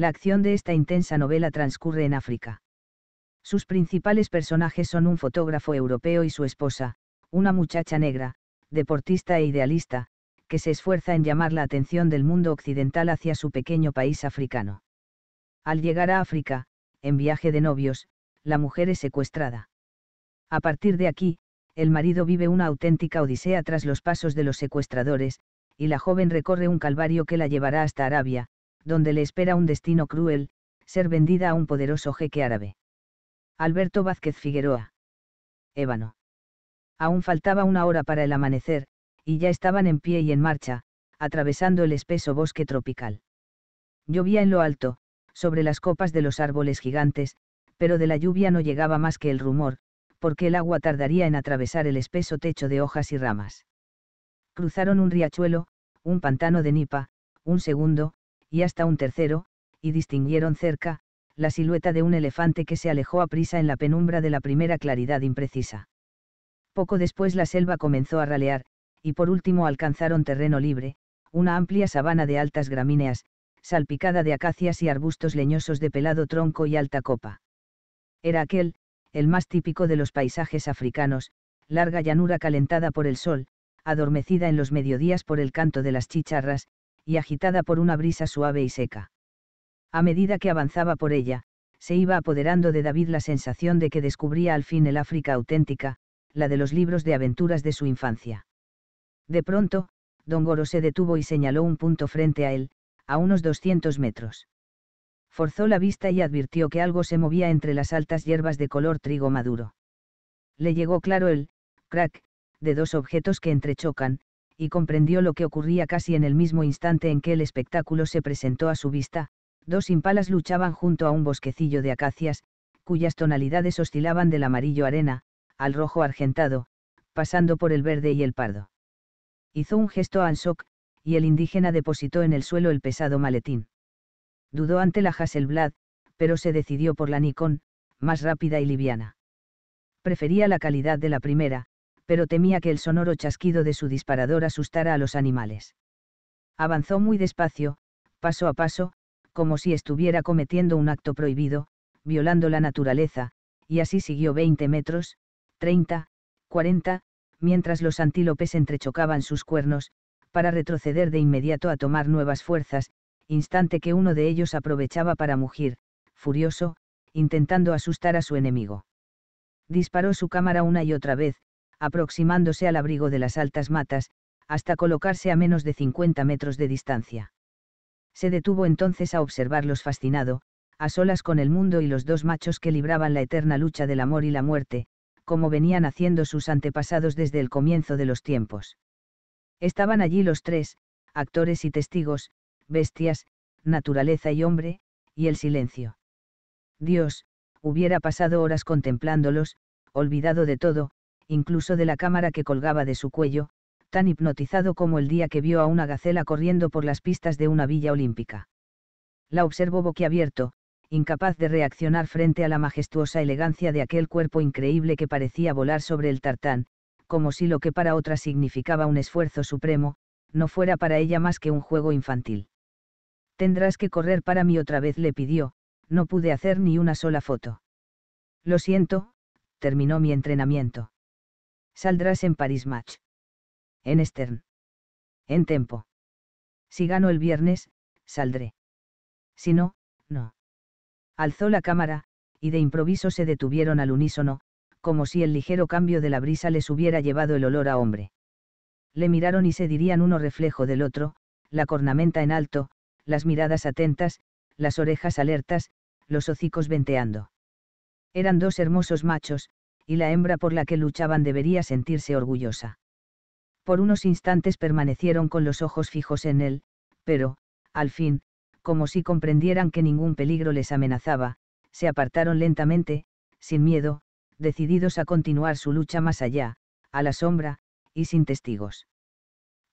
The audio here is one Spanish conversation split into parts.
la acción de esta intensa novela transcurre en África. Sus principales personajes son un fotógrafo europeo y su esposa, una muchacha negra, deportista e idealista, que se esfuerza en llamar la atención del mundo occidental hacia su pequeño país africano. Al llegar a África, en viaje de novios, la mujer es secuestrada. A partir de aquí, el marido vive una auténtica odisea tras los pasos de los secuestradores, y la joven recorre un calvario que la llevará hasta Arabia, donde le espera un destino cruel, ser vendida a un poderoso jeque árabe. Alberto Vázquez Figueroa. Ébano. Aún faltaba una hora para el amanecer, y ya estaban en pie y en marcha, atravesando el espeso bosque tropical. Llovía en lo alto, sobre las copas de los árboles gigantes, pero de la lluvia no llegaba más que el rumor, porque el agua tardaría en atravesar el espeso techo de hojas y ramas. Cruzaron un riachuelo, un pantano de nipa, un segundo, y hasta un tercero, y distinguieron cerca, la silueta de un elefante que se alejó a prisa en la penumbra de la primera claridad imprecisa. Poco después la selva comenzó a ralear, y por último alcanzaron terreno libre, una amplia sabana de altas gramíneas, salpicada de acacias y arbustos leñosos de pelado tronco y alta copa. Era aquel, el más típico de los paisajes africanos, larga llanura calentada por el sol, adormecida en los mediodías por el canto de las chicharras, y agitada por una brisa suave y seca. A medida que avanzaba por ella, se iba apoderando de David la sensación de que descubría al fin el África auténtica, la de los libros de aventuras de su infancia. De pronto, don Goro se detuvo y señaló un punto frente a él, a unos 200 metros. Forzó la vista y advirtió que algo se movía entre las altas hierbas de color trigo maduro. Le llegó claro el, crack, de dos objetos que entrechocan, y comprendió lo que ocurría casi en el mismo instante en que el espectáculo se presentó a su vista, dos impalas luchaban junto a un bosquecillo de acacias, cuyas tonalidades oscilaban del amarillo arena, al rojo argentado, pasando por el verde y el pardo. Hizo un gesto a Ansok, y el indígena depositó en el suelo el pesado maletín. Dudó ante la Hasselblad, pero se decidió por la Nikon, más rápida y liviana. Prefería la calidad de la primera, pero temía que el sonoro chasquido de su disparador asustara a los animales. Avanzó muy despacio, paso a paso, como si estuviera cometiendo un acto prohibido, violando la naturaleza, y así siguió 20 metros, 30, 40, mientras los antílopes entrechocaban sus cuernos, para retroceder de inmediato a tomar nuevas fuerzas, instante que uno de ellos aprovechaba para mugir, furioso, intentando asustar a su enemigo. Disparó su cámara una y otra vez, aproximándose al abrigo de las altas matas, hasta colocarse a menos de 50 metros de distancia. Se detuvo entonces a observarlos fascinado, a solas con el mundo y los dos machos que libraban la eterna lucha del amor y la muerte, como venían haciendo sus antepasados desde el comienzo de los tiempos. Estaban allí los tres, actores y testigos, bestias, naturaleza y hombre, y el silencio. Dios, hubiera pasado horas contemplándolos, olvidado de todo, incluso de la cámara que colgaba de su cuello, tan hipnotizado como el día que vio a una gacela corriendo por las pistas de una villa olímpica. La observó boquiabierto, incapaz de reaccionar frente a la majestuosa elegancia de aquel cuerpo increíble que parecía volar sobre el tartán, como si lo que para otra significaba un esfuerzo supremo, no fuera para ella más que un juego infantil. Tendrás que correr para mí otra vez le pidió, no pude hacer ni una sola foto. Lo siento, terminó mi entrenamiento. Saldrás en París Match. En Stern. En Tempo. Si gano el viernes, saldré. Si no, no. Alzó la cámara, y de improviso se detuvieron al unísono, como si el ligero cambio de la brisa les hubiera llevado el olor a hombre. Le miraron y se dirían uno reflejo del otro, la cornamenta en alto, las miradas atentas, las orejas alertas, los hocicos venteando. Eran dos hermosos machos, y la hembra por la que luchaban debería sentirse orgullosa. Por unos instantes permanecieron con los ojos fijos en él, pero, al fin, como si comprendieran que ningún peligro les amenazaba, se apartaron lentamente, sin miedo, decididos a continuar su lucha más allá, a la sombra, y sin testigos.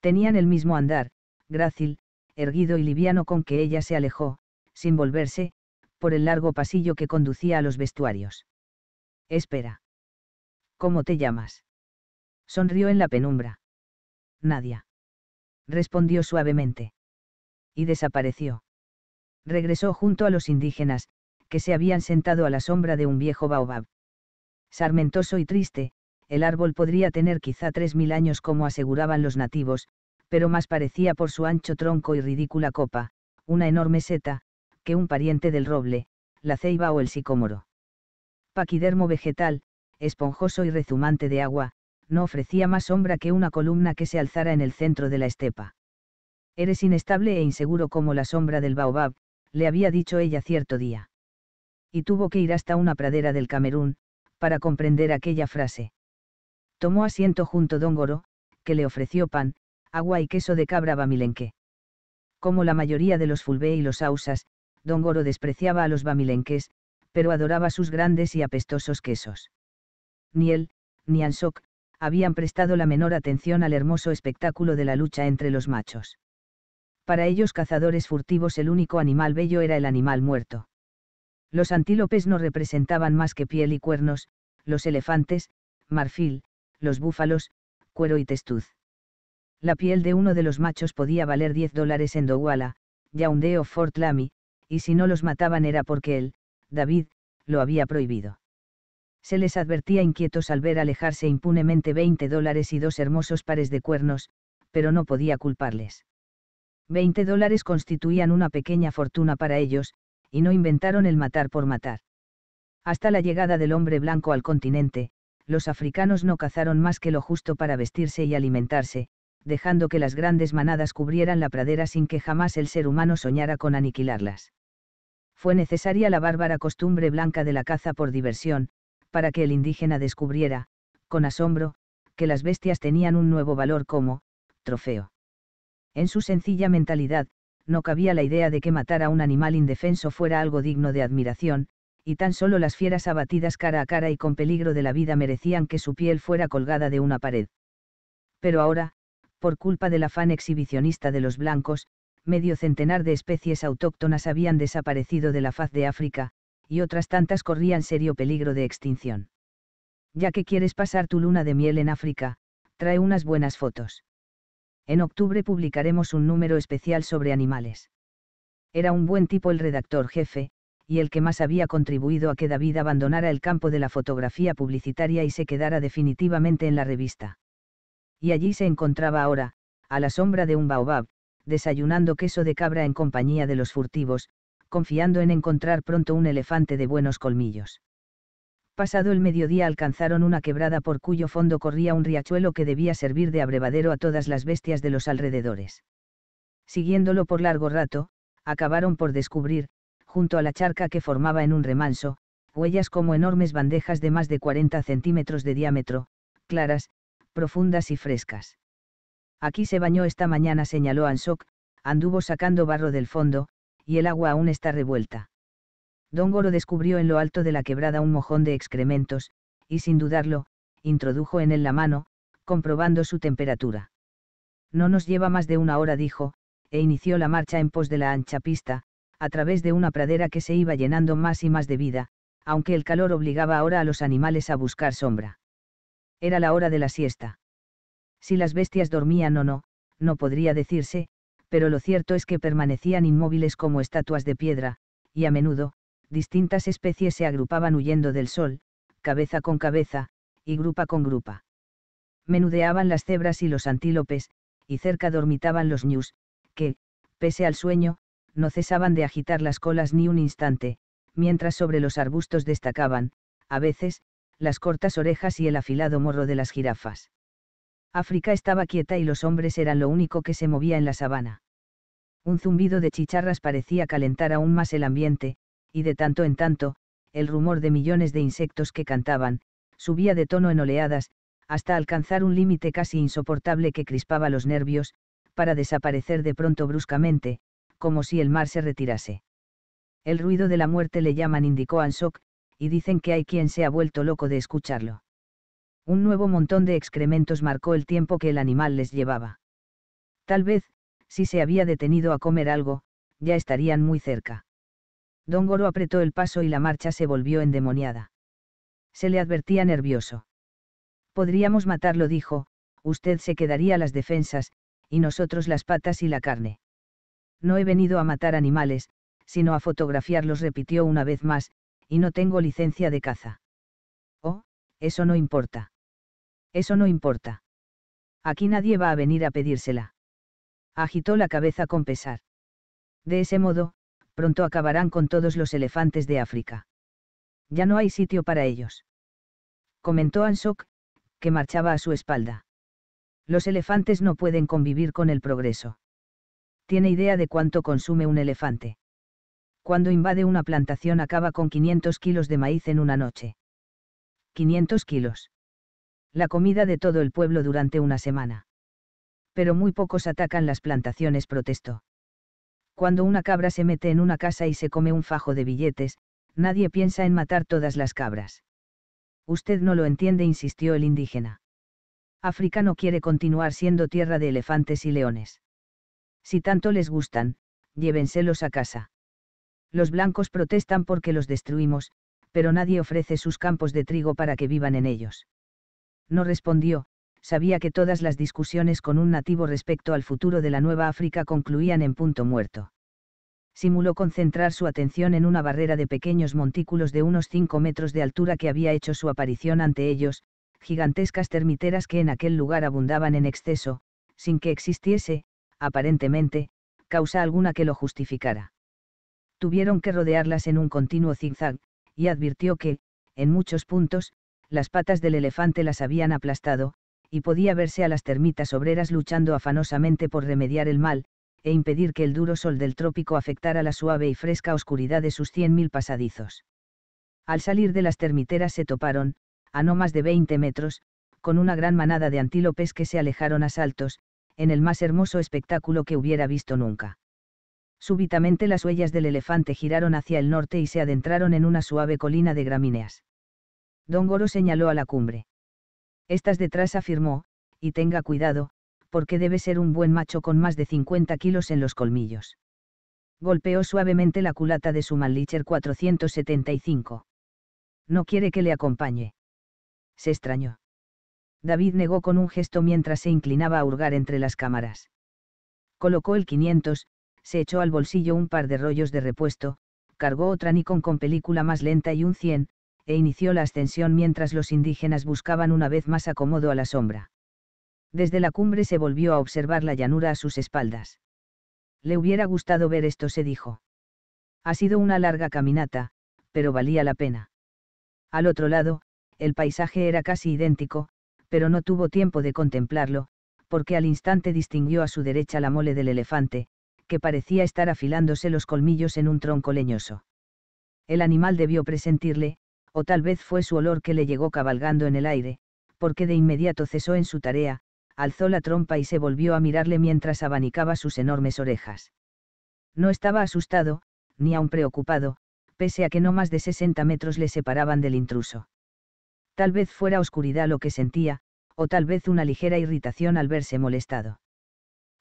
Tenían el mismo andar, grácil, erguido y liviano con que ella se alejó, sin volverse, por el largo pasillo que conducía a los vestuarios. Espera. ¿Cómo te llamas? Sonrió en la penumbra. Nadia. Respondió suavemente. Y desapareció. Regresó junto a los indígenas, que se habían sentado a la sombra de un viejo baobab. Sarmentoso y triste, el árbol podría tener quizá tres mil años como aseguraban los nativos, pero más parecía por su ancho tronco y ridícula copa, una enorme seta, que un pariente del roble, la ceiba o el sicómoro. Paquidermo vegetal, esponjoso y rezumante de agua, no ofrecía más sombra que una columna que se alzara en el centro de la estepa. Eres inestable e inseguro como la sombra del baobab, le había dicho ella cierto día. Y tuvo que ir hasta una pradera del Camerún, para comprender aquella frase. Tomó asiento junto a Dongoro, que le ofreció pan, agua y queso de cabra bamilenque. Como la mayoría de los fulbé y los ausas, Dongoro despreciaba a los bamilenques, pero adoraba sus grandes y apestosos quesos ni él, ni Ansok, habían prestado la menor atención al hermoso espectáculo de la lucha entre los machos. Para ellos cazadores furtivos el único animal bello era el animal muerto. Los antílopes no representaban más que piel y cuernos, los elefantes, marfil, los búfalos, cuero y testuz. La piel de uno de los machos podía valer 10 dólares en Douala, Yaoundé o Fort Lamy, y si no los mataban era porque él, David, lo había prohibido se les advertía inquietos al ver alejarse impunemente 20 dólares y dos hermosos pares de cuernos, pero no podía culparles. 20 dólares constituían una pequeña fortuna para ellos, y no inventaron el matar por matar. Hasta la llegada del hombre blanco al continente, los africanos no cazaron más que lo justo para vestirse y alimentarse, dejando que las grandes manadas cubrieran la pradera sin que jamás el ser humano soñara con aniquilarlas. Fue necesaria la bárbara costumbre blanca de la caza por diversión, para que el indígena descubriera, con asombro, que las bestias tenían un nuevo valor como, trofeo. En su sencilla mentalidad, no cabía la idea de que matar a un animal indefenso fuera algo digno de admiración, y tan solo las fieras abatidas cara a cara y con peligro de la vida merecían que su piel fuera colgada de una pared. Pero ahora, por culpa del afán exhibicionista de los blancos, medio centenar de especies autóctonas habían desaparecido de la faz de África, y otras tantas corrían serio peligro de extinción. Ya que quieres pasar tu luna de miel en África, trae unas buenas fotos. En octubre publicaremos un número especial sobre animales. Era un buen tipo el redactor jefe, y el que más había contribuido a que David abandonara el campo de la fotografía publicitaria y se quedara definitivamente en la revista. Y allí se encontraba ahora, a la sombra de un baobab, desayunando queso de cabra en compañía de los furtivos, confiando en encontrar pronto un elefante de buenos colmillos. Pasado el mediodía alcanzaron una quebrada por cuyo fondo corría un riachuelo que debía servir de abrevadero a todas las bestias de los alrededores. Siguiéndolo por largo rato, acabaron por descubrir, junto a la charca que formaba en un remanso, huellas como enormes bandejas de más de 40 centímetros de diámetro, claras, profundas y frescas. Aquí se bañó esta mañana, señaló Ansok, anduvo sacando barro del fondo, y el agua aún está revuelta. Don Goro descubrió en lo alto de la quebrada un mojón de excrementos, y sin dudarlo, introdujo en él la mano, comprobando su temperatura. No nos lleva más de una hora, dijo, e inició la marcha en pos de la ancha pista, a través de una pradera que se iba llenando más y más de vida, aunque el calor obligaba ahora a los animales a buscar sombra. Era la hora de la siesta. Si las bestias dormían o no, no podría decirse, pero lo cierto es que permanecían inmóviles como estatuas de piedra, y a menudo, distintas especies se agrupaban huyendo del sol, cabeza con cabeza, y grupa con grupa. Menudeaban las cebras y los antílopes, y cerca dormitaban los ñus, que, pese al sueño, no cesaban de agitar las colas ni un instante, mientras sobre los arbustos destacaban, a veces, las cortas orejas y el afilado morro de las jirafas. África estaba quieta y los hombres eran lo único que se movía en la sabana. Un zumbido de chicharras parecía calentar aún más el ambiente, y de tanto en tanto, el rumor de millones de insectos que cantaban, subía de tono en oleadas, hasta alcanzar un límite casi insoportable que crispaba los nervios, para desaparecer de pronto bruscamente, como si el mar se retirase. El ruido de la muerte le llaman indicó Ansok, y dicen que hay quien se ha vuelto loco de escucharlo. Un nuevo montón de excrementos marcó el tiempo que el animal les llevaba. Tal vez, si se había detenido a comer algo, ya estarían muy cerca. Don Goro apretó el paso y la marcha se volvió endemoniada. Se le advertía nervioso. Podríamos matarlo, dijo, usted se quedaría las defensas, y nosotros las patas y la carne. No he venido a matar animales, sino a fotografiarlos, repitió una vez más, y no tengo licencia de caza. Oh, eso no importa. Eso no importa. Aquí nadie va a venir a pedírsela. Agitó la cabeza con pesar. De ese modo, pronto acabarán con todos los elefantes de África. Ya no hay sitio para ellos. Comentó Ansok, que marchaba a su espalda. Los elefantes no pueden convivir con el progreso. ¿Tiene idea de cuánto consume un elefante? Cuando invade una plantación acaba con 500 kilos de maíz en una noche. 500 kilos la comida de todo el pueblo durante una semana. Pero muy pocos atacan las plantaciones, protestó. Cuando una cabra se mete en una casa y se come un fajo de billetes, nadie piensa en matar todas las cabras. Usted no lo entiende, insistió el indígena. África no quiere continuar siendo tierra de elefantes y leones. Si tanto les gustan, llévenselos a casa. Los blancos protestan porque los destruimos, pero nadie ofrece sus campos de trigo para que vivan en ellos no respondió, sabía que todas las discusiones con un nativo respecto al futuro de la Nueva África concluían en punto muerto. Simuló concentrar su atención en una barrera de pequeños montículos de unos 5 metros de altura que había hecho su aparición ante ellos, gigantescas termiteras que en aquel lugar abundaban en exceso, sin que existiese, aparentemente, causa alguna que lo justificara. Tuvieron que rodearlas en un continuo zigzag, y advirtió que, en muchos puntos, las patas del elefante las habían aplastado, y podía verse a las termitas obreras luchando afanosamente por remediar el mal, e impedir que el duro sol del trópico afectara la suave y fresca oscuridad de sus cien mil pasadizos. Al salir de las termiteras se toparon, a no más de veinte metros, con una gran manada de antílopes que se alejaron a saltos, en el más hermoso espectáculo que hubiera visto nunca. Súbitamente las huellas del elefante giraron hacia el norte y se adentraron en una suave colina de gramíneas. Don Goro señaló a la cumbre. Estas detrás, afirmó, y tenga cuidado, porque debe ser un buen macho con más de 50 kilos en los colmillos. Golpeó suavemente la culata de su Malicher 475. No quiere que le acompañe. Se extrañó. David negó con un gesto mientras se inclinaba a hurgar entre las cámaras. Colocó el 500, se echó al bolsillo un par de rollos de repuesto, cargó otra Nikon con película más lenta y un 100, e inició la ascensión mientras los indígenas buscaban una vez más acomodo a la sombra. Desde la cumbre se volvió a observar la llanura a sus espaldas. Le hubiera gustado ver esto, se dijo. Ha sido una larga caminata, pero valía la pena. Al otro lado, el paisaje era casi idéntico, pero no tuvo tiempo de contemplarlo, porque al instante distinguió a su derecha la mole del elefante, que parecía estar afilándose los colmillos en un tronco leñoso. El animal debió presentirle, o tal vez fue su olor que le llegó cabalgando en el aire, porque de inmediato cesó en su tarea, alzó la trompa y se volvió a mirarle mientras abanicaba sus enormes orejas. No estaba asustado, ni aun preocupado, pese a que no más de 60 metros le separaban del intruso. Tal vez fuera oscuridad lo que sentía, o tal vez una ligera irritación al verse molestado.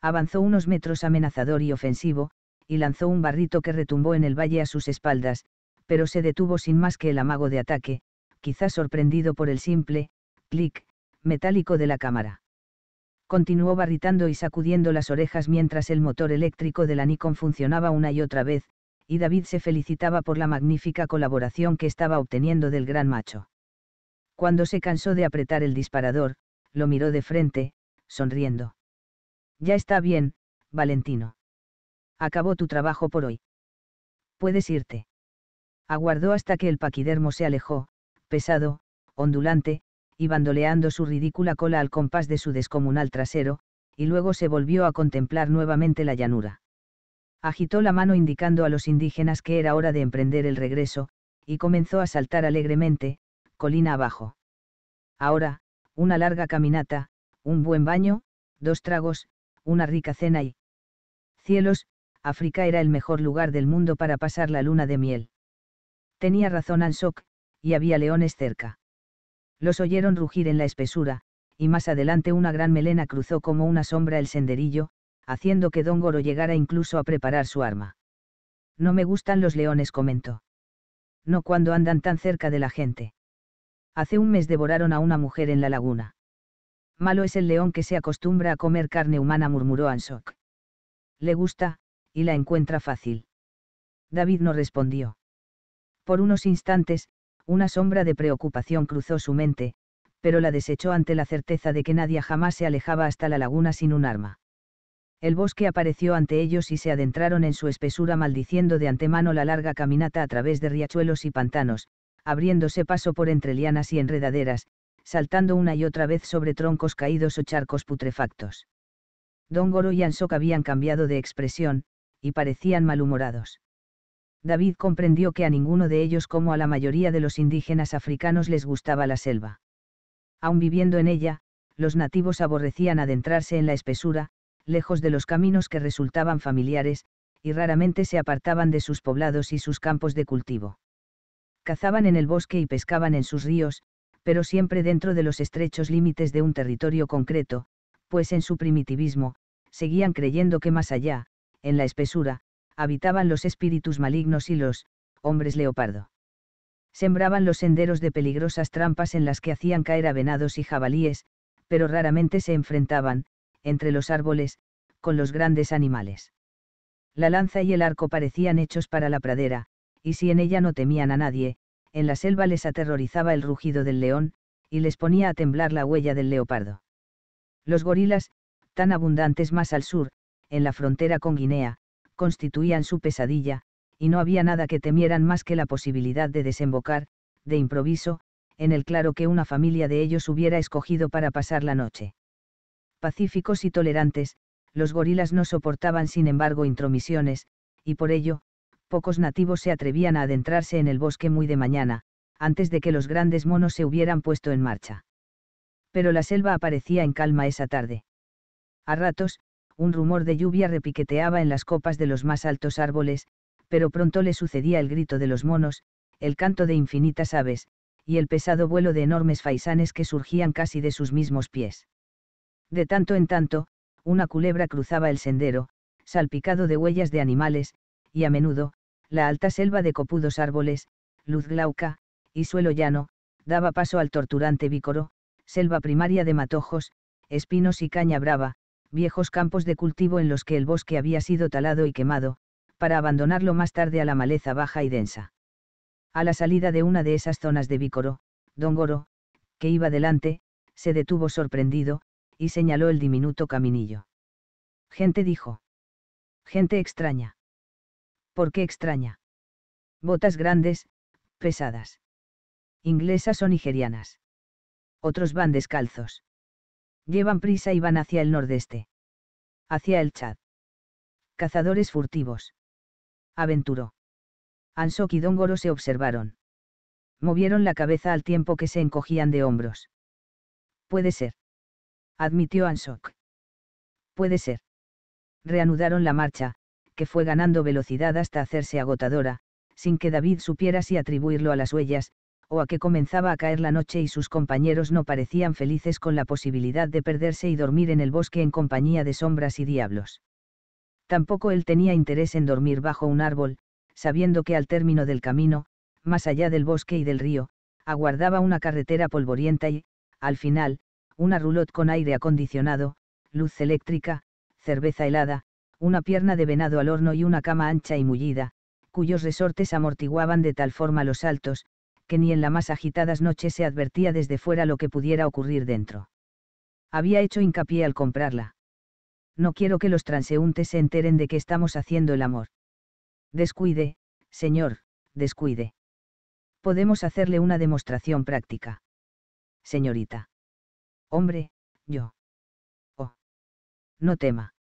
Avanzó unos metros amenazador y ofensivo, y lanzó un barrito que retumbó en el valle a sus espaldas, pero se detuvo sin más que el amago de ataque, quizás sorprendido por el simple, clic, metálico de la cámara. Continuó barritando y sacudiendo las orejas mientras el motor eléctrico de la Nikon funcionaba una y otra vez, y David se felicitaba por la magnífica colaboración que estaba obteniendo del gran macho. Cuando se cansó de apretar el disparador, lo miró de frente, sonriendo. Ya está bien, Valentino. Acabó tu trabajo por hoy. Puedes irte aguardó hasta que el paquidermo se alejó, pesado, ondulante, y bandoleando su ridícula cola al compás de su descomunal trasero, y luego se volvió a contemplar nuevamente la llanura. Agitó la mano indicando a los indígenas que era hora de emprender el regreso, y comenzó a saltar alegremente, colina abajo. Ahora, una larga caminata, un buen baño, dos tragos, una rica cena y... Cielos, África era el mejor lugar del mundo para pasar la luna de miel. Tenía razón Ansok, y había leones cerca. Los oyeron rugir en la espesura, y más adelante una gran melena cruzó como una sombra el senderillo, haciendo que Don Goro llegara incluso a preparar su arma. No me gustan los leones, comentó. No cuando andan tan cerca de la gente. Hace un mes devoraron a una mujer en la laguna. Malo es el león que se acostumbra a comer carne humana, murmuró Ansok. Le gusta, y la encuentra fácil. David no respondió. Por unos instantes, una sombra de preocupación cruzó su mente, pero la desechó ante la certeza de que nadie jamás se alejaba hasta la laguna sin un arma. El bosque apareció ante ellos y se adentraron en su espesura maldiciendo de antemano la larga caminata a través de riachuelos y pantanos, abriéndose paso por entre lianas y enredaderas, saltando una y otra vez sobre troncos caídos o charcos putrefactos. Don Goro y Ansok habían cambiado de expresión, y parecían malhumorados. David comprendió que a ninguno de ellos como a la mayoría de los indígenas africanos les gustaba la selva. Aun viviendo en ella, los nativos aborrecían adentrarse en la espesura, lejos de los caminos que resultaban familiares, y raramente se apartaban de sus poblados y sus campos de cultivo. Cazaban en el bosque y pescaban en sus ríos, pero siempre dentro de los estrechos límites de un territorio concreto, pues en su primitivismo, seguían creyendo que más allá, en la espesura, habitaban los espíritus malignos y los, hombres leopardo. Sembraban los senderos de peligrosas trampas en las que hacían caer a venados y jabalíes, pero raramente se enfrentaban, entre los árboles, con los grandes animales. La lanza y el arco parecían hechos para la pradera, y si en ella no temían a nadie, en la selva les aterrorizaba el rugido del león, y les ponía a temblar la huella del leopardo. Los gorilas, tan abundantes más al sur, en la frontera con Guinea, constituían su pesadilla, y no había nada que temieran más que la posibilidad de desembocar, de improviso, en el claro que una familia de ellos hubiera escogido para pasar la noche. Pacíficos y tolerantes, los gorilas no soportaban sin embargo intromisiones, y por ello, pocos nativos se atrevían a adentrarse en el bosque muy de mañana, antes de que los grandes monos se hubieran puesto en marcha. Pero la selva aparecía en calma esa tarde. A ratos, un rumor de lluvia repiqueteaba en las copas de los más altos árboles, pero pronto le sucedía el grito de los monos, el canto de infinitas aves, y el pesado vuelo de enormes faisanes que surgían casi de sus mismos pies. De tanto en tanto, una culebra cruzaba el sendero, salpicado de huellas de animales, y a menudo, la alta selva de copudos árboles, luz glauca, y suelo llano, daba paso al torturante vícoro, selva primaria de matojos, espinos y caña brava, viejos campos de cultivo en los que el bosque había sido talado y quemado, para abandonarlo más tarde a la maleza baja y densa. A la salida de una de esas zonas de Vícoro, Don Goro, que iba delante, se detuvo sorprendido, y señaló el diminuto caminillo. Gente dijo. Gente extraña. ¿Por qué extraña? Botas grandes, pesadas. Inglesas o nigerianas. Otros van descalzos llevan prisa y van hacia el nordeste. Hacia el Chad. Cazadores furtivos. Aventuró. Ansok y Dongoro se observaron. Movieron la cabeza al tiempo que se encogían de hombros. Puede ser. Admitió Ansok. Puede ser. Reanudaron la marcha, que fue ganando velocidad hasta hacerse agotadora, sin que David supiera si atribuirlo a las huellas, o a que comenzaba a caer la noche y sus compañeros no parecían felices con la posibilidad de perderse y dormir en el bosque en compañía de sombras y diablos. Tampoco él tenía interés en dormir bajo un árbol, sabiendo que al término del camino, más allá del bosque y del río, aguardaba una carretera polvorienta y, al final, una roulotte con aire acondicionado, luz eléctrica, cerveza helada, una pierna de venado al horno y una cama ancha y mullida, cuyos resortes amortiguaban de tal forma los saltos, que ni en las más agitadas noches se advertía desde fuera lo que pudiera ocurrir dentro. Había hecho hincapié al comprarla. No quiero que los transeúntes se enteren de que estamos haciendo el amor. Descuide, señor, descuide. Podemos hacerle una demostración práctica. Señorita. Hombre, yo. Oh. No tema.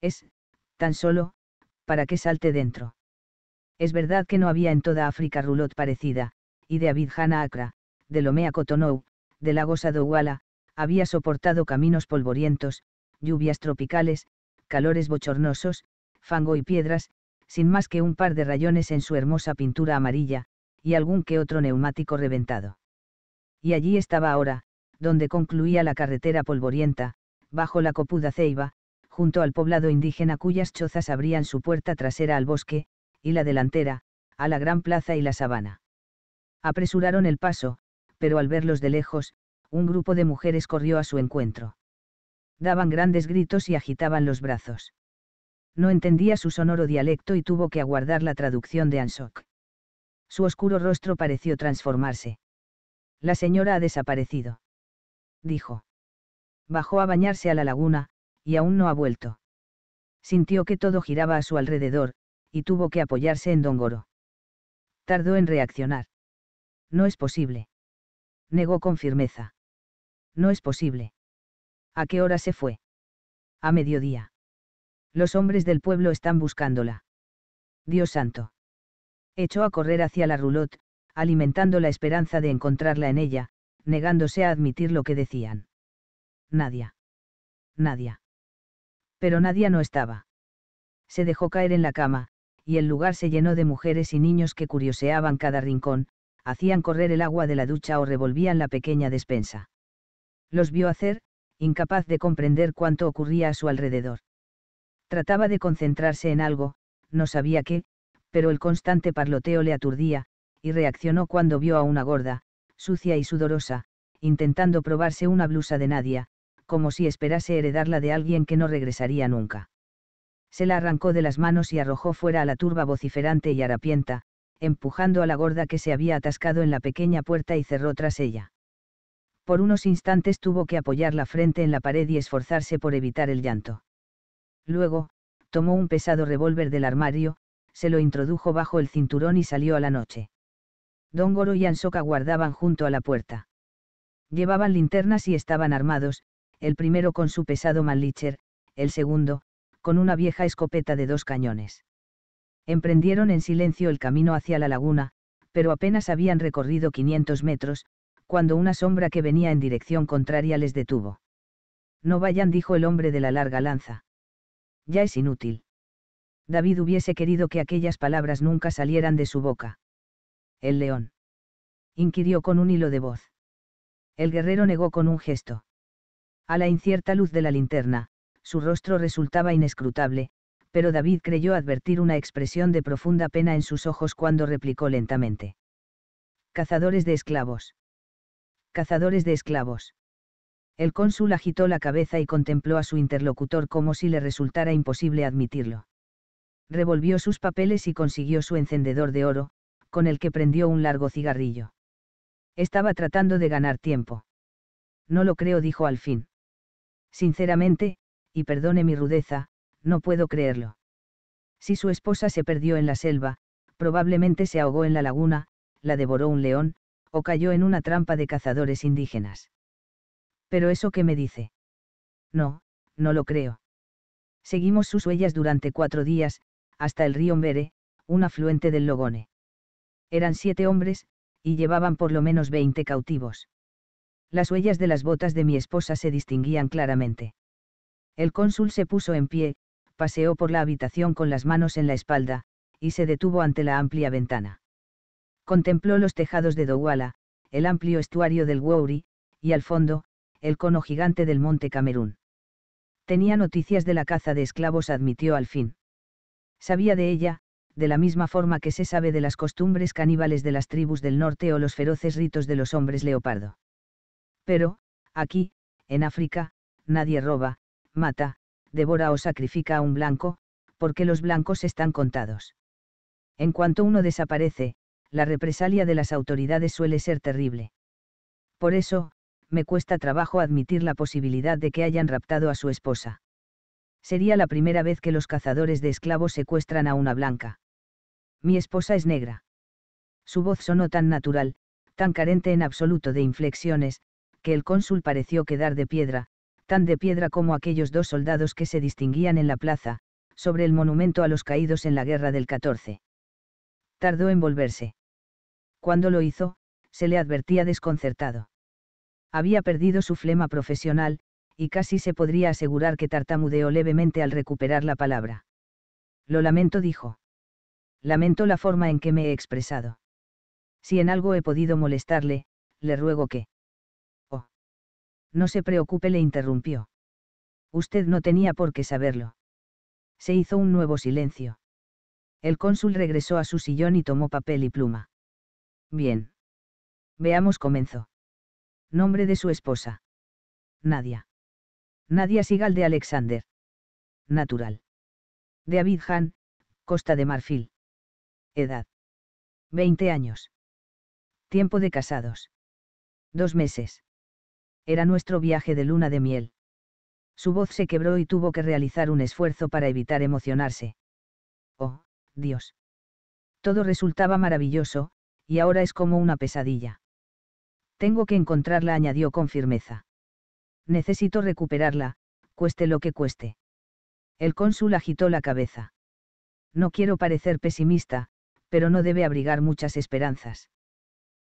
Es, tan solo, para que salte dentro. Es verdad que no había en toda África rulot parecida, y de Abidjana Acra, de Lomea Cotonou, de Lagos a había soportado caminos polvorientos, lluvias tropicales, calores bochornosos, fango y piedras, sin más que un par de rayones en su hermosa pintura amarilla, y algún que otro neumático reventado. Y allí estaba ahora, donde concluía la carretera polvorienta, bajo la copuda ceiba, junto al poblado indígena cuyas chozas abrían su puerta trasera al bosque, y la delantera, a la gran plaza y la sabana. Apresuraron el paso, pero al verlos de lejos, un grupo de mujeres corrió a su encuentro. Daban grandes gritos y agitaban los brazos. No entendía su sonoro dialecto y tuvo que aguardar la traducción de Ansok. Su oscuro rostro pareció transformarse. La señora ha desaparecido. Dijo. Bajó a bañarse a la laguna, y aún no ha vuelto. Sintió que todo giraba a su alrededor, y tuvo que apoyarse en Dongoro. Tardó en reaccionar. No es posible. Negó con firmeza. No es posible. ¿A qué hora se fue? A mediodía. Los hombres del pueblo están buscándola. Dios santo. Echó a correr hacia la roulotte, alimentando la esperanza de encontrarla en ella, negándose a admitir lo que decían. Nadia. Nadia. Pero Nadia no estaba. Se dejó caer en la cama, y el lugar se llenó de mujeres y niños que curioseaban cada rincón, hacían correr el agua de la ducha o revolvían la pequeña despensa. Los vio hacer, incapaz de comprender cuánto ocurría a su alrededor. Trataba de concentrarse en algo, no sabía qué, pero el constante parloteo le aturdía, y reaccionó cuando vio a una gorda, sucia y sudorosa, intentando probarse una blusa de Nadia, como si esperase heredarla de alguien que no regresaría nunca. Se la arrancó de las manos y arrojó fuera a la turba vociferante y harapienta, empujando a la gorda que se había atascado en la pequeña puerta y cerró tras ella. Por unos instantes tuvo que apoyar la frente en la pared y esforzarse por evitar el llanto. Luego, tomó un pesado revólver del armario, se lo introdujo bajo el cinturón y salió a la noche. Don Goro y Ansoka guardaban junto a la puerta. Llevaban linternas y estaban armados, el primero con su pesado Manlicher, el segundo, con una vieja escopeta de dos cañones emprendieron en silencio el camino hacia la laguna, pero apenas habían recorrido 500 metros, cuando una sombra que venía en dirección contraria les detuvo. No vayan, dijo el hombre de la larga lanza. Ya es inútil. David hubiese querido que aquellas palabras nunca salieran de su boca. El león. Inquirió con un hilo de voz. El guerrero negó con un gesto. A la incierta luz de la linterna, su rostro resultaba inescrutable, pero David creyó advertir una expresión de profunda pena en sus ojos cuando replicó lentamente. Cazadores de esclavos. Cazadores de esclavos. El cónsul agitó la cabeza y contempló a su interlocutor como si le resultara imposible admitirlo. Revolvió sus papeles y consiguió su encendedor de oro, con el que prendió un largo cigarrillo. Estaba tratando de ganar tiempo. No lo creo, dijo al fin. Sinceramente, y perdone mi rudeza, no puedo creerlo. Si su esposa se perdió en la selva, probablemente se ahogó en la laguna, la devoró un león, o cayó en una trampa de cazadores indígenas. Pero eso qué me dice. No, no lo creo. Seguimos sus huellas durante cuatro días, hasta el río Mbere, un afluente del Logone. Eran siete hombres, y llevaban por lo menos veinte cautivos. Las huellas de las botas de mi esposa se distinguían claramente. El cónsul se puso en pie, paseó por la habitación con las manos en la espalda, y se detuvo ante la amplia ventana. Contempló los tejados de Douala, el amplio estuario del Wouri, y al fondo, el cono gigante del monte Camerún. Tenía noticias de la caza de esclavos, admitió al fin. Sabía de ella, de la misma forma que se sabe de las costumbres caníbales de las tribus del norte o los feroces ritos de los hombres leopardo. Pero, aquí, en África, nadie roba, mata, devora o sacrifica a un blanco, porque los blancos están contados. En cuanto uno desaparece, la represalia de las autoridades suele ser terrible. Por eso, me cuesta trabajo admitir la posibilidad de que hayan raptado a su esposa. Sería la primera vez que los cazadores de esclavos secuestran a una blanca. Mi esposa es negra. Su voz sonó tan natural, tan carente en absoluto de inflexiones, que el cónsul pareció quedar de piedra, tan de piedra como aquellos dos soldados que se distinguían en la plaza, sobre el monumento a los caídos en la guerra del 14. Tardó en volverse. Cuando lo hizo, se le advertía desconcertado. Había perdido su flema profesional, y casi se podría asegurar que tartamudeó levemente al recuperar la palabra. Lo lamento, dijo. Lamento la forma en que me he expresado. Si en algo he podido molestarle, le ruego que no se preocupe, le interrumpió. Usted no tenía por qué saberlo. Se hizo un nuevo silencio. El cónsul regresó a su sillón y tomó papel y pluma. Bien. Veamos, comenzó. Nombre de su esposa. Nadia. Nadia Sigal de Alexander. Natural. De Han, Costa de Marfil. Edad. 20 años. Tiempo de casados. Dos meses. Era nuestro viaje de luna de miel. Su voz se quebró y tuvo que realizar un esfuerzo para evitar emocionarse. Oh, Dios. Todo resultaba maravilloso, y ahora es como una pesadilla. Tengo que encontrarla, añadió con firmeza. Necesito recuperarla, cueste lo que cueste. El cónsul agitó la cabeza. No quiero parecer pesimista, pero no debe abrigar muchas esperanzas.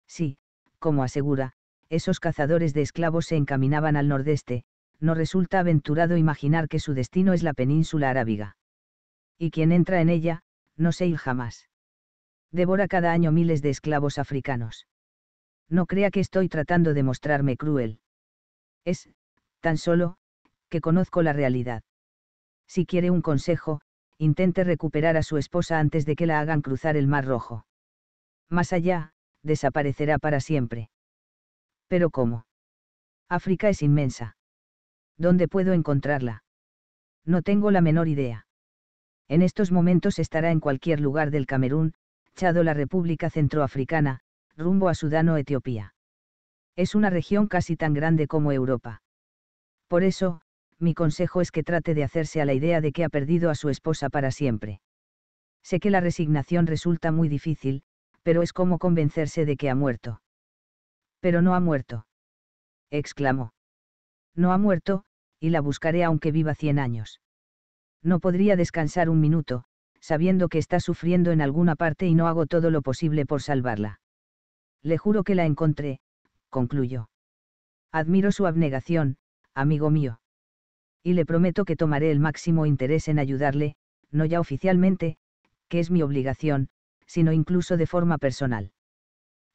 Sí, como asegura, esos cazadores de esclavos se encaminaban al nordeste, no resulta aventurado imaginar que su destino es la península arábiga. Y quien entra en ella, no se ir jamás. Devora cada año miles de esclavos africanos. No crea que estoy tratando de mostrarme cruel. Es, tan solo, que conozco la realidad. Si quiere un consejo, intente recuperar a su esposa antes de que la hagan cruzar el Mar Rojo. Más allá, desaparecerá para siempre. Pero ¿cómo? África es inmensa. ¿Dónde puedo encontrarla? No tengo la menor idea. En estos momentos estará en cualquier lugar del Camerún, Chado la República Centroafricana, rumbo a Sudán o Etiopía. Es una región casi tan grande como Europa. Por eso, mi consejo es que trate de hacerse a la idea de que ha perdido a su esposa para siempre. Sé que la resignación resulta muy difícil, pero es como convencerse de que ha muerto pero no ha muerto. Exclamó. No ha muerto, y la buscaré aunque viva cien años. No podría descansar un minuto, sabiendo que está sufriendo en alguna parte y no hago todo lo posible por salvarla. Le juro que la encontré, concluyó. Admiro su abnegación, amigo mío. Y le prometo que tomaré el máximo interés en ayudarle, no ya oficialmente, que es mi obligación, sino incluso de forma personal.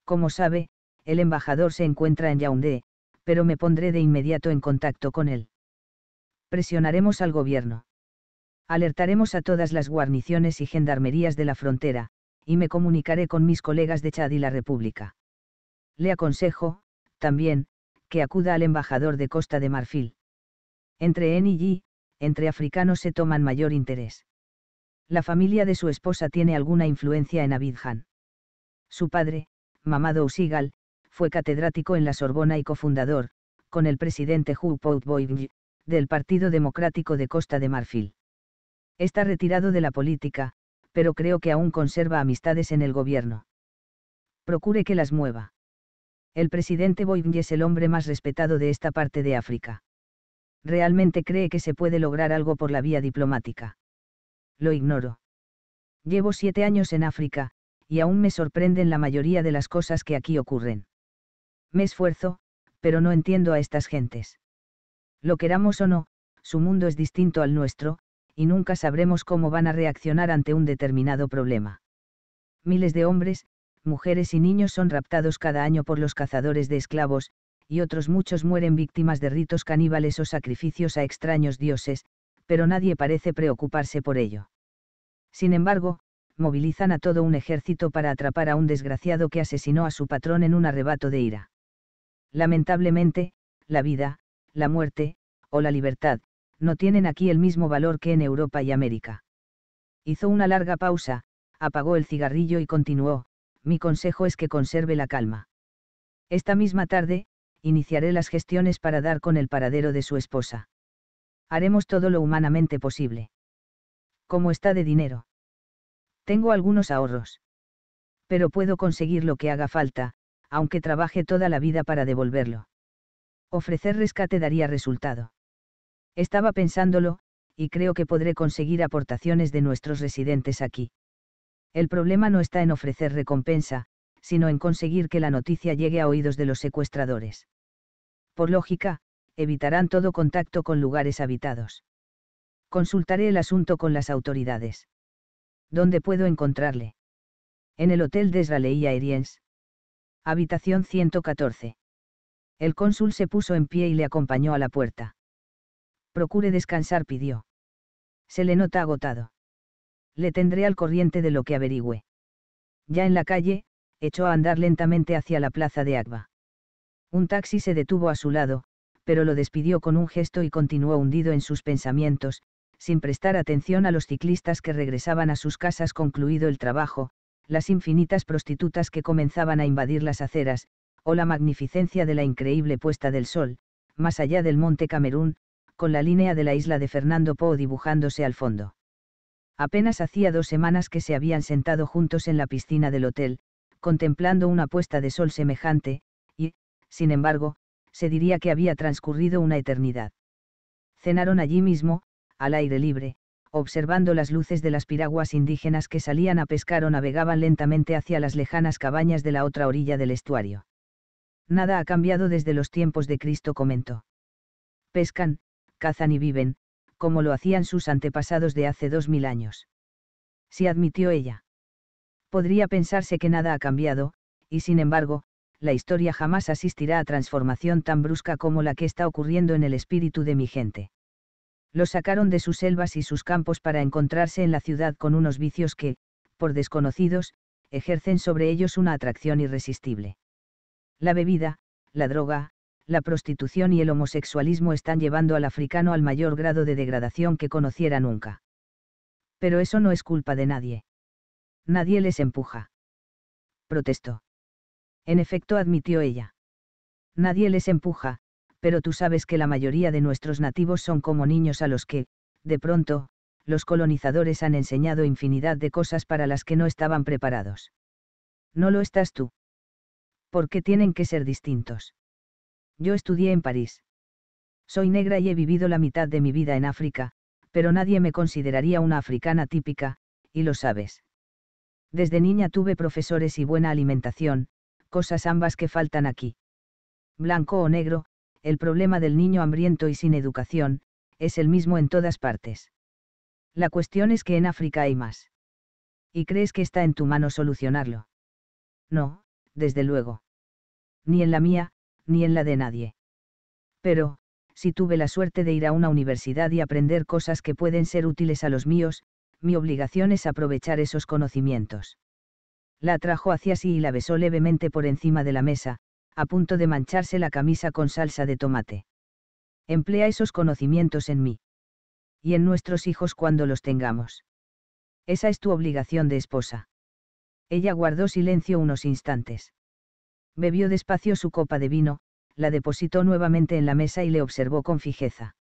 Como sabe, el embajador se encuentra en Yaoundé, pero me pondré de inmediato en contacto con él. Presionaremos al gobierno. Alertaremos a todas las guarniciones y gendarmerías de la frontera, y me comunicaré con mis colegas de Chad y la República. Le aconsejo, también, que acuda al embajador de Costa de Marfil. Entre N y G, entre africanos se toman mayor interés. La familia de su esposa tiene alguna influencia en Abidjan. Su padre, Mamado Usigal, fue catedrático en la Sorbona y cofundador, con el presidente Pout boigny del Partido Democrático de Costa de Marfil. Está retirado de la política, pero creo que aún conserva amistades en el gobierno. Procure que las mueva. El presidente Boigny es el hombre más respetado de esta parte de África. Realmente cree que se puede lograr algo por la vía diplomática. Lo ignoro. Llevo siete años en África, y aún me sorprenden la mayoría de las cosas que aquí ocurren. Me esfuerzo, pero no entiendo a estas gentes. Lo queramos o no, su mundo es distinto al nuestro, y nunca sabremos cómo van a reaccionar ante un determinado problema. Miles de hombres, mujeres y niños son raptados cada año por los cazadores de esclavos, y otros muchos mueren víctimas de ritos caníbales o sacrificios a extraños dioses, pero nadie parece preocuparse por ello. Sin embargo, movilizan a todo un ejército para atrapar a un desgraciado que asesinó a su patrón en un arrebato de ira. Lamentablemente, la vida, la muerte, o la libertad, no tienen aquí el mismo valor que en Europa y América. Hizo una larga pausa, apagó el cigarrillo y continuó, mi consejo es que conserve la calma. Esta misma tarde, iniciaré las gestiones para dar con el paradero de su esposa. Haremos todo lo humanamente posible. ¿Cómo está de dinero? Tengo algunos ahorros. Pero puedo conseguir lo que haga falta, aunque trabaje toda la vida para devolverlo. Ofrecer rescate daría resultado. Estaba pensándolo, y creo que podré conseguir aportaciones de nuestros residentes aquí. El problema no está en ofrecer recompensa, sino en conseguir que la noticia llegue a oídos de los secuestradores. Por lógica, evitarán todo contacto con lugares habitados. Consultaré el asunto con las autoridades. ¿Dónde puedo encontrarle? En el hotel de y Aeriens habitación 114. El cónsul se puso en pie y le acompañó a la puerta. Procure descansar, pidió. Se le nota agotado. Le tendré al corriente de lo que averigüe. Ya en la calle, echó a andar lentamente hacia la plaza de Agba. Un taxi se detuvo a su lado, pero lo despidió con un gesto y continuó hundido en sus pensamientos, sin prestar atención a los ciclistas que regresaban a sus casas concluido el trabajo, las infinitas prostitutas que comenzaban a invadir las aceras, o la magnificencia de la increíble puesta del sol, más allá del monte Camerún, con la línea de la isla de Fernando Po dibujándose al fondo. Apenas hacía dos semanas que se habían sentado juntos en la piscina del hotel, contemplando una puesta de sol semejante, y, sin embargo, se diría que había transcurrido una eternidad. Cenaron allí mismo, al aire libre, observando las luces de las piraguas indígenas que salían a pescar o navegaban lentamente hacia las lejanas cabañas de la otra orilla del estuario. Nada ha cambiado desde los tiempos de Cristo, comentó. Pescan, cazan y viven, como lo hacían sus antepasados de hace dos mil años. Si admitió ella. Podría pensarse que nada ha cambiado, y sin embargo, la historia jamás asistirá a transformación tan brusca como la que está ocurriendo en el espíritu de mi gente los sacaron de sus selvas y sus campos para encontrarse en la ciudad con unos vicios que, por desconocidos, ejercen sobre ellos una atracción irresistible. La bebida, la droga, la prostitución y el homosexualismo están llevando al africano al mayor grado de degradación que conociera nunca. Pero eso no es culpa de nadie. Nadie les empuja. Protestó. En efecto, admitió ella. Nadie les empuja, pero tú sabes que la mayoría de nuestros nativos son como niños a los que, de pronto, los colonizadores han enseñado infinidad de cosas para las que no estaban preparados. No lo estás tú. ¿Por qué tienen que ser distintos? Yo estudié en París. Soy negra y he vivido la mitad de mi vida en África, pero nadie me consideraría una africana típica, y lo sabes. Desde niña tuve profesores y buena alimentación, cosas ambas que faltan aquí. Blanco o negro, el problema del niño hambriento y sin educación, es el mismo en todas partes. La cuestión es que en África hay más. ¿Y crees que está en tu mano solucionarlo? No, desde luego. Ni en la mía, ni en la de nadie. Pero, si tuve la suerte de ir a una universidad y aprender cosas que pueden ser útiles a los míos, mi obligación es aprovechar esos conocimientos. La atrajo hacia sí y la besó levemente por encima de la mesa, a punto de mancharse la camisa con salsa de tomate. Emplea esos conocimientos en mí. Y en nuestros hijos cuando los tengamos. Esa es tu obligación de esposa. Ella guardó silencio unos instantes. Bebió despacio su copa de vino, la depositó nuevamente en la mesa y le observó con fijeza.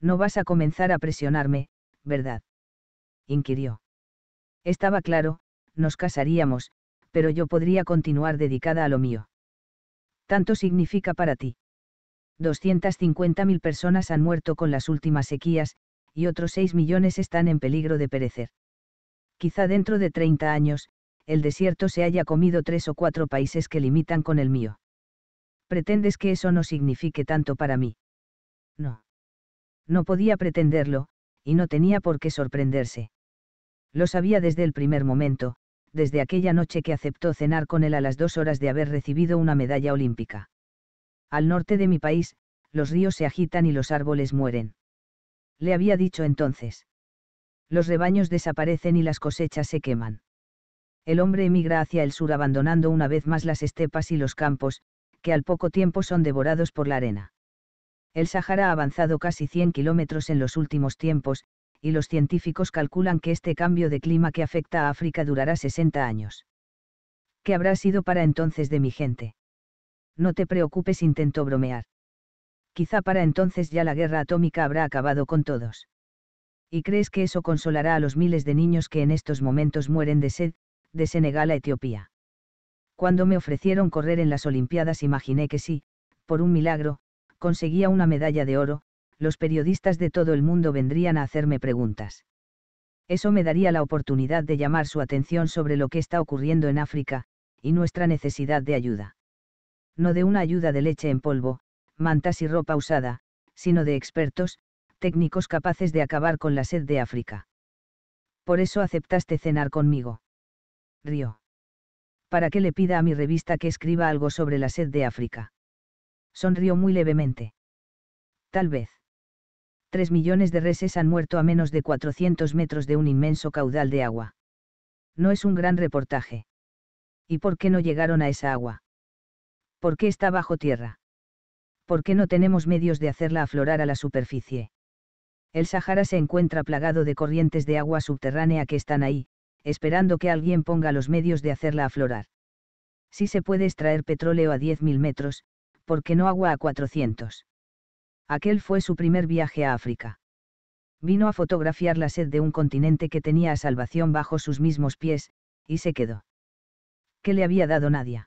No vas a comenzar a presionarme, ¿verdad? inquirió. Estaba claro, nos casaríamos, pero yo podría continuar dedicada a lo mío tanto significa para ti. 250.000 personas han muerto con las últimas sequías, y otros 6 millones están en peligro de perecer. Quizá dentro de 30 años, el desierto se haya comido tres o cuatro países que limitan con el mío. ¿Pretendes que eso no signifique tanto para mí? No. No podía pretenderlo, y no tenía por qué sorprenderse. Lo sabía desde el primer momento, desde aquella noche que aceptó cenar con él a las dos horas de haber recibido una medalla olímpica. Al norte de mi país, los ríos se agitan y los árboles mueren. Le había dicho entonces. Los rebaños desaparecen y las cosechas se queman. El hombre emigra hacia el sur abandonando una vez más las estepas y los campos, que al poco tiempo son devorados por la arena. El Sahara ha avanzado casi 100 kilómetros en los últimos tiempos, y los científicos calculan que este cambio de clima que afecta a África durará 60 años. ¿Qué habrá sido para entonces de mi gente? No te preocupes, intento bromear. Quizá para entonces ya la guerra atómica habrá acabado con todos. ¿Y crees que eso consolará a los miles de niños que en estos momentos mueren de sed, de Senegal a Etiopía? Cuando me ofrecieron correr en las Olimpiadas imaginé que sí, por un milagro, conseguía una medalla de oro, los periodistas de todo el mundo vendrían a hacerme preguntas. Eso me daría la oportunidad de llamar su atención sobre lo que está ocurriendo en África, y nuestra necesidad de ayuda. No de una ayuda de leche en polvo, mantas y ropa usada, sino de expertos, técnicos capaces de acabar con la sed de África. Por eso aceptaste cenar conmigo. Río. Para qué le pida a mi revista que escriba algo sobre la sed de África. Sonrió muy levemente. Tal vez. 3 millones de reses han muerto a menos de 400 metros de un inmenso caudal de agua. No es un gran reportaje. ¿Y por qué no llegaron a esa agua? ¿Por qué está bajo tierra? ¿Por qué no tenemos medios de hacerla aflorar a la superficie? El Sahara se encuentra plagado de corrientes de agua subterránea que están ahí, esperando que alguien ponga los medios de hacerla aflorar. Si se puede extraer petróleo a 10.000 metros, ¿por qué no agua a 400? aquel fue su primer viaje a África. Vino a fotografiar la sed de un continente que tenía a salvación bajo sus mismos pies, y se quedó. ¿Qué le había dado nadie?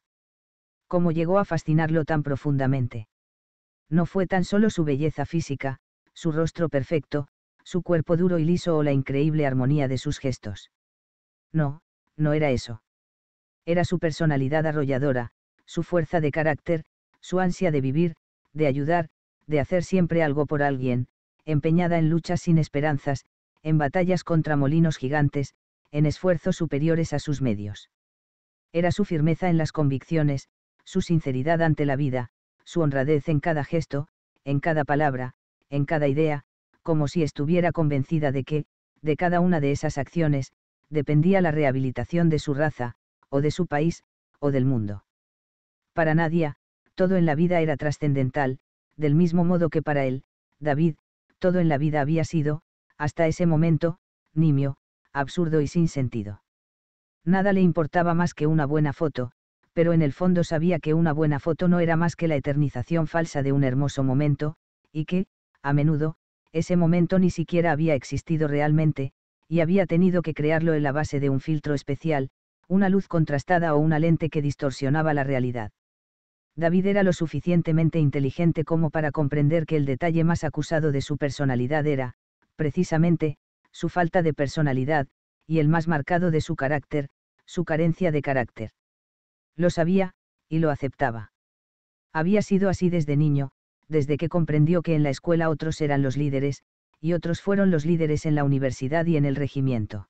¿Cómo llegó a fascinarlo tan profundamente? No fue tan solo su belleza física, su rostro perfecto, su cuerpo duro y liso o la increíble armonía de sus gestos. No, no era eso. Era su personalidad arrolladora, su fuerza de carácter, su ansia de vivir, de ayudar, de hacer siempre algo por alguien, empeñada en luchas sin esperanzas, en batallas contra molinos gigantes, en esfuerzos superiores a sus medios. Era su firmeza en las convicciones, su sinceridad ante la vida, su honradez en cada gesto, en cada palabra, en cada idea, como si estuviera convencida de que, de cada una de esas acciones, dependía la rehabilitación de su raza, o de su país, o del mundo. Para nadie todo en la vida era trascendental, del mismo modo que para él, David, todo en la vida había sido, hasta ese momento, nimio, absurdo y sin sentido. Nada le importaba más que una buena foto, pero en el fondo sabía que una buena foto no era más que la eternización falsa de un hermoso momento, y que, a menudo, ese momento ni siquiera había existido realmente, y había tenido que crearlo en la base de un filtro especial, una luz contrastada o una lente que distorsionaba la realidad. David era lo suficientemente inteligente como para comprender que el detalle más acusado de su personalidad era, precisamente, su falta de personalidad, y el más marcado de su carácter, su carencia de carácter. Lo sabía, y lo aceptaba. Había sido así desde niño, desde que comprendió que en la escuela otros eran los líderes, y otros fueron los líderes en la universidad y en el regimiento.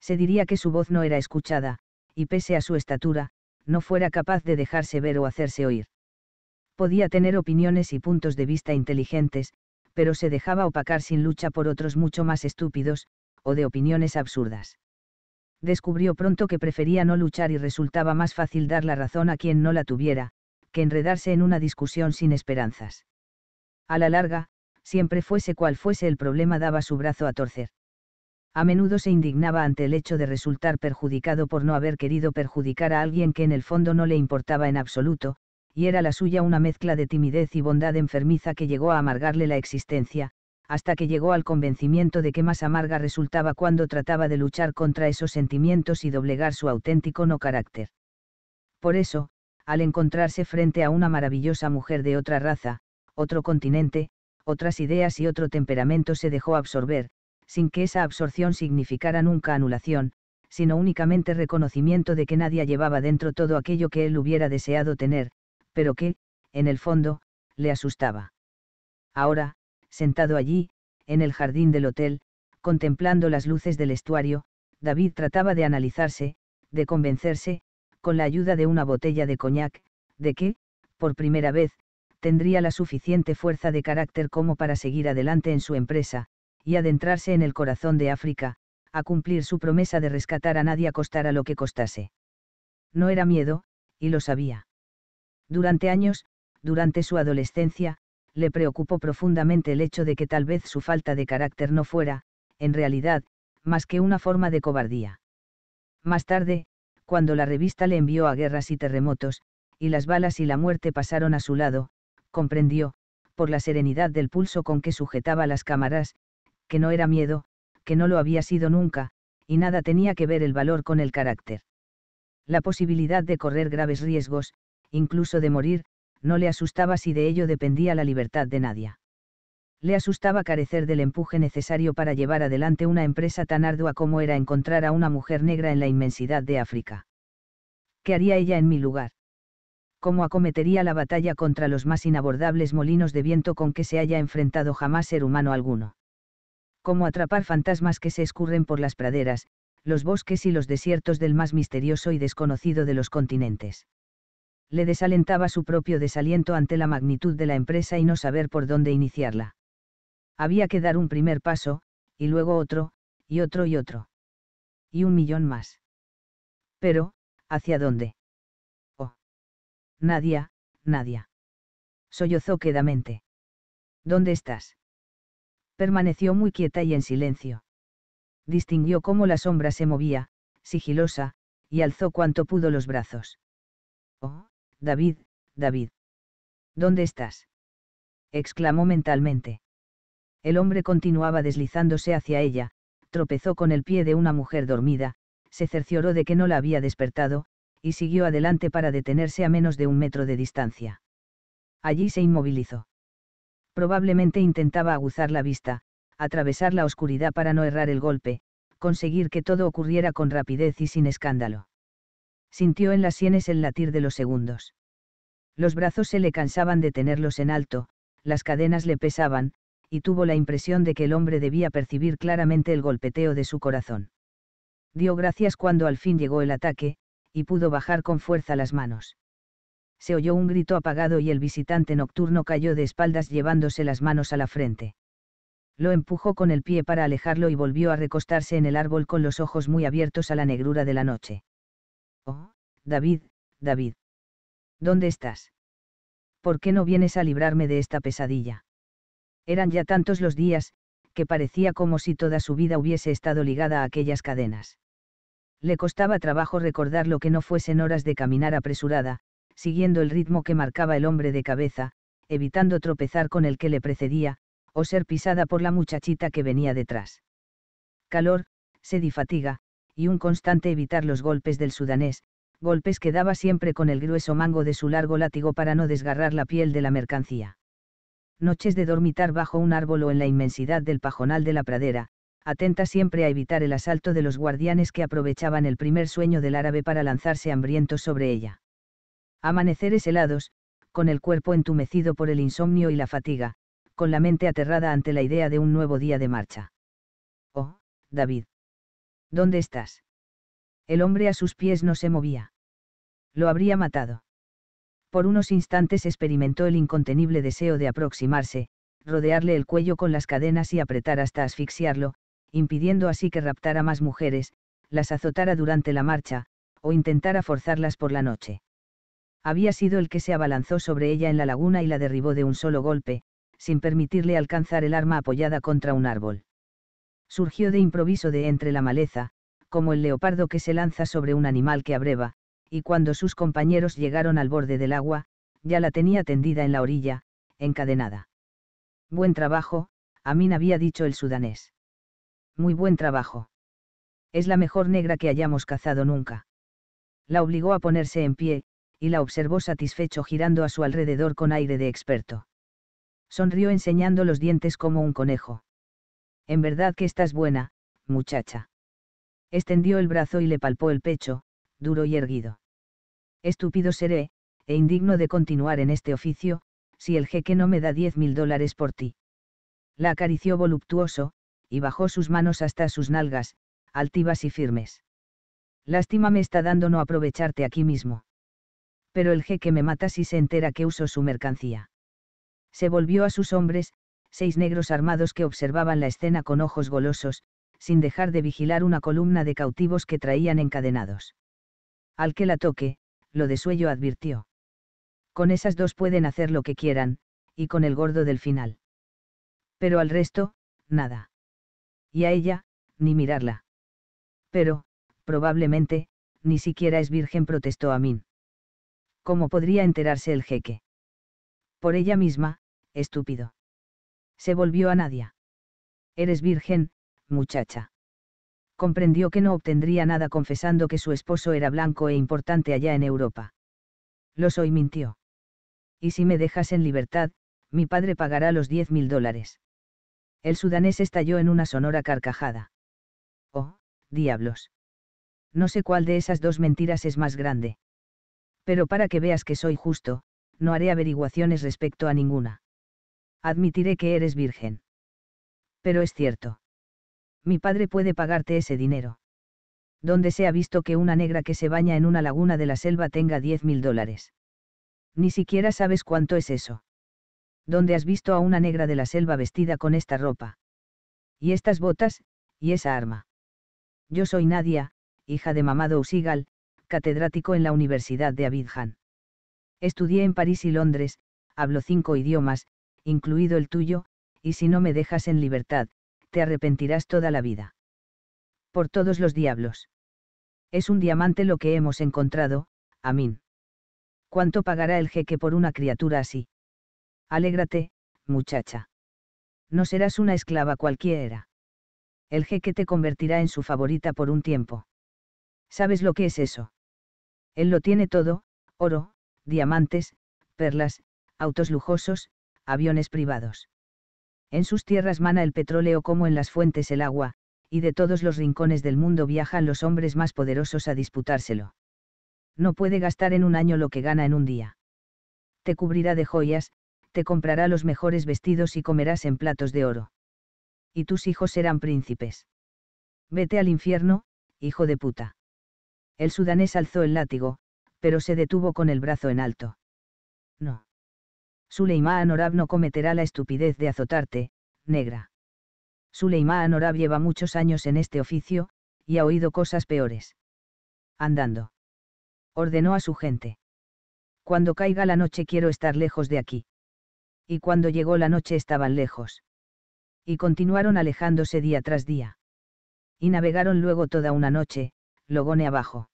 Se diría que su voz no era escuchada, y pese a su estatura, no fuera capaz de dejarse ver o hacerse oír. Podía tener opiniones y puntos de vista inteligentes, pero se dejaba opacar sin lucha por otros mucho más estúpidos, o de opiniones absurdas. Descubrió pronto que prefería no luchar y resultaba más fácil dar la razón a quien no la tuviera, que enredarse en una discusión sin esperanzas. A la larga, siempre fuese cual fuese el problema daba su brazo a torcer a menudo se indignaba ante el hecho de resultar perjudicado por no haber querido perjudicar a alguien que en el fondo no le importaba en absoluto, y era la suya una mezcla de timidez y bondad enfermiza que llegó a amargarle la existencia, hasta que llegó al convencimiento de que más amarga resultaba cuando trataba de luchar contra esos sentimientos y doblegar su auténtico no carácter. Por eso, al encontrarse frente a una maravillosa mujer de otra raza, otro continente, otras ideas y otro temperamento se dejó absorber, sin que esa absorción significara nunca anulación, sino únicamente reconocimiento de que nadie llevaba dentro todo aquello que él hubiera deseado tener, pero que, en el fondo, le asustaba. Ahora, sentado allí, en el jardín del hotel, contemplando las luces del estuario, David trataba de analizarse, de convencerse, con la ayuda de una botella de coñac, de que, por primera vez, tendría la suficiente fuerza de carácter como para seguir adelante en su empresa, y adentrarse en el corazón de África, a cumplir su promesa de rescatar a nadie a costara lo que costase. No era miedo, y lo sabía. Durante años, durante su adolescencia, le preocupó profundamente el hecho de que tal vez su falta de carácter no fuera, en realidad, más que una forma de cobardía. Más tarde, cuando la revista le envió a guerras y terremotos, y las balas y la muerte pasaron a su lado, comprendió, por la serenidad del pulso con que sujetaba las cámaras, que no era miedo, que no lo había sido nunca, y nada tenía que ver el valor con el carácter. La posibilidad de correr graves riesgos, incluso de morir, no le asustaba si de ello dependía la libertad de nadie. Le asustaba carecer del empuje necesario para llevar adelante una empresa tan ardua como era encontrar a una mujer negra en la inmensidad de África. ¿Qué haría ella en mi lugar? ¿Cómo acometería la batalla contra los más inabordables molinos de viento con que se haya enfrentado jamás ser humano alguno? como atrapar fantasmas que se escurren por las praderas, los bosques y los desiertos del más misterioso y desconocido de los continentes. Le desalentaba su propio desaliento ante la magnitud de la empresa y no saber por dónde iniciarla. Había que dar un primer paso, y luego otro, y otro y otro. Y un millón más. Pero, ¿hacia dónde? Oh. Nadia, Nadia. Sollozó quedamente. ¿Dónde estás? permaneció muy quieta y en silencio. Distinguió cómo la sombra se movía, sigilosa, y alzó cuanto pudo los brazos. Oh, David, David. ¿Dónde estás? exclamó mentalmente. El hombre continuaba deslizándose hacia ella, tropezó con el pie de una mujer dormida, se cercioró de que no la había despertado, y siguió adelante para detenerse a menos de un metro de distancia. Allí se inmovilizó probablemente intentaba aguzar la vista, atravesar la oscuridad para no errar el golpe, conseguir que todo ocurriera con rapidez y sin escándalo. Sintió en las sienes el latir de los segundos. Los brazos se le cansaban de tenerlos en alto, las cadenas le pesaban, y tuvo la impresión de que el hombre debía percibir claramente el golpeteo de su corazón. Dio gracias cuando al fin llegó el ataque, y pudo bajar con fuerza las manos se oyó un grito apagado y el visitante nocturno cayó de espaldas llevándose las manos a la frente. Lo empujó con el pie para alejarlo y volvió a recostarse en el árbol con los ojos muy abiertos a la negrura de la noche. Oh, David, David. ¿Dónde estás? ¿Por qué no vienes a librarme de esta pesadilla? Eran ya tantos los días, que parecía como si toda su vida hubiese estado ligada a aquellas cadenas. Le costaba trabajo recordar lo que no fuesen horas de caminar apresurada, siguiendo el ritmo que marcaba el hombre de cabeza, evitando tropezar con el que le precedía, o ser pisada por la muchachita que venía detrás. Calor, sed y fatiga, y un constante evitar los golpes del sudanés, golpes que daba siempre con el grueso mango de su largo látigo para no desgarrar la piel de la mercancía. Noches de dormitar bajo un árbol o en la inmensidad del pajonal de la pradera, atenta siempre a evitar el asalto de los guardianes que aprovechaban el primer sueño del árabe para lanzarse hambrientos sobre ella. Amaneceres helados, con el cuerpo entumecido por el insomnio y la fatiga, con la mente aterrada ante la idea de un nuevo día de marcha. Oh, David. ¿Dónde estás? El hombre a sus pies no se movía. Lo habría matado. Por unos instantes experimentó el incontenible deseo de aproximarse, rodearle el cuello con las cadenas y apretar hasta asfixiarlo, impidiendo así que raptara más mujeres, las azotara durante la marcha, o intentara forzarlas por la noche había sido el que se abalanzó sobre ella en la laguna y la derribó de un solo golpe, sin permitirle alcanzar el arma apoyada contra un árbol. Surgió de improviso de entre la maleza, como el leopardo que se lanza sobre un animal que abreva, y cuando sus compañeros llegaron al borde del agua, ya la tenía tendida en la orilla, encadenada. Buen trabajo, Amin había dicho el sudanés. Muy buen trabajo. Es la mejor negra que hayamos cazado nunca. La obligó a ponerse en pie, y la observó satisfecho girando a su alrededor con aire de experto. Sonrió enseñando los dientes como un conejo. En verdad que estás buena, muchacha. Extendió el brazo y le palpó el pecho, duro y erguido. Estúpido seré, e indigno de continuar en este oficio, si el jeque no me da diez mil dólares por ti. La acarició voluptuoso, y bajó sus manos hasta sus nalgas, altivas y firmes. Lástima me está dando no aprovecharte aquí mismo pero el jeque me mata si se entera que uso su mercancía. Se volvió a sus hombres, seis negros armados que observaban la escena con ojos golosos, sin dejar de vigilar una columna de cautivos que traían encadenados. Al que la toque, lo de suello advirtió. Con esas dos pueden hacer lo que quieran, y con el gordo del final. Pero al resto, nada. Y a ella, ni mirarla. Pero, probablemente, ni siquiera es virgen, protestó Amin. ¿Cómo podría enterarse el jeque? Por ella misma, estúpido. Se volvió a Nadia. Eres virgen, muchacha. Comprendió que no obtendría nada confesando que su esposo era blanco e importante allá en Europa. Lo soy, mintió. Y si me dejas en libertad, mi padre pagará los diez mil dólares. El sudanés estalló en una sonora carcajada. Oh, diablos. No sé cuál de esas dos mentiras es más grande. Pero para que veas que soy justo, no haré averiguaciones respecto a ninguna. Admitiré que eres virgen. Pero es cierto. Mi padre puede pagarte ese dinero. ¿Dónde se ha visto que una negra que se baña en una laguna de la selva tenga 10 mil dólares? Ni siquiera sabes cuánto es eso. ¿Dónde has visto a una negra de la selva vestida con esta ropa? Y estas botas, y esa arma. Yo soy Nadia, hija de Mamado Usigal, catedrático en la Universidad de Abidjan. Estudié en París y Londres, hablo cinco idiomas, incluido el tuyo, y si no me dejas en libertad, te arrepentirás toda la vida. Por todos los diablos. Es un diamante lo que hemos encontrado, Amin. ¿Cuánto pagará el jeque por una criatura así? Alégrate, muchacha. No serás una esclava cualquiera. El jeque te convertirá en su favorita por un tiempo. ¿Sabes lo que es eso? Él lo tiene todo, oro, diamantes, perlas, autos lujosos, aviones privados. En sus tierras mana el petróleo como en las fuentes el agua, y de todos los rincones del mundo viajan los hombres más poderosos a disputárselo. No puede gastar en un año lo que gana en un día. Te cubrirá de joyas, te comprará los mejores vestidos y comerás en platos de oro. Y tus hijos serán príncipes. Vete al infierno, hijo de puta. El sudanés alzó el látigo, pero se detuvo con el brazo en alto. No. Suleimán Anorab no cometerá la estupidez de azotarte, negra. Suleimán Anorab lleva muchos años en este oficio, y ha oído cosas peores. Andando. Ordenó a su gente. Cuando caiga la noche quiero estar lejos de aquí. Y cuando llegó la noche estaban lejos. Y continuaron alejándose día tras día. Y navegaron luego toda una noche, logone abajo.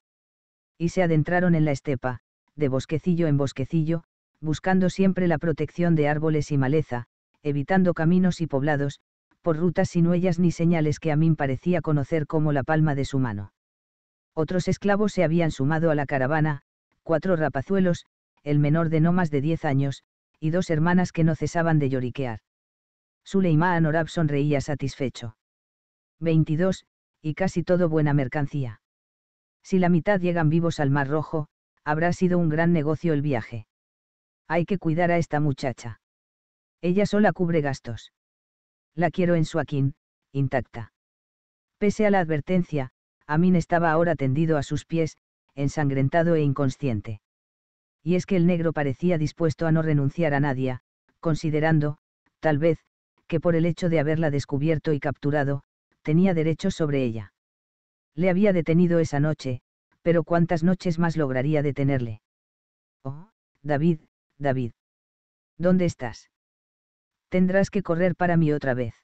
Y se adentraron en la estepa, de bosquecillo en bosquecillo, buscando siempre la protección de árboles y maleza, evitando caminos y poblados, por rutas sin huellas ni señales que a mí parecía conocer como la palma de su mano. Otros esclavos se habían sumado a la caravana, cuatro rapazuelos, el menor de no más de diez años, y dos hermanas que no cesaban de lloriquear. Suleimán Orab sonreía satisfecho. 22, y casi todo buena mercancía. Si la mitad llegan vivos al Mar Rojo, habrá sido un gran negocio el viaje. Hay que cuidar a esta muchacha. Ella sola cubre gastos. La quiero en Suaquín, intacta. Pese a la advertencia, Amin estaba ahora tendido a sus pies, ensangrentado e inconsciente. Y es que el negro parecía dispuesto a no renunciar a nadie, considerando, tal vez, que por el hecho de haberla descubierto y capturado, tenía derechos sobre ella. Le había detenido esa noche, pero cuántas noches más lograría detenerle. Oh, David, David. ¿Dónde estás? Tendrás que correr para mí otra vez.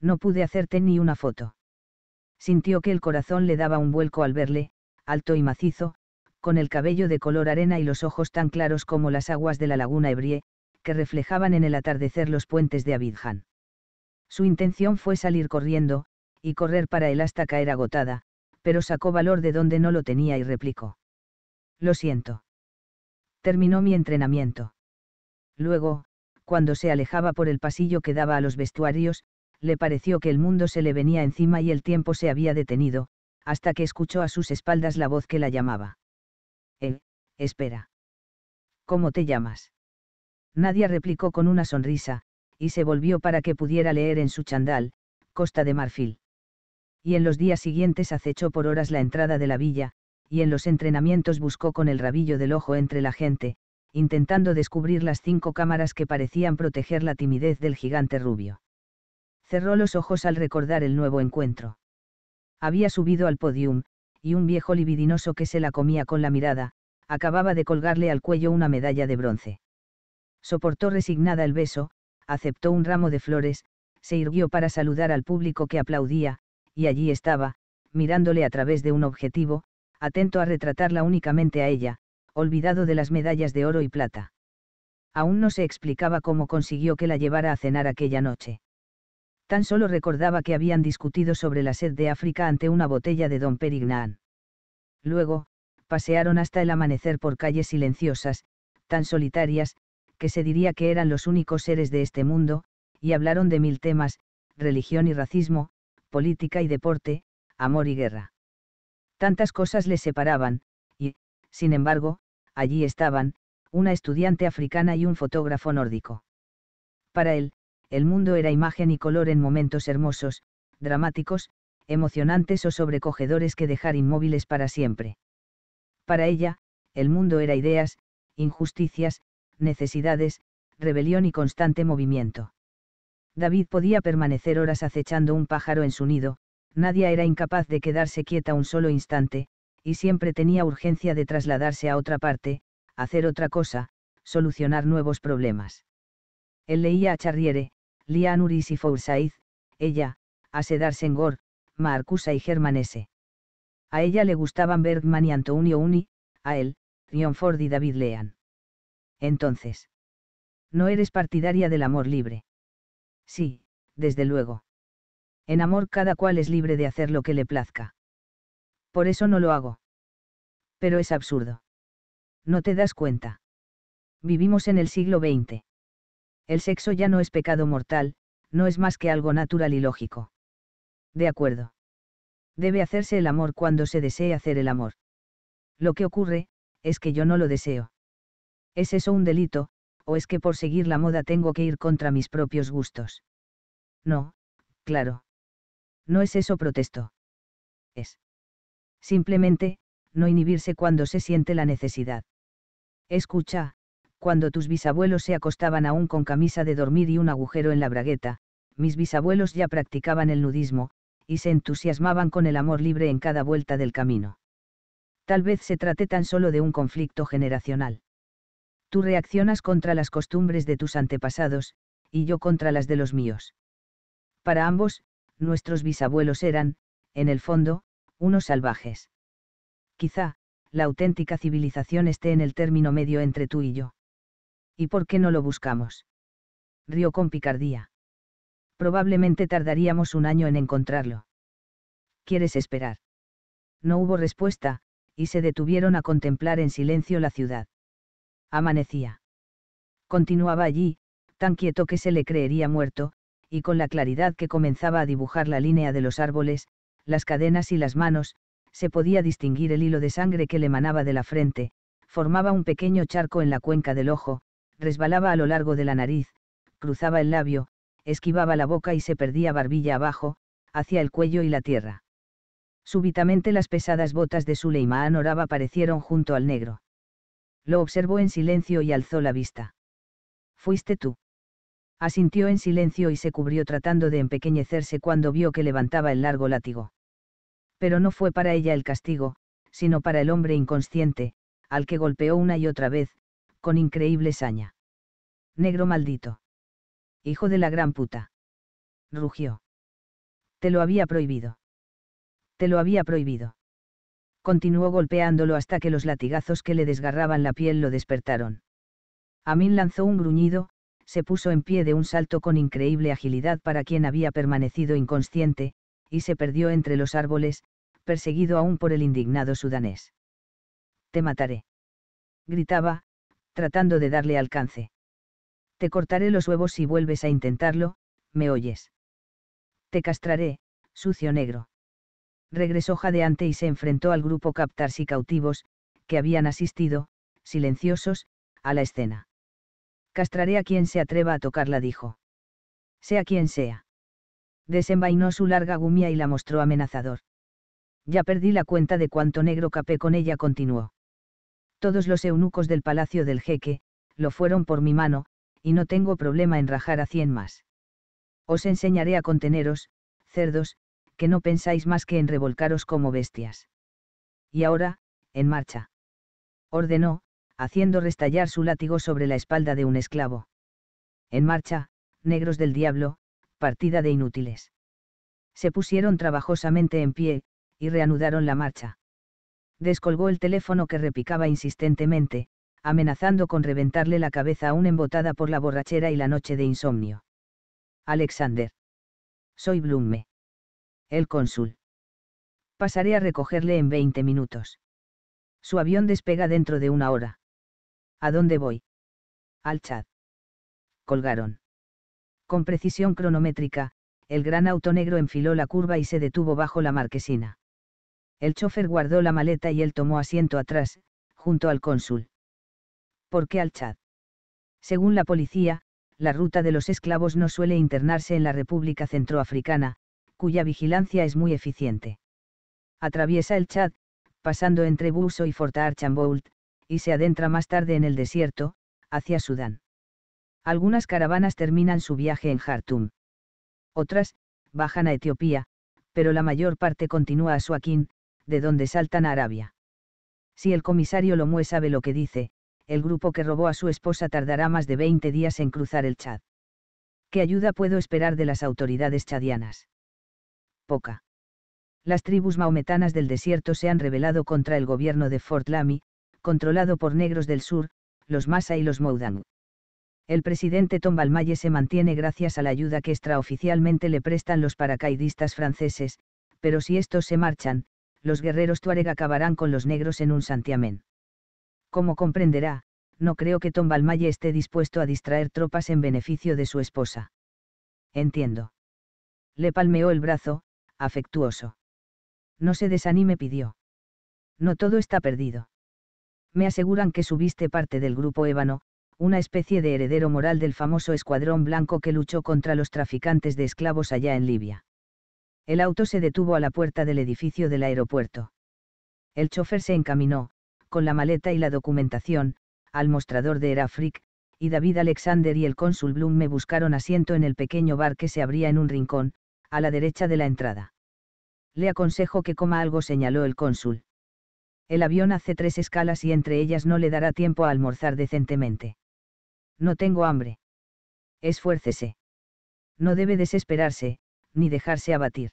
No pude hacerte ni una foto. Sintió que el corazón le daba un vuelco al verle, alto y macizo, con el cabello de color arena y los ojos tan claros como las aguas de la laguna Ebrie, que reflejaban en el atardecer los puentes de Abidjan. Su intención fue salir corriendo, y correr para él hasta caer agotada, pero sacó valor de donde no lo tenía y replicó. Lo siento. Terminó mi entrenamiento. Luego, cuando se alejaba por el pasillo que daba a los vestuarios, le pareció que el mundo se le venía encima y el tiempo se había detenido, hasta que escuchó a sus espaldas la voz que la llamaba. Eh, espera. ¿Cómo te llamas? Nadia replicó con una sonrisa, y se volvió para que pudiera leer en su chandal, Costa de Marfil y en los días siguientes acechó por horas la entrada de la villa, y en los entrenamientos buscó con el rabillo del ojo entre la gente, intentando descubrir las cinco cámaras que parecían proteger la timidez del gigante rubio. Cerró los ojos al recordar el nuevo encuentro. Había subido al podium, y un viejo libidinoso que se la comía con la mirada, acababa de colgarle al cuello una medalla de bronce. Soportó resignada el beso, aceptó un ramo de flores, se irguió para saludar al público que aplaudía, y allí estaba, mirándole a través de un objetivo, atento a retratarla únicamente a ella, olvidado de las medallas de oro y plata. Aún no se explicaba cómo consiguió que la llevara a cenar aquella noche. Tan solo recordaba que habían discutido sobre la sed de África ante una botella de Don Perignán. Luego, pasearon hasta el amanecer por calles silenciosas, tan solitarias, que se diría que eran los únicos seres de este mundo, y hablaron de mil temas, religión y racismo, política y deporte, amor y guerra. Tantas cosas le separaban, y, sin embargo, allí estaban, una estudiante africana y un fotógrafo nórdico. Para él, el mundo era imagen y color en momentos hermosos, dramáticos, emocionantes o sobrecogedores que dejar inmóviles para siempre. Para ella, el mundo era ideas, injusticias, necesidades, rebelión y constante movimiento. David podía permanecer horas acechando un pájaro en su nido, nadie era incapaz de quedarse quieta un solo instante, y siempre tenía urgencia de trasladarse a otra parte, hacer otra cosa, solucionar nuevos problemas. Él leía a Charriere, Lia y Forsyth, ella, a Sedar Sengor, Marcusa y Germanese. A ella le gustaban Bergman y Antonio Uni, a él, Rionford y David Lean. Entonces. No eres partidaria del amor libre. Sí, desde luego. En amor cada cual es libre de hacer lo que le plazca. Por eso no lo hago. Pero es absurdo. No te das cuenta. Vivimos en el siglo XX. El sexo ya no es pecado mortal, no es más que algo natural y lógico. De acuerdo. Debe hacerse el amor cuando se desee hacer el amor. Lo que ocurre, es que yo no lo deseo. ¿Es eso un delito, o es que por seguir la moda tengo que ir contra mis propios gustos. No, claro. No es eso, protesto. Es. Simplemente, no inhibirse cuando se siente la necesidad. Escucha, cuando tus bisabuelos se acostaban aún con camisa de dormir y un agujero en la bragueta, mis bisabuelos ya practicaban el nudismo, y se entusiasmaban con el amor libre en cada vuelta del camino. Tal vez se trate tan solo de un conflicto generacional. Tú reaccionas contra las costumbres de tus antepasados, y yo contra las de los míos. Para ambos, nuestros bisabuelos eran, en el fondo, unos salvajes. Quizá, la auténtica civilización esté en el término medio entre tú y yo. ¿Y por qué no lo buscamos? Río con picardía. Probablemente tardaríamos un año en encontrarlo. ¿Quieres esperar? No hubo respuesta, y se detuvieron a contemplar en silencio la ciudad amanecía. Continuaba allí, tan quieto que se le creería muerto, y con la claridad que comenzaba a dibujar la línea de los árboles, las cadenas y las manos, se podía distinguir el hilo de sangre que le manaba de la frente, formaba un pequeño charco en la cuenca del ojo, resbalaba a lo largo de la nariz, cruzaba el labio, esquivaba la boca y se perdía barbilla abajo, hacia el cuello y la tierra. Súbitamente las pesadas botas de Suleimán Oraba aparecieron junto al negro. Lo observó en silencio y alzó la vista. Fuiste tú. Asintió en silencio y se cubrió tratando de empequeñecerse cuando vio que levantaba el largo látigo. Pero no fue para ella el castigo, sino para el hombre inconsciente, al que golpeó una y otra vez, con increíble saña. Negro maldito. Hijo de la gran puta. Rugió. Te lo había prohibido. Te lo había prohibido continuó golpeándolo hasta que los latigazos que le desgarraban la piel lo despertaron. Amin lanzó un gruñido, se puso en pie de un salto con increíble agilidad para quien había permanecido inconsciente, y se perdió entre los árboles, perseguido aún por el indignado sudanés. Te mataré. Gritaba, tratando de darle alcance. Te cortaré los huevos si vuelves a intentarlo, ¿me oyes? Te castraré, sucio negro regresó jadeante y se enfrentó al grupo captars y cautivos, que habían asistido, silenciosos, a la escena. Castraré a quien se atreva a tocarla, dijo. Sea quien sea. Desenvainó su larga gumia y la mostró amenazador. Ya perdí la cuenta de cuánto negro capé con ella, continuó. Todos los eunucos del palacio del jeque, lo fueron por mi mano, y no tengo problema en rajar a cien más. Os enseñaré a conteneros, cerdos, que no pensáis más que en revolcaros como bestias. Y ahora, en marcha. Ordenó, haciendo restallar su látigo sobre la espalda de un esclavo. En marcha, negros del diablo, partida de inútiles. Se pusieron trabajosamente en pie, y reanudaron la marcha. Descolgó el teléfono que repicaba insistentemente, amenazando con reventarle la cabeza aún embotada por la borrachera y la noche de insomnio. Alexander. Soy Blume. El cónsul. Pasaré a recogerle en 20 minutos. Su avión despega dentro de una hora. ¿A dónde voy? Al Chad. Colgaron. Con precisión cronométrica, el gran auto negro enfiló la curva y se detuvo bajo la marquesina. El chofer guardó la maleta y él tomó asiento atrás, junto al cónsul. ¿Por qué al Chad? Según la policía, la ruta de los esclavos no suele internarse en la República Centroafricana, cuya vigilancia es muy eficiente. Atraviesa el Chad, pasando entre Buso y Archambault, y se adentra más tarde en el desierto, hacia Sudán. Algunas caravanas terminan su viaje en Jartum. Otras, bajan a Etiopía, pero la mayor parte continúa a Suakin, de donde saltan a Arabia. Si el comisario Lomue sabe lo que dice, el grupo que robó a su esposa tardará más de 20 días en cruzar el Chad. ¿Qué ayuda puedo esperar de las autoridades chadianas? poca. Las tribus maometanas del desierto se han rebelado contra el gobierno de Fort Lamy, controlado por negros del sur, los Masa y los Moudang. El presidente Tom se mantiene gracias a la ayuda que extraoficialmente le prestan los paracaidistas franceses, pero si estos se marchan, los guerreros Tuareg acabarán con los negros en un santiamén. Como comprenderá, no creo que Tom esté dispuesto a distraer tropas en beneficio de su esposa. Entiendo. Le palmeó el brazo, afectuoso. No se desanime, pidió. No todo está perdido. Me aseguran que subiste parte del grupo Ébano, una especie de heredero moral del famoso escuadrón blanco que luchó contra los traficantes de esclavos allá en Libia. El auto se detuvo a la puerta del edificio del aeropuerto. El chofer se encaminó, con la maleta y la documentación, al mostrador de Erafric, y David Alexander y el cónsul Bloom me buscaron asiento en el pequeño bar que se abría en un rincón, a la derecha de la entrada. Le aconsejo que coma algo, señaló el cónsul. El avión hace tres escalas y entre ellas no le dará tiempo a almorzar decentemente. No tengo hambre. Esfuércese. No debe desesperarse, ni dejarse abatir.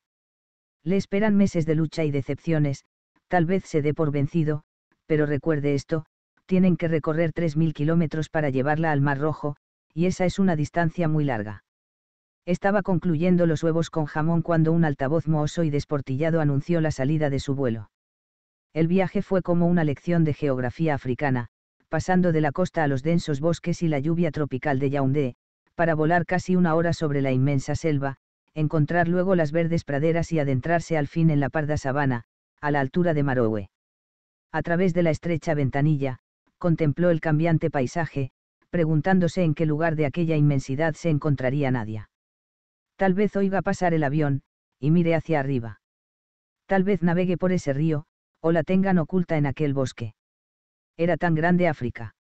Le esperan meses de lucha y decepciones, tal vez se dé por vencido, pero recuerde esto, tienen que recorrer 3.000 kilómetros para llevarla al Mar Rojo, y esa es una distancia muy larga. Estaba concluyendo los huevos con jamón cuando un altavoz mohoso y desportillado anunció la salida de su vuelo. El viaje fue como una lección de geografía africana, pasando de la costa a los densos bosques y la lluvia tropical de Yaoundé, para volar casi una hora sobre la inmensa selva, encontrar luego las verdes praderas y adentrarse al fin en la parda sabana, a la altura de Marowe. A través de la estrecha ventanilla, contempló el cambiante paisaje, preguntándose en qué lugar de aquella inmensidad se encontraría Nadia. Tal vez oiga pasar el avión, y mire hacia arriba. Tal vez navegue por ese río, o la tengan oculta en aquel bosque. Era tan grande África.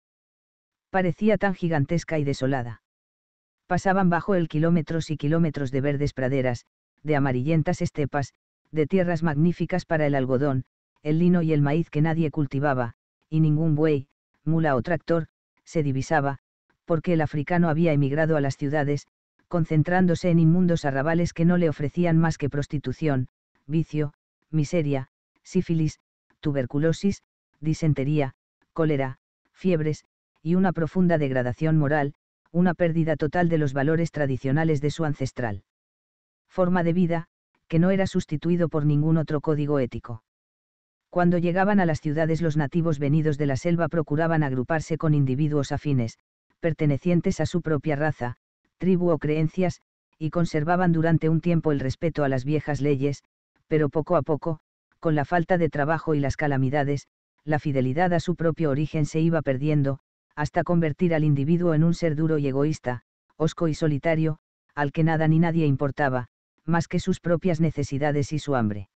Parecía tan gigantesca y desolada. Pasaban bajo el kilómetros y kilómetros de verdes praderas, de amarillentas estepas, de tierras magníficas para el algodón, el lino y el maíz que nadie cultivaba, y ningún buey, mula o tractor, se divisaba, porque el africano había emigrado a las ciudades, concentrándose en inmundos arrabales que no le ofrecían más que prostitución, vicio, miseria, sífilis, tuberculosis, disentería, cólera, fiebres, y una profunda degradación moral, una pérdida total de los valores tradicionales de su ancestral forma de vida, que no era sustituido por ningún otro código ético. Cuando llegaban a las ciudades los nativos venidos de la selva procuraban agruparse con individuos afines, pertenecientes a su propia raza, tribu o creencias, y conservaban durante un tiempo el respeto a las viejas leyes, pero poco a poco, con la falta de trabajo y las calamidades, la fidelidad a su propio origen se iba perdiendo, hasta convertir al individuo en un ser duro y egoísta, osco y solitario, al que nada ni nadie importaba, más que sus propias necesidades y su hambre.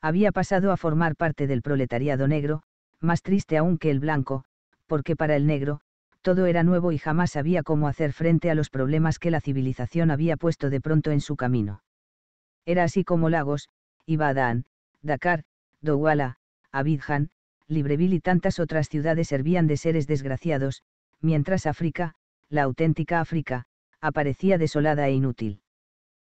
Había pasado a formar parte del proletariado negro, más triste aún que el blanco, porque para el negro, todo era nuevo y jamás sabía cómo hacer frente a los problemas que la civilización había puesto de pronto en su camino. Era así como Lagos, Ibadán, Dakar, Douala, Abidjan, Libreville y tantas otras ciudades servían de seres desgraciados, mientras África, la auténtica África, aparecía desolada e inútil.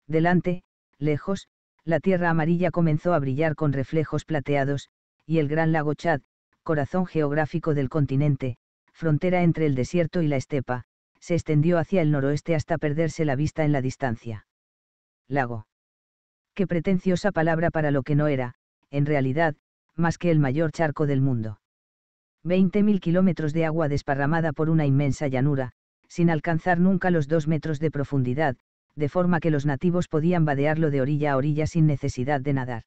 Delante, lejos, la tierra amarilla comenzó a brillar con reflejos plateados, y el gran lago Chad, corazón geográfico del continente, frontera entre el desierto y la estepa, se extendió hacia el noroeste hasta perderse la vista en la distancia. Lago. Qué pretenciosa palabra para lo que no era, en realidad, más que el mayor charco del mundo. Veinte mil kilómetros de agua desparramada por una inmensa llanura, sin alcanzar nunca los dos metros de profundidad, de forma que los nativos podían vadearlo de orilla a orilla sin necesidad de nadar.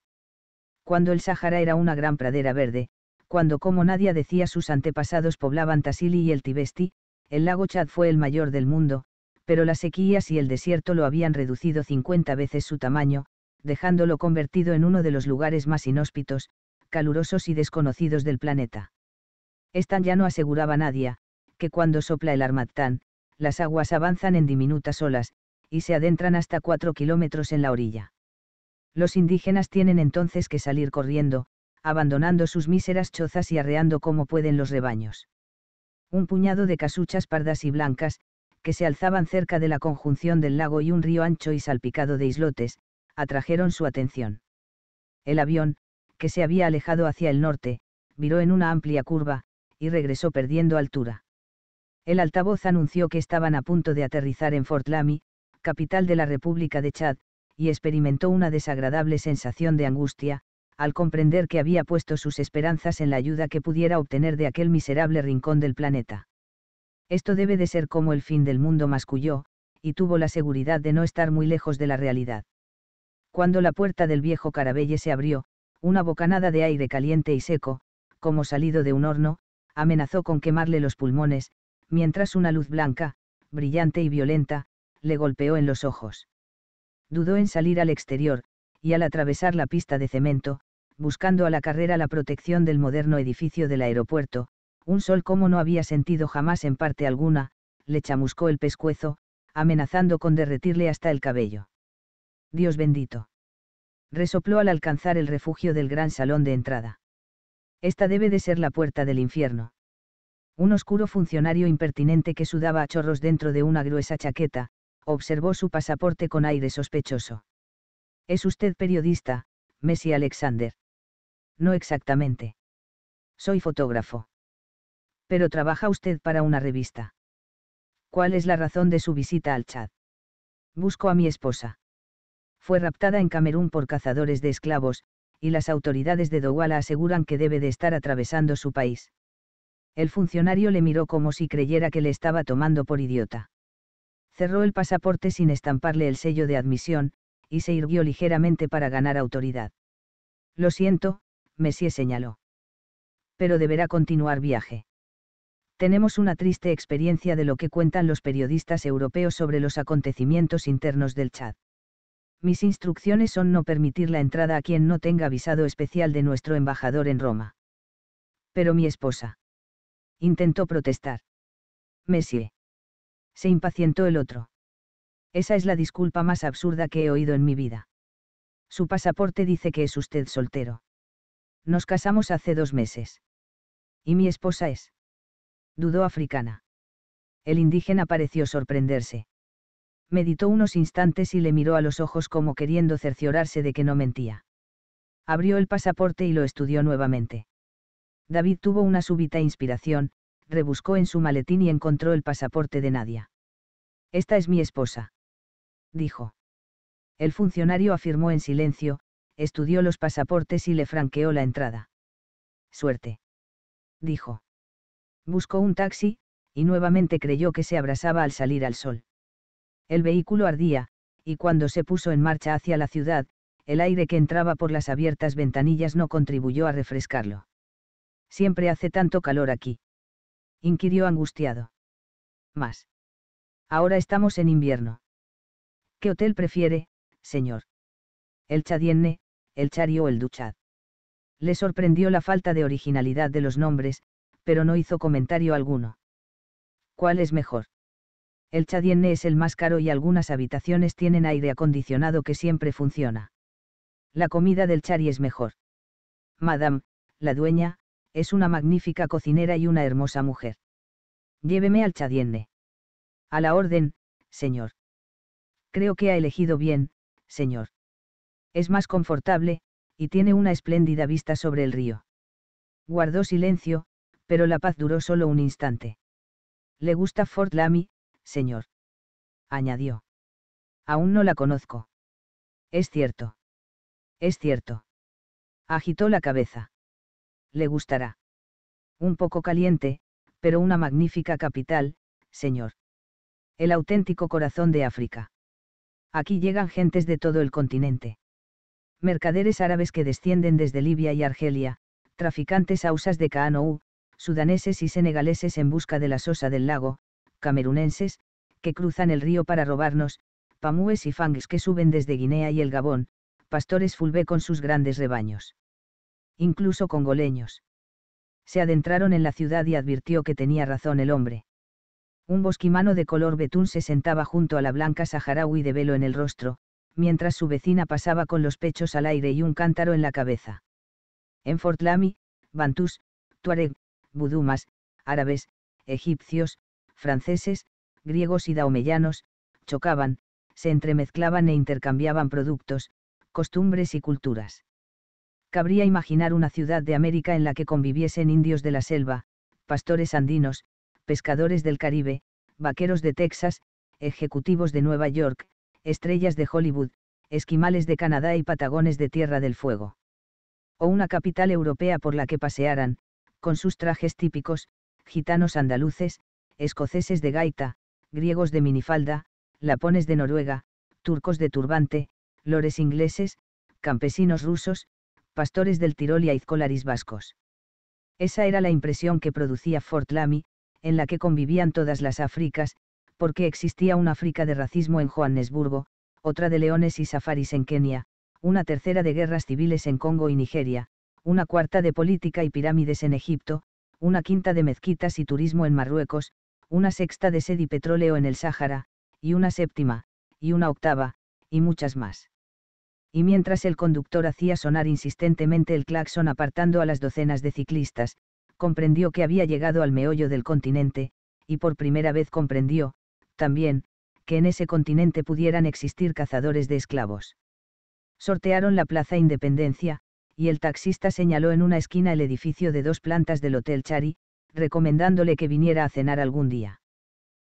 Cuando el Sahara era una gran pradera verde, cuando como nadie decía sus antepasados poblaban Tasili y el Tibesti, el lago Chad fue el mayor del mundo, pero las sequías y el desierto lo habían reducido 50 veces su tamaño, dejándolo convertido en uno de los lugares más inhóspitos, calurosos y desconocidos del planeta. Están ya no aseguraba nadie, que cuando sopla el Armatán, las aguas avanzan en diminutas olas, y se adentran hasta 4 kilómetros en la orilla. Los indígenas tienen entonces que salir corriendo, abandonando sus míseras chozas y arreando como pueden los rebaños. Un puñado de casuchas pardas y blancas, que se alzaban cerca de la conjunción del lago y un río ancho y salpicado de islotes, atrajeron su atención. El avión, que se había alejado hacia el norte, viró en una amplia curva, y regresó perdiendo altura. El altavoz anunció que estaban a punto de aterrizar en Fort Lamy, capital de la República de Chad, y experimentó una desagradable sensación de angustia, al comprender que había puesto sus esperanzas en la ayuda que pudiera obtener de aquel miserable rincón del planeta. Esto debe de ser como el fin del mundo masculló, y tuvo la seguridad de no estar muy lejos de la realidad. Cuando la puerta del viejo Carabelle se abrió, una bocanada de aire caliente y seco, como salido de un horno, amenazó con quemarle los pulmones, mientras una luz blanca, brillante y violenta, le golpeó en los ojos. Dudó en salir al exterior, y al atravesar la pista de cemento, buscando a la carrera la protección del moderno edificio del aeropuerto, un sol como no había sentido jamás en parte alguna, le chamuscó el pescuezo, amenazando con derretirle hasta el cabello. Dios bendito. Resopló al alcanzar el refugio del gran salón de entrada. Esta debe de ser la puerta del infierno. Un oscuro funcionario impertinente que sudaba a chorros dentro de una gruesa chaqueta, observó su pasaporte con aire sospechoso. Es usted periodista, Messi Alexander. No exactamente. Soy fotógrafo. Pero trabaja usted para una revista. ¿Cuál es la razón de su visita al Chad? Busco a mi esposa. Fue raptada en Camerún por cazadores de esclavos, y las autoridades de Douala aseguran que debe de estar atravesando su país. El funcionario le miró como si creyera que le estaba tomando por idiota. Cerró el pasaporte sin estamparle el sello de admisión, y se irguió ligeramente para ganar autoridad. Lo siento, Messier señaló. Pero deberá continuar viaje. Tenemos una triste experiencia de lo que cuentan los periodistas europeos sobre los acontecimientos internos del Chad. Mis instrucciones son no permitir la entrada a quien no tenga visado especial de nuestro embajador en Roma. Pero mi esposa. Intentó protestar. Messier. Se impacientó el otro. Esa es la disculpa más absurda que he oído en mi vida. Su pasaporte dice que es usted soltero. Nos casamos hace dos meses. Y mi esposa es. Dudó africana. El indígena pareció sorprenderse. Meditó unos instantes y le miró a los ojos como queriendo cerciorarse de que no mentía. Abrió el pasaporte y lo estudió nuevamente. David tuvo una súbita inspiración, rebuscó en su maletín y encontró el pasaporte de Nadia. Esta es mi esposa dijo. El funcionario afirmó en silencio, estudió los pasaportes y le franqueó la entrada. Suerte. Dijo. Buscó un taxi, y nuevamente creyó que se abrasaba al salir al sol. El vehículo ardía, y cuando se puso en marcha hacia la ciudad, el aire que entraba por las abiertas ventanillas no contribuyó a refrescarlo. Siempre hace tanto calor aquí. Inquirió angustiado. Más. Ahora estamos en invierno. ¿Qué hotel prefiere, señor? ¿El Chadienne, el Chari o el Duchad? Le sorprendió la falta de originalidad de los nombres, pero no hizo comentario alguno. ¿Cuál es mejor? El Chadienne es el más caro y algunas habitaciones tienen aire acondicionado que siempre funciona. La comida del Chari es mejor. Madame, la dueña, es una magnífica cocinera y una hermosa mujer. Lléveme al Chadienne. A la orden, señor. Creo que ha elegido bien, señor. Es más confortable, y tiene una espléndida vista sobre el río. Guardó silencio, pero la paz duró solo un instante. Le gusta Fort Lamy, señor. Añadió. Aún no la conozco. Es cierto. Es cierto. Agitó la cabeza. Le gustará. Un poco caliente, pero una magnífica capital, señor. El auténtico corazón de África aquí llegan gentes de todo el continente. Mercaderes árabes que descienden desde Libia y Argelia, traficantes ausas de Kaanou, sudaneses y senegaleses en busca de la sosa del lago, camerunenses, que cruzan el río para robarnos, pamúes y fangs que suben desde Guinea y el Gabón, pastores fulbé con sus grandes rebaños. Incluso congoleños. Se adentraron en la ciudad y advirtió que tenía razón el hombre. Un bosquimano de color betún se sentaba junto a la blanca saharaui de velo en el rostro, mientras su vecina pasaba con los pechos al aire y un cántaro en la cabeza. En Fort Lamy, Bantus, Tuareg, Budumas, árabes, egipcios, franceses, griegos y daomellanos, chocaban, se entremezclaban e intercambiaban productos, costumbres y culturas. Cabría imaginar una ciudad de América en la que conviviesen indios de la selva, pastores andinos, pescadores del Caribe, vaqueros de Texas, ejecutivos de Nueva York, estrellas de Hollywood, esquimales de Canadá y patagones de Tierra del Fuego. O una capital europea por la que pasearan, con sus trajes típicos, gitanos andaluces, escoceses de gaita, griegos de minifalda, lapones de Noruega, turcos de turbante, lores ingleses, campesinos rusos, pastores del Tirol y aizcolaris vascos. Esa era la impresión que producía Fort Lamy, en la que convivían todas las Áfricas, porque existía una África de racismo en Johannesburgo, otra de leones y safaris en Kenia, una tercera de guerras civiles en Congo y Nigeria, una cuarta de política y pirámides en Egipto, una quinta de mezquitas y turismo en Marruecos, una sexta de sed y petróleo en el Sáhara, y una séptima, y una octava, y muchas más. Y mientras el conductor hacía sonar insistentemente el claxon apartando a las docenas de ciclistas, comprendió que había llegado al meollo del continente, y por primera vez comprendió, también, que en ese continente pudieran existir cazadores de esclavos. Sortearon la Plaza Independencia, y el taxista señaló en una esquina el edificio de dos plantas del Hotel Chari, recomendándole que viniera a cenar algún día.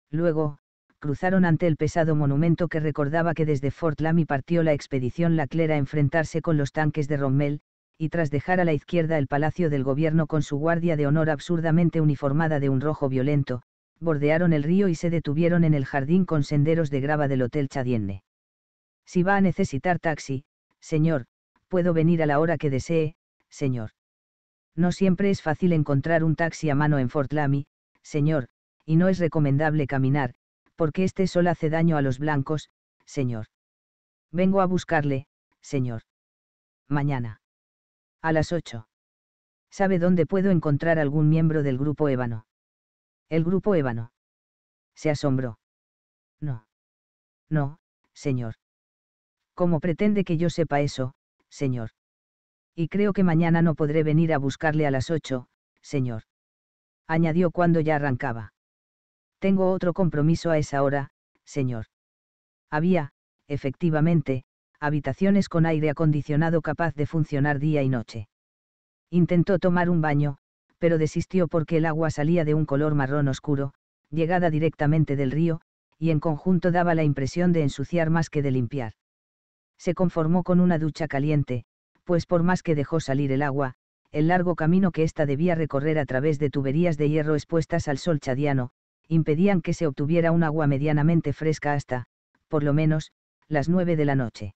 Luego, cruzaron ante el pesado monumento que recordaba que desde Fort Lamy partió la expedición Laclera a enfrentarse con los tanques de Rommel, y tras dejar a la izquierda el palacio del gobierno con su guardia de honor absurdamente uniformada de un rojo violento, bordearon el río y se detuvieron en el jardín con senderos de grava del Hotel Chadienne. Si va a necesitar taxi, señor, puedo venir a la hora que desee, señor. No siempre es fácil encontrar un taxi a mano en Fort Lamy, señor, y no es recomendable caminar, porque este sol hace daño a los blancos, señor. Vengo a buscarle, señor. Mañana. A las 8. ¿Sabe dónde puedo encontrar algún miembro del grupo ébano? El grupo ébano. Se asombró. No. No, señor. ¿Cómo pretende que yo sepa eso, señor? Y creo que mañana no podré venir a buscarle a las ocho, señor. Añadió cuando ya arrancaba. Tengo otro compromiso a esa hora, señor. Había, efectivamente, habitaciones con aire acondicionado capaz de funcionar día y noche. Intentó tomar un baño, pero desistió porque el agua salía de un color marrón oscuro, llegada directamente del río, y en conjunto daba la impresión de ensuciar más que de limpiar. Se conformó con una ducha caliente, pues por más que dejó salir el agua, el largo camino que ésta debía recorrer a través de tuberías de hierro expuestas al sol chadiano, impedían que se obtuviera un agua medianamente fresca hasta, por lo menos, las nueve de la noche.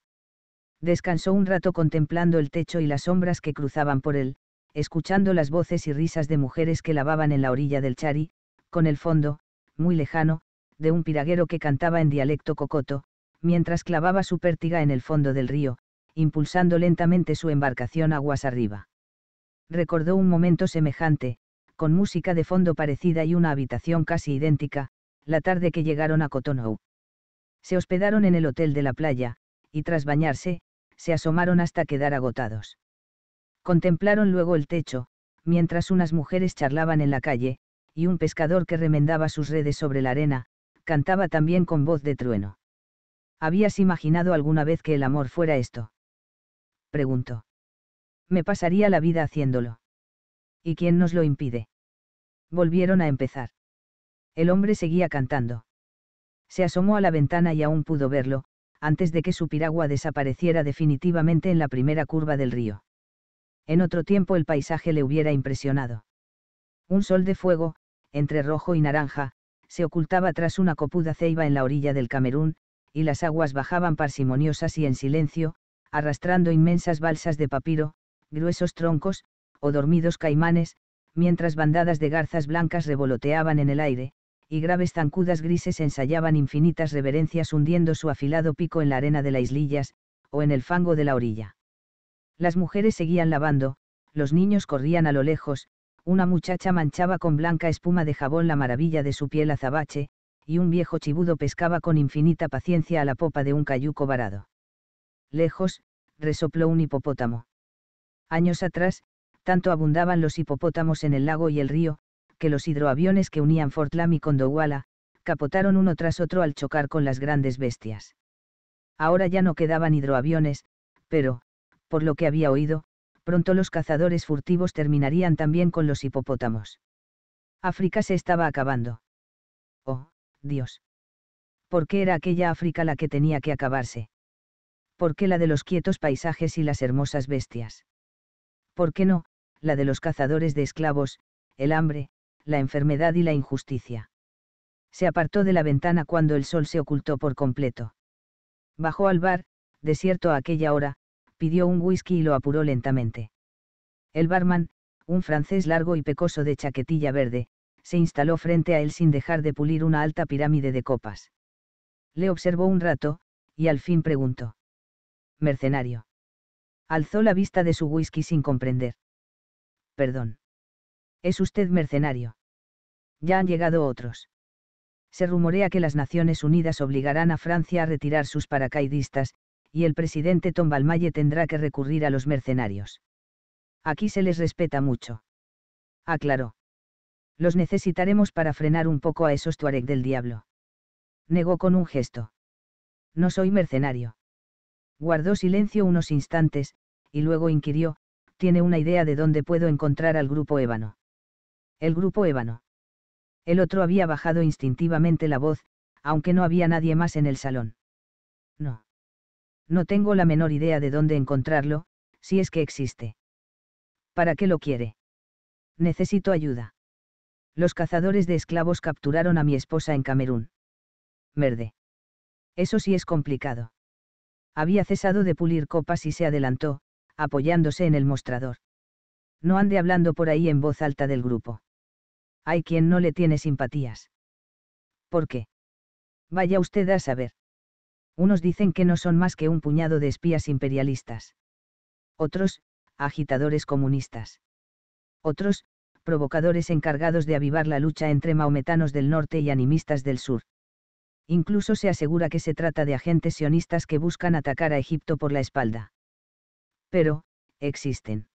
Descansó un rato contemplando el techo y las sombras que cruzaban por él, escuchando las voces y risas de mujeres que lavaban en la orilla del chari, con el fondo, muy lejano, de un piraguero que cantaba en dialecto cocoto, mientras clavaba su pértiga en el fondo del río, impulsando lentamente su embarcación aguas arriba. Recordó un momento semejante, con música de fondo parecida y una habitación casi idéntica, la tarde que llegaron a Cotonou. Se hospedaron en el hotel de la playa, y tras bañarse, se asomaron hasta quedar agotados. Contemplaron luego el techo, mientras unas mujeres charlaban en la calle, y un pescador que remendaba sus redes sobre la arena, cantaba también con voz de trueno. ¿Habías imaginado alguna vez que el amor fuera esto? Preguntó. Me pasaría la vida haciéndolo. ¿Y quién nos lo impide? Volvieron a empezar. El hombre seguía cantando. Se asomó a la ventana y aún pudo verlo, antes de que su piragua desapareciera definitivamente en la primera curva del río. En otro tiempo el paisaje le hubiera impresionado. Un sol de fuego, entre rojo y naranja, se ocultaba tras una copuda ceiba en la orilla del Camerún, y las aguas bajaban parsimoniosas y en silencio, arrastrando inmensas balsas de papiro, gruesos troncos, o dormidos caimanes, mientras bandadas de garzas blancas revoloteaban en el aire, y graves zancudas grises ensayaban infinitas reverencias hundiendo su afilado pico en la arena de las islillas, o en el fango de la orilla. Las mujeres seguían lavando, los niños corrían a lo lejos, una muchacha manchaba con blanca espuma de jabón la maravilla de su piel azabache, y un viejo chibudo pescaba con infinita paciencia a la popa de un cayuco varado. Lejos, resopló un hipopótamo. Años atrás, tanto abundaban los hipopótamos en el lago y el río, que los hidroaviones que unían Fort Lamy y Condowala, capotaron uno tras otro al chocar con las grandes bestias. Ahora ya no quedaban hidroaviones, pero, por lo que había oído, pronto los cazadores furtivos terminarían también con los hipopótamos. África se estaba acabando. Oh, Dios. ¿Por qué era aquella África la que tenía que acabarse? ¿Por qué la de los quietos paisajes y las hermosas bestias? ¿Por qué no, la de los cazadores de esclavos, el hambre, la enfermedad y la injusticia. Se apartó de la ventana cuando el sol se ocultó por completo. Bajó al bar, desierto a aquella hora, pidió un whisky y lo apuró lentamente. El barman, un francés largo y pecoso de chaquetilla verde, se instaló frente a él sin dejar de pulir una alta pirámide de copas. Le observó un rato, y al fin preguntó. Mercenario. Alzó la vista de su whisky sin comprender. Perdón. ¿Es usted mercenario? Ya han llegado otros. Se rumorea que las Naciones Unidas obligarán a Francia a retirar sus paracaidistas, y el presidente Tom tendrá que recurrir a los mercenarios. Aquí se les respeta mucho. Aclaró. Los necesitaremos para frenar un poco a esos Tuareg del diablo. Negó con un gesto. No soy mercenario. Guardó silencio unos instantes, y luego inquirió, ¿tiene una idea de dónde puedo encontrar al grupo ébano? El grupo ébano. El otro había bajado instintivamente la voz, aunque no había nadie más en el salón. No. No tengo la menor idea de dónde encontrarlo, si es que existe. ¿Para qué lo quiere? Necesito ayuda. Los cazadores de esclavos capturaron a mi esposa en Camerún. Merde. Eso sí es complicado. Había cesado de pulir copas y se adelantó, apoyándose en el mostrador. No ande hablando por ahí en voz alta del grupo. Hay quien no le tiene simpatías. ¿Por qué? Vaya usted a saber. Unos dicen que no son más que un puñado de espías imperialistas. Otros, agitadores comunistas. Otros, provocadores encargados de avivar la lucha entre maometanos del norte y animistas del sur. Incluso se asegura que se trata de agentes sionistas que buscan atacar a Egipto por la espalda. Pero, existen.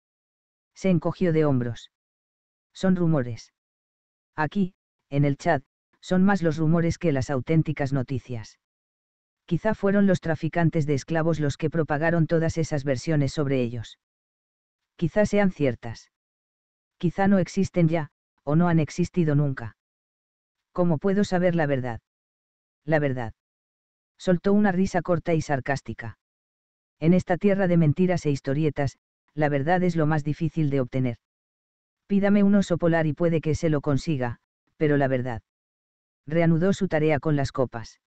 Se encogió de hombros. Son rumores. Aquí, en el chat, son más los rumores que las auténticas noticias. Quizá fueron los traficantes de esclavos los que propagaron todas esas versiones sobre ellos. Quizá sean ciertas. Quizá no existen ya, o no han existido nunca. ¿Cómo puedo saber la verdad? La verdad. Soltó una risa corta y sarcástica. En esta tierra de mentiras e historietas, la verdad es lo más difícil de obtener. Pídame un oso polar y puede que se lo consiga, pero la verdad. Reanudó su tarea con las copas.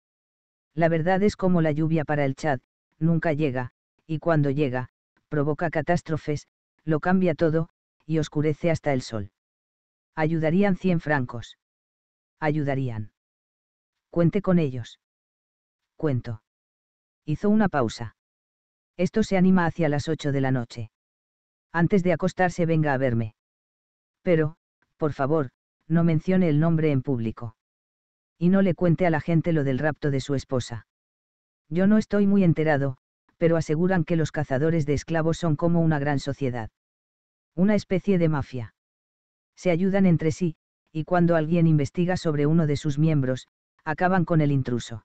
La verdad es como la lluvia para el Chad, nunca llega, y cuando llega, provoca catástrofes, lo cambia todo, y oscurece hasta el sol. Ayudarían 100 francos. Ayudarían. Cuente con ellos. Cuento. Hizo una pausa. Esto se anima hacia las 8 de la noche. Antes de acostarse venga a verme. Pero, por favor, no mencione el nombre en público. Y no le cuente a la gente lo del rapto de su esposa. Yo no estoy muy enterado, pero aseguran que los cazadores de esclavos son como una gran sociedad. Una especie de mafia. Se ayudan entre sí, y cuando alguien investiga sobre uno de sus miembros, acaban con el intruso.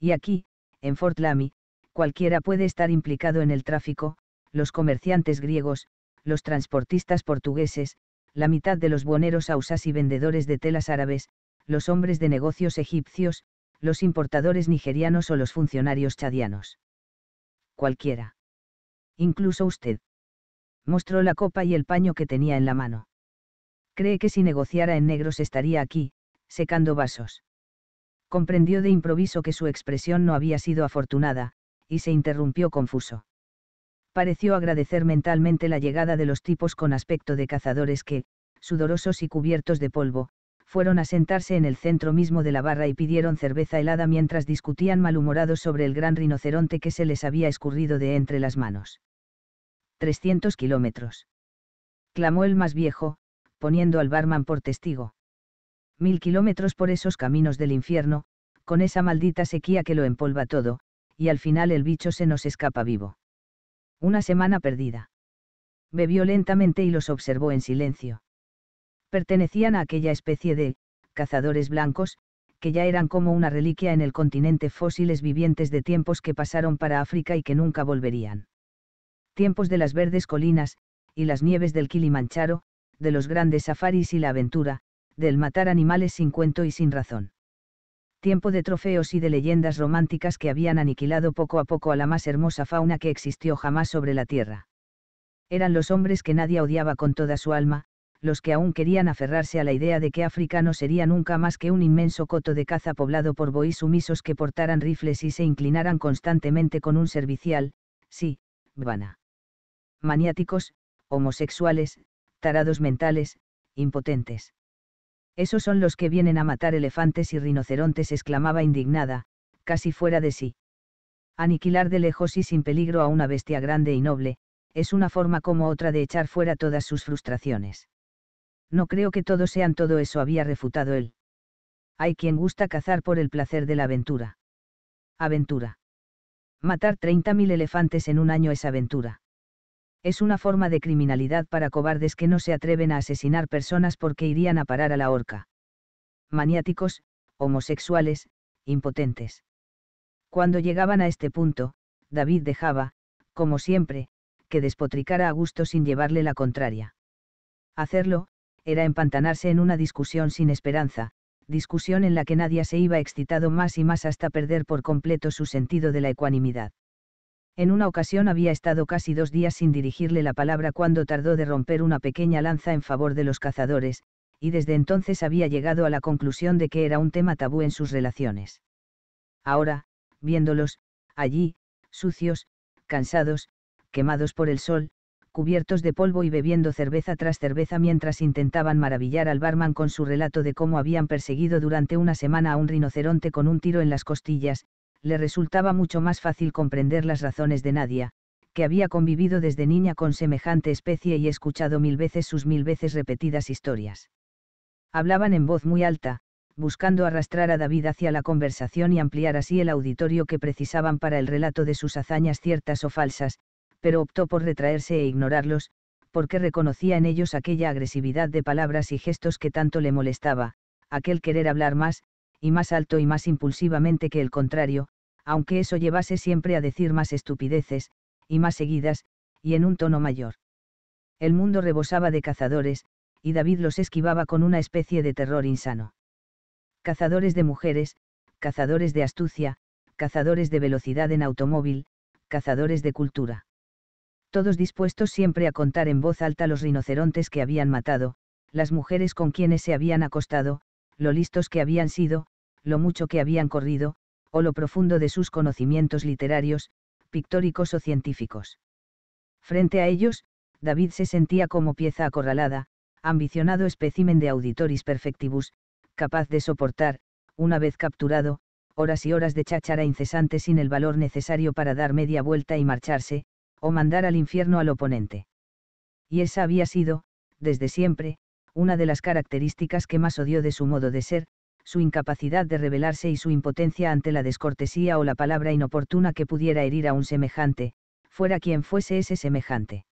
Y aquí, en Fort Lamy, cualquiera puede estar implicado en el tráfico, los comerciantes griegos, los transportistas portugueses, la mitad de los buhoneros ausas y vendedores de telas árabes, los hombres de negocios egipcios, los importadores nigerianos o los funcionarios chadianos. Cualquiera. Incluso usted. Mostró la copa y el paño que tenía en la mano. Cree que si negociara en negros estaría aquí, secando vasos. Comprendió de improviso que su expresión no había sido afortunada, y se interrumpió confuso pareció agradecer mentalmente la llegada de los tipos con aspecto de cazadores que, sudorosos y cubiertos de polvo, fueron a sentarse en el centro mismo de la barra y pidieron cerveza helada mientras discutían malhumorados sobre el gran rinoceronte que se les había escurrido de entre las manos. 300 kilómetros. Clamó el más viejo, poniendo al barman por testigo. Mil kilómetros por esos caminos del infierno, con esa maldita sequía que lo empolva todo, y al final el bicho se nos escapa vivo. Una semana perdida. Bebió lentamente y los observó en silencio. Pertenecían a aquella especie de cazadores blancos, que ya eran como una reliquia en el continente fósiles vivientes de tiempos que pasaron para África y que nunca volverían. Tiempos de las verdes colinas, y las nieves del Kilimancharo, de los grandes safaris y la aventura, del matar animales sin cuento y sin razón tiempo de trofeos y de leyendas románticas que habían aniquilado poco a poco a la más hermosa fauna que existió jamás sobre la tierra. Eran los hombres que nadie odiaba con toda su alma, los que aún querían aferrarse a la idea de que África no sería nunca más que un inmenso coto de caza poblado por bois sumisos que portaran rifles y se inclinaran constantemente con un servicial, sí, vana. Maniáticos, homosexuales, tarados mentales, impotentes. Esos son los que vienen a matar elefantes y rinocerontes, exclamaba indignada, casi fuera de sí. Aniquilar de lejos y sin peligro a una bestia grande y noble, es una forma como otra de echar fuera todas sus frustraciones. No creo que todos sean todo eso, había refutado él. Hay quien gusta cazar por el placer de la aventura. Aventura. Matar 30.000 elefantes en un año es aventura es una forma de criminalidad para cobardes que no se atreven a asesinar personas porque irían a parar a la horca. Maniáticos, homosexuales, impotentes. Cuando llegaban a este punto, David dejaba, como siempre, que despotricara a gusto sin llevarle la contraria. Hacerlo, era empantanarse en una discusión sin esperanza, discusión en la que nadie se iba excitado más y más hasta perder por completo su sentido de la ecuanimidad. En una ocasión había estado casi dos días sin dirigirle la palabra cuando tardó de romper una pequeña lanza en favor de los cazadores, y desde entonces había llegado a la conclusión de que era un tema tabú en sus relaciones. Ahora, viéndolos, allí, sucios, cansados, quemados por el sol, cubiertos de polvo y bebiendo cerveza tras cerveza mientras intentaban maravillar al barman con su relato de cómo habían perseguido durante una semana a un rinoceronte con un tiro en las costillas, le resultaba mucho más fácil comprender las razones de Nadia, que había convivido desde niña con semejante especie y escuchado mil veces sus mil veces repetidas historias. Hablaban en voz muy alta, buscando arrastrar a David hacia la conversación y ampliar así el auditorio que precisaban para el relato de sus hazañas ciertas o falsas, pero optó por retraerse e ignorarlos, porque reconocía en ellos aquella agresividad de palabras y gestos que tanto le molestaba, aquel querer hablar más, y más alto y más impulsivamente que el contrario, aunque eso llevase siempre a decir más estupideces, y más seguidas, y en un tono mayor. El mundo rebosaba de cazadores, y David los esquivaba con una especie de terror insano. Cazadores de mujeres, cazadores de astucia, cazadores de velocidad en automóvil, cazadores de cultura. Todos dispuestos siempre a contar en voz alta los rinocerontes que habían matado, las mujeres con quienes se habían acostado, lo listos que habían sido, lo mucho que habían corrido, o lo profundo de sus conocimientos literarios, pictóricos o científicos. Frente a ellos, David se sentía como pieza acorralada, ambicionado espécimen de auditoris perfectibus, capaz de soportar, una vez capturado, horas y horas de cháchara incesante sin el valor necesario para dar media vuelta y marcharse, o mandar al infierno al oponente. Y esa había sido, desde siempre, una de las características que más odió de su modo de ser, su incapacidad de rebelarse y su impotencia ante la descortesía o la palabra inoportuna que pudiera herir a un semejante, fuera quien fuese ese semejante.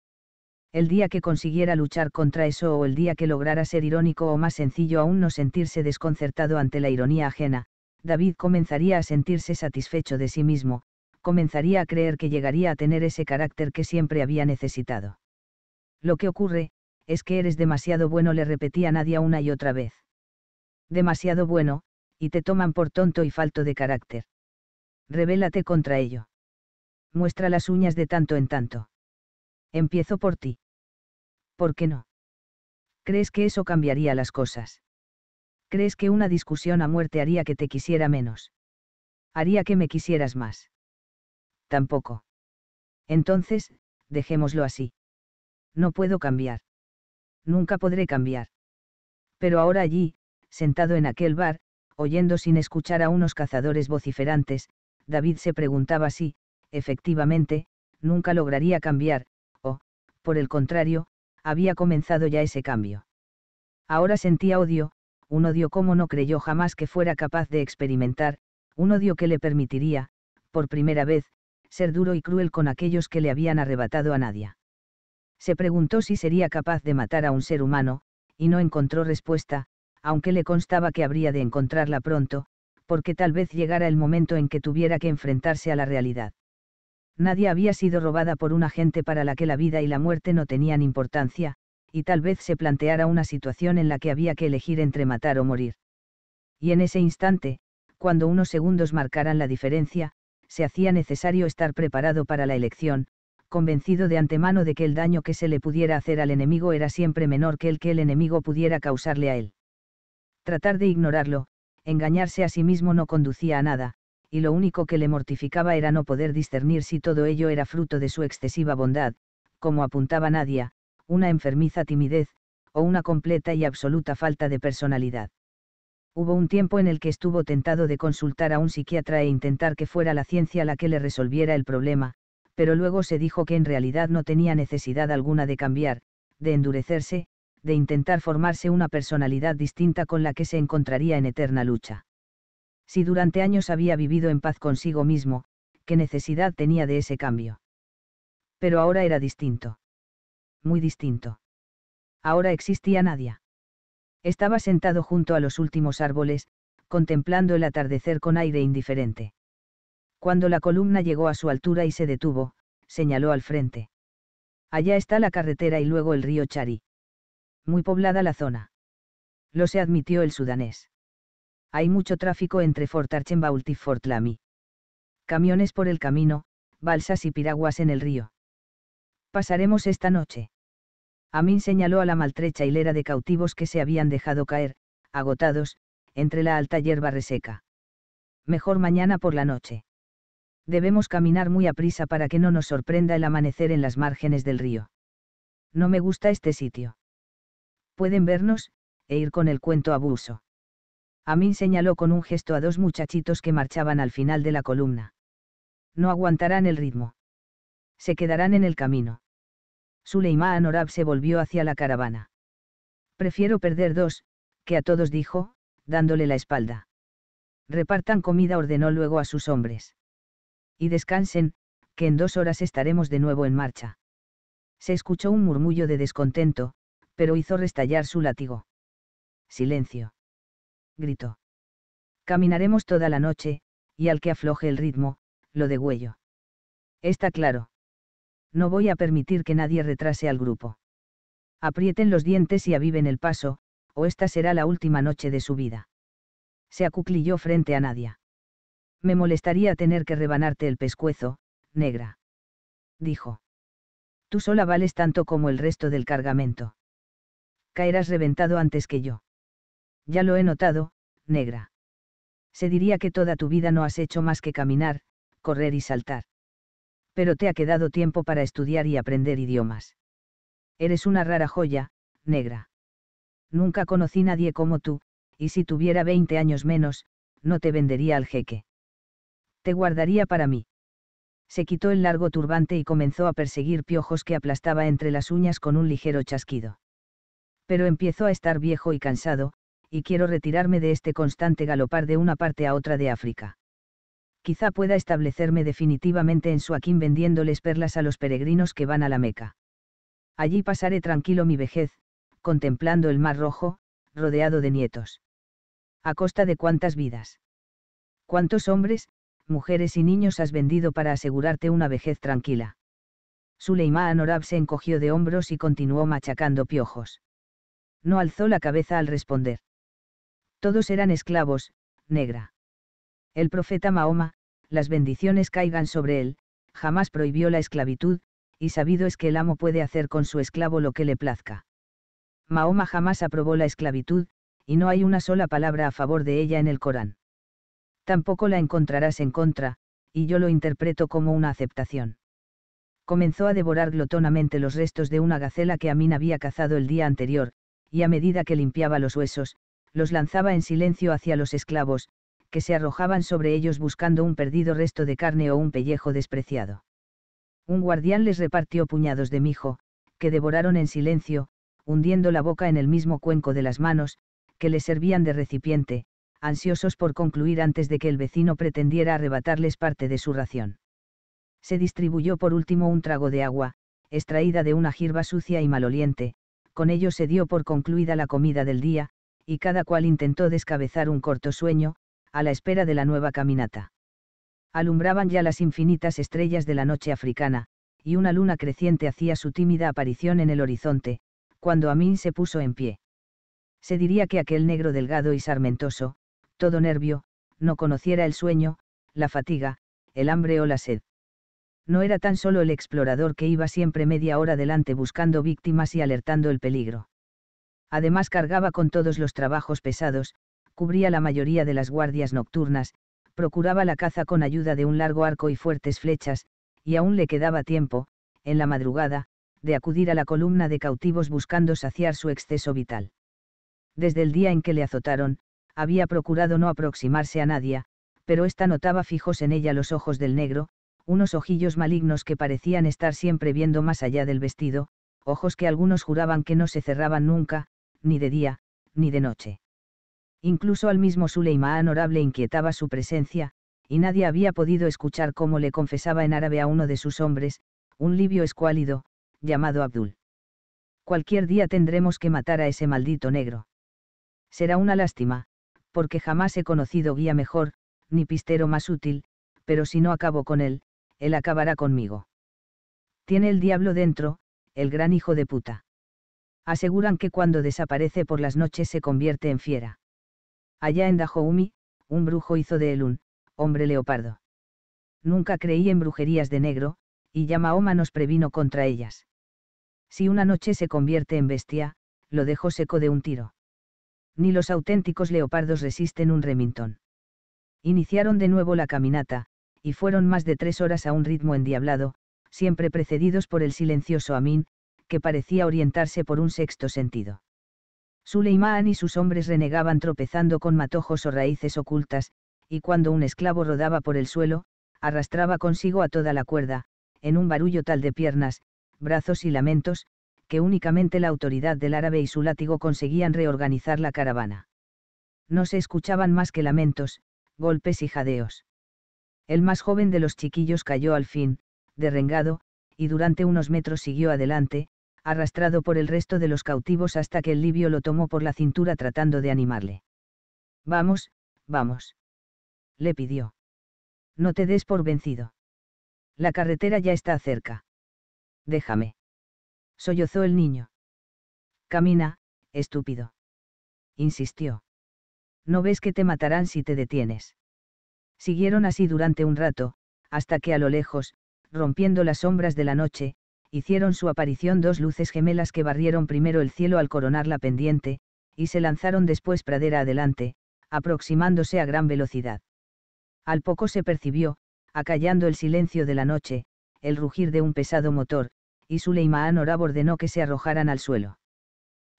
El día que consiguiera luchar contra eso o el día que lograra ser irónico o más sencillo aún no sentirse desconcertado ante la ironía ajena, David comenzaría a sentirse satisfecho de sí mismo, comenzaría a creer que llegaría a tener ese carácter que siempre había necesitado. Lo que ocurre, es que eres demasiado bueno le repetía Nadia una y otra vez demasiado bueno, y te toman por tonto y falto de carácter. Rebélate contra ello. Muestra las uñas de tanto en tanto. Empiezo por ti. ¿Por qué no? ¿Crees que eso cambiaría las cosas? ¿Crees que una discusión a muerte haría que te quisiera menos? Haría que me quisieras más. Tampoco. Entonces, dejémoslo así. No puedo cambiar. Nunca podré cambiar. Pero ahora allí, sentado en aquel bar, oyendo sin escuchar a unos cazadores vociferantes, David se preguntaba si, efectivamente, nunca lograría cambiar, o, por el contrario, había comenzado ya ese cambio. Ahora sentía odio, un odio como no creyó jamás que fuera capaz de experimentar, un odio que le permitiría, por primera vez, ser duro y cruel con aquellos que le habían arrebatado a Nadia. Se preguntó si sería capaz de matar a un ser humano, y no encontró respuesta, aunque le constaba que habría de encontrarla pronto, porque tal vez llegara el momento en que tuviera que enfrentarse a la realidad. Nadie había sido robada por una gente para la que la vida y la muerte no tenían importancia, y tal vez se planteara una situación en la que había que elegir entre matar o morir. Y en ese instante, cuando unos segundos marcaran la diferencia, se hacía necesario estar preparado para la elección, convencido de antemano de que el daño que se le pudiera hacer al enemigo era siempre menor que el que el enemigo pudiera causarle a él. Tratar de ignorarlo, engañarse a sí mismo no conducía a nada, y lo único que le mortificaba era no poder discernir si todo ello era fruto de su excesiva bondad, como apuntaba Nadia, una enfermiza timidez, o una completa y absoluta falta de personalidad. Hubo un tiempo en el que estuvo tentado de consultar a un psiquiatra e intentar que fuera la ciencia la que le resolviera el problema, pero luego se dijo que en realidad no tenía necesidad alguna de cambiar, de endurecerse, de intentar formarse una personalidad distinta con la que se encontraría en eterna lucha. Si durante años había vivido en paz consigo mismo, ¿qué necesidad tenía de ese cambio? Pero ahora era distinto. Muy distinto. Ahora existía nadie. Estaba sentado junto a los últimos árboles, contemplando el atardecer con aire indiferente. Cuando la columna llegó a su altura y se detuvo, señaló al frente. Allá está la carretera y luego el río Chari. Muy poblada la zona. Lo se admitió el sudanés. Hay mucho tráfico entre Fort Archambault y Fort Lamy. Camiones por el camino, balsas y piraguas en el río. Pasaremos esta noche. Amin señaló a la maltrecha hilera de cautivos que se habían dejado caer, agotados, entre la alta hierba reseca. Mejor mañana por la noche. Debemos caminar muy a prisa para que no nos sorprenda el amanecer en las márgenes del río. No me gusta este sitio pueden vernos, e ir con el cuento abuso. Amin señaló con un gesto a dos muchachitos que marchaban al final de la columna. No aguantarán el ritmo. Se quedarán en el camino. Suleimán Orab se volvió hacia la caravana. Prefiero perder dos, que a todos dijo, dándole la espalda. Repartan comida ordenó luego a sus hombres. Y descansen, que en dos horas estaremos de nuevo en marcha. Se escuchó un murmullo de descontento, pero hizo restallar su látigo. Silencio. Gritó. Caminaremos toda la noche, y al que afloje el ritmo, lo degüello. Está claro. No voy a permitir que nadie retrase al grupo. Aprieten los dientes y aviven el paso, o esta será la última noche de su vida. Se acuclilló frente a Nadia. Me molestaría tener que rebanarte el pescuezo, negra. Dijo. Tú sola vales tanto como el resto del cargamento caerás reventado antes que yo. Ya lo he notado, negra. Se diría que toda tu vida no has hecho más que caminar, correr y saltar. Pero te ha quedado tiempo para estudiar y aprender idiomas. Eres una rara joya, negra. Nunca conocí nadie como tú, y si tuviera 20 años menos, no te vendería al jeque. Te guardaría para mí. Se quitó el largo turbante y comenzó a perseguir piojos que aplastaba entre las uñas con un ligero chasquido pero empiezo a estar viejo y cansado, y quiero retirarme de este constante galopar de una parte a otra de África. Quizá pueda establecerme definitivamente en Suaquín vendiéndoles perlas a los peregrinos que van a la Meca. Allí pasaré tranquilo mi vejez, contemplando el mar rojo, rodeado de nietos. ¿A costa de cuántas vidas? ¿Cuántos hombres, mujeres y niños has vendido para asegurarte una vejez tranquila? Suleimán Orab se encogió de hombros y continuó machacando piojos no alzó la cabeza al responder. Todos eran esclavos, negra. El profeta Mahoma, las bendiciones caigan sobre él, jamás prohibió la esclavitud, y sabido es que el amo puede hacer con su esclavo lo que le plazca. Mahoma jamás aprobó la esclavitud, y no hay una sola palabra a favor de ella en el Corán. Tampoco la encontrarás en contra, y yo lo interpreto como una aceptación. Comenzó a devorar glotonamente los restos de una gacela que Amin había cazado el día anterior, y a medida que limpiaba los huesos, los lanzaba en silencio hacia los esclavos, que se arrojaban sobre ellos buscando un perdido resto de carne o un pellejo despreciado. Un guardián les repartió puñados de mijo, que devoraron en silencio, hundiendo la boca en el mismo cuenco de las manos, que les servían de recipiente, ansiosos por concluir antes de que el vecino pretendiera arrebatarles parte de su ración. Se distribuyó por último un trago de agua, extraída de una jirba sucia y maloliente, con ello se dio por concluida la comida del día, y cada cual intentó descabezar un corto sueño, a la espera de la nueva caminata. Alumbraban ya las infinitas estrellas de la noche africana, y una luna creciente hacía su tímida aparición en el horizonte, cuando Amin se puso en pie. Se diría que aquel negro delgado y sarmentoso, todo nervio, no conociera el sueño, la fatiga, el hambre o la sed no era tan solo el explorador que iba siempre media hora adelante buscando víctimas y alertando el peligro. Además cargaba con todos los trabajos pesados, cubría la mayoría de las guardias nocturnas, procuraba la caza con ayuda de un largo arco y fuertes flechas, y aún le quedaba tiempo, en la madrugada, de acudir a la columna de cautivos buscando saciar su exceso vital. Desde el día en que le azotaron, había procurado no aproximarse a nadie, pero ésta notaba fijos en ella los ojos del negro, unos ojillos malignos que parecían estar siempre viendo más allá del vestido, ojos que algunos juraban que no se cerraban nunca, ni de día, ni de noche. Incluso al mismo Suleiman honorable inquietaba su presencia, y nadie había podido escuchar cómo le confesaba en árabe a uno de sus hombres, un libio escuálido, llamado Abdul. Cualquier día tendremos que matar a ese maldito negro. Será una lástima, porque jamás he conocido guía mejor, ni pistero más útil, pero si no acabo con él, él acabará conmigo. Tiene el diablo dentro, el gran hijo de puta. Aseguran que cuando desaparece por las noches se convierte en fiera. Allá en Dahoumi, un brujo hizo de él un hombre leopardo. Nunca creí en brujerías de negro, y Yamaoma nos previno contra ellas. Si una noche se convierte en bestia, lo dejó seco de un tiro. Ni los auténticos leopardos resisten un Remington. Iniciaron de nuevo la caminata, y fueron más de tres horas a un ritmo endiablado, siempre precedidos por el silencioso Amin, que parecía orientarse por un sexto sentido. Suleimán y sus hombres renegaban tropezando con matojos o raíces ocultas, y cuando un esclavo rodaba por el suelo, arrastraba consigo a toda la cuerda, en un barullo tal de piernas, brazos y lamentos, que únicamente la autoridad del árabe y su látigo conseguían reorganizar la caravana. No se escuchaban más que lamentos, golpes y jadeos. El más joven de los chiquillos cayó al fin, derrengado, y durante unos metros siguió adelante, arrastrado por el resto de los cautivos hasta que el libio lo tomó por la cintura tratando de animarle. Vamos, vamos. Le pidió. No te des por vencido. La carretera ya está cerca. Déjame. Sollozó el niño. Camina, estúpido. Insistió. ¿No ves que te matarán si te detienes? Siguieron así durante un rato, hasta que a lo lejos, rompiendo las sombras de la noche, hicieron su aparición dos luces gemelas que barrieron primero el cielo al coronar la pendiente, y se lanzaron después pradera adelante, aproximándose a gran velocidad. Al poco se percibió, acallando el silencio de la noche, el rugir de un pesado motor, y Suleiman Orab ordenó que se arrojaran al suelo.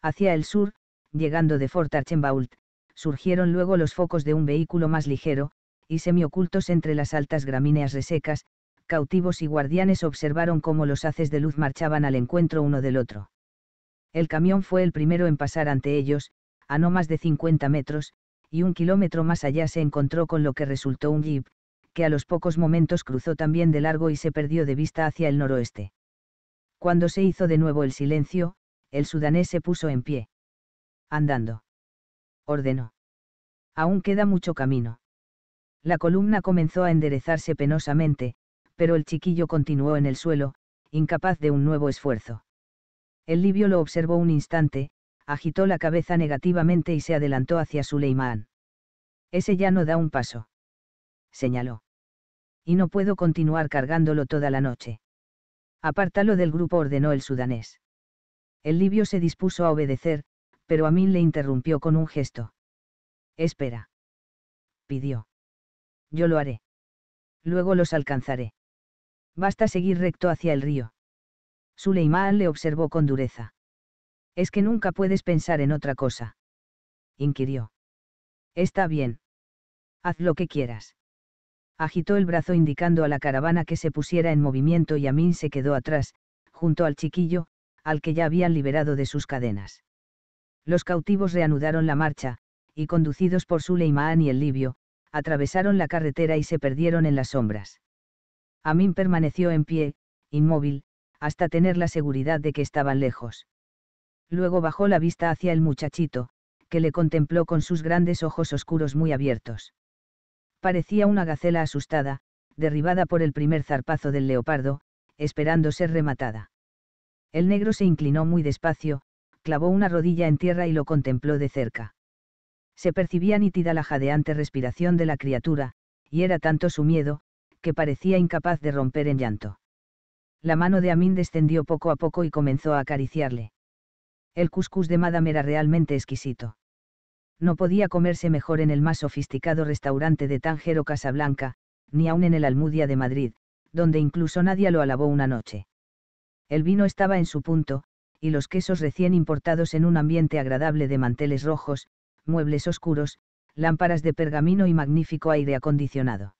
Hacia el sur, llegando de Fort Archembault, surgieron luego los focos de un vehículo más ligero, y semiocultos entre las altas gramíneas resecas, cautivos y guardianes observaron cómo los haces de luz marchaban al encuentro uno del otro. El camión fue el primero en pasar ante ellos, a no más de 50 metros, y un kilómetro más allá se encontró con lo que resultó un jeep, que a los pocos momentos cruzó también de largo y se perdió de vista hacia el noroeste. Cuando se hizo de nuevo el silencio, el sudanés se puso en pie. Andando. Ordenó. Aún queda mucho camino. La columna comenzó a enderezarse penosamente, pero el chiquillo continuó en el suelo, incapaz de un nuevo esfuerzo. El libio lo observó un instante, agitó la cabeza negativamente y se adelantó hacia Suleimán. Ese ya no da un paso. Señaló. Y no puedo continuar cargándolo toda la noche. Apártalo del grupo ordenó el sudanés. El libio se dispuso a obedecer, pero Amin le interrumpió con un gesto. Espera. Pidió yo lo haré. Luego los alcanzaré. Basta seguir recto hacia el río. Suleimán le observó con dureza. Es que nunca puedes pensar en otra cosa. Inquirió. Está bien. Haz lo que quieras. Agitó el brazo indicando a la caravana que se pusiera en movimiento y Amin se quedó atrás, junto al chiquillo, al que ya habían liberado de sus cadenas. Los cautivos reanudaron la marcha, y conducidos por Suleimán y el libio, atravesaron la carretera y se perdieron en las sombras. Amin permaneció en pie, inmóvil, hasta tener la seguridad de que estaban lejos. Luego bajó la vista hacia el muchachito, que le contempló con sus grandes ojos oscuros muy abiertos. Parecía una gacela asustada, derribada por el primer zarpazo del leopardo, esperando ser rematada. El negro se inclinó muy despacio, clavó una rodilla en tierra y lo contempló de cerca se percibía nítida la jadeante respiración de la criatura, y era tanto su miedo, que parecía incapaz de romper en llanto. La mano de Amin descendió poco a poco y comenzó a acariciarle. El cuscús de Madame era realmente exquisito. No podía comerse mejor en el más sofisticado restaurante de Tánger Casablanca, ni aun en el Almudia de Madrid, donde incluso nadie lo alabó una noche. El vino estaba en su punto, y los quesos recién importados en un ambiente agradable de manteles rojos, muebles oscuros, lámparas de pergamino y magnífico aire acondicionado.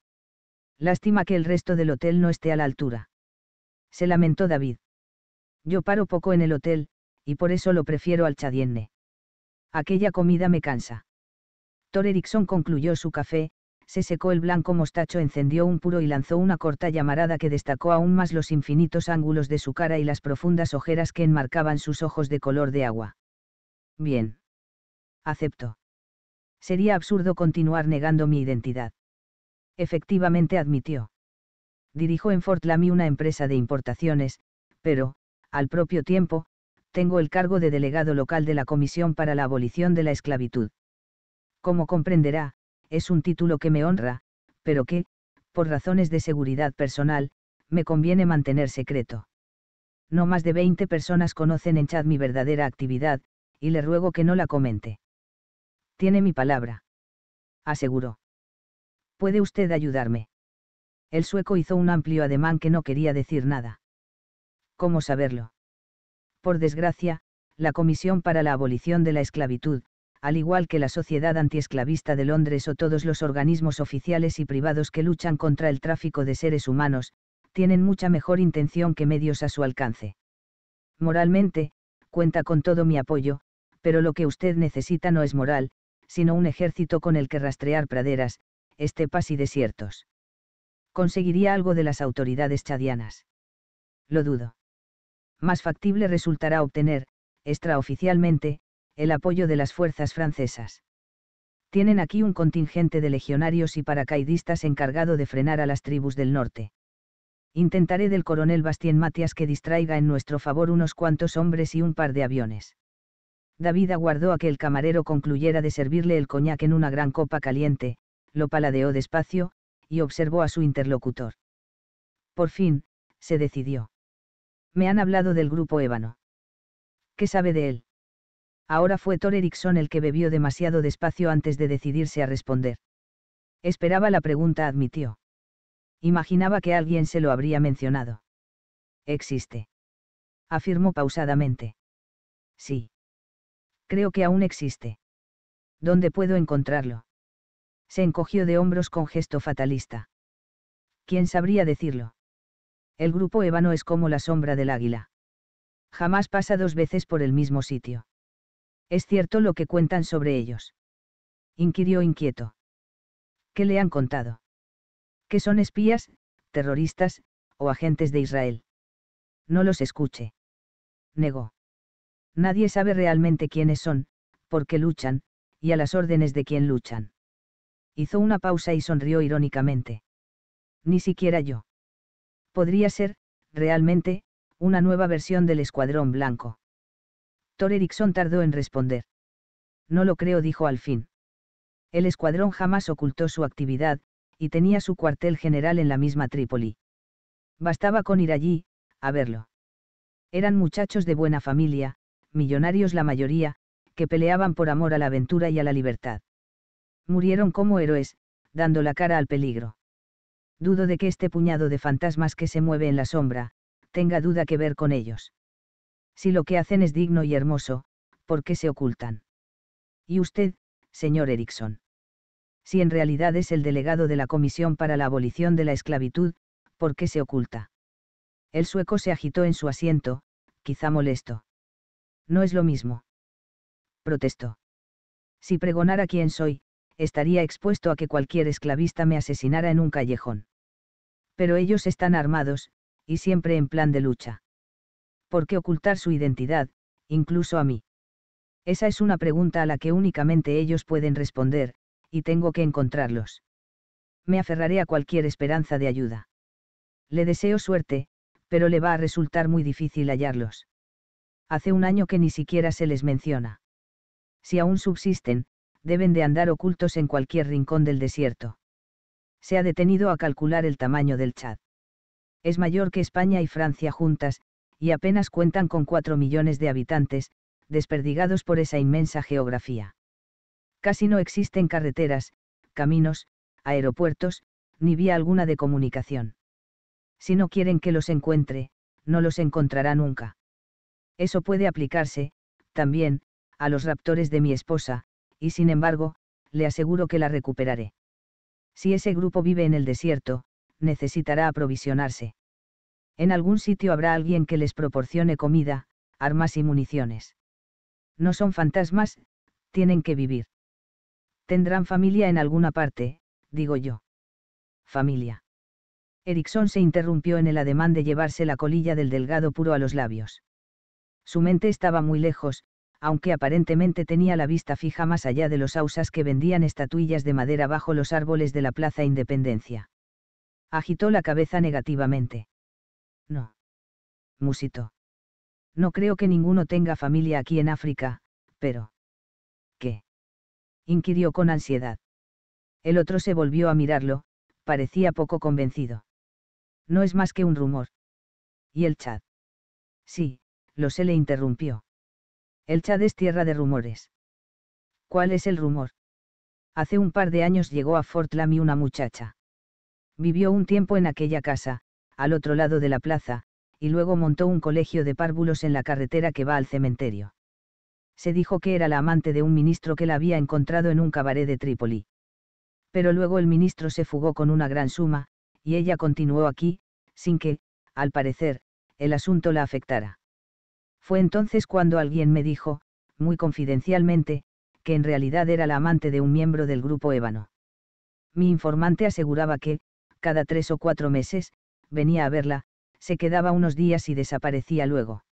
Lástima que el resto del hotel no esté a la altura. Se lamentó David. Yo paro poco en el hotel, y por eso lo prefiero al chadienne. Aquella comida me cansa. Thor Erickson concluyó su café, se secó el blanco mostacho, encendió un puro y lanzó una corta llamarada que destacó aún más los infinitos ángulos de su cara y las profundas ojeras que enmarcaban sus ojos de color de agua. Bien. Acepto. Sería absurdo continuar negando mi identidad. Efectivamente admitió. Dirijo en Fort Lamy una empresa de importaciones, pero, al propio tiempo, tengo el cargo de delegado local de la Comisión para la Abolición de la Esclavitud. Como comprenderá, es un título que me honra, pero que, por razones de seguridad personal, me conviene mantener secreto. No más de 20 personas conocen en chat mi verdadera actividad, y le ruego que no la comente. Tiene mi palabra. Aseguró. ¿Puede usted ayudarme? El sueco hizo un amplio ademán que no quería decir nada. ¿Cómo saberlo? Por desgracia, la Comisión para la Abolición de la Esclavitud, al igual que la Sociedad Antiesclavista de Londres o todos los organismos oficiales y privados que luchan contra el tráfico de seres humanos, tienen mucha mejor intención que medios a su alcance. Moralmente, cuenta con todo mi apoyo, pero lo que usted necesita no es moral, sino un ejército con el que rastrear praderas, estepas y desiertos. ¿Conseguiría algo de las autoridades chadianas? Lo dudo. Más factible resultará obtener, extraoficialmente, el apoyo de las fuerzas francesas. Tienen aquí un contingente de legionarios y paracaidistas encargado de frenar a las tribus del norte. Intentaré del coronel Bastien Matias que distraiga en nuestro favor unos cuantos hombres y un par de aviones. David aguardó a que el camarero concluyera de servirle el coñac en una gran copa caliente, lo paladeó despacio, y observó a su interlocutor. Por fin, se decidió. Me han hablado del grupo Ébano. ¿Qué sabe de él? Ahora fue Thor Erickson el que bebió demasiado despacio antes de decidirse a responder. Esperaba la pregunta, admitió. Imaginaba que alguien se lo habría mencionado. Existe. Afirmó pausadamente. Sí creo que aún existe. ¿Dónde puedo encontrarlo? Se encogió de hombros con gesto fatalista. ¿Quién sabría decirlo? El grupo ébano es como la sombra del águila. Jamás pasa dos veces por el mismo sitio. ¿Es cierto lo que cuentan sobre ellos? Inquirió inquieto. ¿Qué le han contado? Que son espías, terroristas, o agentes de Israel. No los escuche. Negó. Nadie sabe realmente quiénes son, por qué luchan, y a las órdenes de quién luchan. Hizo una pausa y sonrió irónicamente. Ni siquiera yo. Podría ser, realmente, una nueva versión del Escuadrón Blanco. Tor Erickson tardó en responder. No lo creo, dijo al fin. El escuadrón jamás ocultó su actividad, y tenía su cuartel general en la misma Trípoli. Bastaba con ir allí, a verlo. Eran muchachos de buena familia, millonarios la mayoría, que peleaban por amor a la aventura y a la libertad. Murieron como héroes, dando la cara al peligro. Dudo de que este puñado de fantasmas que se mueve en la sombra, tenga duda que ver con ellos. Si lo que hacen es digno y hermoso, ¿por qué se ocultan? Y usted, señor Erickson. Si en realidad es el delegado de la Comisión para la Abolición de la Esclavitud, ¿por qué se oculta? El sueco se agitó en su asiento, quizá molesto. No es lo mismo. Protestó. Si pregonara quién soy, estaría expuesto a que cualquier esclavista me asesinara en un callejón. Pero ellos están armados, y siempre en plan de lucha. ¿Por qué ocultar su identidad, incluso a mí? Esa es una pregunta a la que únicamente ellos pueden responder, y tengo que encontrarlos. Me aferraré a cualquier esperanza de ayuda. Le deseo suerte, pero le va a resultar muy difícil hallarlos hace un año que ni siquiera se les menciona. Si aún subsisten, deben de andar ocultos en cualquier rincón del desierto. Se ha detenido a calcular el tamaño del Chad. Es mayor que España y Francia juntas, y apenas cuentan con 4 millones de habitantes, desperdigados por esa inmensa geografía. Casi no existen carreteras, caminos, aeropuertos, ni vía alguna de comunicación. Si no quieren que los encuentre, no los encontrará nunca. Eso puede aplicarse, también, a los raptores de mi esposa, y sin embargo, le aseguro que la recuperaré. Si ese grupo vive en el desierto, necesitará aprovisionarse. En algún sitio habrá alguien que les proporcione comida, armas y municiones. No son fantasmas, tienen que vivir. Tendrán familia en alguna parte, digo yo. Familia. Erickson se interrumpió en el ademán de llevarse la colilla del delgado puro a los labios. Su mente estaba muy lejos, aunque aparentemente tenía la vista fija más allá de los ausas que vendían estatuillas de madera bajo los árboles de la Plaza Independencia. Agitó la cabeza negativamente. No. Musito. No creo que ninguno tenga familia aquí en África, pero... ¿Qué? inquirió con ansiedad. El otro se volvió a mirarlo, parecía poco convencido. No es más que un rumor. ¿Y el chat? Sí, lo sé le interrumpió. El Chad es tierra de rumores. ¿Cuál es el rumor? Hace un par de años llegó a Fort Lamy una muchacha. Vivió un tiempo en aquella casa, al otro lado de la plaza, y luego montó un colegio de párvulos en la carretera que va al cementerio. Se dijo que era la amante de un ministro que la había encontrado en un cabaret de Trípoli. Pero luego el ministro se fugó con una gran suma, y ella continuó aquí, sin que, al parecer, el asunto la afectara. Fue entonces cuando alguien me dijo, muy confidencialmente, que en realidad era la amante de un miembro del grupo Ébano. Mi informante aseguraba que, cada tres o cuatro meses, venía a verla, se quedaba unos días y desaparecía luego.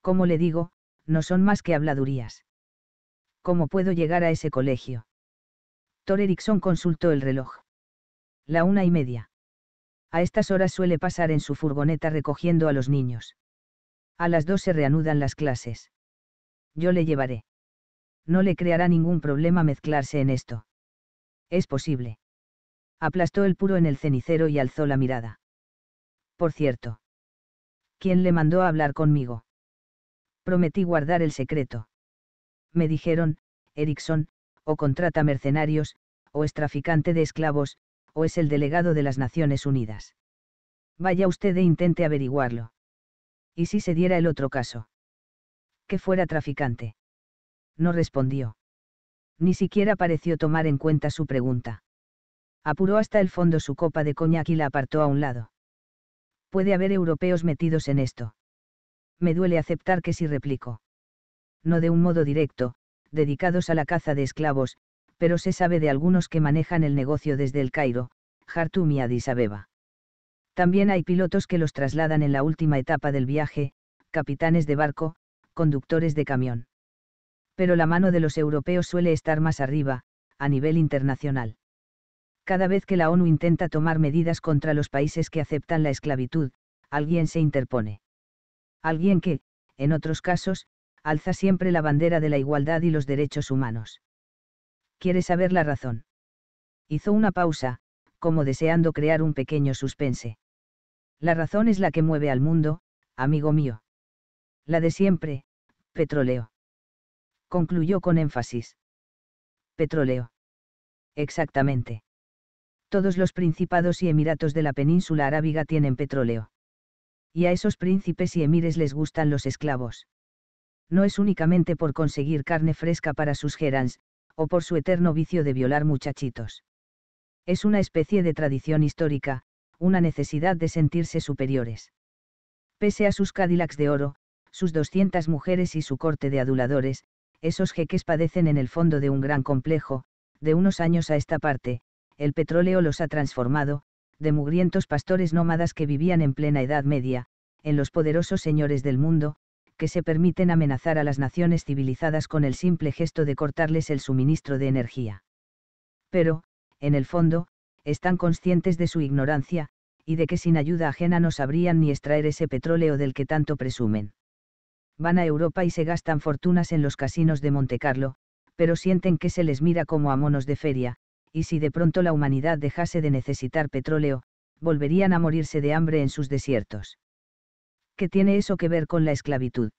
Como le digo, no son más que habladurías. ¿Cómo puedo llegar a ese colegio? Thor Erickson consultó el reloj. La una y media. A estas horas suele pasar en su furgoneta recogiendo a los niños. A las dos se reanudan las clases. Yo le llevaré. No le creará ningún problema mezclarse en esto. Es posible. Aplastó el puro en el cenicero y alzó la mirada. Por cierto. ¿Quién le mandó a hablar conmigo? Prometí guardar el secreto. Me dijeron, Erickson, o contrata mercenarios, o es traficante de esclavos, o es el delegado de las Naciones Unidas. Vaya usted e intente averiguarlo. ¿Y si se diera el otro caso? Que fuera traficante. No respondió. Ni siquiera pareció tomar en cuenta su pregunta. Apuró hasta el fondo su copa de coñac y la apartó a un lado. Puede haber europeos metidos en esto. Me duele aceptar que sí Replicó. No de un modo directo, dedicados a la caza de esclavos, pero se sabe de algunos que manejan el negocio desde el Cairo, Jartum y Addis también hay pilotos que los trasladan en la última etapa del viaje, capitanes de barco, conductores de camión. Pero la mano de los europeos suele estar más arriba, a nivel internacional. Cada vez que la ONU intenta tomar medidas contra los países que aceptan la esclavitud, alguien se interpone. Alguien que, en otros casos, alza siempre la bandera de la igualdad y los derechos humanos. ¿Quiere saber la razón? Hizo una pausa, como deseando crear un pequeño suspense. La razón es la que mueve al mundo, amigo mío. La de siempre, petróleo. Concluyó con énfasis. Petróleo. Exactamente. Todos los principados y emiratos de la península arábiga tienen petróleo. Y a esos príncipes y emires les gustan los esclavos. No es únicamente por conseguir carne fresca para sus gerans, o por su eterno vicio de violar muchachitos. Es una especie de tradición histórica, una necesidad de sentirse superiores. Pese a sus Cadillacs de oro, sus 200 mujeres y su corte de aduladores, esos jeques padecen en el fondo de un gran complejo, de unos años a esta parte, el petróleo los ha transformado, de mugrientos pastores nómadas que vivían en plena Edad Media, en los poderosos señores del mundo, que se permiten amenazar a las naciones civilizadas con el simple gesto de cortarles el suministro de energía. Pero, en el fondo, están conscientes de su ignorancia, y de que sin ayuda ajena no sabrían ni extraer ese petróleo del que tanto presumen. Van a Europa y se gastan fortunas en los casinos de Montecarlo, pero sienten que se les mira como a monos de feria, y si de pronto la humanidad dejase de necesitar petróleo, volverían a morirse de hambre en sus desiertos. ¿Qué tiene eso que ver con la esclavitud?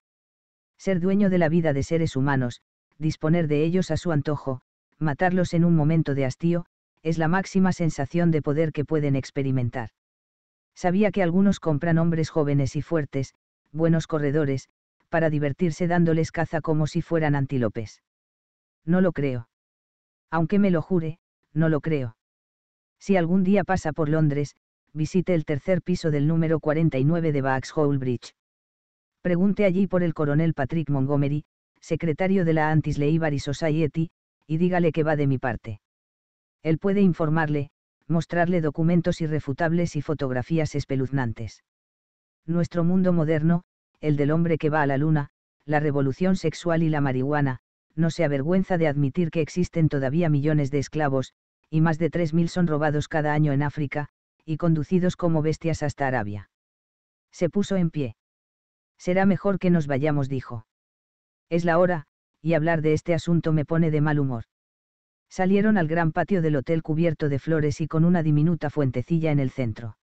Ser dueño de la vida de seres humanos, disponer de ellos a su antojo, matarlos en un momento de hastío, es la máxima sensación de poder que pueden experimentar. Sabía que algunos compran hombres jóvenes y fuertes, buenos corredores, para divertirse dándoles caza como si fueran antílopes. No lo creo. Aunque me lo jure, no lo creo. Si algún día pasa por Londres, visite el tercer piso del número 49 de Vauxhall Bridge. Pregunte allí por el coronel Patrick Montgomery, secretario de la antis Barry Society, y dígale que va de mi parte. Él puede informarle, mostrarle documentos irrefutables y fotografías espeluznantes. Nuestro mundo moderno, el del hombre que va a la luna, la revolución sexual y la marihuana, no se avergüenza de admitir que existen todavía millones de esclavos, y más de 3.000 son robados cada año en África, y conducidos como bestias hasta Arabia. Se puso en pie. Será mejor que nos vayamos, dijo. Es la hora, y hablar de este asunto me pone de mal humor salieron al gran patio del hotel cubierto de flores y con una diminuta fuentecilla en el centro.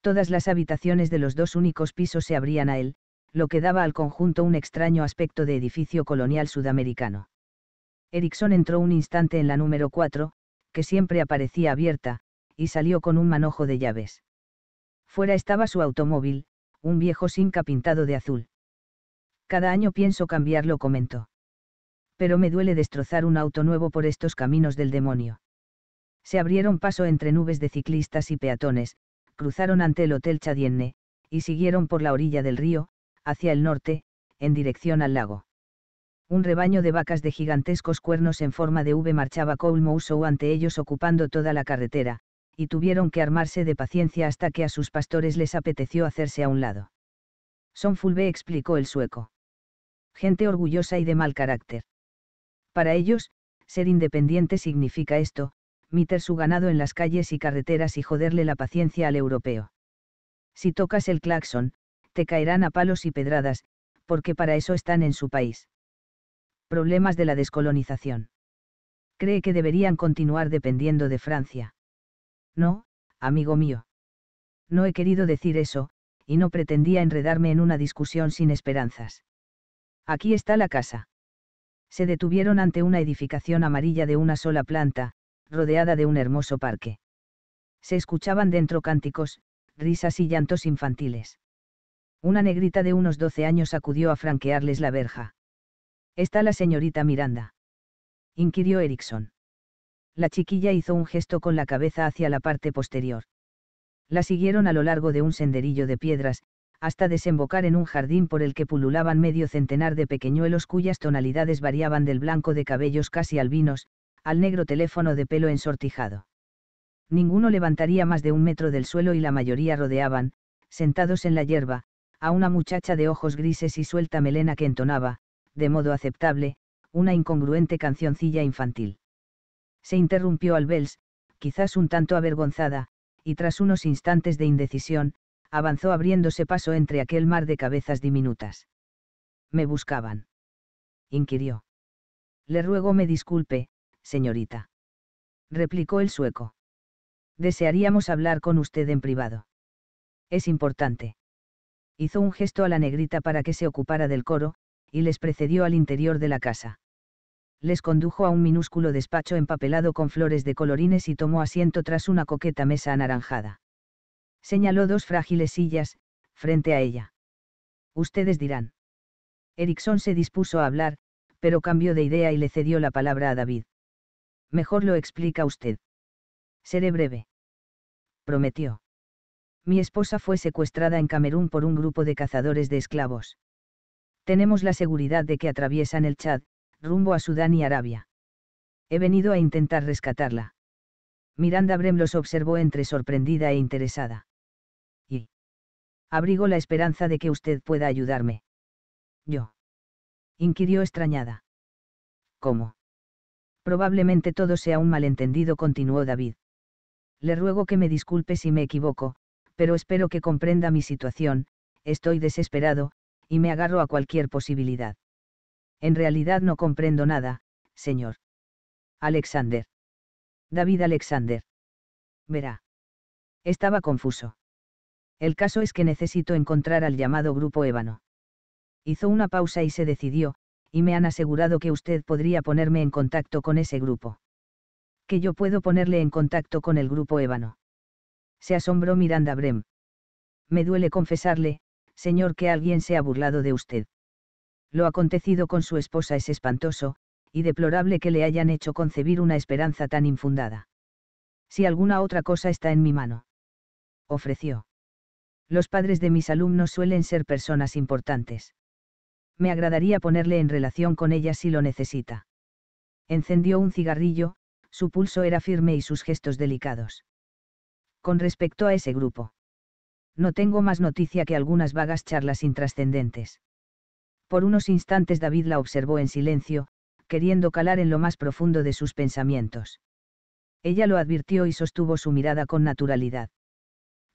Todas las habitaciones de los dos únicos pisos se abrían a él, lo que daba al conjunto un extraño aspecto de edificio colonial sudamericano. Erickson entró un instante en la número 4, que siempre aparecía abierta, y salió con un manojo de llaves. Fuera estaba su automóvil, un viejo sinca pintado de azul. Cada año pienso cambiarlo, comentó pero me duele destrozar un auto nuevo por estos caminos del demonio. Se abrieron paso entre nubes de ciclistas y peatones, cruzaron ante el Hotel Chadienne, y siguieron por la orilla del río, hacia el norte, en dirección al lago. Un rebaño de vacas de gigantescos cuernos en forma de V marchaba Coulmousou ante ellos ocupando toda la carretera, y tuvieron que armarse de paciencia hasta que a sus pastores les apeteció hacerse a un lado. Son Fulbe explicó el sueco. Gente orgullosa y de mal carácter. Para ellos, ser independiente significa esto, meter su ganado en las calles y carreteras y joderle la paciencia al europeo. Si tocas el claxon, te caerán a palos y pedradas, porque para eso están en su país. Problemas de la descolonización. Cree que deberían continuar dependiendo de Francia. No, amigo mío. No he querido decir eso, y no pretendía enredarme en una discusión sin esperanzas. Aquí está la casa se detuvieron ante una edificación amarilla de una sola planta, rodeada de un hermoso parque. Se escuchaban dentro cánticos, risas y llantos infantiles. Una negrita de unos doce años acudió a franquearles la verja. ¿Está la señorita Miranda? inquirió Erickson. La chiquilla hizo un gesto con la cabeza hacia la parte posterior. La siguieron a lo largo de un senderillo de piedras, hasta desembocar en un jardín por el que pululaban medio centenar de pequeñuelos cuyas tonalidades variaban del blanco de cabellos casi albinos, al negro teléfono de pelo ensortijado. Ninguno levantaría más de un metro del suelo y la mayoría rodeaban, sentados en la hierba, a una muchacha de ojos grises y suelta melena que entonaba, de modo aceptable, una incongruente cancioncilla infantil. Se interrumpió al quizás un tanto avergonzada, y tras unos instantes de indecisión, avanzó abriéndose paso entre aquel mar de cabezas diminutas. Me buscaban. Inquirió. Le ruego me disculpe, señorita. Replicó el sueco. Desearíamos hablar con usted en privado. Es importante. Hizo un gesto a la negrita para que se ocupara del coro, y les precedió al interior de la casa. Les condujo a un minúsculo despacho empapelado con flores de colorines y tomó asiento tras una coqueta mesa anaranjada. Señaló dos frágiles sillas, frente a ella. Ustedes dirán. Erickson se dispuso a hablar, pero cambió de idea y le cedió la palabra a David. Mejor lo explica usted. Seré breve. Prometió. Mi esposa fue secuestrada en Camerún por un grupo de cazadores de esclavos. Tenemos la seguridad de que atraviesan el Chad, rumbo a Sudán y Arabia. He venido a intentar rescatarla. Miranda Brem los observó entre sorprendida e interesada abrigo la esperanza de que usted pueda ayudarme. Yo. Inquirió extrañada. ¿Cómo? Probablemente todo sea un malentendido, continuó David. Le ruego que me disculpe si me equivoco, pero espero que comprenda mi situación, estoy desesperado, y me agarro a cualquier posibilidad. En realidad no comprendo nada, señor. Alexander. David Alexander. Verá. Estaba confuso. El caso es que necesito encontrar al llamado grupo ébano. Hizo una pausa y se decidió, y me han asegurado que usted podría ponerme en contacto con ese grupo. Que yo puedo ponerle en contacto con el grupo ébano. Se asombró Miranda Brem. Me duele confesarle, señor, que alguien se ha burlado de usted. Lo acontecido con su esposa es espantoso, y deplorable que le hayan hecho concebir una esperanza tan infundada. Si alguna otra cosa está en mi mano. Ofreció los padres de mis alumnos suelen ser personas importantes. Me agradaría ponerle en relación con ella si lo necesita. Encendió un cigarrillo, su pulso era firme y sus gestos delicados. Con respecto a ese grupo. No tengo más noticia que algunas vagas charlas intrascendentes. Por unos instantes David la observó en silencio, queriendo calar en lo más profundo de sus pensamientos. Ella lo advirtió y sostuvo su mirada con naturalidad.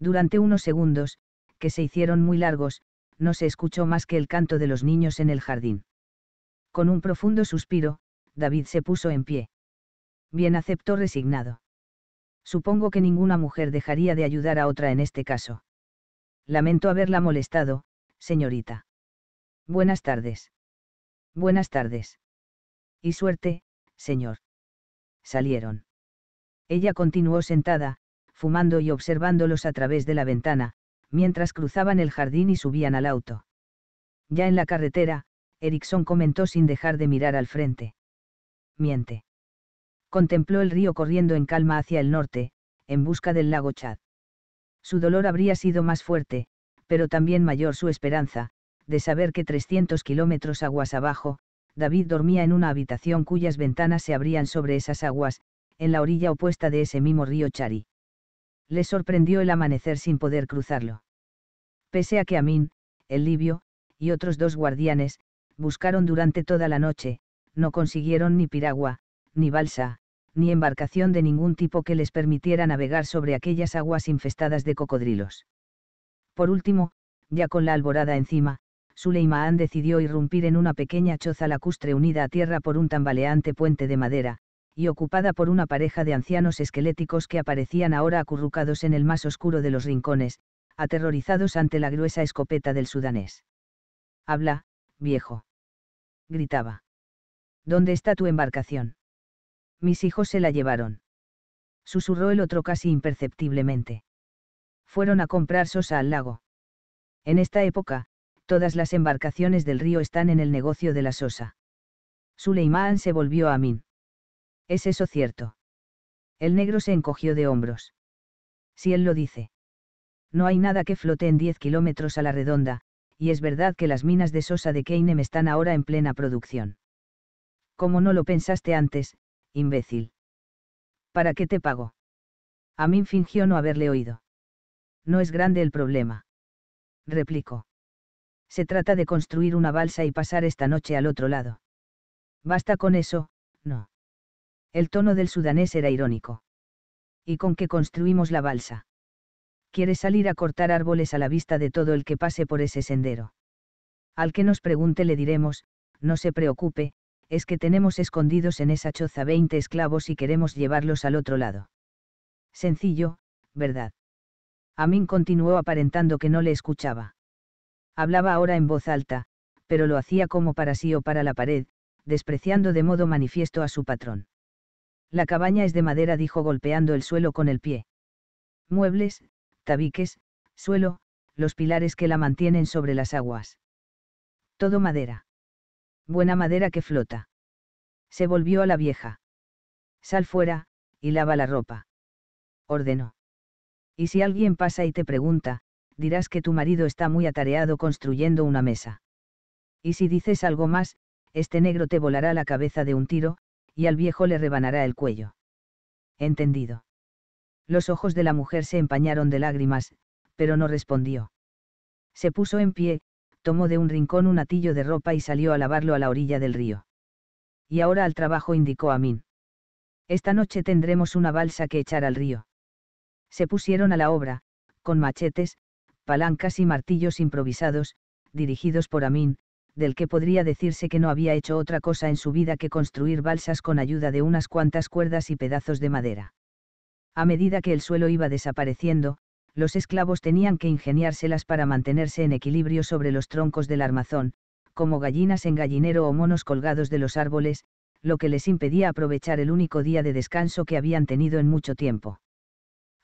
Durante unos segundos, que se hicieron muy largos, no se escuchó más que el canto de los niños en el jardín. Con un profundo suspiro, David se puso en pie. Bien aceptó resignado. Supongo que ninguna mujer dejaría de ayudar a otra en este caso. Lamento haberla molestado, señorita. Buenas tardes. Buenas tardes. Y suerte, señor. Salieron. Ella continuó sentada, fumando y observándolos a través de la ventana, mientras cruzaban el jardín y subían al auto. Ya en la carretera, Erickson comentó sin dejar de mirar al frente. Miente. Contempló el río corriendo en calma hacia el norte, en busca del lago Chad. Su dolor habría sido más fuerte, pero también mayor su esperanza, de saber que 300 kilómetros aguas abajo, David dormía en una habitación cuyas ventanas se abrían sobre esas aguas, en la orilla opuesta de ese mismo río Chari le sorprendió el amanecer sin poder cruzarlo. Pese a que Amin, el libio, y otros dos guardianes, buscaron durante toda la noche, no consiguieron ni piragua, ni balsa, ni embarcación de ningún tipo que les permitiera navegar sobre aquellas aguas infestadas de cocodrilos. Por último, ya con la alborada encima, Suleimán decidió irrumpir en una pequeña choza lacustre unida a tierra por un tambaleante puente de madera, y ocupada por una pareja de ancianos esqueléticos que aparecían ahora acurrucados en el más oscuro de los rincones, aterrorizados ante la gruesa escopeta del sudanés. Habla, viejo. Gritaba. ¿Dónde está tu embarcación? Mis hijos se la llevaron. Susurró el otro casi imperceptiblemente. Fueron a comprar sosa al lago. En esta época, todas las embarcaciones del río están en el negocio de la sosa. Suleimán se volvió a Amin. ¿Es eso cierto? El negro se encogió de hombros. Si él lo dice. No hay nada que flote en 10 kilómetros a la redonda, y es verdad que las minas de Sosa de Keinem están ahora en plena producción. Como no lo pensaste antes, imbécil? ¿Para qué te pago? A mí fingió no haberle oído. No es grande el problema. Replicó. Se trata de construir una balsa y pasar esta noche al otro lado. Basta con eso, no. El tono del sudanés era irónico. ¿Y con qué construimos la balsa? Quiere salir a cortar árboles a la vista de todo el que pase por ese sendero. Al que nos pregunte le diremos, no se preocupe, es que tenemos escondidos en esa choza 20 esclavos y queremos llevarlos al otro lado. Sencillo, ¿verdad? Amin continuó aparentando que no le escuchaba. Hablaba ahora en voz alta, pero lo hacía como para sí o para la pared, despreciando de modo manifiesto a su patrón. La cabaña es de madera, dijo golpeando el suelo con el pie. Muebles, tabiques, suelo, los pilares que la mantienen sobre las aguas. Todo madera. Buena madera que flota. Se volvió a la vieja. Sal fuera, y lava la ropa. Ordenó. Y si alguien pasa y te pregunta, dirás que tu marido está muy atareado construyendo una mesa. Y si dices algo más, este negro te volará la cabeza de un tiro, y al viejo le rebanará el cuello. Entendido. Los ojos de la mujer se empañaron de lágrimas, pero no respondió. Se puso en pie, tomó de un rincón un atillo de ropa y salió a lavarlo a la orilla del río. Y ahora al trabajo indicó a Esta noche tendremos una balsa que echar al río. Se pusieron a la obra, con machetes, palancas y martillos improvisados, dirigidos por Amin, del que podría decirse que no había hecho otra cosa en su vida que construir balsas con ayuda de unas cuantas cuerdas y pedazos de madera. A medida que el suelo iba desapareciendo, los esclavos tenían que ingeniárselas para mantenerse en equilibrio sobre los troncos del armazón, como gallinas en gallinero o monos colgados de los árboles, lo que les impedía aprovechar el único día de descanso que habían tenido en mucho tiempo.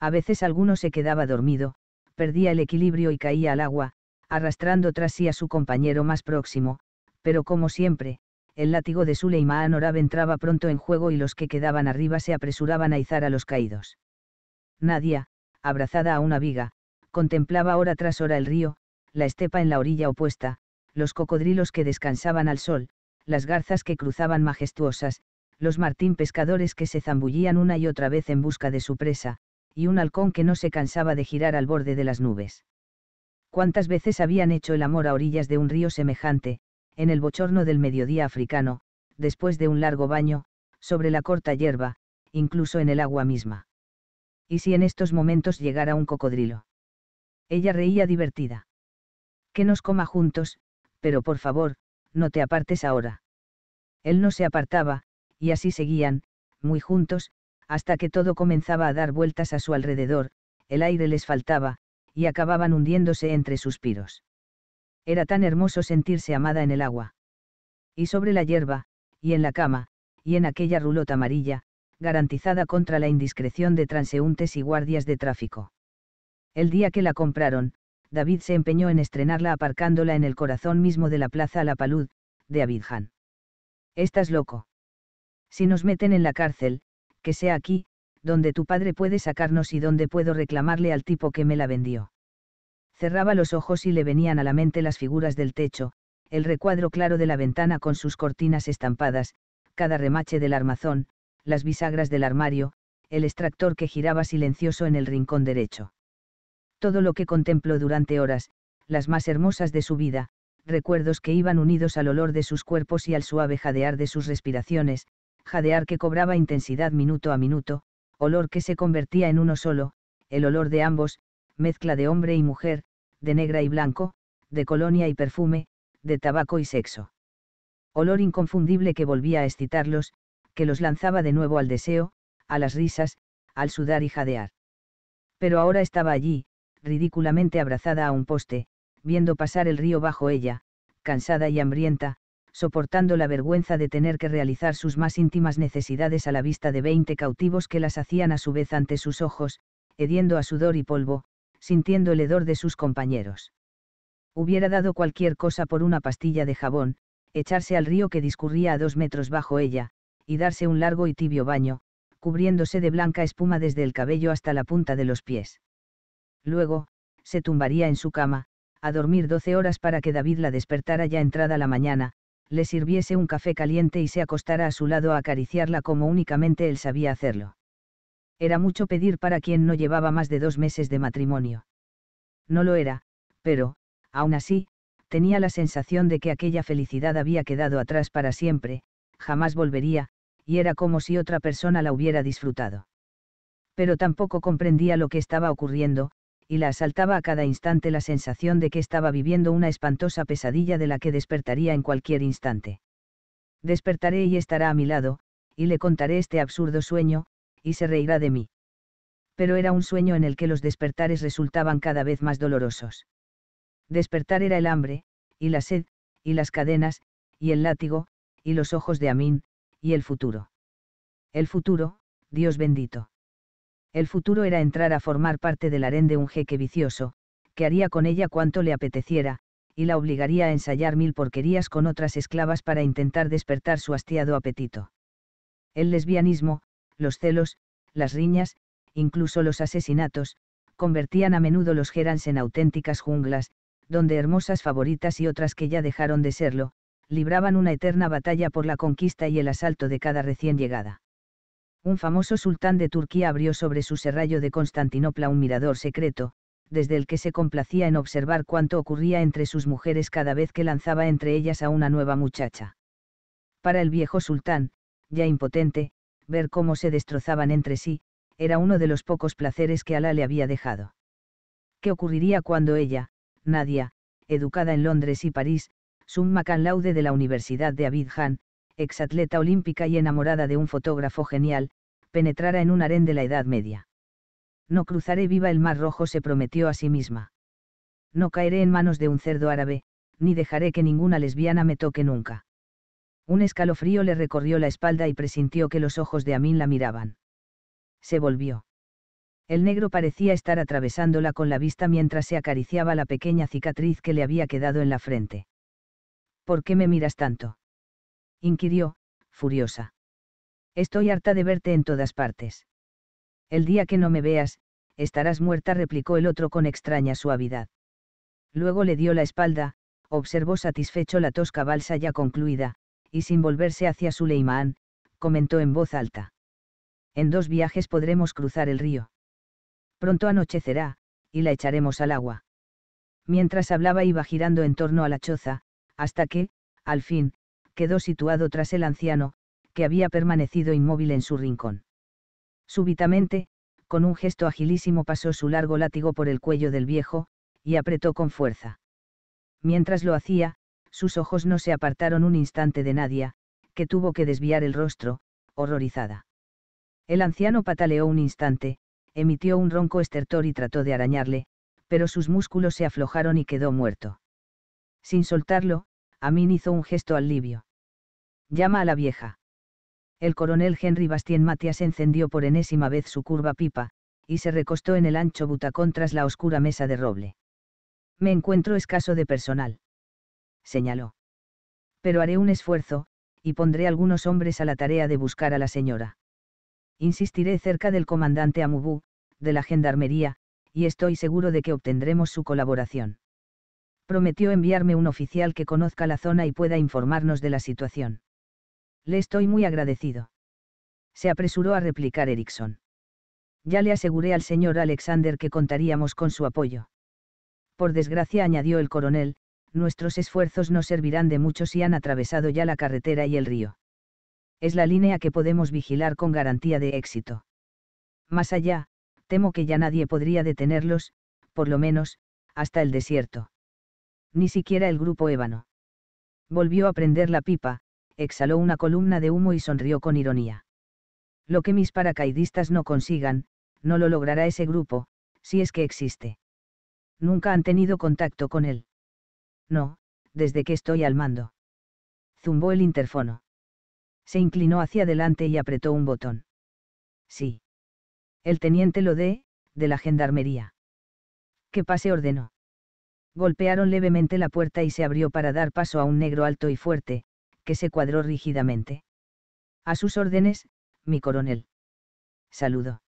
A veces alguno se quedaba dormido, perdía el equilibrio y caía al agua, arrastrando tras sí a su compañero más próximo, pero como siempre, el látigo de Suleimán Orab entraba pronto en juego y los que quedaban arriba se apresuraban a izar a los caídos. Nadia, abrazada a una viga, contemplaba hora tras hora el río, la estepa en la orilla opuesta, los cocodrilos que descansaban al sol, las garzas que cruzaban majestuosas, los martín pescadores que se zambullían una y otra vez en busca de su presa, y un halcón que no se cansaba de girar al borde de las nubes cuántas veces habían hecho el amor a orillas de un río semejante, en el bochorno del mediodía africano, después de un largo baño, sobre la corta hierba, incluso en el agua misma. ¿Y si en estos momentos llegara un cocodrilo? Ella reía divertida. Que nos coma juntos, pero por favor, no te apartes ahora. Él no se apartaba, y así seguían, muy juntos, hasta que todo comenzaba a dar vueltas a su alrededor, el aire les faltaba, y acababan hundiéndose entre suspiros. Era tan hermoso sentirse amada en el agua. Y sobre la hierba, y en la cama, y en aquella rulota amarilla, garantizada contra la indiscreción de transeúntes y guardias de tráfico. El día que la compraron, David se empeñó en estrenarla aparcándola en el corazón mismo de la plaza La Palud, de Abidjan. Estás loco. Si nos meten en la cárcel, que sea aquí, donde tu padre puede sacarnos y donde puedo reclamarle al tipo que me la vendió. Cerraba los ojos y le venían a la mente las figuras del techo, el recuadro claro de la ventana con sus cortinas estampadas, cada remache del armazón, las bisagras del armario, el extractor que giraba silencioso en el rincón derecho. Todo lo que contempló durante horas, las más hermosas de su vida, recuerdos que iban unidos al olor de sus cuerpos y al suave jadear de sus respiraciones, jadear que cobraba intensidad minuto a minuto, olor que se convertía en uno solo, el olor de ambos, mezcla de hombre y mujer, de negra y blanco, de colonia y perfume, de tabaco y sexo. Olor inconfundible que volvía a excitarlos, que los lanzaba de nuevo al deseo, a las risas, al sudar y jadear. Pero ahora estaba allí, ridículamente abrazada a un poste, viendo pasar el río bajo ella, cansada y hambrienta, soportando la vergüenza de tener que realizar sus más íntimas necesidades a la vista de veinte cautivos que las hacían a su vez ante sus ojos, hediendo a sudor y polvo, sintiendo el hedor de sus compañeros. Hubiera dado cualquier cosa por una pastilla de jabón, echarse al río que discurría a dos metros bajo ella, y darse un largo y tibio baño, cubriéndose de blanca espuma desde el cabello hasta la punta de los pies. Luego, se tumbaría en su cama, a dormir doce horas para que David la despertara ya entrada la mañana, le sirviese un café caliente y se acostara a su lado a acariciarla como únicamente él sabía hacerlo. Era mucho pedir para quien no llevaba más de dos meses de matrimonio. No lo era, pero, aún así, tenía la sensación de que aquella felicidad había quedado atrás para siempre, jamás volvería, y era como si otra persona la hubiera disfrutado. Pero tampoco comprendía lo que estaba ocurriendo, y la asaltaba a cada instante la sensación de que estaba viviendo una espantosa pesadilla de la que despertaría en cualquier instante. Despertaré y estará a mi lado, y le contaré este absurdo sueño, y se reirá de mí. Pero era un sueño en el que los despertares resultaban cada vez más dolorosos. Despertar era el hambre, y la sed, y las cadenas, y el látigo, y los ojos de Amín, y el futuro. El futuro, Dios bendito. El futuro era entrar a formar parte del harén de un jeque vicioso, que haría con ella cuanto le apeteciera, y la obligaría a ensayar mil porquerías con otras esclavas para intentar despertar su hastiado apetito. El lesbianismo, los celos, las riñas, incluso los asesinatos, convertían a menudo los gerans en auténticas junglas, donde hermosas favoritas y otras que ya dejaron de serlo, libraban una eterna batalla por la conquista y el asalto de cada recién llegada un famoso sultán de Turquía abrió sobre su serrallo de Constantinopla un mirador secreto, desde el que se complacía en observar cuánto ocurría entre sus mujeres cada vez que lanzaba entre ellas a una nueva muchacha. Para el viejo sultán, ya impotente, ver cómo se destrozaban entre sí, era uno de los pocos placeres que Alá le había dejado. ¿Qué ocurriría cuando ella, Nadia, educada en Londres y París, summa can laude de la Universidad de Abidjan, exatleta olímpica y enamorada de un fotógrafo genial, penetrara en un harén de la Edad Media. No cruzaré viva el Mar Rojo, se prometió a sí misma. No caeré en manos de un cerdo árabe, ni dejaré que ninguna lesbiana me toque nunca. Un escalofrío le recorrió la espalda y presintió que los ojos de Amin la miraban. Se volvió. El negro parecía estar atravesándola con la vista mientras se acariciaba la pequeña cicatriz que le había quedado en la frente. ¿Por qué me miras tanto? inquirió, furiosa. Estoy harta de verte en todas partes. El día que no me veas, estarás muerta, replicó el otro con extraña suavidad. Luego le dio la espalda, observó satisfecho la tosca balsa ya concluida, y sin volverse hacia Suleimán, comentó en voz alta. En dos viajes podremos cruzar el río. Pronto anochecerá, y la echaremos al agua. Mientras hablaba iba girando en torno a la choza, hasta que, al fin, quedó situado tras el anciano, que había permanecido inmóvil en su rincón. Súbitamente, con un gesto agilísimo pasó su largo látigo por el cuello del viejo, y apretó con fuerza. Mientras lo hacía, sus ojos no se apartaron un instante de Nadia, que tuvo que desviar el rostro, horrorizada. El anciano pataleó un instante, emitió un ronco estertor y trató de arañarle, pero sus músculos se aflojaron y quedó muerto. Sin soltarlo, Amin hizo un gesto alivio. Llama a la vieja el coronel Henry Bastien Matias encendió por enésima vez su curva pipa, y se recostó en el ancho butacón tras la oscura mesa de roble. Me encuentro escaso de personal. Señaló. Pero haré un esfuerzo, y pondré algunos hombres a la tarea de buscar a la señora. Insistiré cerca del comandante Amubú, de la gendarmería, y estoy seguro de que obtendremos su colaboración. Prometió enviarme un oficial que conozca la zona y pueda informarnos de la situación. Le estoy muy agradecido. Se apresuró a replicar Erickson. Ya le aseguré al señor Alexander que contaríamos con su apoyo. Por desgracia, añadió el coronel, nuestros esfuerzos no servirán de mucho si han atravesado ya la carretera y el río. Es la línea que podemos vigilar con garantía de éxito. Más allá, temo que ya nadie podría detenerlos, por lo menos, hasta el desierto. Ni siquiera el grupo ébano. Volvió a prender la pipa, exhaló una columna de humo y sonrió con ironía. Lo que mis paracaidistas no consigan, no lo logrará ese grupo, si es que existe. Nunca han tenido contacto con él. No, desde que estoy al mando. Zumbó el interfono. Se inclinó hacia adelante y apretó un botón. Sí. El teniente lo de la gendarmería. Que pase ordenó. Golpearon levemente la puerta y se abrió para dar paso a un negro alto y fuerte, que se cuadró rígidamente. A sus órdenes, mi coronel. Saludo.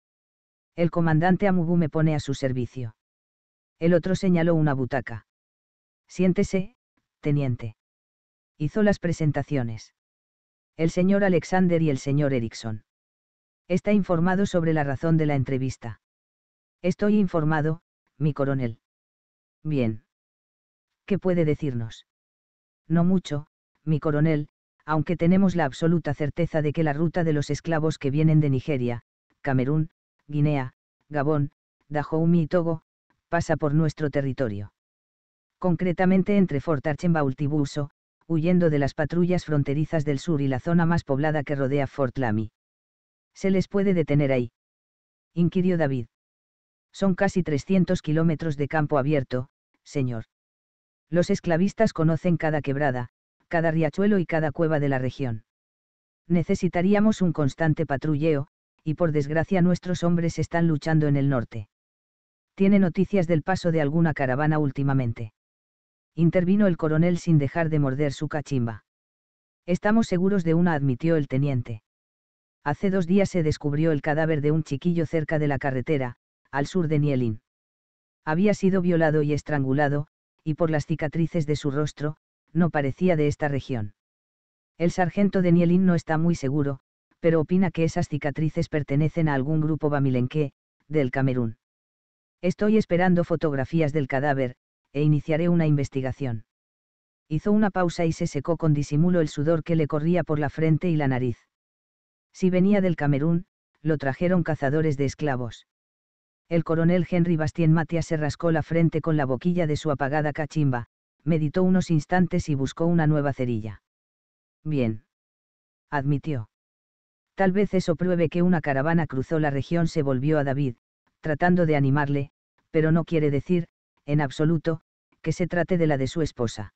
El comandante Amubu me pone a su servicio. El otro señaló una butaca. Siéntese, teniente. Hizo las presentaciones. El señor Alexander y el señor Erickson. Está informado sobre la razón de la entrevista. Estoy informado, mi coronel. Bien. ¿Qué puede decirnos? No mucho, mi coronel, aunque tenemos la absoluta certeza de que la ruta de los esclavos que vienen de Nigeria, Camerún, Guinea, Gabón, Dahomey y Togo, pasa por nuestro territorio. Concretamente entre Fort Archambault y huyendo de las patrullas fronterizas del sur y la zona más poblada que rodea Fort Lamy. ¿Se les puede detener ahí? inquirió David. Son casi 300 kilómetros de campo abierto, señor. Los esclavistas conocen cada quebrada, cada riachuelo y cada cueva de la región. Necesitaríamos un constante patrulleo, y por desgracia nuestros hombres están luchando en el norte. Tiene noticias del paso de alguna caravana últimamente. Intervino el coronel sin dejar de morder su cachimba. Estamos seguros de una, admitió el teniente. Hace dos días se descubrió el cadáver de un chiquillo cerca de la carretera, al sur de Nielin. Había sido violado y estrangulado, y por las cicatrices de su rostro, no parecía de esta región. El sargento de Nielin no está muy seguro, pero opina que esas cicatrices pertenecen a algún grupo bamilenqué, del Camerún. Estoy esperando fotografías del cadáver, e iniciaré una investigación. Hizo una pausa y se secó con disimulo el sudor que le corría por la frente y la nariz. Si venía del Camerún, lo trajeron cazadores de esclavos. El coronel Henry Bastien Matias se rascó la frente con la boquilla de su apagada cachimba, meditó unos instantes y buscó una nueva cerilla. Bien. Admitió. Tal vez eso pruebe que una caravana cruzó la región, se volvió a David, tratando de animarle, pero no quiere decir, en absoluto, que se trate de la de su esposa.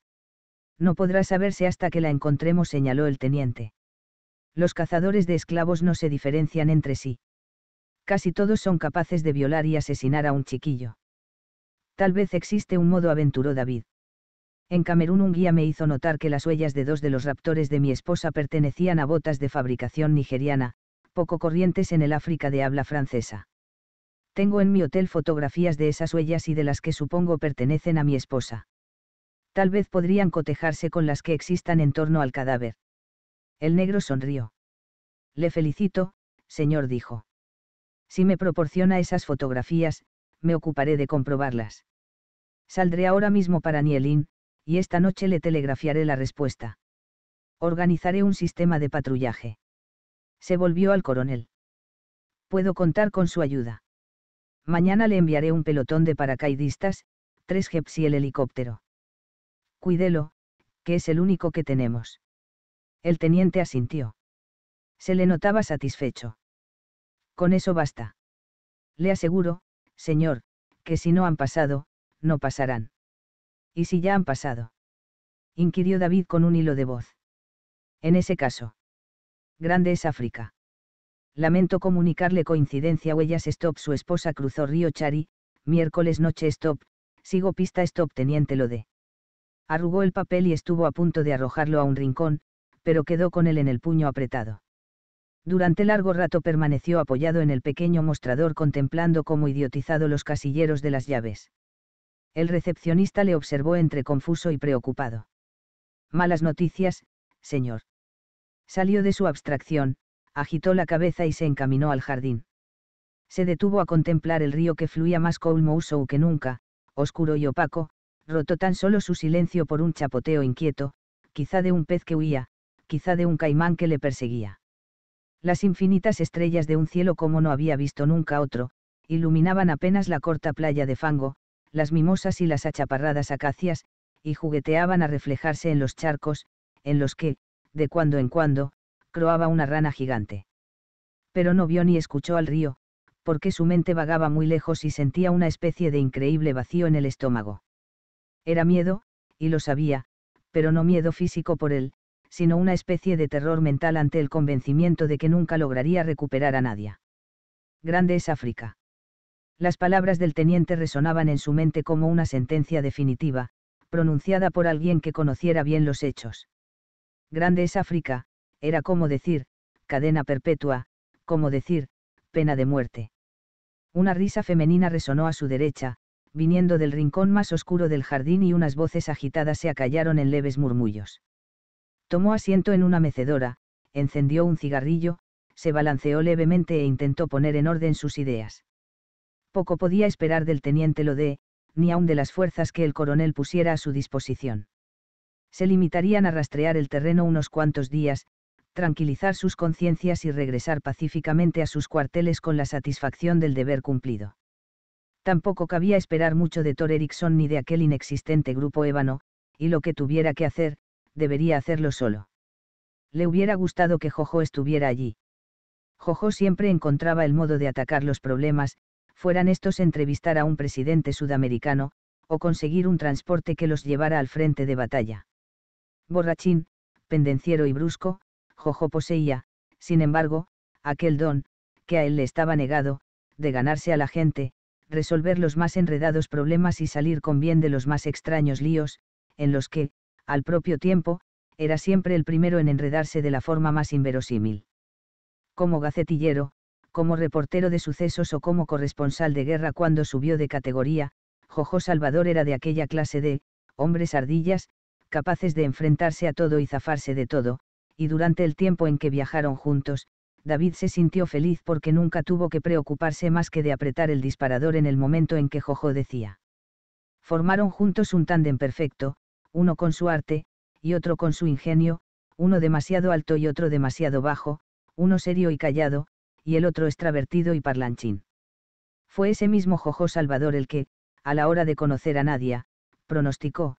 No podrá saberse hasta que la encontremos, señaló el teniente. Los cazadores de esclavos no se diferencian entre sí. Casi todos son capaces de violar y asesinar a un chiquillo. Tal vez existe un modo, aventuró David. En Camerún un guía me hizo notar que las huellas de dos de los raptores de mi esposa pertenecían a botas de fabricación nigeriana, poco corrientes en el África de habla francesa. Tengo en mi hotel fotografías de esas huellas y de las que supongo pertenecen a mi esposa. Tal vez podrían cotejarse con las que existan en torno al cadáver. El negro sonrió. Le felicito, señor dijo. Si me proporciona esas fotografías, me ocuparé de comprobarlas. Saldré ahora mismo para Nielin, y esta noche le telegrafiaré la respuesta. Organizaré un sistema de patrullaje. Se volvió al coronel. Puedo contar con su ayuda. Mañana le enviaré un pelotón de paracaidistas, tres jeps y el helicóptero. Cuídelo, que es el único que tenemos. El teniente asintió. Se le notaba satisfecho. Con eso basta. Le aseguro, señor, que si no han pasado, no pasarán. ¿Y si ya han pasado? inquirió David con un hilo de voz. En ese caso. Grande es África. Lamento comunicarle coincidencia huellas stop su esposa cruzó río Chari, miércoles noche stop, sigo pista stop teniente lo de. Arrugó el papel y estuvo a punto de arrojarlo a un rincón, pero quedó con él en el puño apretado. Durante largo rato permaneció apoyado en el pequeño mostrador contemplando como idiotizado los casilleros de las llaves. El recepcionista le observó entre confuso y preocupado. Malas noticias, señor. Salió de su abstracción, agitó la cabeza y se encaminó al jardín. Se detuvo a contemplar el río que fluía más colmouso que nunca, oscuro y opaco, roto tan solo su silencio por un chapoteo inquieto, quizá de un pez que huía, quizá de un caimán que le perseguía. Las infinitas estrellas de un cielo como no había visto nunca otro, iluminaban apenas la corta playa de fango, las mimosas y las achaparradas acacias, y jugueteaban a reflejarse en los charcos, en los que, de cuando en cuando, croaba una rana gigante. Pero no vio ni escuchó al río, porque su mente vagaba muy lejos y sentía una especie de increíble vacío en el estómago. Era miedo, y lo sabía, pero no miedo físico por él, sino una especie de terror mental ante el convencimiento de que nunca lograría recuperar a nadie. Grande es África. Las palabras del teniente resonaban en su mente como una sentencia definitiva, pronunciada por alguien que conociera bien los hechos. Grande es África, era como decir, cadena perpetua, como decir, pena de muerte. Una risa femenina resonó a su derecha, viniendo del rincón más oscuro del jardín y unas voces agitadas se acallaron en leves murmullos. Tomó asiento en una mecedora, encendió un cigarrillo, se balanceó levemente e intentó poner en orden sus ideas poco podía esperar del teniente Lodé, ni aun de las fuerzas que el coronel pusiera a su disposición. Se limitarían a rastrear el terreno unos cuantos días, tranquilizar sus conciencias y regresar pacíficamente a sus cuarteles con la satisfacción del deber cumplido. Tampoco cabía esperar mucho de Thor Erickson ni de aquel inexistente grupo ébano, y lo que tuviera que hacer, debería hacerlo solo. Le hubiera gustado que Jojo estuviera allí. Jojo siempre encontraba el modo de atacar los problemas, fueran estos entrevistar a un presidente sudamericano, o conseguir un transporte que los llevara al frente de batalla. Borrachín, pendenciero y brusco, Jojo poseía, sin embargo, aquel don, que a él le estaba negado, de ganarse a la gente, resolver los más enredados problemas y salir con bien de los más extraños líos, en los que, al propio tiempo, era siempre el primero en enredarse de la forma más inverosímil. Como gacetillero, como reportero de sucesos o como corresponsal de guerra cuando subió de categoría, Jojo Salvador era de aquella clase de, hombres ardillas, capaces de enfrentarse a todo y zafarse de todo, y durante el tiempo en que viajaron juntos, David se sintió feliz porque nunca tuvo que preocuparse más que de apretar el disparador en el momento en que Jojo decía. Formaron juntos un tándem perfecto, uno con su arte, y otro con su ingenio, uno demasiado alto y otro demasiado bajo, uno serio y callado, y el otro extravertido y parlanchín. Fue ese mismo Jojo Salvador el que, a la hora de conocer a Nadia, pronosticó,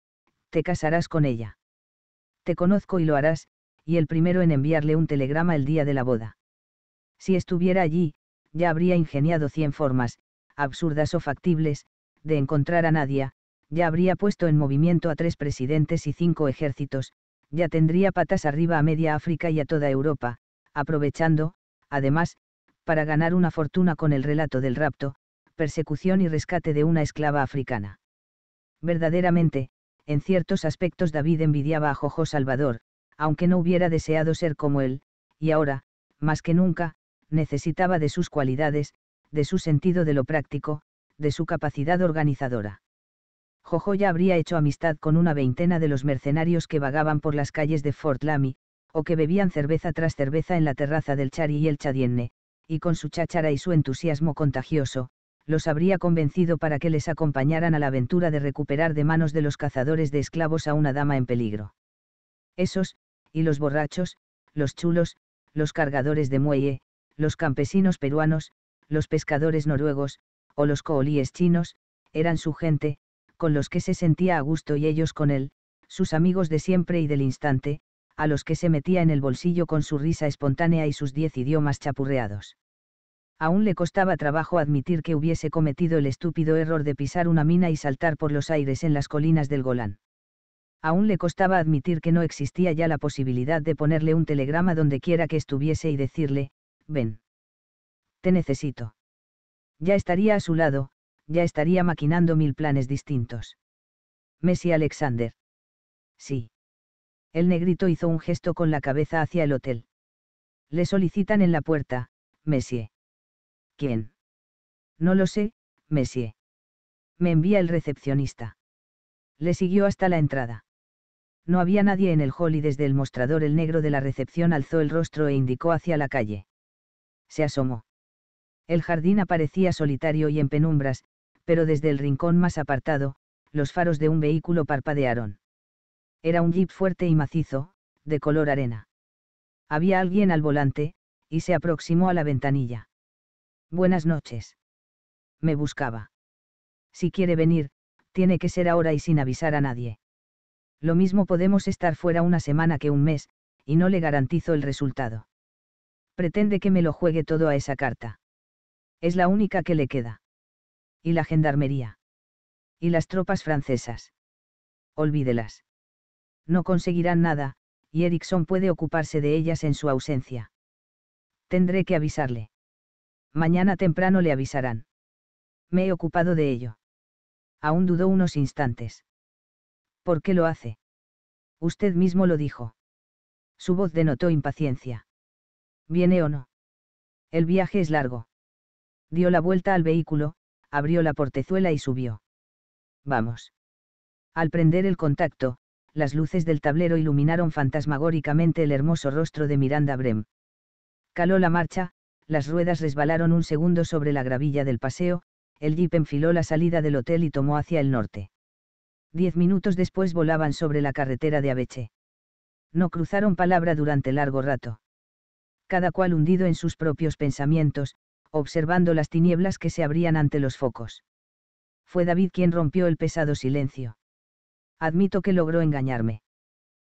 te casarás con ella. Te conozco y lo harás, y el primero en enviarle un telegrama el día de la boda. Si estuviera allí, ya habría ingeniado cien formas, absurdas o factibles, de encontrar a Nadia, ya habría puesto en movimiento a tres presidentes y cinco ejércitos, ya tendría patas arriba a media África y a toda Europa, aprovechando, además, para ganar una fortuna con el relato del rapto, persecución y rescate de una esclava africana. Verdaderamente, en ciertos aspectos David envidiaba a Jojo Salvador, aunque no hubiera deseado ser como él, y ahora, más que nunca, necesitaba de sus cualidades, de su sentido de lo práctico, de su capacidad organizadora. Jojo ya habría hecho amistad con una veintena de los mercenarios que vagaban por las calles de Fort Lamy, o que bebían cerveza tras cerveza en la terraza del Chari y el Chadienne, y con su cháchara y su entusiasmo contagioso, los habría convencido para que les acompañaran a la aventura de recuperar de manos de los cazadores de esclavos a una dama en peligro. Esos, y los borrachos, los chulos, los cargadores de muelle, los campesinos peruanos, los pescadores noruegos, o los coolíes chinos, eran su gente, con los que se sentía a gusto y ellos con él, sus amigos de siempre y del instante, a los que se metía en el bolsillo con su risa espontánea y sus diez idiomas chapurreados. Aún le costaba trabajo admitir que hubiese cometido el estúpido error de pisar una mina y saltar por los aires en las colinas del Golán. Aún le costaba admitir que no existía ya la posibilidad de ponerle un telegrama donde quiera que estuviese y decirle, ven. Te necesito. Ya estaría a su lado, ya estaría maquinando mil planes distintos. Messi Alexander. Sí. El negrito hizo un gesto con la cabeza hacia el hotel. Le solicitan en la puerta, Messier. ¿Quién? No lo sé, Messier. Me envía el recepcionista. Le siguió hasta la entrada. No había nadie en el hall y desde el mostrador el negro de la recepción alzó el rostro e indicó hacia la calle. Se asomó. El jardín aparecía solitario y en penumbras, pero desde el rincón más apartado, los faros de un vehículo parpadearon. Era un jeep fuerte y macizo, de color arena. Había alguien al volante, y se aproximó a la ventanilla. Buenas noches. Me buscaba. Si quiere venir, tiene que ser ahora y sin avisar a nadie. Lo mismo podemos estar fuera una semana que un mes, y no le garantizo el resultado. Pretende que me lo juegue todo a esa carta. Es la única que le queda. Y la gendarmería. Y las tropas francesas. Olvídelas no conseguirán nada, y Erickson puede ocuparse de ellas en su ausencia. Tendré que avisarle. Mañana temprano le avisarán. Me he ocupado de ello. Aún dudó unos instantes. ¿Por qué lo hace? Usted mismo lo dijo. Su voz denotó impaciencia. ¿Viene o no? El viaje es largo. Dio la vuelta al vehículo, abrió la portezuela y subió. Vamos. Al prender el contacto, las luces del tablero iluminaron fantasmagóricamente el hermoso rostro de Miranda Brem. Caló la marcha, las ruedas resbalaron un segundo sobre la gravilla del paseo, el jeep enfiló la salida del hotel y tomó hacia el norte. Diez minutos después volaban sobre la carretera de Aveche. No cruzaron palabra durante largo rato. Cada cual hundido en sus propios pensamientos, observando las tinieblas que se abrían ante los focos. Fue David quien rompió el pesado silencio admito que logró engañarme.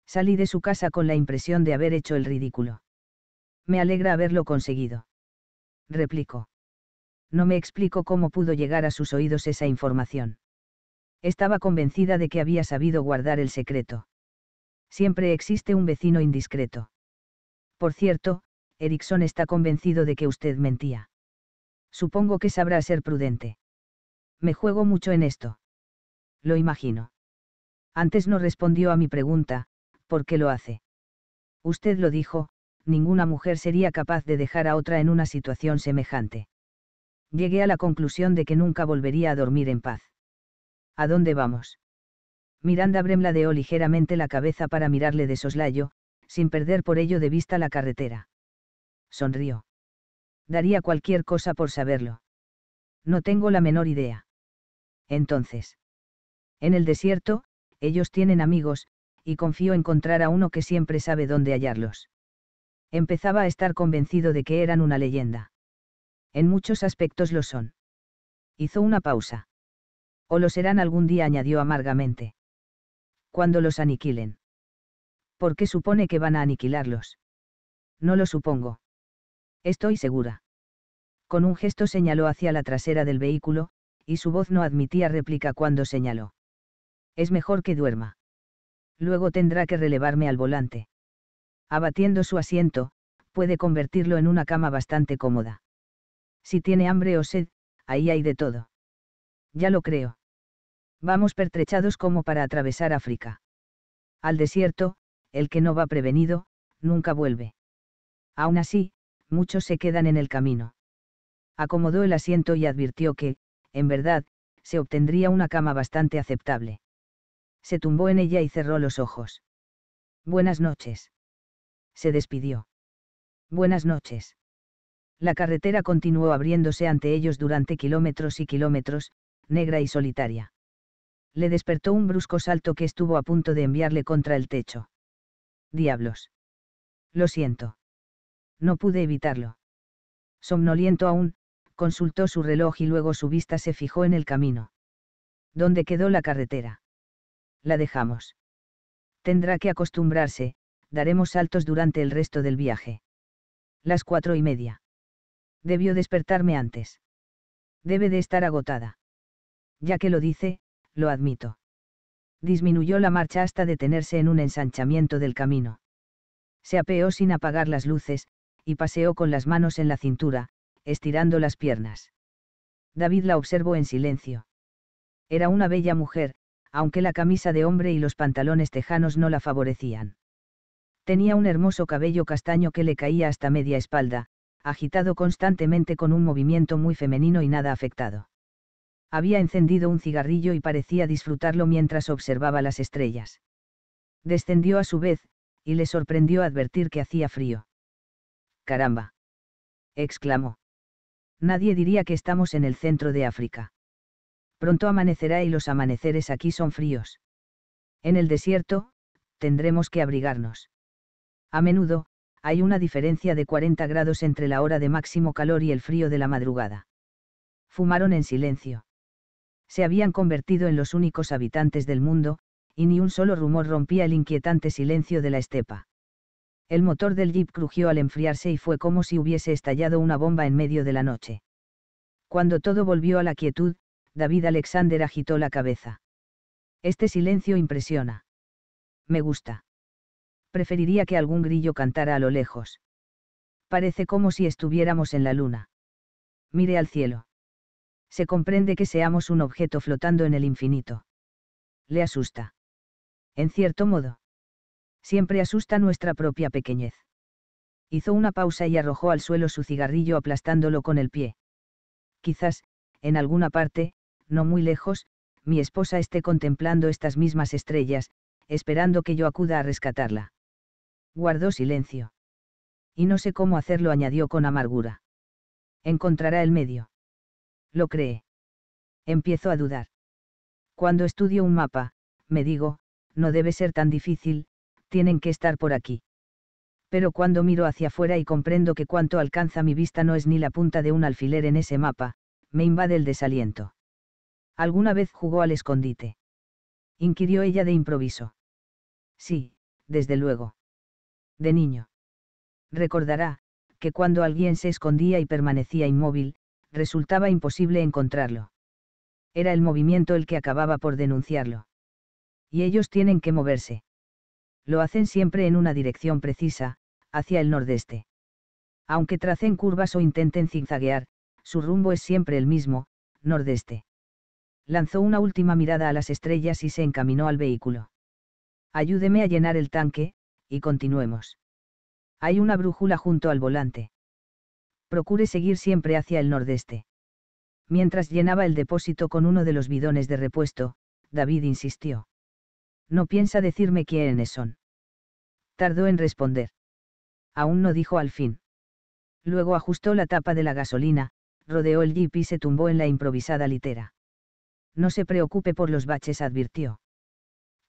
Salí de su casa con la impresión de haber hecho el ridículo. Me alegra haberlo conseguido. Replicó. No me explico cómo pudo llegar a sus oídos esa información. Estaba convencida de que había sabido guardar el secreto. Siempre existe un vecino indiscreto. Por cierto, Erickson está convencido de que usted mentía. Supongo que sabrá ser prudente. Me juego mucho en esto. Lo imagino. Antes no respondió a mi pregunta, ¿por qué lo hace? Usted lo dijo, ninguna mujer sería capaz de dejar a otra en una situación semejante. Llegué a la conclusión de que nunca volvería a dormir en paz. ¿A dónde vamos? Miranda bremladeó ligeramente la cabeza para mirarle de soslayo, sin perder por ello de vista la carretera. Sonrió. Daría cualquier cosa por saberlo. No tengo la menor idea. Entonces. En el desierto, ellos tienen amigos, y confío en encontrar a uno que siempre sabe dónde hallarlos. Empezaba a estar convencido de que eran una leyenda. En muchos aspectos lo son. Hizo una pausa. O lo serán algún día, añadió amargamente. Cuando los aniquilen. ¿Por qué supone que van a aniquilarlos? No lo supongo. Estoy segura. Con un gesto señaló hacia la trasera del vehículo, y su voz no admitía réplica cuando señaló. Es mejor que duerma. Luego tendrá que relevarme al volante. Abatiendo su asiento, puede convertirlo en una cama bastante cómoda. Si tiene hambre o sed, ahí hay de todo. Ya lo creo. Vamos pertrechados como para atravesar África. Al desierto, el que no va prevenido, nunca vuelve. Aún así, muchos se quedan en el camino. Acomodó el asiento y advirtió que, en verdad, se obtendría una cama bastante aceptable se tumbó en ella y cerró los ojos. Buenas noches. Se despidió. Buenas noches. La carretera continuó abriéndose ante ellos durante kilómetros y kilómetros, negra y solitaria. Le despertó un brusco salto que estuvo a punto de enviarle contra el techo. Diablos. Lo siento. No pude evitarlo. Somnoliento aún, consultó su reloj y luego su vista se fijó en el camino. ¿Dónde quedó la carretera? la dejamos. Tendrá que acostumbrarse, daremos saltos durante el resto del viaje. Las cuatro y media. Debió despertarme antes. Debe de estar agotada. Ya que lo dice, lo admito. Disminuyó la marcha hasta detenerse en un ensanchamiento del camino. Se apeó sin apagar las luces, y paseó con las manos en la cintura, estirando las piernas. David la observó en silencio. Era una bella mujer, aunque la camisa de hombre y los pantalones tejanos no la favorecían. Tenía un hermoso cabello castaño que le caía hasta media espalda, agitado constantemente con un movimiento muy femenino y nada afectado. Había encendido un cigarrillo y parecía disfrutarlo mientras observaba las estrellas. Descendió a su vez, y le sorprendió advertir que hacía frío. Caramba. exclamó. Nadie diría que estamos en el centro de África. Pronto amanecerá y los amaneceres aquí son fríos. En el desierto, tendremos que abrigarnos. A menudo, hay una diferencia de 40 grados entre la hora de máximo calor y el frío de la madrugada. Fumaron en silencio. Se habían convertido en los únicos habitantes del mundo, y ni un solo rumor rompía el inquietante silencio de la estepa. El motor del jeep crujió al enfriarse y fue como si hubiese estallado una bomba en medio de la noche. Cuando todo volvió a la quietud, David Alexander agitó la cabeza. Este silencio impresiona. Me gusta. Preferiría que algún grillo cantara a lo lejos. Parece como si estuviéramos en la luna. Mire al cielo. Se comprende que seamos un objeto flotando en el infinito. Le asusta. En cierto modo. Siempre asusta nuestra propia pequeñez. Hizo una pausa y arrojó al suelo su cigarrillo aplastándolo con el pie. Quizás, en alguna parte, no muy lejos, mi esposa esté contemplando estas mismas estrellas, esperando que yo acuda a rescatarla. Guardó silencio. Y no sé cómo hacerlo, añadió con amargura. Encontrará el medio. Lo cree. Empiezo a dudar. Cuando estudio un mapa, me digo, no debe ser tan difícil, tienen que estar por aquí. Pero cuando miro hacia afuera y comprendo que cuanto alcanza mi vista no es ni la punta de un alfiler en ese mapa, me invade el desaliento. ¿Alguna vez jugó al escondite? inquirió ella de improviso. Sí, desde luego. De niño. Recordará, que cuando alguien se escondía y permanecía inmóvil, resultaba imposible encontrarlo. Era el movimiento el que acababa por denunciarlo. Y ellos tienen que moverse. Lo hacen siempre en una dirección precisa, hacia el nordeste. Aunque tracen curvas o intenten zigzaguear, su rumbo es siempre el mismo, nordeste lanzó una última mirada a las estrellas y se encaminó al vehículo. Ayúdeme a llenar el tanque, y continuemos. Hay una brújula junto al volante. Procure seguir siempre hacia el nordeste. Mientras llenaba el depósito con uno de los bidones de repuesto, David insistió. No piensa decirme quiénes son. Tardó en responder. Aún no dijo al fin. Luego ajustó la tapa de la gasolina, rodeó el jeep y se tumbó en la improvisada litera. No se preocupe por los baches, advirtió.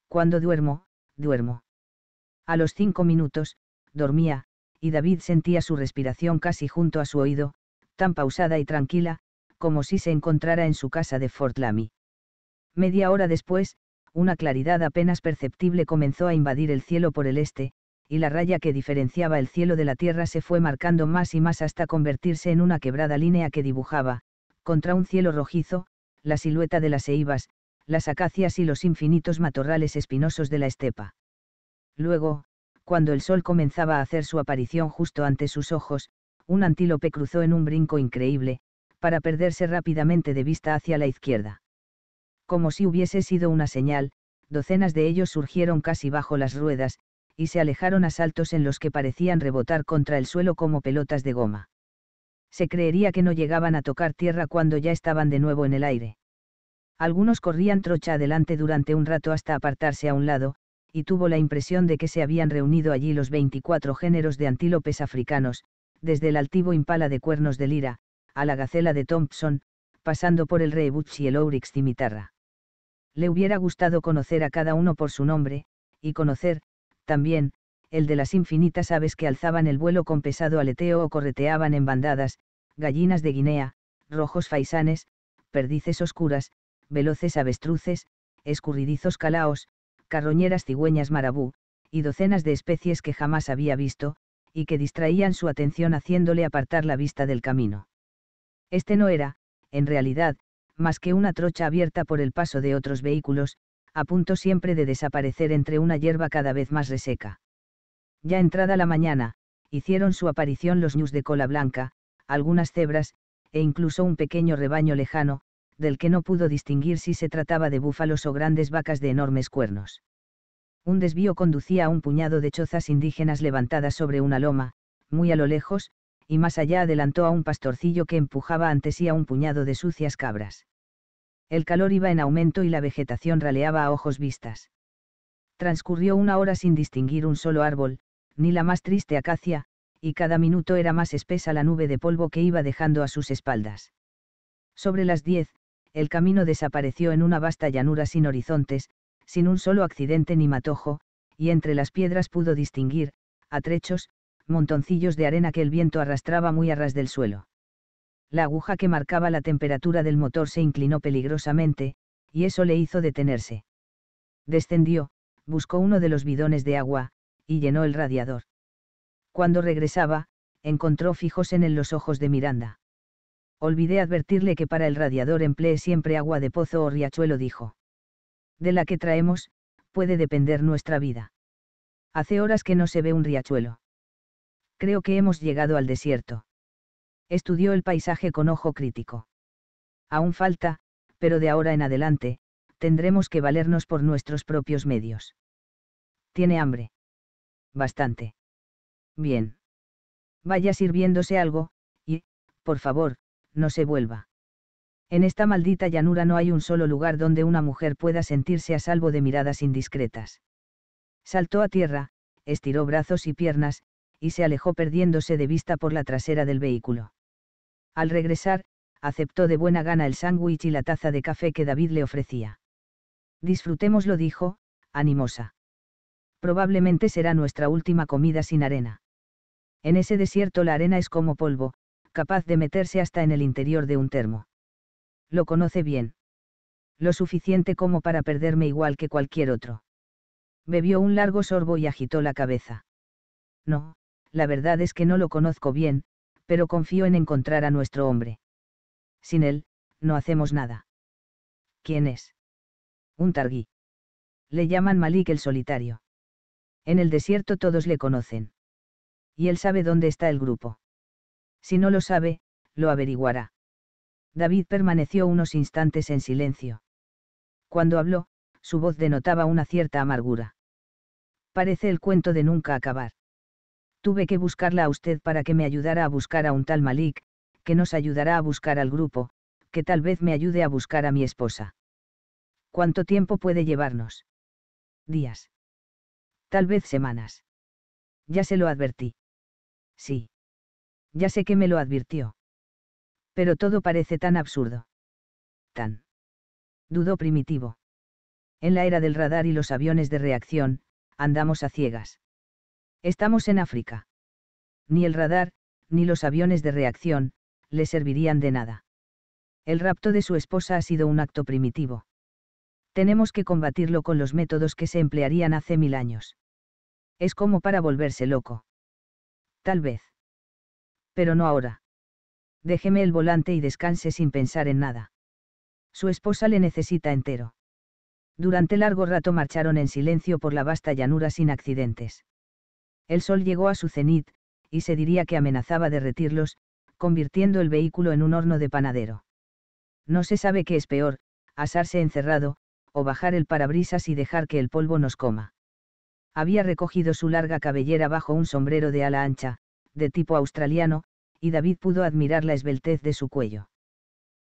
Cuando duermo, duermo. A los cinco minutos, dormía, y David sentía su respiración casi junto a su oído, tan pausada y tranquila, como si se encontrara en su casa de Fort Lamy. Media hora después, una claridad apenas perceptible comenzó a invadir el cielo por el este, y la raya que diferenciaba el cielo de la tierra se fue marcando más y más hasta convertirse en una quebrada línea que dibujaba, contra un cielo rojizo, la silueta de las eibas, las acacias y los infinitos matorrales espinosos de la estepa. Luego, cuando el sol comenzaba a hacer su aparición justo ante sus ojos, un antílope cruzó en un brinco increíble, para perderse rápidamente de vista hacia la izquierda. Como si hubiese sido una señal, docenas de ellos surgieron casi bajo las ruedas, y se alejaron a saltos en los que parecían rebotar contra el suelo como pelotas de goma se creería que no llegaban a tocar tierra cuando ya estaban de nuevo en el aire. Algunos corrían trocha adelante durante un rato hasta apartarse a un lado, y tuvo la impresión de que se habían reunido allí los 24 géneros de antílopes africanos, desde el altivo impala de cuernos de lira, a la gacela de Thompson, pasando por el reebuch y el Oryx cimitarra. Le hubiera gustado conocer a cada uno por su nombre, y conocer, también, el de las infinitas aves que alzaban el vuelo con pesado aleteo o correteaban en bandadas, gallinas de Guinea, rojos faisanes, perdices oscuras, veloces avestruces, escurridizos calaos, carroñeras cigüeñas marabú, y docenas de especies que jamás había visto, y que distraían su atención haciéndole apartar la vista del camino. Este no era, en realidad, más que una trocha abierta por el paso de otros vehículos, a punto siempre de desaparecer entre una hierba cada vez más reseca. Ya entrada la mañana, hicieron su aparición los ñus de cola blanca, algunas cebras, e incluso un pequeño rebaño lejano, del que no pudo distinguir si se trataba de búfalos o grandes vacas de enormes cuernos. Un desvío conducía a un puñado de chozas indígenas levantadas sobre una loma, muy a lo lejos, y más allá adelantó a un pastorcillo que empujaba ante sí a un puñado de sucias cabras. El calor iba en aumento y la vegetación raleaba a ojos vistas. Transcurrió una hora sin distinguir un solo árbol, ni la más triste acacia, y cada minuto era más espesa la nube de polvo que iba dejando a sus espaldas. Sobre las diez, el camino desapareció en una vasta llanura sin horizontes, sin un solo accidente ni matojo, y entre las piedras pudo distinguir, a trechos, montoncillos de arena que el viento arrastraba muy a ras del suelo. La aguja que marcaba la temperatura del motor se inclinó peligrosamente, y eso le hizo detenerse. Descendió, buscó uno de los bidones de agua, y llenó el radiador. Cuando regresaba, encontró fijos en él los ojos de Miranda. Olvidé advertirle que para el radiador emplee siempre agua de pozo o riachuelo, dijo. De la que traemos, puede depender nuestra vida. Hace horas que no se ve un riachuelo. Creo que hemos llegado al desierto. Estudió el paisaje con ojo crítico. Aún falta, pero de ahora en adelante, tendremos que valernos por nuestros propios medios. Tiene hambre bastante. Bien. Vaya sirviéndose algo, y, por favor, no se vuelva. En esta maldita llanura no hay un solo lugar donde una mujer pueda sentirse a salvo de miradas indiscretas. Saltó a tierra, estiró brazos y piernas, y se alejó perdiéndose de vista por la trasera del vehículo. Al regresar, aceptó de buena gana el sándwich y la taza de café que David le ofrecía. Disfrutémoslo, dijo, animosa probablemente será nuestra última comida sin arena. En ese desierto la arena es como polvo, capaz de meterse hasta en el interior de un termo. Lo conoce bien. Lo suficiente como para perderme igual que cualquier otro. Bebió un largo sorbo y agitó la cabeza. No, la verdad es que no lo conozco bien, pero confío en encontrar a nuestro hombre. Sin él, no hacemos nada. ¿Quién es? Un targuí. Le llaman Malik el solitario. En el desierto todos le conocen. Y él sabe dónde está el grupo. Si no lo sabe, lo averiguará. David permaneció unos instantes en silencio. Cuando habló, su voz denotaba una cierta amargura. Parece el cuento de nunca acabar. Tuve que buscarla a usted para que me ayudara a buscar a un tal Malik, que nos ayudará a buscar al grupo, que tal vez me ayude a buscar a mi esposa. ¿Cuánto tiempo puede llevarnos? Días. Tal vez semanas. Ya se lo advertí. Sí. Ya sé que me lo advirtió. Pero todo parece tan absurdo. Tan. Dudo primitivo. En la era del radar y los aviones de reacción, andamos a ciegas. Estamos en África. Ni el radar, ni los aviones de reacción, le servirían de nada. El rapto de su esposa ha sido un acto primitivo tenemos que combatirlo con los métodos que se emplearían hace mil años. Es como para volverse loco. Tal vez. Pero no ahora. Déjeme el volante y descanse sin pensar en nada. Su esposa le necesita entero. Durante largo rato marcharon en silencio por la vasta llanura sin accidentes. El sol llegó a su cenit, y se diría que amenazaba derretirlos, convirtiendo el vehículo en un horno de panadero. No se sabe qué es peor, asarse encerrado, o bajar el parabrisas y dejar que el polvo nos coma. Había recogido su larga cabellera bajo un sombrero de ala ancha, de tipo australiano, y David pudo admirar la esbeltez de su cuello.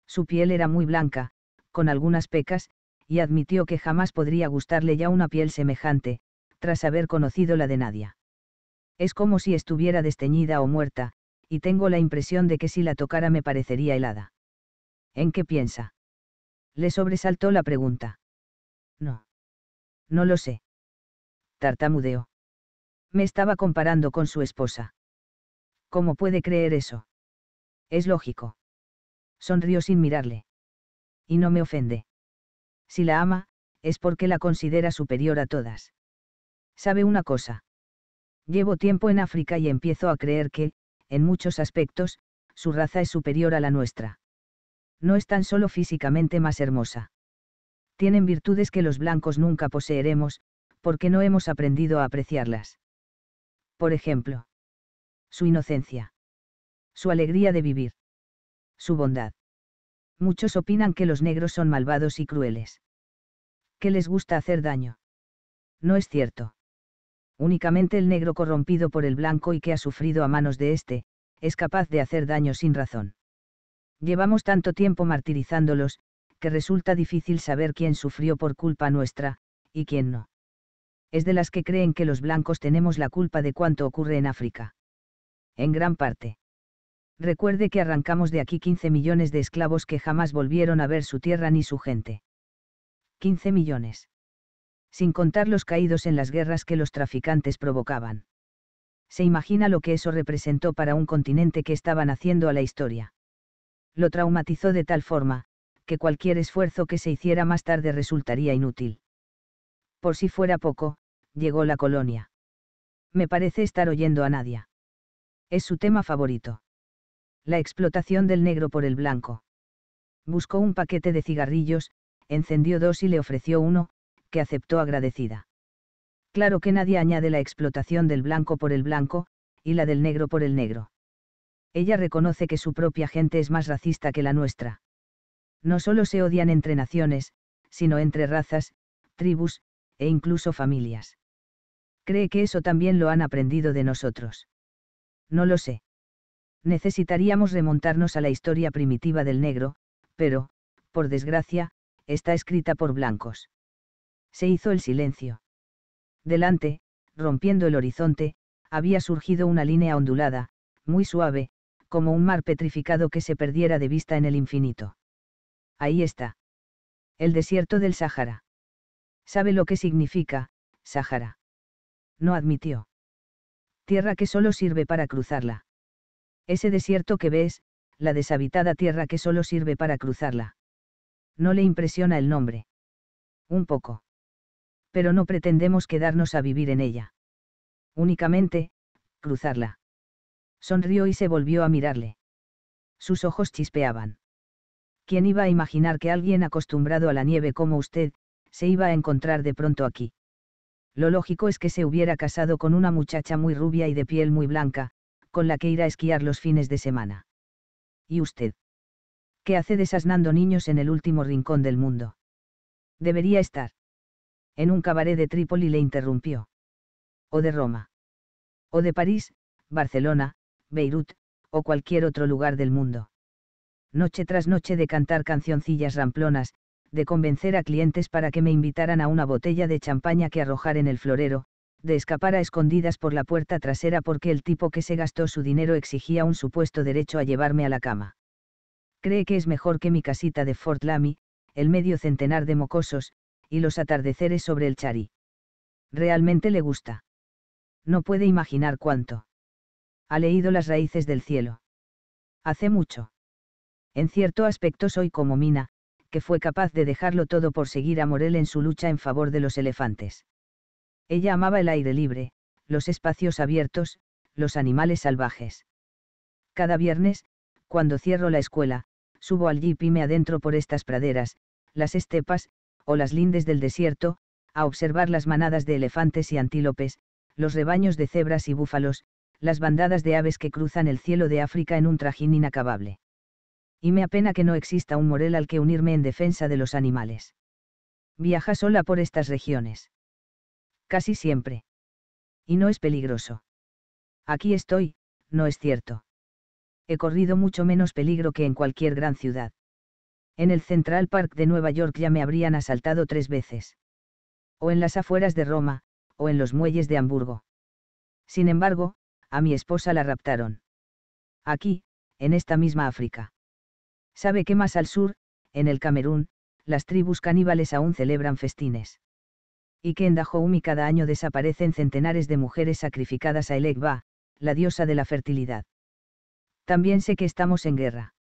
Su piel era muy blanca, con algunas pecas, y admitió que jamás podría gustarle ya una piel semejante, tras haber conocido la de Nadia. Es como si estuviera desteñida o muerta, y tengo la impresión de que si la tocara me parecería helada. ¿En qué piensa? Le sobresaltó la pregunta. No lo sé. Tartamudeo. Me estaba comparando con su esposa. ¿Cómo puede creer eso? Es lógico. Sonrió sin mirarle. Y no me ofende. Si la ama, es porque la considera superior a todas. ¿Sabe una cosa? Llevo tiempo en África y empiezo a creer que, en muchos aspectos, su raza es superior a la nuestra. No es tan solo físicamente más hermosa tienen virtudes que los blancos nunca poseeremos, porque no hemos aprendido a apreciarlas. Por ejemplo, su inocencia, su alegría de vivir, su bondad. Muchos opinan que los negros son malvados y crueles. Que les gusta hacer daño. No es cierto. Únicamente el negro corrompido por el blanco y que ha sufrido a manos de éste, es capaz de hacer daño sin razón. Llevamos tanto tiempo martirizándolos, que resulta difícil saber quién sufrió por culpa nuestra, y quién no. Es de las que creen que los blancos tenemos la culpa de cuanto ocurre en África. En gran parte. Recuerde que arrancamos de aquí 15 millones de esclavos que jamás volvieron a ver su tierra ni su gente. 15 millones. Sin contar los caídos en las guerras que los traficantes provocaban. Se imagina lo que eso representó para un continente que estaba haciendo a la historia. Lo traumatizó de tal forma, que cualquier esfuerzo que se hiciera más tarde resultaría inútil. Por si fuera poco, llegó la colonia. Me parece estar oyendo a nadie. Es su tema favorito. La explotación del negro por el blanco. Buscó un paquete de cigarrillos, encendió dos y le ofreció uno, que aceptó agradecida. Claro que nadie añade la explotación del blanco por el blanco, y la del negro por el negro. Ella reconoce que su propia gente es más racista que la nuestra. No solo se odian entre naciones, sino entre razas, tribus, e incluso familias. ¿Cree que eso también lo han aprendido de nosotros? No lo sé. Necesitaríamos remontarnos a la historia primitiva del negro, pero, por desgracia, está escrita por blancos. Se hizo el silencio. Delante, rompiendo el horizonte, había surgido una línea ondulada, muy suave, como un mar petrificado que se perdiera de vista en el infinito ahí está. El desierto del Sáhara. ¿Sabe lo que significa, Sáhara? No admitió. Tierra que solo sirve para cruzarla. Ese desierto que ves, la deshabitada tierra que solo sirve para cruzarla. No le impresiona el nombre. Un poco. Pero no pretendemos quedarnos a vivir en ella. Únicamente, cruzarla. Sonrió y se volvió a mirarle. Sus ojos chispeaban. ¿quién iba a imaginar que alguien acostumbrado a la nieve como usted, se iba a encontrar de pronto aquí? Lo lógico es que se hubiera casado con una muchacha muy rubia y de piel muy blanca, con la que ir a esquiar los fines de semana. ¿Y usted? ¿Qué hace desasnando niños en el último rincón del mundo? Debería estar. En un cabaret de Trípoli le interrumpió. O de Roma. O de París, Barcelona, Beirut, o cualquier otro lugar del mundo noche tras noche de cantar cancioncillas ramplonas, de convencer a clientes para que me invitaran a una botella de champaña que arrojar en el florero, de escapar a escondidas por la puerta trasera porque el tipo que se gastó su dinero exigía un supuesto derecho a llevarme a la cama. Cree que es mejor que mi casita de Fort Lamy, el medio centenar de mocosos, y los atardeceres sobre el chari. Realmente le gusta. No puede imaginar cuánto. Ha leído las raíces del cielo. Hace mucho. En cierto aspecto soy como Mina, que fue capaz de dejarlo todo por seguir a Morel en su lucha en favor de los elefantes. Ella amaba el aire libre, los espacios abiertos, los animales salvajes. Cada viernes, cuando cierro la escuela, subo al jeep y me adentro por estas praderas, las estepas, o las lindes del desierto, a observar las manadas de elefantes y antílopes, los rebaños de cebras y búfalos, las bandadas de aves que cruzan el cielo de África en un trajín inacabable y me apena que no exista un Morel al que unirme en defensa de los animales. Viaja sola por estas regiones. Casi siempre. Y no es peligroso. Aquí estoy, no es cierto. He corrido mucho menos peligro que en cualquier gran ciudad. En el Central Park de Nueva York ya me habrían asaltado tres veces. O en las afueras de Roma, o en los muelles de Hamburgo. Sin embargo, a mi esposa la raptaron. Aquí, en esta misma África. Sabe que más al sur, en el Camerún, las tribus caníbales aún celebran festines. Y que en Dahomey cada año desaparecen centenares de mujeres sacrificadas a Elekba, la diosa de la fertilidad. También sé que estamos en guerra.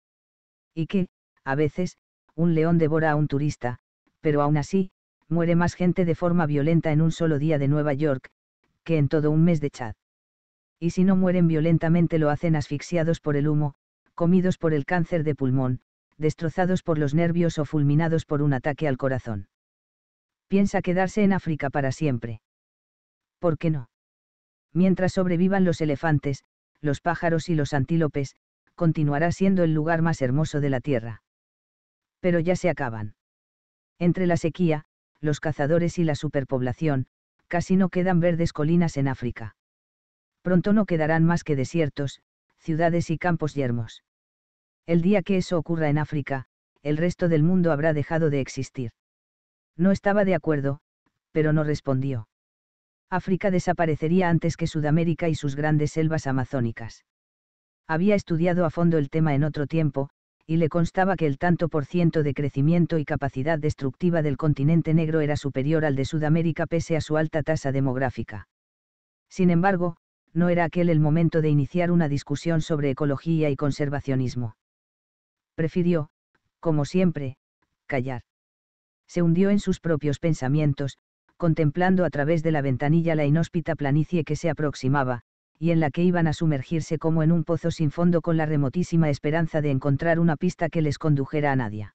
Y que, a veces, un león devora a un turista, pero aún así, muere más gente de forma violenta en un solo día de Nueva York, que en todo un mes de Chad. Y si no mueren violentamente lo hacen asfixiados por el humo, comidos por el cáncer de pulmón, destrozados por los nervios o fulminados por un ataque al corazón. Piensa quedarse en África para siempre. ¿Por qué no? Mientras sobrevivan los elefantes, los pájaros y los antílopes, continuará siendo el lugar más hermoso de la Tierra. Pero ya se acaban. Entre la sequía, los cazadores y la superpoblación, casi no quedan verdes colinas en África. Pronto no quedarán más que desiertos, ciudades y campos yermos. El día que eso ocurra en África, el resto del mundo habrá dejado de existir. No estaba de acuerdo, pero no respondió. África desaparecería antes que Sudamérica y sus grandes selvas amazónicas. Había estudiado a fondo el tema en otro tiempo, y le constaba que el tanto por ciento de crecimiento y capacidad destructiva del continente negro era superior al de Sudamérica pese a su alta tasa demográfica. Sin embargo, no era aquel el momento de iniciar una discusión sobre ecología y conservacionismo. Prefirió, como siempre, callar. Se hundió en sus propios pensamientos, contemplando a través de la ventanilla la inhóspita planicie que se aproximaba, y en la que iban a sumergirse como en un pozo sin fondo con la remotísima esperanza de encontrar una pista que les condujera a nadie.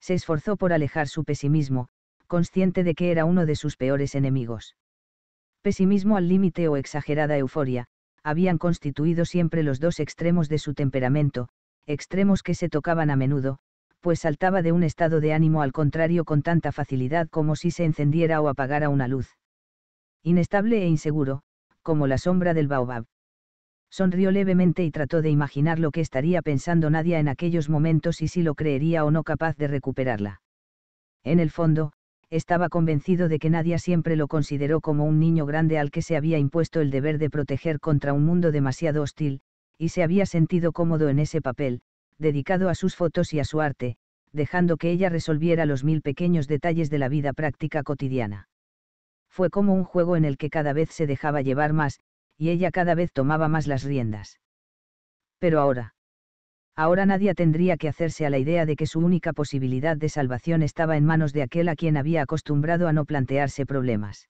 Se esforzó por alejar su pesimismo, consciente de que era uno de sus peores enemigos. Pesimismo al límite o exagerada euforia, habían constituido siempre los dos extremos de su temperamento, extremos que se tocaban a menudo, pues saltaba de un estado de ánimo al contrario con tanta facilidad como si se encendiera o apagara una luz. Inestable e inseguro, como la sombra del baobab. Sonrió levemente y trató de imaginar lo que estaría pensando Nadia en aquellos momentos y si lo creería o no capaz de recuperarla. En el fondo, estaba convencido de que Nadia siempre lo consideró como un niño grande al que se había impuesto el deber de proteger contra un mundo demasiado hostil, y se había sentido cómodo en ese papel, dedicado a sus fotos y a su arte, dejando que ella resolviera los mil pequeños detalles de la vida práctica cotidiana. Fue como un juego en el que cada vez se dejaba llevar más, y ella cada vez tomaba más las riendas. Pero ahora ahora nadie tendría que hacerse a la idea de que su única posibilidad de salvación estaba en manos de aquel a quien había acostumbrado a no plantearse problemas.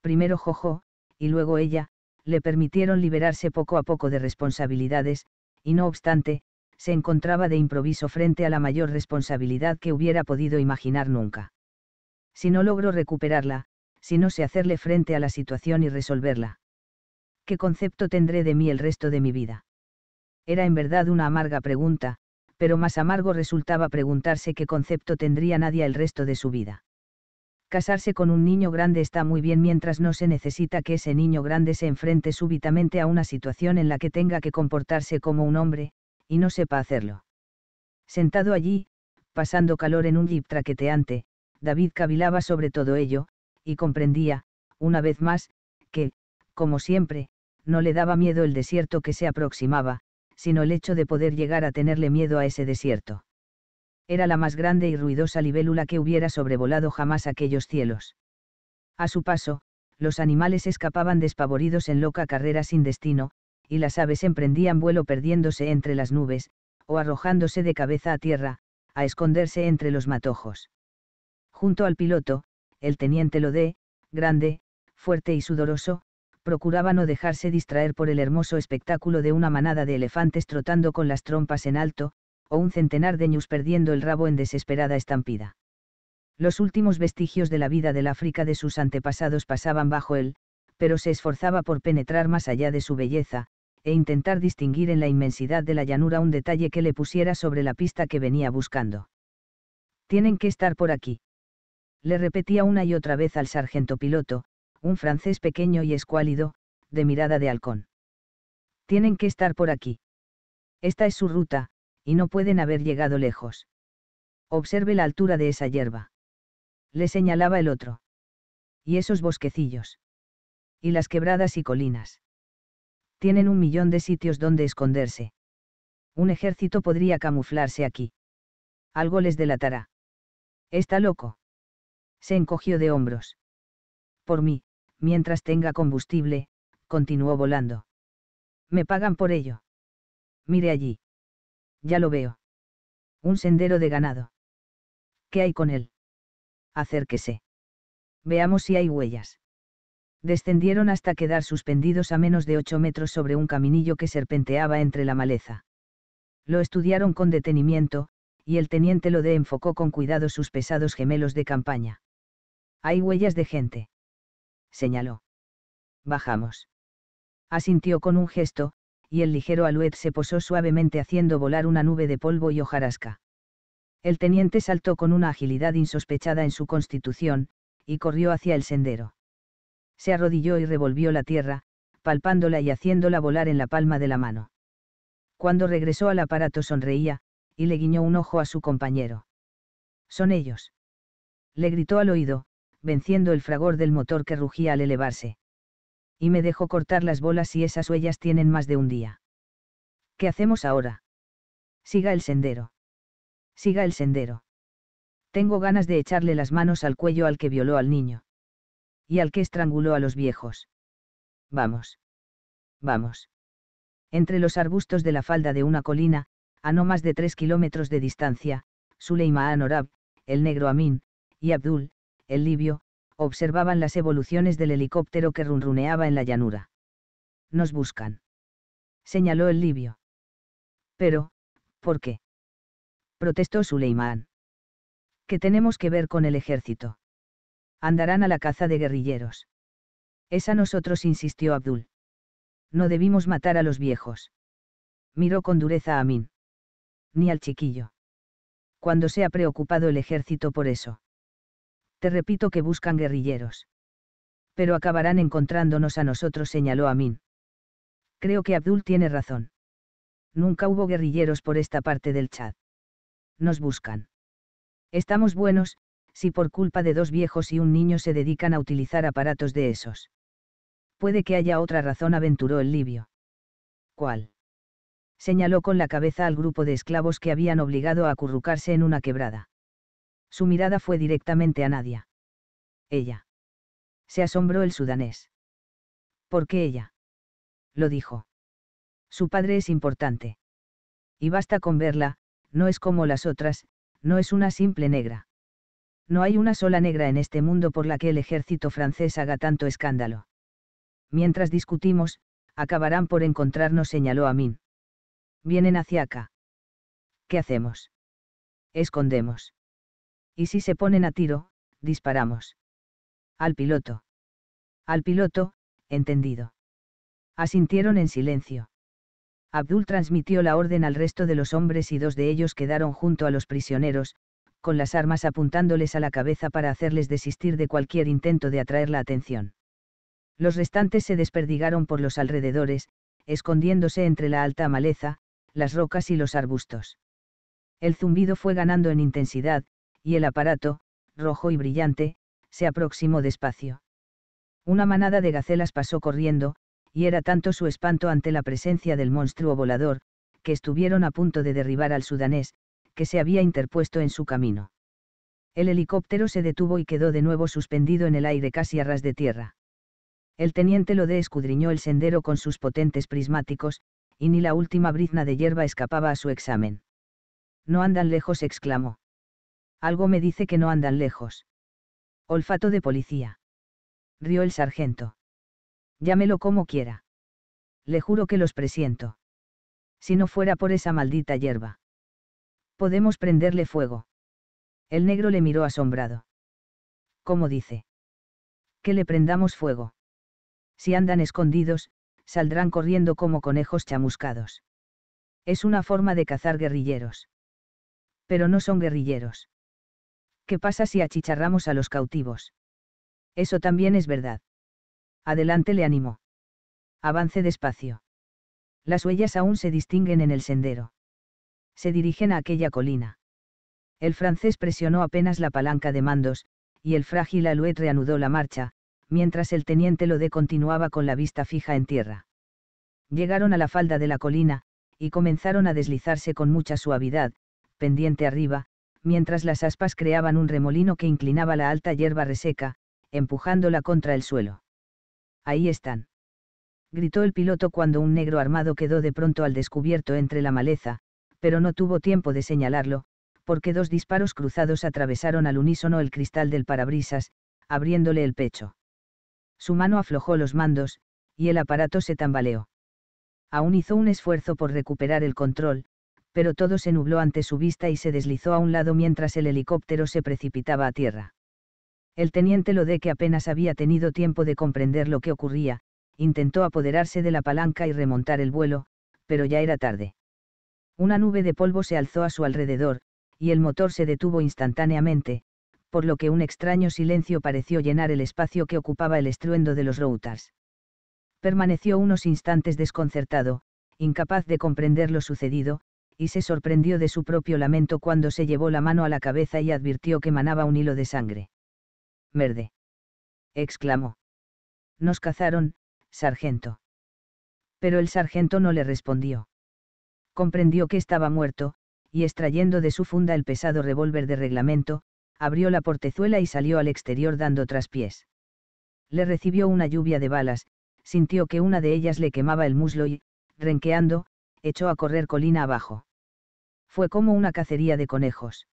Primero Jojo, y luego ella, le permitieron liberarse poco a poco de responsabilidades, y no obstante, se encontraba de improviso frente a la mayor responsabilidad que hubiera podido imaginar nunca. Si no logro recuperarla, si no sé hacerle frente a la situación y resolverla. ¿Qué concepto tendré de mí el resto de mi vida? Era en verdad una amarga pregunta, pero más amargo resultaba preguntarse qué concepto tendría Nadia el resto de su vida. Casarse con un niño grande está muy bien mientras no se necesita que ese niño grande se enfrente súbitamente a una situación en la que tenga que comportarse como un hombre, y no sepa hacerlo. Sentado allí, pasando calor en un jeep traqueteante, David cavilaba sobre todo ello, y comprendía, una vez más, que, como siempre, no le daba miedo el desierto que se aproximaba, sino el hecho de poder llegar a tenerle miedo a ese desierto. Era la más grande y ruidosa libélula que hubiera sobrevolado jamás aquellos cielos. A su paso, los animales escapaban despavoridos en loca carrera sin destino, y las aves emprendían vuelo perdiéndose entre las nubes, o arrojándose de cabeza a tierra, a esconderse entre los matojos. Junto al piloto, el teniente Lodé, grande, fuerte y sudoroso, procuraba no dejarse distraer por el hermoso espectáculo de una manada de elefantes trotando con las trompas en alto, o un centenar de ñus perdiendo el rabo en desesperada estampida. Los últimos vestigios de la vida del África de sus antepasados pasaban bajo él, pero se esforzaba por penetrar más allá de su belleza, e intentar distinguir en la inmensidad de la llanura un detalle que le pusiera sobre la pista que venía buscando. Tienen que estar por aquí. Le repetía una y otra vez al sargento piloto, un francés pequeño y escuálido, de mirada de halcón. Tienen que estar por aquí. Esta es su ruta, y no pueden haber llegado lejos. Observe la altura de esa hierba. Le señalaba el otro. Y esos bosquecillos. Y las quebradas y colinas. Tienen un millón de sitios donde esconderse. Un ejército podría camuflarse aquí. Algo les delatará. Está loco. Se encogió de hombros. Por mí, mientras tenga combustible, continuó volando. Me pagan por ello. Mire allí. Ya lo veo. Un sendero de ganado. ¿Qué hay con él? Acérquese. Veamos si hay huellas. Descendieron hasta quedar suspendidos a menos de ocho metros sobre un caminillo que serpenteaba entre la maleza. Lo estudiaron con detenimiento, y el teniente lo de enfocó con cuidado sus pesados gemelos de campaña. Hay huellas de gente señaló. Bajamos. Asintió con un gesto, y el ligero aluet se posó suavemente haciendo volar una nube de polvo y hojarasca. El teniente saltó con una agilidad insospechada en su constitución, y corrió hacia el sendero. Se arrodilló y revolvió la tierra, palpándola y haciéndola volar en la palma de la mano. Cuando regresó al aparato sonreía, y le guiñó un ojo a su compañero. Son ellos. Le gritó al oído, venciendo el fragor del motor que rugía al elevarse. Y me dejó cortar las bolas y esas huellas tienen más de un día. ¿Qué hacemos ahora? Siga el sendero. Siga el sendero. Tengo ganas de echarle las manos al cuello al que violó al niño. Y al que estranguló a los viejos. Vamos. Vamos. Entre los arbustos de la falda de una colina, a no más de tres kilómetros de distancia, Suleiman Orab, el negro Amin, y Abdul, el libio, observaban las evoluciones del helicóptero que runruneaba en la llanura. Nos buscan. Señaló el libio. Pero, ¿por qué? Protestó Suleimán. ¿Qué tenemos que ver con el ejército? Andarán a la caza de guerrilleros. Es a nosotros, insistió Abdul. No debimos matar a los viejos. Miró con dureza a Amin. Ni al chiquillo. Cuando se ha preocupado el ejército por eso? Te repito que buscan guerrilleros. Pero acabarán encontrándonos a nosotros, señaló Amin. Creo que Abdul tiene razón. Nunca hubo guerrilleros por esta parte del Chad. Nos buscan. Estamos buenos, si por culpa de dos viejos y un niño se dedican a utilizar aparatos de esos. Puede que haya otra razón, aventuró el libio. ¿Cuál? Señaló con la cabeza al grupo de esclavos que habían obligado a acurrucarse en una quebrada. Su mirada fue directamente a Nadia. Ella. Se asombró el sudanés. ¿Por qué ella? Lo dijo. Su padre es importante. Y basta con verla, no es como las otras, no es una simple negra. No hay una sola negra en este mundo por la que el ejército francés haga tanto escándalo. Mientras discutimos, acabarán por encontrarnos, señaló Amin. Vienen hacia acá. ¿Qué hacemos? Escondemos. Y si se ponen a tiro, disparamos. Al piloto. Al piloto, entendido. Asintieron en silencio. Abdul transmitió la orden al resto de los hombres y dos de ellos quedaron junto a los prisioneros, con las armas apuntándoles a la cabeza para hacerles desistir de cualquier intento de atraer la atención. Los restantes se desperdigaron por los alrededores, escondiéndose entre la alta maleza, las rocas y los arbustos. El zumbido fue ganando en intensidad, y el aparato, rojo y brillante, se aproximó despacio. Una manada de gacelas pasó corriendo, y era tanto su espanto ante la presencia del monstruo volador, que estuvieron a punto de derribar al sudanés, que se había interpuesto en su camino. El helicóptero se detuvo y quedó de nuevo suspendido en el aire casi a ras de tierra. El teniente Lode escudriñó el sendero con sus potentes prismáticos, y ni la última brizna de hierba escapaba a su examen. No andan lejos, exclamó. Algo me dice que no andan lejos. Olfato de policía. Rió el sargento. Llámelo como quiera. Le juro que los presiento. Si no fuera por esa maldita hierba. Podemos prenderle fuego. El negro le miró asombrado. ¿Cómo dice? Que le prendamos fuego. Si andan escondidos, saldrán corriendo como conejos chamuscados. Es una forma de cazar guerrilleros. Pero no son guerrilleros. ¿qué pasa si achicharramos a los cautivos? Eso también es verdad. Adelante le animó. Avance despacio. Las huellas aún se distinguen en el sendero. Se dirigen a aquella colina. El francés presionó apenas la palanca de mandos, y el frágil Alouette reanudó la marcha, mientras el teniente Lodé continuaba con la vista fija en tierra. Llegaron a la falda de la colina, y comenzaron a deslizarse con mucha suavidad, pendiente arriba, mientras las aspas creaban un remolino que inclinaba la alta hierba reseca, empujándola contra el suelo. Ahí están. Gritó el piloto cuando un negro armado quedó de pronto al descubierto entre la maleza, pero no tuvo tiempo de señalarlo, porque dos disparos cruzados atravesaron al unísono el cristal del parabrisas, abriéndole el pecho. Su mano aflojó los mandos, y el aparato se tambaleó. Aún hizo un esfuerzo por recuperar el control, pero todo se nubló ante su vista y se deslizó a un lado mientras el helicóptero se precipitaba a tierra. El teniente que apenas había tenido tiempo de comprender lo que ocurría, intentó apoderarse de la palanca y remontar el vuelo, pero ya era tarde. Una nube de polvo se alzó a su alrededor, y el motor se detuvo instantáneamente, por lo que un extraño silencio pareció llenar el espacio que ocupaba el estruendo de los routers. Permaneció unos instantes desconcertado, incapaz de comprender lo sucedido, y se sorprendió de su propio lamento cuando se llevó la mano a la cabeza y advirtió que manaba un hilo de sangre. Merde. exclamó. Nos cazaron, sargento. Pero el sargento no le respondió. Comprendió que estaba muerto, y extrayendo de su funda el pesado revólver de reglamento, abrió la portezuela y salió al exterior dando traspiés. Le recibió una lluvia de balas, sintió que una de ellas le quemaba el muslo y, renqueando, echó a correr colina abajo. Fue como una cacería de conejos.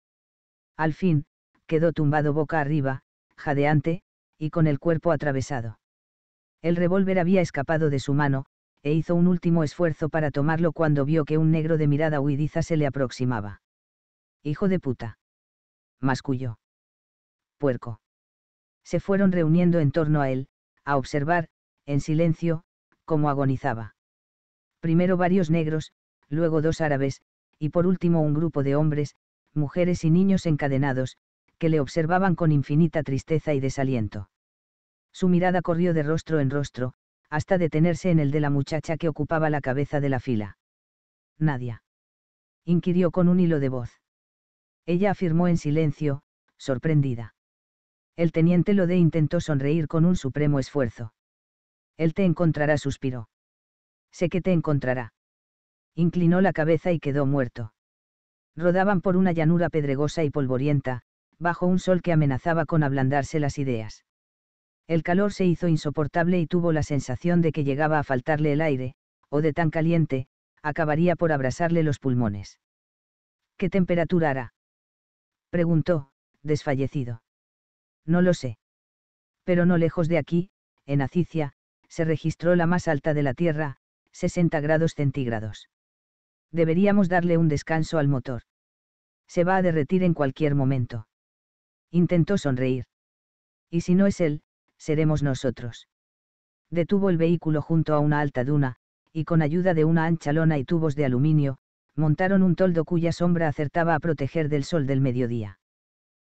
Al fin, quedó tumbado boca arriba, jadeante, y con el cuerpo atravesado. El revólver había escapado de su mano, e hizo un último esfuerzo para tomarlo cuando vio que un negro de mirada huidiza se le aproximaba. Hijo de puta. Mascullo. Puerco. Se fueron reuniendo en torno a él, a observar, en silencio, cómo agonizaba primero varios negros, luego dos árabes, y por último un grupo de hombres, mujeres y niños encadenados, que le observaban con infinita tristeza y desaliento. Su mirada corrió de rostro en rostro, hasta detenerse en el de la muchacha que ocupaba la cabeza de la fila. Nadia. Inquirió con un hilo de voz. Ella afirmó en silencio, sorprendida. El teniente Lode intentó sonreír con un supremo esfuerzo. Él te encontrará, suspiró sé que te encontrará. Inclinó la cabeza y quedó muerto. Rodaban por una llanura pedregosa y polvorienta, bajo un sol que amenazaba con ablandarse las ideas. El calor se hizo insoportable y tuvo la sensación de que llegaba a faltarle el aire, o de tan caliente, acabaría por abrasarle los pulmones. ¿Qué temperatura hará? preguntó, desfallecido. No lo sé. Pero no lejos de aquí, en Acicia, se registró la más alta de la Tierra, 60 grados centígrados. Deberíamos darle un descanso al motor. Se va a derretir en cualquier momento. Intentó sonreír. Y si no es él, seremos nosotros. Detuvo el vehículo junto a una alta duna, y con ayuda de una ancha lona y tubos de aluminio, montaron un toldo cuya sombra acertaba a proteger del sol del mediodía.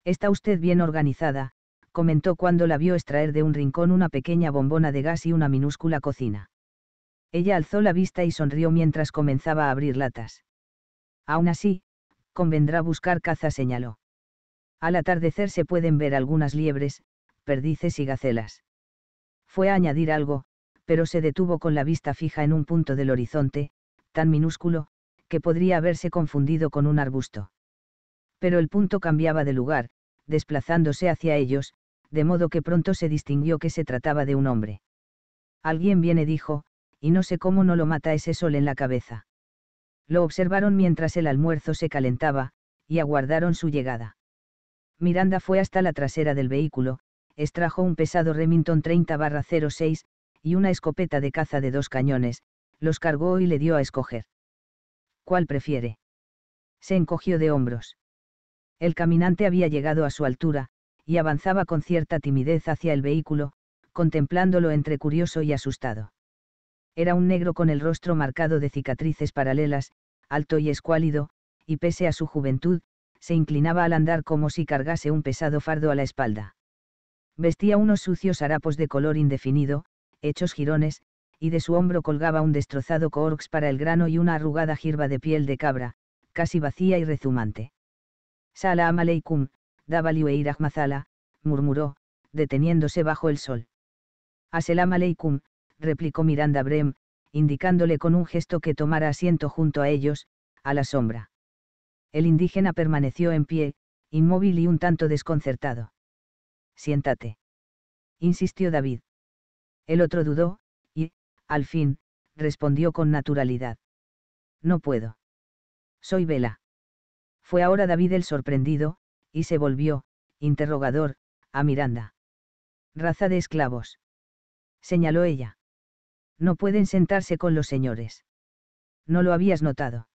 Está usted bien organizada, comentó cuando la vio extraer de un rincón una pequeña bombona de gas y una minúscula cocina. Ella alzó la vista y sonrió mientras comenzaba a abrir latas. Aún así, convendrá buscar caza, señaló. Al atardecer se pueden ver algunas liebres, perdices y gacelas. Fue a añadir algo, pero se detuvo con la vista fija en un punto del horizonte, tan minúsculo, que podría haberse confundido con un arbusto. Pero el punto cambiaba de lugar, desplazándose hacia ellos, de modo que pronto se distinguió que se trataba de un hombre. Alguien viene, dijo, y no sé cómo no lo mata ese sol en la cabeza. Lo observaron mientras el almuerzo se calentaba, y aguardaron su llegada. Miranda fue hasta la trasera del vehículo, extrajo un pesado Remington 30-06, y una escopeta de caza de dos cañones, los cargó y le dio a escoger. ¿Cuál prefiere? Se encogió de hombros. El caminante había llegado a su altura, y avanzaba con cierta timidez hacia el vehículo, contemplándolo entre curioso y asustado. Era un negro con el rostro marcado de cicatrices paralelas, alto y escuálido, y pese a su juventud, se inclinaba al andar como si cargase un pesado fardo a la espalda. Vestía unos sucios harapos de color indefinido, hechos jirones, y de su hombro colgaba un destrozado coorx para el grano y una arrugada jirba de piel de cabra, casi vacía y rezumante. Salaam aleikum, W. Mazala, murmuró, deteniéndose bajo el sol. Aselam aleikum, replicó Miranda Brem, indicándole con un gesto que tomara asiento junto a ellos, a la sombra. El indígena permaneció en pie, inmóvil y un tanto desconcertado. Siéntate. Insistió David. El otro dudó, y, al fin, respondió con naturalidad. No puedo. Soy Vela. Fue ahora David el sorprendido, y se volvió, interrogador, a Miranda. Raza de esclavos. Señaló ella. No pueden sentarse con los señores. ¿No lo habías notado?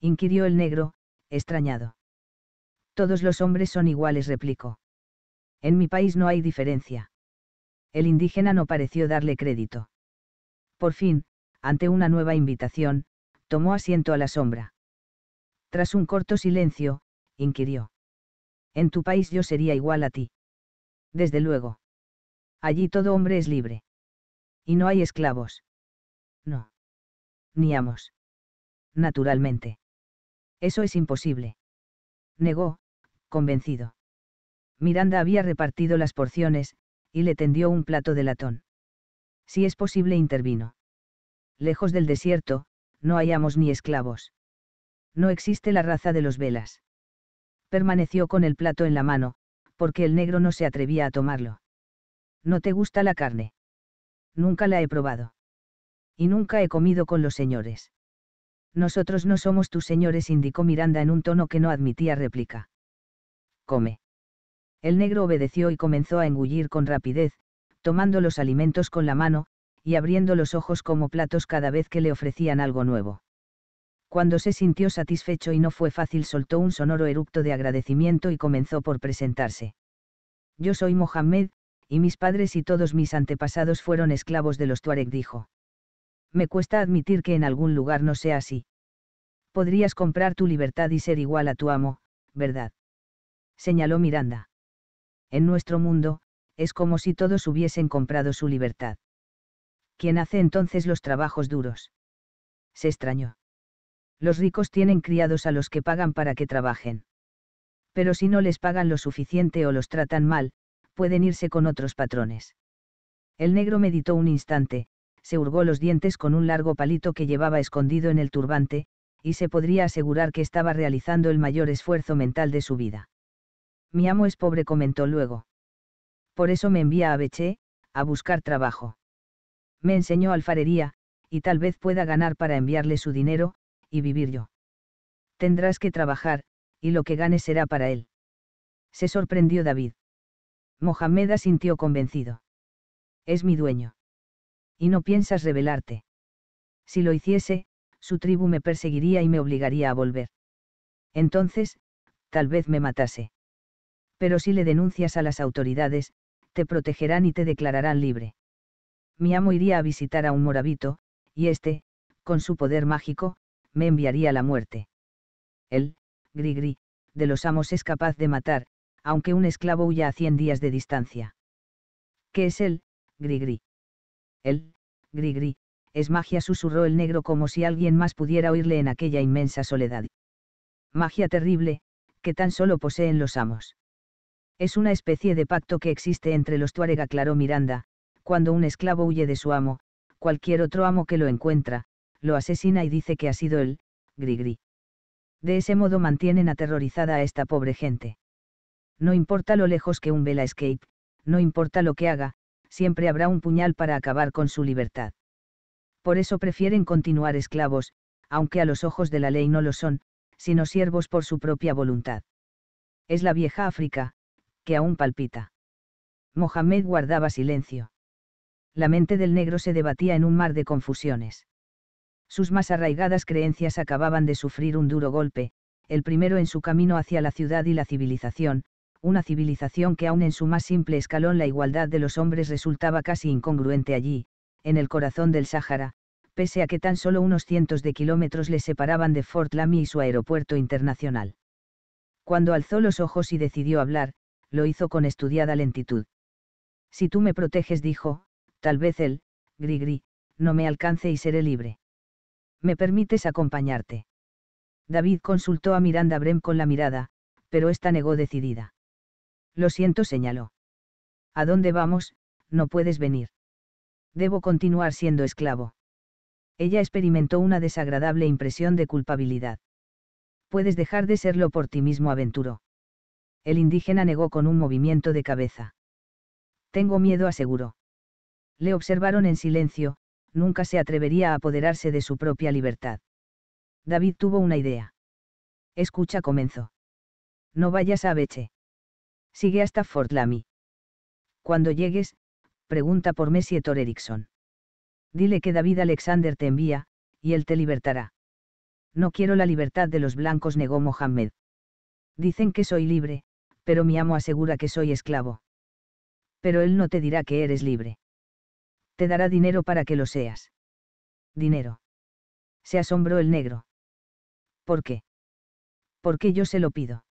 inquirió el negro, extrañado. Todos los hombres son iguales, replicó. En mi país no hay diferencia. El indígena no pareció darle crédito. Por fin, ante una nueva invitación, tomó asiento a la sombra. Tras un corto silencio, inquirió. En tu país yo sería igual a ti. Desde luego. Allí todo hombre es libre. Y no hay esclavos. No. Ni amos. Naturalmente. Eso es imposible. Negó, convencido. Miranda había repartido las porciones, y le tendió un plato de latón. Si es posible, intervino. Lejos del desierto, no hay amos ni esclavos. No existe la raza de los velas. Permaneció con el plato en la mano, porque el negro no se atrevía a tomarlo. ¿No te gusta la carne? nunca la he probado. Y nunca he comido con los señores. Nosotros no somos tus señores, indicó Miranda en un tono que no admitía réplica. Come. El negro obedeció y comenzó a engullir con rapidez, tomando los alimentos con la mano, y abriendo los ojos como platos cada vez que le ofrecían algo nuevo. Cuando se sintió satisfecho y no fue fácil, soltó un sonoro eructo de agradecimiento y comenzó por presentarse. Yo soy Mohammed y mis padres y todos mis antepasados fueron esclavos de los Tuareg, dijo. Me cuesta admitir que en algún lugar no sea así. Podrías comprar tu libertad y ser igual a tu amo, ¿verdad? señaló Miranda. En nuestro mundo, es como si todos hubiesen comprado su libertad. ¿Quién hace entonces los trabajos duros? Se extrañó. Los ricos tienen criados a los que pagan para que trabajen. Pero si no les pagan lo suficiente o los tratan mal, pueden irse con otros patrones. El negro meditó un instante, se hurgó los dientes con un largo palito que llevaba escondido en el turbante, y se podría asegurar que estaba realizando el mayor esfuerzo mental de su vida. Mi amo es pobre, comentó luego. Por eso me envía a Beché, a buscar trabajo. Me enseñó alfarería, y tal vez pueda ganar para enviarle su dinero, y vivir yo. Tendrás que trabajar, y lo que gane será para él. Se sorprendió David. Mohamed sintió convencido. Es mi dueño. Y no piensas rebelarte. Si lo hiciese, su tribu me perseguiría y me obligaría a volver. Entonces, tal vez me matase. Pero si le denuncias a las autoridades, te protegerán y te declararán libre. Mi amo iría a visitar a un morabito, y éste, con su poder mágico, me enviaría la muerte. Él, Grigri, de los amos es capaz de matar, aunque un esclavo huya a cien días de distancia. ¿Qué es él, Grigri? El Grigri es magia, susurró el negro como si alguien más pudiera oírle en aquella inmensa soledad. Magia terrible, que tan solo poseen los amos. Es una especie de pacto que existe entre los Tuareg, aclaró Miranda, cuando un esclavo huye de su amo, cualquier otro amo que lo encuentra, lo asesina y dice que ha sido él, Grigri. De ese modo mantienen aterrorizada a esta pobre gente. No importa lo lejos que un vela escape, no importa lo que haga, siempre habrá un puñal para acabar con su libertad. Por eso prefieren continuar esclavos, aunque a los ojos de la ley no lo son, sino siervos por su propia voluntad. Es la vieja África, que aún palpita. Mohamed guardaba silencio. La mente del negro se debatía en un mar de confusiones. Sus más arraigadas creencias acababan de sufrir un duro golpe, el primero en su camino hacia la ciudad y la civilización, una civilización que aún en su más simple escalón la igualdad de los hombres resultaba casi incongruente allí, en el corazón del Sáhara, pese a que tan solo unos cientos de kilómetros le separaban de Fort Lamy y su aeropuerto internacional. Cuando alzó los ojos y decidió hablar, lo hizo con estudiada lentitud. Si tú me proteges, dijo, tal vez él, Grigri, no me alcance y seré libre. ¿Me permites acompañarte? David consultó a Miranda Brem con la mirada, pero esta negó decidida. Lo siento, señaló. ¿A dónde vamos? No puedes venir. Debo continuar siendo esclavo. Ella experimentó una desagradable impresión de culpabilidad. Puedes dejar de serlo por ti mismo, aventuró. El indígena negó con un movimiento de cabeza. Tengo miedo, aseguró. Le observaron en silencio, nunca se atrevería a apoderarse de su propia libertad. David tuvo una idea. Escucha, comenzó. No vayas a Beche. Sigue hasta Fort Lamy. Cuando llegues, pregunta por Messi Tor Erickson. Dile que David Alexander te envía, y él te libertará. No quiero la libertad de los blancos, negó Mohammed. Dicen que soy libre, pero mi amo asegura que soy esclavo. Pero él no te dirá que eres libre. Te dará dinero para que lo seas. Dinero. Se asombró el negro. ¿Por qué? Porque yo se lo pido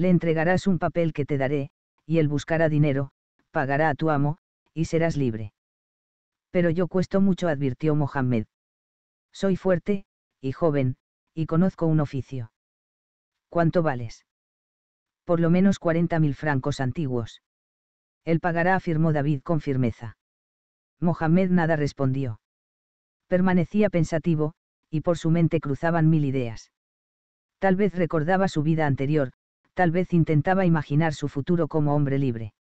le entregarás un papel que te daré, y él buscará dinero, pagará a tu amo, y serás libre. Pero yo cuesto mucho, advirtió Mohammed. Soy fuerte, y joven, y conozco un oficio. ¿Cuánto vales? Por lo menos 40.000 francos antiguos. Él pagará, afirmó David con firmeza. Mohamed nada respondió. Permanecía pensativo, y por su mente cruzaban mil ideas. Tal vez recordaba su vida anterior, tal vez intentaba imaginar su futuro como hombre libre.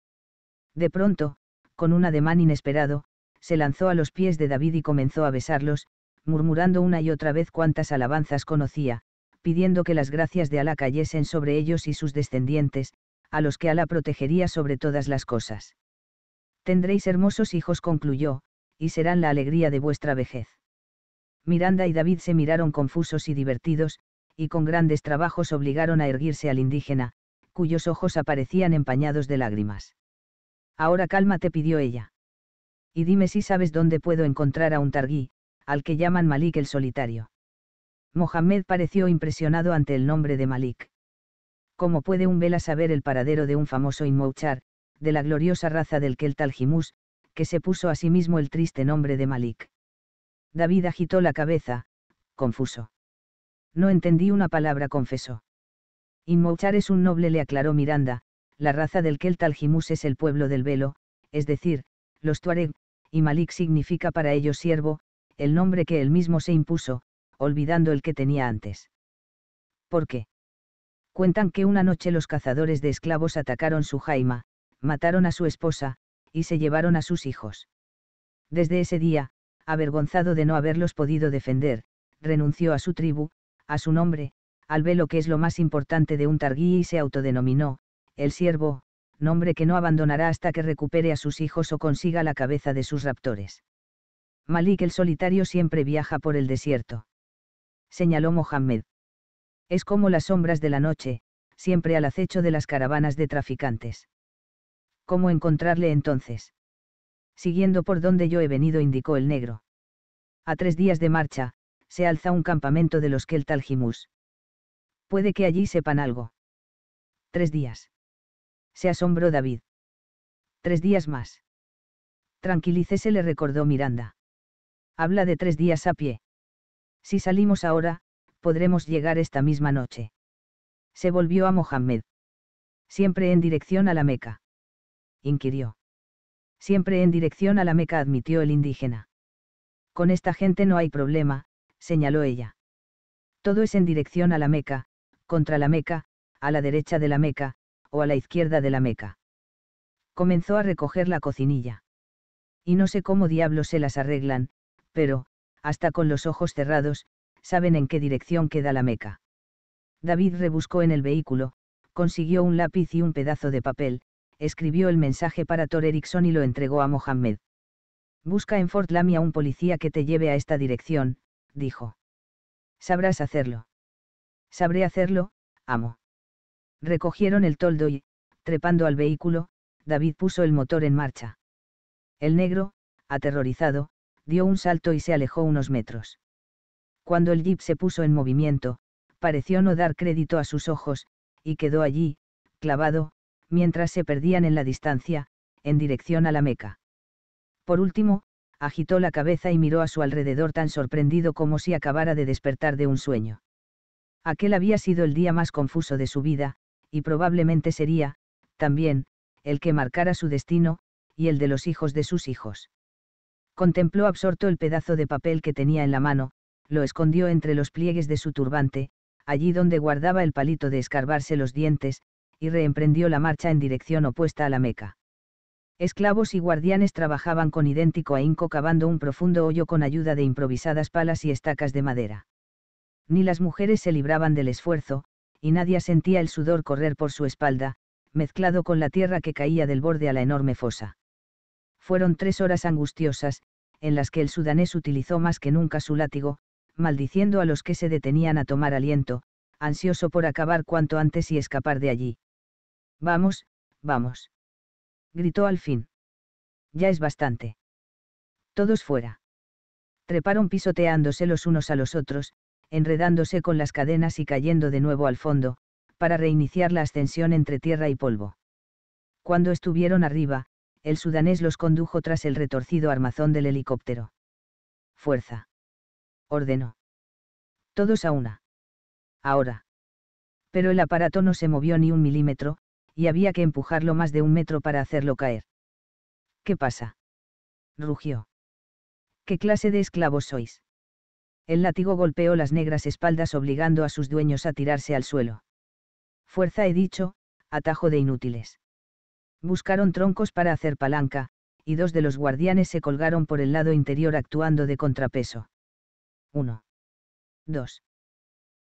De pronto, con un ademán inesperado, se lanzó a los pies de David y comenzó a besarlos, murmurando una y otra vez cuántas alabanzas conocía, pidiendo que las gracias de Alá cayesen sobre ellos y sus descendientes, a los que Alá protegería sobre todas las cosas. Tendréis hermosos hijos, concluyó, y serán la alegría de vuestra vejez. Miranda y David se miraron confusos y divertidos, y con grandes trabajos obligaron a erguirse al indígena, cuyos ojos aparecían empañados de lágrimas. Ahora te pidió ella. Y dime si sabes dónde puedo encontrar a un targuí, al que llaman Malik el solitario. Mohamed pareció impresionado ante el nombre de Malik. ¿Cómo puede un vela saber el paradero de un famoso inmouchar, de la gloriosa raza del tal taljimus que se puso a sí mismo el triste nombre de Malik? David agitó la cabeza, confuso. No entendí una palabra, confesó. Inmouchar es un noble, le aclaró Miranda, la raza del Keltal taljimus es el pueblo del velo, es decir, los Tuareg, y Malik significa para ellos siervo, el nombre que él mismo se impuso, olvidando el que tenía antes. ¿Por qué? Cuentan que una noche los cazadores de esclavos atacaron su jaima, mataron a su esposa, y se llevaron a sus hijos. Desde ese día, avergonzado de no haberlos podido defender, renunció a su tribu, a su nombre, al velo que es lo más importante de un targuí y se autodenominó, el siervo, nombre que no abandonará hasta que recupere a sus hijos o consiga la cabeza de sus raptores. Malik el solitario siempre viaja por el desierto. Señaló Mohammed. Es como las sombras de la noche, siempre al acecho de las caravanas de traficantes. ¿Cómo encontrarle entonces? Siguiendo por donde yo he venido, indicó el negro. A tres días de marcha, se alza un campamento de los Taljimus. Puede que allí sepan algo. Tres días. Se asombró David. Tres días más. Tranquilícese le recordó Miranda. Habla de tres días a pie. Si salimos ahora, podremos llegar esta misma noche. Se volvió a Mohammed. Siempre en dirección a la Meca. Inquirió. Siempre en dirección a la Meca admitió el indígena. Con esta gente no hay problema, señaló ella. Todo es en dirección a la Meca, contra la Meca, a la derecha de la Meca, o a la izquierda de la Meca. Comenzó a recoger la cocinilla. Y no sé cómo diablos se las arreglan, pero, hasta con los ojos cerrados, saben en qué dirección queda la Meca. David rebuscó en el vehículo, consiguió un lápiz y un pedazo de papel, escribió el mensaje para Thor Erickson y lo entregó a Mohammed. Busca en Fort Lamy un policía que te lleve a esta dirección, dijo. Sabrás hacerlo. Sabré hacerlo, amo. Recogieron el toldo y, trepando al vehículo, David puso el motor en marcha. El negro, aterrorizado, dio un salto y se alejó unos metros. Cuando el jeep se puso en movimiento, pareció no dar crédito a sus ojos, y quedó allí, clavado, mientras se perdían en la distancia, en dirección a la Meca. Por último, agitó la cabeza y miró a su alrededor tan sorprendido como si acabara de despertar de un sueño. Aquel había sido el día más confuso de su vida, y probablemente sería, también, el que marcara su destino, y el de los hijos de sus hijos. Contempló absorto el pedazo de papel que tenía en la mano, lo escondió entre los pliegues de su turbante, allí donde guardaba el palito de escarbarse los dientes, y reemprendió la marcha en dirección opuesta a la Meca. Esclavos y guardianes trabajaban con idéntico ahínco cavando un profundo hoyo con ayuda de improvisadas palas y estacas de madera. Ni las mujeres se libraban del esfuerzo, y nadie sentía el sudor correr por su espalda, mezclado con la tierra que caía del borde a la enorme fosa. Fueron tres horas angustiosas, en las que el sudanés utilizó más que nunca su látigo, maldiciendo a los que se detenían a tomar aliento, ansioso por acabar cuanto antes y escapar de allí. Vamos, vamos gritó al fin. Ya es bastante. Todos fuera. Treparon pisoteándose los unos a los otros, enredándose con las cadenas y cayendo de nuevo al fondo, para reiniciar la ascensión entre tierra y polvo. Cuando estuvieron arriba, el sudanés los condujo tras el retorcido armazón del helicóptero. Fuerza. Ordenó. Todos a una. Ahora. Pero el aparato no se movió ni un milímetro, y había que empujarlo más de un metro para hacerlo caer. ¿Qué pasa? rugió. ¿Qué clase de esclavos sois? El látigo golpeó las negras espaldas obligando a sus dueños a tirarse al suelo. Fuerza he dicho, atajo de inútiles. Buscaron troncos para hacer palanca, y dos de los guardianes se colgaron por el lado interior actuando de contrapeso. Uno, dos,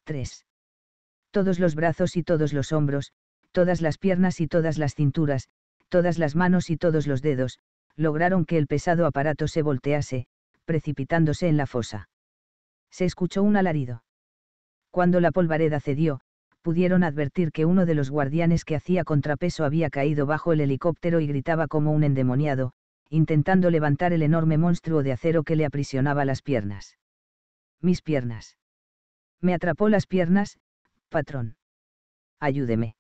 tres. Todos los brazos y todos los hombros, todas las piernas y todas las cinturas, todas las manos y todos los dedos, lograron que el pesado aparato se voltease, precipitándose en la fosa. Se escuchó un alarido. Cuando la polvareda cedió, pudieron advertir que uno de los guardianes que hacía contrapeso había caído bajo el helicóptero y gritaba como un endemoniado, intentando levantar el enorme monstruo de acero que le aprisionaba las piernas. Mis piernas. Me atrapó las piernas, patrón. Ayúdeme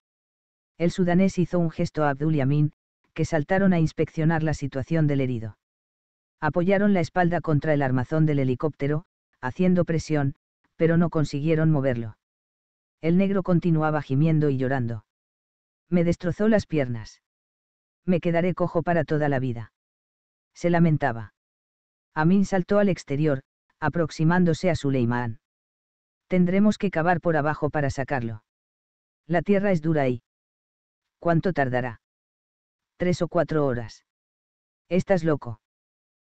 el sudanés hizo un gesto a Abdul y Amin, que saltaron a inspeccionar la situación del herido. Apoyaron la espalda contra el armazón del helicóptero, haciendo presión, pero no consiguieron moverlo. El negro continuaba gimiendo y llorando. Me destrozó las piernas. Me quedaré cojo para toda la vida. Se lamentaba. Amin saltó al exterior, aproximándose a Suleimán. Tendremos que cavar por abajo para sacarlo. La tierra es dura y, ¿Cuánto tardará? Tres o cuatro horas. Estás loco.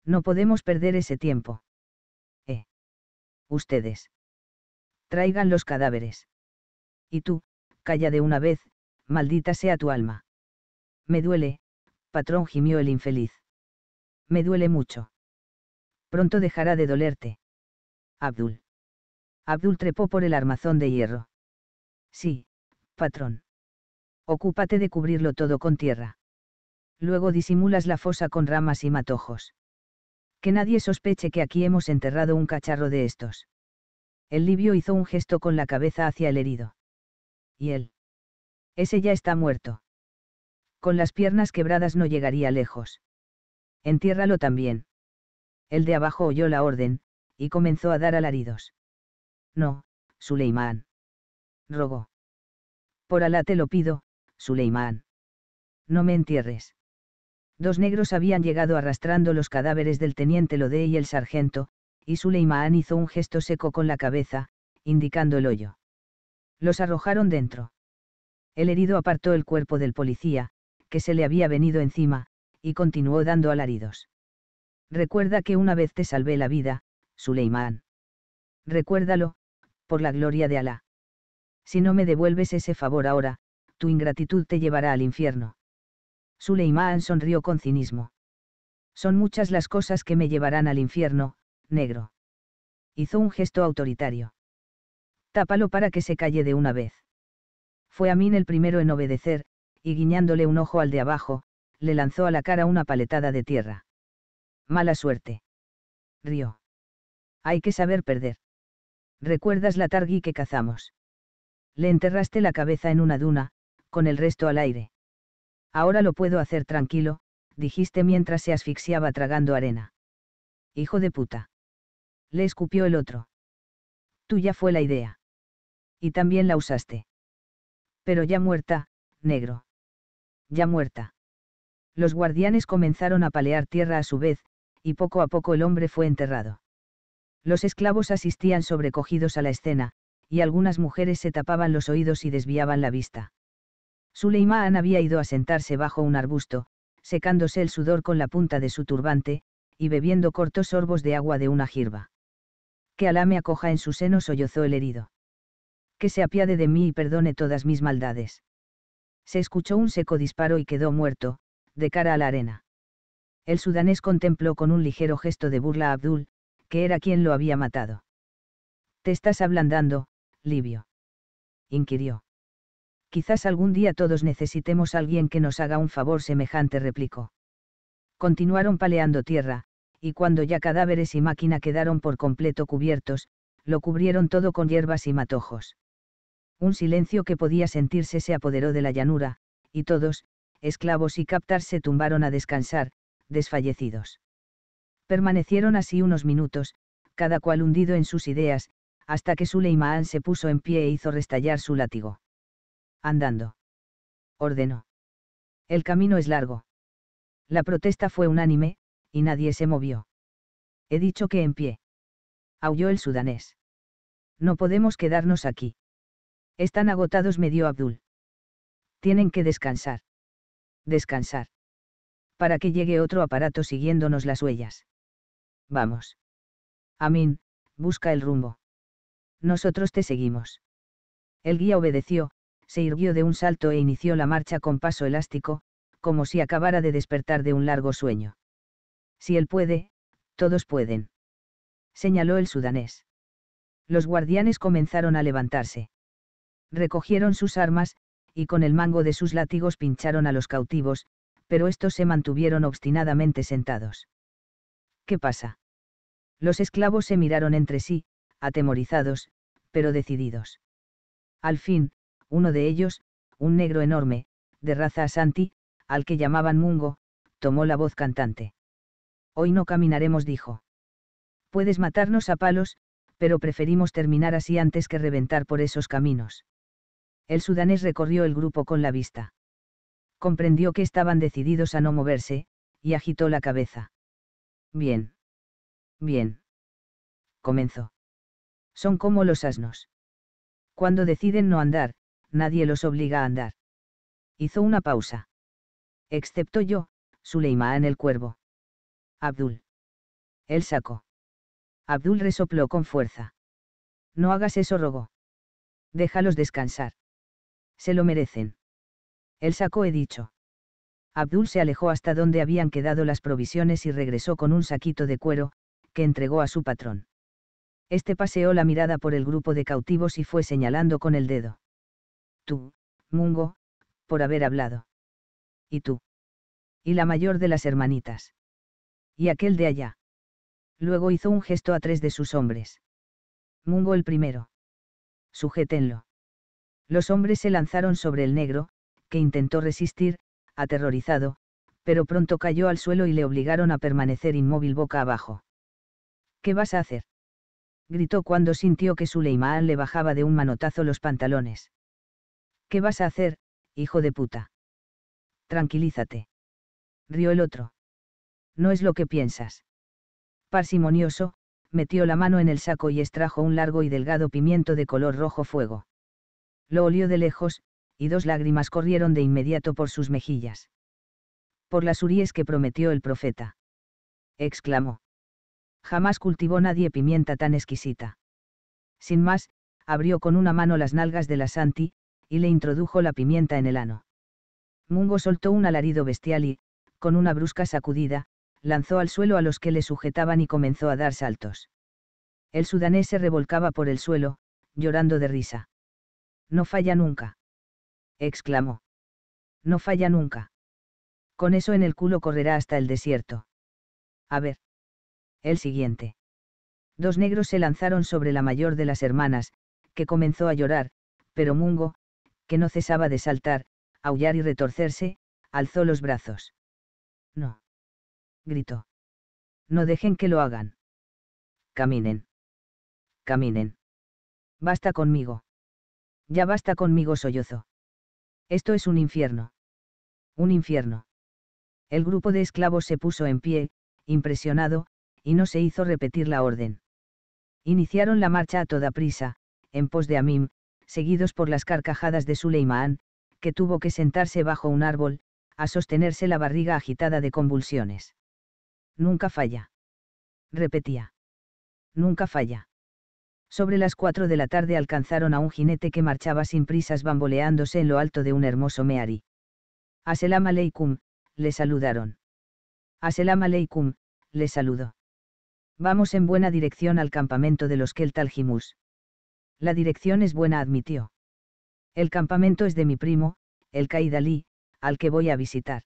No podemos perder ese tiempo. Eh. Ustedes. Traigan los cadáveres. Y tú, calla de una vez, maldita sea tu alma. Me duele, patrón gimió el infeliz. Me duele mucho. Pronto dejará de dolerte. Abdul. Abdul trepó por el armazón de hierro. Sí, patrón. Ocúpate de cubrirlo todo con tierra. Luego disimulas la fosa con ramas y matojos. Que nadie sospeche que aquí hemos enterrado un cacharro de estos. El libio hizo un gesto con la cabeza hacia el herido. ¿Y él? Ese ya está muerto. Con las piernas quebradas no llegaría lejos. Entiérralo también. El de abajo oyó la orden, y comenzó a dar alaridos. No, Suleimán. Rogó. Por Alá te lo pido, Suleimán. No me entierres. Dos negros habían llegado arrastrando los cadáveres del teniente Lodé y el sargento, y Suleimán hizo un gesto seco con la cabeza, indicando el hoyo. Los arrojaron dentro. El herido apartó el cuerpo del policía, que se le había venido encima, y continuó dando alaridos. Recuerda que una vez te salvé la vida, Suleimán. Recuérdalo, por la gloria de Alá. Si no me devuelves ese favor ahora, tu ingratitud te llevará al infierno. Suleiman sonrió con cinismo. Son muchas las cosas que me llevarán al infierno, negro. Hizo un gesto autoritario. Tápalo para que se calle de una vez. Fue Amin el primero en obedecer, y guiñándole un ojo al de abajo, le lanzó a la cara una paletada de tierra. Mala suerte. Río. Hay que saber perder. ¿Recuerdas la targui que cazamos? Le enterraste la cabeza en una duna, con el resto al aire. Ahora lo puedo hacer tranquilo, dijiste mientras se asfixiaba tragando arena. Hijo de puta. Le escupió el otro. Tuya fue la idea. Y también la usaste. Pero ya muerta, negro. Ya muerta. Los guardianes comenzaron a palear tierra a su vez, y poco a poco el hombre fue enterrado. Los esclavos asistían sobrecogidos a la escena, y algunas mujeres se tapaban los oídos y desviaban la vista. Suleimán había ido a sentarse bajo un arbusto, secándose el sudor con la punta de su turbante, y bebiendo cortos sorbos de agua de una jirba. Que Alá me acoja en su seno, sollozó el herido. Que se apiade de mí y perdone todas mis maldades. Se escuchó un seco disparo y quedó muerto, de cara a la arena. El sudanés contempló con un ligero gesto de burla a Abdul, que era quien lo había matado. Te estás ablandando, Livio. Inquirió. Quizás algún día todos necesitemos alguien que nos haga un favor semejante, replicó. Continuaron paleando tierra, y cuando ya cadáveres y máquina quedaron por completo cubiertos, lo cubrieron todo con hierbas y matojos. Un silencio que podía sentirse se apoderó de la llanura, y todos, esclavos y captars se tumbaron a descansar, desfallecidos. Permanecieron así unos minutos, cada cual hundido en sus ideas, hasta que Suleimán se puso en pie e hizo restallar su látigo. Andando. Ordenó. El camino es largo. La protesta fue unánime, y nadie se movió. He dicho que en pie. Aulló el sudanés. No podemos quedarnos aquí. Están agotados, me dio Abdul. Tienen que descansar. Descansar. Para que llegue otro aparato siguiéndonos las huellas. Vamos. Amin, busca el rumbo. Nosotros te seguimos. El guía obedeció, se irguió de un salto e inició la marcha con paso elástico, como si acabara de despertar de un largo sueño. Si él puede, todos pueden. Señaló el sudanés. Los guardianes comenzaron a levantarse. Recogieron sus armas, y con el mango de sus látigos pincharon a los cautivos, pero estos se mantuvieron obstinadamente sentados. ¿Qué pasa? Los esclavos se miraron entre sí, atemorizados, pero decididos. Al fin, uno de ellos, un negro enorme, de raza asanti, al que llamaban Mungo, tomó la voz cantante. Hoy no caminaremos, dijo. Puedes matarnos a palos, pero preferimos terminar así antes que reventar por esos caminos. El sudanés recorrió el grupo con la vista. Comprendió que estaban decididos a no moverse, y agitó la cabeza. Bien. Bien. Comenzó. Son como los asnos. Cuando deciden no andar, nadie los obliga a andar. Hizo una pausa. Excepto yo, en el cuervo. Abdul. Él sacó. Abdul resopló con fuerza. No hagas eso, rogó. Déjalos descansar. Se lo merecen. Él sacó, he dicho. Abdul se alejó hasta donde habían quedado las provisiones y regresó con un saquito de cuero, que entregó a su patrón. Este paseó la mirada por el grupo de cautivos y fue señalando con el dedo tú, Mungo, por haber hablado. Y tú. Y la mayor de las hermanitas. Y aquel de allá. Luego hizo un gesto a tres de sus hombres. Mungo el primero. Sujétenlo. Los hombres se lanzaron sobre el negro, que intentó resistir, aterrorizado, pero pronto cayó al suelo y le obligaron a permanecer inmóvil boca abajo. ¿Qué vas a hacer? gritó cuando sintió que Suleiman le bajaba de un manotazo los pantalones. ¿Qué vas a hacer, hijo de puta? Tranquilízate. Rió el otro. No es lo que piensas. Parsimonioso, metió la mano en el saco y extrajo un largo y delgado pimiento de color rojo fuego. Lo olió de lejos, y dos lágrimas corrieron de inmediato por sus mejillas. Por las uríes que prometió el profeta. Exclamó. Jamás cultivó nadie pimienta tan exquisita. Sin más, abrió con una mano las nalgas de la Santi, y le introdujo la pimienta en el ano. Mungo soltó un alarido bestial y, con una brusca sacudida, lanzó al suelo a los que le sujetaban y comenzó a dar saltos. El sudanés se revolcaba por el suelo, llorando de risa. No falla nunca. exclamó. No falla nunca. Con eso en el culo correrá hasta el desierto. A ver. El siguiente. Dos negros se lanzaron sobre la mayor de las hermanas, que comenzó a llorar, pero Mungo, que no cesaba de saltar, aullar y retorcerse, alzó los brazos. No. Gritó. No dejen que lo hagan. Caminen. Caminen. Basta conmigo. Ya basta conmigo, sollozo. Esto es un infierno. Un infierno. El grupo de esclavos se puso en pie, impresionado, y no se hizo repetir la orden. Iniciaron la marcha a toda prisa, en pos de Amim, seguidos por las carcajadas de Suleimán, que tuvo que sentarse bajo un árbol, a sostenerse la barriga agitada de convulsiones. Nunca falla. Repetía. Nunca falla. Sobre las cuatro de la tarde alcanzaron a un jinete que marchaba sin prisas bamboleándose en lo alto de un hermoso meari. Aselam alaykum», le saludaron. Aselam alaykum», le saludó. Vamos en buena dirección al campamento de los Keltal la dirección es buena, admitió. El campamento es de mi primo, el Caidalí, al que voy a visitar.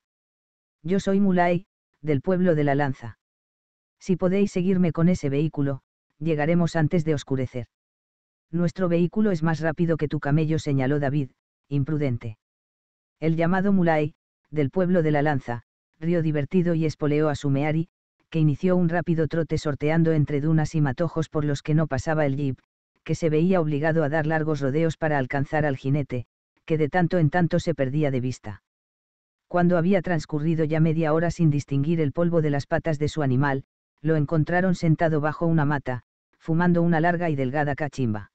Yo soy Mulay, del pueblo de la Lanza. Si podéis seguirme con ese vehículo, llegaremos antes de oscurecer. Nuestro vehículo es más rápido que tu camello, señaló David, imprudente. El llamado Mulay, del pueblo de la Lanza, río divertido y espoleó a Sumeari, que inició un rápido trote sorteando entre dunas y matojos por los que no pasaba el jeep, que se veía obligado a dar largos rodeos para alcanzar al jinete, que de tanto en tanto se perdía de vista. Cuando había transcurrido ya media hora sin distinguir el polvo de las patas de su animal, lo encontraron sentado bajo una mata, fumando una larga y delgada cachimba.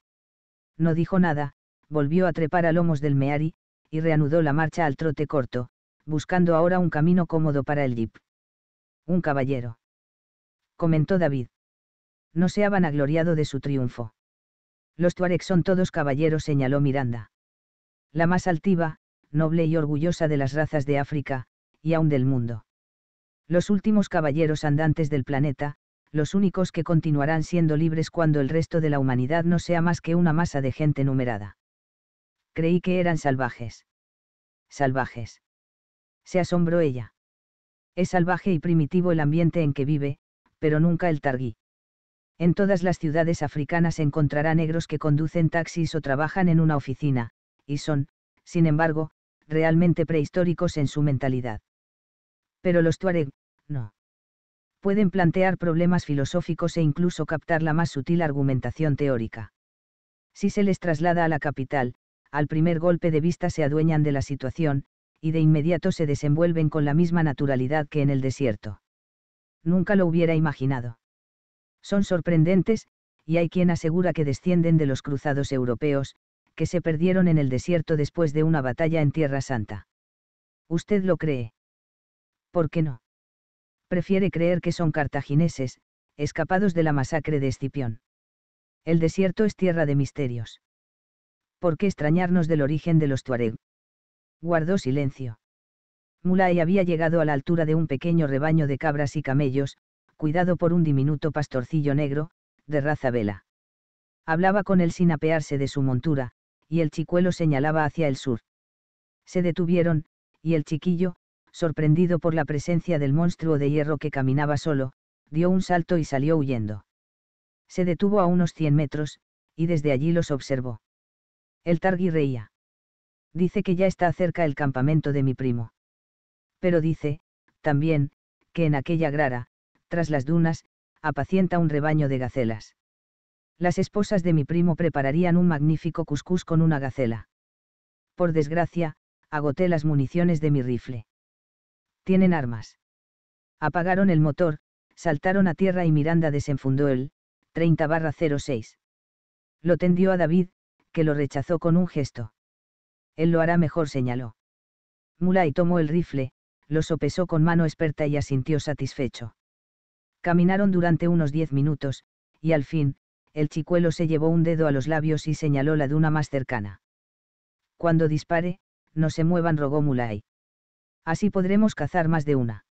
No dijo nada, volvió a trepar a lomos del Meari, y reanudó la marcha al trote corto, buscando ahora un camino cómodo para el jeep. Un caballero. Comentó David. No se ha vanagloriado de su triunfo. Los Tuareg son todos caballeros, señaló Miranda. La más altiva, noble y orgullosa de las razas de África, y aún del mundo. Los últimos caballeros andantes del planeta, los únicos que continuarán siendo libres cuando el resto de la humanidad no sea más que una masa de gente numerada. Creí que eran salvajes. Salvajes. Se asombró ella. Es salvaje y primitivo el ambiente en que vive, pero nunca el targuí en todas las ciudades africanas encontrará negros que conducen taxis o trabajan en una oficina, y son, sin embargo, realmente prehistóricos en su mentalidad. Pero los tuareg, no. Pueden plantear problemas filosóficos e incluso captar la más sutil argumentación teórica. Si se les traslada a la capital, al primer golpe de vista se adueñan de la situación, y de inmediato se desenvuelven con la misma naturalidad que en el desierto. Nunca lo hubiera imaginado. Son sorprendentes, y hay quien asegura que descienden de los cruzados europeos, que se perdieron en el desierto después de una batalla en Tierra Santa. ¿Usted lo cree? ¿Por qué no? Prefiere creer que son cartagineses, escapados de la masacre de Escipión. El desierto es tierra de misterios. ¿Por qué extrañarnos del origen de los Tuareg? Guardó silencio. Mulay había llegado a la altura de un pequeño rebaño de cabras y camellos, cuidado por un diminuto pastorcillo negro, de raza vela. Hablaba con él sin apearse de su montura, y el chicuelo señalaba hacia el sur. Se detuvieron, y el chiquillo, sorprendido por la presencia del monstruo de hierro que caminaba solo, dio un salto y salió huyendo. Se detuvo a unos cien metros, y desde allí los observó. El Targui reía. Dice que ya está cerca el campamento de mi primo. Pero dice, también, que en aquella grara, tras las dunas, apacienta un rebaño de gacelas. Las esposas de mi primo prepararían un magnífico cuscús con una gacela. Por desgracia, agoté las municiones de mi rifle. Tienen armas. Apagaron el motor, saltaron a tierra y Miranda desenfundó el 30-06. Lo tendió a David, que lo rechazó con un gesto. Él lo hará mejor, señaló. Mulay tomó el rifle, lo sopesó con mano experta y asintió satisfecho. Caminaron durante unos diez minutos, y al fin, el chicuelo se llevó un dedo a los labios y señaló la duna más cercana. Cuando dispare, no se muevan, rogó Mulay. Así podremos cazar más de una.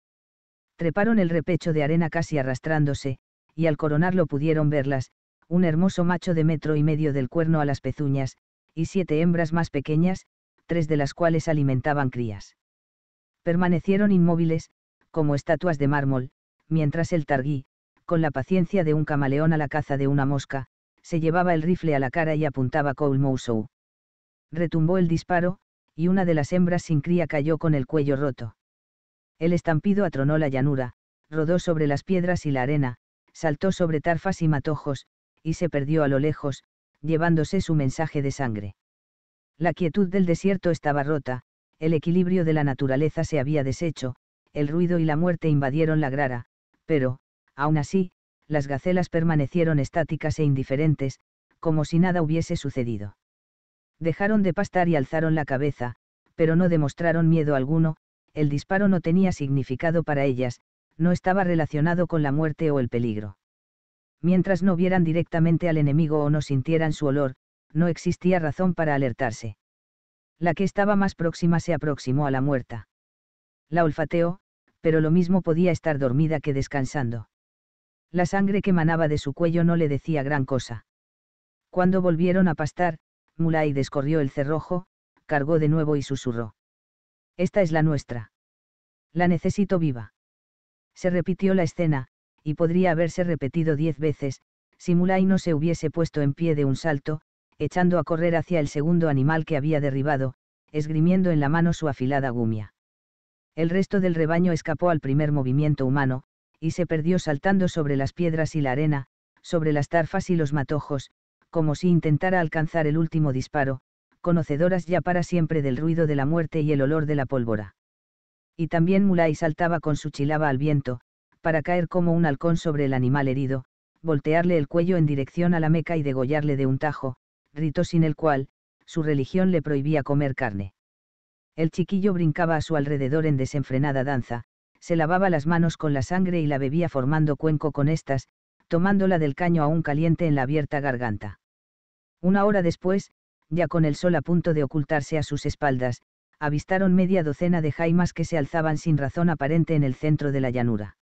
Treparon el repecho de arena casi arrastrándose, y al coronarlo pudieron verlas, un hermoso macho de metro y medio del cuerno a las pezuñas, y siete hembras más pequeñas, tres de las cuales alimentaban crías. Permanecieron inmóviles, como estatuas de mármol, mientras el targuí, con la paciencia de un camaleón a la caza de una mosca, se llevaba el rifle a la cara y apuntaba Mousou. Retumbó el disparo, y una de las hembras sin cría cayó con el cuello roto. El estampido atronó la llanura, rodó sobre las piedras y la arena, saltó sobre tarfas y matojos, y se perdió a lo lejos, llevándose su mensaje de sangre. La quietud del desierto estaba rota, el equilibrio de la naturaleza se había deshecho, el ruido y la muerte invadieron la grara, pero, aún así, las gacelas permanecieron estáticas e indiferentes, como si nada hubiese sucedido. Dejaron de pastar y alzaron la cabeza, pero no demostraron miedo alguno, el disparo no tenía significado para ellas, no estaba relacionado con la muerte o el peligro. Mientras no vieran directamente al enemigo o no sintieran su olor, no existía razón para alertarse. La que estaba más próxima se aproximó a la muerta. La olfateó, pero lo mismo podía estar dormida que descansando. La sangre que manaba de su cuello no le decía gran cosa. Cuando volvieron a pastar, Mulai descorrió el cerrojo, cargó de nuevo y susurró. Esta es la nuestra. La necesito viva. Se repitió la escena, y podría haberse repetido diez veces, si Mulai no se hubiese puesto en pie de un salto, echando a correr hacia el segundo animal que había derribado, esgrimiendo en la mano su afilada gumia. El resto del rebaño escapó al primer movimiento humano, y se perdió saltando sobre las piedras y la arena, sobre las tarfas y los matojos, como si intentara alcanzar el último disparo, conocedoras ya para siempre del ruido de la muerte y el olor de la pólvora. Y también Mulay saltaba con su chilaba al viento, para caer como un halcón sobre el animal herido, voltearle el cuello en dirección a la meca y degollarle de un tajo, rito sin el cual, su religión le prohibía comer carne. El chiquillo brincaba a su alrededor en desenfrenada danza, se lavaba las manos con la sangre y la bebía formando cuenco con estas, tomándola del caño aún caliente en la abierta garganta. Una hora después, ya con el sol a punto de ocultarse a sus espaldas, avistaron media docena de jaimas que se alzaban sin razón aparente en el centro de la llanura.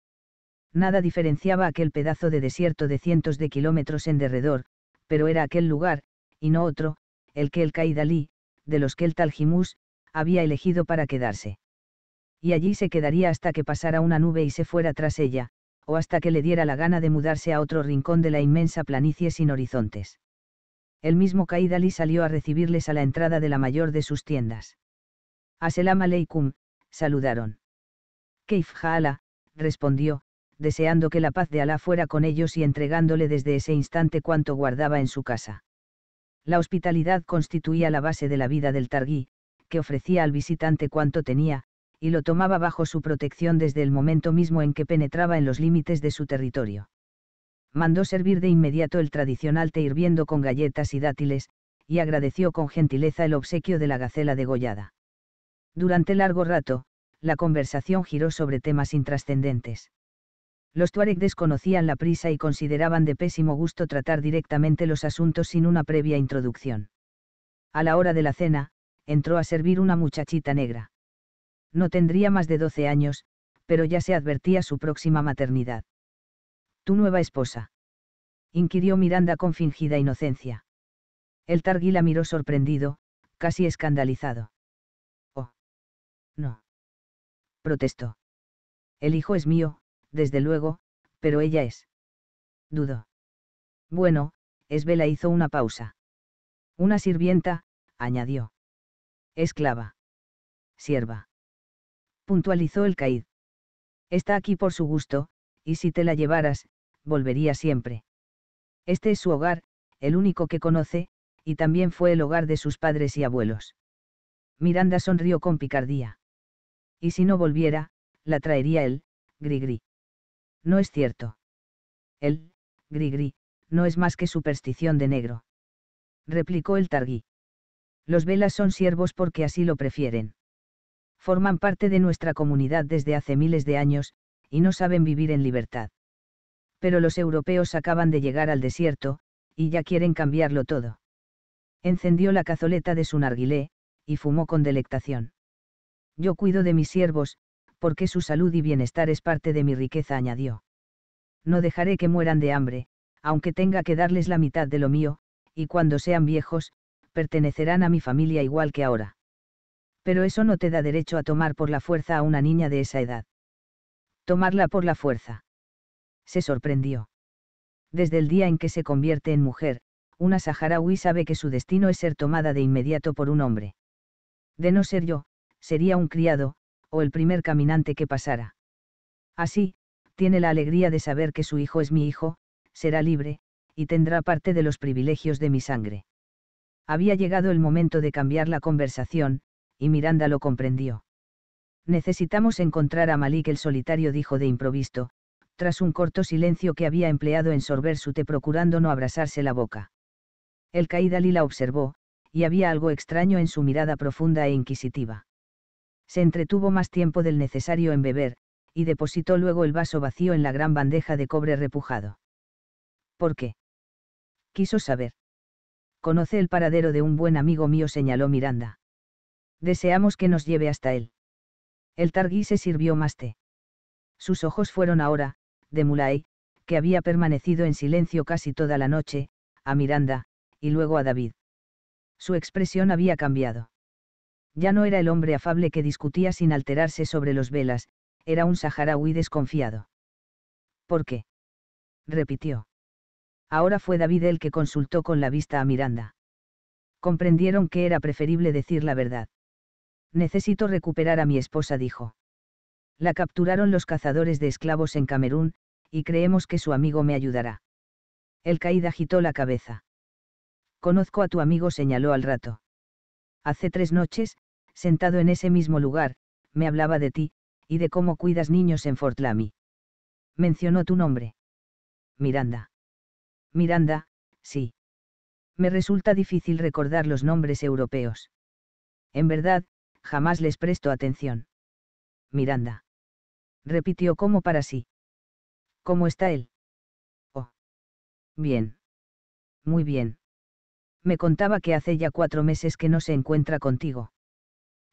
Nada diferenciaba aquel pedazo de desierto de cientos de kilómetros en derredor, pero era aquel lugar, y no otro, el que el Caidalí, de los que el Taljimús, había elegido para quedarse. Y allí se quedaría hasta que pasara una nube y se fuera tras ella, o hasta que le diera la gana de mudarse a otro rincón de la inmensa planicie sin horizontes. El mismo Kaidali salió a recibirles a la entrada de la mayor de sus tiendas. Aselam alaykum», saludaron. Keif Jaala, respondió, deseando que la paz de Alá fuera con ellos y entregándole desde ese instante cuanto guardaba en su casa. La hospitalidad constituía la base de la vida del Targui, que ofrecía al visitante cuanto tenía, y lo tomaba bajo su protección desde el momento mismo en que penetraba en los límites de su territorio. Mandó servir de inmediato el tradicional té hirviendo con galletas y dátiles, y agradeció con gentileza el obsequio de la gacela degollada. Durante largo rato, la conversación giró sobre temas intrascendentes. Los Tuareg desconocían la prisa y consideraban de pésimo gusto tratar directamente los asuntos sin una previa introducción. A la hora de la cena, entró a servir una muchachita negra. No tendría más de 12 años, pero ya se advertía su próxima maternidad. ¿Tu nueva esposa? inquirió Miranda con fingida inocencia. El Targui la miró sorprendido, casi escandalizado. Oh. No. Protestó. El hijo es mío, desde luego, pero ella es. Dudo. Bueno, Esbela hizo una pausa. Una sirvienta, añadió esclava. Sierva. Puntualizó el caíd. Está aquí por su gusto, y si te la llevaras, volvería siempre. Este es su hogar, el único que conoce, y también fue el hogar de sus padres y abuelos. Miranda sonrió con picardía. Y si no volviera, la traería él, Grigri. No es cierto. Él, Grigri, no es más que superstición de negro. Replicó el Targui. Los velas son siervos porque así lo prefieren. Forman parte de nuestra comunidad desde hace miles de años, y no saben vivir en libertad. Pero los europeos acaban de llegar al desierto, y ya quieren cambiarlo todo. Encendió la cazoleta de su narguilé, y fumó con delectación. Yo cuido de mis siervos, porque su salud y bienestar es parte de mi riqueza, añadió. No dejaré que mueran de hambre, aunque tenga que darles la mitad de lo mío, y cuando sean viejos, pertenecerán a mi familia igual que ahora. Pero eso no te da derecho a tomar por la fuerza a una niña de esa edad. Tomarla por la fuerza. Se sorprendió. Desde el día en que se convierte en mujer, una saharaui sabe que su destino es ser tomada de inmediato por un hombre. De no ser yo, sería un criado, o el primer caminante que pasara. Así, tiene la alegría de saber que su hijo es mi hijo, será libre, y tendrá parte de los privilegios de mi sangre. Había llegado el momento de cambiar la conversación, y Miranda lo comprendió. Necesitamos encontrar a Malik el solitario, dijo de improviso, tras un corto silencio que había empleado en sorber su té procurando no abrasarse la boca. El caída la observó, y había algo extraño en su mirada profunda e inquisitiva. Se entretuvo más tiempo del necesario en beber, y depositó luego el vaso vacío en la gran bandeja de cobre repujado. ¿Por qué? Quiso saber conoce el paradero de un buen amigo mío, señaló Miranda. Deseamos que nos lleve hasta él. El targuí se sirvió más té. Sus ojos fueron ahora, de Mulay, que había permanecido en silencio casi toda la noche, a Miranda, y luego a David. Su expresión había cambiado. Ya no era el hombre afable que discutía sin alterarse sobre los velas, era un saharaui desconfiado. ¿Por qué? repitió ahora fue David el que consultó con la vista a Miranda. Comprendieron que era preferible decir la verdad. Necesito recuperar a mi esposa, dijo. La capturaron los cazadores de esclavos en Camerún, y creemos que su amigo me ayudará. El caída agitó la cabeza. Conozco a tu amigo, señaló al rato. Hace tres noches, sentado en ese mismo lugar, me hablaba de ti, y de cómo cuidas niños en Fort Lamy. Mencionó tu nombre. Miranda. Miranda, sí. Me resulta difícil recordar los nombres europeos. En verdad, jamás les presto atención. Miranda. Repitió como para sí. ¿Cómo está él? Oh. Bien. Muy bien. Me contaba que hace ya cuatro meses que no se encuentra contigo.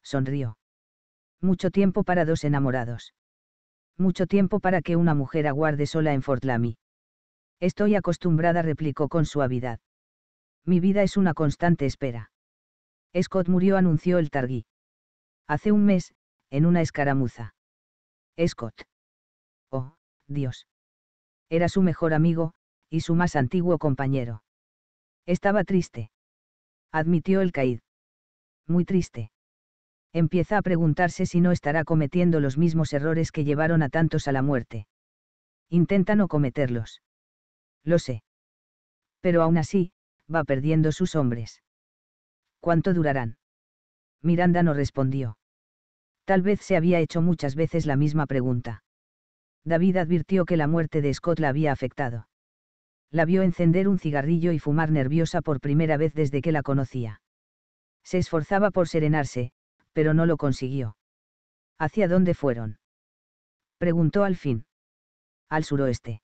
Sonrió. Mucho tiempo para dos enamorados. Mucho tiempo para que una mujer aguarde sola en Fort Lamy. Estoy acostumbrada, replicó con suavidad. Mi vida es una constante espera. Scott murió, anunció el Targui. Hace un mes, en una escaramuza. Scott. Oh, Dios. Era su mejor amigo, y su más antiguo compañero. Estaba triste. Admitió el caíd. Muy triste. Empieza a preguntarse si no estará cometiendo los mismos errores que llevaron a tantos a la muerte. Intenta no cometerlos. Lo sé. Pero aún así, va perdiendo sus hombres. ¿Cuánto durarán? Miranda no respondió. Tal vez se había hecho muchas veces la misma pregunta. David advirtió que la muerte de Scott la había afectado. La vio encender un cigarrillo y fumar nerviosa por primera vez desde que la conocía. Se esforzaba por serenarse, pero no lo consiguió. ¿Hacia dónde fueron? Preguntó al fin. Al suroeste.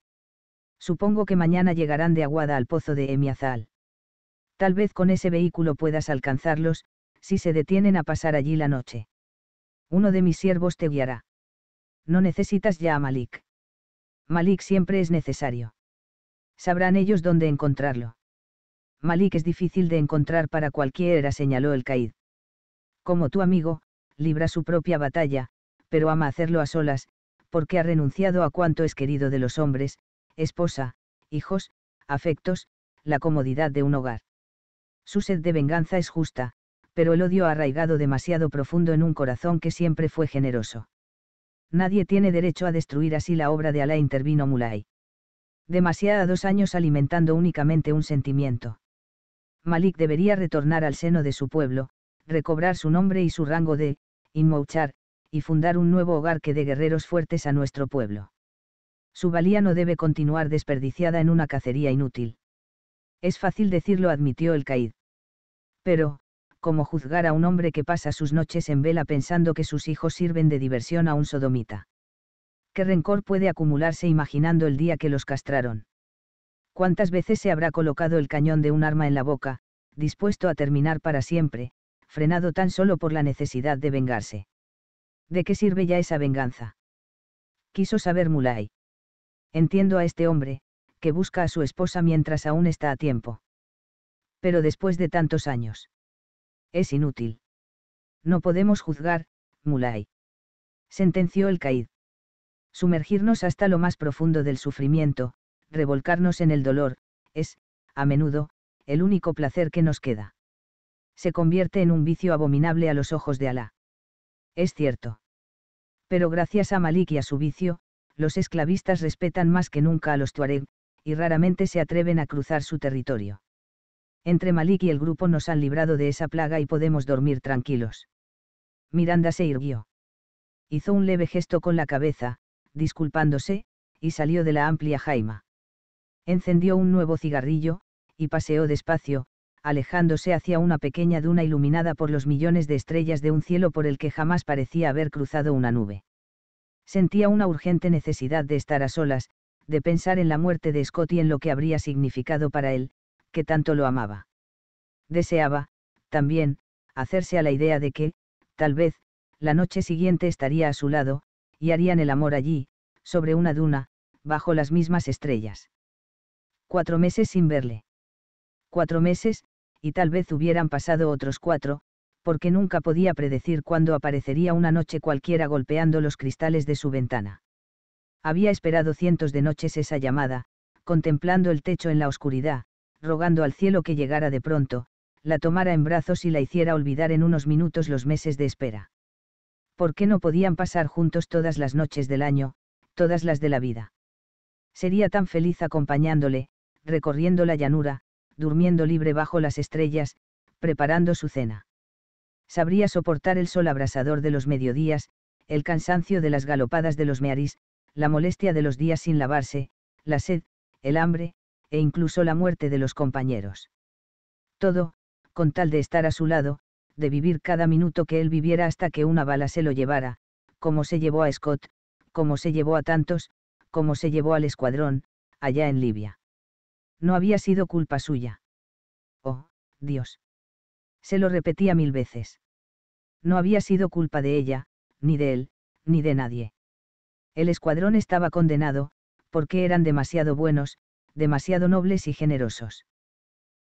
Supongo que mañana llegarán de Aguada al pozo de Emiazal. Tal vez con ese vehículo puedas alcanzarlos, si se detienen a pasar allí la noche. Uno de mis siervos te guiará. No necesitas ya a Malik. Malik siempre es necesario. Sabrán ellos dónde encontrarlo. Malik es difícil de encontrar para cualquiera, señaló el caíd. Como tu amigo, libra su propia batalla, pero ama hacerlo a solas, porque ha renunciado a cuanto es querido de los hombres, esposa, hijos, afectos, la comodidad de un hogar. Su sed de venganza es justa, pero el odio ha arraigado demasiado profundo en un corazón que siempre fue generoso. Nadie tiene derecho a destruir así la obra de Alá, intervino Mulay. Demasiada dos años alimentando únicamente un sentimiento. Malik debería retornar al seno de su pueblo, recobrar su nombre y su rango de, inmouchar, y fundar un nuevo hogar que dé guerreros fuertes a nuestro pueblo. Su valía no debe continuar desperdiciada en una cacería inútil. Es fácil decirlo, admitió el caíd. Pero, ¿cómo juzgar a un hombre que pasa sus noches en vela pensando que sus hijos sirven de diversión a un sodomita? ¿Qué rencor puede acumularse imaginando el día que los castraron? ¿Cuántas veces se habrá colocado el cañón de un arma en la boca, dispuesto a terminar para siempre, frenado tan solo por la necesidad de vengarse? ¿De qué sirve ya esa venganza? Quiso saber Mulay. Entiendo a este hombre, que busca a su esposa mientras aún está a tiempo. Pero después de tantos años. Es inútil. No podemos juzgar, Mulay. Sentenció el caíd. Sumergirnos hasta lo más profundo del sufrimiento, revolcarnos en el dolor, es, a menudo, el único placer que nos queda. Se convierte en un vicio abominable a los ojos de Alá. Es cierto. Pero gracias a Malik y a su vicio, los esclavistas respetan más que nunca a los tuareg, y raramente se atreven a cruzar su territorio. Entre Malik y el grupo nos han librado de esa plaga y podemos dormir tranquilos. Miranda se irguió. Hizo un leve gesto con la cabeza, disculpándose, y salió de la amplia jaima. Encendió un nuevo cigarrillo, y paseó despacio, alejándose hacia una pequeña duna iluminada por los millones de estrellas de un cielo por el que jamás parecía haber cruzado una nube. Sentía una urgente necesidad de estar a solas, de pensar en la muerte de Scott y en lo que habría significado para él, que tanto lo amaba. Deseaba, también, hacerse a la idea de que, tal vez, la noche siguiente estaría a su lado, y harían el amor allí, sobre una duna, bajo las mismas estrellas. Cuatro meses sin verle. Cuatro meses, y tal vez hubieran pasado otros cuatro, porque nunca podía predecir cuándo aparecería una noche cualquiera golpeando los cristales de su ventana. Había esperado cientos de noches esa llamada, contemplando el techo en la oscuridad, rogando al cielo que llegara de pronto, la tomara en brazos y la hiciera olvidar en unos minutos los meses de espera. ¿Por qué no podían pasar juntos todas las noches del año, todas las de la vida? Sería tan feliz acompañándole, recorriendo la llanura, durmiendo libre bajo las estrellas, preparando su cena sabría soportar el sol abrasador de los mediodías, el cansancio de las galopadas de los mearís, la molestia de los días sin lavarse, la sed, el hambre, e incluso la muerte de los compañeros. Todo, con tal de estar a su lado, de vivir cada minuto que él viviera hasta que una bala se lo llevara, como se llevó a Scott, como se llevó a tantos, como se llevó al escuadrón, allá en Libia. No había sido culpa suya. Oh, Dios. Se lo repetía mil veces. No había sido culpa de ella, ni de él, ni de nadie. El escuadrón estaba condenado, porque eran demasiado buenos, demasiado nobles y generosos.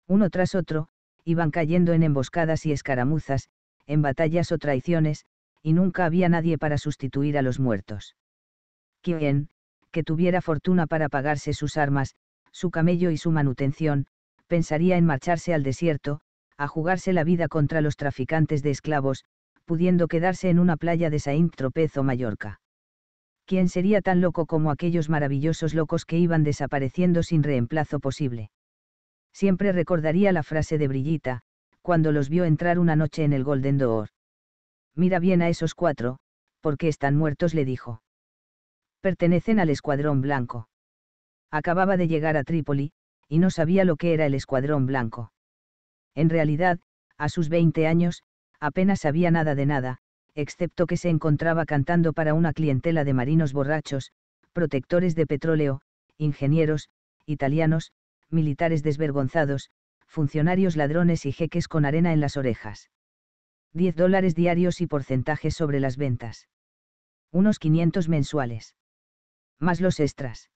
Uno tras otro, iban cayendo en emboscadas y escaramuzas, en batallas o traiciones, y nunca había nadie para sustituir a los muertos. Quien, que tuviera fortuna para pagarse sus armas, su camello y su manutención, pensaría en marcharse al desierto, a jugarse la vida contra los traficantes de esclavos, pudiendo quedarse en una playa de Saint-Tropez o Mallorca. ¿Quién sería tan loco como aquellos maravillosos locos que iban desapareciendo sin reemplazo posible? Siempre recordaría la frase de Brillita, cuando los vio entrar una noche en el Golden Door. Mira bien a esos cuatro, porque están muertos, le dijo. Pertenecen al Escuadrón Blanco. Acababa de llegar a Trípoli, y no sabía lo que era el Escuadrón Blanco. En realidad, a sus 20 años, apenas sabía nada de nada, excepto que se encontraba cantando para una clientela de marinos borrachos, protectores de petróleo, ingenieros, italianos, militares desvergonzados, funcionarios ladrones y jeques con arena en las orejas. 10 dólares diarios y porcentajes sobre las ventas. Unos 500 mensuales. Más los extras.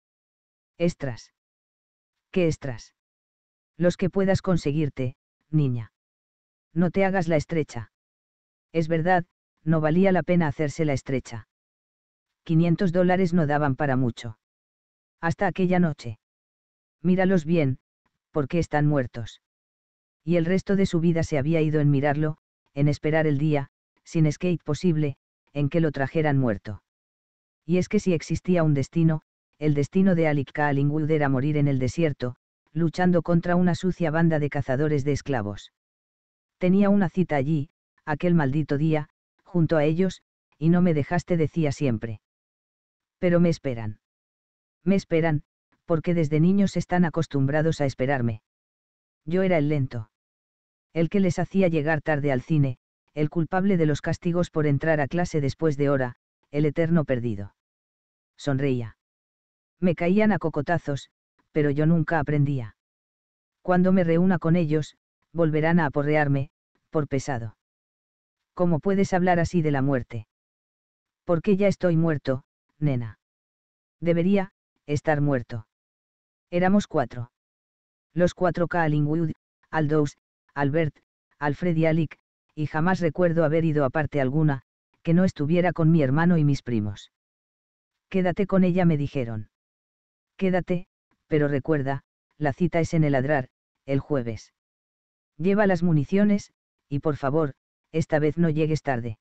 Extras. ¿Qué extras? Los que puedas conseguirte, niña. No te hagas la estrecha. Es verdad, no valía la pena hacerse la estrecha. 500 dólares no daban para mucho. Hasta aquella noche. Míralos bien, porque están muertos. Y el resto de su vida se había ido en mirarlo, en esperar el día, sin skate posible, en que lo trajeran muerto. Y es que si existía un destino, el destino de Alik Kalingwood era morir en el desierto, luchando contra una sucia banda de cazadores de esclavos. Tenía una cita allí, aquel maldito día, junto a ellos, y no me dejaste, decía siempre. Pero me esperan. Me esperan, porque desde niños están acostumbrados a esperarme. Yo era el lento. El que les hacía llegar tarde al cine, el culpable de los castigos por entrar a clase después de hora, el eterno perdido. Sonreía. Me caían a cocotazos, pero yo nunca aprendía. Cuando me reúna con ellos, volverán a aporrearme, por pesado. ¿Cómo puedes hablar así de la muerte? Porque ya estoy muerto, nena. Debería, estar muerto. Éramos cuatro. Los cuatro Kalingwood, Aldous, Albert, Alfred y Alec, y jamás recuerdo haber ido a parte alguna, que no estuviera con mi hermano y mis primos. Quédate con ella me dijeron. Quédate, pero recuerda, la cita es en el ladrar, el jueves. Lleva las municiones, y por favor, esta vez no llegues tarde.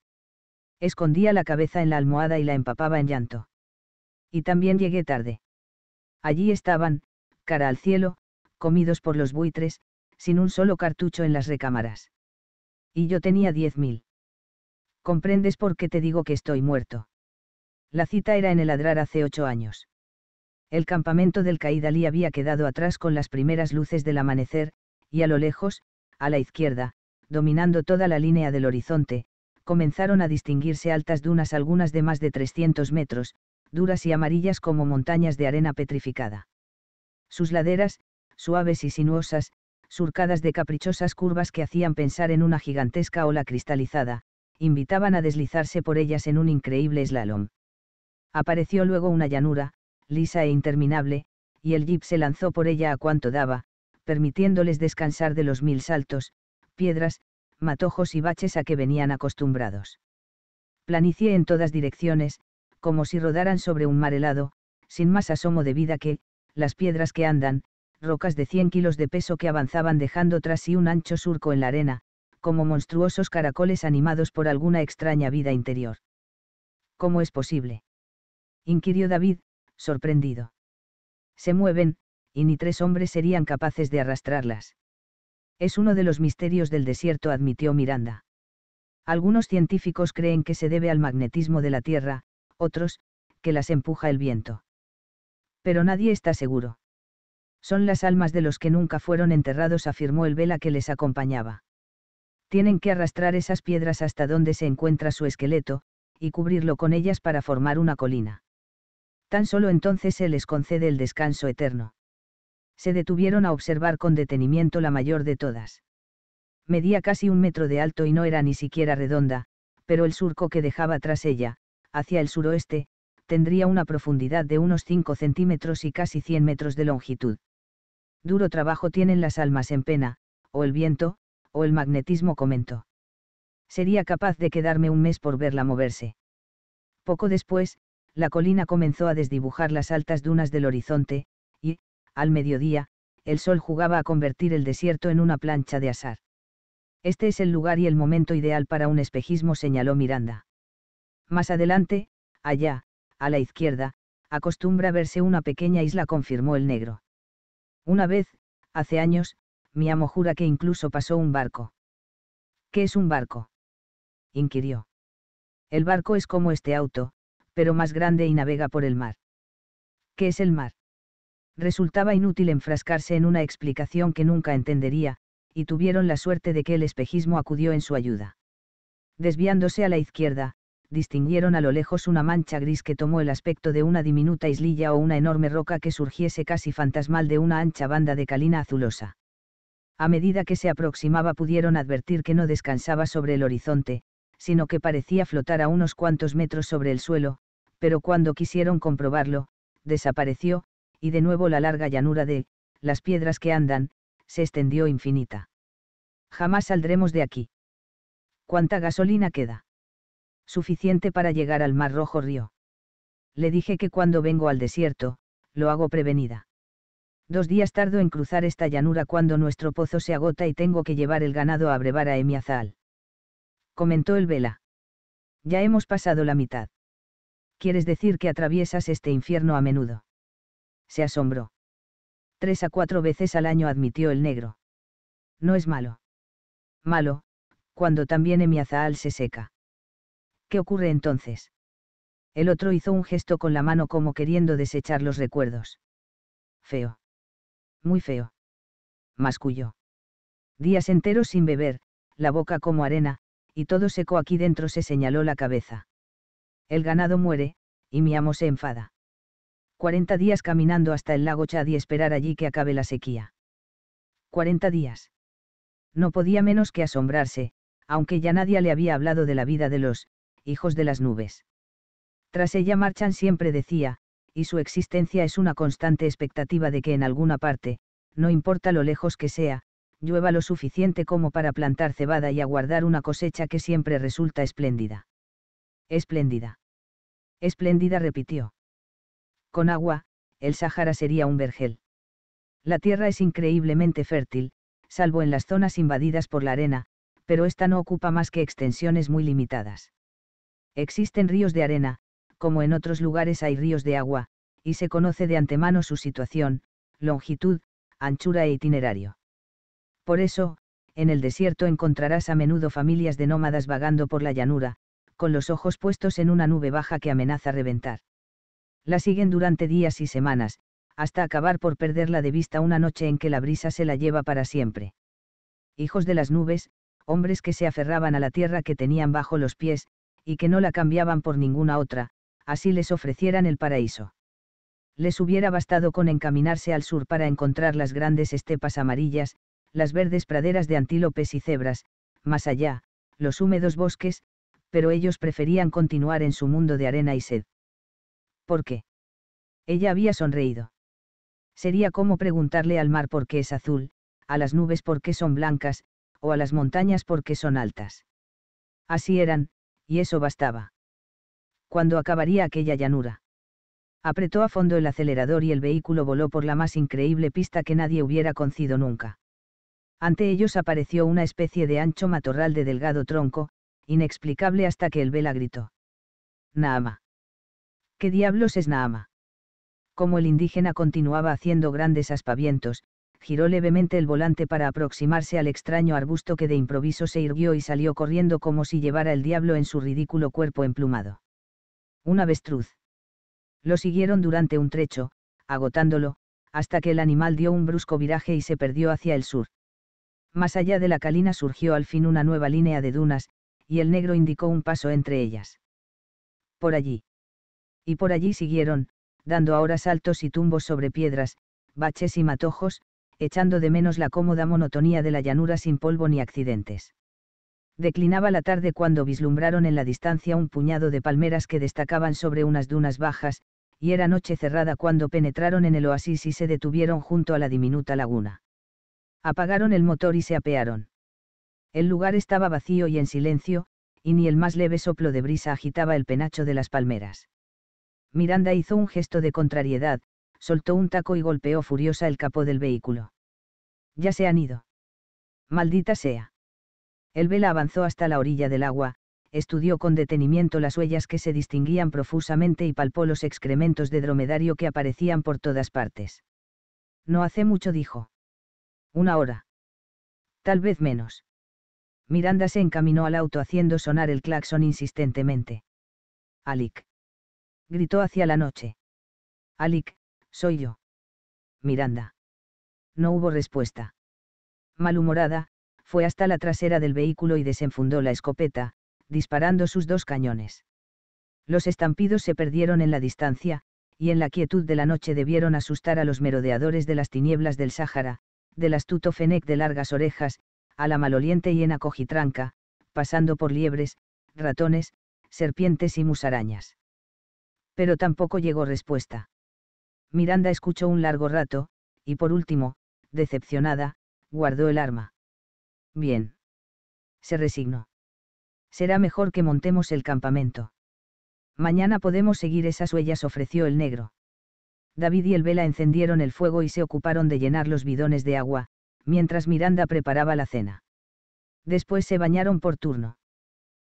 Escondía la cabeza en la almohada y la empapaba en llanto. Y también llegué tarde. Allí estaban, cara al cielo, comidos por los buitres, sin un solo cartucho en las recámaras. Y yo tenía diez mil. ¿Comprendes por qué te digo que estoy muerto? La cita era en el ladrar hace ocho años. El campamento del Caídalí había quedado atrás con las primeras luces del amanecer, y a lo lejos, a la izquierda, dominando toda la línea del horizonte, comenzaron a distinguirse altas dunas algunas de más de 300 metros, duras y amarillas como montañas de arena petrificada. Sus laderas, suaves y sinuosas, surcadas de caprichosas curvas que hacían pensar en una gigantesca ola cristalizada, invitaban a deslizarse por ellas en un increíble slalom. Apareció luego una llanura, lisa e interminable, y el jeep se lanzó por ella a cuanto daba, permitiéndoles descansar de los mil saltos, piedras, matojos y baches a que venían acostumbrados. Planicié en todas direcciones, como si rodaran sobre un mar helado, sin más asomo de vida que, las piedras que andan, rocas de 100 kilos de peso que avanzaban dejando tras sí un ancho surco en la arena, como monstruosos caracoles animados por alguna extraña vida interior. ¿Cómo es posible? inquirió David, sorprendido. Se mueven, y ni tres hombres serían capaces de arrastrarlas. Es uno de los misterios del desierto, admitió Miranda. Algunos científicos creen que se debe al magnetismo de la Tierra, otros, que las empuja el viento. Pero nadie está seguro. Son las almas de los que nunca fueron enterrados, afirmó el vela que les acompañaba. Tienen que arrastrar esas piedras hasta donde se encuentra su esqueleto, y cubrirlo con ellas para formar una colina tan solo entonces se les concede el descanso eterno. Se detuvieron a observar con detenimiento la mayor de todas. Medía casi un metro de alto y no era ni siquiera redonda, pero el surco que dejaba tras ella, hacia el suroeste, tendría una profundidad de unos 5 centímetros y casi 100 metros de longitud. Duro trabajo tienen las almas en pena, o el viento, o el magnetismo comentó. Sería capaz de quedarme un mes por verla moverse. Poco después, la colina comenzó a desdibujar las altas dunas del horizonte, y, al mediodía, el sol jugaba a convertir el desierto en una plancha de asar. Este es el lugar y el momento ideal para un espejismo, señaló Miranda. Más adelante, allá, a la izquierda, acostumbra verse una pequeña isla, confirmó el negro. Una vez, hace años, mi amo jura que incluso pasó un barco. ¿Qué es un barco? inquirió. El barco es como este auto, pero más grande y navega por el mar. ¿Qué es el mar? Resultaba inútil enfrascarse en una explicación que nunca entendería, y tuvieron la suerte de que el espejismo acudió en su ayuda. Desviándose a la izquierda, distinguieron a lo lejos una mancha gris que tomó el aspecto de una diminuta islilla o una enorme roca que surgiese casi fantasmal de una ancha banda de calina azulosa. A medida que se aproximaba pudieron advertir que no descansaba sobre el horizonte, sino que parecía flotar a unos cuantos metros sobre el suelo, pero cuando quisieron comprobarlo, desapareció, y de nuevo la larga llanura de, las piedras que andan, se extendió infinita. Jamás saldremos de aquí. ¿Cuánta gasolina queda? Suficiente para llegar al Mar Rojo Río. Le dije que cuando vengo al desierto, lo hago prevenida. Dos días tardo en cruzar esta llanura cuando nuestro pozo se agota y tengo que llevar el ganado a brevar a Emiazal. Comentó el Vela. Ya hemos pasado la mitad. ¿quieres decir que atraviesas este infierno a menudo? Se asombró. Tres a cuatro veces al año admitió el negro. No es malo. Malo, cuando también Emiazaal se seca. ¿Qué ocurre entonces? El otro hizo un gesto con la mano como queriendo desechar los recuerdos. Feo. Muy feo. Masculló. Días enteros sin beber, la boca como arena, y todo seco aquí dentro se señaló la cabeza el ganado muere, y mi amo se enfada. 40 días caminando hasta el lago Chad y esperar allí que acabe la sequía. 40 días. No podía menos que asombrarse, aunque ya nadie le había hablado de la vida de los hijos de las nubes. Tras ella marchan siempre decía, y su existencia es una constante expectativa de que en alguna parte, no importa lo lejos que sea, llueva lo suficiente como para plantar cebada y aguardar una cosecha que siempre resulta espléndida. Espléndida. Espléndida repitió. Con agua, el Sahara sería un vergel. La tierra es increíblemente fértil, salvo en las zonas invadidas por la arena, pero esta no ocupa más que extensiones muy limitadas. Existen ríos de arena, como en otros lugares hay ríos de agua, y se conoce de antemano su situación, longitud, anchura e itinerario. Por eso, en el desierto encontrarás a menudo familias de nómadas vagando por la llanura, con los ojos puestos en una nube baja que amenaza reventar. La siguen durante días y semanas, hasta acabar por perderla de vista una noche en que la brisa se la lleva para siempre. Hijos de las nubes, hombres que se aferraban a la tierra que tenían bajo los pies, y que no la cambiaban por ninguna otra, así les ofrecieran el paraíso. Les hubiera bastado con encaminarse al sur para encontrar las grandes estepas amarillas, las verdes praderas de antílopes y cebras, más allá, los húmedos bosques, pero ellos preferían continuar en su mundo de arena y sed. ¿Por qué? Ella había sonreído. Sería como preguntarle al mar por qué es azul, a las nubes por qué son blancas, o a las montañas por qué son altas. Así eran, y eso bastaba. Cuando acabaría aquella llanura? Apretó a fondo el acelerador y el vehículo voló por la más increíble pista que nadie hubiera concido nunca. Ante ellos apareció una especie de ancho matorral de delgado tronco, inexplicable hasta que el Vela gritó. Naama. ¿Qué diablos es Naama? Como el indígena continuaba haciendo grandes aspavientos, giró levemente el volante para aproximarse al extraño arbusto que de improviso se irguió y salió corriendo como si llevara el diablo en su ridículo cuerpo emplumado. Un avestruz. Lo siguieron durante un trecho, agotándolo, hasta que el animal dio un brusco viraje y se perdió hacia el sur. Más allá de la calina surgió al fin una nueva línea de dunas, y el negro indicó un paso entre ellas. Por allí. Y por allí siguieron, dando ahora saltos y tumbos sobre piedras, baches y matojos, echando de menos la cómoda monotonía de la llanura sin polvo ni accidentes. Declinaba la tarde cuando vislumbraron en la distancia un puñado de palmeras que destacaban sobre unas dunas bajas, y era noche cerrada cuando penetraron en el oasis y se detuvieron junto a la diminuta laguna. Apagaron el motor y se apearon. El lugar estaba vacío y en silencio, y ni el más leve soplo de brisa agitaba el penacho de las palmeras. Miranda hizo un gesto de contrariedad, soltó un taco y golpeó furiosa el capó del vehículo. Ya se han ido. Maldita sea. El vela avanzó hasta la orilla del agua, estudió con detenimiento las huellas que se distinguían profusamente y palpó los excrementos de dromedario que aparecían por todas partes. No hace mucho dijo. Una hora. Tal vez menos. Miranda se encaminó al auto haciendo sonar el claxon insistentemente. Alic. Gritó hacia la noche. Alic, soy yo. Miranda. No hubo respuesta. Malhumorada, fue hasta la trasera del vehículo y desenfundó la escopeta, disparando sus dos cañones. Los estampidos se perdieron en la distancia, y en la quietud de la noche debieron asustar a los merodeadores de las tinieblas del Sáhara, del astuto Fenec de largas orejas, a la maloliente en acogitranca, pasando por liebres, ratones, serpientes y musarañas. Pero tampoco llegó respuesta. Miranda escuchó un largo rato, y por último, decepcionada, guardó el arma. Bien. Se resignó. Será mejor que montemos el campamento. Mañana podemos seguir esas huellas, ofreció el negro. David y el Vela encendieron el fuego y se ocuparon de llenar los bidones de agua, mientras Miranda preparaba la cena. Después se bañaron por turno.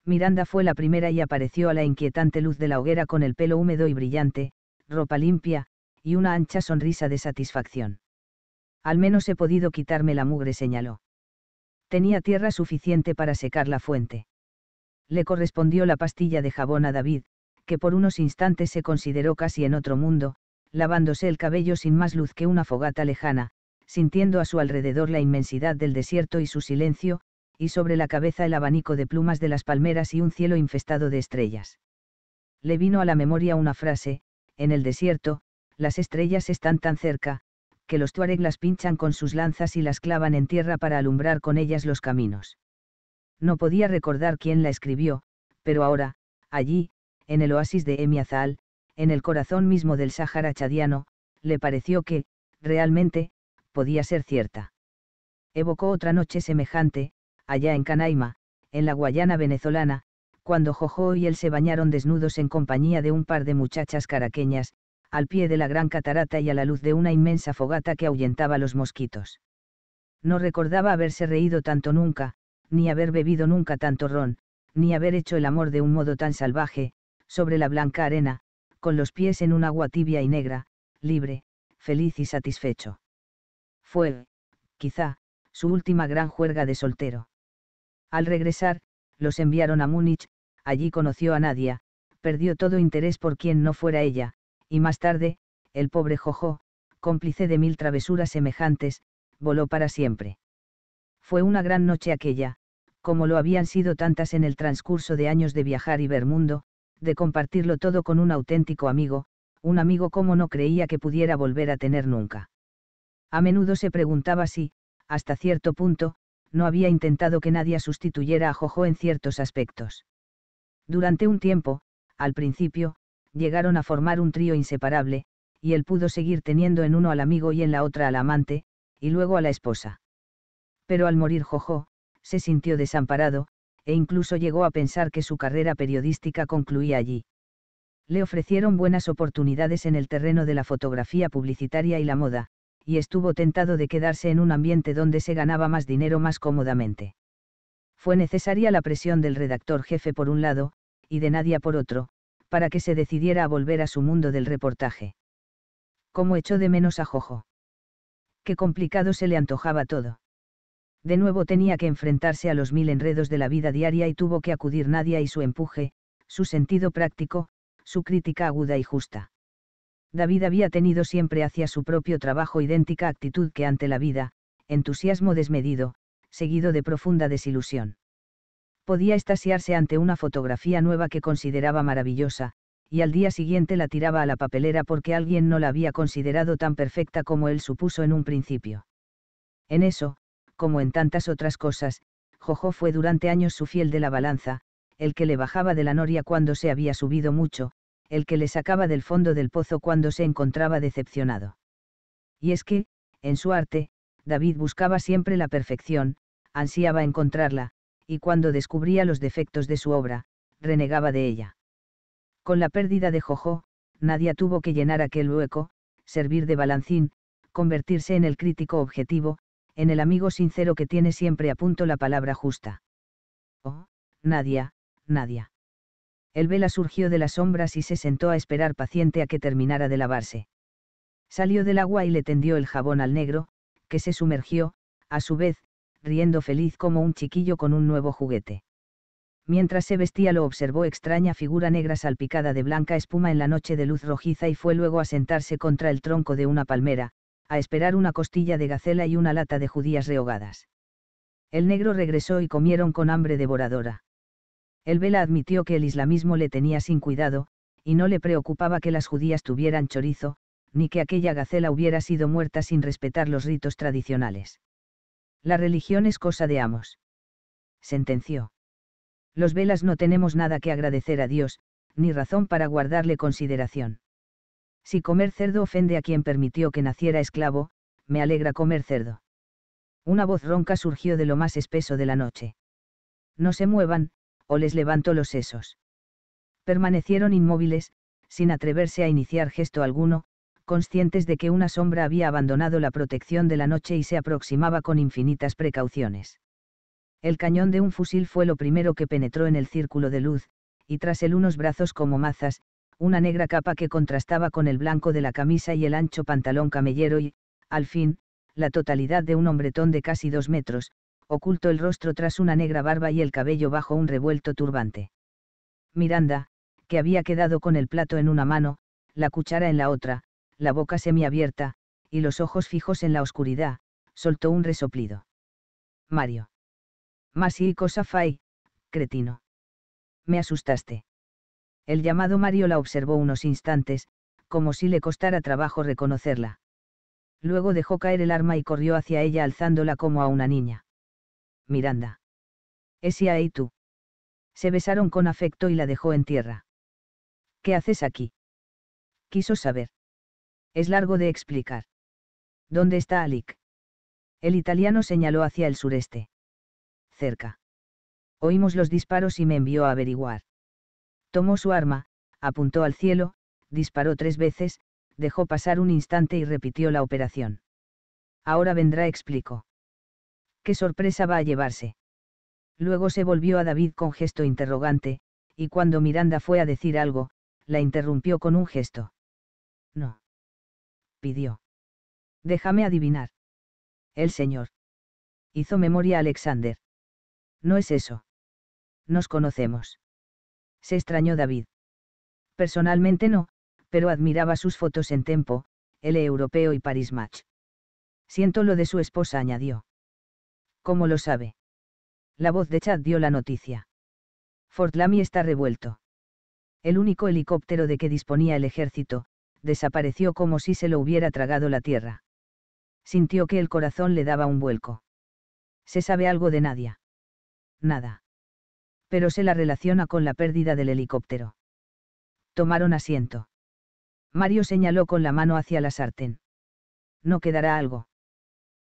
Miranda fue la primera y apareció a la inquietante luz de la hoguera con el pelo húmedo y brillante, ropa limpia, y una ancha sonrisa de satisfacción. Al menos he podido quitarme la mugre, señaló. Tenía tierra suficiente para secar la fuente. Le correspondió la pastilla de jabón a David, que por unos instantes se consideró casi en otro mundo, lavándose el cabello sin más luz que una fogata lejana, sintiendo a su alrededor la inmensidad del desierto y su silencio, y sobre la cabeza el abanico de plumas de las palmeras y un cielo infestado de estrellas. Le vino a la memoria una frase, en el desierto, las estrellas están tan cerca, que los tuareg las pinchan con sus lanzas y las clavan en tierra para alumbrar con ellas los caminos. No podía recordar quién la escribió, pero ahora, allí, en el oasis de Emiazal, en el corazón mismo del Sáhara chadiano, le pareció que, realmente, podía ser cierta. Evocó otra noche semejante, allá en Canaima, en la Guayana venezolana, cuando Jojo y él se bañaron desnudos en compañía de un par de muchachas caraqueñas, al pie de la gran catarata y a la luz de una inmensa fogata que ahuyentaba los mosquitos. No recordaba haberse reído tanto nunca, ni haber bebido nunca tanto ron, ni haber hecho el amor de un modo tan salvaje, sobre la blanca arena, con los pies en un agua tibia y negra, libre, feliz y satisfecho. Fue, quizá, su última gran juerga de soltero. Al regresar, los enviaron a Múnich, allí conoció a Nadia, perdió todo interés por quien no fuera ella, y más tarde, el pobre Jojo, cómplice de mil travesuras semejantes, voló para siempre. Fue una gran noche aquella, como lo habían sido tantas en el transcurso de años de viajar y ver mundo, de compartirlo todo con un auténtico amigo, un amigo como no creía que pudiera volver a tener nunca. A menudo se preguntaba si, hasta cierto punto, no había intentado que nadie sustituyera a Jojo en ciertos aspectos. Durante un tiempo, al principio, llegaron a formar un trío inseparable, y él pudo seguir teniendo en uno al amigo y en la otra al amante, y luego a la esposa. Pero al morir Jojo, se sintió desamparado, e incluso llegó a pensar que su carrera periodística concluía allí. Le ofrecieron buenas oportunidades en el terreno de la fotografía publicitaria y la moda, y estuvo tentado de quedarse en un ambiente donde se ganaba más dinero más cómodamente. Fue necesaria la presión del redactor jefe por un lado, y de Nadia por otro, para que se decidiera a volver a su mundo del reportaje. ¿Cómo echó de menos a Jojo? Qué complicado se le antojaba todo. De nuevo tenía que enfrentarse a los mil enredos de la vida diaria y tuvo que acudir Nadia y su empuje, su sentido práctico, su crítica aguda y justa. David había tenido siempre hacia su propio trabajo idéntica actitud que ante la vida, entusiasmo desmedido, seguido de profunda desilusión. Podía estasiarse ante una fotografía nueva que consideraba maravillosa, y al día siguiente la tiraba a la papelera porque alguien no la había considerado tan perfecta como él supuso en un principio. En eso, como en tantas otras cosas, Jojo fue durante años su fiel de la balanza, el que le bajaba de la noria cuando se había subido mucho, el que le sacaba del fondo del pozo cuando se encontraba decepcionado. Y es que, en su arte, David buscaba siempre la perfección, ansiaba encontrarla, y cuando descubría los defectos de su obra, renegaba de ella. Con la pérdida de Jojo, nadie tuvo que llenar aquel hueco, servir de balancín, convertirse en el crítico objetivo, en el amigo sincero que tiene siempre a punto la palabra justa. Oh, Nadia, Nadia. El vela surgió de las sombras y se sentó a esperar paciente a que terminara de lavarse. Salió del agua y le tendió el jabón al negro, que se sumergió, a su vez, riendo feliz como un chiquillo con un nuevo juguete. Mientras se vestía lo observó extraña figura negra salpicada de blanca espuma en la noche de luz rojiza y fue luego a sentarse contra el tronco de una palmera, a esperar una costilla de gacela y una lata de judías rehogadas. El negro regresó y comieron con hambre devoradora. El Vela admitió que el islamismo le tenía sin cuidado, y no le preocupaba que las judías tuvieran chorizo, ni que aquella gacela hubiera sido muerta sin respetar los ritos tradicionales. La religión es cosa de amos. Sentenció. Los velas no tenemos nada que agradecer a Dios, ni razón para guardarle consideración. Si comer cerdo ofende a quien permitió que naciera esclavo, me alegra comer cerdo. Una voz ronca surgió de lo más espeso de la noche. No se muevan, o les levantó los sesos. Permanecieron inmóviles, sin atreverse a iniciar gesto alguno, conscientes de que una sombra había abandonado la protección de la noche y se aproximaba con infinitas precauciones. El cañón de un fusil fue lo primero que penetró en el círculo de luz, y tras él unos brazos como mazas, una negra capa que contrastaba con el blanco de la camisa y el ancho pantalón camellero y, al fin, la totalidad de un hombretón de casi dos metros, oculto el rostro tras una negra barba y el cabello bajo un revuelto turbante. Miranda, que había quedado con el plato en una mano, la cuchara en la otra, la boca semiabierta, y los ojos fijos en la oscuridad, soltó un resoplido. Mario. Más y cosa fai, cretino. Me asustaste. El llamado Mario la observó unos instantes, como si le costara trabajo reconocerla. Luego dejó caer el arma y corrió hacia ella alzándola como a una niña. Miranda. Esia y tú. Se besaron con afecto y la dejó en tierra. ¿Qué haces aquí? Quiso saber. Es largo de explicar. ¿Dónde está Alic? El italiano señaló hacia el sureste. Cerca. Oímos los disparos y me envió a averiguar. Tomó su arma, apuntó al cielo, disparó tres veces, dejó pasar un instante y repitió la operación. Ahora vendrá, explicó qué sorpresa va a llevarse. Luego se volvió a David con gesto interrogante, y cuando Miranda fue a decir algo, la interrumpió con un gesto. No. Pidió. Déjame adivinar. El señor. Hizo memoria Alexander. No es eso. Nos conocemos. Se extrañó David. Personalmente no, pero admiraba sus fotos en Tempo, el europeo y Paris Match. Siento lo de su esposa, añadió. ¿Cómo lo sabe? La voz de Chad dio la noticia. Fort Lamy está revuelto. El único helicóptero de que disponía el ejército, desapareció como si se lo hubiera tragado la tierra. Sintió que el corazón le daba un vuelco. ¿Se sabe algo de Nadia? Nada. Pero se la relaciona con la pérdida del helicóptero. Tomaron asiento. Mario señaló con la mano hacia la sartén. No quedará algo.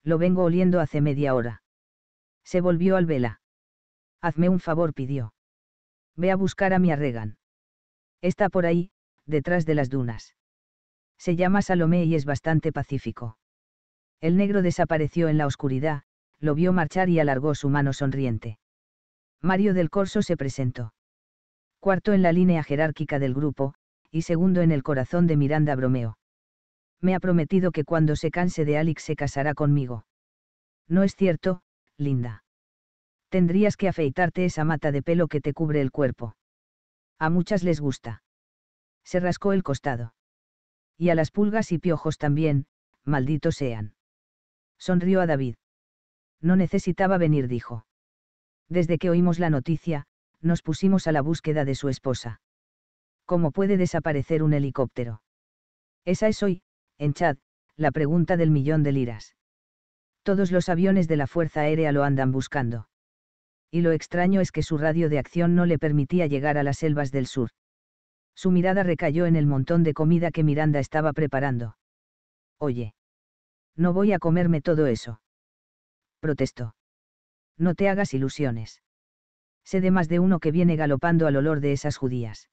Lo vengo oliendo hace media hora. Se volvió al vela. Hazme un favor, pidió. Ve a buscar a mi Arregan. Está por ahí, detrás de las dunas. Se llama Salomé y es bastante pacífico. El negro desapareció en la oscuridad, lo vio marchar y alargó su mano sonriente. Mario del Corso se presentó. Cuarto en la línea jerárquica del grupo, y segundo en el corazón de Miranda Bromeo. Me ha prometido que cuando se canse de Alex se casará conmigo. No es cierto, Linda. Tendrías que afeitarte esa mata de pelo que te cubre el cuerpo. A muchas les gusta. Se rascó el costado. Y a las pulgas y piojos también, malditos sean. Sonrió a David. No necesitaba venir, dijo. Desde que oímos la noticia, nos pusimos a la búsqueda de su esposa. ¿Cómo puede desaparecer un helicóptero? Esa es hoy, en chat, la pregunta del millón de liras. Todos los aviones de la Fuerza Aérea lo andan buscando. Y lo extraño es que su radio de acción no le permitía llegar a las selvas del sur. Su mirada recayó en el montón de comida que Miranda estaba preparando. Oye. No voy a comerme todo eso. Protestó. No te hagas ilusiones. Sé de más de uno que viene galopando al olor de esas judías.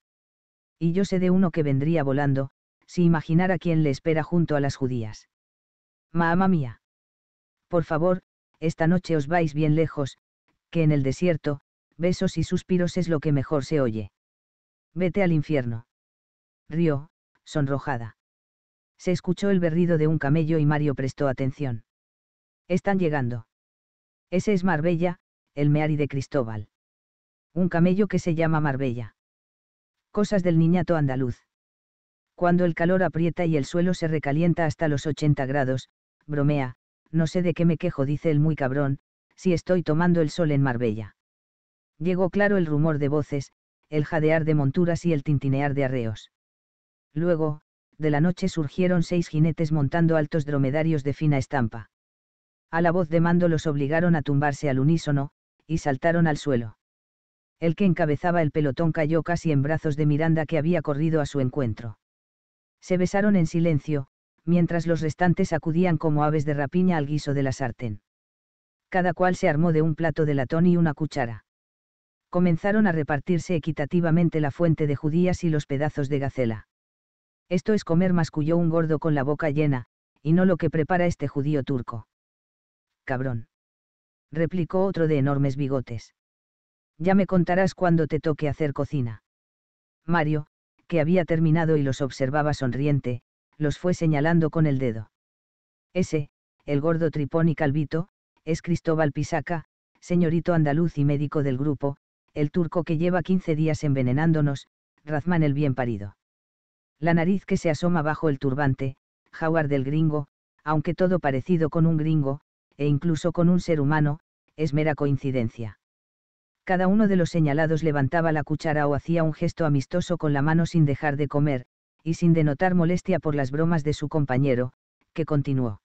Y yo sé de uno que vendría volando, si imaginara quién le espera junto a las judías. Mamá mía. Por favor, esta noche os vais bien lejos, que en el desierto, besos y suspiros es lo que mejor se oye. Vete al infierno. Río, sonrojada. Se escuchó el berrido de un camello y Mario prestó atención. Están llegando. Ese es Marbella, el Meari de Cristóbal. Un camello que se llama Marbella. Cosas del niñato andaluz. Cuando el calor aprieta y el suelo se recalienta hasta los 80 grados, bromea, no sé de qué me quejo, dice el muy cabrón, si estoy tomando el sol en Marbella. Llegó claro el rumor de voces, el jadear de monturas y el tintinear de arreos. Luego, de la noche surgieron seis jinetes montando altos dromedarios de fina estampa. A la voz de mando los obligaron a tumbarse al unísono, y saltaron al suelo. El que encabezaba el pelotón cayó casi en brazos de Miranda que había corrido a su encuentro. Se besaron en silencio, mientras los restantes acudían como aves de rapiña al guiso de la sartén. Cada cual se armó de un plato de latón y una cuchara. Comenzaron a repartirse equitativamente la fuente de judías y los pedazos de gacela. Esto es comer masculló un gordo con la boca llena, y no lo que prepara este judío turco. Cabrón. Replicó otro de enormes bigotes. Ya me contarás cuando te toque hacer cocina. Mario, que había terminado y los observaba sonriente, los fue señalando con el dedo. Ese, el gordo tripón y calvito, es Cristóbal Pisaca, señorito andaluz y médico del grupo, el turco que lleva 15 días envenenándonos, Razman el bien parido. La nariz que se asoma bajo el turbante, Howard del gringo, aunque todo parecido con un gringo, e incluso con un ser humano, es mera coincidencia. Cada uno de los señalados levantaba la cuchara o hacía un gesto amistoso con la mano sin dejar de comer, y sin denotar molestia por las bromas de su compañero, que continuó.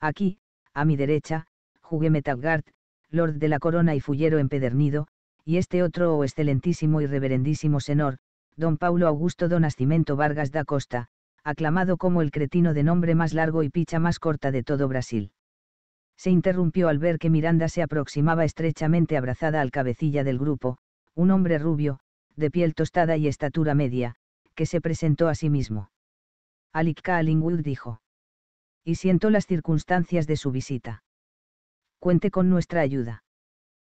Aquí, a mi derecha, jugué Metagard, lord de la corona y fullero empedernido, y este otro o excelentísimo y reverendísimo senor, don Paulo Augusto don Nascimento Vargas da Costa, aclamado como el cretino de nombre más largo y picha más corta de todo Brasil. Se interrumpió al ver que Miranda se aproximaba estrechamente abrazada al cabecilla del grupo, un hombre rubio, de piel tostada y estatura media, que se presentó a sí mismo. Alicka Alingwood dijo. Y siento las circunstancias de su visita. Cuente con nuestra ayuda.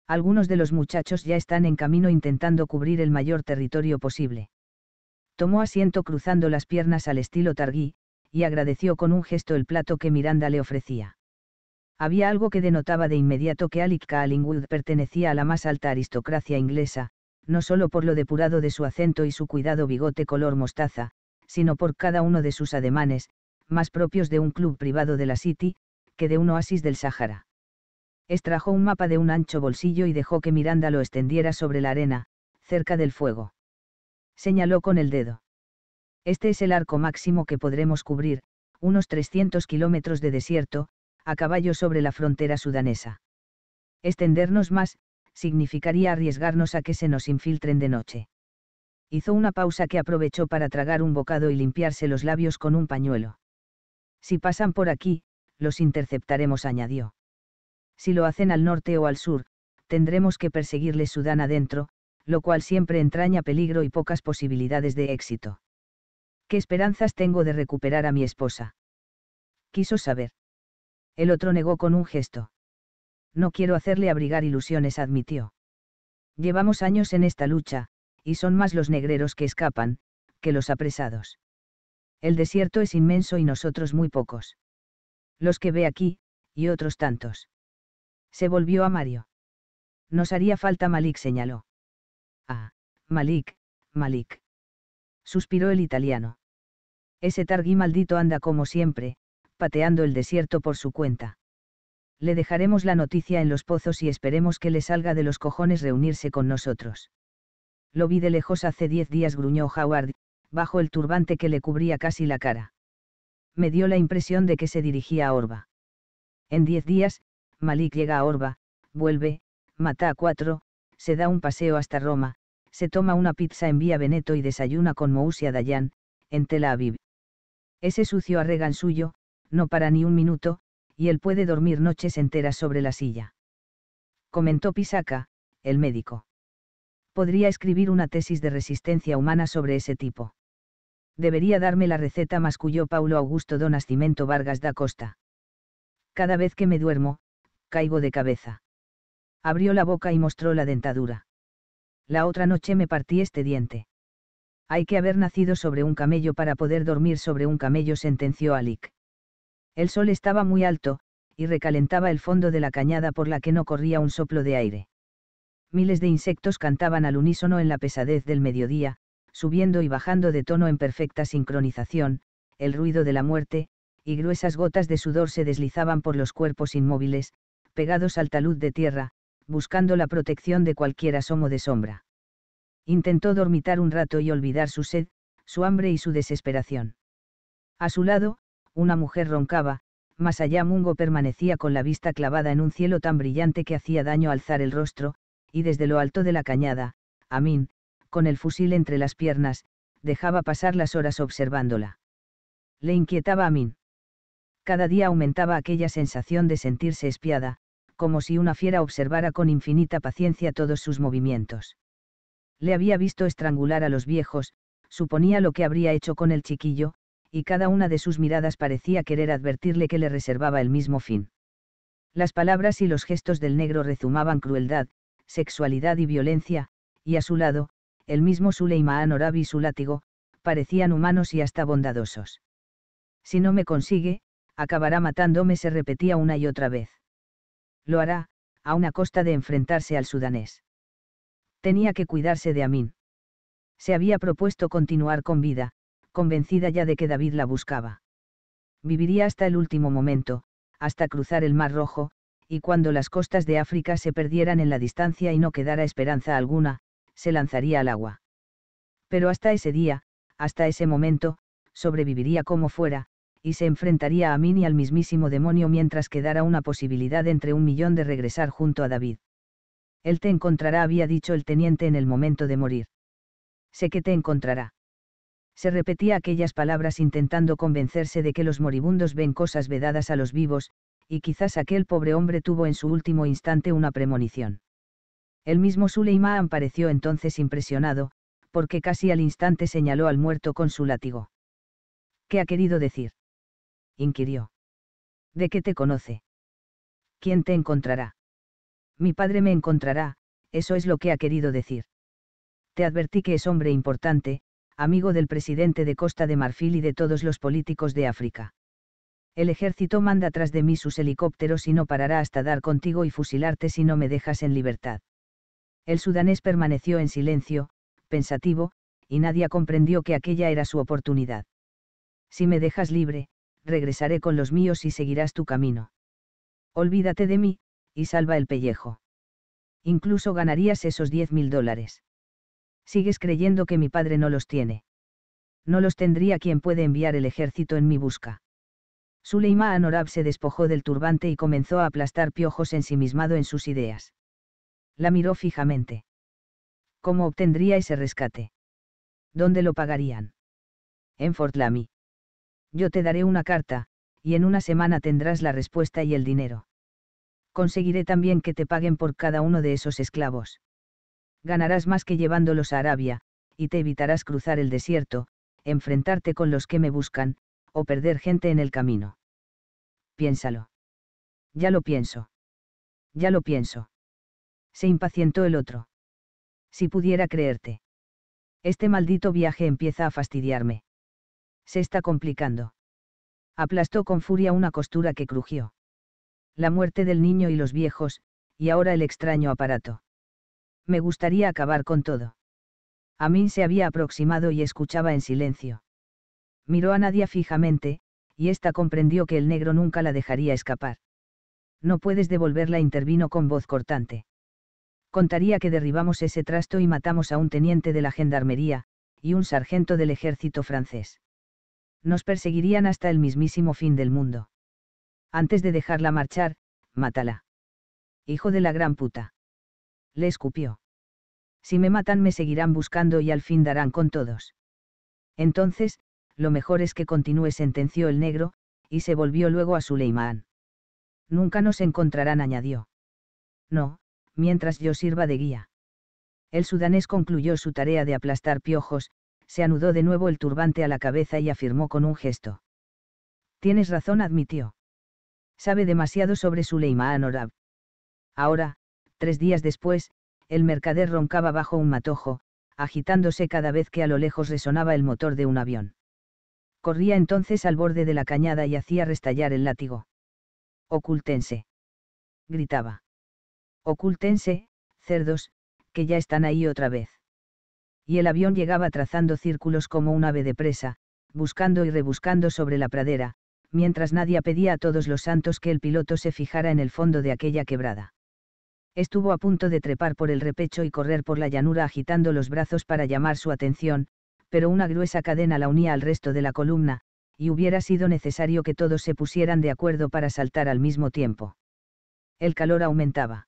Algunos de los muchachos ya están en camino intentando cubrir el mayor territorio posible. Tomó asiento cruzando las piernas al estilo Targui, y agradeció con un gesto el plato que Miranda le ofrecía. Había algo que denotaba de inmediato que Alick Alingwood pertenecía a la más alta aristocracia inglesa, no solo por lo depurado de su acento y su cuidado bigote color mostaza, sino por cada uno de sus ademanes, más propios de un club privado de la City, que de un oasis del Sahara. Extrajo un mapa de un ancho bolsillo y dejó que Miranda lo extendiera sobre la arena, cerca del fuego. Señaló con el dedo. Este es el arco máximo que podremos cubrir, unos 300 kilómetros de desierto, a caballo sobre la frontera sudanesa. Extendernos más, significaría arriesgarnos a que se nos infiltren de noche. Hizo una pausa que aprovechó para tragar un bocado y limpiarse los labios con un pañuelo. Si pasan por aquí, los interceptaremos, añadió. Si lo hacen al norte o al sur, tendremos que perseguirles Sudán adentro, lo cual siempre entraña peligro y pocas posibilidades de éxito. ¿Qué esperanzas tengo de recuperar a mi esposa? Quiso saber. El otro negó con un gesto. No quiero hacerle abrigar ilusiones, admitió. Llevamos años en esta lucha, y son más los negreros que escapan, que los apresados. El desierto es inmenso y nosotros muy pocos. Los que ve aquí, y otros tantos. Se volvió a Mario. Nos haría falta Malik, señaló. Ah, Malik, Malik. Suspiró el italiano. Ese targui maldito anda como siempre, pateando el desierto por su cuenta le dejaremos la noticia en los pozos y esperemos que le salga de los cojones reunirse con nosotros. Lo vi de lejos hace diez días, gruñó Howard, bajo el turbante que le cubría casi la cara. Me dio la impresión de que se dirigía a Orba. En diez días, Malik llega a Orba, vuelve, mata a cuatro, se da un paseo hasta Roma, se toma una pizza en Vía Veneto y desayuna con Mousia Dayan, en Tel Aviv. Ese sucio arregan suyo, no para ni un minuto, y él puede dormir noches enteras sobre la silla. Comentó Pisaca, el médico. Podría escribir una tesis de resistencia humana sobre ese tipo. Debería darme la receta, masculló Paulo Augusto Don Nascimento Vargas da Costa. Cada vez que me duermo, caigo de cabeza. Abrió la boca y mostró la dentadura. La otra noche me partí este diente. Hay que haber nacido sobre un camello para poder dormir sobre un camello, sentenció Alic. El sol estaba muy alto, y recalentaba el fondo de la cañada por la que no corría un soplo de aire. Miles de insectos cantaban al unísono en la pesadez del mediodía, subiendo y bajando de tono en perfecta sincronización, el ruido de la muerte, y gruesas gotas de sudor se deslizaban por los cuerpos inmóviles, pegados al talud de tierra, buscando la protección de cualquier asomo de sombra. Intentó dormitar un rato y olvidar su sed, su hambre y su desesperación. A su lado, una mujer roncaba, más allá Mungo permanecía con la vista clavada en un cielo tan brillante que hacía daño alzar el rostro, y desde lo alto de la cañada, Amin, con el fusil entre las piernas, dejaba pasar las horas observándola. Le inquietaba a Cada día aumentaba aquella sensación de sentirse espiada, como si una fiera observara con infinita paciencia todos sus movimientos. Le había visto estrangular a los viejos, suponía lo que habría hecho con el chiquillo, y cada una de sus miradas parecía querer advertirle que le reservaba el mismo fin. Las palabras y los gestos del negro rezumaban crueldad, sexualidad y violencia, y a su lado, el mismo Suleiman Orabi y su látigo, parecían humanos y hasta bondadosos. Si no me consigue, acabará matándome, se repetía una y otra vez. Lo hará, a una costa de enfrentarse al sudanés. Tenía que cuidarse de Amin. Se había propuesto continuar con vida, convencida ya de que David la buscaba. Viviría hasta el último momento, hasta cruzar el Mar Rojo, y cuando las costas de África se perdieran en la distancia y no quedara esperanza alguna, se lanzaría al agua. Pero hasta ese día, hasta ese momento, sobreviviría como fuera, y se enfrentaría a mí ni al mismísimo demonio mientras quedara una posibilidad entre un millón de regresar junto a David. Él te encontrará, había dicho el teniente en el momento de morir. Sé que te encontrará se repetía aquellas palabras intentando convencerse de que los moribundos ven cosas vedadas a los vivos, y quizás aquel pobre hombre tuvo en su último instante una premonición. El mismo Suleiman pareció entonces impresionado, porque casi al instante señaló al muerto con su látigo. ¿Qué ha querido decir? inquirió. ¿De qué te conoce? ¿Quién te encontrará? Mi padre me encontrará, eso es lo que ha querido decir. Te advertí que es hombre importante, amigo del presidente de Costa de Marfil y de todos los políticos de África. El ejército manda tras de mí sus helicópteros y no parará hasta dar contigo y fusilarte si no me dejas en libertad. El sudanés permaneció en silencio, pensativo, y nadie comprendió que aquella era su oportunidad. Si me dejas libre, regresaré con los míos y seguirás tu camino. Olvídate de mí, y salva el pellejo. Incluso ganarías esos 10.000 mil dólares. ¿Sigues creyendo que mi padre no los tiene? No los tendría quien puede enviar el ejército en mi busca. Suleima Anorab se despojó del turbante y comenzó a aplastar piojos ensimismado en sus ideas. La miró fijamente. ¿Cómo obtendría ese rescate? ¿Dónde lo pagarían? En Fort Lamy. Yo te daré una carta, y en una semana tendrás la respuesta y el dinero. Conseguiré también que te paguen por cada uno de esos esclavos. Ganarás más que llevándolos a Arabia, y te evitarás cruzar el desierto, enfrentarte con los que me buscan, o perder gente en el camino. Piénsalo. Ya lo pienso. Ya lo pienso. Se impacientó el otro. Si pudiera creerte. Este maldito viaje empieza a fastidiarme. Se está complicando. Aplastó con furia una costura que crujió. La muerte del niño y los viejos, y ahora el extraño aparato. Me gustaría acabar con todo. A mí se había aproximado y escuchaba en silencio. Miró a Nadia fijamente, y ésta comprendió que el negro nunca la dejaría escapar. No puedes devolverla, intervino con voz cortante. Contaría que derribamos ese trasto y matamos a un teniente de la gendarmería, y un sargento del ejército francés. Nos perseguirían hasta el mismísimo fin del mundo. Antes de dejarla marchar, mátala. Hijo de la gran puta le escupió. Si me matan me seguirán buscando y al fin darán con todos. Entonces, lo mejor es que continúe, sentenció el negro, y se volvió luego a Suleimán. Nunca nos encontrarán, añadió. No, mientras yo sirva de guía. El sudanés concluyó su tarea de aplastar piojos, se anudó de nuevo el turbante a la cabeza y afirmó con un gesto. Tienes razón, admitió. Sabe demasiado sobre Suleimán Orab. Ahora, Tres días después, el mercader roncaba bajo un matojo, agitándose cada vez que a lo lejos resonaba el motor de un avión. Corría entonces al borde de la cañada y hacía restallar el látigo. Ocultense. Gritaba. Ocultense, cerdos, que ya están ahí otra vez. Y el avión llegaba trazando círculos como un ave de presa, buscando y rebuscando sobre la pradera, mientras nadie pedía a todos los santos que el piloto se fijara en el fondo de aquella quebrada. Estuvo a punto de trepar por el repecho y correr por la llanura agitando los brazos para llamar su atención, pero una gruesa cadena la unía al resto de la columna, y hubiera sido necesario que todos se pusieran de acuerdo para saltar al mismo tiempo. El calor aumentaba.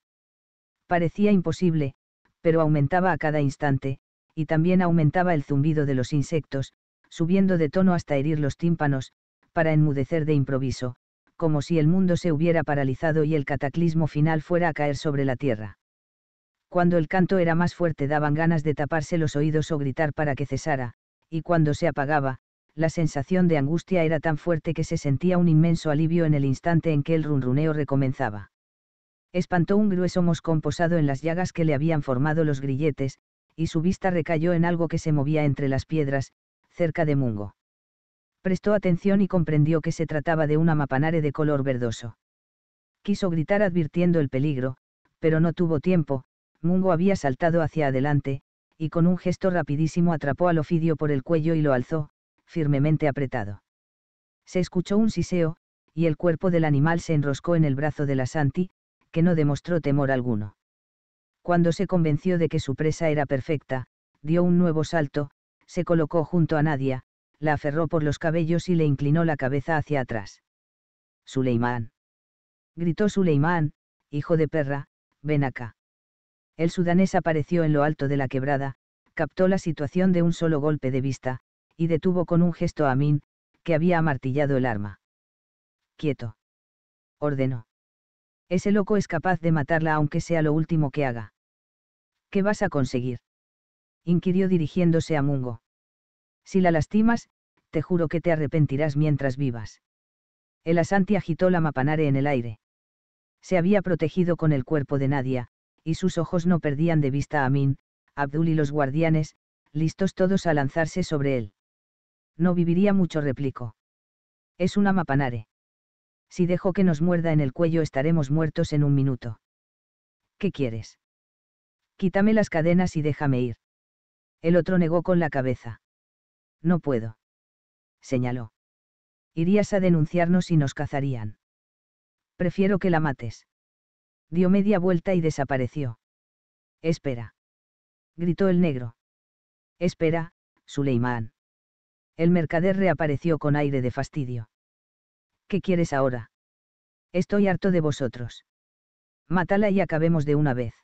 Parecía imposible, pero aumentaba a cada instante, y también aumentaba el zumbido de los insectos, subiendo de tono hasta herir los tímpanos, para enmudecer de improviso, como si el mundo se hubiera paralizado y el cataclismo final fuera a caer sobre la tierra. Cuando el canto era más fuerte daban ganas de taparse los oídos o gritar para que cesara, y cuando se apagaba, la sensación de angustia era tan fuerte que se sentía un inmenso alivio en el instante en que el runruneo recomenzaba. Espantó un grueso moscomposado en las llagas que le habían formado los grilletes, y su vista recayó en algo que se movía entre las piedras, cerca de Mungo. Prestó atención y comprendió que se trataba de una mapanare de color verdoso. Quiso gritar advirtiendo el peligro, pero no tuvo tiempo, Mungo había saltado hacia adelante, y con un gesto rapidísimo atrapó al ofidio por el cuello y lo alzó, firmemente apretado. Se escuchó un siseo, y el cuerpo del animal se enroscó en el brazo de la Santi, que no demostró temor alguno. Cuando se convenció de que su presa era perfecta, dio un nuevo salto, se colocó junto a Nadia, la aferró por los cabellos y le inclinó la cabeza hacia atrás. Suleimán. Gritó Suleimán, hijo de perra, ven acá. El sudanés apareció en lo alto de la quebrada, captó la situación de un solo golpe de vista, y detuvo con un gesto a Amin, que había amartillado el arma. Quieto. Ordenó. Ese loco es capaz de matarla aunque sea lo último que haga. ¿Qué vas a conseguir? inquirió dirigiéndose a Mungo. Si la lastimas, te juro que te arrepentirás mientras vivas. El Asanti agitó la mapanare en el aire. Se había protegido con el cuerpo de Nadia, y sus ojos no perdían de vista a Amin, Abdul y los guardianes, listos todos a lanzarse sobre él. No viviría mucho, replicó. Es una mapanare. Si dejo que nos muerda en el cuello estaremos muertos en un minuto. ¿Qué quieres? Quítame las cadenas y déjame ir. El otro negó con la cabeza. No puedo. Señaló. Irías a denunciarnos y nos cazarían. Prefiero que la mates. Dio media vuelta y desapareció. Espera. Gritó el negro. Espera, Suleimán. El mercader reapareció con aire de fastidio. ¿Qué quieres ahora? Estoy harto de vosotros. Mátala y acabemos de una vez.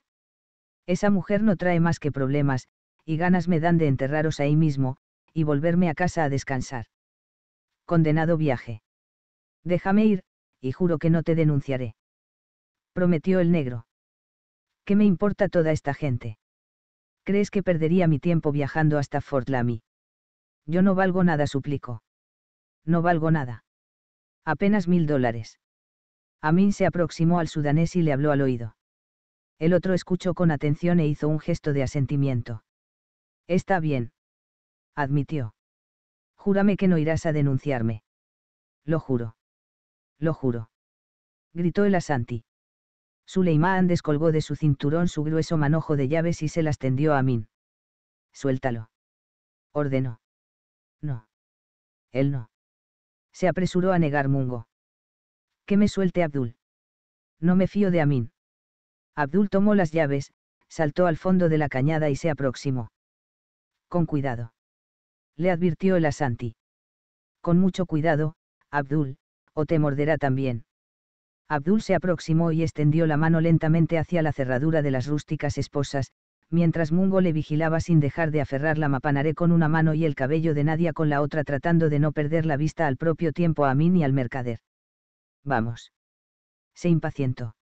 Esa mujer no trae más que problemas, y ganas me dan de enterraros ahí mismo, y volverme a casa a descansar. Condenado viaje. Déjame ir, y juro que no te denunciaré. Prometió el negro. ¿Qué me importa toda esta gente? ¿Crees que perdería mi tiempo viajando hasta Fort Lamy? Yo no valgo nada, suplico. No valgo nada. Apenas mil dólares. Amin se aproximó al sudanés y le habló al oído. El otro escuchó con atención e hizo un gesto de asentimiento. Está bien admitió. Júrame que no irás a denunciarme. Lo juro. Lo juro. Gritó el asanti. Suleimán descolgó de su cinturón su grueso manojo de llaves y se las tendió a Amin. Suéltalo. Ordenó. No. Él no. Se apresuró a negar Mungo. Que me suelte Abdul. No me fío de Amin. Abdul tomó las llaves, saltó al fondo de la cañada y se aproximó. Con cuidado le advirtió el Asanti. Con mucho cuidado, Abdul, o te morderá también. Abdul se aproximó y extendió la mano lentamente hacia la cerradura de las rústicas esposas, mientras Mungo le vigilaba sin dejar de aferrar la mapanaré con una mano y el cabello de Nadia con la otra tratando de no perder la vista al propio tiempo a mí ni al mercader. Vamos. Se impacientó.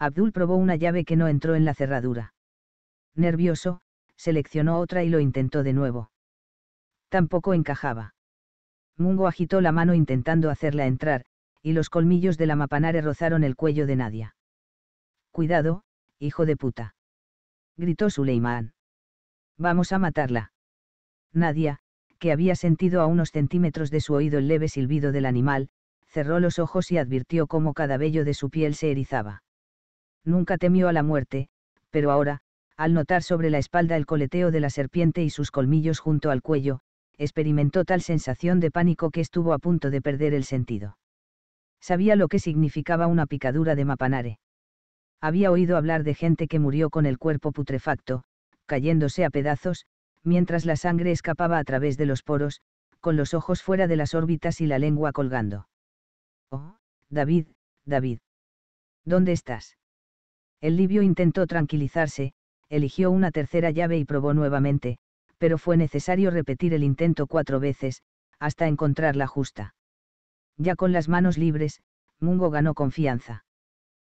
Abdul probó una llave que no entró en la cerradura. Nervioso, seleccionó otra y lo intentó de nuevo tampoco encajaba. Mungo agitó la mano intentando hacerla entrar, y los colmillos de la mapanare rozaron el cuello de Nadia. Cuidado, hijo de puta. Gritó Suleimán. Vamos a matarla. Nadia, que había sentido a unos centímetros de su oído el leve silbido del animal, cerró los ojos y advirtió cómo cada vello de su piel se erizaba. Nunca temió a la muerte, pero ahora, al notar sobre la espalda el coleteo de la serpiente y sus colmillos junto al cuello, experimentó tal sensación de pánico que estuvo a punto de perder el sentido. Sabía lo que significaba una picadura de mapanare. Había oído hablar de gente que murió con el cuerpo putrefacto, cayéndose a pedazos, mientras la sangre escapaba a través de los poros, con los ojos fuera de las órbitas y la lengua colgando. Oh, David, David. ¿Dónde estás? El libio intentó tranquilizarse, eligió una tercera llave y probó nuevamente, pero fue necesario repetir el intento cuatro veces, hasta encontrar la justa. Ya con las manos libres, Mungo ganó confianza.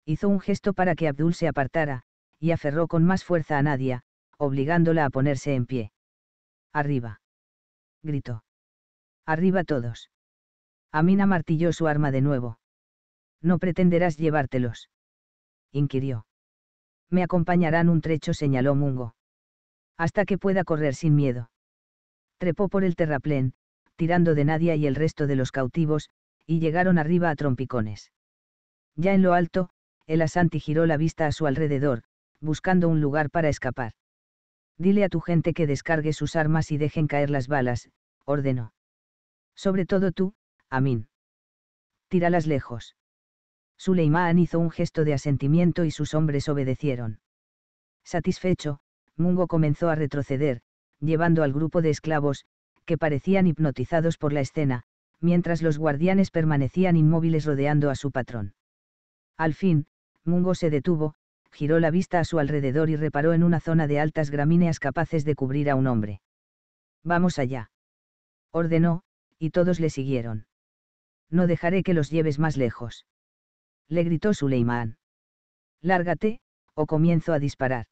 Hizo un gesto para que Abdul se apartara, y aferró con más fuerza a Nadia, obligándola a ponerse en pie. Arriba. Gritó. Arriba todos. Amina martilló su arma de nuevo. ¿No pretenderás llevártelos? inquirió. Me acompañarán un trecho, señaló Mungo hasta que pueda correr sin miedo. Trepó por el terraplén, tirando de Nadia y el resto de los cautivos, y llegaron arriba a trompicones. Ya en lo alto, el Asanti giró la vista a su alrededor, buscando un lugar para escapar. Dile a tu gente que descargue sus armas y dejen caer las balas, ordenó. Sobre todo tú, Amin. Tíralas lejos. Suleimán hizo un gesto de asentimiento y sus hombres obedecieron. Satisfecho, Mungo comenzó a retroceder, llevando al grupo de esclavos, que parecían hipnotizados por la escena, mientras los guardianes permanecían inmóviles rodeando a su patrón. Al fin, Mungo se detuvo, giró la vista a su alrededor y reparó en una zona de altas gramíneas capaces de cubrir a un hombre. Vamos allá. Ordenó, y todos le siguieron. No dejaré que los lleves más lejos. Le gritó Suleimán. Lárgate, o comienzo a disparar.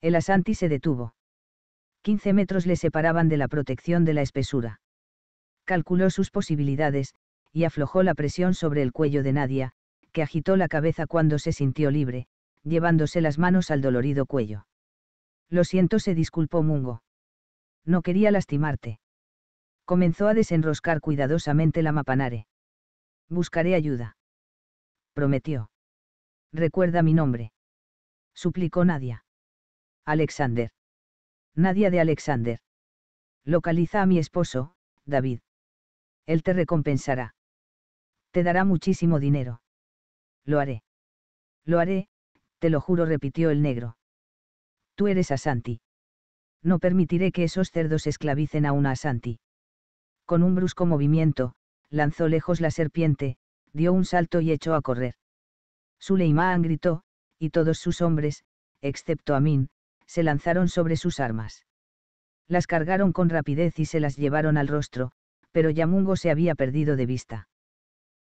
El Asanti se detuvo. 15 metros le separaban de la protección de la espesura. Calculó sus posibilidades, y aflojó la presión sobre el cuello de Nadia, que agitó la cabeza cuando se sintió libre, llevándose las manos al dolorido cuello. Lo siento, se disculpó Mungo. No quería lastimarte. Comenzó a desenroscar cuidadosamente la mapanare. Buscaré ayuda. Prometió. Recuerda mi nombre. Suplicó Nadia. Alexander. Nadia de Alexander. Localiza a mi esposo, David. Él te recompensará. Te dará muchísimo dinero. Lo haré. Lo haré, te lo juro, repitió el negro. Tú eres Asanti. No permitiré que esos cerdos esclavicen a una Asanti. Con un brusco movimiento, lanzó lejos la serpiente, dio un salto y echó a correr. Suleimán gritó, y todos sus hombres, excepto Amin, se lanzaron sobre sus armas. Las cargaron con rapidez y se las llevaron al rostro, pero Yamungo se había perdido de vista.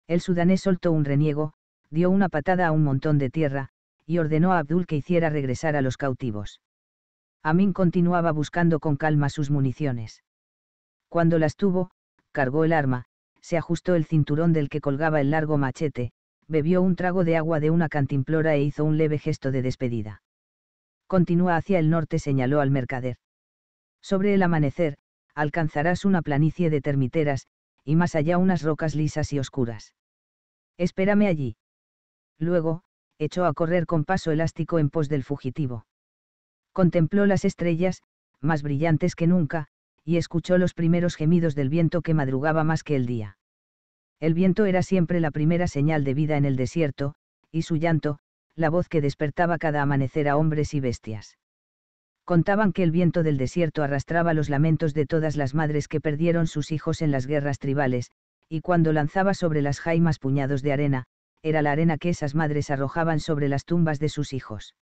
El sudanés soltó un reniego, dio una patada a un montón de tierra, y ordenó a Abdul que hiciera regresar a los cautivos. Amin continuaba buscando con calma sus municiones. Cuando las tuvo, cargó el arma, se ajustó el cinturón del que colgaba el largo machete, bebió un trago de agua de una cantimplora e hizo un leve gesto de despedida continúa hacia el norte, señaló al mercader. Sobre el amanecer, alcanzarás una planicie de termiteras, y más allá unas rocas lisas y oscuras. Espérame allí. Luego, echó a correr con paso elástico en pos del fugitivo. Contempló las estrellas, más brillantes que nunca, y escuchó los primeros gemidos del viento que madrugaba más que el día. El viento era siempre la primera señal de vida en el desierto, y su llanto, la voz que despertaba cada amanecer a hombres y bestias. Contaban que el viento del desierto arrastraba los lamentos de todas las madres que perdieron sus hijos en las guerras tribales, y cuando lanzaba sobre las jaimas puñados de arena, era la arena que esas madres arrojaban sobre las tumbas de sus hijos.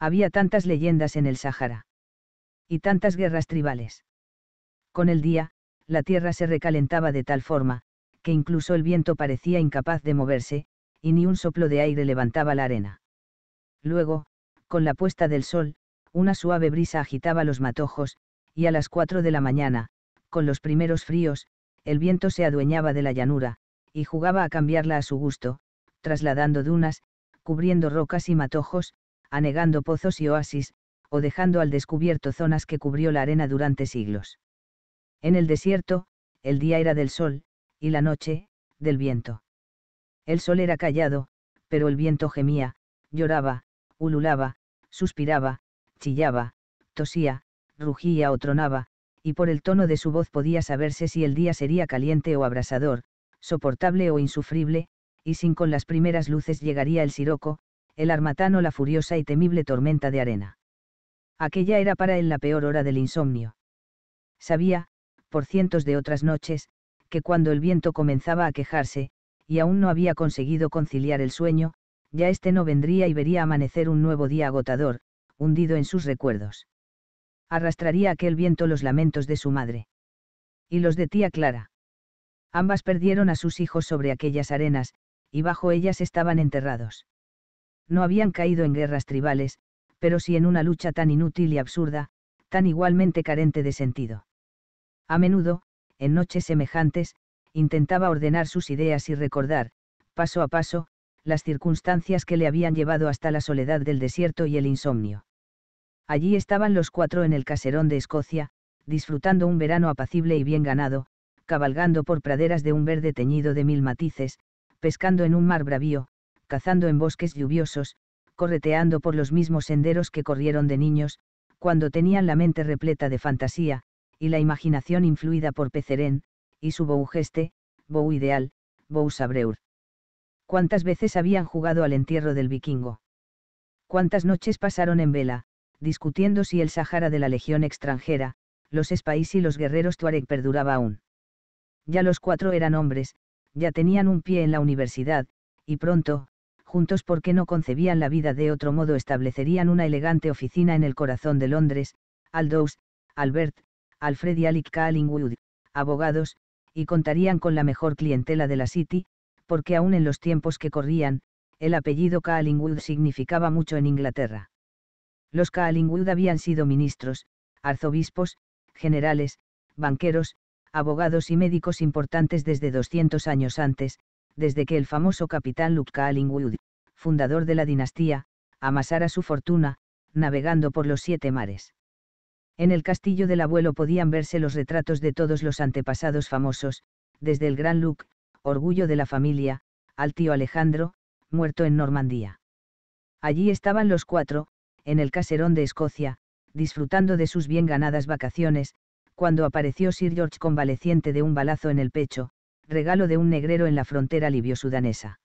Había tantas leyendas en el Sahara. Y tantas guerras tribales. Con el día, la tierra se recalentaba de tal forma, que incluso el viento parecía incapaz de moverse, y ni un soplo de aire levantaba la arena. Luego, con la puesta del sol, una suave brisa agitaba los matojos, y a las cuatro de la mañana, con los primeros fríos, el viento se adueñaba de la llanura, y jugaba a cambiarla a su gusto, trasladando dunas, cubriendo rocas y matojos, anegando pozos y oasis, o dejando al descubierto zonas que cubrió la arena durante siglos. En el desierto, el día era del sol, y la noche, del viento. El sol era callado, pero el viento gemía, lloraba, ululaba, suspiraba, chillaba, tosía, rugía o tronaba, y por el tono de su voz podía saberse si el día sería caliente o abrasador, soportable o insufrible, y sin con las primeras luces llegaría el siroco, el armatán o la furiosa y temible tormenta de arena. Aquella era para él la peor hora del insomnio. Sabía, por cientos de otras noches, que cuando el viento comenzaba a quejarse, y aún no había conseguido conciliar el sueño, ya este no vendría y vería amanecer un nuevo día agotador, hundido en sus recuerdos. Arrastraría aquel viento los lamentos de su madre. Y los de tía Clara. Ambas perdieron a sus hijos sobre aquellas arenas, y bajo ellas estaban enterrados. No habían caído en guerras tribales, pero sí en una lucha tan inútil y absurda, tan igualmente carente de sentido. A menudo, en noches semejantes, intentaba ordenar sus ideas y recordar, paso a paso, las circunstancias que le habían llevado hasta la soledad del desierto y el insomnio. Allí estaban los cuatro en el caserón de Escocia, disfrutando un verano apacible y bien ganado, cabalgando por praderas de un verde teñido de mil matices, pescando en un mar bravío, cazando en bosques lluviosos, correteando por los mismos senderos que corrieron de niños, cuando tenían la mente repleta de fantasía, y la imaginación influida por Pecerén, y su Bou geste, Bou ideal, Bou sabreur. ¿Cuántas veces habían jugado al entierro del vikingo? ¿Cuántas noches pasaron en vela, discutiendo si el Sahara de la legión extranjera, los Spice y los guerreros Tuareg perduraba aún? Ya los cuatro eran hombres, ya tenían un pie en la universidad, y pronto, juntos porque no concebían la vida de otro modo, establecerían una elegante oficina en el corazón de Londres, Aldous, Albert, Alfred y Alick abogados, y contarían con la mejor clientela de la City, porque aún en los tiempos que corrían, el apellido callingwood significaba mucho en Inglaterra. Los callingwood habían sido ministros, arzobispos, generales, banqueros, abogados y médicos importantes desde 200 años antes, desde que el famoso capitán Luke callingwood fundador de la dinastía, amasara su fortuna, navegando por los siete mares. En el castillo del abuelo podían verse los retratos de todos los antepasados famosos, desde el gran Luc, orgullo de la familia, al tío Alejandro, muerto en Normandía. Allí estaban los cuatro, en el caserón de Escocia, disfrutando de sus bien ganadas vacaciones, cuando apareció Sir George convaleciente de un balazo en el pecho, regalo de un negrero en la frontera libio-sudanesa.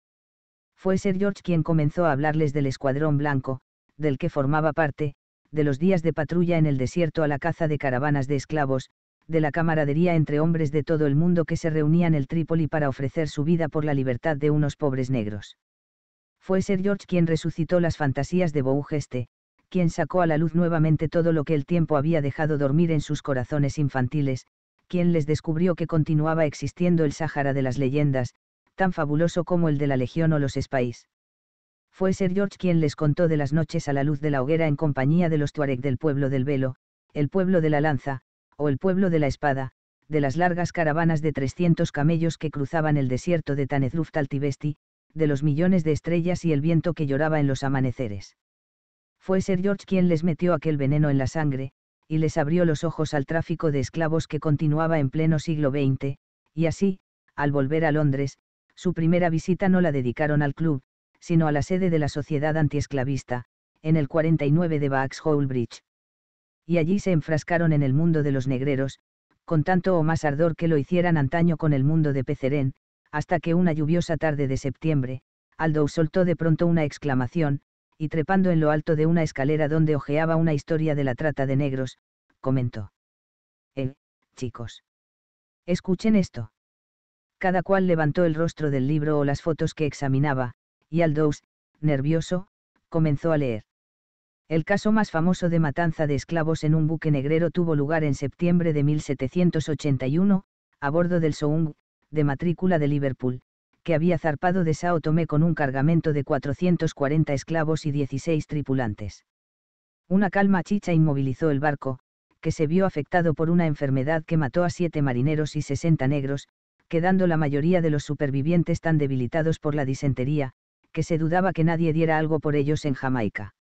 Fue Sir George quien comenzó a hablarles del escuadrón blanco, del que formaba parte, de los días de patrulla en el desierto a la caza de caravanas de esclavos, de la camaradería entre hombres de todo el mundo que se reunían el Trípoli para ofrecer su vida por la libertad de unos pobres negros. Fue Sir George quien resucitó las fantasías de Bougeste, quien sacó a la luz nuevamente todo lo que el tiempo había dejado dormir en sus corazones infantiles, quien les descubrió que continuaba existiendo el Sáhara de las leyendas, tan fabuloso como el de la Legión o los Spice fue Sir George quien les contó de las noches a la luz de la hoguera en compañía de los Tuareg del pueblo del velo, el pueblo de la lanza, o el pueblo de la espada, de las largas caravanas de 300 camellos que cruzaban el desierto de Tanezruft Altivesti, de los millones de estrellas y el viento que lloraba en los amaneceres. Fue Sir George quien les metió aquel veneno en la sangre, y les abrió los ojos al tráfico de esclavos que continuaba en pleno siglo XX, y así, al volver a Londres, su primera visita no la dedicaron al club, sino a la sede de la Sociedad Antiesclavista, en el 49 de Bax Bridge. Y allí se enfrascaron en el mundo de los negreros, con tanto o más ardor que lo hicieran antaño con el mundo de Pecerén, hasta que una lluviosa tarde de septiembre, Aldous soltó de pronto una exclamación, y trepando en lo alto de una escalera donde ojeaba una historia de la trata de negros, comentó. Eh, chicos. Escuchen esto. Cada cual levantó el rostro del libro o las fotos que examinaba, y Aldous, nervioso, comenzó a leer. El caso más famoso de matanza de esclavos en un buque negrero tuvo lugar en septiembre de 1781, a bordo del Soung, de matrícula de Liverpool, que había zarpado de Sao Tomé con un cargamento de 440 esclavos y 16 tripulantes. Una calma chicha inmovilizó el barco, que se vio afectado por una enfermedad que mató a siete marineros y 60 negros, quedando la mayoría de los supervivientes tan debilitados por la disentería, que se dudaba que nadie diera algo por ellos en Jamaica.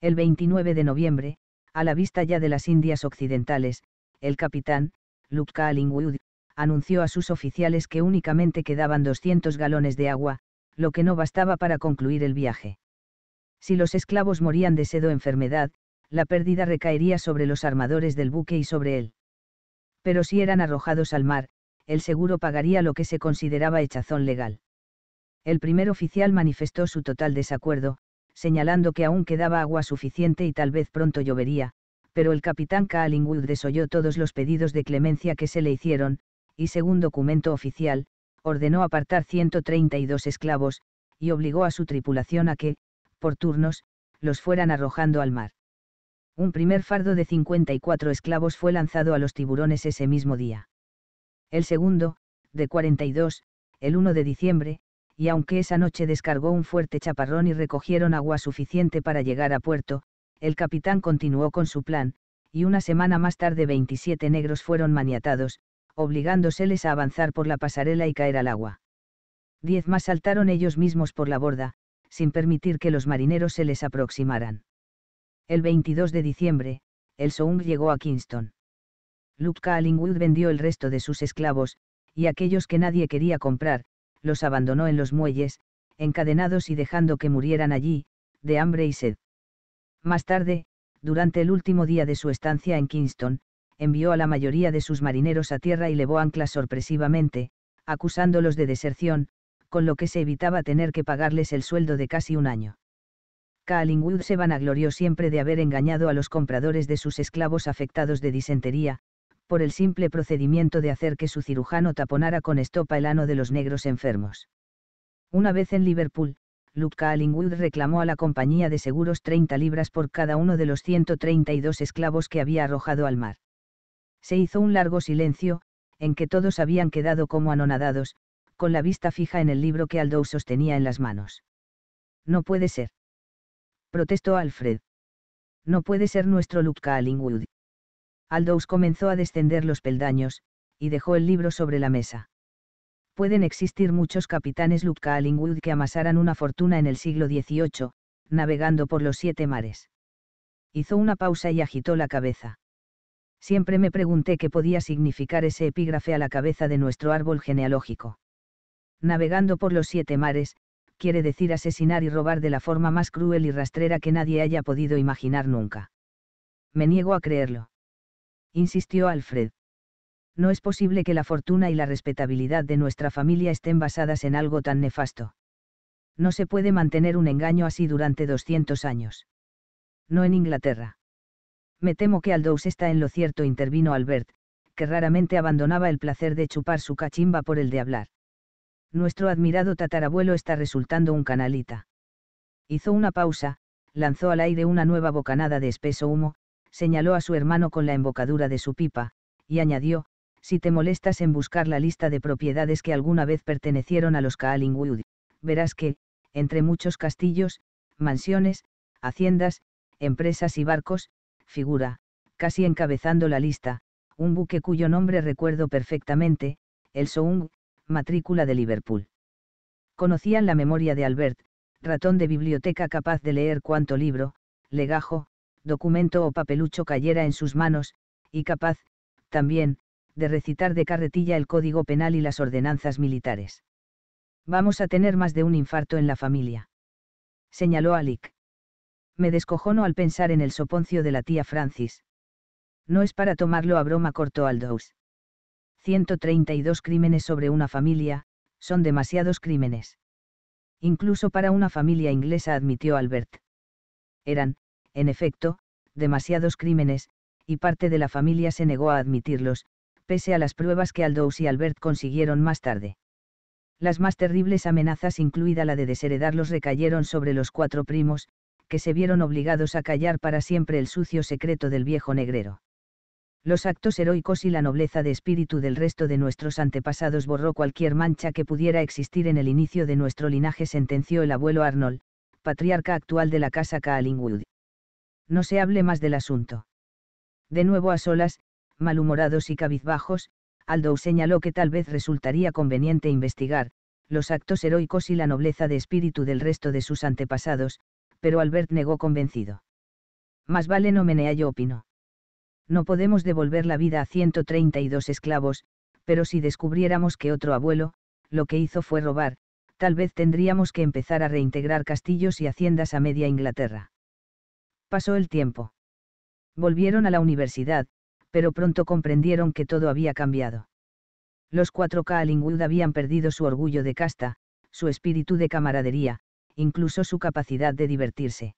El 29 de noviembre, a la vista ya de las Indias Occidentales, el capitán, Luke Callingwood, anunció a sus oficiales que únicamente quedaban 200 galones de agua, lo que no bastaba para concluir el viaje. Si los esclavos morían de sed o enfermedad, la pérdida recaería sobre los armadores del buque y sobre él. Pero si eran arrojados al mar, el seguro pagaría lo que se consideraba hechazón legal. El primer oficial manifestó su total desacuerdo, señalando que aún quedaba agua suficiente y tal vez pronto llovería, pero el capitán Callingwood desoyó todos los pedidos de clemencia que se le hicieron, y según documento oficial, ordenó apartar 132 esclavos, y obligó a su tripulación a que, por turnos, los fueran arrojando al mar. Un primer fardo de 54 esclavos fue lanzado a los tiburones ese mismo día. El segundo, de 42, el 1 de diciembre, y aunque esa noche descargó un fuerte chaparrón y recogieron agua suficiente para llegar a puerto, el capitán continuó con su plan, y una semana más tarde 27 negros fueron maniatados, obligándoseles a avanzar por la pasarela y caer al agua. Diez más saltaron ellos mismos por la borda, sin permitir que los marineros se les aproximaran. El 22 de diciembre, el Soong llegó a Kingston. Luke Callingwood vendió el resto de sus esclavos, y aquellos que nadie quería comprar, los abandonó en los muelles, encadenados y dejando que murieran allí, de hambre y sed. Más tarde, durante el último día de su estancia en Kingston, envió a la mayoría de sus marineros a tierra y levó anclas sorpresivamente, acusándolos de deserción, con lo que se evitaba tener que pagarles el sueldo de casi un año. Callingwood se vanaglorió siempre de haber engañado a los compradores de sus esclavos afectados de disentería, por el simple procedimiento de hacer que su cirujano taponara con estopa el ano de los negros enfermos. Una vez en Liverpool, Luke Allingwood reclamó a la compañía de seguros 30 libras por cada uno de los 132 esclavos que había arrojado al mar. Se hizo un largo silencio, en que todos habían quedado como anonadados, con la vista fija en el libro que Aldous sostenía en las manos. No puede ser. Protestó Alfred. No puede ser nuestro Luke Allingwood. Aldous comenzó a descender los peldaños, y dejó el libro sobre la mesa. Pueden existir muchos capitanes Luke Callingwood que amasaran una fortuna en el siglo XVIII, navegando por los siete mares. Hizo una pausa y agitó la cabeza. Siempre me pregunté qué podía significar ese epígrafe a la cabeza de nuestro árbol genealógico. Navegando por los siete mares, quiere decir asesinar y robar de la forma más cruel y rastrera que nadie haya podido imaginar nunca. Me niego a creerlo insistió Alfred. No es posible que la fortuna y la respetabilidad de nuestra familia estén basadas en algo tan nefasto. No se puede mantener un engaño así durante 200 años. No en Inglaterra. Me temo que Aldous está en lo cierto, intervino Albert, que raramente abandonaba el placer de chupar su cachimba por el de hablar. Nuestro admirado tatarabuelo está resultando un canalita. Hizo una pausa, lanzó al aire una nueva bocanada de espeso humo, señaló a su hermano con la embocadura de su pipa, y añadió, si te molestas en buscar la lista de propiedades que alguna vez pertenecieron a los Kaalingwood, verás que, entre muchos castillos, mansiones, haciendas, empresas y barcos, figura, casi encabezando la lista, un buque cuyo nombre recuerdo perfectamente, el Soung, matrícula de Liverpool. Conocían la memoria de Albert, ratón de biblioteca capaz de leer cuánto libro, legajo, documento o papelucho cayera en sus manos, y capaz, también, de recitar de carretilla el Código Penal y las ordenanzas militares. Vamos a tener más de un infarto en la familia. Señaló Alic. Me descojono al pensar en el soponcio de la tía Francis. No es para tomarlo a broma, cortó Aldous. 132 crímenes sobre una familia, son demasiados crímenes. Incluso para una familia inglesa, admitió Albert. Eran, en efecto, demasiados crímenes, y parte de la familia se negó a admitirlos, pese a las pruebas que Aldous y Albert consiguieron más tarde. Las más terribles amenazas, incluida la de desheredarlos, recayeron sobre los cuatro primos, que se vieron obligados a callar para siempre el sucio secreto del viejo negrero. Los actos heroicos y la nobleza de espíritu del resto de nuestros antepasados borró cualquier mancha que pudiera existir en el inicio de nuestro linaje, sentenció el abuelo Arnold, patriarca actual de la casa Callingwood no se hable más del asunto. De nuevo a solas, malhumorados y cabizbajos, Aldo señaló que tal vez resultaría conveniente investigar, los actos heroicos y la nobleza de espíritu del resto de sus antepasados, pero Albert negó convencido. Más vale no menea yo opino. No podemos devolver la vida a 132 esclavos, pero si descubriéramos que otro abuelo, lo que hizo fue robar, tal vez tendríamos que empezar a reintegrar castillos y haciendas a media Inglaterra. Pasó el tiempo. Volvieron a la universidad, pero pronto comprendieron que todo había cambiado. Los cuatro Kalingwood habían perdido su orgullo de casta, su espíritu de camaradería, incluso su capacidad de divertirse.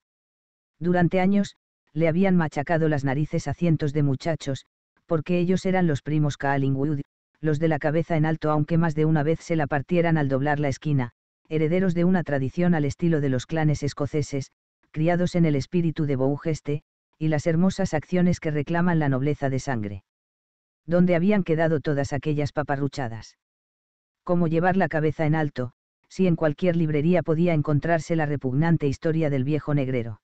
Durante años, le habían machacado las narices a cientos de muchachos, porque ellos eran los primos Kalingwood, los de la cabeza en alto aunque más de una vez se la partieran al doblar la esquina, herederos de una tradición al estilo de los clanes escoceses, criados en el espíritu de Bougeste, y las hermosas acciones que reclaman la nobleza de sangre. ¿Dónde habían quedado todas aquellas paparruchadas? Cómo llevar la cabeza en alto, si en cualquier librería podía encontrarse la repugnante historia del viejo negrero.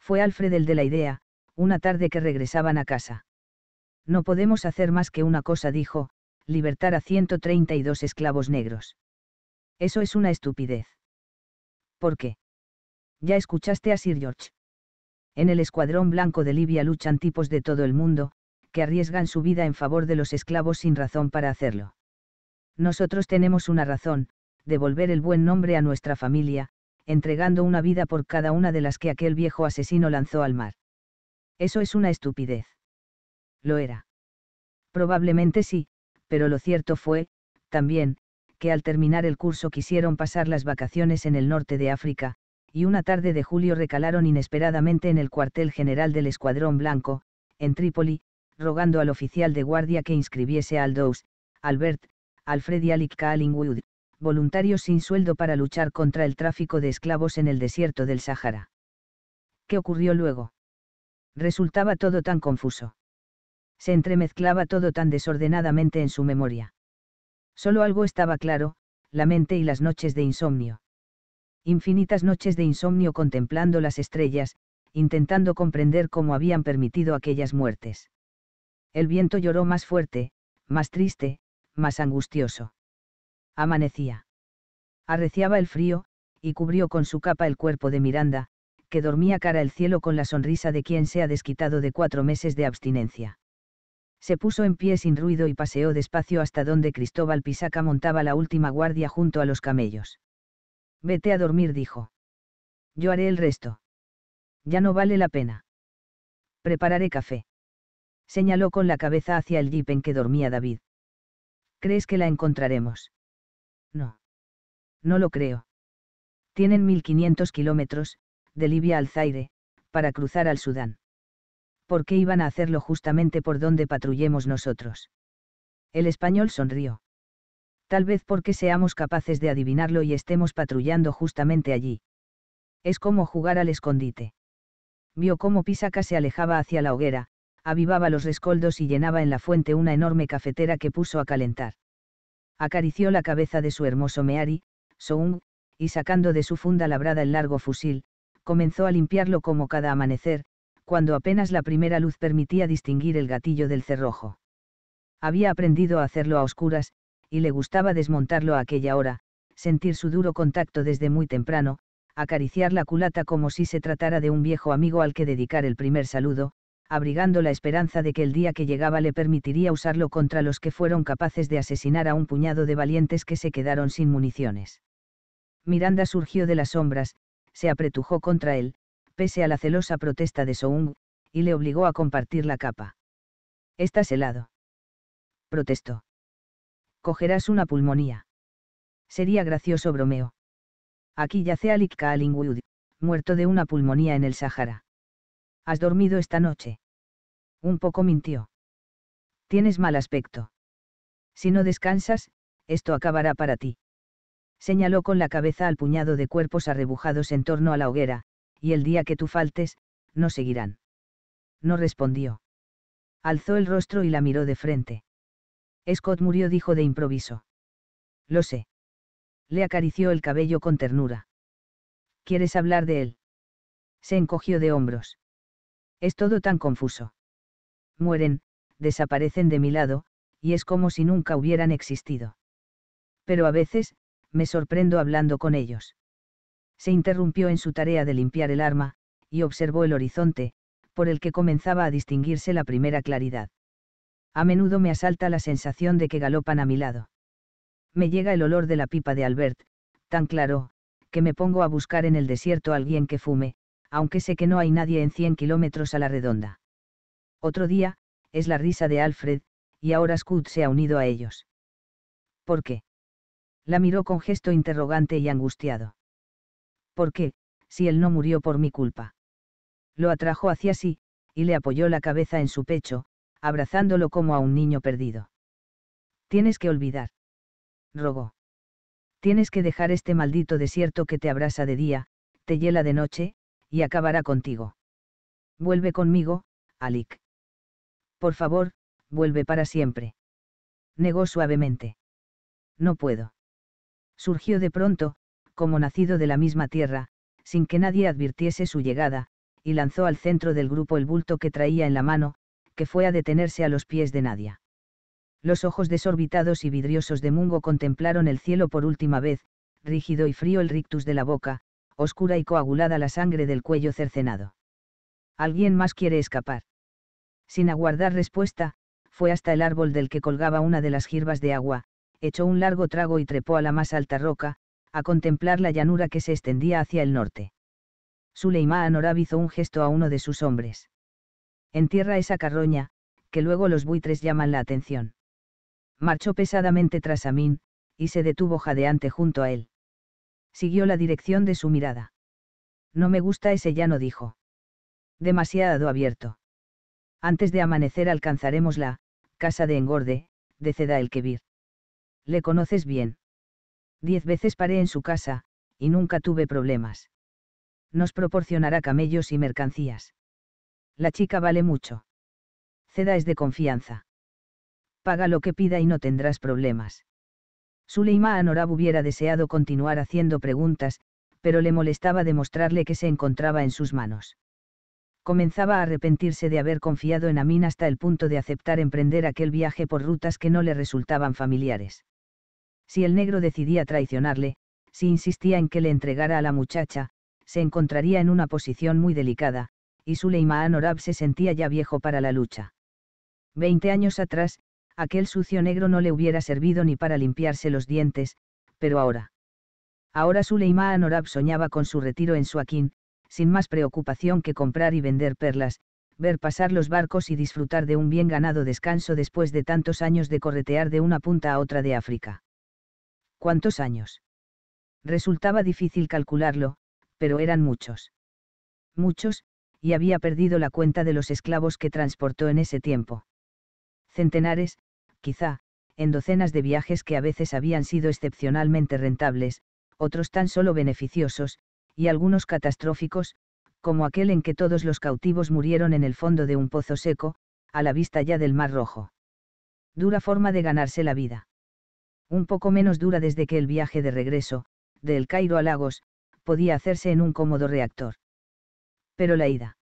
Fue Alfred el de la idea, una tarde que regresaban a casa. No podemos hacer más que una cosa, dijo, libertar a 132 esclavos negros. Eso es una estupidez. ¿Por qué? ya escuchaste a Sir George. En el escuadrón blanco de Libia luchan tipos de todo el mundo, que arriesgan su vida en favor de los esclavos sin razón para hacerlo. Nosotros tenemos una razón, devolver el buen nombre a nuestra familia, entregando una vida por cada una de las que aquel viejo asesino lanzó al mar. Eso es una estupidez. Lo era. Probablemente sí, pero lo cierto fue, también, que al terminar el curso quisieron pasar las vacaciones en el norte de África, y una tarde de julio recalaron inesperadamente en el cuartel general del Escuadrón Blanco, en Trípoli, rogando al oficial de guardia que inscribiese a Aldous, Albert, Alfred y Alick voluntarios sin sueldo para luchar contra el tráfico de esclavos en el desierto del Sahara. ¿Qué ocurrió luego? Resultaba todo tan confuso. Se entremezclaba todo tan desordenadamente en su memoria. Solo algo estaba claro, la mente y las noches de insomnio infinitas noches de insomnio contemplando las estrellas, intentando comprender cómo habían permitido aquellas muertes. El viento lloró más fuerte, más triste, más angustioso. Amanecía. Arreciaba el frío, y cubrió con su capa el cuerpo de Miranda, que dormía cara al cielo con la sonrisa de quien se ha desquitado de cuatro meses de abstinencia. Se puso en pie sin ruido y paseó despacio hasta donde Cristóbal Pisaca montaba la última guardia junto a los camellos. Vete a dormir, dijo. Yo haré el resto. Ya no vale la pena. Prepararé café. Señaló con la cabeza hacia el jeep en que dormía David. ¿Crees que la encontraremos? No. No lo creo. Tienen 1.500 kilómetros, de Libia al Zaire, para cruzar al Sudán. ¿Por qué iban a hacerlo justamente por donde patrullemos nosotros? El español sonrió tal vez porque seamos capaces de adivinarlo y estemos patrullando justamente allí. Es como jugar al escondite. Vio cómo Pisaca se alejaba hacia la hoguera, avivaba los rescoldos y llenaba en la fuente una enorme cafetera que puso a calentar. Acarició la cabeza de su hermoso Meari, Soung, y sacando de su funda labrada el largo fusil, comenzó a limpiarlo como cada amanecer, cuando apenas la primera luz permitía distinguir el gatillo del cerrojo. Había aprendido a hacerlo a oscuras, y le gustaba desmontarlo a aquella hora, sentir su duro contacto desde muy temprano, acariciar la culata como si se tratara de un viejo amigo al que dedicar el primer saludo, abrigando la esperanza de que el día que llegaba le permitiría usarlo contra los que fueron capaces de asesinar a un puñado de valientes que se quedaron sin municiones. Miranda surgió de las sombras, se apretujó contra él, pese a la celosa protesta de Soung, y le obligó a compartir la capa. Estás helado. Protestó cogerás una pulmonía. Sería gracioso bromeo. Aquí yace Alik Kalingwood, muerto de una pulmonía en el Sahara. ¿Has dormido esta noche? Un poco mintió. Tienes mal aspecto. Si no descansas, esto acabará para ti. Señaló con la cabeza al puñado de cuerpos arrebujados en torno a la hoguera, y el día que tú faltes, no seguirán. No respondió. Alzó el rostro y la miró de frente. Scott murió, dijo de improviso. Lo sé. Le acarició el cabello con ternura. ¿Quieres hablar de él? Se encogió de hombros. Es todo tan confuso. Mueren, desaparecen de mi lado, y es como si nunca hubieran existido. Pero a veces, me sorprendo hablando con ellos. Se interrumpió en su tarea de limpiar el arma, y observó el horizonte, por el que comenzaba a distinguirse la primera claridad. A menudo me asalta la sensación de que galopan a mi lado. Me llega el olor de la pipa de Albert, tan claro, que me pongo a buscar en el desierto a alguien que fume, aunque sé que no hay nadie en 100 kilómetros a la redonda. Otro día, es la risa de Alfred, y ahora Scud se ha unido a ellos. ¿Por qué? La miró con gesto interrogante y angustiado. ¿Por qué, si él no murió por mi culpa? Lo atrajo hacia sí, y le apoyó la cabeza en su pecho, abrazándolo como a un niño perdido. Tienes que olvidar. Rogó. Tienes que dejar este maldito desierto que te abrasa de día, te hiela de noche, y acabará contigo. Vuelve conmigo, Alik. Por favor, vuelve para siempre. Negó suavemente. No puedo. Surgió de pronto, como nacido de la misma tierra, sin que nadie advirtiese su llegada, y lanzó al centro del grupo el bulto que traía en la mano, que fue a detenerse a los pies de Nadia. Los ojos desorbitados y vidriosos de Mungo contemplaron el cielo por última vez, rígido y frío el rictus de la boca, oscura y coagulada la sangre del cuello cercenado. Alguien más quiere escapar. Sin aguardar respuesta, fue hasta el árbol del que colgaba una de las jirbas de agua, echó un largo trago y trepó a la más alta roca, a contemplar la llanura que se extendía hacia el norte. Suleimán Orab hizo un gesto a uno de sus hombres entierra esa carroña, que luego los buitres llaman la atención. Marchó pesadamente tras Amin, y se detuvo jadeante junto a él. Siguió la dirección de su mirada. No me gusta ese llano, dijo. Demasiado abierto. Antes de amanecer alcanzaremos la casa de engorde, de Ceda el Kebir. Le conoces bien. Diez veces paré en su casa, y nunca tuve problemas. Nos proporcionará camellos y mercancías. La chica vale mucho. Ceda es de confianza. Paga lo que pida y no tendrás problemas. Suleima Anorab hubiera deseado continuar haciendo preguntas, pero le molestaba demostrarle que se encontraba en sus manos. Comenzaba a arrepentirse de haber confiado en Amin hasta el punto de aceptar emprender aquel viaje por rutas que no le resultaban familiares. Si el negro decidía traicionarle, si insistía en que le entregara a la muchacha, se encontraría en una posición muy delicada, y Suleiman Orab se sentía ya viejo para la lucha. Veinte años atrás, aquel sucio negro no le hubiera servido ni para limpiarse los dientes, pero ahora. Ahora Suleiman Orab soñaba con su retiro en Suakin, sin más preocupación que comprar y vender perlas, ver pasar los barcos y disfrutar de un bien ganado descanso después de tantos años de corretear de una punta a otra de África. ¿Cuántos años? Resultaba difícil calcularlo, pero eran muchos. Muchos, y había perdido la cuenta de los esclavos que transportó en ese tiempo. Centenares, quizá, en docenas de viajes que a veces habían sido excepcionalmente rentables, otros tan solo beneficiosos, y algunos catastróficos, como aquel en que todos los cautivos murieron en el fondo de un pozo seco, a la vista ya del Mar Rojo. Dura forma de ganarse la vida. Un poco menos dura desde que el viaje de regreso, del Cairo a Lagos, podía hacerse en un cómodo reactor pero la ida.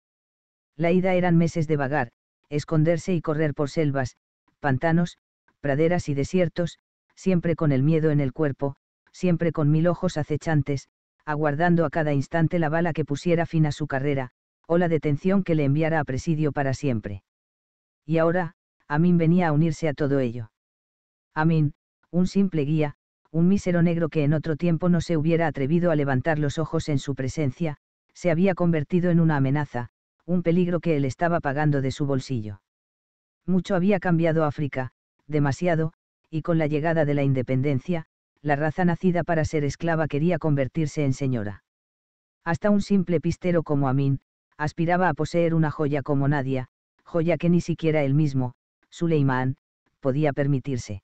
La ida eran meses de vagar, esconderse y correr por selvas, pantanos, praderas y desiertos, siempre con el miedo en el cuerpo, siempre con mil ojos acechantes, aguardando a cada instante la bala que pusiera fin a su carrera, o la detención que le enviara a presidio para siempre. Y ahora, Amin venía a unirse a todo ello. Amin, un simple guía, un mísero negro que en otro tiempo no se hubiera atrevido a levantar los ojos en su presencia, se había convertido en una amenaza, un peligro que él estaba pagando de su bolsillo. Mucho había cambiado África, demasiado, y con la llegada de la independencia, la raza nacida para ser esclava quería convertirse en señora. Hasta un simple pistero como Amin, aspiraba a poseer una joya como Nadia, joya que ni siquiera él mismo, Suleimán, podía permitirse.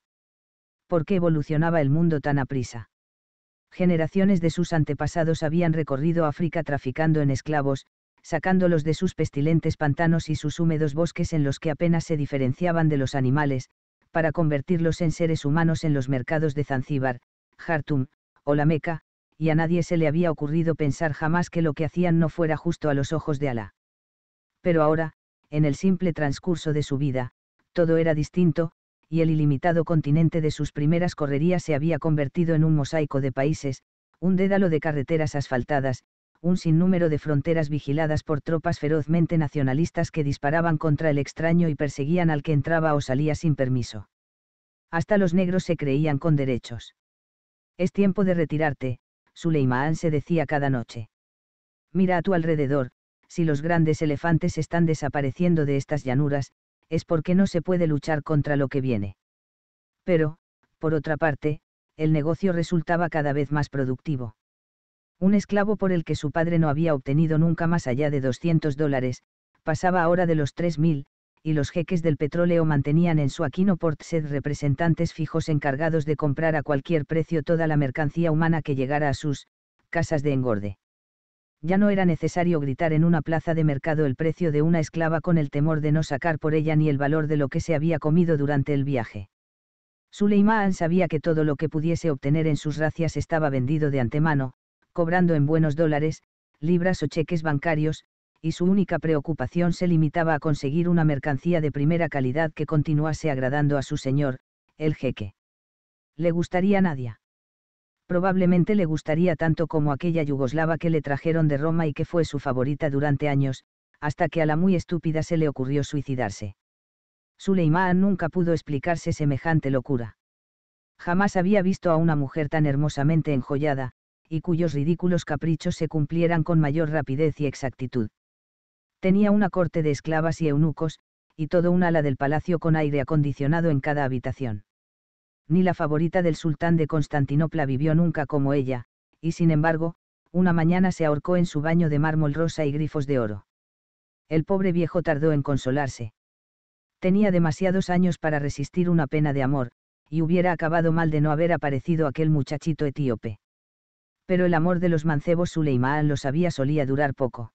¿Por qué evolucionaba el mundo tan aprisa? generaciones de sus antepasados habían recorrido África traficando en esclavos, sacándolos de sus pestilentes pantanos y sus húmedos bosques en los que apenas se diferenciaban de los animales, para convertirlos en seres humanos en los mercados de Zanzíbar, Jartum, o la Meca, y a nadie se le había ocurrido pensar jamás que lo que hacían no fuera justo a los ojos de Alá. Pero ahora, en el simple transcurso de su vida, todo era distinto, y el ilimitado continente de sus primeras correrías se había convertido en un mosaico de países, un dédalo de carreteras asfaltadas, un sinnúmero de fronteras vigiladas por tropas ferozmente nacionalistas que disparaban contra el extraño y perseguían al que entraba o salía sin permiso. Hasta los negros se creían con derechos. Es tiempo de retirarte, Suleimán se decía cada noche. Mira a tu alrededor, si los grandes elefantes están desapareciendo de estas llanuras, es porque no se puede luchar contra lo que viene. Pero, por otra parte, el negocio resultaba cada vez más productivo. Un esclavo por el que su padre no había obtenido nunca más allá de 200 dólares, pasaba ahora de los 3.000, y los jeques del petróleo mantenían en su Aquino Port Sed representantes fijos encargados de comprar a cualquier precio toda la mercancía humana que llegara a sus casas de engorde ya no era necesario gritar en una plaza de mercado el precio de una esclava con el temor de no sacar por ella ni el valor de lo que se había comido durante el viaje. Suleimán sabía que todo lo que pudiese obtener en sus racias estaba vendido de antemano, cobrando en buenos dólares, libras o cheques bancarios, y su única preocupación se limitaba a conseguir una mercancía de primera calidad que continuase agradando a su señor, el jeque. Le gustaría a nadie probablemente le gustaría tanto como aquella yugoslava que le trajeron de Roma y que fue su favorita durante años, hasta que a la muy estúpida se le ocurrió suicidarse. Suleimán nunca pudo explicarse semejante locura. Jamás había visto a una mujer tan hermosamente enjollada, y cuyos ridículos caprichos se cumplieran con mayor rapidez y exactitud. Tenía una corte de esclavas y eunucos, y todo un ala del palacio con aire acondicionado en cada habitación. Ni la favorita del sultán de Constantinopla vivió nunca como ella, y sin embargo, una mañana se ahorcó en su baño de mármol rosa y grifos de oro. El pobre viejo tardó en consolarse. Tenía demasiados años para resistir una pena de amor, y hubiera acabado mal de no haber aparecido aquel muchachito etíope. Pero el amor de los mancebos Suleimán lo sabía solía durar poco.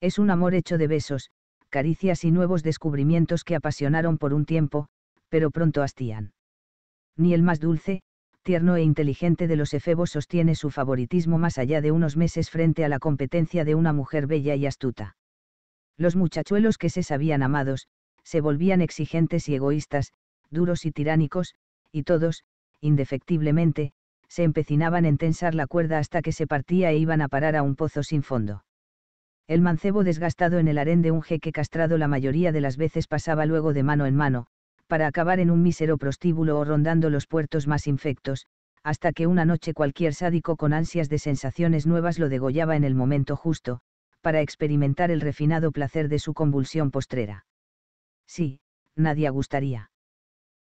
Es un amor hecho de besos, caricias y nuevos descubrimientos que apasionaron por un tiempo, pero pronto hastían ni el más dulce, tierno e inteligente de los efebos sostiene su favoritismo más allá de unos meses frente a la competencia de una mujer bella y astuta. Los muchachuelos que se sabían amados, se volvían exigentes y egoístas, duros y tiránicos, y todos, indefectiblemente, se empecinaban en tensar la cuerda hasta que se partía e iban a parar a un pozo sin fondo. El mancebo desgastado en el harén de un jeque castrado la mayoría de las veces pasaba luego de mano en mano, para acabar en un mísero prostíbulo o rondando los puertos más infectos, hasta que una noche cualquier sádico con ansias de sensaciones nuevas lo degollaba en el momento justo, para experimentar el refinado placer de su convulsión postrera. Sí, nadie gustaría.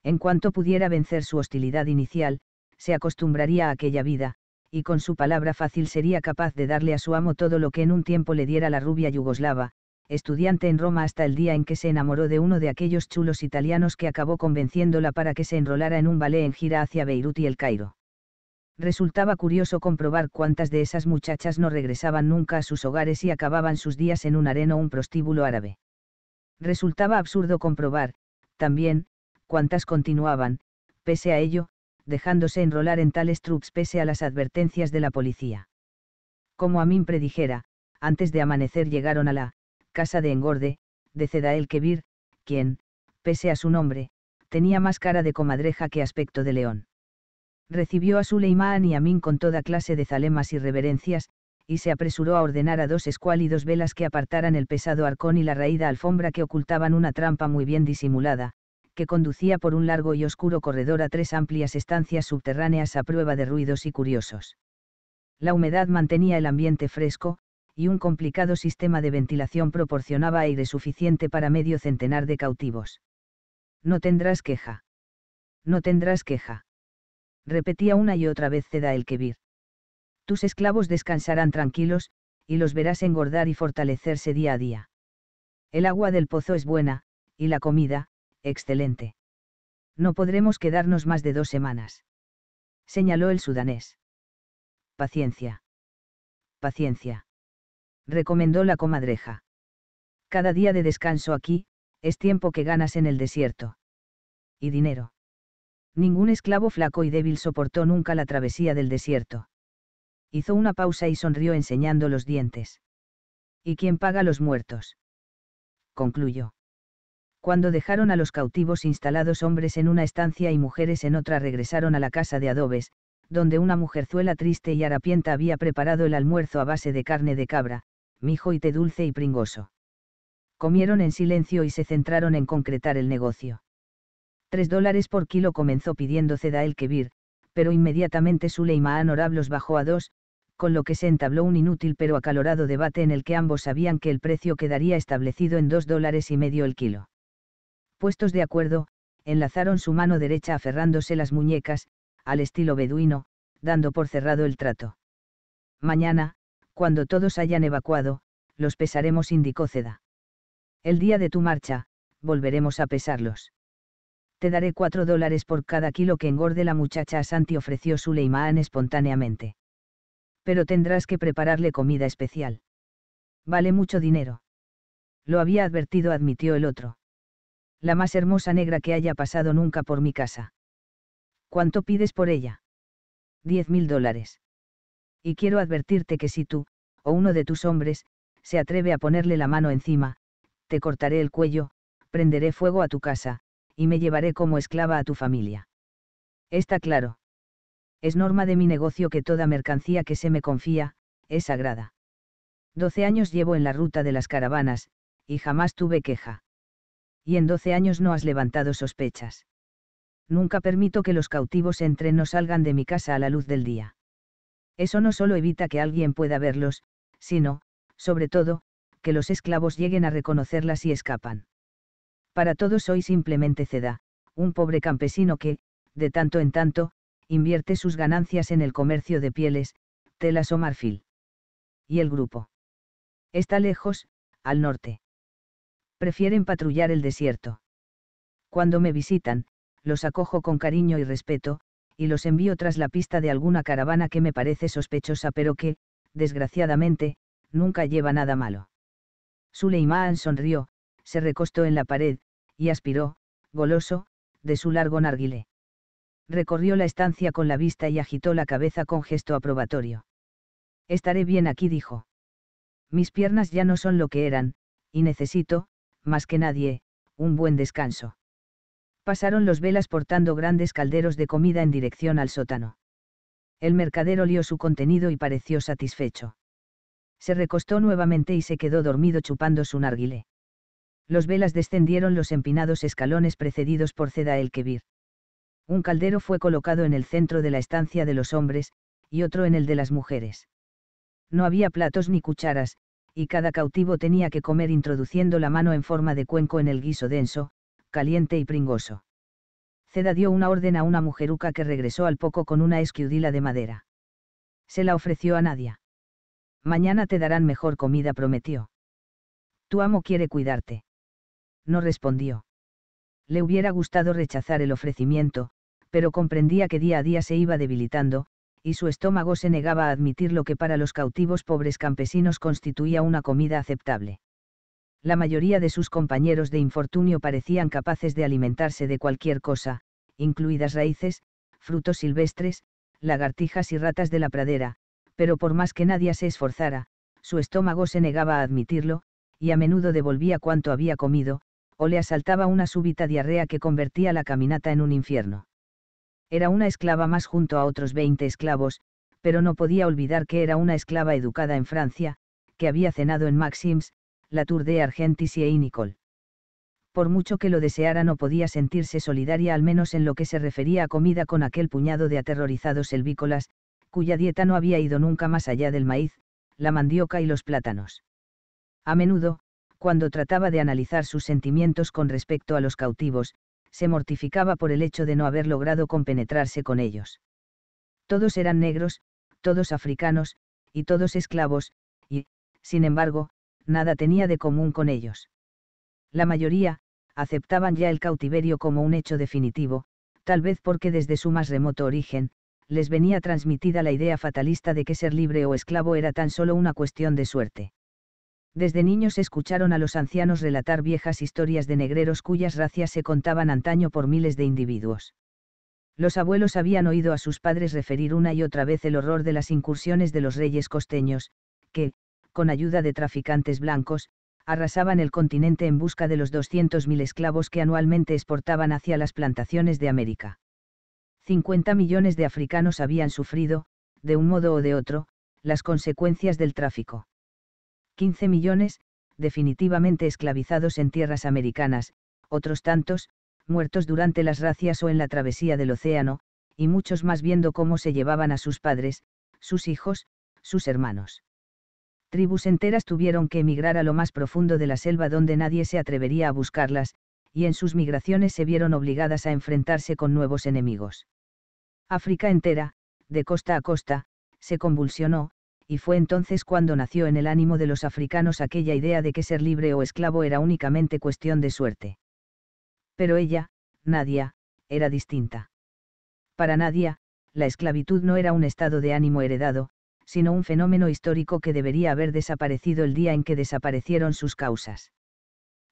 En cuanto pudiera vencer su hostilidad inicial, se acostumbraría a aquella vida, y con su palabra fácil sería capaz de darle a su amo todo lo que en un tiempo le diera la rubia yugoslava, estudiante en Roma hasta el día en que se enamoró de uno de aquellos chulos italianos que acabó convenciéndola para que se enrolara en un ballet en gira hacia Beirut y el Cairo. Resultaba curioso comprobar cuántas de esas muchachas no regresaban nunca a sus hogares y acababan sus días en un areno o un prostíbulo árabe. Resultaba absurdo comprobar, también, cuántas continuaban, pese a ello, dejándose enrolar en tales trucs pese a las advertencias de la policía. Como Amin predijera, antes de amanecer llegaron a la casa de engorde, de Cedael Kebir, quien, pese a su nombre, tenía más cara de comadreja que aspecto de león. Recibió a Suleimán y a Min con toda clase de zalemas y reverencias, y se apresuró a ordenar a dos escuálidos velas que apartaran el pesado arcón y la raída alfombra que ocultaban una trampa muy bien disimulada, que conducía por un largo y oscuro corredor a tres amplias estancias subterráneas a prueba de ruidos y curiosos. La humedad mantenía el ambiente fresco, y un complicado sistema de ventilación proporcionaba aire suficiente para medio centenar de cautivos. No tendrás queja. No tendrás queja. Repetía una y otra vez Ceda el Kebir. Tus esclavos descansarán tranquilos, y los verás engordar y fortalecerse día a día. El agua del pozo es buena, y la comida, excelente. No podremos quedarnos más de dos semanas. Señaló el sudanés. Paciencia. Paciencia recomendó la comadreja. Cada día de descanso aquí, es tiempo que ganas en el desierto. Y dinero. Ningún esclavo flaco y débil soportó nunca la travesía del desierto. Hizo una pausa y sonrió enseñando los dientes. ¿Y quién paga los muertos? concluyó. Cuando dejaron a los cautivos instalados hombres en una estancia y mujeres en otra regresaron a la casa de adobes, donde una mujerzuela triste y harapienta había preparado el almuerzo a base de carne de cabra, mijo y te dulce y pringoso. Comieron en silencio y se centraron en concretar el negocio. Tres dólares por kilo comenzó pidiendo ceda el kebir, pero inmediatamente Suleiman Orab los bajó a dos, con lo que se entabló un inútil pero acalorado debate en el que ambos sabían que el precio quedaría establecido en dos dólares y medio el kilo. Puestos de acuerdo, enlazaron su mano derecha aferrándose las muñecas, al estilo beduino, dando por cerrado el trato. Mañana, cuando todos hayan evacuado, los pesaremos, indicó Ceda. El día de tu marcha, volveremos a pesarlos. Te daré cuatro dólares por cada kilo que engorde la muchacha a Santi ofreció Suleiman espontáneamente. Pero tendrás que prepararle comida especial. Vale mucho dinero. Lo había advertido, admitió el otro. La más hermosa negra que haya pasado nunca por mi casa. ¿Cuánto pides por ella? Diez mil dólares y quiero advertirte que si tú, o uno de tus hombres, se atreve a ponerle la mano encima, te cortaré el cuello, prenderé fuego a tu casa, y me llevaré como esclava a tu familia. Está claro. Es norma de mi negocio que toda mercancía que se me confía, es sagrada. Doce años llevo en la ruta de las caravanas, y jamás tuve queja. Y en doce años no has levantado sospechas. Nunca permito que los cautivos entren o salgan de mi casa a la luz del día. Eso no solo evita que alguien pueda verlos, sino, sobre todo, que los esclavos lleguen a reconocerlas y escapan. Para todos soy simplemente Ceda, un pobre campesino que, de tanto en tanto, invierte sus ganancias en el comercio de pieles, telas o marfil. Y el grupo. Está lejos, al norte. Prefieren patrullar el desierto. Cuando me visitan, los acojo con cariño y respeto, y los envío tras la pista de alguna caravana que me parece sospechosa pero que, desgraciadamente, nunca lleva nada malo. Suleiman sonrió, se recostó en la pared, y aspiró, goloso, de su largo narguile. Recorrió la estancia con la vista y agitó la cabeza con gesto aprobatorio. Estaré bien aquí, dijo. Mis piernas ya no son lo que eran, y necesito, más que nadie, un buen descanso pasaron los velas portando grandes calderos de comida en dirección al sótano. El mercadero olió su contenido y pareció satisfecho. Se recostó nuevamente y se quedó dormido chupando su narguile. Los velas descendieron los empinados escalones precedidos por Ceda el Kebir. Un caldero fue colocado en el centro de la estancia de los hombres, y otro en el de las mujeres. No había platos ni cucharas, y cada cautivo tenía que comer introduciendo la mano en forma de cuenco en el guiso denso, caliente y pringoso. Ceda dio una orden a una mujeruca que regresó al poco con una esquiudila de madera. Se la ofreció a Nadia. Mañana te darán mejor comida, prometió. Tu amo quiere cuidarte. No respondió. Le hubiera gustado rechazar el ofrecimiento, pero comprendía que día a día se iba debilitando, y su estómago se negaba a admitir lo que para los cautivos pobres campesinos constituía una comida aceptable la mayoría de sus compañeros de infortunio parecían capaces de alimentarse de cualquier cosa, incluidas raíces, frutos silvestres, lagartijas y ratas de la pradera, pero por más que nadie se esforzara, su estómago se negaba a admitirlo, y a menudo devolvía cuanto había comido, o le asaltaba una súbita diarrea que convertía la caminata en un infierno. Era una esclava más junto a otros veinte esclavos, pero no podía olvidar que era una esclava educada en Francia, que había cenado en Maxims, la Tour de Argentis y Einicol. Por mucho que lo deseara no podía sentirse solidaria al menos en lo que se refería a comida con aquel puñado de aterrorizados selvícolas, cuya dieta no había ido nunca más allá del maíz, la mandioca y los plátanos. A menudo, cuando trataba de analizar sus sentimientos con respecto a los cautivos, se mortificaba por el hecho de no haber logrado compenetrarse con ellos. Todos eran negros, todos africanos, y todos esclavos, y, sin embargo, nada tenía de común con ellos. La mayoría, aceptaban ya el cautiverio como un hecho definitivo, tal vez porque desde su más remoto origen, les venía transmitida la idea fatalista de que ser libre o esclavo era tan solo una cuestión de suerte. Desde niños escucharon a los ancianos relatar viejas historias de negreros cuyas racias se contaban antaño por miles de individuos. Los abuelos habían oído a sus padres referir una y otra vez el horror de las incursiones de los reyes costeños, que, con ayuda de traficantes blancos, arrasaban el continente en busca de los 200.000 esclavos que anualmente exportaban hacia las plantaciones de América. 50 millones de africanos habían sufrido, de un modo o de otro, las consecuencias del tráfico. 15 millones, definitivamente esclavizados en tierras americanas, otros tantos, muertos durante las racias o en la travesía del océano, y muchos más viendo cómo se llevaban a sus padres, sus hijos, sus hermanos tribus enteras tuvieron que emigrar a lo más profundo de la selva donde nadie se atrevería a buscarlas, y en sus migraciones se vieron obligadas a enfrentarse con nuevos enemigos. África entera, de costa a costa, se convulsionó, y fue entonces cuando nació en el ánimo de los africanos aquella idea de que ser libre o esclavo era únicamente cuestión de suerte. Pero ella, Nadia, era distinta. Para Nadia, la esclavitud no era un estado de ánimo heredado, sino un fenómeno histórico que debería haber desaparecido el día en que desaparecieron sus causas.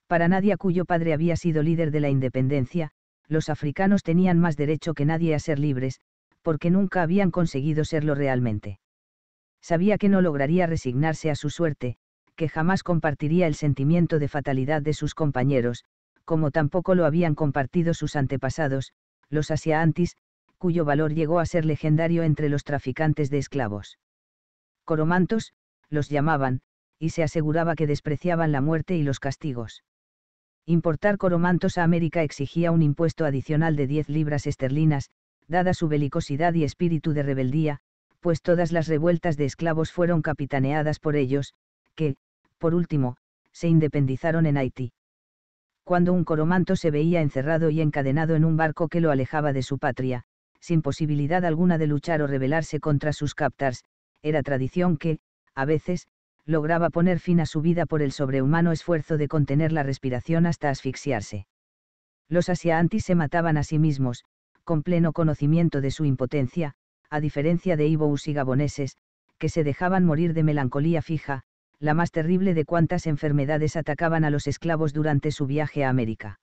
Para nadie cuyo padre había sido líder de la independencia, los africanos tenían más derecho que nadie a ser libres, porque nunca habían conseguido serlo realmente. Sabía que no lograría resignarse a su suerte, que jamás compartiría el sentimiento de fatalidad de sus compañeros, como tampoco lo habían compartido sus antepasados, los asiantis, cuyo valor llegó a ser legendario entre los traficantes de esclavos coromantos, los llamaban, y se aseguraba que despreciaban la muerte y los castigos. Importar coromantos a América exigía un impuesto adicional de 10 libras esterlinas, dada su belicosidad y espíritu de rebeldía, pues todas las revueltas de esclavos fueron capitaneadas por ellos, que, por último, se independizaron en Haití. Cuando un coromanto se veía encerrado y encadenado en un barco que lo alejaba de su patria, sin posibilidad alguna de luchar o rebelarse contra sus captars, era tradición que, a veces, lograba poner fin a su vida por el sobrehumano esfuerzo de contener la respiración hasta asfixiarse. Los asiantis se mataban a sí mismos, con pleno conocimiento de su impotencia, a diferencia de ibous y gaboneses, que se dejaban morir de melancolía fija, la más terrible de cuantas enfermedades atacaban a los esclavos durante su viaje a América.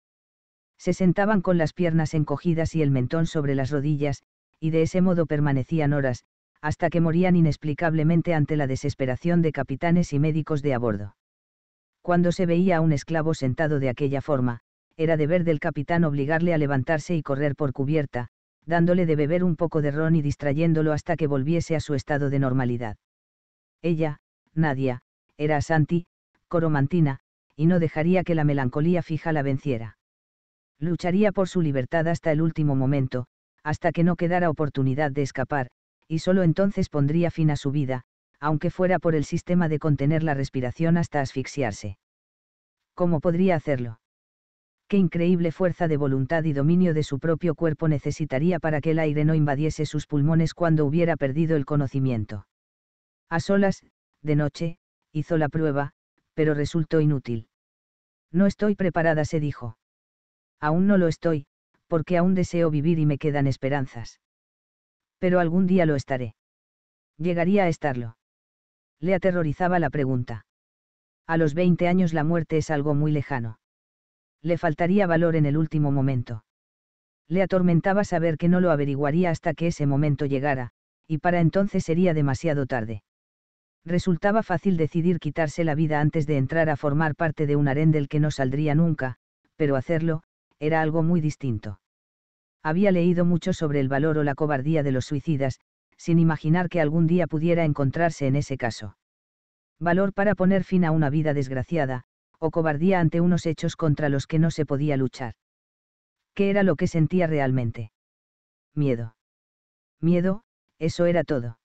Se sentaban con las piernas encogidas y el mentón sobre las rodillas, y de ese modo permanecían horas, hasta que morían inexplicablemente ante la desesperación de capitanes y médicos de a bordo. Cuando se veía a un esclavo sentado de aquella forma, era deber del capitán obligarle a levantarse y correr por cubierta, dándole de beber un poco de ron y distrayéndolo hasta que volviese a su estado de normalidad. Ella, Nadia, era Santi, coromantina, y no dejaría que la melancolía fija la venciera. Lucharía por su libertad hasta el último momento, hasta que no quedara oportunidad de escapar, y solo entonces pondría fin a su vida, aunque fuera por el sistema de contener la respiración hasta asfixiarse. ¿Cómo podría hacerlo? Qué increíble fuerza de voluntad y dominio de su propio cuerpo necesitaría para que el aire no invadiese sus pulmones cuando hubiera perdido el conocimiento. A solas, de noche, hizo la prueba, pero resultó inútil. No estoy preparada, se dijo. Aún no lo estoy, porque aún deseo vivir y me quedan esperanzas pero algún día lo estaré. ¿Llegaría a estarlo? Le aterrorizaba la pregunta. A los 20 años la muerte es algo muy lejano. Le faltaría valor en el último momento. Le atormentaba saber que no lo averiguaría hasta que ese momento llegara, y para entonces sería demasiado tarde. Resultaba fácil decidir quitarse la vida antes de entrar a formar parte de un arendel que no saldría nunca, pero hacerlo, era algo muy distinto había leído mucho sobre el valor o la cobardía de los suicidas, sin imaginar que algún día pudiera encontrarse en ese caso. Valor para poner fin a una vida desgraciada, o cobardía ante unos hechos contra los que no se podía luchar. ¿Qué era lo que sentía realmente? Miedo. Miedo, eso era todo.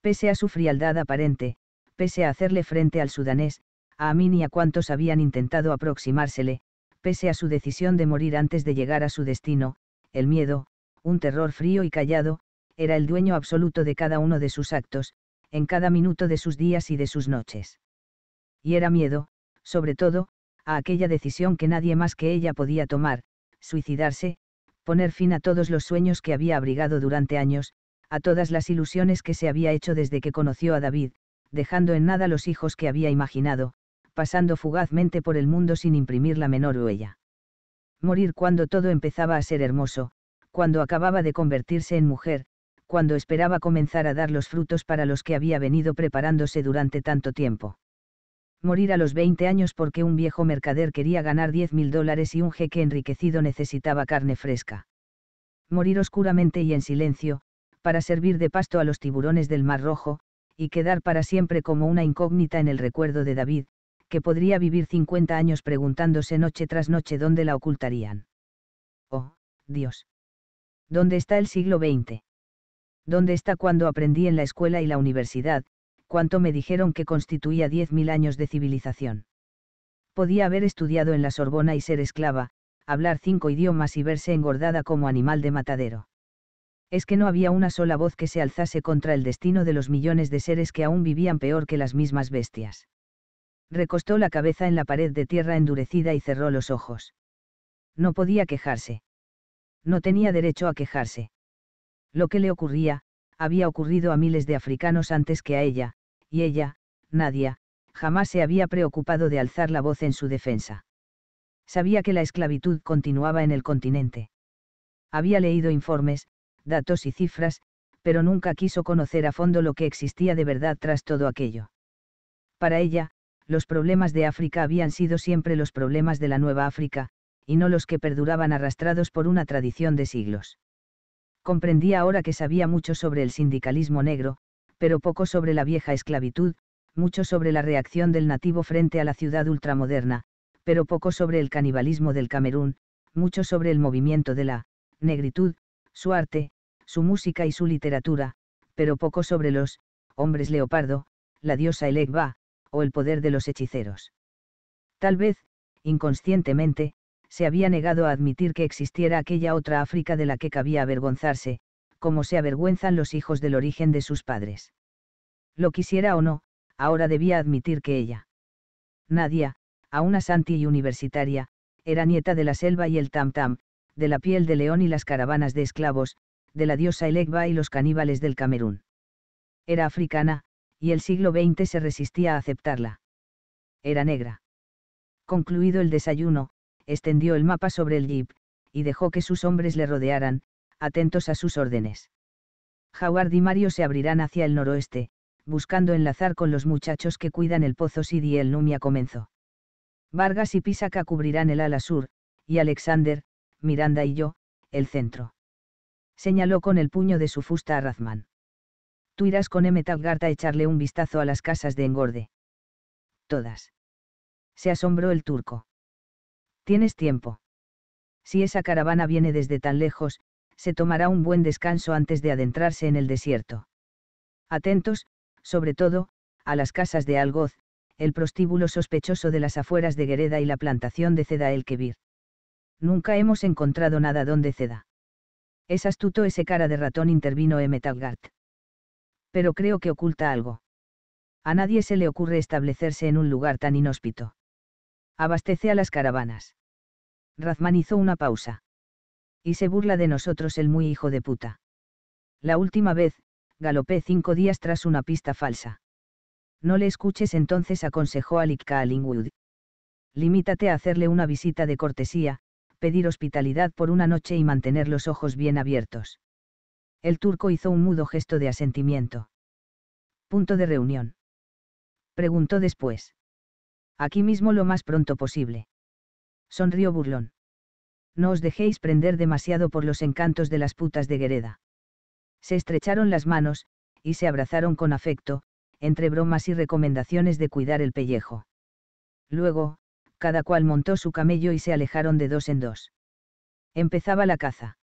Pese a su frialdad aparente, pese a hacerle frente al sudanés, a Amin y a cuantos habían intentado aproximársele, pese a su decisión de morir antes de llegar a su destino, el miedo, un terror frío y callado, era el dueño absoluto de cada uno de sus actos, en cada minuto de sus días y de sus noches. Y era miedo, sobre todo, a aquella decisión que nadie más que ella podía tomar, suicidarse, poner fin a todos los sueños que había abrigado durante años, a todas las ilusiones que se había hecho desde que conoció a David, dejando en nada los hijos que había imaginado, pasando fugazmente por el mundo sin imprimir la menor huella morir cuando todo empezaba a ser hermoso, cuando acababa de convertirse en mujer, cuando esperaba comenzar a dar los frutos para los que había venido preparándose durante tanto tiempo. Morir a los 20 años porque un viejo mercader quería ganar 10 mil dólares y un jeque enriquecido necesitaba carne fresca. Morir oscuramente y en silencio, para servir de pasto a los tiburones del Mar Rojo, y quedar para siempre como una incógnita en el recuerdo de David, que podría vivir 50 años preguntándose noche tras noche dónde la ocultarían. Oh, Dios. ¿Dónde está el siglo XX? ¿Dónde está cuando aprendí en la escuela y la universidad, cuánto me dijeron que constituía 10.000 años de civilización? Podía haber estudiado en la Sorbona y ser esclava, hablar cinco idiomas y verse engordada como animal de matadero. Es que no había una sola voz que se alzase contra el destino de los millones de seres que aún vivían peor que las mismas bestias. Recostó la cabeza en la pared de tierra endurecida y cerró los ojos. No podía quejarse. No tenía derecho a quejarse. Lo que le ocurría, había ocurrido a miles de africanos antes que a ella, y ella, Nadia, jamás se había preocupado de alzar la voz en su defensa. Sabía que la esclavitud continuaba en el continente. Había leído informes, datos y cifras, pero nunca quiso conocer a fondo lo que existía de verdad tras todo aquello. Para ella, los problemas de África habían sido siempre los problemas de la Nueva África, y no los que perduraban arrastrados por una tradición de siglos. Comprendía ahora que sabía mucho sobre el sindicalismo negro, pero poco sobre la vieja esclavitud, mucho sobre la reacción del nativo frente a la ciudad ultramoderna, pero poco sobre el canibalismo del Camerún, mucho sobre el movimiento de la negritud, su arte, su música y su literatura, pero poco sobre los hombres leopardo, la diosa Elegba, o el poder de los hechiceros. Tal vez, inconscientemente, se había negado a admitir que existiera aquella otra África de la que cabía avergonzarse, como se avergüenzan los hijos del origen de sus padres. Lo quisiera o no, ahora debía admitir que ella. Nadia, a una santi y universitaria, era nieta de la selva y el tam-tam, de la piel de león y las caravanas de esclavos, de la diosa Elegba y los caníbales del Camerún. Era africana, y el siglo XX se resistía a aceptarla. Era negra. Concluido el desayuno, extendió el mapa sobre el jeep, y dejó que sus hombres le rodearan, atentos a sus órdenes. Howard y Mario se abrirán hacia el noroeste, buscando enlazar con los muchachos que cuidan el pozo Sidi y el Numia comenzó. Vargas y Pisaca cubrirán el ala sur, y Alexander, Miranda y yo, el centro. Señaló con el puño de su fusta a Razman tú irás con M. a echarle un vistazo a las casas de engorde. Todas. Se asombró el turco. Tienes tiempo. Si esa caravana viene desde tan lejos, se tomará un buen descanso antes de adentrarse en el desierto. Atentos, sobre todo, a las casas de Algoz, el prostíbulo sospechoso de las afueras de Gereda y la plantación de ceda El Kebir. Nunca hemos encontrado nada donde ceda. Es astuto ese cara de ratón intervino M pero creo que oculta algo. A nadie se le ocurre establecerse en un lugar tan inhóspito. Abastece a las caravanas. Razmanizó una pausa. Y se burla de nosotros el muy hijo de puta. La última vez, galopé cinco días tras una pista falsa. No le escuches entonces, aconsejó Alitka a Lingwood. Limítate a hacerle una visita de cortesía, pedir hospitalidad por una noche y mantener los ojos bien abiertos. El turco hizo un mudo gesto de asentimiento. ¿Punto de reunión? Preguntó después. Aquí mismo lo más pronto posible. Sonrió burlón. No os dejéis prender demasiado por los encantos de las putas de Gereda. Se estrecharon las manos, y se abrazaron con afecto, entre bromas y recomendaciones de cuidar el pellejo. Luego, cada cual montó su camello y se alejaron de dos en dos. Empezaba la caza.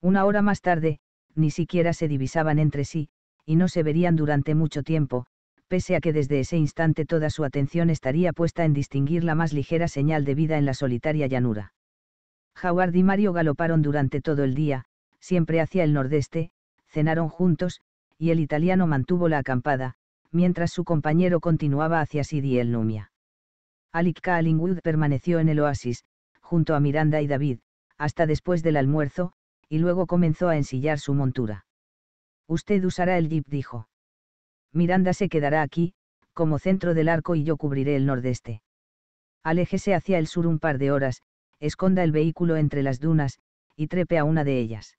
Una hora más tarde, ni siquiera se divisaban entre sí, y no se verían durante mucho tiempo, pese a que desde ese instante toda su atención estaría puesta en distinguir la más ligera señal de vida en la solitaria llanura. Howard y Mario galoparon durante todo el día, siempre hacia el nordeste, cenaron juntos, y el italiano mantuvo la acampada, mientras su compañero continuaba hacia Sidi el Numia. Alik Kalingwood permaneció en el oasis, junto a Miranda y David, hasta después del almuerzo, y luego comenzó a ensillar su montura. Usted usará el jeep, dijo. Miranda se quedará aquí, como centro del arco y yo cubriré el nordeste. Aléjese hacia el sur un par de horas, esconda el vehículo entre las dunas, y trepe a una de ellas.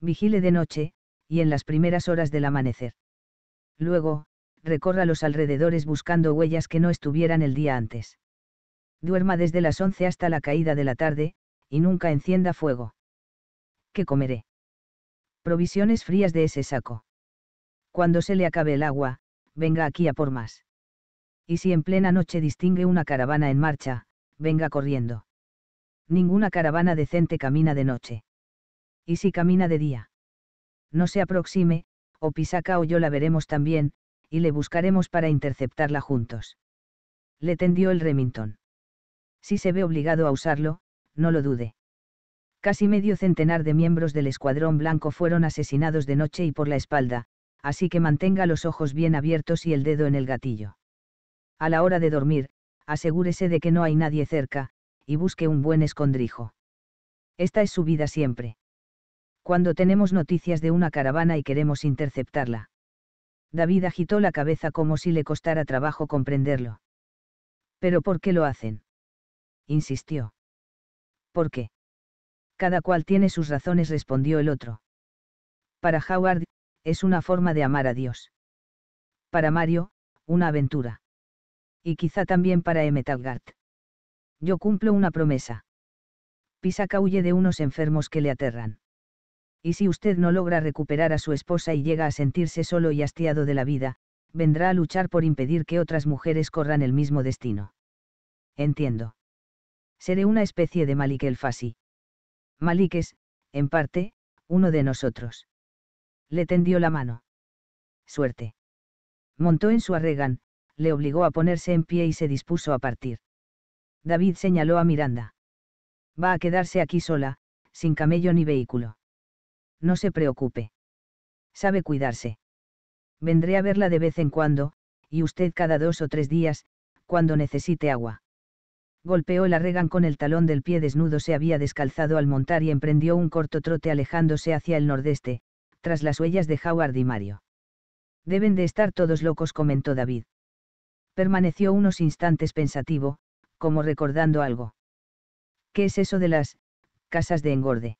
Vigile de noche, y en las primeras horas del amanecer. Luego, recorra los alrededores buscando huellas que no estuvieran el día antes. Duerma desde las once hasta la caída de la tarde, y nunca encienda fuego comeré. Provisiones frías de ese saco. Cuando se le acabe el agua, venga aquí a por más. Y si en plena noche distingue una caravana en marcha, venga corriendo. Ninguna caravana decente camina de noche. Y si camina de día. No se aproxime, o Pisaca o yo la veremos también, y le buscaremos para interceptarla juntos. Le tendió el Remington. Si se ve obligado a usarlo, no lo dude. Casi medio centenar de miembros del escuadrón blanco fueron asesinados de noche y por la espalda, así que mantenga los ojos bien abiertos y el dedo en el gatillo. A la hora de dormir, asegúrese de que no hay nadie cerca, y busque un buen escondrijo. Esta es su vida siempre. Cuando tenemos noticias de una caravana y queremos interceptarla. David agitó la cabeza como si le costara trabajo comprenderlo. ¿Pero por qué lo hacen? insistió. ¿Por qué? Cada cual tiene sus razones, respondió el otro. Para Howard, es una forma de amar a Dios. Para Mario, una aventura. Y quizá también para M. Yo cumplo una promesa. Pisaka huye de unos enfermos que le aterran. Y si usted no logra recuperar a su esposa y llega a sentirse solo y hastiado de la vida, vendrá a luchar por impedir que otras mujeres corran el mismo destino. Entiendo. Seré una especie de Malik Fasi. Malik es, en parte, uno de nosotros. Le tendió la mano. Suerte. Montó en su arregan, le obligó a ponerse en pie y se dispuso a partir. David señaló a Miranda. Va a quedarse aquí sola, sin camello ni vehículo. No se preocupe. Sabe cuidarse. Vendré a verla de vez en cuando, y usted cada dos o tres días, cuando necesite agua golpeó la Regan con el talón del pie desnudo se había descalzado al montar y emprendió un corto trote alejándose hacia el nordeste, tras las huellas de Howard y Mario. Deben de estar todos locos, comentó David. Permaneció unos instantes pensativo, como recordando algo. ¿Qué es eso de las casas de engorde?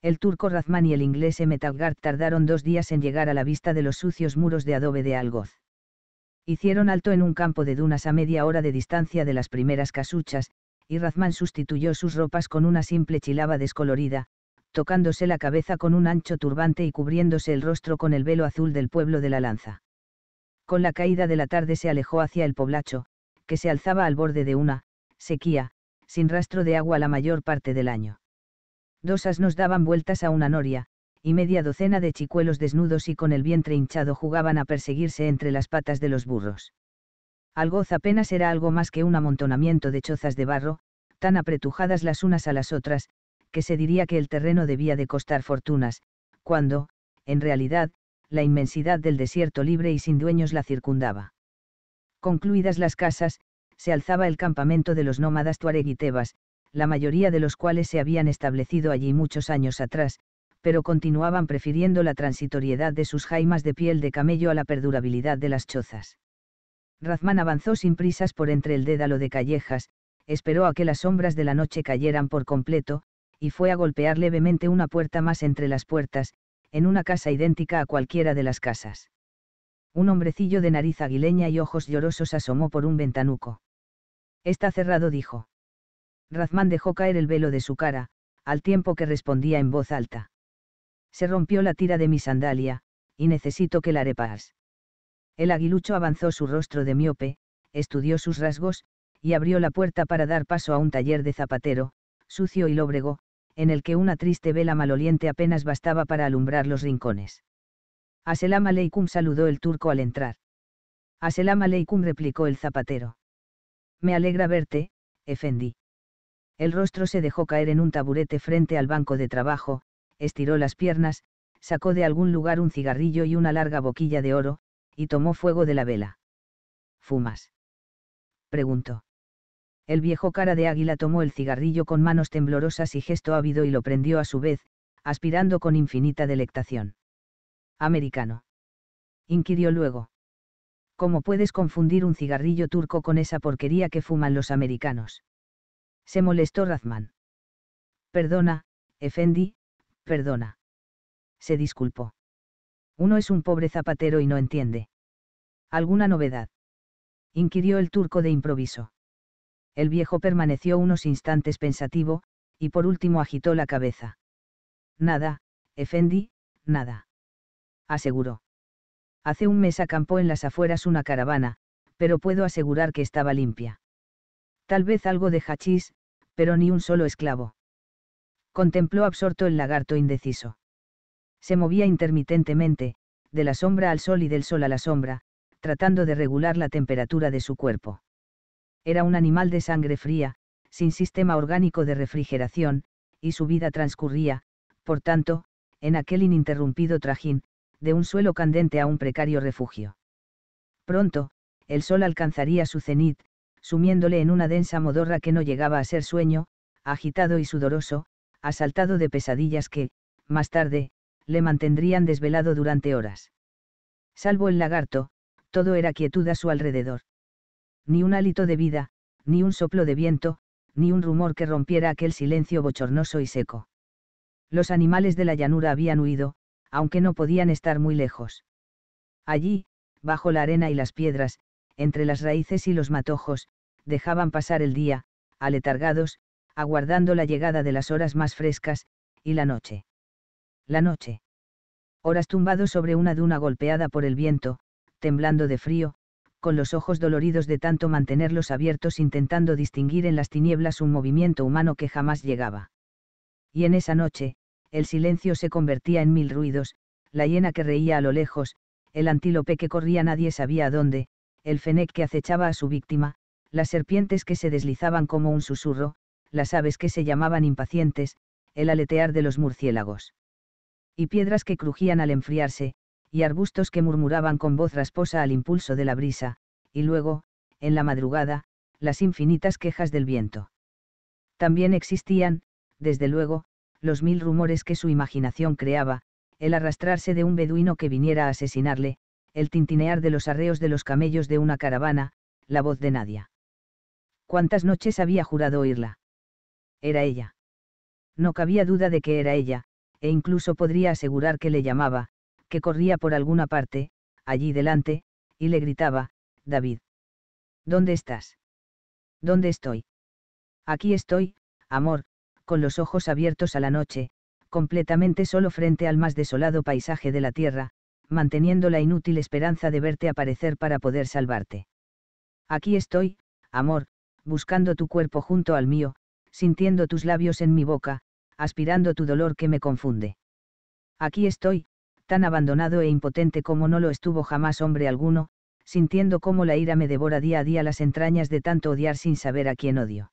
El turco Razman y el inglés metalgard tardaron dos días en llegar a la vista de los sucios muros de adobe de Algoz. Hicieron alto en un campo de dunas a media hora de distancia de las primeras casuchas, y Razman sustituyó sus ropas con una simple chilaba descolorida, tocándose la cabeza con un ancho turbante y cubriéndose el rostro con el velo azul del pueblo de la lanza. Con la caída de la tarde se alejó hacia el poblacho, que se alzaba al borde de una sequía, sin rastro de agua la mayor parte del año. Dos asnos daban vueltas a una noria, y media docena de chicuelos desnudos y con el vientre hinchado jugaban a perseguirse entre las patas de los burros. Algoz apenas era algo más que un amontonamiento de chozas de barro, tan apretujadas las unas a las otras, que se diría que el terreno debía de costar fortunas, cuando, en realidad, la inmensidad del desierto libre y sin dueños la circundaba. Concluidas las casas, se alzaba el campamento de los nómadas tuareguitebas, la mayoría de los cuales se habían establecido allí muchos años atrás, pero continuaban prefiriendo la transitoriedad de sus jaimas de piel de camello a la perdurabilidad de las chozas. Razmán avanzó sin prisas por entre el dédalo de callejas, esperó a que las sombras de la noche cayeran por completo, y fue a golpear levemente una puerta más entre las puertas, en una casa idéntica a cualquiera de las casas. Un hombrecillo de nariz aguileña y ojos llorosos asomó por un ventanuco. Está cerrado, dijo. Razmán dejó caer el velo de su cara, al tiempo que respondía en voz alta. Se rompió la tira de mi sandalia, y necesito que la repares. El aguilucho avanzó su rostro de miope, estudió sus rasgos, y abrió la puerta para dar paso a un taller de zapatero, sucio y lóbrego, en el que una triste vela maloliente apenas bastaba para alumbrar los rincones. Aselam aleikum saludó el turco al entrar. Aselam aleikum replicó el zapatero. Me alegra verte, Efendi. El rostro se dejó caer en un taburete frente al banco de trabajo, estiró las piernas, sacó de algún lugar un cigarrillo y una larga boquilla de oro, y tomó fuego de la vela. ¿Fumas? preguntó. El viejo cara de águila tomó el cigarrillo con manos temblorosas y gesto ávido y lo prendió a su vez, aspirando con infinita delectación. Americano. Inquirió luego. ¿Cómo puedes confundir un cigarrillo turco con esa porquería que fuman los americanos? Se molestó Razman. Perdona, Efendi, Perdona. Se disculpó. Uno es un pobre zapatero y no entiende. ¿Alguna novedad? inquirió el turco de improviso. El viejo permaneció unos instantes pensativo, y por último agitó la cabeza. Nada, Efendi, nada. Aseguró. Hace un mes acampó en las afueras una caravana, pero puedo asegurar que estaba limpia. Tal vez algo de hachís, pero ni un solo esclavo contempló absorto el lagarto indeciso. Se movía intermitentemente, de la sombra al sol y del sol a la sombra, tratando de regular la temperatura de su cuerpo. Era un animal de sangre fría, sin sistema orgánico de refrigeración, y su vida transcurría, por tanto, en aquel ininterrumpido trajín, de un suelo candente a un precario refugio. Pronto, el sol alcanzaría su cenit, sumiéndole en una densa modorra que no llegaba a ser sueño, agitado y sudoroso, asaltado de pesadillas que, más tarde, le mantendrían desvelado durante horas. Salvo el lagarto, todo era quietud a su alrededor. Ni un hálito de vida, ni un soplo de viento, ni un rumor que rompiera aquel silencio bochornoso y seco. Los animales de la llanura habían huido, aunque no podían estar muy lejos. Allí, bajo la arena y las piedras, entre las raíces y los matojos, dejaban pasar el día, aletargados, aguardando la llegada de las horas más frescas, y la noche. La noche. Horas tumbado sobre una duna golpeada por el viento, temblando de frío, con los ojos doloridos de tanto mantenerlos abiertos intentando distinguir en las tinieblas un movimiento humano que jamás llegaba. Y en esa noche, el silencio se convertía en mil ruidos, la hiena que reía a lo lejos, el antílope que corría nadie sabía a dónde, el fenec que acechaba a su víctima, las serpientes que se deslizaban como un susurro, las aves que se llamaban impacientes, el aletear de los murciélagos. Y piedras que crujían al enfriarse, y arbustos que murmuraban con voz rasposa al impulso de la brisa, y luego, en la madrugada, las infinitas quejas del viento. También existían, desde luego, los mil rumores que su imaginación creaba, el arrastrarse de un beduino que viniera a asesinarle, el tintinear de los arreos de los camellos de una caravana, la voz de Nadia. ¿Cuántas noches había jurado oírla? Era ella. No cabía duda de que era ella, e incluso podría asegurar que le llamaba, que corría por alguna parte, allí delante, y le gritaba, David. ¿Dónde estás? ¿Dónde estoy? Aquí estoy, amor, con los ojos abiertos a la noche, completamente solo frente al más desolado paisaje de la tierra, manteniendo la inútil esperanza de verte aparecer para poder salvarte. Aquí estoy, amor, buscando tu cuerpo junto al mío, sintiendo tus labios en mi boca, aspirando tu dolor que me confunde. Aquí estoy, tan abandonado e impotente como no lo estuvo jamás hombre alguno, sintiendo cómo la ira me devora día a día las entrañas de tanto odiar sin saber a quién odio.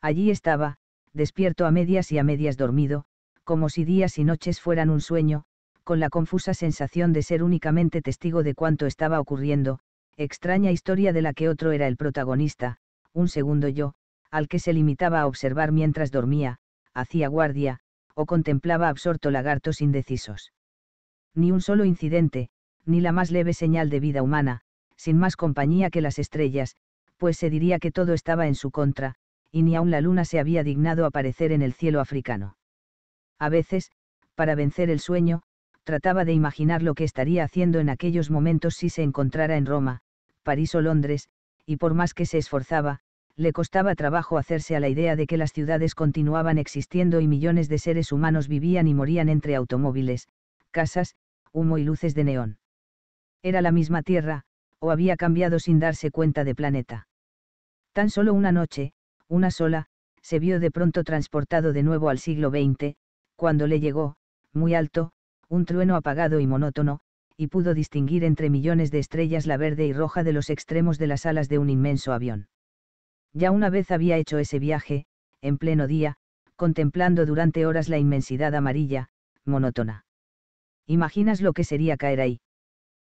Allí estaba, despierto a medias y a medias dormido, como si días y noches fueran un sueño, con la confusa sensación de ser únicamente testigo de cuanto estaba ocurriendo, extraña historia de la que otro era el protagonista, un segundo yo, al que se limitaba a observar mientras dormía, hacía guardia, o contemplaba absorto lagartos indecisos. Ni un solo incidente, ni la más leve señal de vida humana, sin más compañía que las estrellas, pues se diría que todo estaba en su contra, y ni aun la luna se había dignado aparecer en el cielo africano. A veces, para vencer el sueño, trataba de imaginar lo que estaría haciendo en aquellos momentos si se encontrara en Roma, París o Londres, y por más que se esforzaba, le costaba trabajo hacerse a la idea de que las ciudades continuaban existiendo y millones de seres humanos vivían y morían entre automóviles, casas, humo y luces de neón. Era la misma Tierra, o había cambiado sin darse cuenta de planeta. Tan solo una noche, una sola, se vio de pronto transportado de nuevo al siglo XX, cuando le llegó, muy alto, un trueno apagado y monótono, y pudo distinguir entre millones de estrellas la verde y roja de los extremos de las alas de un inmenso avión. Ya una vez había hecho ese viaje, en pleno día, contemplando durante horas la inmensidad amarilla, monótona. ¿Imaginas lo que sería caer ahí?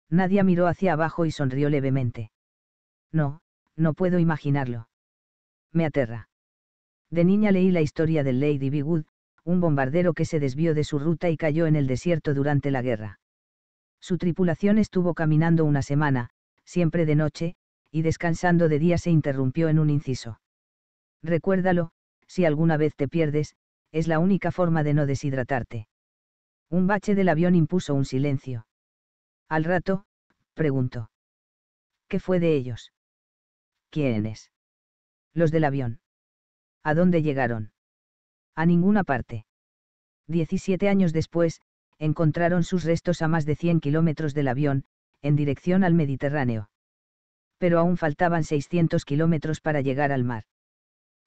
Nadia miró hacia abajo y sonrió levemente. No, no puedo imaginarlo. Me aterra. De niña leí la historia del Lady Bigwood, un bombardero que se desvió de su ruta y cayó en el desierto durante la guerra. Su tripulación estuvo caminando una semana, siempre de noche, y descansando de día se interrumpió en un inciso. Recuérdalo, si alguna vez te pierdes, es la única forma de no deshidratarte. Un bache del avión impuso un silencio. Al rato, preguntó. ¿Qué fue de ellos? ¿Quiénes? Los del avión. ¿A dónde llegaron? A ninguna parte. Diecisiete años después, encontraron sus restos a más de 100 kilómetros del avión, en dirección al Mediterráneo pero aún faltaban 600 kilómetros para llegar al mar.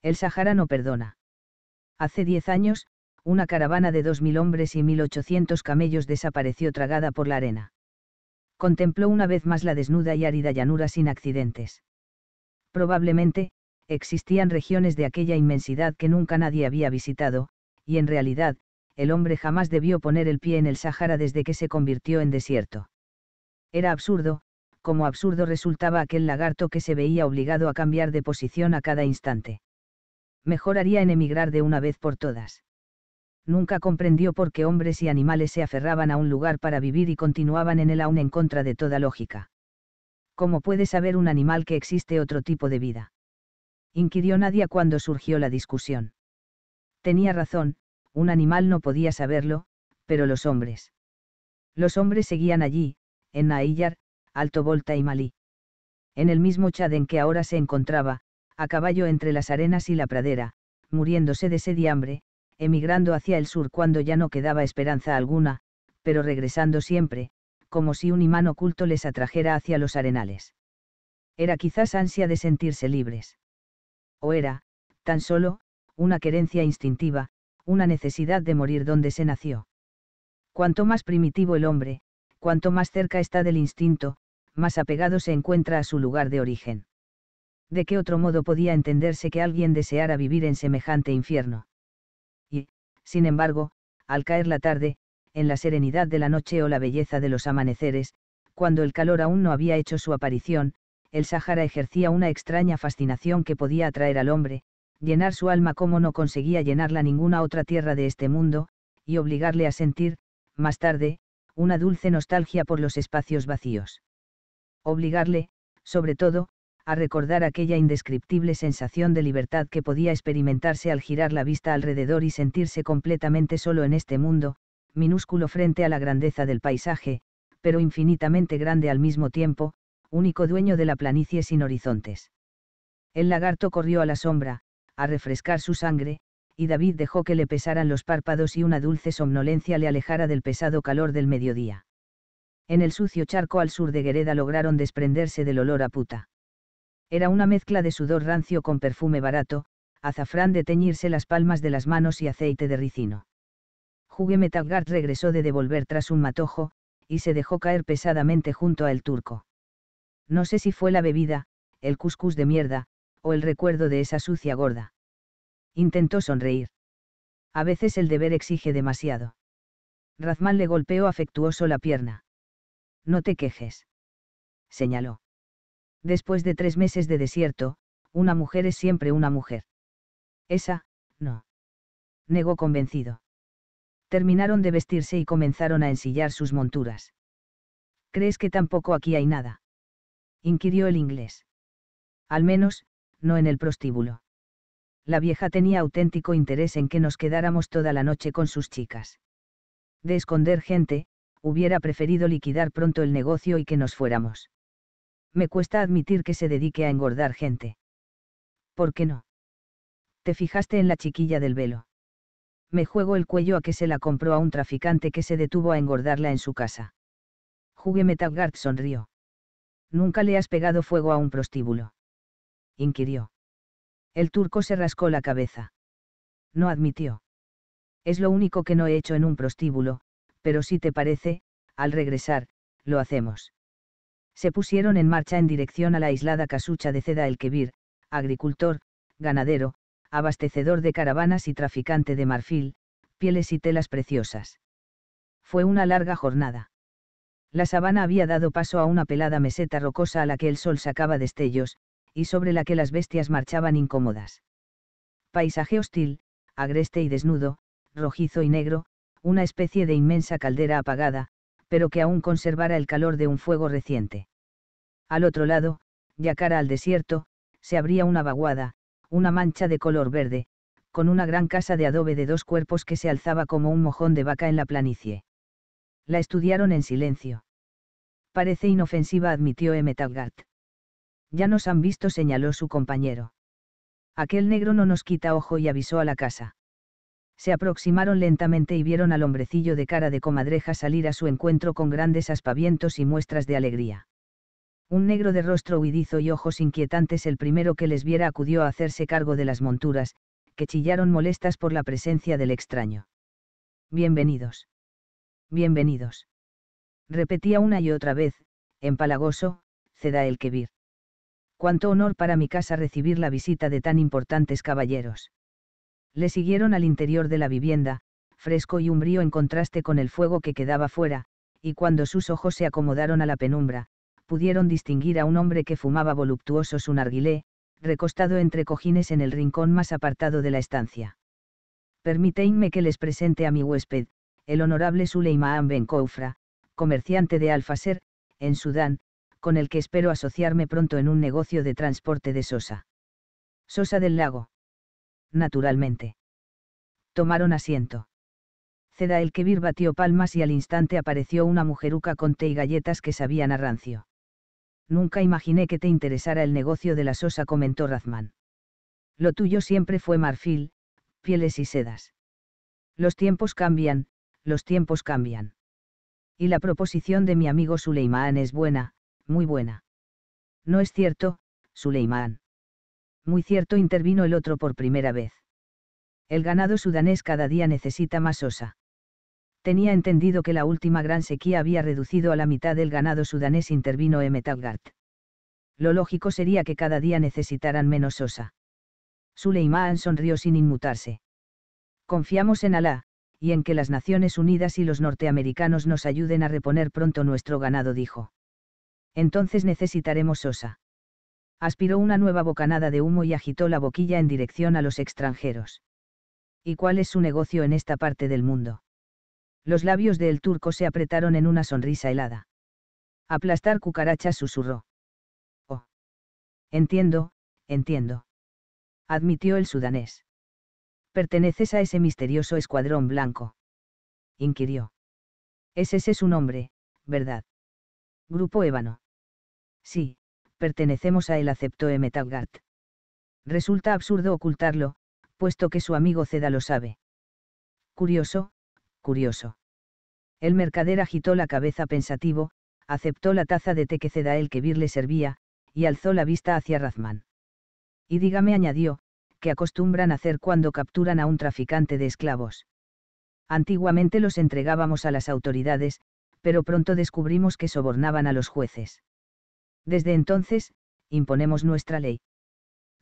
El Sahara no perdona. Hace 10 años, una caravana de 2.000 hombres y 1.800 camellos desapareció tragada por la arena. Contempló una vez más la desnuda y árida llanura sin accidentes. Probablemente, existían regiones de aquella inmensidad que nunca nadie había visitado, y en realidad, el hombre jamás debió poner el pie en el Sahara desde que se convirtió en desierto. Era absurdo, como absurdo resultaba aquel lagarto que se veía obligado a cambiar de posición a cada instante. Mejor haría en emigrar de una vez por todas. Nunca comprendió por qué hombres y animales se aferraban a un lugar para vivir y continuaban en él aún en contra de toda lógica. ¿Cómo puede saber un animal que existe otro tipo de vida? inquirió Nadia cuando surgió la discusión. Tenía razón, un animal no podía saberlo, pero los hombres. Los hombres seguían allí, en Naillar, Alto Volta y Malí. En el mismo Chad en que ahora se encontraba, a caballo entre las arenas y la pradera, muriéndose de sed y hambre, emigrando hacia el sur cuando ya no quedaba esperanza alguna, pero regresando siempre, como si un imán oculto les atrajera hacia los arenales. Era quizás ansia de sentirse libres. O era, tan solo, una querencia instintiva, una necesidad de morir donde se nació. Cuanto más primitivo el hombre, cuanto más cerca está del instinto, más apegado se encuentra a su lugar de origen. ¿De qué otro modo podía entenderse que alguien deseara vivir en semejante infierno? Y, sin embargo, al caer la tarde, en la serenidad de la noche o la belleza de los amaneceres, cuando el calor aún no había hecho su aparición, el Sahara ejercía una extraña fascinación que podía atraer al hombre, llenar su alma como no conseguía llenarla ninguna otra tierra de este mundo, y obligarle a sentir, más tarde, una dulce nostalgia por los espacios vacíos obligarle, sobre todo, a recordar aquella indescriptible sensación de libertad que podía experimentarse al girar la vista alrededor y sentirse completamente solo en este mundo, minúsculo frente a la grandeza del paisaje, pero infinitamente grande al mismo tiempo, único dueño de la planicie sin horizontes. El lagarto corrió a la sombra, a refrescar su sangre, y David dejó que le pesaran los párpados y una dulce somnolencia le alejara del pesado calor del mediodía en el sucio charco al sur de Gereda lograron desprenderse del olor a puta. Era una mezcla de sudor rancio con perfume barato, azafrán de teñirse las palmas de las manos y aceite de ricino. Jugué Metalgard regresó de devolver tras un matojo, y se dejó caer pesadamente junto a el turco. No sé si fue la bebida, el cuscús de mierda, o el recuerdo de esa sucia gorda. Intentó sonreír. A veces el deber exige demasiado. Razmán le golpeó afectuoso la pierna. No te quejes. Señaló. Después de tres meses de desierto, una mujer es siempre una mujer. Esa, no. Negó convencido. Terminaron de vestirse y comenzaron a ensillar sus monturas. ¿Crees que tampoco aquí hay nada? inquirió el inglés. Al menos, no en el prostíbulo. La vieja tenía auténtico interés en que nos quedáramos toda la noche con sus chicas. De esconder gente, hubiera preferido liquidar pronto el negocio y que nos fuéramos. Me cuesta admitir que se dedique a engordar gente. ¿Por qué no? Te fijaste en la chiquilla del velo. Me juego el cuello a que se la compró a un traficante que se detuvo a engordarla en su casa. Júgueme Taggart sonrió. ¿Nunca le has pegado fuego a un prostíbulo? inquirió. El turco se rascó la cabeza. No admitió. Es lo único que no he hecho en un prostíbulo, pero si te parece, al regresar, lo hacemos. Se pusieron en marcha en dirección a la aislada casucha de Ceda el Quevir, agricultor, ganadero, abastecedor de caravanas y traficante de marfil, pieles y telas preciosas. Fue una larga jornada. La sabana había dado paso a una pelada meseta rocosa a la que el sol sacaba destellos, y sobre la que las bestias marchaban incómodas. Paisaje hostil, agreste y desnudo, rojizo y negro, una especie de inmensa caldera apagada, pero que aún conservara el calor de un fuego reciente. Al otro lado, ya cara al desierto, se abría una vaguada, una mancha de color verde, con una gran casa de adobe de dos cuerpos que se alzaba como un mojón de vaca en la planicie. La estudiaron en silencio. Parece inofensiva, admitió M. Ya nos han visto, señaló su compañero. Aquel negro no nos quita ojo y avisó a la casa se aproximaron lentamente y vieron al hombrecillo de cara de comadreja salir a su encuentro con grandes aspavientos y muestras de alegría. Un negro de rostro huidizo y ojos inquietantes el primero que les viera acudió a hacerse cargo de las monturas, que chillaron molestas por la presencia del extraño. Bienvenidos. Bienvenidos. Repetía una y otra vez, empalagoso, ceda el que Cuánto honor para mi casa recibir la visita de tan importantes caballeros le siguieron al interior de la vivienda, fresco y umbrío en contraste con el fuego que quedaba fuera, y cuando sus ojos se acomodaron a la penumbra, pudieron distinguir a un hombre que fumaba voluptuoso su narguilé, recostado entre cojines en el rincón más apartado de la estancia. permíteme que les presente a mi huésped, el honorable Suleiman Ben Koufra, comerciante de Alfaser, en Sudán, con el que espero asociarme pronto en un negocio de transporte de Sosa. Sosa del Lago naturalmente. Tomaron asiento. Ceda el Kebir batió palmas y al instante apareció una mujeruca con té y galletas que sabían a rancio. Nunca imaginé que te interesara el negocio de la sosa, comentó Razman. Lo tuyo siempre fue marfil, pieles y sedas. Los tiempos cambian, los tiempos cambian. Y la proposición de mi amigo Suleimán es buena, muy buena. No es cierto, Suleimán muy cierto intervino el otro por primera vez. El ganado sudanés cada día necesita más osa. Tenía entendido que la última gran sequía había reducido a la mitad el ganado sudanés, intervino e. M. Talgart. Lo lógico sería que cada día necesitaran menos osa. Suleiman sonrió sin inmutarse. Confiamos en Alá, y en que las Naciones Unidas y los norteamericanos nos ayuden a reponer pronto nuestro ganado, dijo. Entonces necesitaremos osa aspiró una nueva bocanada de humo y agitó la boquilla en dirección a los extranjeros. ¿Y cuál es su negocio en esta parte del mundo? Los labios del turco se apretaron en una sonrisa helada. Aplastar cucarachas susurró. Oh. Entiendo, entiendo. Admitió el sudanés. ¿Perteneces a ese misterioso escuadrón blanco? Inquirió. —¿Ese Es su nombre, ¿verdad? Grupo Ébano. Sí, pertenecemos a él aceptó M. Resulta absurdo ocultarlo, puesto que su amigo Ceda lo sabe. Curioso, curioso. El mercader agitó la cabeza pensativo, aceptó la taza de té que que Vir le servía, y alzó la vista hacia razmán Y dígame, añadió, «¿qué acostumbran hacer cuando capturan a un traficante de esclavos. Antiguamente los entregábamos a las autoridades, pero pronto descubrimos que sobornaban a los jueces. Desde entonces, imponemos nuestra ley.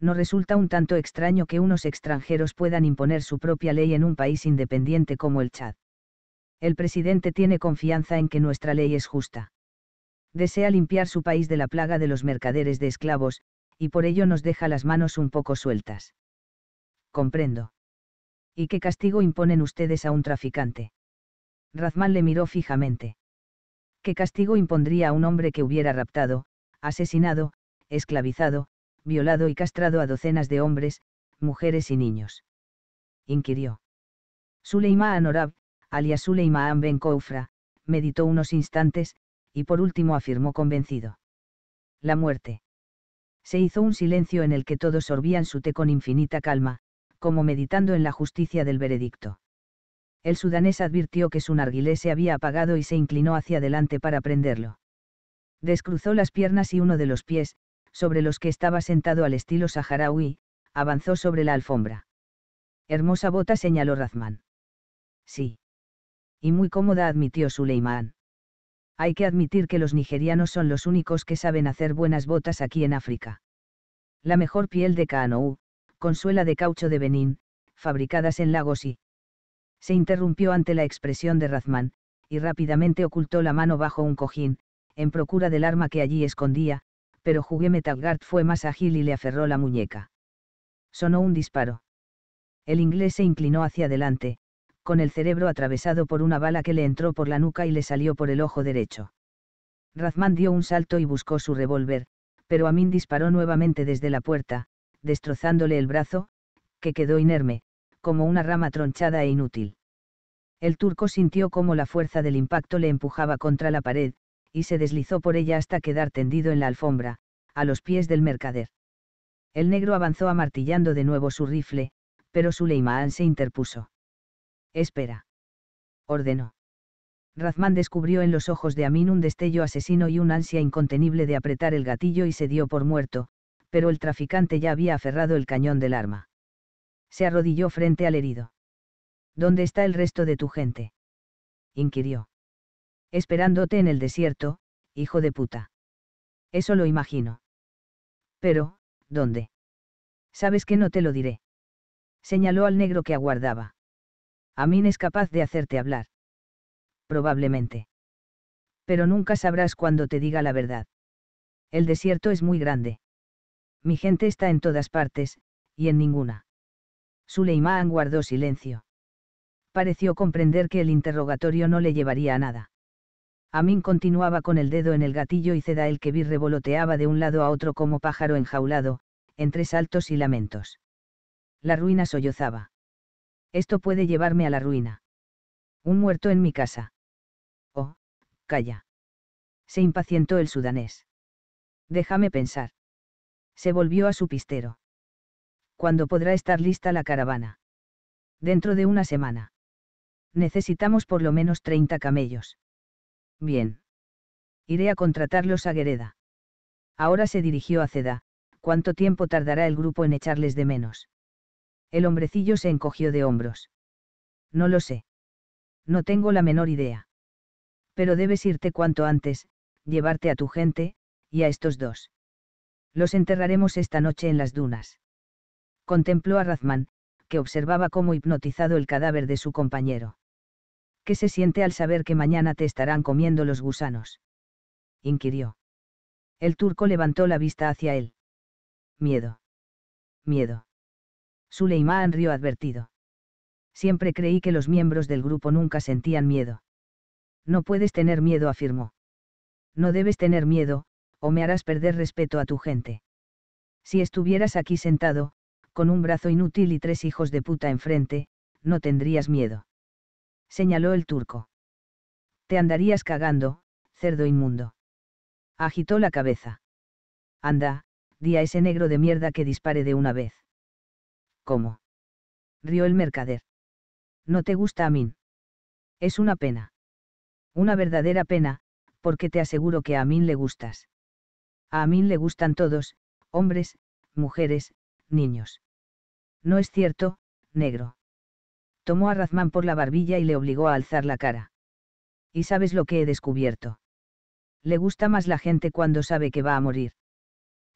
No resulta un tanto extraño que unos extranjeros puedan imponer su propia ley en un país independiente como el Chad. El presidente tiene confianza en que nuestra ley es justa. Desea limpiar su país de la plaga de los mercaderes de esclavos, y por ello nos deja las manos un poco sueltas. Comprendo. ¿Y qué castigo imponen ustedes a un traficante? Razmán le miró fijamente. ¿Qué castigo impondría a un hombre que hubiera raptado, asesinado, esclavizado, violado y castrado a docenas de hombres, mujeres y niños. Inquirió. Suleiman Orab, alias Suleiman Ben Koufra, meditó unos instantes, y por último afirmó convencido. La muerte. Se hizo un silencio en el que todos sorbían su té con infinita calma, como meditando en la justicia del veredicto. El sudanés advirtió que su narguilé se había apagado y se inclinó hacia adelante para prenderlo. Descruzó las piernas y uno de los pies, sobre los que estaba sentado al estilo saharaui, avanzó sobre la alfombra. Hermosa bota señaló Razman. Sí. Y muy cómoda admitió Suleimán. Hay que admitir que los nigerianos son los únicos que saben hacer buenas botas aquí en África. La mejor piel de Kano, con suela de caucho de Benín, fabricadas en lagos y... Se interrumpió ante la expresión de Razman, y rápidamente ocultó la mano bajo un cojín, en procura del arma que allí escondía, pero Jugué Metagard fue más ágil y le aferró la muñeca. Sonó un disparo. El inglés se inclinó hacia adelante, con el cerebro atravesado por una bala que le entró por la nuca y le salió por el ojo derecho. Razman dio un salto y buscó su revólver, pero Amin disparó nuevamente desde la puerta, destrozándole el brazo, que quedó inerme, como una rama tronchada e inútil. El turco sintió cómo la fuerza del impacto le empujaba contra la pared, y se deslizó por ella hasta quedar tendido en la alfombra, a los pies del mercader. El negro avanzó amartillando de nuevo su rifle, pero Suleiman se interpuso. Espera. Ordenó. Razmán descubrió en los ojos de Amin un destello asesino y una ansia incontenible de apretar el gatillo y se dio por muerto, pero el traficante ya había aferrado el cañón del arma. Se arrodilló frente al herido. ¿Dónde está el resto de tu gente? inquirió. Esperándote en el desierto, hijo de puta. Eso lo imagino. Pero, ¿dónde? Sabes que no te lo diré. Señaló al negro que aguardaba. Amin es capaz de hacerte hablar. Probablemente. Pero nunca sabrás cuando te diga la verdad. El desierto es muy grande. Mi gente está en todas partes, y en ninguna. Suleimán guardó silencio. Pareció comprender que el interrogatorio no le llevaría a nada. Amin continuaba con el dedo en el gatillo y ceda el vi revoloteaba de un lado a otro como pájaro enjaulado, entre saltos y lamentos. La ruina sollozaba. Esto puede llevarme a la ruina. Un muerto en mi casa. Oh, calla. Se impacientó el sudanés. Déjame pensar. Se volvió a su pistero. ¿Cuándo podrá estar lista la caravana? Dentro de una semana. Necesitamos por lo menos 30 camellos. Bien. Iré a contratarlos a Guereda. Ahora se dirigió a Ceda, ¿cuánto tiempo tardará el grupo en echarles de menos? El hombrecillo se encogió de hombros. No lo sé. No tengo la menor idea. Pero debes irte cuanto antes, llevarte a tu gente, y a estos dos. Los enterraremos esta noche en las dunas. Contempló a Razman, que observaba como hipnotizado el cadáver de su compañero. ¿Qué se siente al saber que mañana te estarán comiendo los gusanos? inquirió. El turco levantó la vista hacia él. Miedo. Miedo. Suleimán rió advertido. Siempre creí que los miembros del grupo nunca sentían miedo. No puedes tener miedo, afirmó. No debes tener miedo, o me harás perder respeto a tu gente. Si estuvieras aquí sentado, con un brazo inútil y tres hijos de puta enfrente, no tendrías miedo señaló el turco. Te andarías cagando, cerdo inmundo. Agitó la cabeza. Anda, di a ese negro de mierda que dispare de una vez. ¿Cómo? Rió el mercader. No te gusta a mí. Es una pena. Una verdadera pena, porque te aseguro que a mí le gustas. A mí le gustan todos, hombres, mujeres, niños. No es cierto, negro tomó a Razmán por la barbilla y le obligó a alzar la cara. ¿Y sabes lo que he descubierto? Le gusta más la gente cuando sabe que va a morir.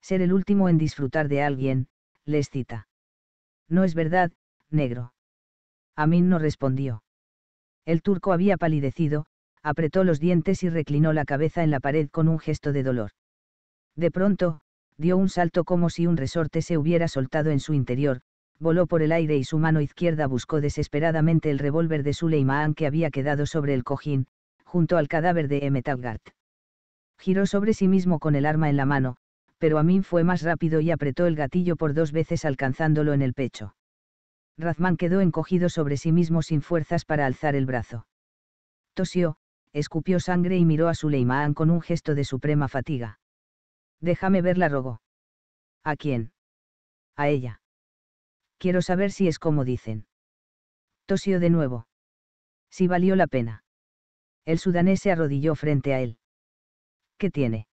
Ser el último en disfrutar de alguien, les cita. No es verdad, negro. Amin no respondió. El turco había palidecido, apretó los dientes y reclinó la cabeza en la pared con un gesto de dolor. De pronto, dio un salto como si un resorte se hubiera soltado en su interior, voló por el aire y su mano izquierda buscó desesperadamente el revólver de Suleiman que había quedado sobre el cojín, junto al cadáver de M. Taggart. Giró sobre sí mismo con el arma en la mano, pero Amin fue más rápido y apretó el gatillo por dos veces alcanzándolo en el pecho. Razman quedó encogido sobre sí mismo sin fuerzas para alzar el brazo. Tosió, escupió sangre y miró a Suleiman con un gesto de suprema fatiga. Déjame verla, rogó. ¿A quién? A ella. Quiero saber si es como dicen. Tosió de nuevo. Si valió la pena. El sudanés se arrodilló frente a él. ¿Qué tiene?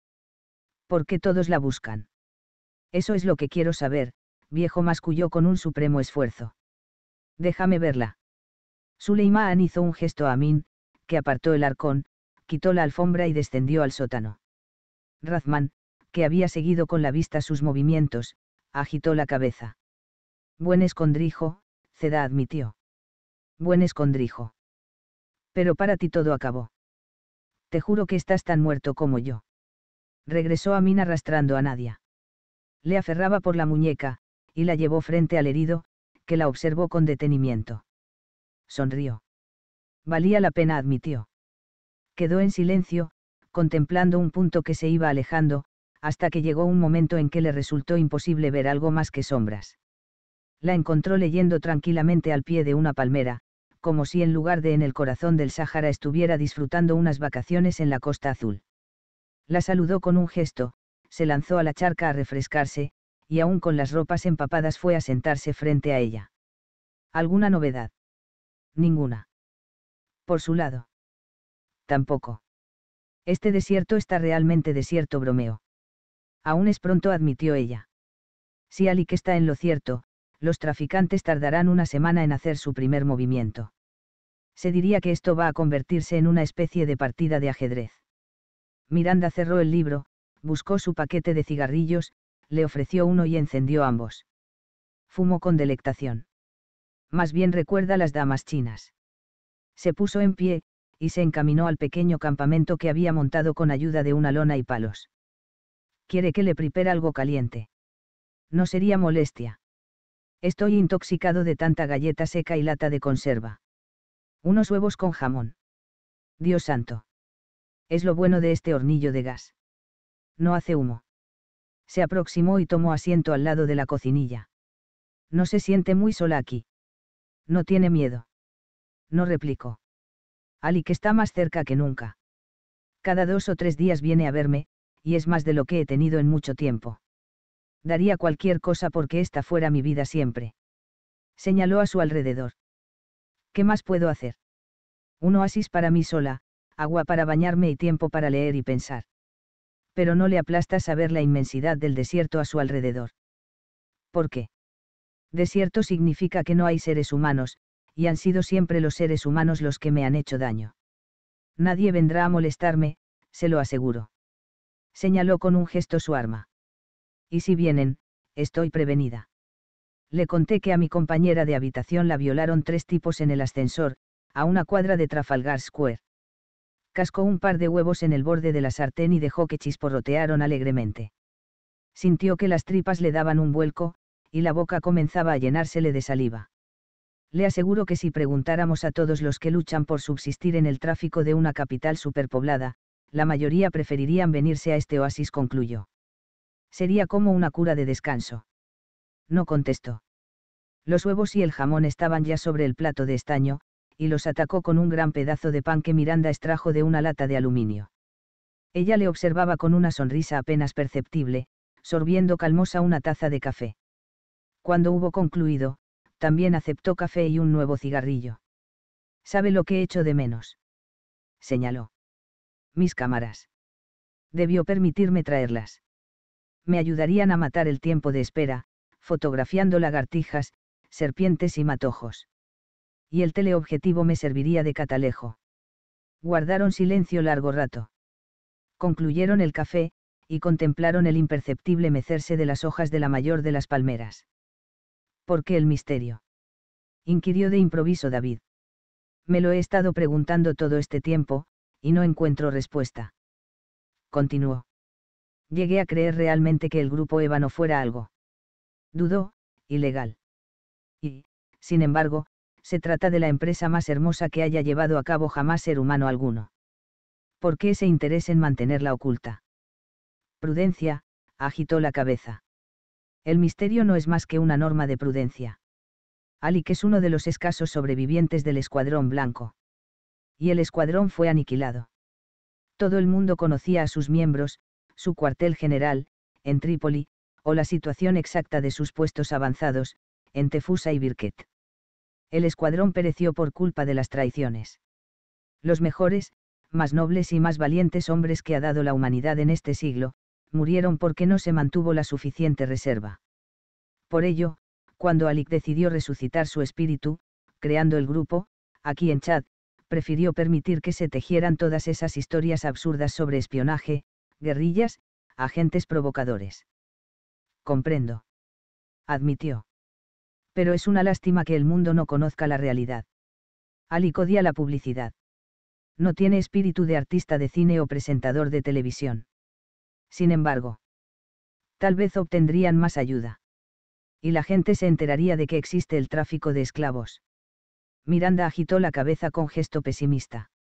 ¿Por qué todos la buscan? Eso es lo que quiero saber, viejo masculló con un supremo esfuerzo. Déjame verla. Suleiman hizo un gesto a Amin, que apartó el arcón, quitó la alfombra y descendió al sótano. Razman, que había seguido con la vista sus movimientos, agitó la cabeza. Buen escondrijo, Ceda admitió. Buen escondrijo. Pero para ti todo acabó. Te juro que estás tan muerto como yo. Regresó a mí arrastrando a Nadia. Le aferraba por la muñeca, y la llevó frente al herido, que la observó con detenimiento. Sonrió. Valía la pena, admitió. Quedó en silencio, contemplando un punto que se iba alejando, hasta que llegó un momento en que le resultó imposible ver algo más que sombras la encontró leyendo tranquilamente al pie de una palmera, como si en lugar de en el corazón del Sáhara estuviera disfrutando unas vacaciones en la costa azul. La saludó con un gesto, se lanzó a la charca a refrescarse, y aún con las ropas empapadas fue a sentarse frente a ella. ¿Alguna novedad? Ninguna. Por su lado. Tampoco. Este desierto está realmente desierto, bromeo. Aún es pronto, admitió ella. Si que está en lo cierto, los traficantes tardarán una semana en hacer su primer movimiento. Se diría que esto va a convertirse en una especie de partida de ajedrez. Miranda cerró el libro, buscó su paquete de cigarrillos, le ofreció uno y encendió ambos. Fumó con delectación. Más bien recuerda las damas chinas. Se puso en pie, y se encaminó al pequeño campamento que había montado con ayuda de una lona y palos. Quiere que le prepare algo caliente. No sería molestia. Estoy intoxicado de tanta galleta seca y lata de conserva. Unos huevos con jamón. Dios santo. Es lo bueno de este hornillo de gas. No hace humo. Se aproximó y tomó asiento al lado de la cocinilla. No se siente muy sola aquí. No tiene miedo. No replicó. Ali que está más cerca que nunca. Cada dos o tres días viene a verme, y es más de lo que he tenido en mucho tiempo daría cualquier cosa porque esta fuera mi vida siempre. Señaló a su alrededor. ¿Qué más puedo hacer? Un oasis para mí sola, agua para bañarme y tiempo para leer y pensar. Pero no le aplasta saber la inmensidad del desierto a su alrededor. ¿Por qué? Desierto significa que no hay seres humanos, y han sido siempre los seres humanos los que me han hecho daño. Nadie vendrá a molestarme, se lo aseguro. Señaló con un gesto su arma y si vienen, estoy prevenida. Le conté que a mi compañera de habitación la violaron tres tipos en el ascensor, a una cuadra de Trafalgar Square. Cascó un par de huevos en el borde de la sartén y dejó que chisporrotearon alegremente. Sintió que las tripas le daban un vuelco, y la boca comenzaba a llenársele de saliva. Le aseguro que si preguntáramos a todos los que luchan por subsistir en el tráfico de una capital superpoblada, la mayoría preferirían venirse a este oasis, concluyó. Sería como una cura de descanso. No contestó. Los huevos y el jamón estaban ya sobre el plato de estaño, y los atacó con un gran pedazo de pan que Miranda extrajo de una lata de aluminio. Ella le observaba con una sonrisa apenas perceptible, sorbiendo calmosa una taza de café. Cuando hubo concluido, también aceptó café y un nuevo cigarrillo. ¿Sabe lo que he hecho de menos? señaló. Mis cámaras. Debió permitirme traerlas me ayudarían a matar el tiempo de espera, fotografiando lagartijas, serpientes y matojos. Y el teleobjetivo me serviría de catalejo. Guardaron silencio largo rato. Concluyeron el café, y contemplaron el imperceptible mecerse de las hojas de la mayor de las palmeras. ¿Por qué el misterio? inquirió de improviso David. Me lo he estado preguntando todo este tiempo, y no encuentro respuesta. Continuó llegué a creer realmente que el grupo ébano fuera algo. Dudó, ilegal. Y, sin embargo, se trata de la empresa más hermosa que haya llevado a cabo jamás ser humano alguno. ¿Por qué ese interés en mantenerla oculta? Prudencia, agitó la cabeza. El misterio no es más que una norma de prudencia. que es uno de los escasos sobrevivientes del Escuadrón Blanco. Y el escuadrón fue aniquilado. Todo el mundo conocía a sus miembros, su cuartel general, en Trípoli, o la situación exacta de sus puestos avanzados, en Tefusa y Birket. El escuadrón pereció por culpa de las traiciones. Los mejores, más nobles y más valientes hombres que ha dado la humanidad en este siglo, murieron porque no se mantuvo la suficiente reserva. Por ello, cuando Alik decidió resucitar su espíritu, creando el grupo, aquí en Chad, prefirió permitir que se tejieran todas esas historias absurdas sobre espionaje, guerrillas, agentes provocadores. Comprendo. Admitió. Pero es una lástima que el mundo no conozca la realidad. Alicodia la publicidad. No tiene espíritu de artista de cine o presentador de televisión. Sin embargo, tal vez obtendrían más ayuda. Y la gente se enteraría de que existe el tráfico de esclavos. Miranda agitó la cabeza con gesto pesimista.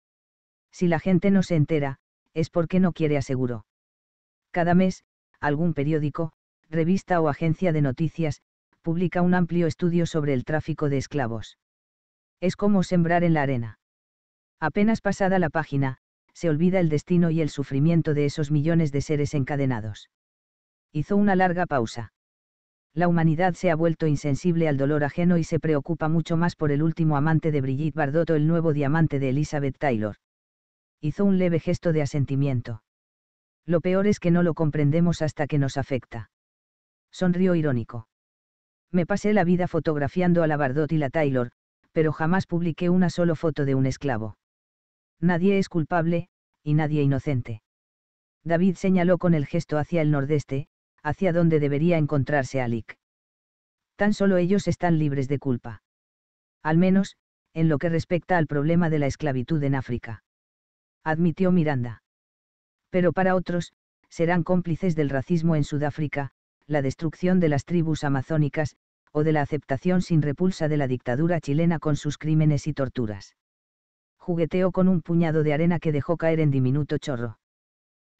Si la gente no se entera, es porque no quiere, aseguro. Cada mes, algún periódico, revista o agencia de noticias, publica un amplio estudio sobre el tráfico de esclavos. Es como sembrar en la arena. Apenas pasada la página, se olvida el destino y el sufrimiento de esos millones de seres encadenados. Hizo una larga pausa. La humanidad se ha vuelto insensible al dolor ajeno y se preocupa mucho más por el último amante de Brigitte Bardot o el nuevo diamante de Elizabeth Taylor. Hizo un leve gesto de asentimiento. Lo peor es que no lo comprendemos hasta que nos afecta. Sonrió irónico. Me pasé la vida fotografiando a la Bardot y la Taylor, pero jamás publiqué una sola foto de un esclavo. Nadie es culpable, y nadie inocente. David señaló con el gesto hacia el nordeste, hacia donde debería encontrarse Alic. Tan solo ellos están libres de culpa. Al menos, en lo que respecta al problema de la esclavitud en África. Admitió Miranda pero para otros, serán cómplices del racismo en Sudáfrica, la destrucción de las tribus amazónicas, o de la aceptación sin repulsa de la dictadura chilena con sus crímenes y torturas. Jugueteó con un puñado de arena que dejó caer en diminuto chorro.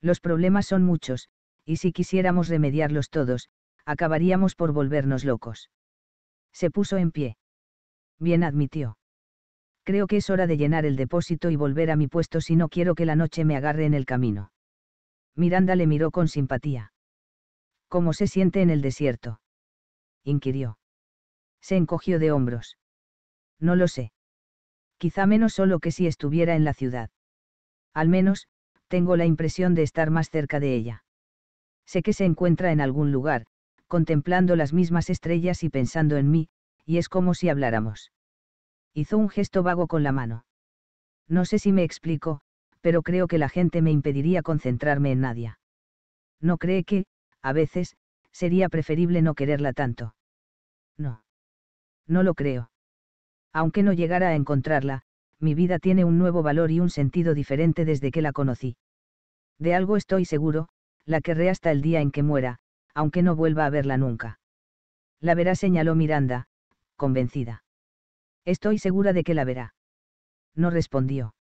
Los problemas son muchos, y si quisiéramos remediarlos todos, acabaríamos por volvernos locos. Se puso en pie. Bien admitió. Creo que es hora de llenar el depósito y volver a mi puesto si no quiero que la noche me agarre en el camino. Miranda le miró con simpatía. ¿Cómo se siente en el desierto? inquirió. Se encogió de hombros. No lo sé. Quizá menos solo que si estuviera en la ciudad. Al menos, tengo la impresión de estar más cerca de ella. Sé que se encuentra en algún lugar, contemplando las mismas estrellas y pensando en mí, y es como si habláramos. Hizo un gesto vago con la mano. No sé si me explico, pero creo que la gente me impediría concentrarme en nadie. ¿No cree que, a veces, sería preferible no quererla tanto? No. No lo creo. Aunque no llegara a encontrarla, mi vida tiene un nuevo valor y un sentido diferente desde que la conocí. De algo estoy seguro, la querré hasta el día en que muera, aunque no vuelva a verla nunca. La verá, señaló Miranda, convencida. Estoy segura de que la verá. No respondió.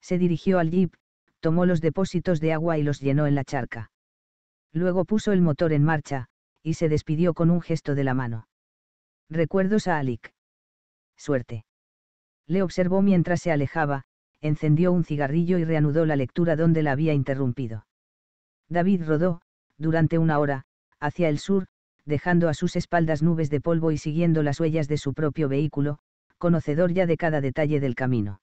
Se dirigió al jeep, tomó los depósitos de agua y los llenó en la charca. Luego puso el motor en marcha, y se despidió con un gesto de la mano. Recuerdos a Alic. Suerte. Le observó mientras se alejaba, encendió un cigarrillo y reanudó la lectura donde la había interrumpido. David rodó, durante una hora, hacia el sur, dejando a sus espaldas nubes de polvo y siguiendo las huellas de su propio vehículo, conocedor ya de cada detalle del camino.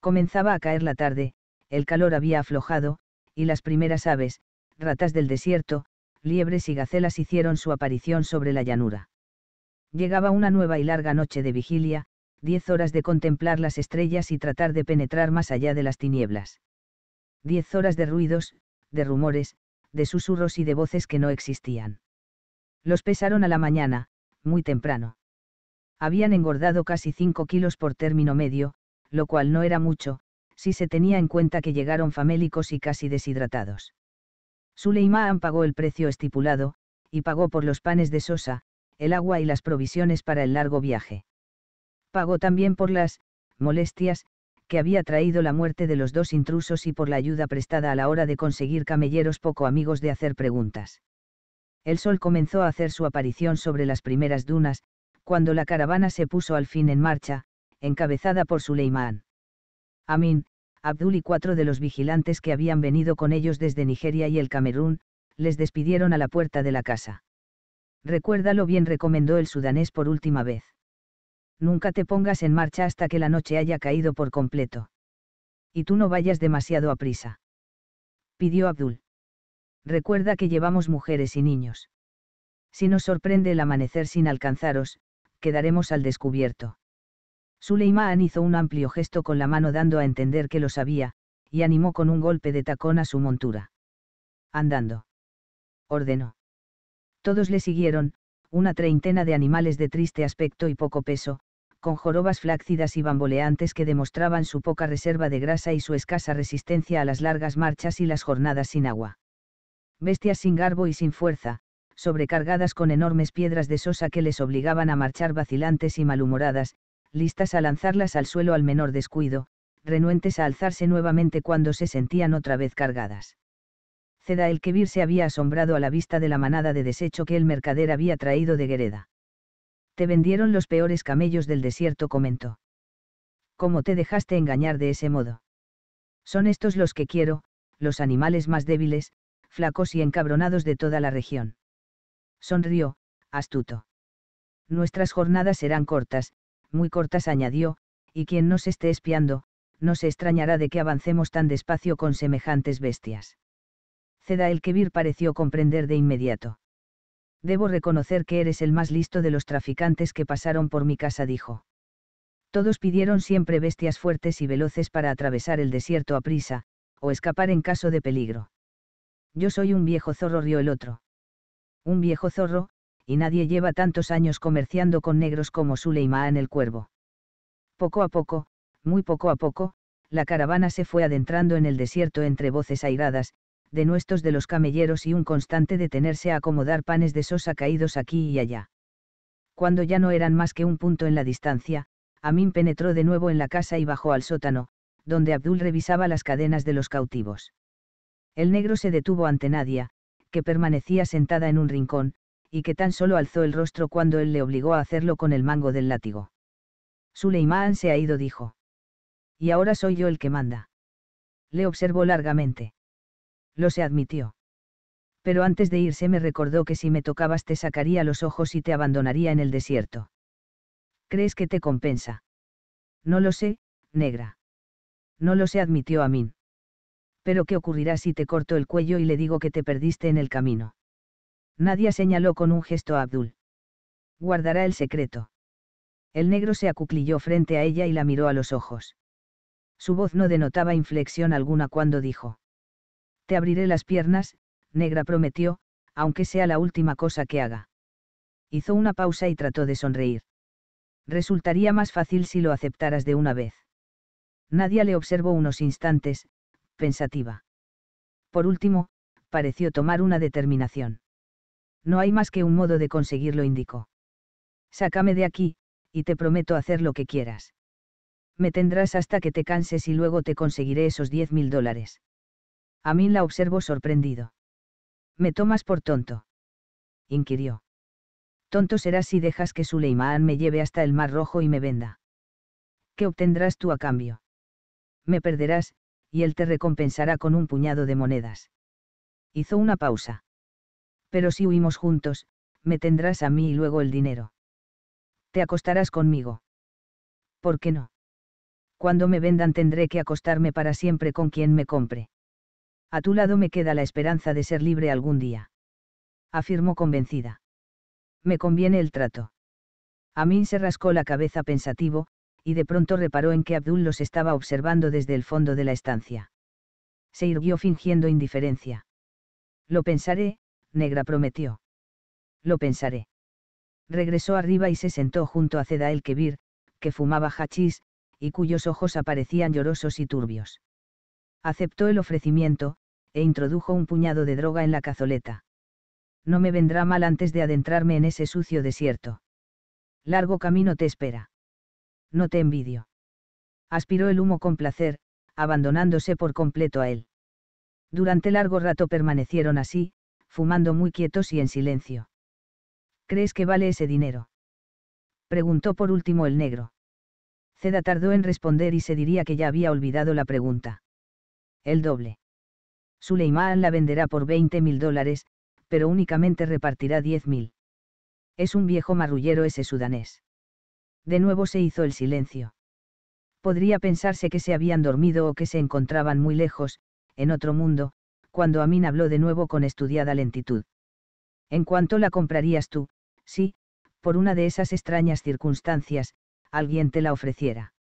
Comenzaba a caer la tarde, el calor había aflojado, y las primeras aves, ratas del desierto, liebres y gacelas hicieron su aparición sobre la llanura. Llegaba una nueva y larga noche de vigilia, diez horas de contemplar las estrellas y tratar de penetrar más allá de las tinieblas. Diez horas de ruidos, de rumores, de susurros y de voces que no existían. Los pesaron a la mañana, muy temprano. Habían engordado casi cinco kilos por término medio, lo cual no era mucho, si se tenía en cuenta que llegaron famélicos y casi deshidratados. Suleimán pagó el precio estipulado, y pagó por los panes de sosa, el agua y las provisiones para el largo viaje. Pagó también por las molestias que había traído la muerte de los dos intrusos y por la ayuda prestada a la hora de conseguir camelleros poco amigos de hacer preguntas. El sol comenzó a hacer su aparición sobre las primeras dunas, cuando la caravana se puso al fin en marcha, encabezada por Suleimán. Amin, Abdul y cuatro de los vigilantes que habían venido con ellos desde Nigeria y el Camerún, les despidieron a la puerta de la casa. Recuérdalo bien, recomendó el sudanés por última vez. Nunca te pongas en marcha hasta que la noche haya caído por completo. Y tú no vayas demasiado a prisa. Pidió Abdul. Recuerda que llevamos mujeres y niños. Si nos sorprende el amanecer sin alcanzaros, quedaremos al descubierto. Suleimán hizo un amplio gesto con la mano dando a entender que lo sabía, y animó con un golpe de tacón a su montura. Andando. Ordenó. Todos le siguieron, una treintena de animales de triste aspecto y poco peso, con jorobas flácidas y bamboleantes que demostraban su poca reserva de grasa y su escasa resistencia a las largas marchas y las jornadas sin agua. Bestias sin garbo y sin fuerza, sobrecargadas con enormes piedras de sosa que les obligaban a marchar vacilantes y malhumoradas, listas a lanzarlas al suelo al menor descuido, renuentes a alzarse nuevamente cuando se sentían otra vez cargadas. Ceda el Vir se había asombrado a la vista de la manada de desecho que el mercader había traído de Gereda. Te vendieron los peores camellos del desierto, comentó. ¿Cómo te dejaste engañar de ese modo? Son estos los que quiero, los animales más débiles, flacos y encabronados de toda la región. Sonrió, astuto. Nuestras jornadas serán cortas, muy cortas añadió, y quien nos esté espiando, no se extrañará de que avancemos tan despacio con semejantes bestias. Ceda el Kebir pareció comprender de inmediato. Debo reconocer que eres el más listo de los traficantes que pasaron por mi casa, dijo. Todos pidieron siempre bestias fuertes y veloces para atravesar el desierto a prisa, o escapar en caso de peligro. Yo soy un viejo zorro, rió el otro. Un viejo zorro, y nadie lleva tantos años comerciando con negros como en el Cuervo. Poco a poco, muy poco a poco, la caravana se fue adentrando en el desierto entre voces airadas, denuestos de los camelleros y un constante detenerse a acomodar panes de sosa caídos aquí y allá. Cuando ya no eran más que un punto en la distancia, Amin penetró de nuevo en la casa y bajó al sótano, donde Abdul revisaba las cadenas de los cautivos. El negro se detuvo ante Nadia, que permanecía sentada en un rincón, y que tan solo alzó el rostro cuando él le obligó a hacerlo con el mango del látigo. Suleimán se ha ido, dijo. Y ahora soy yo el que manda. Le observó largamente. Lo se admitió. Pero antes de irse me recordó que si me tocabas te sacaría los ojos y te abandonaría en el desierto. ¿Crees que te compensa? No lo sé, negra. No lo se admitió Amin. Pero ¿qué ocurrirá si te corto el cuello y le digo que te perdiste en el camino? Nadia señaló con un gesto a Abdul. Guardará el secreto. El negro se acuclilló frente a ella y la miró a los ojos. Su voz no denotaba inflexión alguna cuando dijo. Te abriré las piernas, negra prometió, aunque sea la última cosa que haga. Hizo una pausa y trató de sonreír. Resultaría más fácil si lo aceptaras de una vez. Nadia le observó unos instantes, pensativa. Por último, pareció tomar una determinación. No hay más que un modo de conseguirlo, indicó. Sácame de aquí, y te prometo hacer lo que quieras. Me tendrás hasta que te canses y luego te conseguiré esos diez mil dólares. A mí la observó sorprendido. ¿Me tomas por tonto? inquirió. Tonto serás si dejas que Suleiman me lleve hasta el Mar Rojo y me venda. ¿Qué obtendrás tú a cambio? Me perderás, y él te recompensará con un puñado de monedas. Hizo una pausa pero si huimos juntos, me tendrás a mí y luego el dinero. Te acostarás conmigo. ¿Por qué no? Cuando me vendan tendré que acostarme para siempre con quien me compre. A tu lado me queda la esperanza de ser libre algún día. Afirmó convencida. Me conviene el trato. Amin se rascó la cabeza pensativo, y de pronto reparó en que Abdul los estaba observando desde el fondo de la estancia. Se irguió fingiendo indiferencia. Lo pensaré, Negra prometió. Lo pensaré. Regresó arriba y se sentó junto a el Kebir, que fumaba hachís, y cuyos ojos aparecían llorosos y turbios. Aceptó el ofrecimiento, e introdujo un puñado de droga en la cazoleta. No me vendrá mal antes de adentrarme en ese sucio desierto. Largo camino te espera. No te envidio. Aspiró el humo con placer, abandonándose por completo a él. Durante largo rato permanecieron así, fumando muy quietos y en silencio. ¿Crees que vale ese dinero? Preguntó por último el negro. Ceda tardó en responder y se diría que ya había olvidado la pregunta. El doble. Suleimán la venderá por 20 mil dólares, pero únicamente repartirá 10 mil. Es un viejo marrullero ese sudanés. De nuevo se hizo el silencio. Podría pensarse que se habían dormido o que se encontraban muy lejos, en otro mundo, cuando Amin habló de nuevo con estudiada lentitud. En cuanto la comprarías tú, sí, por una de esas extrañas circunstancias, alguien te la ofreciera.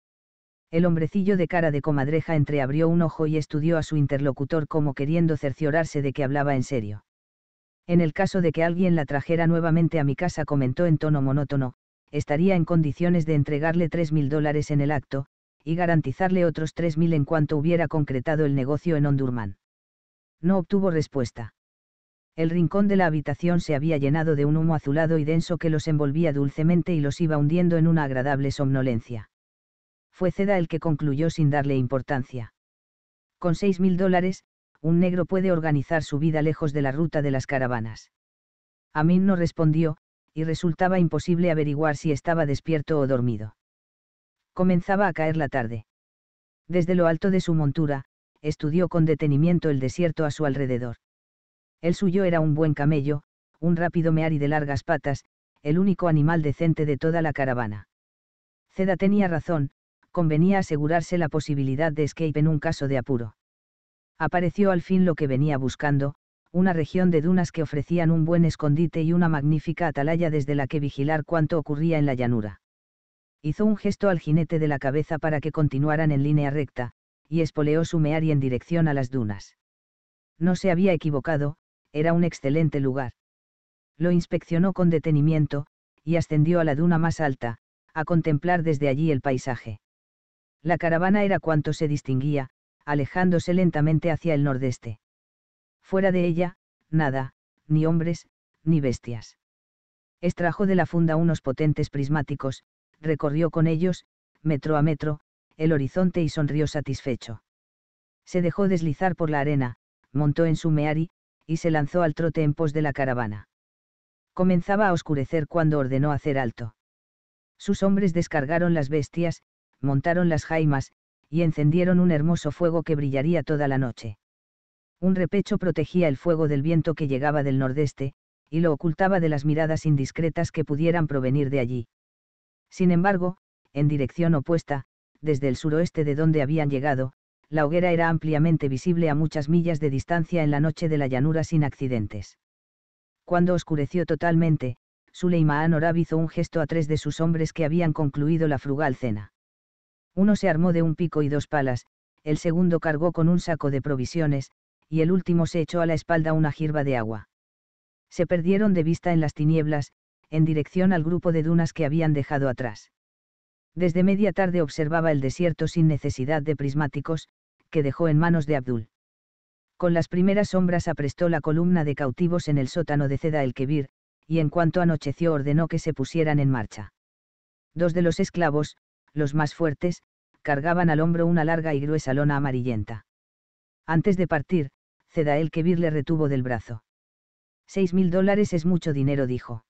El hombrecillo de cara de comadreja entreabrió un ojo y estudió a su interlocutor como queriendo cerciorarse de que hablaba en serio. En el caso de que alguien la trajera nuevamente a mi casa, comentó en tono monótono, estaría en condiciones de entregarle tres mil dólares en el acto, y garantizarle otros 3.000 en cuanto hubiera concretado el negocio en Ondurman. No obtuvo respuesta. El rincón de la habitación se había llenado de un humo azulado y denso que los envolvía dulcemente y los iba hundiendo en una agradable somnolencia. Fue Ceda el que concluyó sin darle importancia. Con seis mil dólares, un negro puede organizar su vida lejos de la ruta de las caravanas. Amin no respondió, y resultaba imposible averiguar si estaba despierto o dormido. Comenzaba a caer la tarde. Desde lo alto de su montura, estudió con detenimiento el desierto a su alrededor. El suyo era un buen camello, un rápido y de largas patas, el único animal decente de toda la caravana. Ceda tenía razón, convenía asegurarse la posibilidad de escape en un caso de apuro. Apareció al fin lo que venía buscando, una región de dunas que ofrecían un buen escondite y una magnífica atalaya desde la que vigilar cuanto ocurría en la llanura. Hizo un gesto al jinete de la cabeza para que continuaran en línea recta, y espoleó su y en dirección a las dunas. No se había equivocado, era un excelente lugar. Lo inspeccionó con detenimiento, y ascendió a la duna más alta, a contemplar desde allí el paisaje. La caravana era cuanto se distinguía, alejándose lentamente hacia el nordeste. Fuera de ella, nada, ni hombres, ni bestias. Extrajo de la funda unos potentes prismáticos, recorrió con ellos, metro a metro, el horizonte y sonrió satisfecho. Se dejó deslizar por la arena, montó en su meari, y se lanzó al trote en pos de la caravana. Comenzaba a oscurecer cuando ordenó hacer alto. Sus hombres descargaron las bestias, montaron las jaimas, y encendieron un hermoso fuego que brillaría toda la noche. Un repecho protegía el fuego del viento que llegaba del nordeste, y lo ocultaba de las miradas indiscretas que pudieran provenir de allí. Sin embargo, en dirección opuesta, desde el suroeste de donde habían llegado, la hoguera era ampliamente visible a muchas millas de distancia en la noche de la llanura sin accidentes. Cuando oscureció totalmente, Suleiman Orab hizo un gesto a tres de sus hombres que habían concluido la frugal cena. Uno se armó de un pico y dos palas, el segundo cargó con un saco de provisiones, y el último se echó a la espalda una jirba de agua. Se perdieron de vista en las tinieblas, en dirección al grupo de dunas que habían dejado atrás. Desde media tarde observaba el desierto sin necesidad de prismáticos, que dejó en manos de Abdul. Con las primeras sombras aprestó la columna de cautivos en el sótano de Ceda el Kebir, y en cuanto anocheció ordenó que se pusieran en marcha. Dos de los esclavos, los más fuertes, cargaban al hombro una larga y gruesa lona amarillenta. Antes de partir, Ceda el Kebir le retuvo del brazo. Seis mil dólares es mucho dinero, dijo.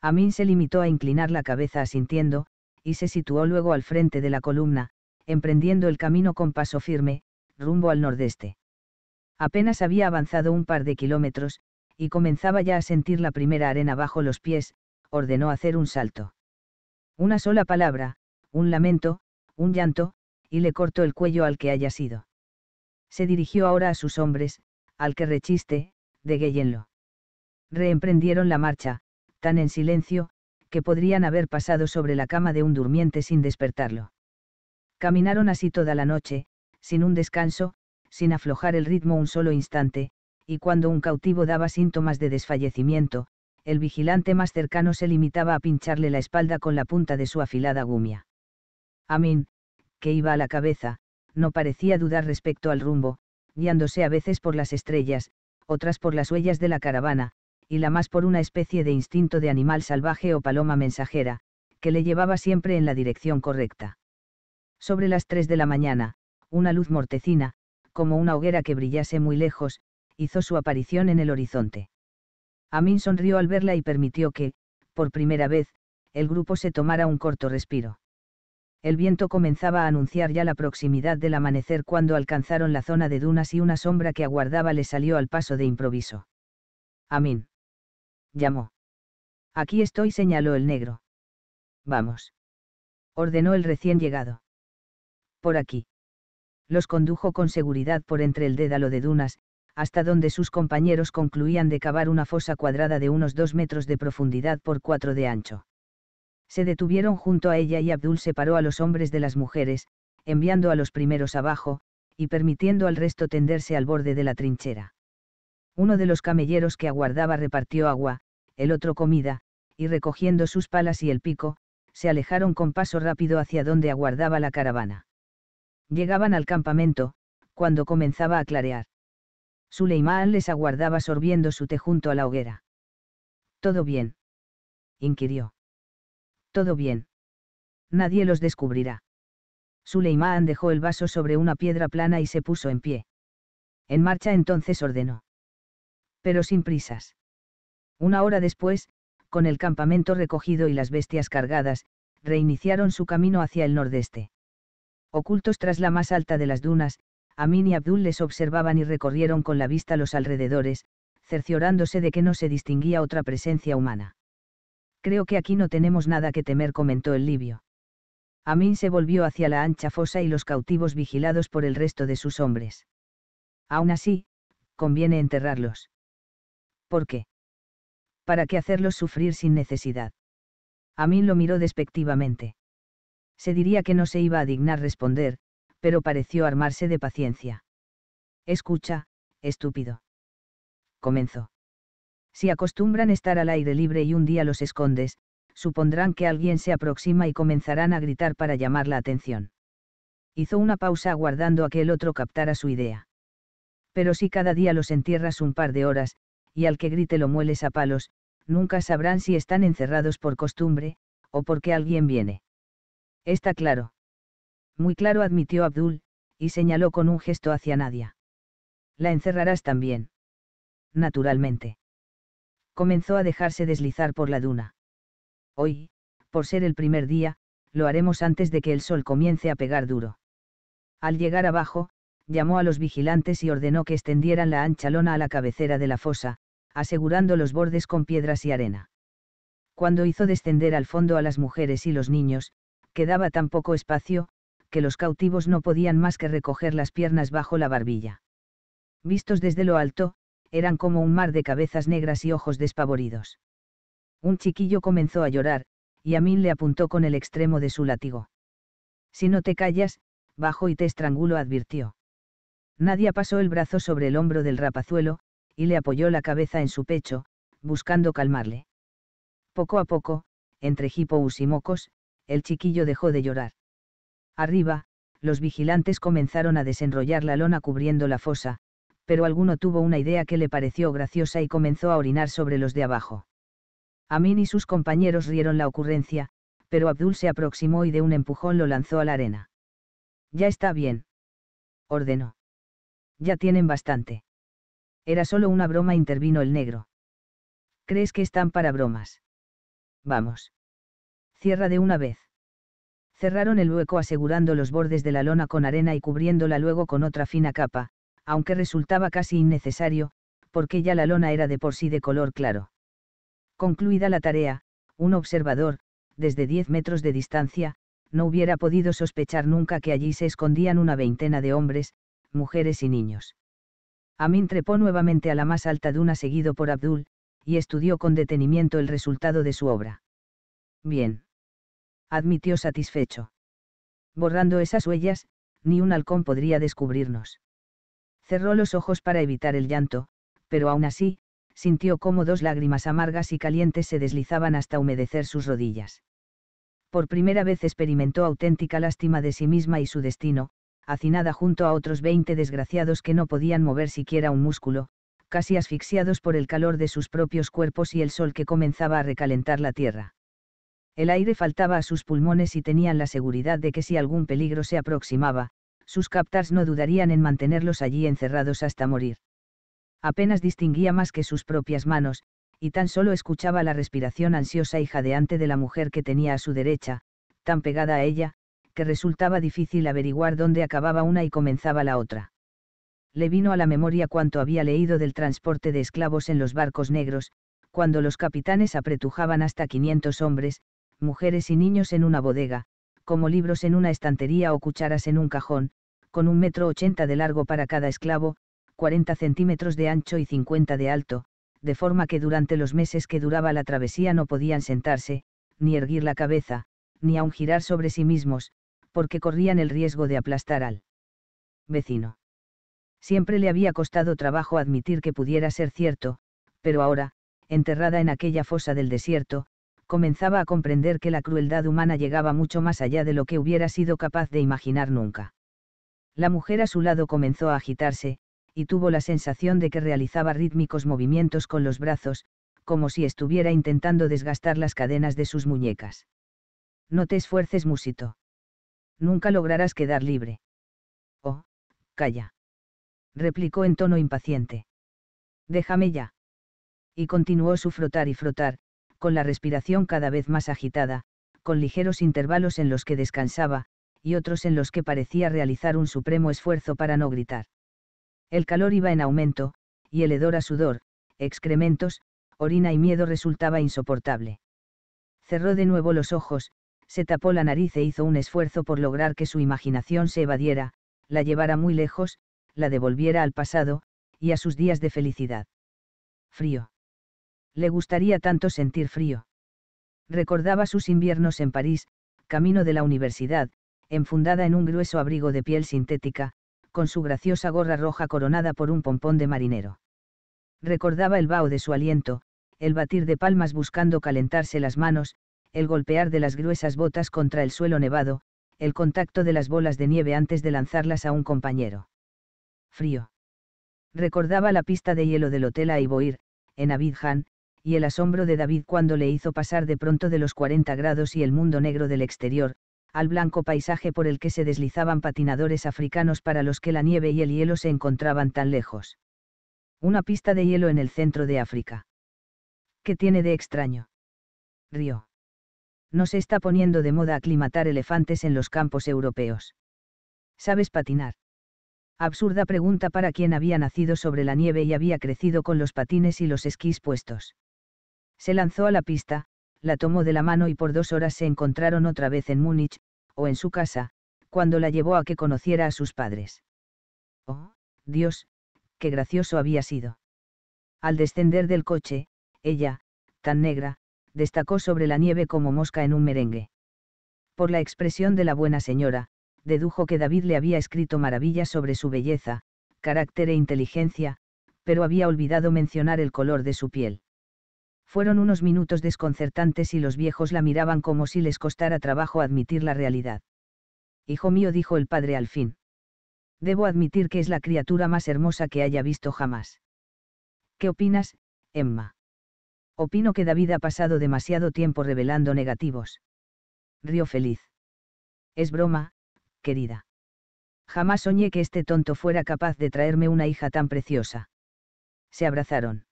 Amin se limitó a inclinar la cabeza asintiendo, y se situó luego al frente de la columna, emprendiendo el camino con paso firme, rumbo al nordeste. Apenas había avanzado un par de kilómetros, y comenzaba ya a sentir la primera arena bajo los pies, ordenó hacer un salto. Una sola palabra, un lamento, un llanto, y le cortó el cuello al que haya sido. Se dirigió ahora a sus hombres, al que rechiste, degüéllenlo. Reemprendieron la marcha, tan en silencio, que podrían haber pasado sobre la cama de un durmiente sin despertarlo. Caminaron así toda la noche, sin un descanso, sin aflojar el ritmo un solo instante, y cuando un cautivo daba síntomas de desfallecimiento, el vigilante más cercano se limitaba a pincharle la espalda con la punta de su afilada gumia. Amin, que iba a la cabeza, no parecía dudar respecto al rumbo, guiándose a veces por las estrellas, otras por las huellas de la caravana, y la más por una especie de instinto de animal salvaje o paloma mensajera, que le llevaba siempre en la dirección correcta. Sobre las tres de la mañana, una luz mortecina, como una hoguera que brillase muy lejos, hizo su aparición en el horizonte. Amin sonrió al verla y permitió que, por primera vez, el grupo se tomara un corto respiro. El viento comenzaba a anunciar ya la proximidad del amanecer cuando alcanzaron la zona de dunas y una sombra que aguardaba le salió al paso de improviso. Amin llamó. Aquí estoy, señaló el negro. Vamos. Ordenó el recién llegado. Por aquí. Los condujo con seguridad por entre el dédalo de dunas, hasta donde sus compañeros concluían de cavar una fosa cuadrada de unos dos metros de profundidad por cuatro de ancho. Se detuvieron junto a ella y Abdul separó a los hombres de las mujeres, enviando a los primeros abajo, y permitiendo al resto tenderse al borde de la trinchera. Uno de los camelleros que aguardaba repartió agua, el otro comida, y recogiendo sus palas y el pico, se alejaron con paso rápido hacia donde aguardaba la caravana. Llegaban al campamento, cuando comenzaba a clarear. Suleimán les aguardaba sorbiendo su té junto a la hoguera. ¿Todo bien? inquirió. Todo bien. Nadie los descubrirá. Suleimán dejó el vaso sobre una piedra plana y se puso en pie. En marcha entonces ordenó pero sin prisas. Una hora después, con el campamento recogido y las bestias cargadas, reiniciaron su camino hacia el nordeste. Ocultos tras la más alta de las dunas, Amin y Abdul les observaban y recorrieron con la vista los alrededores, cerciorándose de que no se distinguía otra presencia humana. Creo que aquí no tenemos nada que temer, comentó el libio. Amin se volvió hacia la ancha fosa y los cautivos vigilados por el resto de sus hombres. Aún así, conviene enterrarlos. ¿Por qué? ¿Para qué hacerlos sufrir sin necesidad? Amin lo miró despectivamente. Se diría que no se iba a dignar responder, pero pareció armarse de paciencia. Escucha, estúpido. Comenzó. Si acostumbran estar al aire libre y un día los escondes, supondrán que alguien se aproxima y comenzarán a gritar para llamar la atención. Hizo una pausa aguardando a que el otro captara su idea. Pero si cada día los entierras un par de horas, y al que grite lo mueles a palos, nunca sabrán si están encerrados por costumbre, o porque alguien viene. Está claro. Muy claro admitió Abdul, y señaló con un gesto hacia Nadia. La encerrarás también. Naturalmente. Comenzó a dejarse deslizar por la duna. Hoy, por ser el primer día, lo haremos antes de que el sol comience a pegar duro. Al llegar abajo, llamó a los vigilantes y ordenó que extendieran la ancha lona a la cabecera de la fosa, asegurando los bordes con piedras y arena. Cuando hizo descender al fondo a las mujeres y los niños, quedaba tan poco espacio, que los cautivos no podían más que recoger las piernas bajo la barbilla. Vistos desde lo alto, eran como un mar de cabezas negras y ojos despavoridos. Un chiquillo comenzó a llorar, y Amin le apuntó con el extremo de su látigo. Si no te callas, bajo y te estrangulo, advirtió. Nadie pasó el brazo sobre el hombro del rapazuelo, y le apoyó la cabeza en su pecho, buscando calmarle. Poco a poco, entre hipous y mocos, el chiquillo dejó de llorar. Arriba, los vigilantes comenzaron a desenrollar la lona cubriendo la fosa, pero alguno tuvo una idea que le pareció graciosa y comenzó a orinar sobre los de abajo. Amin y sus compañeros rieron la ocurrencia, pero Abdul se aproximó y de un empujón lo lanzó a la arena. Ya está bien. Ordenó. Ya tienen bastante. Era solo una broma, intervino el negro. ¿Crees que están para bromas? Vamos. Cierra de una vez. Cerraron el hueco asegurando los bordes de la lona con arena y cubriéndola luego con otra fina capa, aunque resultaba casi innecesario, porque ya la lona era de por sí de color claro. Concluida la tarea, un observador, desde 10 metros de distancia, no hubiera podido sospechar nunca que allí se escondían una veintena de hombres, mujeres y niños. Amin trepó nuevamente a la más alta duna seguido por Abdul, y estudió con detenimiento el resultado de su obra. Bien. Admitió satisfecho. Borrando esas huellas, ni un halcón podría descubrirnos. Cerró los ojos para evitar el llanto, pero aún así, sintió cómo dos lágrimas amargas y calientes se deslizaban hasta humedecer sus rodillas. Por primera vez experimentó auténtica lástima de sí misma y su destino, hacinada junto a otros veinte desgraciados que no podían mover siquiera un músculo, casi asfixiados por el calor de sus propios cuerpos y el sol que comenzaba a recalentar la tierra. El aire faltaba a sus pulmones y tenían la seguridad de que si algún peligro se aproximaba, sus captars no dudarían en mantenerlos allí encerrados hasta morir. Apenas distinguía más que sus propias manos, y tan solo escuchaba la respiración ansiosa y jadeante de la mujer que tenía a su derecha, tan pegada a ella, que resultaba difícil averiguar dónde acababa una y comenzaba la otra. Le vino a la memoria cuanto había leído del transporte de esclavos en los barcos negros, cuando los capitanes apretujaban hasta 500 hombres, mujeres y niños en una bodega, como libros en una estantería o cucharas en un cajón, con un metro ochenta de largo para cada esclavo, 40 centímetros de ancho y 50 de alto, de forma que durante los meses que duraba la travesía no podían sentarse, ni erguir la cabeza, ni aun girar sobre sí mismos, porque corrían el riesgo de aplastar al vecino. Siempre le había costado trabajo admitir que pudiera ser cierto, pero ahora, enterrada en aquella fosa del desierto, comenzaba a comprender que la crueldad humana llegaba mucho más allá de lo que hubiera sido capaz de imaginar nunca. La mujer a su lado comenzó a agitarse, y tuvo la sensación de que realizaba rítmicos movimientos con los brazos, como si estuviera intentando desgastar las cadenas de sus muñecas. No te esfuerces, musito nunca lograrás quedar libre. Oh, calla. Replicó en tono impaciente. Déjame ya. Y continuó su frotar y frotar, con la respiración cada vez más agitada, con ligeros intervalos en los que descansaba, y otros en los que parecía realizar un supremo esfuerzo para no gritar. El calor iba en aumento, y el hedor a sudor, excrementos, orina y miedo resultaba insoportable. Cerró de nuevo los ojos, se tapó la nariz e hizo un esfuerzo por lograr que su imaginación se evadiera, la llevara muy lejos, la devolviera al pasado, y a sus días de felicidad. Frío. Le gustaría tanto sentir frío. Recordaba sus inviernos en París, camino de la universidad, enfundada en un grueso abrigo de piel sintética, con su graciosa gorra roja coronada por un pompón de marinero. Recordaba el vaho de su aliento, el batir de palmas buscando calentarse las manos, el golpear de las gruesas botas contra el suelo nevado, el contacto de las bolas de nieve antes de lanzarlas a un compañero. Frío. Recordaba la pista de hielo del hotel Aiboir, en Abidjan, y el asombro de David cuando le hizo pasar de pronto de los 40 grados y el mundo negro del exterior, al blanco paisaje por el que se deslizaban patinadores africanos para los que la nieve y el hielo se encontraban tan lejos. Una pista de hielo en el centro de África. ¿Qué tiene de extraño? Río no se está poniendo de moda aclimatar elefantes en los campos europeos. ¿Sabes patinar? Absurda pregunta para quien había nacido sobre la nieve y había crecido con los patines y los esquís puestos. Se lanzó a la pista, la tomó de la mano y por dos horas se encontraron otra vez en Múnich, o en su casa, cuando la llevó a que conociera a sus padres. ¡Oh, Dios! ¡Qué gracioso había sido! Al descender del coche, ella, tan negra, destacó sobre la nieve como mosca en un merengue. Por la expresión de la buena señora, dedujo que David le había escrito maravillas sobre su belleza, carácter e inteligencia, pero había olvidado mencionar el color de su piel. Fueron unos minutos desconcertantes y los viejos la miraban como si les costara trabajo admitir la realidad. Hijo mío, dijo el padre al fin. Debo admitir que es la criatura más hermosa que haya visto jamás. ¿Qué opinas, Emma? Opino que David ha pasado demasiado tiempo revelando negativos. Río feliz. Es broma, querida. Jamás soñé que este tonto fuera capaz de traerme una hija tan preciosa. Se abrazaron.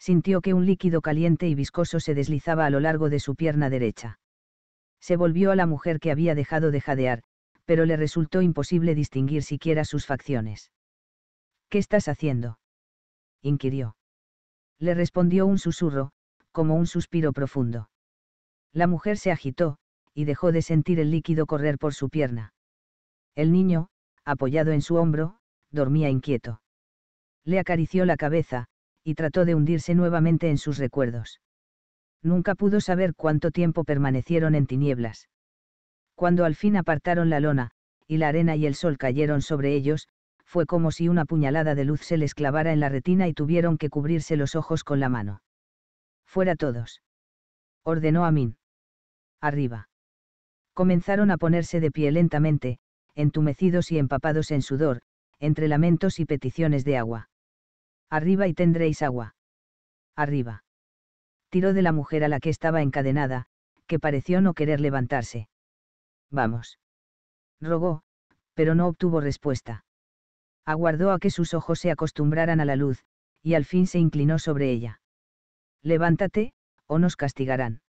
Sintió que un líquido caliente y viscoso se deslizaba a lo largo de su pierna derecha. Se volvió a la mujer que había dejado de jadear, pero le resultó imposible distinguir siquiera sus facciones. ¿Qué estás haciendo? inquirió le respondió un susurro, como un suspiro profundo. La mujer se agitó, y dejó de sentir el líquido correr por su pierna. El niño, apoyado en su hombro, dormía inquieto. Le acarició la cabeza, y trató de hundirse nuevamente en sus recuerdos. Nunca pudo saber cuánto tiempo permanecieron en tinieblas. Cuando al fin apartaron la lona, y la arena y el sol cayeron sobre ellos, fue como si una puñalada de luz se les clavara en la retina y tuvieron que cubrirse los ojos con la mano. Fuera todos. Ordenó Amin. Arriba. Comenzaron a ponerse de pie lentamente, entumecidos y empapados en sudor, entre lamentos y peticiones de agua. Arriba y tendréis agua. Arriba. Tiró de la mujer a la que estaba encadenada, que pareció no querer levantarse. Vamos. Rogó, pero no obtuvo respuesta aguardó a que sus ojos se acostumbraran a la luz, y al fin se inclinó sobre ella. Levántate, o nos castigarán.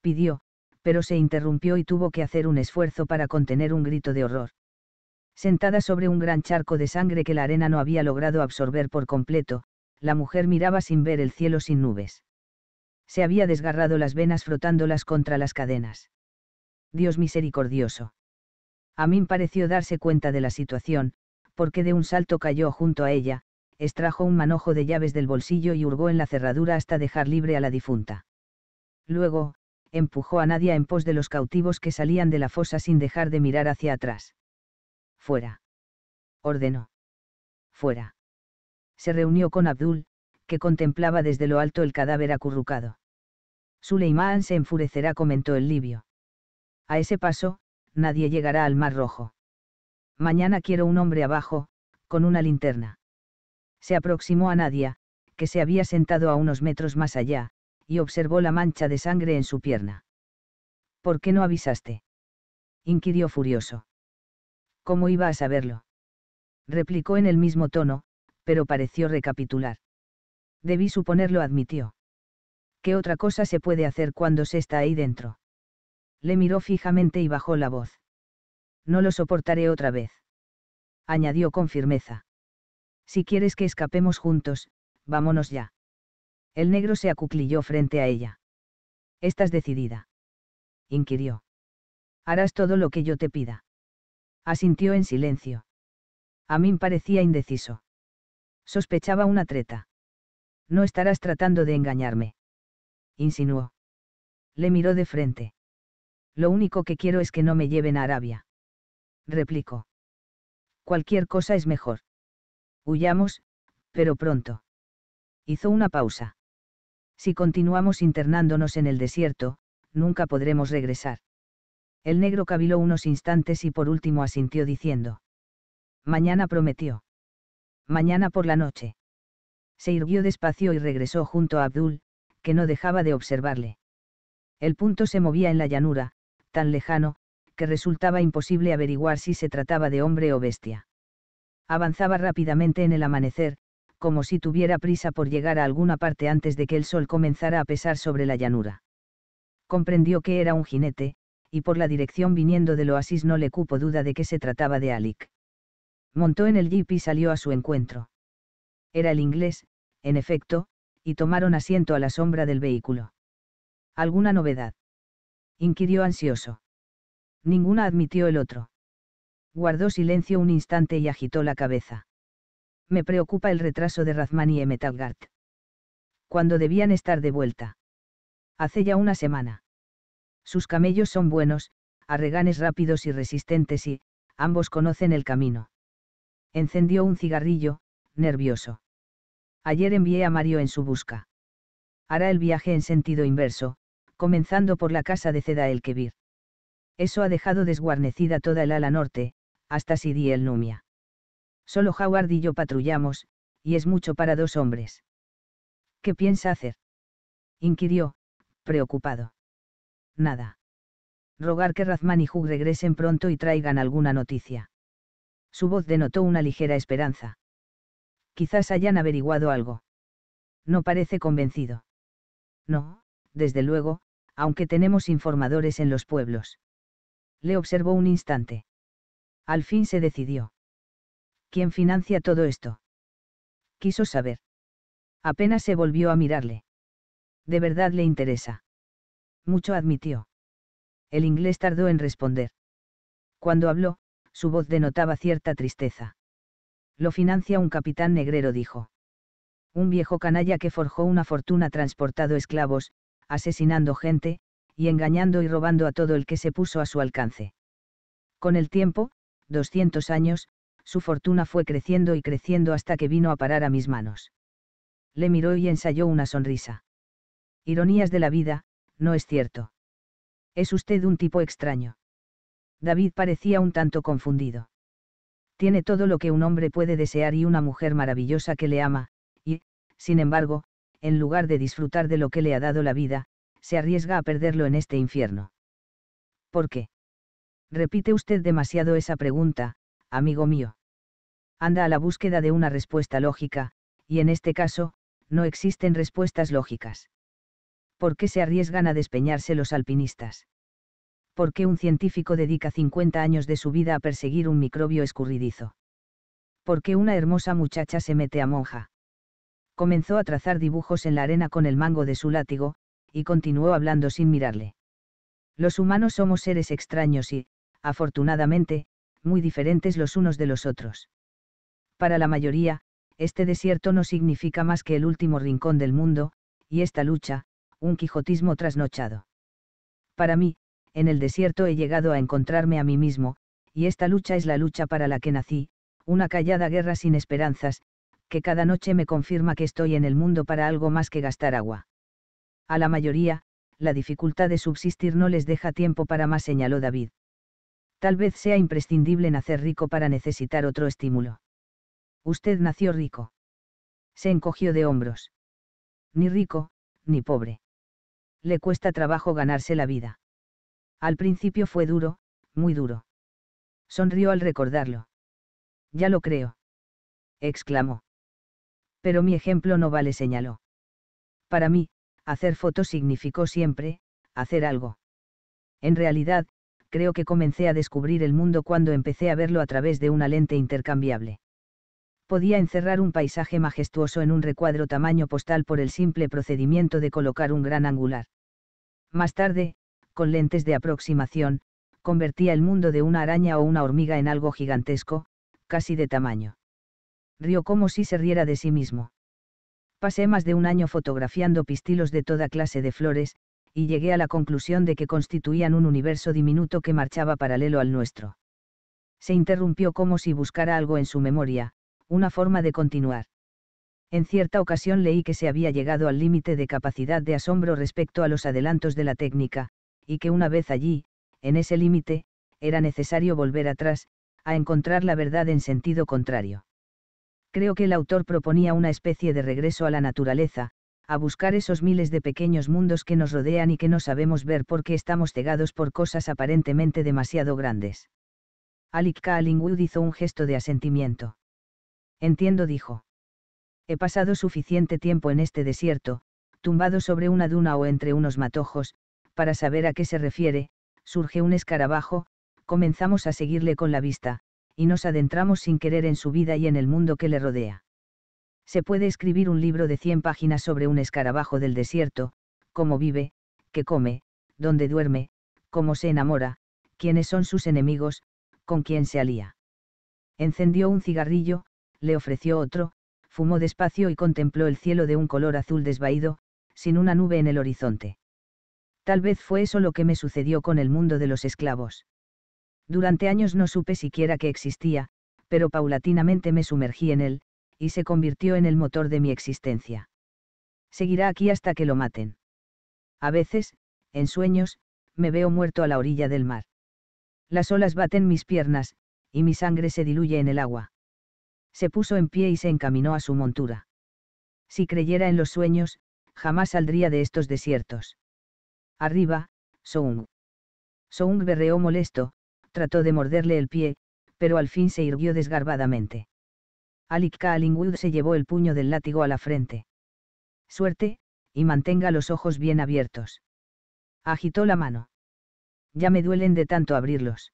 Pidió, pero se interrumpió y tuvo que hacer un esfuerzo para contener un grito de horror. Sentada sobre un gran charco de sangre que la arena no había logrado absorber por completo, la mujer miraba sin ver el cielo sin nubes. Se había desgarrado las venas frotándolas contra las cadenas. Dios misericordioso. Amin pareció darse cuenta de la situación, porque de un salto cayó junto a ella, extrajo un manojo de llaves del bolsillo y hurgó en la cerradura hasta dejar libre a la difunta. Luego, empujó a Nadia en pos de los cautivos que salían de la fosa sin dejar de mirar hacia atrás. Fuera. Ordenó. Fuera. Se reunió con Abdul, que contemplaba desde lo alto el cadáver acurrucado. Suleimán se enfurecerá, comentó el libio. A ese paso, nadie llegará al Mar Rojo. Mañana quiero un hombre abajo, con una linterna. Se aproximó a Nadia, que se había sentado a unos metros más allá, y observó la mancha de sangre en su pierna. ¿Por qué no avisaste? inquirió furioso. ¿Cómo iba a saberlo? replicó en el mismo tono, pero pareció recapitular. Debí suponerlo, admitió. ¿Qué otra cosa se puede hacer cuando se está ahí dentro? Le miró fijamente y bajó la voz no lo soportaré otra vez. Añadió con firmeza. Si quieres que escapemos juntos, vámonos ya. El negro se acuclilló frente a ella. ¿Estás decidida? inquirió. Harás todo lo que yo te pida. Asintió en silencio. A mí parecía indeciso. Sospechaba una treta. No estarás tratando de engañarme. Insinuó. Le miró de frente. Lo único que quiero es que no me lleven a Arabia replicó. Cualquier cosa es mejor. Huyamos, pero pronto. Hizo una pausa. Si continuamos internándonos en el desierto, nunca podremos regresar. El negro caviló unos instantes y por último asintió diciendo. Mañana prometió. Mañana por la noche. Se irguió despacio y regresó junto a Abdul, que no dejaba de observarle. El punto se movía en la llanura, tan lejano, que resultaba imposible averiguar si se trataba de hombre o bestia. Avanzaba rápidamente en el amanecer, como si tuviera prisa por llegar a alguna parte antes de que el sol comenzara a pesar sobre la llanura. Comprendió que era un jinete, y por la dirección viniendo del oasis no le cupo duda de que se trataba de Alic. Montó en el jeep y salió a su encuentro. Era el inglés, en efecto, y tomaron asiento a la sombra del vehículo. ¿Alguna novedad? inquirió ansioso. Ninguna admitió el otro. Guardó silencio un instante y agitó la cabeza. Me preocupa el retraso de Razman y Emetalgard. Cuando debían estar de vuelta? Hace ya una semana. Sus camellos son buenos, arreganes rápidos y resistentes y, ambos conocen el camino. Encendió un cigarrillo, nervioso. Ayer envié a Mario en su busca. Hará el viaje en sentido inverso, comenzando por la casa de Ceda Kebir. Eso ha dejado desguarnecida toda el ala norte, hasta Sidi el Numia. Solo Howard y yo patrullamos, y es mucho para dos hombres. ¿Qué piensa hacer? inquirió, preocupado. Nada. Rogar que Razman y Hugh regresen pronto y traigan alguna noticia. Su voz denotó una ligera esperanza. Quizás hayan averiguado algo. No parece convencido. No, desde luego, aunque tenemos informadores en los pueblos le observó un instante. Al fin se decidió. ¿Quién financia todo esto? Quiso saber. Apenas se volvió a mirarle. De verdad le interesa. Mucho admitió. El inglés tardó en responder. Cuando habló, su voz denotaba cierta tristeza. Lo financia un capitán negrero, dijo. Un viejo canalla que forjó una fortuna transportando esclavos, asesinando gente, y engañando y robando a todo el que se puso a su alcance. Con el tiempo, 200 años, su fortuna fue creciendo y creciendo hasta que vino a parar a mis manos. Le miró y ensayó una sonrisa. Ironías de la vida, no es cierto. Es usted un tipo extraño. David parecía un tanto confundido. Tiene todo lo que un hombre puede desear y una mujer maravillosa que le ama, y, sin embargo, en lugar de disfrutar de lo que le ha dado la vida, se arriesga a perderlo en este infierno. ¿Por qué? Repite usted demasiado esa pregunta, amigo mío. Anda a la búsqueda de una respuesta lógica, y en este caso, no existen respuestas lógicas. ¿Por qué se arriesgan a despeñarse los alpinistas? ¿Por qué un científico dedica 50 años de su vida a perseguir un microbio escurridizo? ¿Por qué una hermosa muchacha se mete a monja? Comenzó a trazar dibujos en la arena con el mango de su látigo, y continuó hablando sin mirarle. Los humanos somos seres extraños y, afortunadamente, muy diferentes los unos de los otros. Para la mayoría, este desierto no significa más que el último rincón del mundo, y esta lucha, un quijotismo trasnochado. Para mí, en el desierto he llegado a encontrarme a mí mismo, y esta lucha es la lucha para la que nací, una callada guerra sin esperanzas, que cada noche me confirma que estoy en el mundo para algo más que gastar agua. A la mayoría, la dificultad de subsistir no les deja tiempo para más, señaló David. Tal vez sea imprescindible nacer rico para necesitar otro estímulo. Usted nació rico. Se encogió de hombros. Ni rico, ni pobre. Le cuesta trabajo ganarse la vida. Al principio fue duro, muy duro. Sonrió al recordarlo. Ya lo creo. Exclamó. Pero mi ejemplo no vale, señaló. Para mí, hacer fotos significó siempre, hacer algo. En realidad, creo que comencé a descubrir el mundo cuando empecé a verlo a través de una lente intercambiable. Podía encerrar un paisaje majestuoso en un recuadro tamaño postal por el simple procedimiento de colocar un gran angular. Más tarde, con lentes de aproximación, convertía el mundo de una araña o una hormiga en algo gigantesco, casi de tamaño. Río como si se riera de sí mismo. Pasé más de un año fotografiando pistilos de toda clase de flores, y llegué a la conclusión de que constituían un universo diminuto que marchaba paralelo al nuestro. Se interrumpió como si buscara algo en su memoria, una forma de continuar. En cierta ocasión leí que se había llegado al límite de capacidad de asombro respecto a los adelantos de la técnica, y que una vez allí, en ese límite, era necesario volver atrás, a encontrar la verdad en sentido contrario creo que el autor proponía una especie de regreso a la naturaleza, a buscar esos miles de pequeños mundos que nos rodean y que no sabemos ver porque estamos cegados por cosas aparentemente demasiado grandes. Alec Kalingwood hizo un gesto de asentimiento. Entiendo, dijo. He pasado suficiente tiempo en este desierto, tumbado sobre una duna o entre unos matojos, para saber a qué se refiere, surge un escarabajo, comenzamos a seguirle con la vista, y nos adentramos sin querer en su vida y en el mundo que le rodea. Se puede escribir un libro de 100 páginas sobre un escarabajo del desierto, cómo vive, qué come, dónde duerme, cómo se enamora, quiénes son sus enemigos, con quién se alía. Encendió un cigarrillo, le ofreció otro, fumó despacio y contempló el cielo de un color azul desvaído, sin una nube en el horizonte. Tal vez fue eso lo que me sucedió con el mundo de los esclavos. Durante años no supe siquiera que existía, pero paulatinamente me sumergí en él, y se convirtió en el motor de mi existencia. Seguirá aquí hasta que lo maten. A veces, en sueños, me veo muerto a la orilla del mar. Las olas baten mis piernas, y mi sangre se diluye en el agua. Se puso en pie y se encaminó a su montura. Si creyera en los sueños, jamás saldría de estos desiertos. Arriba, Soung. Soung berreó molesto, trató de morderle el pie, pero al fin se irguió desgarbadamente. Alec Callingwood se llevó el puño del látigo a la frente. Suerte, y mantenga los ojos bien abiertos. Agitó la mano. Ya me duelen de tanto abrirlos.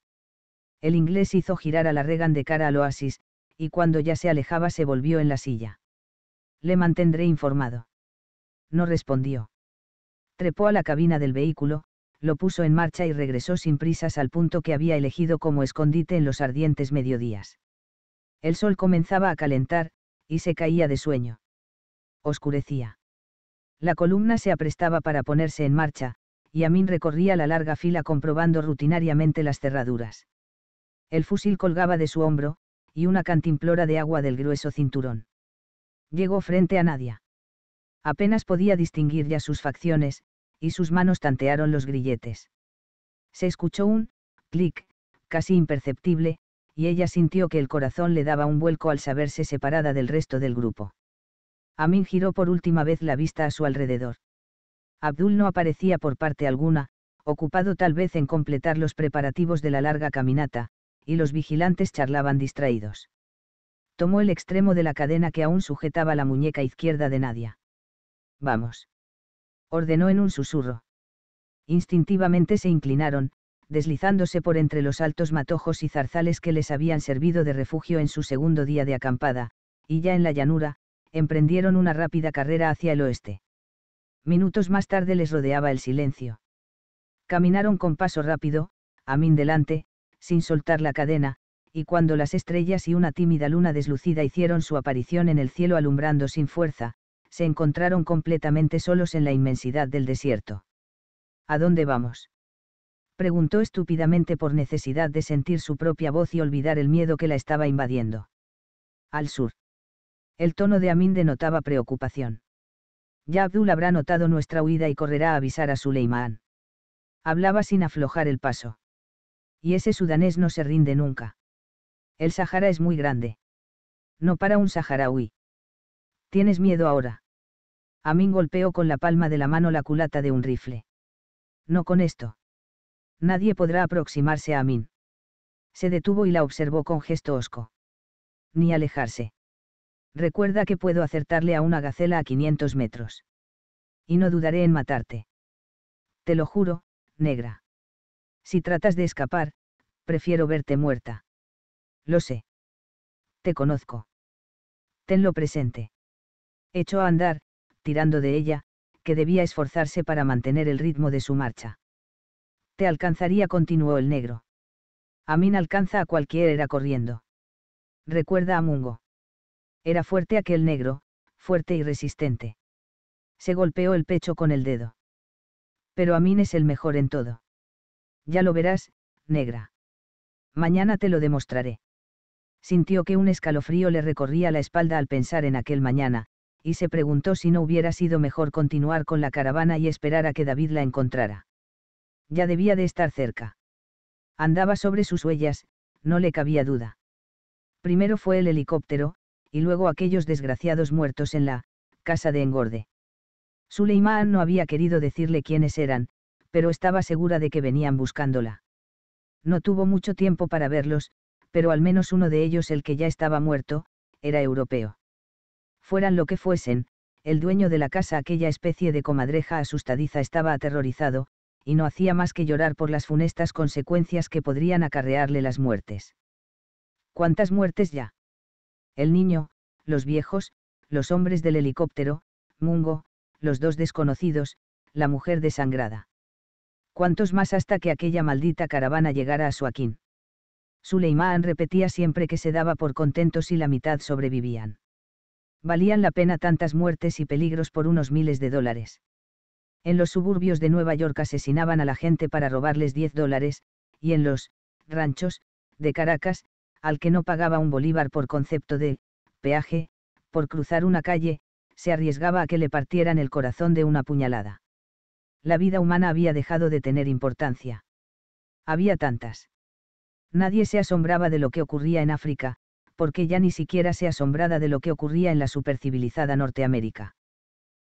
El inglés hizo girar a la Regan de cara al oasis, y cuando ya se alejaba se volvió en la silla. Le mantendré informado. No respondió. Trepó a la cabina del vehículo, lo puso en marcha y regresó sin prisas al punto que había elegido como escondite en los ardientes mediodías. El sol comenzaba a calentar, y se caía de sueño. Oscurecía. La columna se aprestaba para ponerse en marcha, y Amin recorría la larga fila comprobando rutinariamente las cerraduras. El fusil colgaba de su hombro, y una cantimplora de agua del grueso cinturón. Llegó frente a nadie. Apenas podía distinguir ya sus facciones, y sus manos tantearon los grilletes. Se escuchó un clic, casi imperceptible, y ella sintió que el corazón le daba un vuelco al saberse separada del resto del grupo. Amin giró por última vez la vista a su alrededor. Abdul no aparecía por parte alguna, ocupado tal vez en completar los preparativos de la larga caminata, y los vigilantes charlaban distraídos. Tomó el extremo de la cadena que aún sujetaba la muñeca izquierda de Nadia. Vamos ordenó en un susurro. Instintivamente se inclinaron, deslizándose por entre los altos matojos y zarzales que les habían servido de refugio en su segundo día de acampada, y ya en la llanura, emprendieron una rápida carrera hacia el oeste. Minutos más tarde les rodeaba el silencio. Caminaron con paso rápido, a mí delante, sin soltar la cadena, y cuando las estrellas y una tímida luna deslucida hicieron su aparición en el cielo alumbrando sin fuerza, se encontraron completamente solos en la inmensidad del desierto. ¿A dónde vamos? preguntó estúpidamente por necesidad de sentir su propia voz y olvidar el miedo que la estaba invadiendo. Al sur. El tono de Amin denotaba preocupación. Ya Abdul habrá notado nuestra huida y correrá a avisar a Suleimán. Hablaba sin aflojar el paso. Y ese sudanés no se rinde nunca. El Sahara es muy grande. No para un saharaui. ¿Tienes miedo ahora? Amin golpeó con la palma de la mano la culata de un rifle. No con esto. Nadie podrá aproximarse a mí. Se detuvo y la observó con gesto osco. Ni alejarse. Recuerda que puedo acertarle a una gacela a 500 metros. Y no dudaré en matarte. Te lo juro, negra. Si tratas de escapar, prefiero verte muerta. Lo sé. Te conozco. Tenlo presente. Echó a andar, tirando de ella, que debía esforzarse para mantener el ritmo de su marcha. Te alcanzaría, continuó el negro. Amin alcanza a cualquier» era corriendo. Recuerda a Mungo. Era fuerte aquel negro, fuerte y resistente. Se golpeó el pecho con el dedo. Pero Amin es el mejor en todo. Ya lo verás, negra. Mañana te lo demostraré. Sintió que un escalofrío le recorría la espalda al pensar en aquel mañana, y se preguntó si no hubiera sido mejor continuar con la caravana y esperar a que David la encontrara. Ya debía de estar cerca. Andaba sobre sus huellas, no le cabía duda. Primero fue el helicóptero, y luego aquellos desgraciados muertos en la casa de engorde. Suleimán no había querido decirle quiénes eran, pero estaba segura de que venían buscándola. No tuvo mucho tiempo para verlos, pero al menos uno de ellos, el que ya estaba muerto, era europeo. Fueran lo que fuesen, el dueño de la casa, aquella especie de comadreja asustadiza, estaba aterrorizado, y no hacía más que llorar por las funestas consecuencias que podrían acarrearle las muertes. ¿Cuántas muertes ya? El niño, los viejos, los hombres del helicóptero, Mungo, los dos desconocidos, la mujer desangrada. ¿Cuántos más hasta que aquella maldita caravana llegara a Suakin? Suleimán repetía siempre que se daba por contentos si la mitad sobrevivían valían la pena tantas muertes y peligros por unos miles de dólares. En los suburbios de Nueva York asesinaban a la gente para robarles 10 dólares, y en los ranchos de Caracas, al que no pagaba un bolívar por concepto de peaje, por cruzar una calle, se arriesgaba a que le partieran el corazón de una puñalada. La vida humana había dejado de tener importancia. Había tantas. Nadie se asombraba de lo que ocurría en África, porque ya ni siquiera se asombrada de lo que ocurría en la supercivilizada Norteamérica.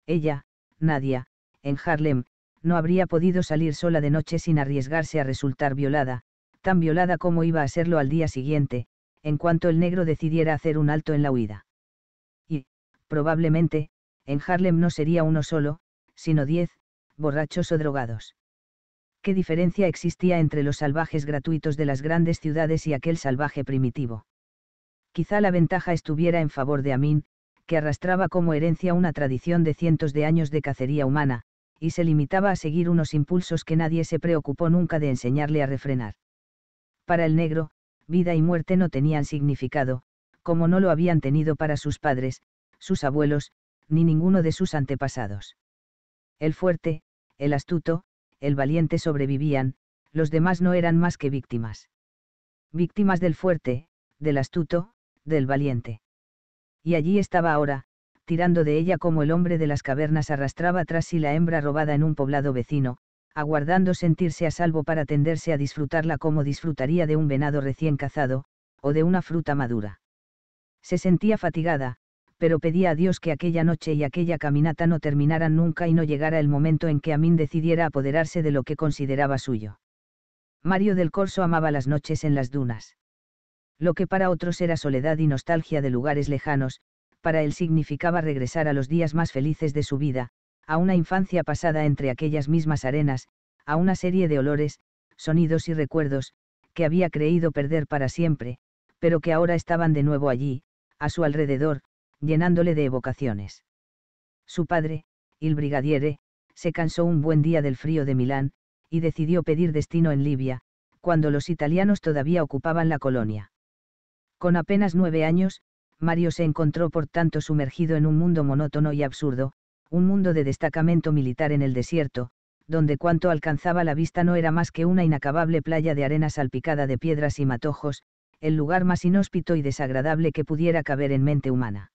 Ella, Nadia, en Harlem, no habría podido salir sola de noche sin arriesgarse a resultar violada, tan violada como iba a serlo al día siguiente, en cuanto el negro decidiera hacer un alto en la huida. Y, probablemente, en Harlem no sería uno solo, sino diez, borrachos o drogados. ¿Qué diferencia existía entre los salvajes gratuitos de las grandes ciudades y aquel salvaje primitivo? Quizá la ventaja estuviera en favor de Amin, que arrastraba como herencia una tradición de cientos de años de cacería humana, y se limitaba a seguir unos impulsos que nadie se preocupó nunca de enseñarle a refrenar. Para el negro, vida y muerte no tenían significado, como no lo habían tenido para sus padres, sus abuelos, ni ninguno de sus antepasados. El fuerte, el astuto, el valiente sobrevivían, los demás no eran más que víctimas. Víctimas del fuerte, del astuto, del valiente. Y allí estaba ahora, tirando de ella como el hombre de las cavernas arrastraba tras sí la hembra robada en un poblado vecino, aguardando sentirse a salvo para tenderse a disfrutarla como disfrutaría de un venado recién cazado, o de una fruta madura. Se sentía fatigada, pero pedía a Dios que aquella noche y aquella caminata no terminaran nunca y no llegara el momento en que Amín decidiera apoderarse de lo que consideraba suyo. Mario del Corso amaba las noches en las dunas. Lo que para otros era soledad y nostalgia de lugares lejanos, para él significaba regresar a los días más felices de su vida, a una infancia pasada entre aquellas mismas arenas, a una serie de olores, sonidos y recuerdos, que había creído perder para siempre, pero que ahora estaban de nuevo allí, a su alrededor, llenándole de evocaciones. Su padre, il brigadiere, se cansó un buen día del frío de Milán, y decidió pedir destino en Libia, cuando los italianos todavía ocupaban la colonia. Con apenas nueve años, Mario se encontró por tanto sumergido en un mundo monótono y absurdo, un mundo de destacamento militar en el desierto, donde cuanto alcanzaba la vista no era más que una inacabable playa de arena salpicada de piedras y matojos, el lugar más inhóspito y desagradable que pudiera caber en mente humana.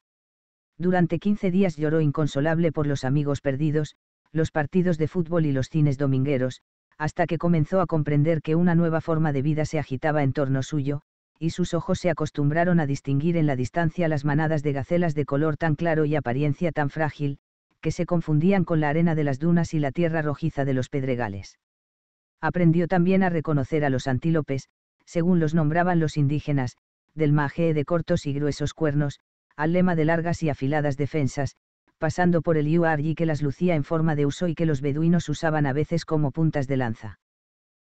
Durante quince días lloró inconsolable por los amigos perdidos, los partidos de fútbol y los cines domingueros, hasta que comenzó a comprender que una nueva forma de vida se agitaba en torno suyo, y sus ojos se acostumbraron a distinguir en la distancia las manadas de gacelas de color tan claro y apariencia tan frágil, que se confundían con la arena de las dunas y la tierra rojiza de los pedregales. Aprendió también a reconocer a los antílopes, según los nombraban los indígenas, del magee de cortos y gruesos cuernos, al lema de largas y afiladas defensas, pasando por el yuarji que las lucía en forma de uso y que los beduinos usaban a veces como puntas de lanza.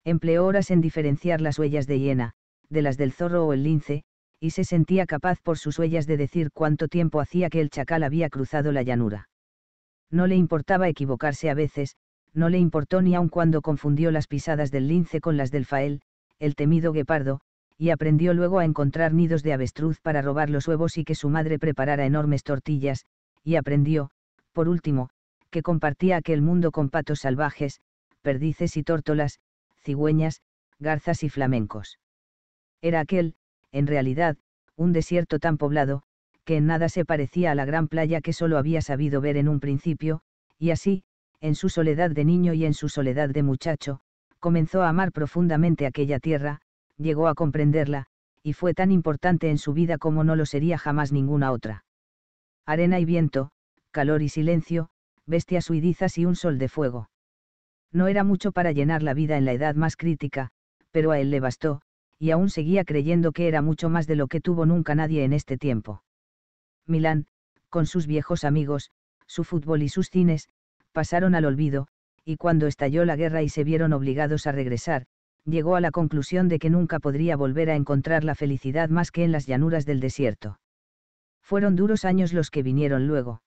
Empleó horas en diferenciar las huellas de hiena, de las del zorro o el lince, y se sentía capaz por sus huellas de decir cuánto tiempo hacía que el chacal había cruzado la llanura. No le importaba equivocarse a veces, no le importó ni aun cuando confundió las pisadas del lince con las del fael, el temido guepardo, y aprendió luego a encontrar nidos de avestruz para robar los huevos y que su madre preparara enormes tortillas, y aprendió, por último, que compartía aquel mundo con patos salvajes, perdices y tórtolas, cigüeñas, garzas y flamencos. Era aquel, en realidad, un desierto tan poblado, que en nada se parecía a la gran playa que solo había sabido ver en un principio, y así, en su soledad de niño y en su soledad de muchacho, comenzó a amar profundamente aquella tierra, llegó a comprenderla, y fue tan importante en su vida como no lo sería jamás ninguna otra. Arena y viento, calor y silencio, bestias huidizas y un sol de fuego. No era mucho para llenar la vida en la edad más crítica, pero a él le bastó, y aún seguía creyendo que era mucho más de lo que tuvo nunca nadie en este tiempo. Milán, con sus viejos amigos, su fútbol y sus cines, pasaron al olvido, y cuando estalló la guerra y se vieron obligados a regresar, llegó a la conclusión de que nunca podría volver a encontrar la felicidad más que en las llanuras del desierto. Fueron duros años los que vinieron luego.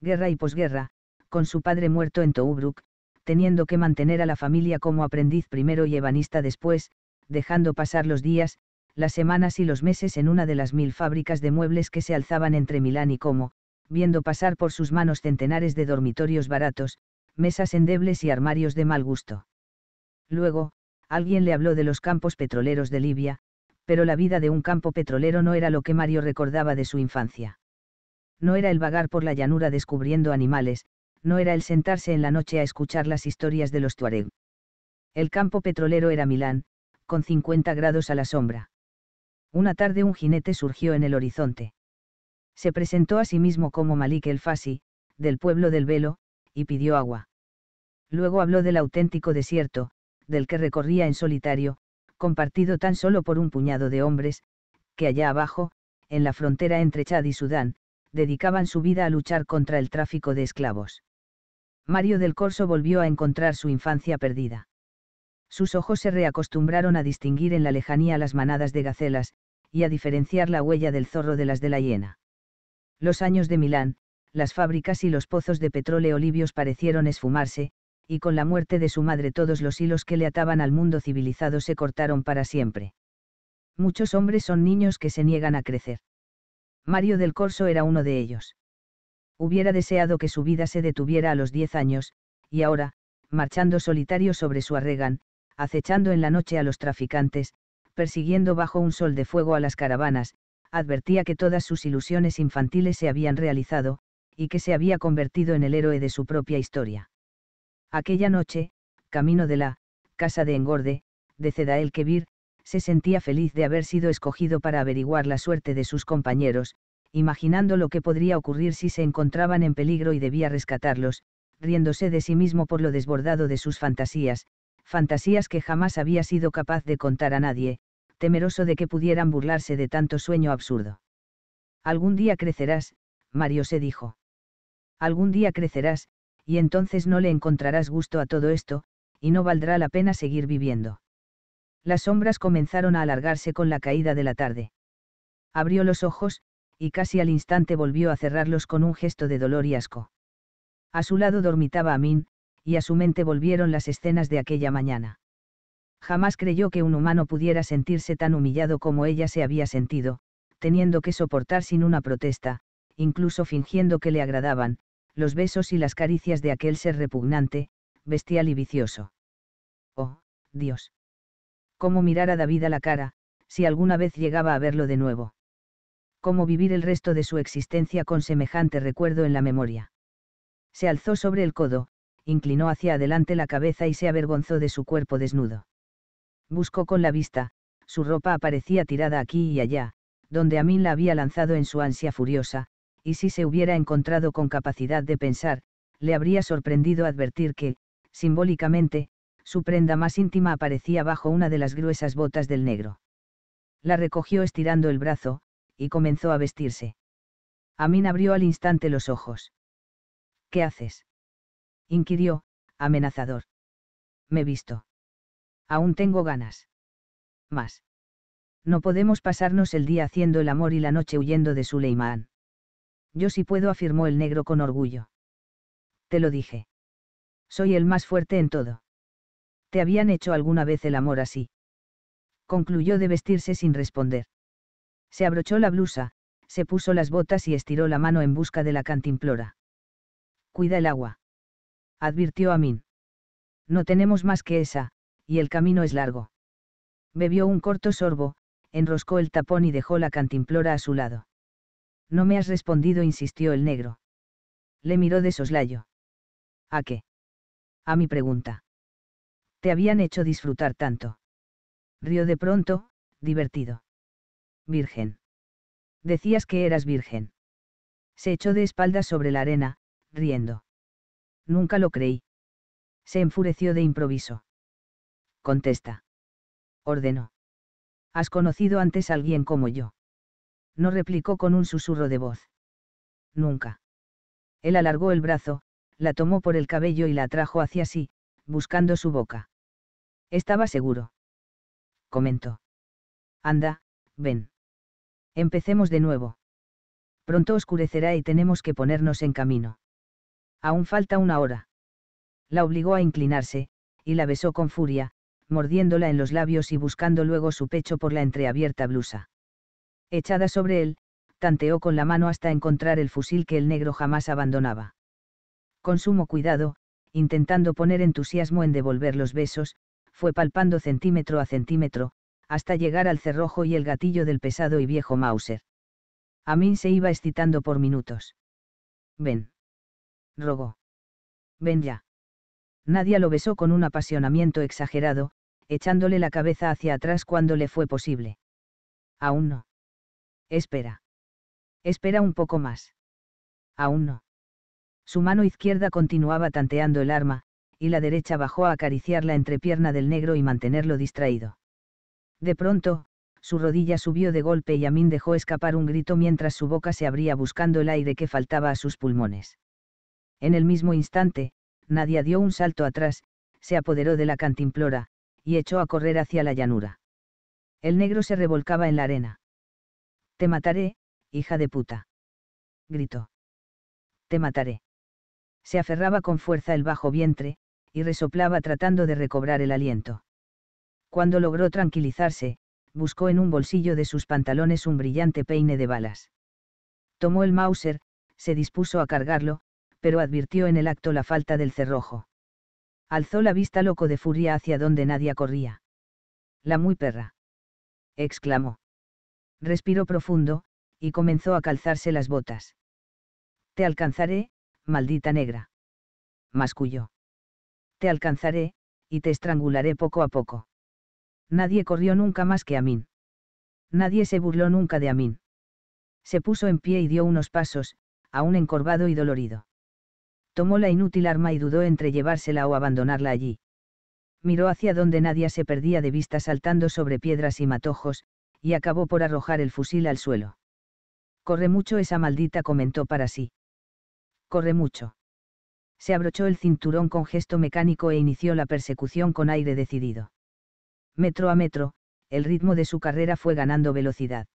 Guerra y posguerra, con su padre muerto en Tobruk, teniendo que mantener a la familia como aprendiz primero y ebanista después, dejando pasar los días, las semanas y los meses en una de las mil fábricas de muebles que se alzaban entre Milán y Como, viendo pasar por sus manos centenares de dormitorios baratos, mesas endebles y armarios de mal gusto. Luego, alguien le habló de los campos petroleros de Libia, pero la vida de un campo petrolero no era lo que Mario recordaba de su infancia. No era el vagar por la llanura descubriendo animales, no era el sentarse en la noche a escuchar las historias de los Tuareg. El campo petrolero era Milán, con 50 grados a la sombra. Una tarde un jinete surgió en el horizonte. Se presentó a sí mismo como Malik el Fasi, del pueblo del Velo, y pidió agua. Luego habló del auténtico desierto, del que recorría en solitario, compartido tan solo por un puñado de hombres, que allá abajo, en la frontera entre Chad y Sudán, dedicaban su vida a luchar contra el tráfico de esclavos. Mario del Corso volvió a encontrar su infancia perdida. Sus ojos se reacostumbraron a distinguir en la lejanía las manadas de gacelas, y a diferenciar la huella del zorro de las de la hiena. Los años de Milán, las fábricas y los pozos de petróleo libios parecieron esfumarse, y con la muerte de su madre todos los hilos que le ataban al mundo civilizado se cortaron para siempre. Muchos hombres son niños que se niegan a crecer. Mario del Corso era uno de ellos. Hubiera deseado que su vida se detuviera a los diez años, y ahora, marchando solitario sobre su arregan, acechando en la noche a los traficantes, persiguiendo bajo un sol de fuego a las caravanas, advertía que todas sus ilusiones infantiles se habían realizado, y que se había convertido en el héroe de su propia historia. Aquella noche, camino de la casa de engorde, de Cedael Kebir, se sentía feliz de haber sido escogido para averiguar la suerte de sus compañeros, imaginando lo que podría ocurrir si se encontraban en peligro y debía rescatarlos, riéndose de sí mismo por lo desbordado de sus fantasías, fantasías que jamás había sido capaz de contar a nadie, temeroso de que pudieran burlarse de tanto sueño absurdo. Algún día crecerás, Mario se dijo. Algún día crecerás, y entonces no le encontrarás gusto a todo esto, y no valdrá la pena seguir viviendo. Las sombras comenzaron a alargarse con la caída de la tarde. Abrió los ojos, y casi al instante volvió a cerrarlos con un gesto de dolor y asco. A su lado dormitaba Amin, y a su mente volvieron las escenas de aquella mañana. Jamás creyó que un humano pudiera sentirse tan humillado como ella se había sentido, teniendo que soportar sin una protesta, incluso fingiendo que le agradaban, los besos y las caricias de aquel ser repugnante, bestial y vicioso. Oh, Dios. Cómo mirar a David a la cara, si alguna vez llegaba a verlo de nuevo. Cómo vivir el resto de su existencia con semejante recuerdo en la memoria. Se alzó sobre el codo, inclinó hacia adelante la cabeza y se avergonzó de su cuerpo desnudo. Buscó con la vista, su ropa aparecía tirada aquí y allá, donde Amin la había lanzado en su ansia furiosa, y si se hubiera encontrado con capacidad de pensar, le habría sorprendido advertir que, simbólicamente, su prenda más íntima aparecía bajo una de las gruesas botas del negro. La recogió estirando el brazo, y comenzó a vestirse. Amin abrió al instante los ojos. ¿Qué haces? inquirió, amenazador. Me visto. Aún tengo ganas. Más. No podemos pasarnos el día haciendo el amor y la noche huyendo de Suleimán. Yo sí puedo, afirmó el negro con orgullo. Te lo dije. Soy el más fuerte en todo. ¿Te habían hecho alguna vez el amor así? Concluyó de vestirse sin responder. Se abrochó la blusa, se puso las botas y estiró la mano en busca de la cantimplora. Cuida el agua advirtió Amin. No tenemos más que esa, y el camino es largo. Bebió un corto sorbo, enroscó el tapón y dejó la cantimplora a su lado. No me has respondido, insistió el negro. Le miró de soslayo. ¿A qué? A mi pregunta. Te habían hecho disfrutar tanto. Rió de pronto, divertido. Virgen. Decías que eras virgen. Se echó de espaldas sobre la arena, riendo. Nunca lo creí. Se enfureció de improviso. Contesta. Ordenó. ¿Has conocido antes a alguien como yo? No replicó con un susurro de voz. Nunca. Él alargó el brazo, la tomó por el cabello y la atrajo hacia sí, buscando su boca. Estaba seguro. Comentó. Anda, ven. Empecemos de nuevo. Pronto oscurecerá y tenemos que ponernos en camino. Aún falta una hora. La obligó a inclinarse, y la besó con furia, mordiéndola en los labios y buscando luego su pecho por la entreabierta blusa. Echada sobre él, tanteó con la mano hasta encontrar el fusil que el negro jamás abandonaba. Con sumo cuidado, intentando poner entusiasmo en devolver los besos, fue palpando centímetro a centímetro, hasta llegar al cerrojo y el gatillo del pesado y viejo Mauser. Amin se iba excitando por minutos. Ven rogó. Ven ya. Nadia lo besó con un apasionamiento exagerado, echándole la cabeza hacia atrás cuando le fue posible. Aún no. Espera. Espera un poco más. Aún no. Su mano izquierda continuaba tanteando el arma, y la derecha bajó a acariciar la entrepierna del negro y mantenerlo distraído. De pronto, su rodilla subió de golpe y Amin dejó escapar un grito mientras su boca se abría buscando el aire que faltaba a sus pulmones. En el mismo instante, Nadia dio un salto atrás, se apoderó de la cantimplora, y echó a correr hacia la llanura. El negro se revolcaba en la arena. Te mataré, hija de puta. Gritó. Te mataré. Se aferraba con fuerza el bajo vientre, y resoplaba tratando de recobrar el aliento. Cuando logró tranquilizarse, buscó en un bolsillo de sus pantalones un brillante peine de balas. Tomó el Mauser, se dispuso a cargarlo, pero advirtió en el acto la falta del cerrojo. Alzó la vista loco de furia hacia donde nadie corría. La muy perra. exclamó. Respiró profundo, y comenzó a calzarse las botas. Te alcanzaré, maldita negra. Masculló. Te alcanzaré, y te estrangularé poco a poco. Nadie corrió nunca más que a mí. Nadie se burló nunca de mí. Se puso en pie y dio unos pasos, aún encorvado y dolorido tomó la inútil arma y dudó entre llevársela o abandonarla allí. Miró hacia donde nadie se perdía de vista saltando sobre piedras y matojos, y acabó por arrojar el fusil al suelo. Corre mucho esa maldita comentó para sí. Corre mucho. Se abrochó el cinturón con gesto mecánico e inició la persecución con aire decidido. Metro a metro, el ritmo de su carrera fue ganando velocidad.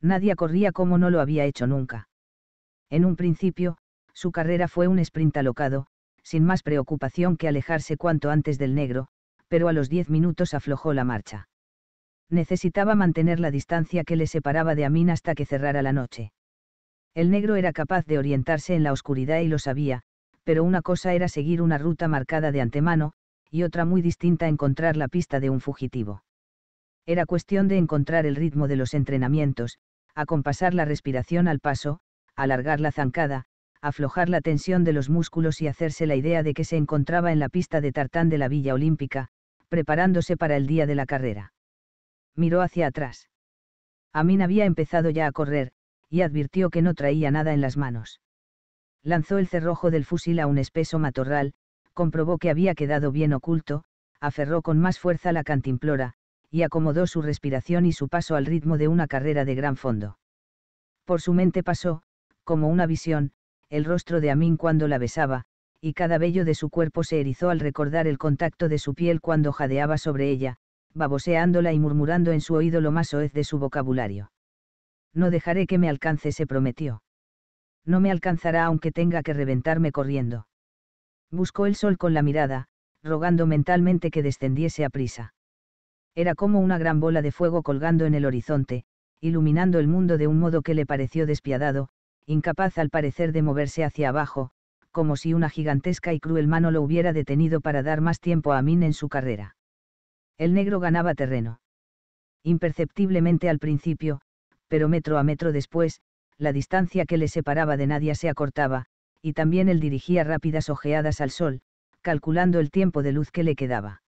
Nadia corría como no lo había hecho nunca. En un principio, su carrera fue un sprint alocado, sin más preocupación que alejarse cuanto antes del negro, pero a los diez minutos aflojó la marcha. Necesitaba mantener la distancia que le separaba de Amin hasta que cerrara la noche. El negro era capaz de orientarse en la oscuridad y lo sabía, pero una cosa era seguir una ruta marcada de antemano, y otra muy distinta encontrar la pista de un fugitivo. Era cuestión de encontrar el ritmo de los entrenamientos, acompasar la respiración al paso, alargar la zancada, aflojar la tensión de los músculos y hacerse la idea de que se encontraba en la pista de tartán de la Villa Olímpica, preparándose para el día de la carrera. Miró hacia atrás. Amin había empezado ya a correr, y advirtió que no traía nada en las manos. Lanzó el cerrojo del fusil a un espeso matorral, comprobó que había quedado bien oculto, aferró con más fuerza la cantimplora, y acomodó su respiración y su paso al ritmo de una carrera de gran fondo. Por su mente pasó, como una visión, el rostro de Amin cuando la besaba, y cada vello de su cuerpo se erizó al recordar el contacto de su piel cuando jadeaba sobre ella, baboseándola y murmurando en su oído lo más soez de su vocabulario. No dejaré que me alcance, se prometió. No me alcanzará aunque tenga que reventarme corriendo. Buscó el sol con la mirada, rogando mentalmente que descendiese a prisa. Era como una gran bola de fuego colgando en el horizonte, iluminando el mundo de un modo que le pareció despiadado, incapaz al parecer de moverse hacia abajo, como si una gigantesca y cruel mano lo hubiera detenido para dar más tiempo a Min en su carrera. El negro ganaba terreno. Imperceptiblemente al principio, pero metro a metro después, la distancia que le separaba de Nadia se acortaba, y también él dirigía rápidas ojeadas al sol, calculando el tiempo de luz que le quedaba.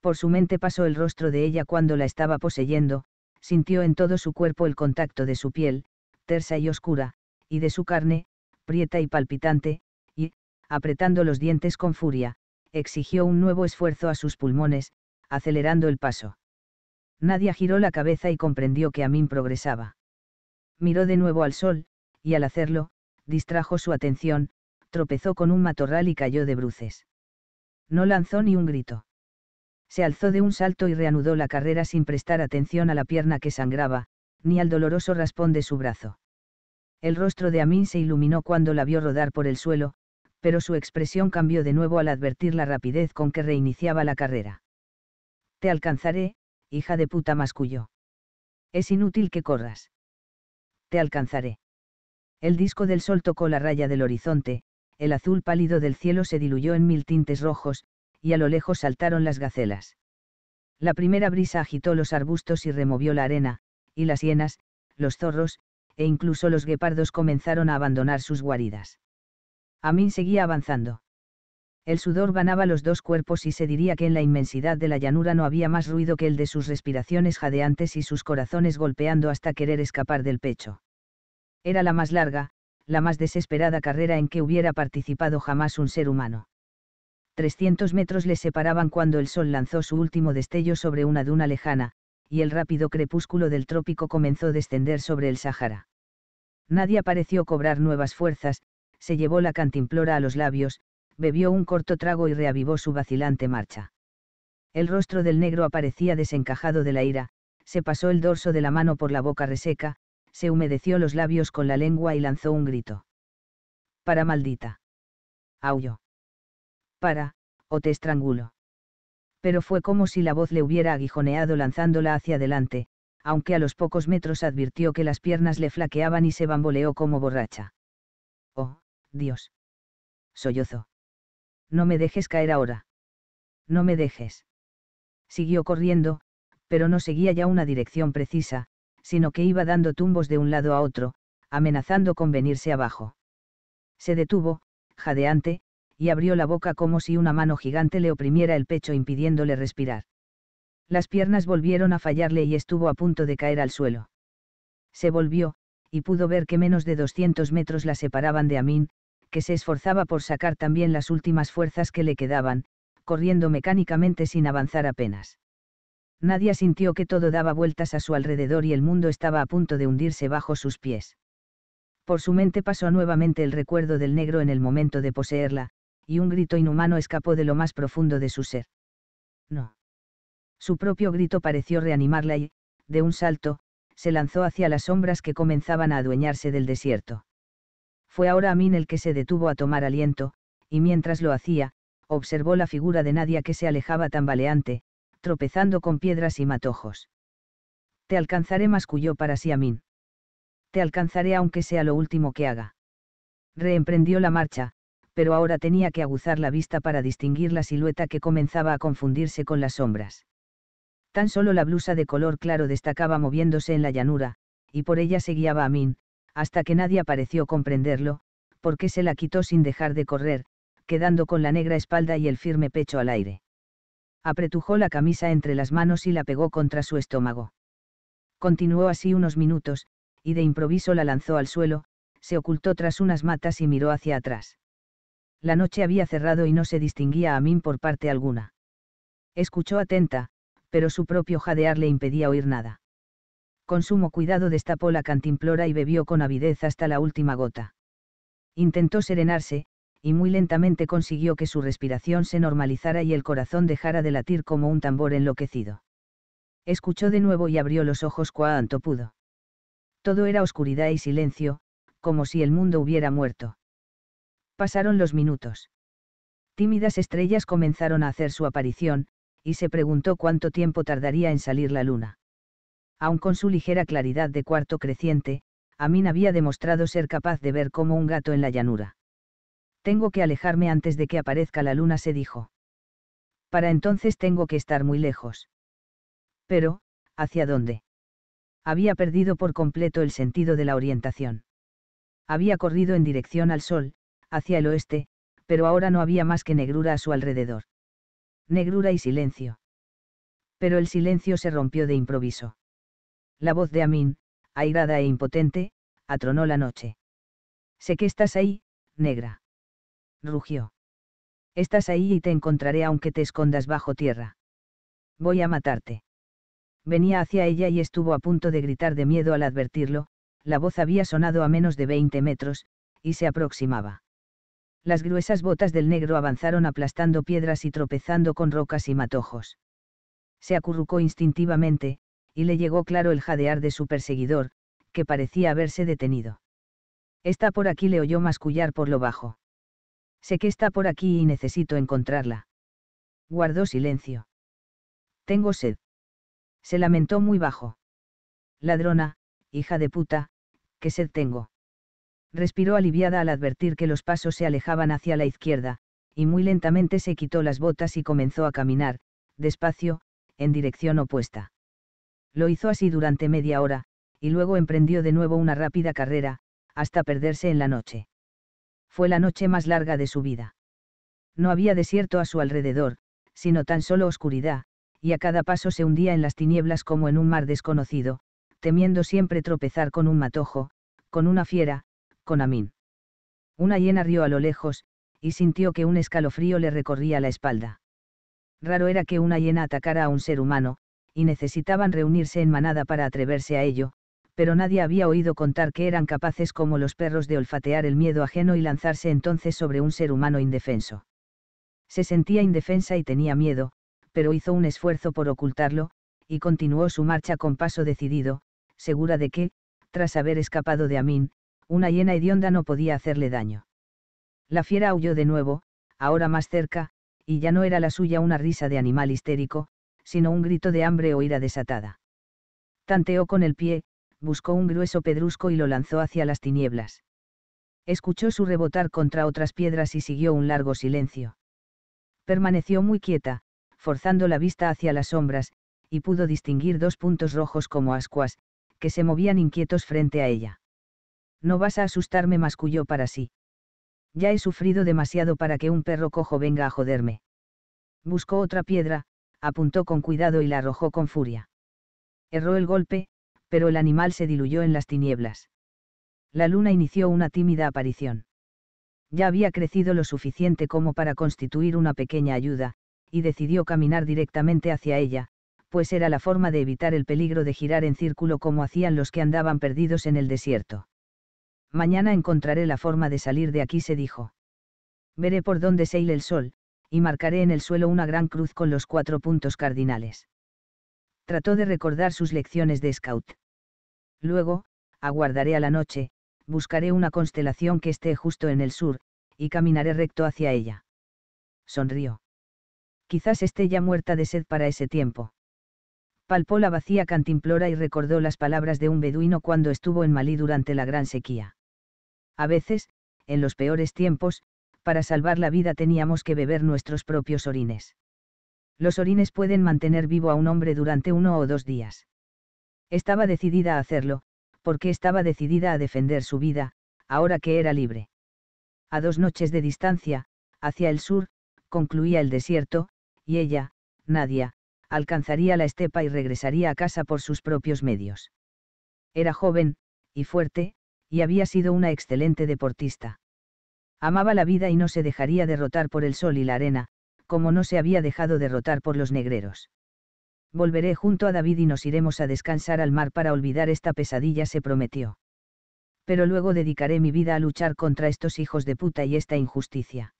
Por su mente pasó el rostro de ella cuando la estaba poseyendo, sintió en todo su cuerpo el contacto de su piel, tersa y oscura, y de su carne, prieta y palpitante, y, apretando los dientes con furia, exigió un nuevo esfuerzo a sus pulmones, acelerando el paso. Nadie giró la cabeza y comprendió que Amin progresaba. Miró de nuevo al sol, y al hacerlo, distrajo su atención, tropezó con un matorral y cayó de bruces. No lanzó ni un grito. Se alzó de un salto y reanudó la carrera sin prestar atención a la pierna que sangraba, ni al doloroso raspón de su brazo. El rostro de Amin se iluminó cuando la vio rodar por el suelo, pero su expresión cambió de nuevo al advertir la rapidez con que reiniciaba la carrera. Te alcanzaré, hija de puta masculló. Es inútil que corras. Te alcanzaré. El disco del sol tocó la raya del horizonte, el azul pálido del cielo se diluyó en mil tintes rojos, y a lo lejos saltaron las gacelas. La primera brisa agitó los arbustos y removió la arena, y las hienas, los zorros, e incluso los guepardos comenzaron a abandonar sus guaridas. Amin seguía avanzando. El sudor banaba los dos cuerpos y se diría que en la inmensidad de la llanura no había más ruido que el de sus respiraciones jadeantes y sus corazones golpeando hasta querer escapar del pecho. Era la más larga, la más desesperada carrera en que hubiera participado jamás un ser humano. 300 metros le separaban cuando el sol lanzó su último destello sobre una duna lejana, y el rápido crepúsculo del trópico comenzó a descender sobre el Sáhara. Nadie pareció cobrar nuevas fuerzas, se llevó la cantimplora a los labios, bebió un corto trago y reavivó su vacilante marcha. El rostro del negro aparecía desencajado de la ira, se pasó el dorso de la mano por la boca reseca, se humedeció los labios con la lengua y lanzó un grito. Para maldita. Aullo. Para, o te estrangulo pero fue como si la voz le hubiera aguijoneado lanzándola hacia adelante, aunque a los pocos metros advirtió que las piernas le flaqueaban y se bamboleó como borracha. Oh, Dios. Sollozo. No me dejes caer ahora. No me dejes. Siguió corriendo, pero no seguía ya una dirección precisa, sino que iba dando tumbos de un lado a otro, amenazando con venirse abajo. Se detuvo, jadeante, y abrió la boca como si una mano gigante le oprimiera el pecho impidiéndole respirar. Las piernas volvieron a fallarle y estuvo a punto de caer al suelo. Se volvió, y pudo ver que menos de 200 metros la separaban de Amin, que se esforzaba por sacar también las últimas fuerzas que le quedaban, corriendo mecánicamente sin avanzar apenas. Nadia sintió que todo daba vueltas a su alrededor y el mundo estaba a punto de hundirse bajo sus pies. Por su mente pasó nuevamente el recuerdo del negro en el momento de poseerla, y un grito inhumano escapó de lo más profundo de su ser. No. Su propio grito pareció reanimarla y, de un salto, se lanzó hacia las sombras que comenzaban a adueñarse del desierto. Fue ahora Amin el que se detuvo a tomar aliento, y mientras lo hacía, observó la figura de Nadia que se alejaba tambaleante, tropezando con piedras y matojos. Te alcanzaré, masculló para sí Amin. Te alcanzaré aunque sea lo último que haga. Reemprendió la marcha, pero ahora tenía que aguzar la vista para distinguir la silueta que comenzaba a confundirse con las sombras. Tan solo la blusa de color claro destacaba moviéndose en la llanura, y por ella se guiaba a Min, hasta que nadie pareció comprenderlo, porque se la quitó sin dejar de correr, quedando con la negra espalda y el firme pecho al aire. Apretujó la camisa entre las manos y la pegó contra su estómago. Continuó así unos minutos, y de improviso la lanzó al suelo, se ocultó tras unas matas y miró hacia atrás la noche había cerrado y no se distinguía a mí por parte alguna. Escuchó atenta, pero su propio jadear le impedía oír nada. Con sumo cuidado destapó la cantimplora y bebió con avidez hasta la última gota. Intentó serenarse, y muy lentamente consiguió que su respiración se normalizara y el corazón dejara de latir como un tambor enloquecido. Escuchó de nuevo y abrió los ojos cuanto pudo. Todo era oscuridad y silencio, como si el mundo hubiera muerto. Pasaron los minutos. Tímidas estrellas comenzaron a hacer su aparición, y se preguntó cuánto tiempo tardaría en salir la luna. Aun con su ligera claridad de cuarto creciente, Amin había demostrado ser capaz de ver como un gato en la llanura. Tengo que alejarme antes de que aparezca la luna, se dijo. Para entonces tengo que estar muy lejos. Pero, ¿hacia dónde? Había perdido por completo el sentido de la orientación. Había corrido en dirección al sol, hacia el oeste, pero ahora no había más que negrura a su alrededor. Negrura y silencio. Pero el silencio se rompió de improviso. La voz de Amin, airada e impotente, atronó la noche. Sé que estás ahí, negra. Rugió. Estás ahí y te encontraré aunque te escondas bajo tierra. Voy a matarte. Venía hacia ella y estuvo a punto de gritar de miedo al advertirlo, la voz había sonado a menos de 20 metros, y se aproximaba las gruesas botas del negro avanzaron aplastando piedras y tropezando con rocas y matojos. Se acurrucó instintivamente, y le llegó claro el jadear de su perseguidor, que parecía haberse detenido. Está por aquí, le oyó mascullar por lo bajo. Sé que está por aquí y necesito encontrarla. Guardó silencio. Tengo sed. Se lamentó muy bajo. Ladrona, hija de puta, qué sed tengo respiró aliviada al advertir que los pasos se alejaban hacia la izquierda, y muy lentamente se quitó las botas y comenzó a caminar, despacio, en dirección opuesta. Lo hizo así durante media hora, y luego emprendió de nuevo una rápida carrera, hasta perderse en la noche. Fue la noche más larga de su vida. No había desierto a su alrededor, sino tan solo oscuridad, y a cada paso se hundía en las tinieblas como en un mar desconocido, temiendo siempre tropezar con un matojo, con una fiera, con Amin. Una hiena rió a lo lejos, y sintió que un escalofrío le recorría la espalda. Raro era que una hiena atacara a un ser humano, y necesitaban reunirse en manada para atreverse a ello, pero nadie había oído contar que eran capaces como los perros de olfatear el miedo ajeno y lanzarse entonces sobre un ser humano indefenso. Se sentía indefensa y tenía miedo, pero hizo un esfuerzo por ocultarlo, y continuó su marcha con paso decidido, segura de que, tras haber escapado de Amin, una hiena hedionda no podía hacerle daño. La fiera huyó de nuevo, ahora más cerca, y ya no era la suya una risa de animal histérico, sino un grito de hambre o ira desatada. Tanteó con el pie, buscó un grueso pedrusco y lo lanzó hacia las tinieblas. Escuchó su rebotar contra otras piedras y siguió un largo silencio. Permaneció muy quieta, forzando la vista hacia las sombras, y pudo distinguir dos puntos rojos como ascuas, que se movían inquietos frente a ella. No vas a asustarme, más cuyo para sí. Ya he sufrido demasiado para que un perro cojo venga a joderme. Buscó otra piedra, apuntó con cuidado y la arrojó con furia. Erró el golpe, pero el animal se diluyó en las tinieblas. La luna inició una tímida aparición. Ya había crecido lo suficiente como para constituir una pequeña ayuda, y decidió caminar directamente hacia ella, pues era la forma de evitar el peligro de girar en círculo como hacían los que andaban perdidos en el desierto. Mañana encontraré la forma de salir de aquí, se dijo. Veré por dónde se el sol, y marcaré en el suelo una gran cruz con los cuatro puntos cardinales. Trató de recordar sus lecciones de scout. Luego, aguardaré a la noche, buscaré una constelación que esté justo en el sur, y caminaré recto hacia ella. Sonrió. Quizás esté ya muerta de sed para ese tiempo palpó la vacía cantimplora y recordó las palabras de un beduino cuando estuvo en Malí durante la gran sequía. A veces, en los peores tiempos, para salvar la vida teníamos que beber nuestros propios orines. Los orines pueden mantener vivo a un hombre durante uno o dos días. Estaba decidida a hacerlo, porque estaba decidida a defender su vida, ahora que era libre. A dos noches de distancia, hacia el sur, concluía el desierto, y ella, Nadia, alcanzaría la estepa y regresaría a casa por sus propios medios. Era joven, y fuerte, y había sido una excelente deportista. Amaba la vida y no se dejaría derrotar por el sol y la arena, como no se había dejado derrotar por los negreros. Volveré junto a David y nos iremos a descansar al mar para olvidar esta pesadilla, se prometió. Pero luego dedicaré mi vida a luchar contra estos hijos de puta y esta injusticia.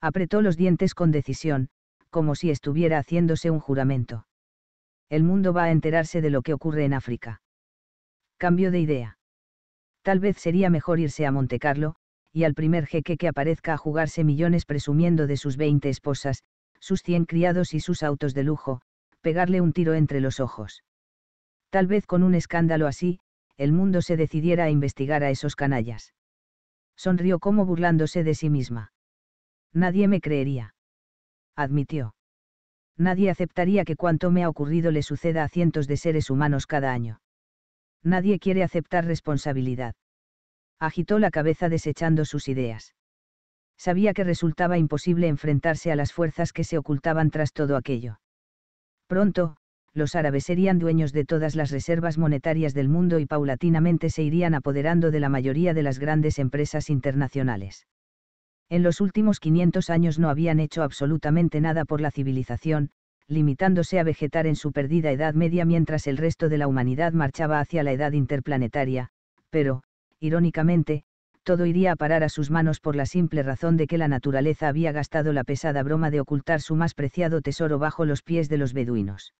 Apretó los dientes con decisión, como si estuviera haciéndose un juramento. El mundo va a enterarse de lo que ocurre en África. Cambio de idea. Tal vez sería mejor irse a Montecarlo, y al primer jeque que aparezca a jugarse millones presumiendo de sus 20 esposas, sus 100 criados y sus autos de lujo, pegarle un tiro entre los ojos. Tal vez con un escándalo así, el mundo se decidiera a investigar a esos canallas. Sonrió como burlándose de sí misma. Nadie me creería admitió. Nadie aceptaría que cuanto me ha ocurrido le suceda a cientos de seres humanos cada año. Nadie quiere aceptar responsabilidad. Agitó la cabeza desechando sus ideas. Sabía que resultaba imposible enfrentarse a las fuerzas que se ocultaban tras todo aquello. Pronto, los árabes serían dueños de todas las reservas monetarias del mundo y paulatinamente se irían apoderando de la mayoría de las grandes empresas internacionales en los últimos 500 años no habían hecho absolutamente nada por la civilización, limitándose a vegetar en su perdida Edad Media mientras el resto de la humanidad marchaba hacia la Edad Interplanetaria, pero, irónicamente, todo iría a parar a sus manos por la simple razón de que la naturaleza había gastado la pesada broma de ocultar su más preciado tesoro bajo los pies de los beduinos.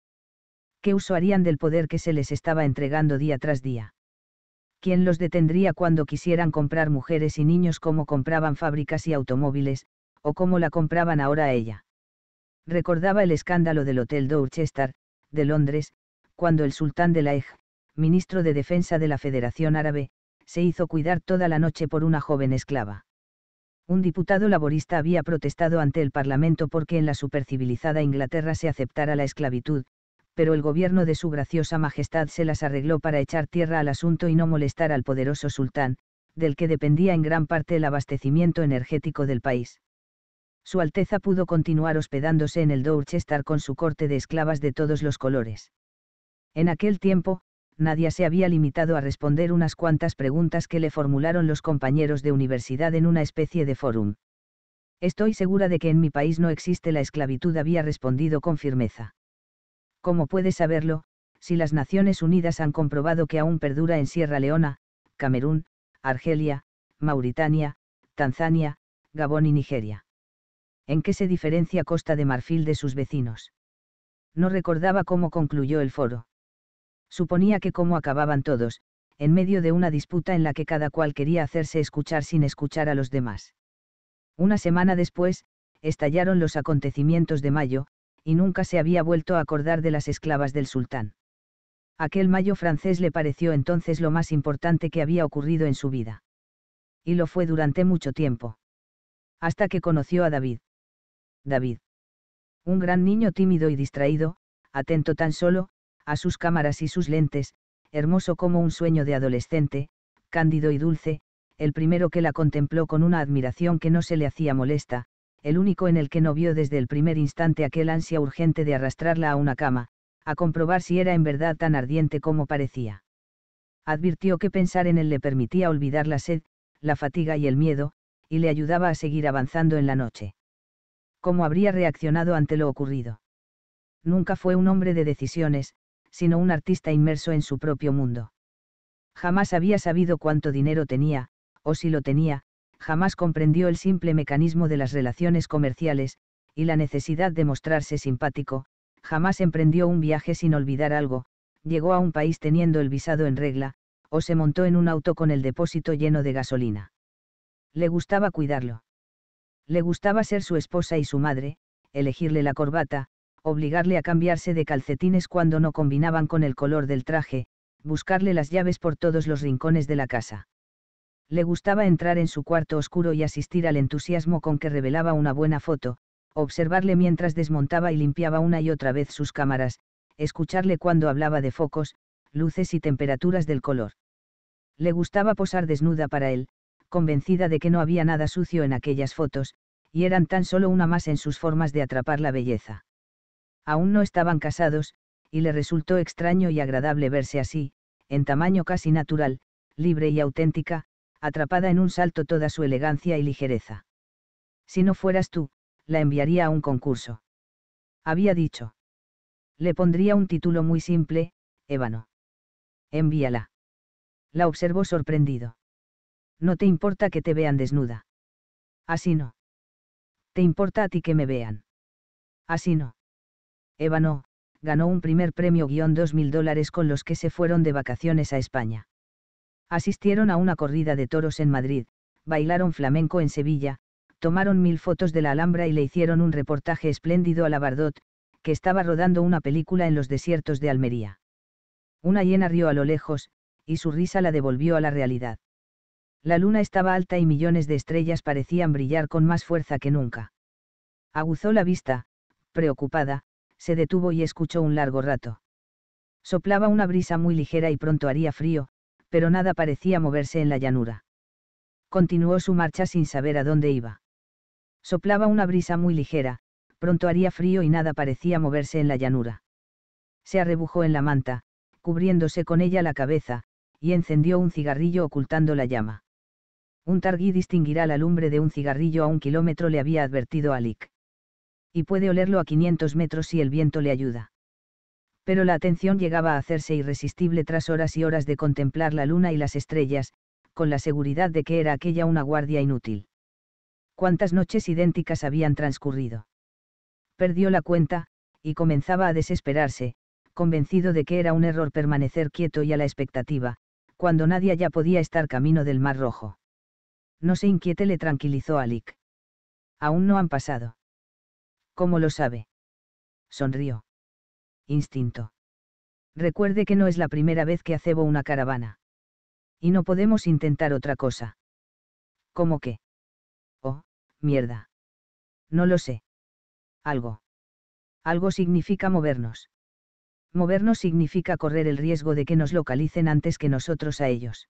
¿Qué uso harían del poder que se les estaba entregando día tras día? ¿Quién los detendría cuando quisieran comprar mujeres y niños como compraban fábricas y automóviles, o como la compraban ahora a ella. Recordaba el escándalo del Hotel Dorchester, de Londres, cuando el sultán de Laej, ministro de Defensa de la Federación Árabe, se hizo cuidar toda la noche por una joven esclava. Un diputado laborista había protestado ante el Parlamento porque en la supercivilizada Inglaterra se aceptara la esclavitud, pero el gobierno de su graciosa majestad se las arregló para echar tierra al asunto y no molestar al poderoso sultán, del que dependía en gran parte el abastecimiento energético del país. Su Alteza pudo continuar hospedándose en el Dorchester con su corte de esclavas de todos los colores. En aquel tiempo, nadie se había limitado a responder unas cuantas preguntas que le formularon los compañeros de universidad en una especie de fórum. Estoy segura de que en mi país no existe la esclavitud, había respondido con firmeza. ¿Cómo puede saberlo, si las Naciones Unidas han comprobado que aún perdura en Sierra Leona, Camerún, Argelia, Mauritania, Tanzania, Gabón y Nigeria? ¿En qué se diferencia Costa de Marfil de sus vecinos? No recordaba cómo concluyó el foro. Suponía que cómo acababan todos, en medio de una disputa en la que cada cual quería hacerse escuchar sin escuchar a los demás. Una semana después, estallaron los acontecimientos de mayo, y nunca se había vuelto a acordar de las esclavas del sultán. Aquel mayo francés le pareció entonces lo más importante que había ocurrido en su vida. Y lo fue durante mucho tiempo. Hasta que conoció a David. David. Un gran niño tímido y distraído, atento tan solo, a sus cámaras y sus lentes, hermoso como un sueño de adolescente, cándido y dulce, el primero que la contempló con una admiración que no se le hacía molesta, el único en el que no vio desde el primer instante aquel ansia urgente de arrastrarla a una cama, a comprobar si era en verdad tan ardiente como parecía. Advirtió que pensar en él le permitía olvidar la sed, la fatiga y el miedo, y le ayudaba a seguir avanzando en la noche. ¿Cómo habría reaccionado ante lo ocurrido? Nunca fue un hombre de decisiones, sino un artista inmerso en su propio mundo. Jamás había sabido cuánto dinero tenía, o si lo tenía, jamás comprendió el simple mecanismo de las relaciones comerciales, y la necesidad de mostrarse simpático, jamás emprendió un viaje sin olvidar algo, llegó a un país teniendo el visado en regla, o se montó en un auto con el depósito lleno de gasolina. Le gustaba cuidarlo. Le gustaba ser su esposa y su madre, elegirle la corbata, obligarle a cambiarse de calcetines cuando no combinaban con el color del traje, buscarle las llaves por todos los rincones de la casa. Le gustaba entrar en su cuarto oscuro y asistir al entusiasmo con que revelaba una buena foto, observarle mientras desmontaba y limpiaba una y otra vez sus cámaras, escucharle cuando hablaba de focos, luces y temperaturas del color. Le gustaba posar desnuda para él, convencida de que no había nada sucio en aquellas fotos, y eran tan solo una más en sus formas de atrapar la belleza. Aún no estaban casados, y le resultó extraño y agradable verse así, en tamaño casi natural, libre y auténtica, atrapada en un salto toda su elegancia y ligereza. Si no fueras tú, la enviaría a un concurso. Había dicho. Le pondría un título muy simple, Ébano. Envíala. La observó sorprendido. No te importa que te vean desnuda. Así no. Te importa a ti que me vean. Así no. Ébano, ganó un primer premio guión dos mil dólares con los que se fueron de vacaciones a España asistieron a una corrida de toros en Madrid, bailaron flamenco en Sevilla, tomaron mil fotos de la Alhambra y le hicieron un reportaje espléndido a la Bardot, que estaba rodando una película en los desiertos de Almería. Una hiena rió a lo lejos, y su risa la devolvió a la realidad. La luna estaba alta y millones de estrellas parecían brillar con más fuerza que nunca. Aguzó la vista, preocupada, se detuvo y escuchó un largo rato. Soplaba una brisa muy ligera y pronto haría frío, pero nada parecía moverse en la llanura. Continuó su marcha sin saber a dónde iba. Soplaba una brisa muy ligera, pronto haría frío y nada parecía moverse en la llanura. Se arrebujó en la manta, cubriéndose con ella la cabeza, y encendió un cigarrillo ocultando la llama. Un targui distinguirá la lumbre de un cigarrillo a un kilómetro le había advertido a Y puede olerlo a 500 metros si el viento le ayuda pero la atención llegaba a hacerse irresistible tras horas y horas de contemplar la luna y las estrellas, con la seguridad de que era aquella una guardia inútil. Cuántas noches idénticas habían transcurrido. Perdió la cuenta, y comenzaba a desesperarse, convencido de que era un error permanecer quieto y a la expectativa, cuando nadie ya podía estar camino del Mar Rojo. No se inquiete, le tranquilizó Alic. Aún no han pasado. ¿Cómo lo sabe? Sonrió instinto. Recuerde que no es la primera vez que acebo una caravana. Y no podemos intentar otra cosa. ¿Cómo qué? Oh, mierda. No lo sé. Algo. Algo significa movernos. Movernos significa correr el riesgo de que nos localicen antes que nosotros a ellos.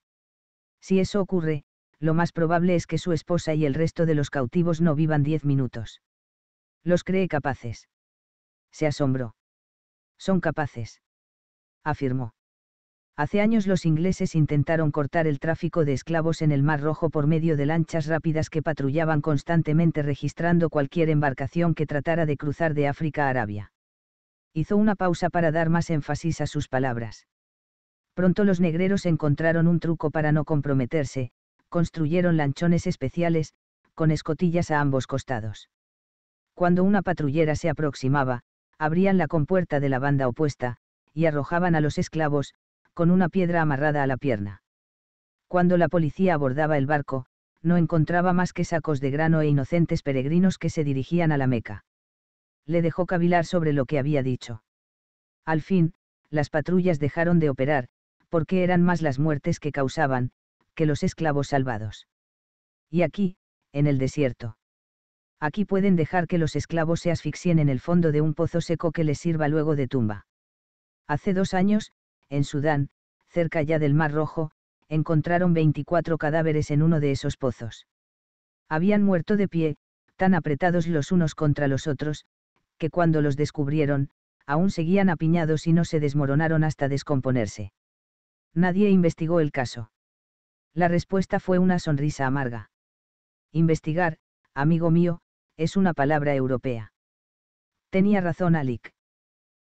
Si eso ocurre, lo más probable es que su esposa y el resto de los cautivos no vivan diez minutos. Los cree capaces. Se asombró. Son capaces. Afirmó. Hace años los ingleses intentaron cortar el tráfico de esclavos en el Mar Rojo por medio de lanchas rápidas que patrullaban constantemente registrando cualquier embarcación que tratara de cruzar de África a Arabia. Hizo una pausa para dar más énfasis a sus palabras. Pronto los negreros encontraron un truco para no comprometerse, construyeron lanchones especiales, con escotillas a ambos costados. Cuando una patrullera se aproximaba, abrían la compuerta de la banda opuesta, y arrojaban a los esclavos, con una piedra amarrada a la pierna. Cuando la policía abordaba el barco, no encontraba más que sacos de grano e inocentes peregrinos que se dirigían a la Meca. Le dejó cavilar sobre lo que había dicho. Al fin, las patrullas dejaron de operar, porque eran más las muertes que causaban, que los esclavos salvados. Y aquí, en el desierto aquí pueden dejar que los esclavos se asfixien en el fondo de un pozo seco que les sirva luego de tumba. Hace dos años, en Sudán, cerca ya del Mar Rojo, encontraron 24 cadáveres en uno de esos pozos. Habían muerto de pie, tan apretados los unos contra los otros, que cuando los descubrieron, aún seguían apiñados y no se desmoronaron hasta descomponerse. Nadie investigó el caso. La respuesta fue una sonrisa amarga. Investigar, amigo mío, es una palabra europea. Tenía razón Alic.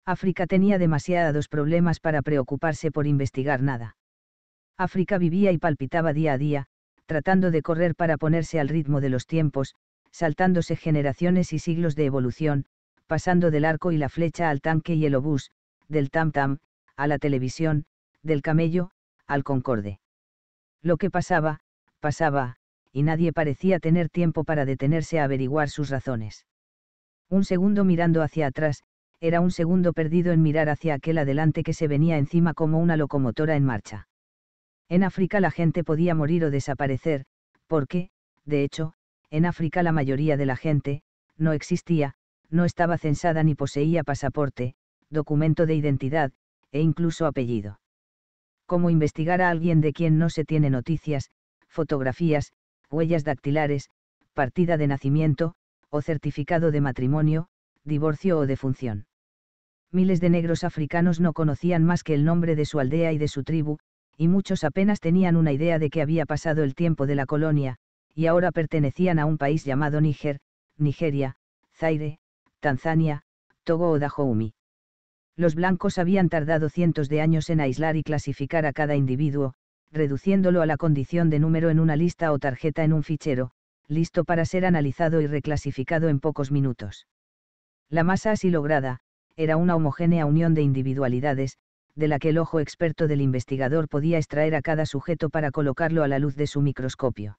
África tenía demasiados problemas para preocuparse por investigar nada. África vivía y palpitaba día a día, tratando de correr para ponerse al ritmo de los tiempos, saltándose generaciones y siglos de evolución, pasando del arco y la flecha al tanque y el obús, del tam-tam, a la televisión, del camello, al concorde. Lo que pasaba, pasaba, y nadie parecía tener tiempo para detenerse a averiguar sus razones. Un segundo mirando hacia atrás, era un segundo perdido en mirar hacia aquel adelante que se venía encima como una locomotora en marcha. En África la gente podía morir o desaparecer, porque, de hecho, en África la mayoría de la gente, no existía, no estaba censada ni poseía pasaporte, documento de identidad, e incluso apellido. Como investigar a alguien de quien no se tiene noticias, fotografías, huellas dactilares, partida de nacimiento, o certificado de matrimonio, divorcio o defunción. Miles de negros africanos no conocían más que el nombre de su aldea y de su tribu, y muchos apenas tenían una idea de que había pasado el tiempo de la colonia, y ahora pertenecían a un país llamado Níger, Nigeria, Zaire, Tanzania, Togo o Dahomey. Los blancos habían tardado cientos de años en aislar y clasificar a cada individuo, reduciéndolo a la condición de número en una lista o tarjeta en un fichero, listo para ser analizado y reclasificado en pocos minutos. La masa así lograda, era una homogénea unión de individualidades, de la que el ojo experto del investigador podía extraer a cada sujeto para colocarlo a la luz de su microscopio.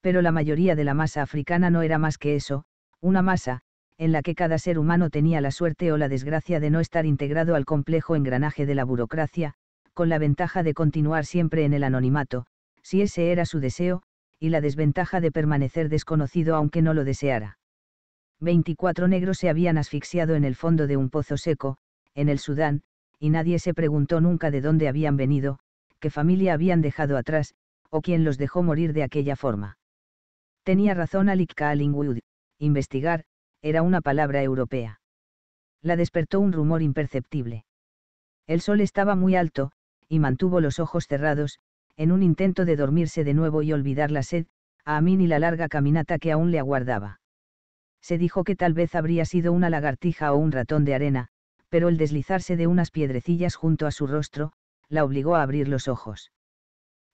Pero la mayoría de la masa africana no era más que eso, una masa, en la que cada ser humano tenía la suerte o la desgracia de no estar integrado al complejo engranaje de la burocracia, con la ventaja de continuar siempre en el anonimato, si ese era su deseo, y la desventaja de permanecer desconocido aunque no lo deseara. Veinticuatro negros se habían asfixiado en el fondo de un pozo seco, en el Sudán, y nadie se preguntó nunca de dónde habían venido, qué familia habían dejado atrás, o quién los dejó morir de aquella forma. Tenía razón Alicka callingwood investigar, era una palabra europea. La despertó un rumor imperceptible. El sol estaba muy alto, y mantuvo los ojos cerrados, en un intento de dormirse de nuevo y olvidar la sed, a Amin y la larga caminata que aún le aguardaba. Se dijo que tal vez habría sido una lagartija o un ratón de arena, pero el deslizarse de unas piedrecillas junto a su rostro, la obligó a abrir los ojos.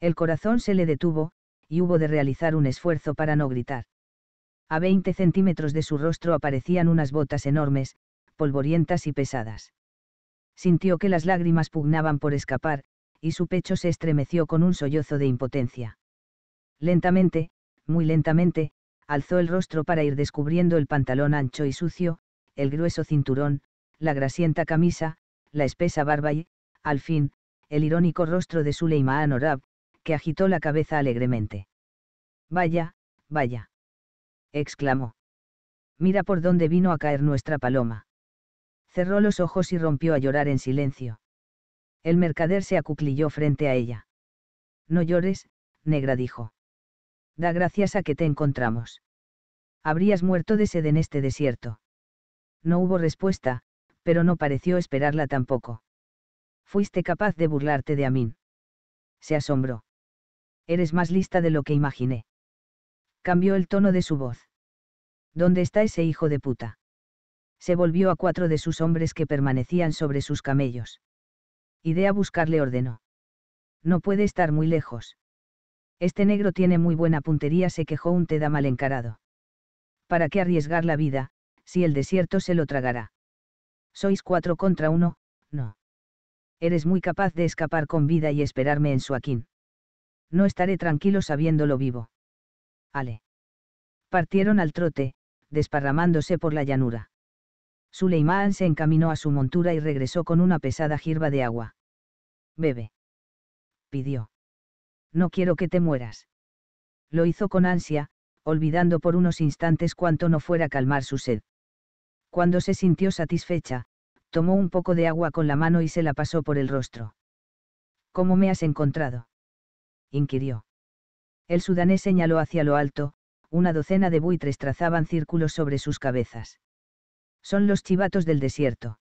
El corazón se le detuvo, y hubo de realizar un esfuerzo para no gritar. A 20 centímetros de su rostro aparecían unas botas enormes, polvorientas y pesadas sintió que las lágrimas pugnaban por escapar, y su pecho se estremeció con un sollozo de impotencia. Lentamente, muy lentamente, alzó el rostro para ir descubriendo el pantalón ancho y sucio, el grueso cinturón, la grasienta camisa, la espesa barba y, al fin, el irónico rostro de Suleiman Orab, que agitó la cabeza alegremente. Vaya, vaya. exclamó. Mira por dónde vino a caer nuestra paloma cerró los ojos y rompió a llorar en silencio. El mercader se acuclilló frente a ella. No llores, negra dijo. Da gracias a que te encontramos. Habrías muerto de sed en este desierto. No hubo respuesta, pero no pareció esperarla tampoco. Fuiste capaz de burlarte de Amin. Se asombró. Eres más lista de lo que imaginé. Cambió el tono de su voz. ¿Dónde está ese hijo de puta? se volvió a cuatro de sus hombres que permanecían sobre sus camellos. Idea buscarle ordenó. No puede estar muy lejos. Este negro tiene muy buena puntería, se quejó un teda mal encarado. ¿Para qué arriesgar la vida, si el desierto se lo tragará? Sois cuatro contra uno, no. Eres muy capaz de escapar con vida y esperarme en Suaquín. No estaré tranquilo sabiéndolo vivo. Ale. Partieron al trote, desparramándose por la llanura. Suleiman se encaminó a su montura y regresó con una pesada jirba de agua. Bebe. Pidió. No quiero que te mueras. Lo hizo con ansia, olvidando por unos instantes cuánto no fuera calmar su sed. Cuando se sintió satisfecha, tomó un poco de agua con la mano y se la pasó por el rostro. ¿Cómo me has encontrado? inquirió. El sudanés señaló hacia lo alto, una docena de buitres trazaban círculos sobre sus cabezas. Son los chivatos del desierto.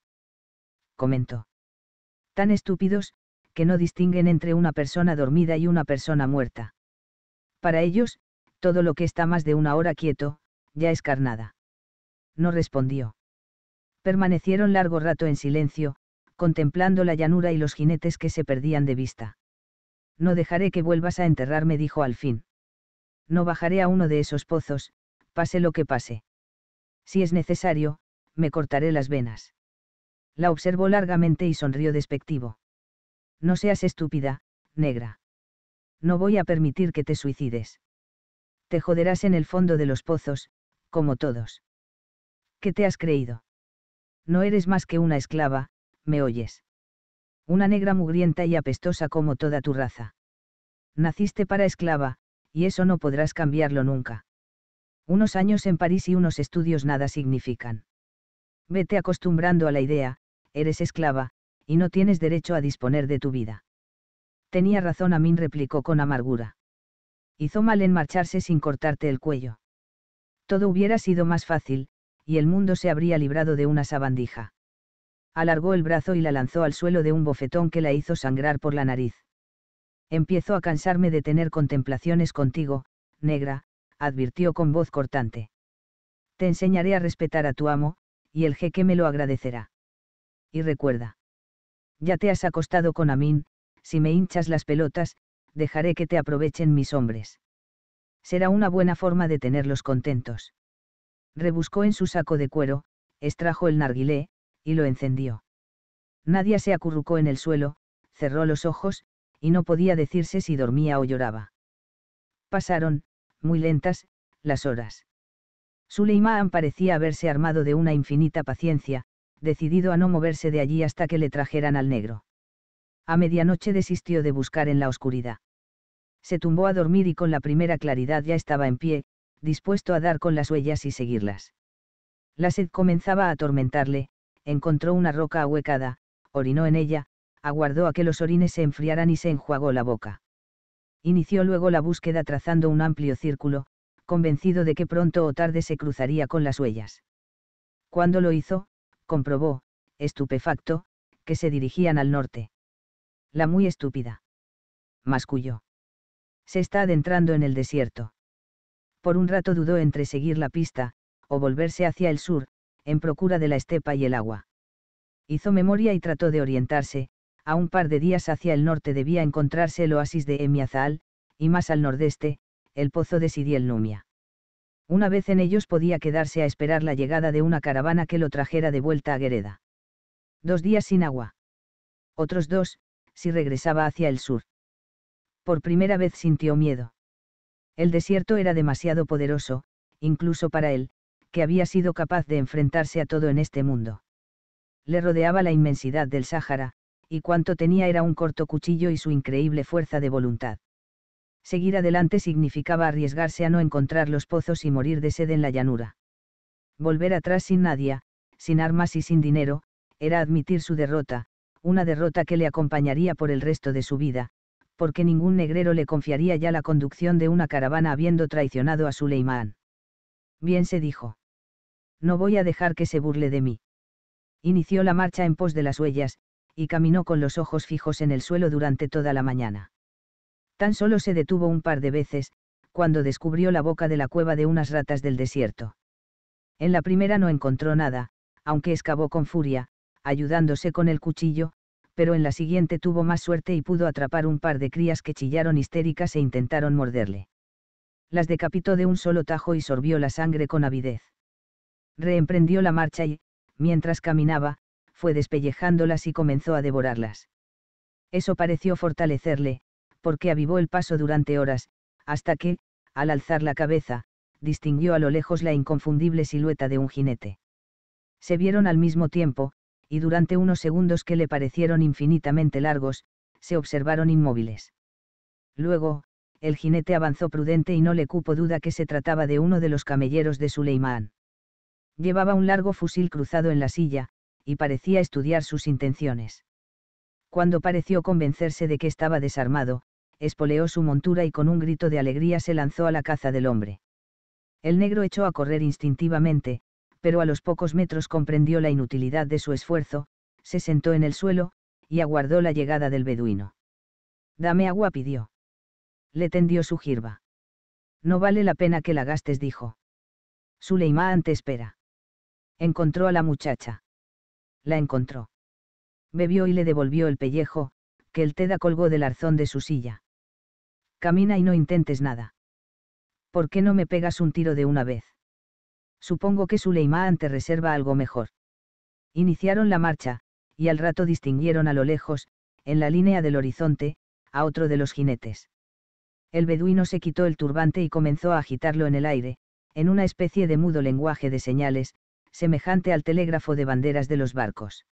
Comentó. Tan estúpidos, que no distinguen entre una persona dormida y una persona muerta. Para ellos, todo lo que está más de una hora quieto, ya es carnada. No respondió. Permanecieron largo rato en silencio, contemplando la llanura y los jinetes que se perdían de vista. No dejaré que vuelvas a enterrarme, dijo al fin. No bajaré a uno de esos pozos, pase lo que pase. Si es necesario, me cortaré las venas. La observó largamente y sonrió despectivo. No seas estúpida, negra. No voy a permitir que te suicides. Te joderás en el fondo de los pozos, como todos. ¿Qué te has creído? No eres más que una esclava, ¿me oyes? Una negra mugrienta y apestosa como toda tu raza. Naciste para esclava, y eso no podrás cambiarlo nunca. Unos años en París y unos estudios nada significan. Vete acostumbrando a la idea, eres esclava, y no tienes derecho a disponer de tu vida. Tenía razón, Amin replicó con amargura. Hizo mal en marcharse sin cortarte el cuello. Todo hubiera sido más fácil, y el mundo se habría librado de una sabandija. Alargó el brazo y la lanzó al suelo de un bofetón que la hizo sangrar por la nariz. Empiezo a cansarme de tener contemplaciones contigo, negra, advirtió con voz cortante. Te enseñaré a respetar a tu amo, y el jeque me lo agradecerá. Y recuerda. Ya te has acostado con Amin, si me hinchas las pelotas, dejaré que te aprovechen mis hombres. Será una buena forma de tenerlos contentos. Rebuscó en su saco de cuero, extrajo el narguilé, y lo encendió. Nadia se acurrucó en el suelo, cerró los ojos, y no podía decirse si dormía o lloraba. Pasaron, muy lentas, las horas. Suleiman parecía haberse armado de una infinita paciencia, decidido a no moverse de allí hasta que le trajeran al negro. A medianoche desistió de buscar en la oscuridad. Se tumbó a dormir y con la primera claridad ya estaba en pie, dispuesto a dar con las huellas y seguirlas. La sed comenzaba a atormentarle, encontró una roca ahuecada, orinó en ella, aguardó a que los orines se enfriaran y se enjuagó la boca. Inició luego la búsqueda trazando un amplio círculo, convencido de que pronto o tarde se cruzaría con las huellas. Cuando lo hizo, comprobó, estupefacto, que se dirigían al norte. La muy estúpida. Masculló. Se está adentrando en el desierto. Por un rato dudó entre seguir la pista, o volverse hacia el sur, en procura de la estepa y el agua. Hizo memoria y trató de orientarse, a un par de días hacia el norte debía encontrarse el oasis de Emiazal, y más al nordeste, el pozo de Sidiel Numia. Una vez en ellos podía quedarse a esperar la llegada de una caravana que lo trajera de vuelta a Gereda. Dos días sin agua. Otros dos, si regresaba hacia el sur. Por primera vez sintió miedo. El desierto era demasiado poderoso, incluso para él, que había sido capaz de enfrentarse a todo en este mundo. Le rodeaba la inmensidad del Sáhara, y cuanto tenía era un corto cuchillo y su increíble fuerza de voluntad. Seguir adelante significaba arriesgarse a no encontrar los pozos y morir de sed en la llanura. Volver atrás sin nadie, sin armas y sin dinero, era admitir su derrota, una derrota que le acompañaría por el resto de su vida, porque ningún negrero le confiaría ya la conducción de una caravana habiendo traicionado a Suleimán. Bien se dijo. No voy a dejar que se burle de mí. Inició la marcha en pos de las huellas, y caminó con los ojos fijos en el suelo durante toda la mañana. Tan solo se detuvo un par de veces, cuando descubrió la boca de la cueva de unas ratas del desierto. En la primera no encontró nada, aunque excavó con furia, ayudándose con el cuchillo, pero en la siguiente tuvo más suerte y pudo atrapar un par de crías que chillaron histéricas e intentaron morderle. Las decapitó de un solo tajo y sorbió la sangre con avidez. Reemprendió la marcha y, mientras caminaba, fue despellejándolas y comenzó a devorarlas. Eso pareció fortalecerle, porque avivó el paso durante horas, hasta que, al alzar la cabeza, distinguió a lo lejos la inconfundible silueta de un jinete. Se vieron al mismo tiempo, y durante unos segundos que le parecieron infinitamente largos, se observaron inmóviles. Luego, el jinete avanzó prudente y no le cupo duda que se trataba de uno de los camelleros de Suleimán. Llevaba un largo fusil cruzado en la silla, y parecía estudiar sus intenciones. Cuando pareció convencerse de que estaba desarmado, espoleó su montura y con un grito de alegría se lanzó a la caza del hombre. El negro echó a correr instintivamente, pero a los pocos metros comprendió la inutilidad de su esfuerzo, se sentó en el suelo, y aguardó la llegada del beduino. Dame agua pidió. Le tendió su girba No vale la pena que la gastes dijo. Suleimán te espera. Encontró a la muchacha. La encontró. Bebió y le devolvió el pellejo, que el teda colgó del arzón de su silla. Camina y no intentes nada. ¿Por qué no me pegas un tiro de una vez? Supongo que Suleimán te reserva algo mejor. Iniciaron la marcha, y al rato distinguieron a lo lejos, en la línea del horizonte, a otro de los jinetes. El beduino se quitó el turbante y comenzó a agitarlo en el aire, en una especie de mudo lenguaje de señales, semejante al telégrafo de banderas de los barcos.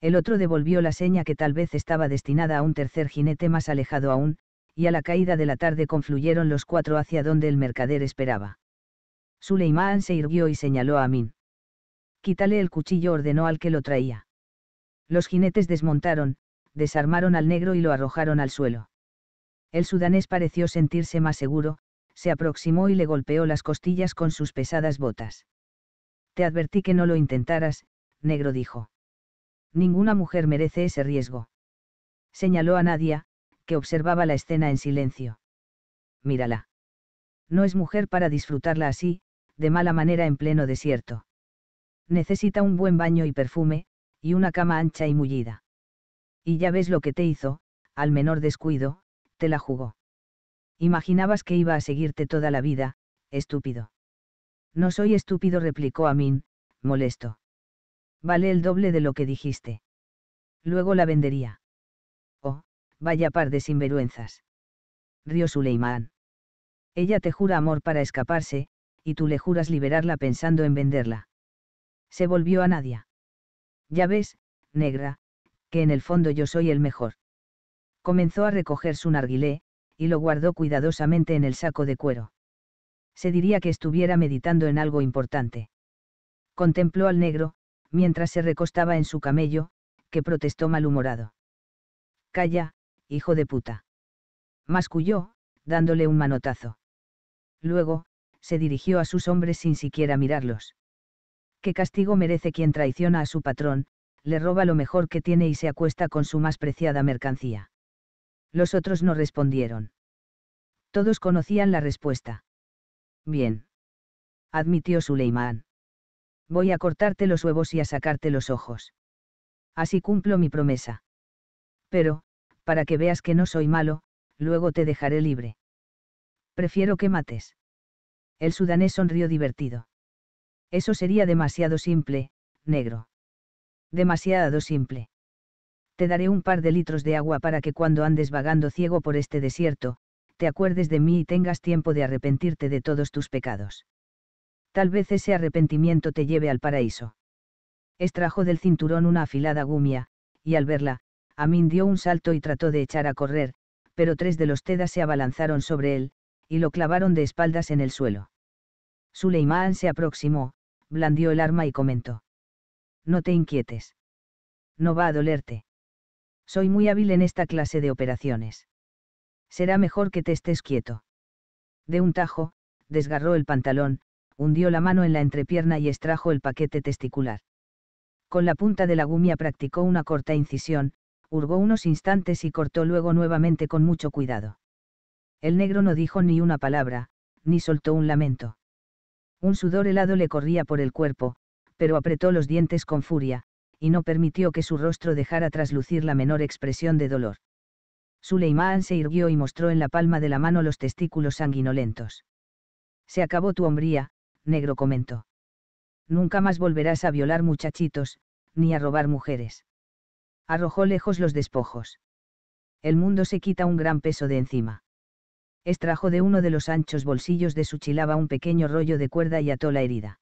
El otro devolvió la seña que tal vez estaba destinada a un tercer jinete más alejado aún, y a la caída de la tarde confluyeron los cuatro hacia donde el mercader esperaba. Suleimán se irguió y señaló a Amin. Quítale el cuchillo ordenó al que lo traía. Los jinetes desmontaron, desarmaron al negro y lo arrojaron al suelo. El sudanés pareció sentirse más seguro, se aproximó y le golpeó las costillas con sus pesadas botas. Te advertí que no lo intentaras, negro dijo. Ninguna mujer merece ese riesgo. Señaló a Nadia, que observaba la escena en silencio. Mírala. No es mujer para disfrutarla así, de mala manera en pleno desierto. Necesita un buen baño y perfume, y una cama ancha y mullida. Y ya ves lo que te hizo, al menor descuido, te la jugó. Imaginabas que iba a seguirte toda la vida, estúpido. No soy estúpido, replicó Amin, molesto. Vale el doble de lo que dijiste. Luego la vendería. Vaya par de sinvergüenzas. Río Suleimán. Ella te jura amor para escaparse, y tú le juras liberarla pensando en venderla. Se volvió a Nadia. Ya ves, negra, que en el fondo yo soy el mejor. Comenzó a recoger su narguilé, y lo guardó cuidadosamente en el saco de cuero. Se diría que estuviera meditando en algo importante. Contempló al negro, mientras se recostaba en su camello, que protestó malhumorado. Calla, hijo de puta. Masculló, dándole un manotazo. Luego, se dirigió a sus hombres sin siquiera mirarlos. ¿Qué castigo merece quien traiciona a su patrón, le roba lo mejor que tiene y se acuesta con su más preciada mercancía? Los otros no respondieron. Todos conocían la respuesta. Bien. Admitió Suleimán. Voy a cortarte los huevos y a sacarte los ojos. Así cumplo mi promesa. Pero, para que veas que no soy malo, luego te dejaré libre. Prefiero que mates. El sudanés sonrió divertido. Eso sería demasiado simple, negro. Demasiado simple. Te daré un par de litros de agua para que cuando andes vagando ciego por este desierto, te acuerdes de mí y tengas tiempo de arrepentirte de todos tus pecados. Tal vez ese arrepentimiento te lleve al paraíso. Extrajo del cinturón una afilada gumia, y al verla, Amin dio un salto y trató de echar a correr, pero tres de los tedas se abalanzaron sobre él, y lo clavaron de espaldas en el suelo. Suleiman se aproximó, blandió el arma y comentó. No te inquietes. No va a dolerte. Soy muy hábil en esta clase de operaciones. Será mejor que te estés quieto. De un tajo, desgarró el pantalón, hundió la mano en la entrepierna y extrajo el paquete testicular. Con la punta de la gumia practicó una corta incisión, hurgó unos instantes y cortó luego nuevamente con mucho cuidado. El negro no dijo ni una palabra, ni soltó un lamento. Un sudor helado le corría por el cuerpo, pero apretó los dientes con furia, y no permitió que su rostro dejara traslucir la menor expresión de dolor. Suleimán se irguió y mostró en la palma de la mano los testículos sanguinolentos. Se acabó tu hombría, negro comentó. Nunca más volverás a violar muchachitos, ni a robar mujeres arrojó lejos los despojos. El mundo se quita un gran peso de encima. Extrajo de uno de los anchos bolsillos de su chilaba un pequeño rollo de cuerda y ató la herida.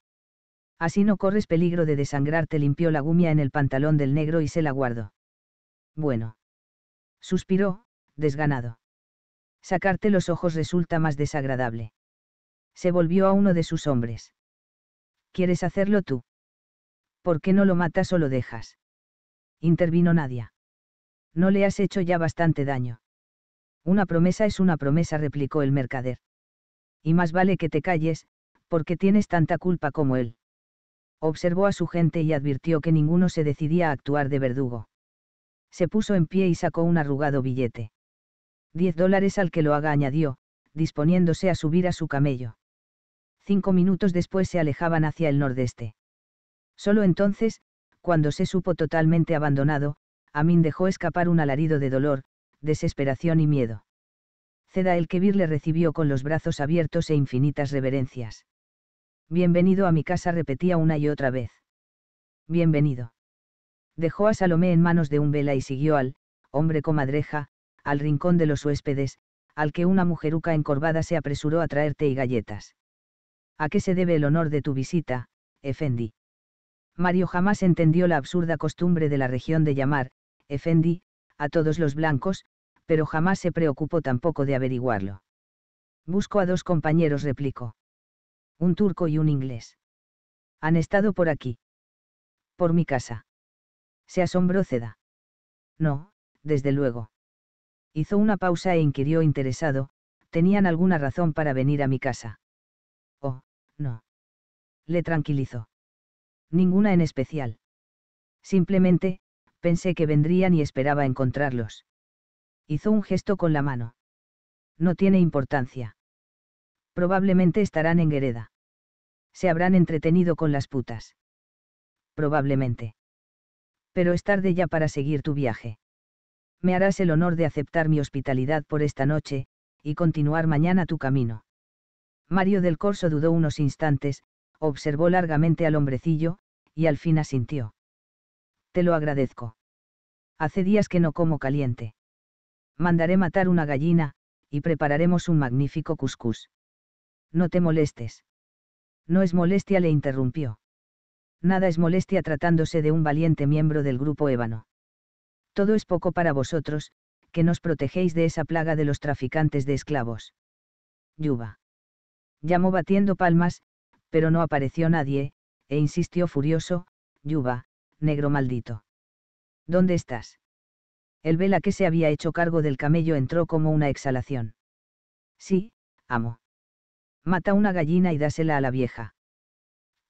Así no corres peligro de desangrarte, limpió la gumia en el pantalón del negro y se la guardó. Bueno. Suspiró, desganado. Sacarte los ojos resulta más desagradable. Se volvió a uno de sus hombres. ¿Quieres hacerlo tú? ¿Por qué no lo matas o lo dejas? intervino Nadia. No le has hecho ya bastante daño. Una promesa es una promesa, replicó el mercader. Y más vale que te calles, porque tienes tanta culpa como él. Observó a su gente y advirtió que ninguno se decidía a actuar de verdugo. Se puso en pie y sacó un arrugado billete. Diez dólares al que lo haga añadió, disponiéndose a subir a su camello. Cinco minutos después se alejaban hacia el nordeste. Solo entonces, cuando se supo totalmente abandonado, Amin dejó escapar un alarido de dolor, desesperación y miedo. Ceda el Vir le recibió con los brazos abiertos e infinitas reverencias. Bienvenido a mi casa repetía una y otra vez. Bienvenido. Dejó a Salomé en manos de un vela y siguió al, hombre comadreja, al rincón de los huéspedes, al que una mujeruca encorvada se apresuró a traerte y galletas. ¿A qué se debe el honor de tu visita, Efendi? Mario jamás entendió la absurda costumbre de la región de llamar, Efendi, a todos los blancos, pero jamás se preocupó tampoco de averiguarlo. Busco a dos compañeros, replicó. Un turco y un inglés. Han estado por aquí. Por mi casa. Se asombró Ceda. No, desde luego. Hizo una pausa e inquirió interesado, tenían alguna razón para venir a mi casa. Oh, no. Le tranquilizó ninguna en especial. Simplemente, pensé que vendrían y esperaba encontrarlos. Hizo un gesto con la mano. No tiene importancia. Probablemente estarán en Gereda. Se habrán entretenido con las putas. Probablemente. Pero es tarde ya para seguir tu viaje. Me harás el honor de aceptar mi hospitalidad por esta noche, y continuar mañana tu camino. Mario del Corso dudó unos instantes, observó largamente al hombrecillo, y al fin asintió. Te lo agradezco. Hace días que no como caliente. Mandaré matar una gallina, y prepararemos un magnífico cuscús. No te molestes. No es molestia, le interrumpió. Nada es molestia tratándose de un valiente miembro del grupo ébano. Todo es poco para vosotros, que nos protegéis de esa plaga de los traficantes de esclavos. Yuba. Llamó batiendo palmas, pero no apareció nadie, e insistió furioso, Yuba, negro maldito. ¿Dónde estás? El vela que se había hecho cargo del camello entró como una exhalación. Sí, amo. Mata una gallina y dásela a la vieja.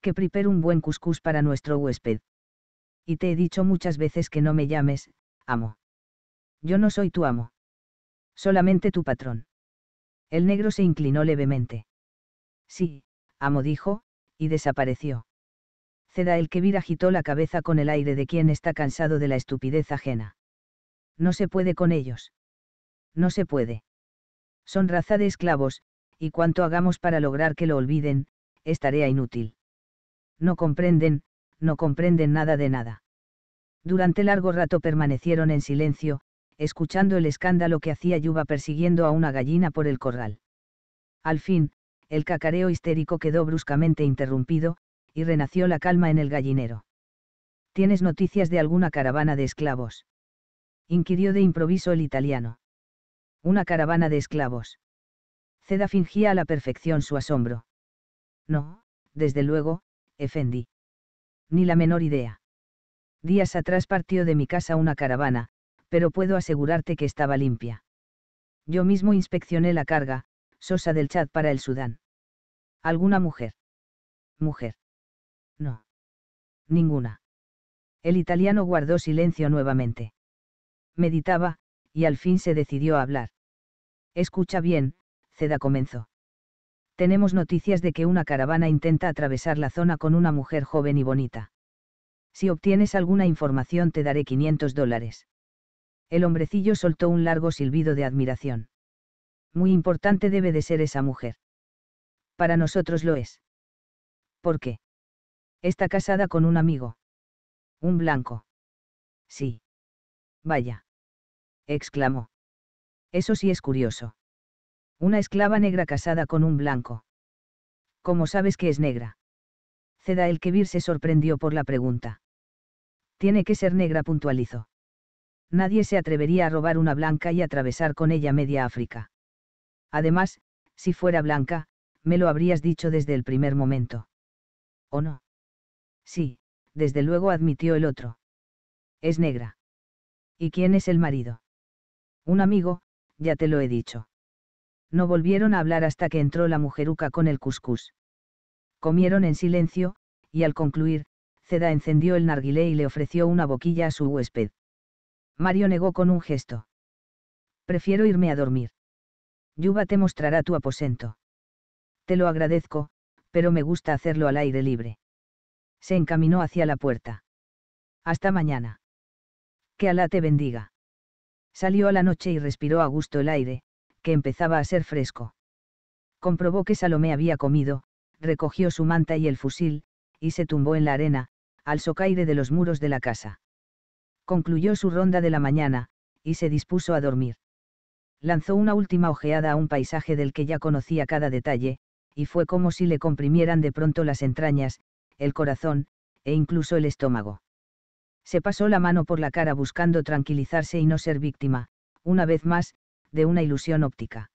Que prepare un buen cuscús para nuestro huésped. Y te he dicho muchas veces que no me llames, amo. Yo no soy tu amo. Solamente tu patrón. El negro se inclinó levemente. Sí, amo dijo, y desapareció. Ceda el vir agitó la cabeza con el aire de quien está cansado de la estupidez ajena. No se puede con ellos. No se puede. Son raza de esclavos, y cuanto hagamos para lograr que lo olviden, es tarea inútil. No comprenden, no comprenden nada de nada. Durante largo rato permanecieron en silencio, escuchando el escándalo que hacía Yuba persiguiendo a una gallina por el corral. Al fin, el cacareo histérico quedó bruscamente interrumpido, y renació la calma en el gallinero. ¿Tienes noticias de alguna caravana de esclavos? inquirió de improviso el italiano. Una caravana de esclavos. Ceda fingía a la perfección su asombro. No, desde luego, Efendi. Ni la menor idea. Días atrás partió de mi casa una caravana, pero puedo asegurarte que estaba limpia. Yo mismo inspeccioné la carga, sosa del Chad para el Sudán. ¿Alguna mujer? Mujer. No. Ninguna. El italiano guardó silencio nuevamente. Meditaba, y al fin se decidió a hablar. Escucha bien, Ceda comenzó. Tenemos noticias de que una caravana intenta atravesar la zona con una mujer joven y bonita. Si obtienes alguna información te daré 500 dólares. El hombrecillo soltó un largo silbido de admiración. Muy importante debe de ser esa mujer. Para nosotros lo es. ¿Por qué? Está casada con un amigo. Un blanco. Sí. Vaya. Exclamó. Eso sí es curioso. Una esclava negra casada con un blanco. ¿Cómo sabes que es negra? Ceda el Kebir se sorprendió por la pregunta. Tiene que ser negra, puntualizó. Nadie se atrevería a robar una blanca y atravesar con ella media África. Además, si fuera blanca, me lo habrías dicho desde el primer momento. ¿O no? Sí, desde luego admitió el otro. Es negra. ¿Y quién es el marido? Un amigo, ya te lo he dicho. No volvieron a hablar hasta que entró la mujeruca con el cuscús. Comieron en silencio, y al concluir, Ceda encendió el narguilé y le ofreció una boquilla a su huésped. Mario negó con un gesto. Prefiero irme a dormir. Yuba te mostrará tu aposento. Te lo agradezco, pero me gusta hacerlo al aire libre se encaminó hacia la puerta. Hasta mañana. Que Alá te bendiga. Salió a la noche y respiró a gusto el aire, que empezaba a ser fresco. Comprobó que Salomé había comido, recogió su manta y el fusil, y se tumbó en la arena, al socaire de los muros de la casa. Concluyó su ronda de la mañana, y se dispuso a dormir. Lanzó una última ojeada a un paisaje del que ya conocía cada detalle, y fue como si le comprimieran de pronto las entrañas, el corazón, e incluso el estómago. Se pasó la mano por la cara buscando tranquilizarse y no ser víctima, una vez más, de una ilusión óptica.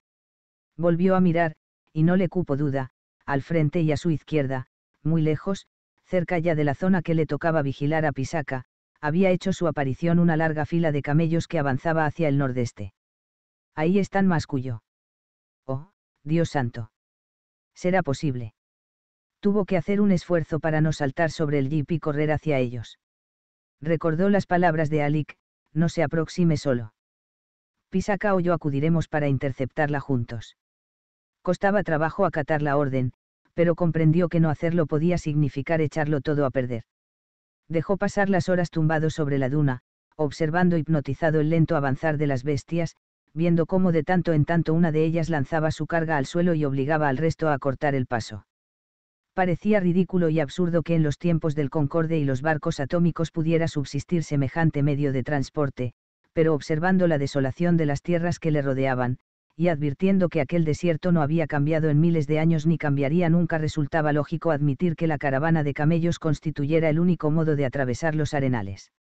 Volvió a mirar, y no le cupo duda, al frente y a su izquierda, muy lejos, cerca ya de la zona que le tocaba vigilar a Pisaca, había hecho su aparición una larga fila de camellos que avanzaba hacia el nordeste. Ahí están Mascuyo. Oh, Dios santo. ¿Será posible? tuvo que hacer un esfuerzo para no saltar sobre el jeep y correr hacia ellos. Recordó las palabras de Alik, no se aproxime solo. Pisaka o yo acudiremos para interceptarla juntos. Costaba trabajo acatar la orden, pero comprendió que no hacerlo podía significar echarlo todo a perder. Dejó pasar las horas tumbado sobre la duna, observando hipnotizado el lento avanzar de las bestias, viendo cómo de tanto en tanto una de ellas lanzaba su carga al suelo y obligaba al resto a cortar el paso. Parecía ridículo y absurdo que en los tiempos del Concorde y los barcos atómicos pudiera subsistir semejante medio de transporte, pero observando la desolación de las tierras que le rodeaban, y advirtiendo que aquel desierto no había cambiado en miles de años ni cambiaría nunca, resultaba lógico admitir que la caravana de camellos constituyera el único modo de atravesar los arenales.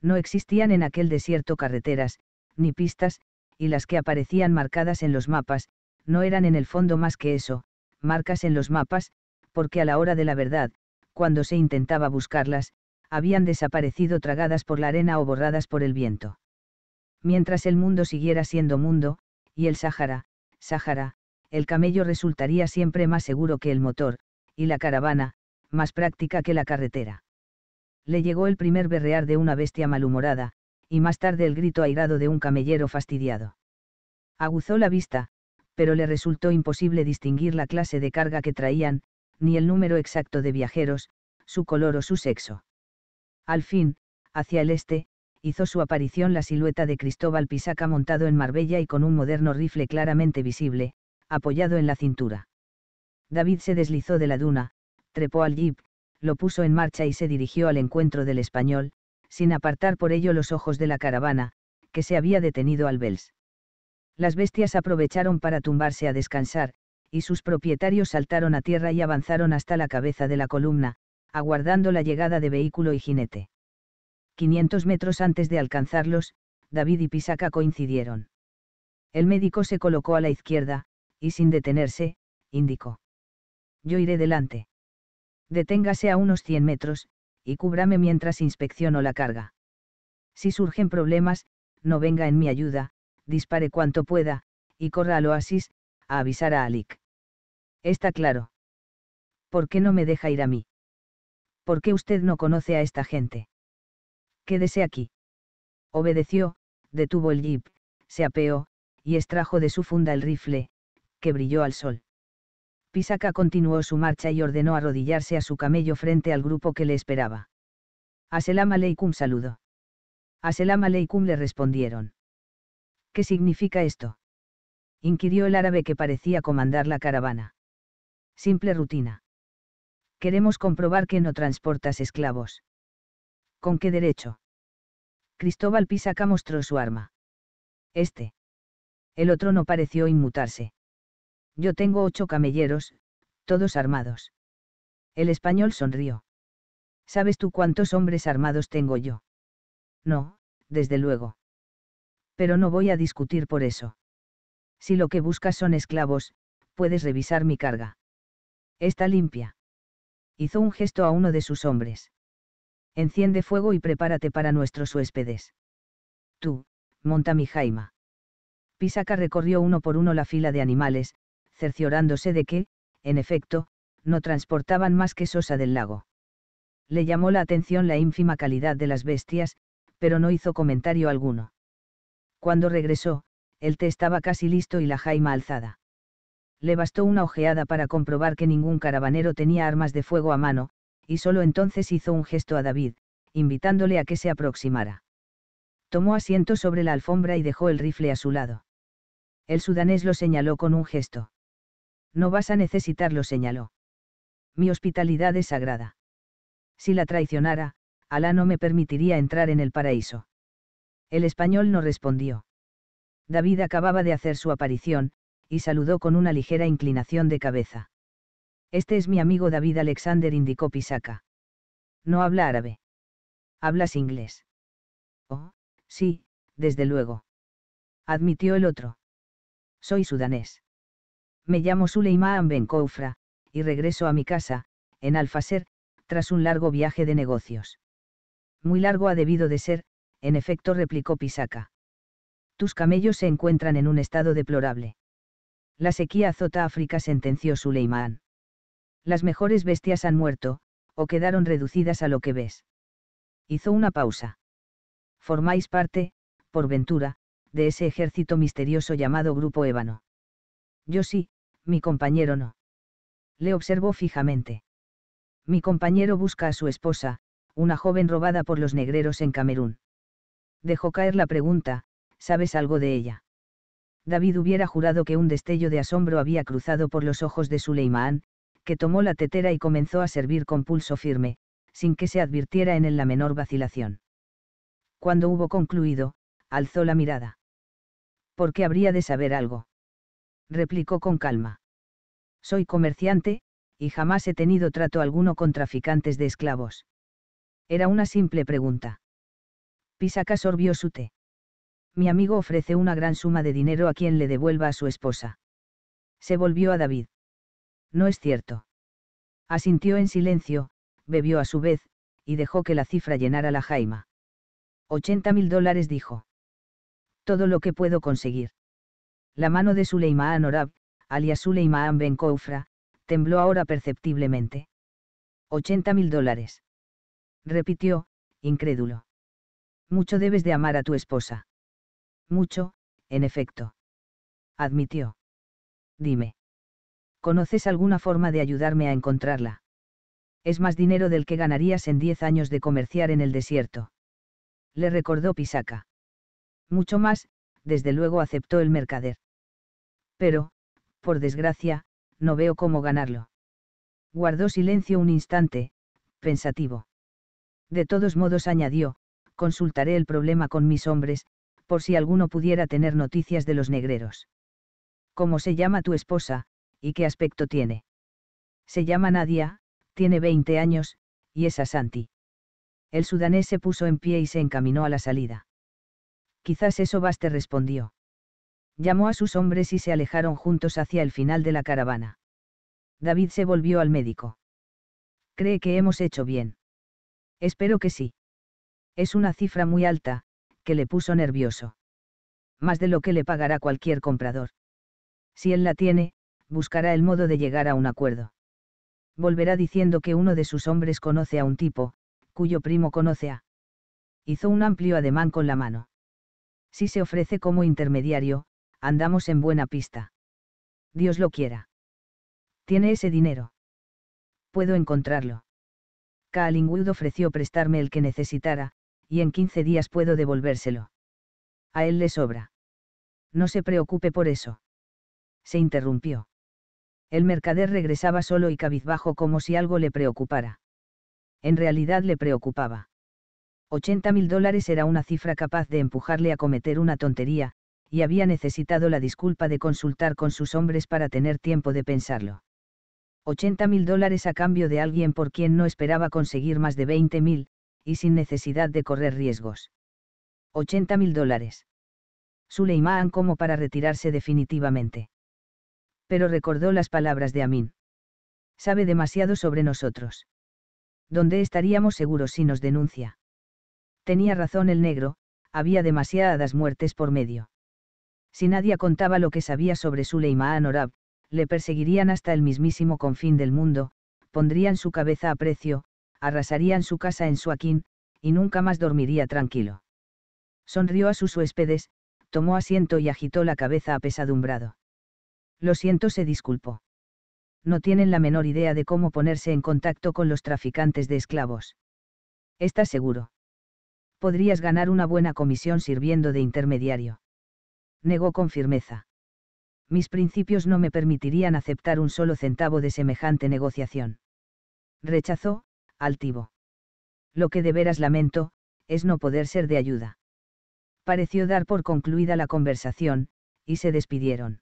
No existían en aquel desierto carreteras, ni pistas, y las que aparecían marcadas en los mapas, no eran en el fondo más que eso, marcas en los mapas, porque a la hora de la verdad, cuando se intentaba buscarlas, habían desaparecido tragadas por la arena o borradas por el viento. Mientras el mundo siguiera siendo mundo, y el Sáhara, Sáhara, el camello resultaría siempre más seguro que el motor, y la caravana, más práctica que la carretera. Le llegó el primer berrear de una bestia malhumorada, y más tarde el grito airado de un camellero fastidiado. Aguzó la vista, pero le resultó imposible distinguir la clase de carga que traían, ni el número exacto de viajeros, su color o su sexo. Al fin, hacia el este, hizo su aparición la silueta de Cristóbal Pisaca montado en Marbella y con un moderno rifle claramente visible, apoyado en la cintura. David se deslizó de la duna, trepó al jeep, lo puso en marcha y se dirigió al encuentro del español, sin apartar por ello los ojos de la caravana, que se había detenido al Bels. Las bestias aprovecharon para tumbarse a descansar, y sus propietarios saltaron a tierra y avanzaron hasta la cabeza de la columna, aguardando la llegada de vehículo y jinete. 500 metros antes de alcanzarlos, David y Pisaca coincidieron. El médico se colocó a la izquierda, y sin detenerse, indicó. Yo iré delante. Deténgase a unos 100 metros, y cúbrame mientras inspecciono la carga. Si surgen problemas, no venga en mi ayuda, dispare cuanto pueda, y corra al oasis, a avisar a Alic. Está claro. ¿Por qué no me deja ir a mí? ¿Por qué usted no conoce a esta gente? Quédese aquí. Obedeció, detuvo el jeep, se apeó, y extrajo de su funda el rifle, que brilló al sol. Pisaca continuó su marcha y ordenó arrodillarse a su camello frente al grupo que le esperaba. Aselam aleikum saludo. Aselam aleikum le respondieron. ¿Qué significa esto? inquirió el árabe que parecía comandar la caravana. Simple rutina. Queremos comprobar que no transportas esclavos. ¿Con qué derecho? Cristóbal Pisaca mostró su arma. Este. El otro no pareció inmutarse. Yo tengo ocho camelleros, todos armados. El español sonrió. ¿Sabes tú cuántos hombres armados tengo yo? No, desde luego. Pero no voy a discutir por eso. Si lo que buscas son esclavos, puedes revisar mi carga. Está limpia. Hizo un gesto a uno de sus hombres. Enciende fuego y prepárate para nuestros huéspedes. Tú, monta mi jaima. Pisaca recorrió uno por uno la fila de animales, cerciorándose de que, en efecto, no transportaban más que sosa del lago. Le llamó la atención la ínfima calidad de las bestias, pero no hizo comentario alguno. Cuando regresó, el té estaba casi listo y la jaima alzada le bastó una ojeada para comprobar que ningún caravanero tenía armas de fuego a mano, y solo entonces hizo un gesto a David, invitándole a que se aproximara. Tomó asiento sobre la alfombra y dejó el rifle a su lado. El sudanés lo señaló con un gesto. No vas a necesitarlo, señaló. Mi hospitalidad es sagrada. Si la traicionara, Alá no me permitiría entrar en el paraíso. El español no respondió. David acababa de hacer su aparición, y saludó con una ligera inclinación de cabeza. Este es mi amigo David Alexander, indicó Pisaca. No habla árabe. Hablas inglés. Oh, sí, desde luego. Admitió el otro. Soy sudanés. Me llamo Suleiman Ben Koufra, y regreso a mi casa, en Alfaser, tras un largo viaje de negocios. Muy largo ha debido de ser, en efecto, replicó Pisaca. Tus camellos se encuentran en un estado deplorable. La sequía azota África, sentenció Suleimán. Las mejores bestias han muerto, o quedaron reducidas a lo que ves. Hizo una pausa. Formáis parte, por ventura, de ese ejército misterioso llamado Grupo Ébano. Yo sí, mi compañero no. Le observó fijamente. Mi compañero busca a su esposa, una joven robada por los negreros en Camerún. Dejó caer la pregunta, ¿sabes algo de ella? David hubiera jurado que un destello de asombro había cruzado por los ojos de Suleimán, que tomó la tetera y comenzó a servir con pulso firme, sin que se advirtiera en él la menor vacilación. Cuando hubo concluido, alzó la mirada. ¿Por qué habría de saber algo? replicó con calma. Soy comerciante, y jamás he tenido trato alguno con traficantes de esclavos. Era una simple pregunta. Pisaca sorbió su té mi amigo ofrece una gran suma de dinero a quien le devuelva a su esposa. Se volvió a David. No es cierto. Asintió en silencio, bebió a su vez, y dejó que la cifra llenara la jaima. Ochenta mil dólares dijo. Todo lo que puedo conseguir. La mano de Suleiman Orab, alias Suleiman Ben Koufra, tembló ahora perceptiblemente. Ochenta mil dólares. Repitió, incrédulo. Mucho debes de amar a tu esposa mucho, en efecto. Admitió. Dime. ¿Conoces alguna forma de ayudarme a encontrarla? Es más dinero del que ganarías en diez años de comerciar en el desierto. Le recordó Pisaca. Mucho más, desde luego aceptó el mercader. Pero, por desgracia, no veo cómo ganarlo. Guardó silencio un instante, pensativo. De todos modos añadió, consultaré el problema con mis hombres, por si alguno pudiera tener noticias de los negreros. ¿Cómo se llama tu esposa, y qué aspecto tiene? Se llama Nadia, tiene 20 años, y es Asanti. El sudanés se puso en pie y se encaminó a la salida. Quizás eso baste respondió. Llamó a sus hombres y se alejaron juntos hacia el final de la caravana. David se volvió al médico. ¿Cree que hemos hecho bien? Espero que sí. Es una cifra muy alta, que le puso nervioso. Más de lo que le pagará cualquier comprador. Si él la tiene, buscará el modo de llegar a un acuerdo. Volverá diciendo que uno de sus hombres conoce a un tipo, cuyo primo conoce a. Hizo un amplio ademán con la mano. Si se ofrece como intermediario, andamos en buena pista. Dios lo quiera. Tiene ese dinero. Puedo encontrarlo. Collingwood ofreció prestarme el que necesitara, y en 15 días puedo devolvérselo. A él le sobra. No se preocupe por eso. Se interrumpió. El mercader regresaba solo y cabizbajo como si algo le preocupara. En realidad le preocupaba. 80 mil dólares era una cifra capaz de empujarle a cometer una tontería, y había necesitado la disculpa de consultar con sus hombres para tener tiempo de pensarlo. 80 mil dólares a cambio de alguien por quien no esperaba conseguir más de 20 mil, y sin necesidad de correr riesgos. 80 mil dólares. Suleimán como para retirarse definitivamente. Pero recordó las palabras de Amin. Sabe demasiado sobre nosotros. ¿Dónde estaríamos seguros si nos denuncia? Tenía razón el negro, había demasiadas muertes por medio. Si nadie contaba lo que sabía sobre Suleiman Orab, le perseguirían hasta el mismísimo confín del mundo, pondrían su cabeza a precio, arrasarían su casa en Suaquín, y nunca más dormiría tranquilo. Sonrió a sus huéspedes, tomó asiento y agitó la cabeza apesadumbrado. Lo siento, se disculpó. No tienen la menor idea de cómo ponerse en contacto con los traficantes de esclavos. ¿Estás seguro? Podrías ganar una buena comisión sirviendo de intermediario. Negó con firmeza. Mis principios no me permitirían aceptar un solo centavo de semejante negociación. Rechazó, altivo. Lo que de veras lamento, es no poder ser de ayuda. Pareció dar por concluida la conversación, y se despidieron.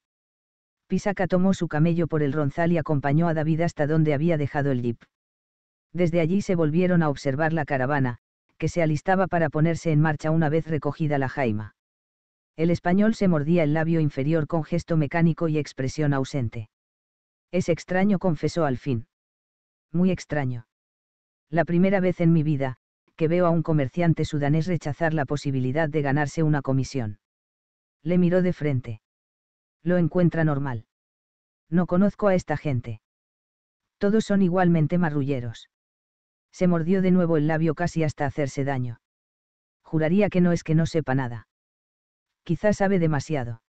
Pisaca tomó su camello por el ronzal y acompañó a David hasta donde había dejado el jeep. Desde allí se volvieron a observar la caravana, que se alistaba para ponerse en marcha una vez recogida la jaima. El español se mordía el labio inferior con gesto mecánico y expresión ausente. Es extraño, confesó al fin. Muy extraño la primera vez en mi vida, que veo a un comerciante sudanés rechazar la posibilidad de ganarse una comisión. Le miró de frente. Lo encuentra normal. No conozco a esta gente. Todos son igualmente marrulleros. Se mordió de nuevo el labio casi hasta hacerse daño. Juraría que no es que no sepa nada. Quizás sabe demasiado.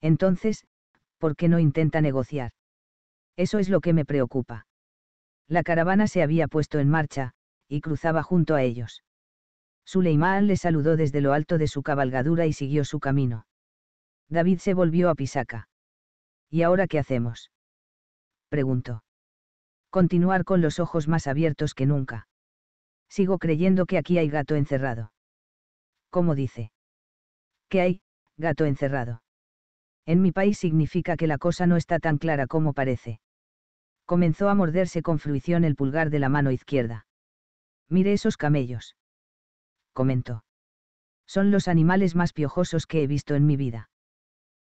Entonces, ¿por qué no intenta negociar? Eso es lo que me preocupa. La caravana se había puesto en marcha, y cruzaba junto a ellos. Suleimán le saludó desde lo alto de su cabalgadura y siguió su camino. David se volvió a Pisaca. ¿Y ahora qué hacemos? preguntó. Continuar con los ojos más abiertos que nunca. Sigo creyendo que aquí hay gato encerrado. ¿Cómo dice? ¿Qué hay, gato encerrado? En mi país significa que la cosa no está tan clara como parece comenzó a morderse con fruición el pulgar de la mano izquierda. Mire esos camellos. Comentó. Son los animales más piojosos que he visto en mi vida.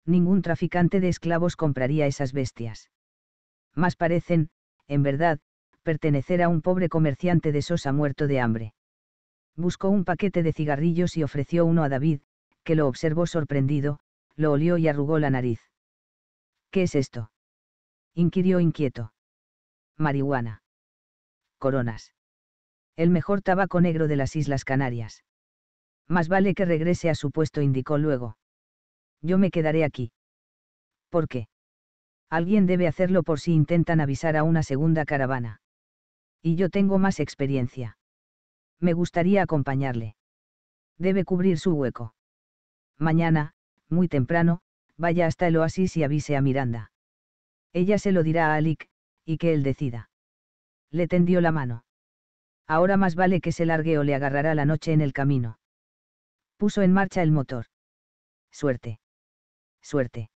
Ningún traficante de esclavos compraría esas bestias. Más parecen, en verdad, pertenecer a un pobre comerciante de sosa muerto de hambre. Buscó un paquete de cigarrillos y ofreció uno a David, que lo observó sorprendido, lo olió y arrugó la nariz. ¿Qué es esto? inquirió inquieto marihuana. Coronas. El mejor tabaco negro de las Islas Canarias. Más vale que regrese a su puesto, indicó luego. Yo me quedaré aquí. ¿Por qué? Alguien debe hacerlo por si intentan avisar a una segunda caravana. Y yo tengo más experiencia. Me gustaría acompañarle. Debe cubrir su hueco. Mañana, muy temprano, vaya hasta el oasis y avise a Miranda. Ella se lo dirá a Alick, y que él decida. Le tendió la mano. Ahora más vale que se largue o le agarrará la noche en el camino. Puso en marcha el motor. Suerte. Suerte.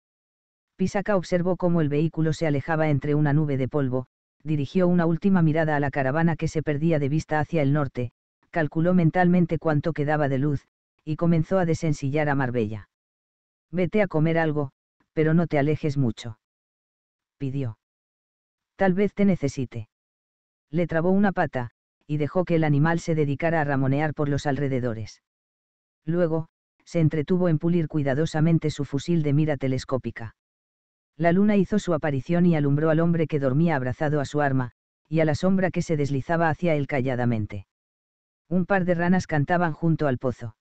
Pisaca observó cómo el vehículo se alejaba entre una nube de polvo, dirigió una última mirada a la caravana que se perdía de vista hacia el norte, calculó mentalmente cuánto quedaba de luz, y comenzó a desensillar a Marbella. Vete a comer algo, pero no te alejes mucho. Pidió. Tal vez te necesite. Le trabó una pata, y dejó que el animal se dedicara a ramonear por los alrededores. Luego, se entretuvo en pulir cuidadosamente su fusil de mira telescópica. La luna hizo su aparición y alumbró al hombre que dormía abrazado a su arma, y a la sombra que se deslizaba hacia él calladamente. Un par de ranas cantaban junto al pozo.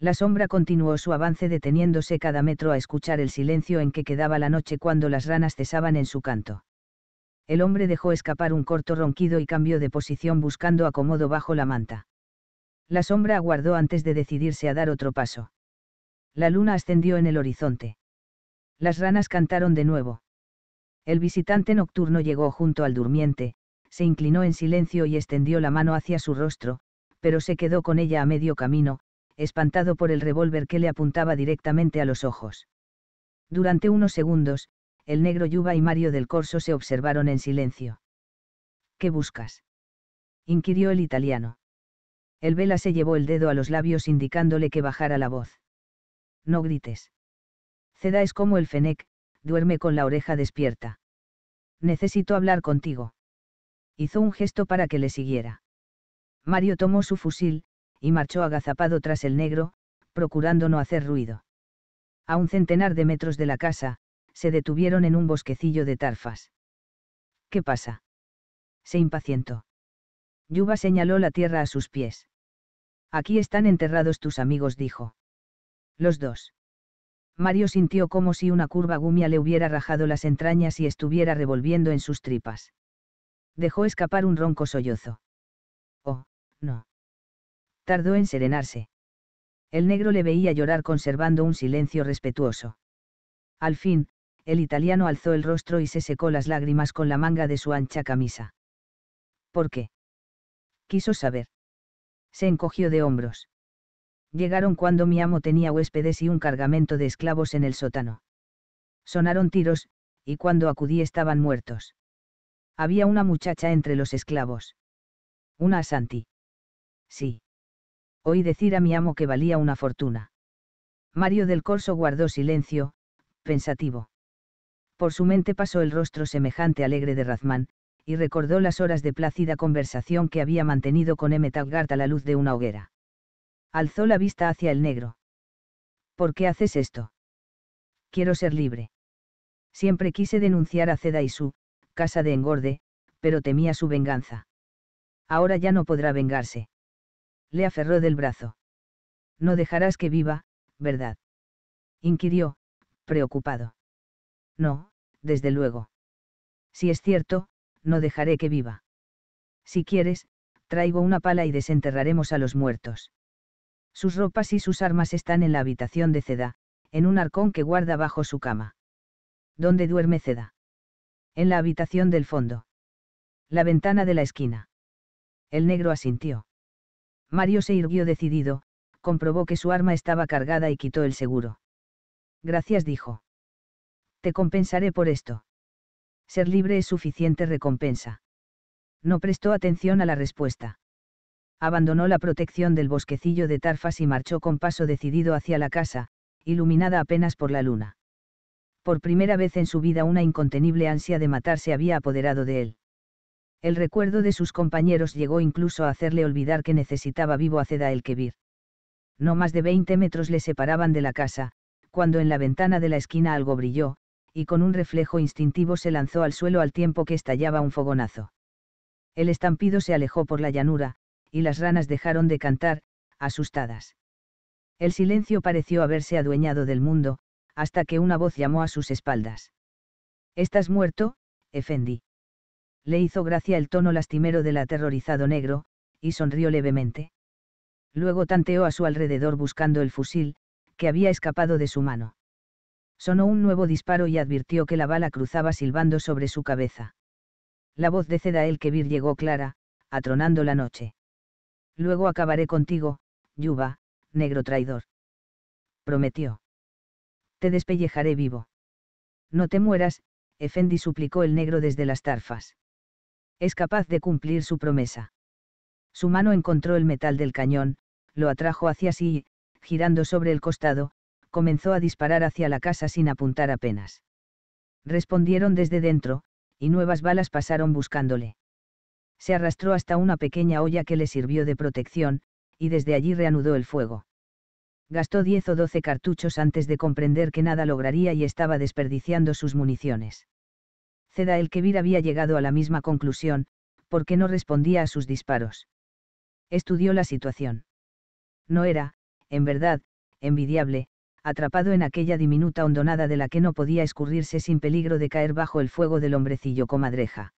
La sombra continuó su avance deteniéndose cada metro a escuchar el silencio en que quedaba la noche cuando las ranas cesaban en su canto el hombre dejó escapar un corto ronquido y cambió de posición buscando acomodo bajo la manta. La sombra aguardó antes de decidirse a dar otro paso. La luna ascendió en el horizonte. Las ranas cantaron de nuevo. El visitante nocturno llegó junto al durmiente, se inclinó en silencio y extendió la mano hacia su rostro, pero se quedó con ella a medio camino, espantado por el revólver que le apuntaba directamente a los ojos. Durante unos segundos, el negro Yuba y Mario del Corso se observaron en silencio. ¿Qué buscas? inquirió el italiano. El vela se llevó el dedo a los labios indicándole que bajara la voz. No grites. Ceda es como el fenec, duerme con la oreja despierta. Necesito hablar contigo. Hizo un gesto para que le siguiera. Mario tomó su fusil, y marchó agazapado tras el negro, procurando no hacer ruido. A un centenar de metros de la casa, se detuvieron en un bosquecillo de tarfas. ¿Qué pasa? Se impacientó. Yuba señaló la tierra a sus pies. Aquí están enterrados tus amigos, dijo. Los dos. Mario sintió como si una curva gumia le hubiera rajado las entrañas y estuviera revolviendo en sus tripas. Dejó escapar un ronco sollozo. Oh, no. Tardó en serenarse. El negro le veía llorar conservando un silencio respetuoso. Al fin, el italiano alzó el rostro y se secó las lágrimas con la manga de su ancha camisa. ¿Por qué? Quiso saber. Se encogió de hombros. Llegaron cuando mi amo tenía huéspedes y un cargamento de esclavos en el sótano. Sonaron tiros, y cuando acudí estaban muertos. Había una muchacha entre los esclavos. Una Santi. Sí. Oí decir a mi amo que valía una fortuna. Mario del Corso guardó silencio, pensativo. Por su mente pasó el rostro semejante alegre de Razmán, y recordó las horas de plácida conversación que había mantenido con Emmet a la luz de una hoguera. Alzó la vista hacia el negro. ¿Por qué haces esto? Quiero ser libre. Siempre quise denunciar a Ceda y su casa de engorde, pero temía su venganza. Ahora ya no podrá vengarse. Le aferró del brazo. No dejarás que viva, ¿verdad? inquirió, preocupado. No, desde luego. Si es cierto, no dejaré que viva. Si quieres, traigo una pala y desenterraremos a los muertos. Sus ropas y sus armas están en la habitación de Ceda, en un arcón que guarda bajo su cama. ¿Dónde duerme Ceda? En la habitación del fondo. La ventana de la esquina. El negro asintió. Mario se irguió decidido, comprobó que su arma estaba cargada y quitó el seguro. Gracias dijo. Te compensaré por esto. Ser libre es suficiente recompensa. No prestó atención a la respuesta. Abandonó la protección del bosquecillo de tarfas y marchó con paso decidido hacia la casa, iluminada apenas por la luna. Por primera vez en su vida una incontenible ansia de matar se había apoderado de él. El recuerdo de sus compañeros llegó incluso a hacerle olvidar que necesitaba vivo a Ceda el Kebir. No más de 20 metros le separaban de la casa, cuando en la ventana de la esquina algo brilló, y con un reflejo instintivo se lanzó al suelo al tiempo que estallaba un fogonazo. El estampido se alejó por la llanura, y las ranas dejaron de cantar, asustadas. El silencio pareció haberse adueñado del mundo, hasta que una voz llamó a sus espaldas. ¿Estás muerto, Efendi? Le hizo gracia el tono lastimero del aterrorizado negro, y sonrió levemente. Luego tanteó a su alrededor buscando el fusil, que había escapado de su mano. Sonó un nuevo disparo y advirtió que la bala cruzaba silbando sobre su cabeza. La voz de Cedael Kebir llegó clara, atronando la noche. Luego acabaré contigo, Yuba, negro traidor. Prometió. Te despellejaré vivo. No te mueras, Efendi suplicó el negro desde las tarfas. Es capaz de cumplir su promesa. Su mano encontró el metal del cañón, lo atrajo hacia sí y, girando sobre el costado, comenzó a disparar hacia la casa sin apuntar apenas. Respondieron desde dentro, y nuevas balas pasaron buscándole. Se arrastró hasta una pequeña olla que le sirvió de protección, y desde allí reanudó el fuego. Gastó 10 o 12 cartuchos antes de comprender que nada lograría y estaba desperdiciando sus municiones. Ceda el quevir había llegado a la misma conclusión, porque no respondía a sus disparos. Estudió la situación. No era, en verdad, envidiable, atrapado en aquella diminuta hondonada de la que no podía escurrirse sin peligro de caer bajo el fuego del hombrecillo comadreja.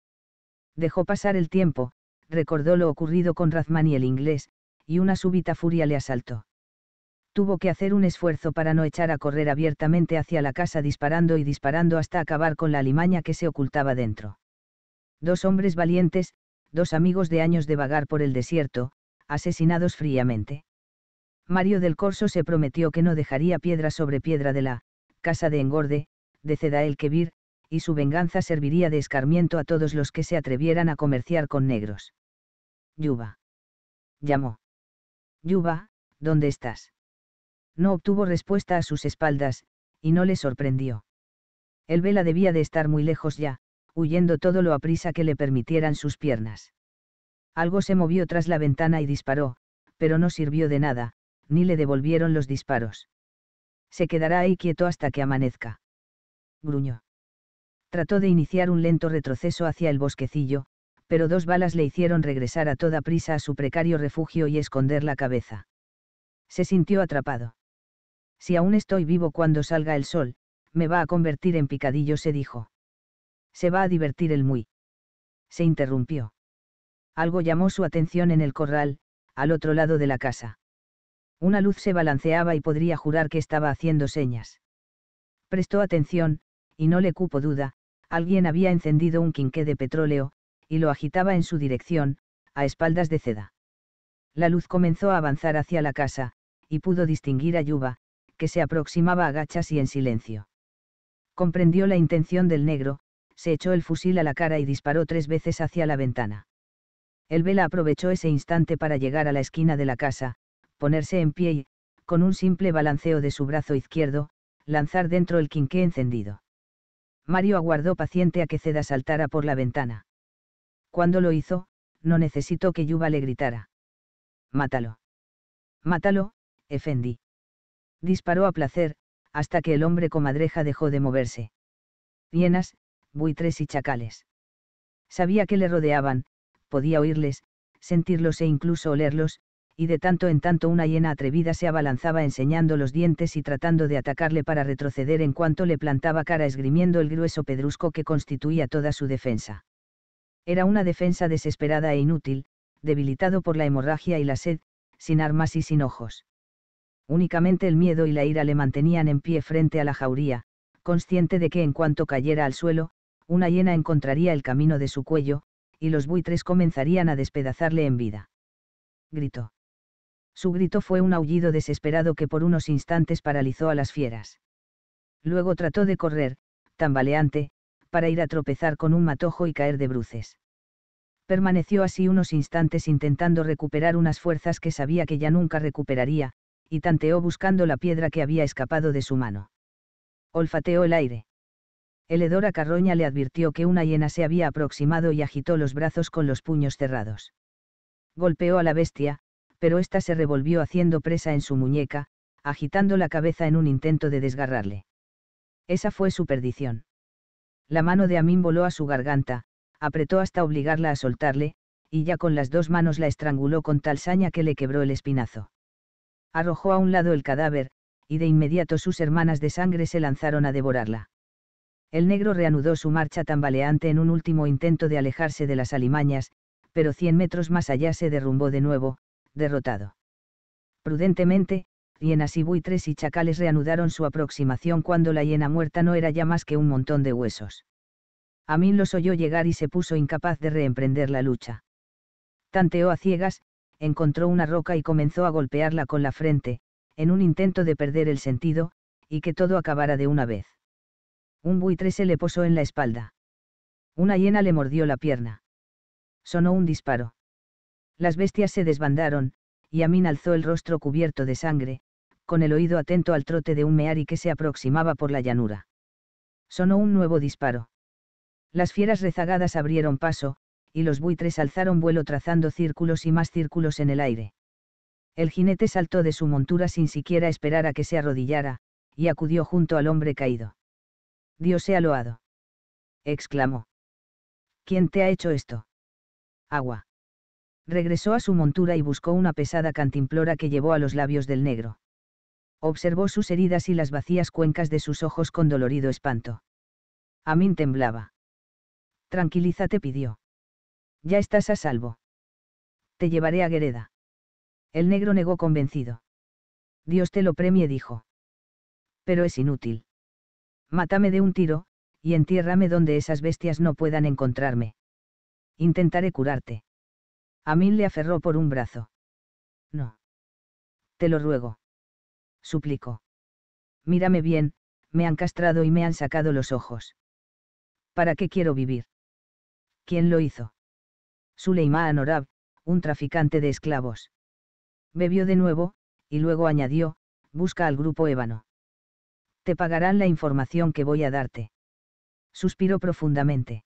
Dejó pasar el tiempo, recordó lo ocurrido con Razman y el inglés, y una súbita furia le asaltó. Tuvo que hacer un esfuerzo para no echar a correr abiertamente hacia la casa disparando y disparando hasta acabar con la alimaña que se ocultaba dentro. Dos hombres valientes, dos amigos de años de vagar por el desierto, asesinados fríamente. Mario del Corso se prometió que no dejaría piedra sobre piedra de la casa de engorde, de el Quevir, y su venganza serviría de escarmiento a todos los que se atrevieran a comerciar con negros. Yuba. Llamó. Yuba, ¿dónde estás? No obtuvo respuesta a sus espaldas, y no le sorprendió. El vela debía de estar muy lejos ya, huyendo todo lo aprisa que le permitieran sus piernas. Algo se movió tras la ventana y disparó, pero no sirvió de nada, ni le devolvieron los disparos. Se quedará ahí quieto hasta que amanezca. Gruñó. Trató de iniciar un lento retroceso hacia el bosquecillo, pero dos balas le hicieron regresar a toda prisa a su precario refugio y esconder la cabeza. Se sintió atrapado. Si aún estoy vivo cuando salga el sol, me va a convertir en picadillo, se dijo. Se va a divertir el muy. Se interrumpió. Algo llamó su atención en el corral, al otro lado de la casa. Una luz se balanceaba y podría jurar que estaba haciendo señas. Prestó atención, y no le cupo duda, alguien había encendido un quinqué de petróleo, y lo agitaba en su dirección, a espaldas de seda. La luz comenzó a avanzar hacia la casa, y pudo distinguir a Yuba, que se aproximaba a gachas y en silencio. Comprendió la intención del negro, se echó el fusil a la cara y disparó tres veces hacia la ventana. El vela aprovechó ese instante para llegar a la esquina de la casa, ponerse en pie y, con un simple balanceo de su brazo izquierdo, lanzar dentro el quinqué encendido. Mario aguardó paciente a que Ceda saltara por la ventana. Cuando lo hizo, no necesitó que Yuba le gritara. Mátalo. Mátalo, Efendi. Disparó a placer, hasta que el hombre comadreja dejó de moverse. Hienas, buitres y chacales. Sabía que le rodeaban, podía oírles, sentirlos e incluso olerlos, y de tanto en tanto una hiena atrevida se abalanzaba enseñando los dientes y tratando de atacarle para retroceder en cuanto le plantaba cara esgrimiendo el grueso pedrusco que constituía toda su defensa. Era una defensa desesperada e inútil, debilitado por la hemorragia y la sed, sin armas y sin ojos. Únicamente el miedo y la ira le mantenían en pie frente a la jauría, consciente de que en cuanto cayera al suelo, una hiena encontraría el camino de su cuello, y los buitres comenzarían a despedazarle en vida. Gritó. Su grito fue un aullido desesperado que por unos instantes paralizó a las fieras. Luego trató de correr, tambaleante, para ir a tropezar con un matojo y caer de bruces. Permaneció así unos instantes intentando recuperar unas fuerzas que sabía que ya nunca recuperaría, y tanteó buscando la piedra que había escapado de su mano. Olfateó el aire. El hedor a carroña le advirtió que una hiena se había aproximado y agitó los brazos con los puños cerrados. Golpeó a la bestia, pero ésta se revolvió haciendo presa en su muñeca, agitando la cabeza en un intento de desgarrarle. Esa fue su perdición. La mano de Amín voló a su garganta, apretó hasta obligarla a soltarle, y ya con las dos manos la estranguló con tal saña que le quebró el espinazo. Arrojó a un lado el cadáver, y de inmediato sus hermanas de sangre se lanzaron a devorarla. El negro reanudó su marcha tambaleante en un último intento de alejarse de las alimañas, pero cien metros más allá se derrumbó de nuevo, derrotado. Prudentemente, hienas y buitres y chacales reanudaron su aproximación cuando la hiena muerta no era ya más que un montón de huesos. Amin los oyó llegar y se puso incapaz de reemprender la lucha. Tanteó a ciegas, encontró una roca y comenzó a golpearla con la frente, en un intento de perder el sentido, y que todo acabara de una vez. Un buitre se le posó en la espalda. Una hiena le mordió la pierna. Sonó un disparo. Las bestias se desbandaron, y Amin alzó el rostro cubierto de sangre, con el oído atento al trote de un meari que se aproximaba por la llanura. Sonó un nuevo disparo. Las fieras rezagadas abrieron paso, y los buitres alzaron vuelo trazando círculos y más círculos en el aire. El jinete saltó de su montura sin siquiera esperar a que se arrodillara, y acudió junto al hombre caído. Dios sea loado. exclamó. ¿Quién te ha hecho esto? Agua. Regresó a su montura y buscó una pesada cantimplora que llevó a los labios del negro. Observó sus heridas y las vacías cuencas de sus ojos con dolorido espanto. Amin temblaba. Tranquilízate, pidió. Ya estás a salvo. Te llevaré a Gereda. El negro negó convencido. Dios te lo premie, dijo. Pero es inútil. Mátame de un tiro, y entiérrame donde esas bestias no puedan encontrarme. Intentaré curarte. Amin le aferró por un brazo. No. Te lo ruego. Suplicó. Mírame bien, me han castrado y me han sacado los ojos. ¿Para qué quiero vivir? ¿Quién lo hizo? Suleimán Orab, un traficante de esclavos. Bebió de nuevo, y luego añadió, busca al grupo ébano. Te pagarán la información que voy a darte. Suspiró profundamente.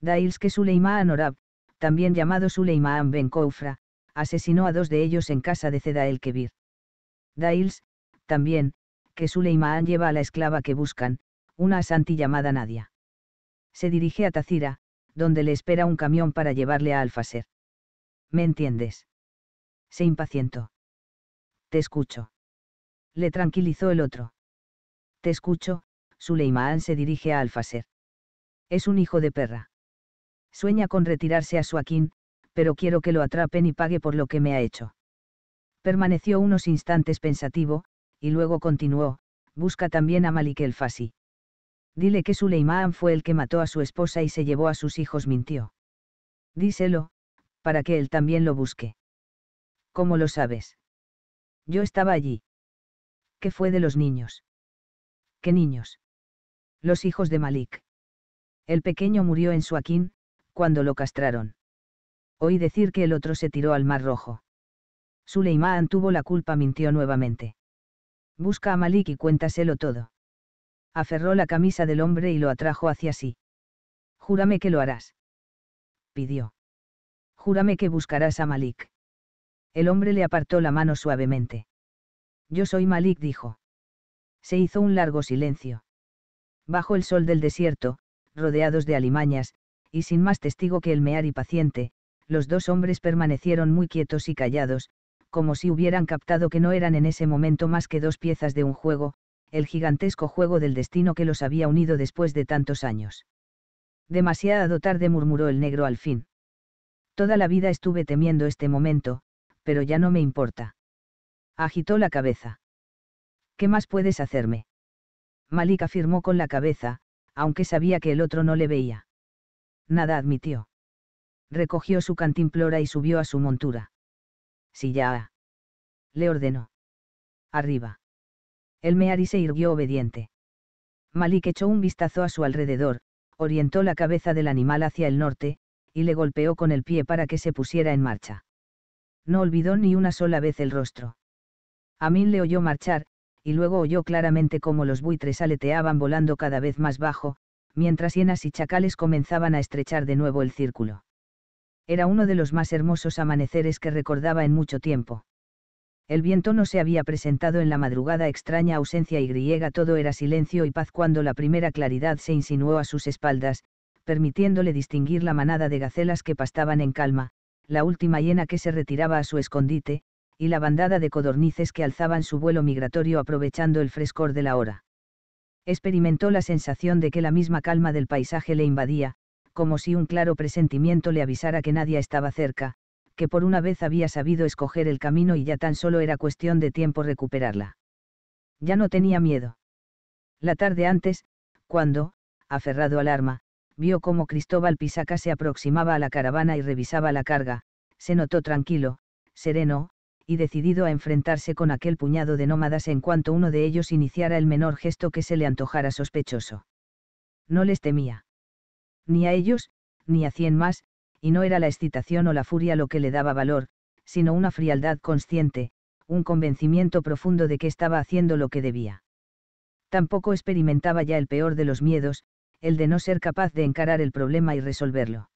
Dails que Suleiman Orab, también llamado Suleiman Ben Koufra, asesinó a dos de ellos en casa de Ceda el Kebir. Dails, también, que Suleiman lleva a la esclava que buscan, una asanti llamada Nadia. Se dirige a Tacira, donde le espera un camión para llevarle a Alfaser. ¿Me entiendes? Se impacientó. Te escucho. Le tranquilizó el otro. Te escucho, Suleiman se dirige a Alfaser. Es un hijo de perra. Sueña con retirarse a Suakin, pero quiero que lo atrapen y pague por lo que me ha hecho. Permaneció unos instantes pensativo, y luego continuó, busca también a Malik el Fasi. Dile que Suleiman fue el que mató a su esposa y se llevó a sus hijos mintió. Díselo, para que él también lo busque. ¿Cómo lo sabes? Yo estaba allí. ¿Qué fue de los niños? ¿Qué niños? Los hijos de Malik. El pequeño murió en Suakin cuando lo castraron. Oí decir que el otro se tiró al Mar Rojo. Suleimán tuvo la culpa, mintió nuevamente. Busca a Malik y cuéntaselo todo. Aferró la camisa del hombre y lo atrajo hacia sí. Júrame que lo harás. Pidió. Júrame que buscarás a Malik. El hombre le apartó la mano suavemente. Yo soy Malik, dijo. Se hizo un largo silencio. Bajo el sol del desierto, rodeados de alimañas, y sin más testigo que el mear y paciente, los dos hombres permanecieron muy quietos y callados, como si hubieran captado que no eran en ese momento más que dos piezas de un juego, el gigantesco juego del destino que los había unido después de tantos años. Demasiado tarde murmuró el negro al fin. Toda la vida estuve temiendo este momento, pero ya no me importa. Agitó la cabeza. ¿Qué más puedes hacerme? Malik afirmó con la cabeza, aunque sabía que el otro no le veía. Nada admitió. Recogió su cantimplora y subió a su montura. Si ya. Le ordenó. Arriba. El meari se irguió obediente. Malik echó un vistazo a su alrededor, orientó la cabeza del animal hacia el norte, y le golpeó con el pie para que se pusiera en marcha. No olvidó ni una sola vez el rostro. Amin le oyó marchar, y luego oyó claramente cómo los buitres aleteaban volando cada vez más bajo, mientras hienas y chacales comenzaban a estrechar de nuevo el círculo. Era uno de los más hermosos amaneceres que recordaba en mucho tiempo. El viento no se había presentado en la madrugada extraña ausencia y griega, todo era silencio y paz cuando la primera claridad se insinuó a sus espaldas, permitiéndole distinguir la manada de gacelas que pastaban en calma, la última hiena que se retiraba a su escondite, y la bandada de codornices que alzaban su vuelo migratorio aprovechando el frescor de la hora experimentó la sensación de que la misma calma del paisaje le invadía, como si un claro presentimiento le avisara que nadie estaba cerca, que por una vez había sabido escoger el camino y ya tan solo era cuestión de tiempo recuperarla. Ya no tenía miedo. La tarde antes, cuando, aferrado al arma, vio cómo Cristóbal Pisaca se aproximaba a la caravana y revisaba la carga, se notó tranquilo, sereno, y decidido a enfrentarse con aquel puñado de nómadas en cuanto uno de ellos iniciara el menor gesto que se le antojara sospechoso. No les temía. Ni a ellos, ni a cien más, y no era la excitación o la furia lo que le daba valor, sino una frialdad consciente, un convencimiento profundo de que estaba haciendo lo que debía. Tampoco experimentaba ya el peor de los miedos, el de no ser capaz de encarar el problema y resolverlo.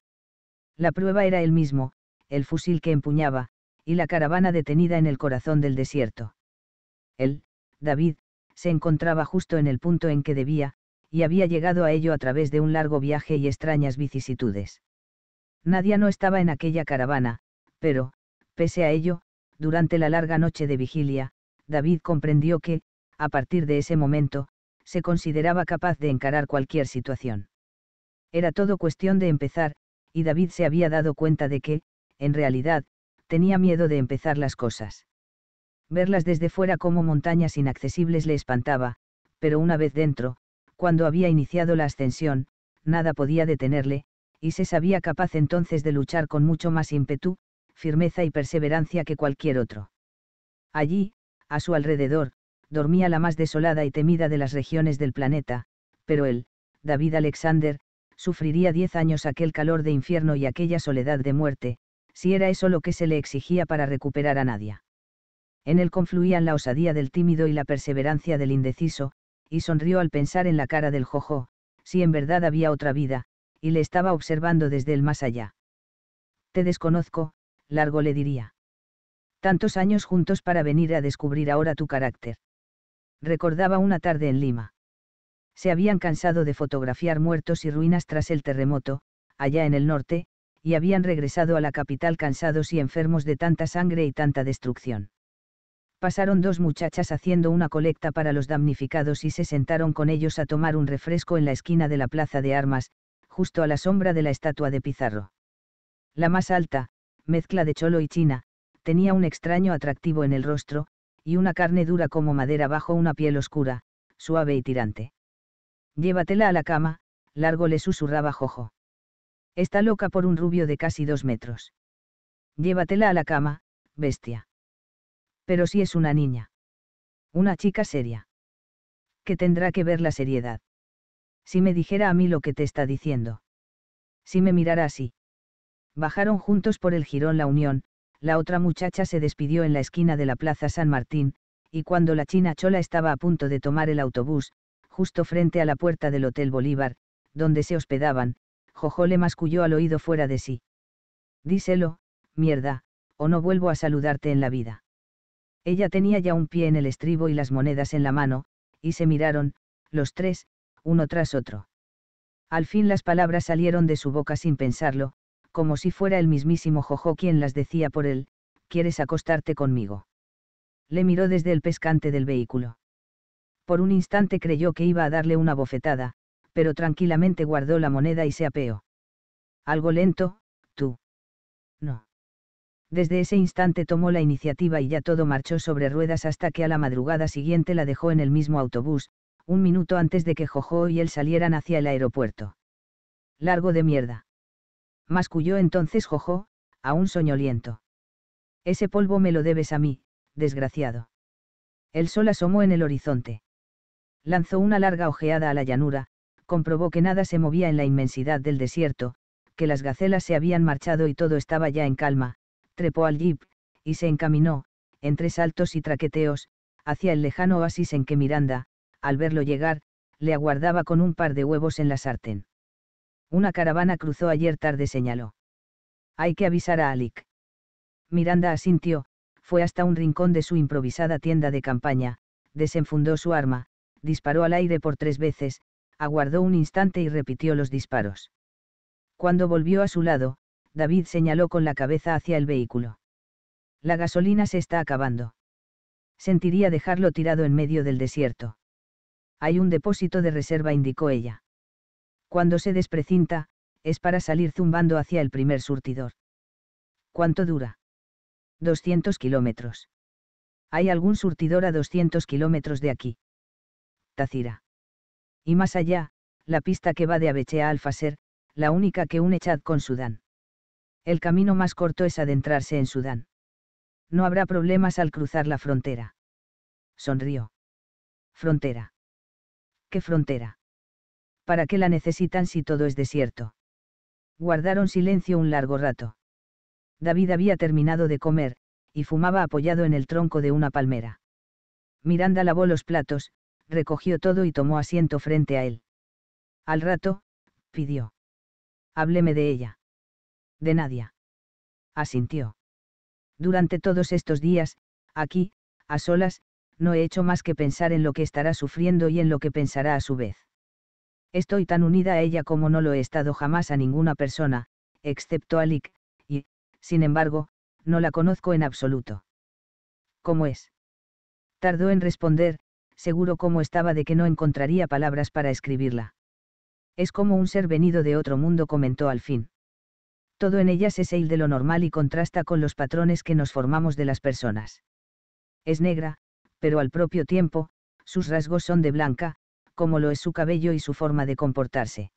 La prueba era él mismo, el fusil que empuñaba, y la caravana detenida en el corazón del desierto. Él, David, se encontraba justo en el punto en que debía, y había llegado a ello a través de un largo viaje y extrañas vicisitudes. Nadia no estaba en aquella caravana, pero, pese a ello, durante la larga noche de vigilia, David comprendió que, a partir de ese momento, se consideraba capaz de encarar cualquier situación. Era todo cuestión de empezar, y David se había dado cuenta de que, en realidad, tenía miedo de empezar las cosas. Verlas desde fuera como montañas inaccesibles le espantaba, pero una vez dentro, cuando había iniciado la ascensión, nada podía detenerle, y se sabía capaz entonces de luchar con mucho más ímpetu, firmeza y perseverancia que cualquier otro. Allí, a su alrededor, dormía la más desolada y temida de las regiones del planeta, pero él, David Alexander, sufriría diez años aquel calor de infierno y aquella soledad de muerte, si era eso lo que se le exigía para recuperar a Nadia. En él confluían la osadía del tímido y la perseverancia del indeciso, y sonrió al pensar en la cara del jojo, si en verdad había otra vida, y le estaba observando desde el más allá. Te desconozco, largo le diría. Tantos años juntos para venir a descubrir ahora tu carácter. Recordaba una tarde en Lima. Se habían cansado de fotografiar muertos y ruinas tras el terremoto, allá en el norte, y habían regresado a la capital cansados y enfermos de tanta sangre y tanta destrucción. Pasaron dos muchachas haciendo una colecta para los damnificados y se sentaron con ellos a tomar un refresco en la esquina de la plaza de armas, justo a la sombra de la estatua de Pizarro. La más alta, mezcla de cholo y china, tenía un extraño atractivo en el rostro, y una carne dura como madera bajo una piel oscura, suave y tirante. Llévatela a la cama, largo le susurraba Jojo. Está loca por un rubio de casi dos metros. Llévatela a la cama, bestia. Pero si es una niña. Una chica seria. ¿Qué tendrá que ver la seriedad. Si me dijera a mí lo que te está diciendo. Si me mirara así. Bajaron juntos por el jirón La Unión, la otra muchacha se despidió en la esquina de la Plaza San Martín, y cuando la china chola estaba a punto de tomar el autobús, justo frente a la puerta del Hotel Bolívar, donde se hospedaban, Jojo le masculló al oído fuera de sí. Díselo, mierda, o no vuelvo a saludarte en la vida. Ella tenía ya un pie en el estribo y las monedas en la mano, y se miraron, los tres, uno tras otro. Al fin las palabras salieron de su boca sin pensarlo, como si fuera el mismísimo Jojo quien las decía por él, ¿quieres acostarte conmigo? Le miró desde el pescante del vehículo. Por un instante creyó que iba a darle una bofetada, pero tranquilamente guardó la moneda y se apeó. Algo lento, tú. No. Desde ese instante tomó la iniciativa y ya todo marchó sobre ruedas hasta que a la madrugada siguiente la dejó en el mismo autobús, un minuto antes de que Jojo y él salieran hacia el aeropuerto. Largo de mierda. Masculló entonces Jojo, aún soñoliento. Ese polvo me lo debes a mí, desgraciado. El sol asomó en el horizonte. Lanzó una larga ojeada a la llanura, comprobó que nada se movía en la inmensidad del desierto, que las gacelas se habían marchado y todo estaba ya en calma, trepó al jeep, y se encaminó, entre saltos y traqueteos, hacia el lejano oasis en que Miranda, al verlo llegar, le aguardaba con un par de huevos en la sartén. Una caravana cruzó ayer tarde, señaló. Hay que avisar a Alik. Miranda asintió, fue hasta un rincón de su improvisada tienda de campaña, desenfundó su arma, disparó al aire por tres veces, aguardó un instante y repitió los disparos. Cuando volvió a su lado, David señaló con la cabeza hacia el vehículo. La gasolina se está acabando. Sentiría dejarlo tirado en medio del desierto. Hay un depósito de reserva, indicó ella. Cuando se desprecinta, es para salir zumbando hacia el primer surtidor. ¿Cuánto dura? 200 kilómetros. ¿Hay algún surtidor a 200 kilómetros de aquí? Tacira y más allá, la pista que va de Abeche a Alfaser, la única que une Chad con Sudán. El camino más corto es adentrarse en Sudán. No habrá problemas al cruzar la frontera. Sonrió. Frontera. ¿Qué frontera? ¿Para qué la necesitan si todo es desierto? Guardaron silencio un largo rato. David había terminado de comer, y fumaba apoyado en el tronco de una palmera. Miranda lavó los platos, recogió todo y tomó asiento frente a él. Al rato, pidió. Hábleme de ella. De Nadia. Asintió. Durante todos estos días, aquí, a solas, no he hecho más que pensar en lo que estará sufriendo y en lo que pensará a su vez. Estoy tan unida a ella como no lo he estado jamás a ninguna persona, excepto a Lick, y, sin embargo, no la conozco en absoluto. ¿Cómo es? Tardó en responder, seguro como estaba de que no encontraría palabras para escribirla. Es como un ser venido de otro mundo, comentó al fin. Todo en ella es el de lo normal y contrasta con los patrones que nos formamos de las personas. Es negra, pero al propio tiempo, sus rasgos son de blanca, como lo es su cabello y su forma de comportarse.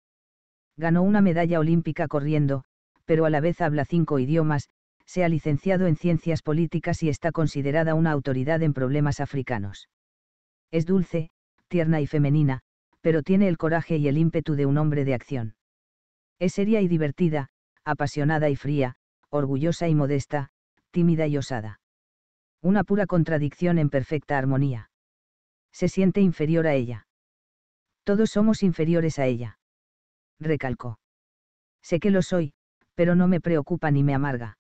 Ganó una medalla olímpica corriendo, pero a la vez habla cinco idiomas, se ha licenciado en ciencias políticas y está considerada una autoridad en problemas africanos. Es dulce, tierna y femenina, pero tiene el coraje y el ímpetu de un hombre de acción. Es seria y divertida, apasionada y fría, orgullosa y modesta, tímida y osada. Una pura contradicción en perfecta armonía. Se siente inferior a ella. Todos somos inferiores a ella. Recalcó. Sé que lo soy, pero no me preocupa ni me amarga.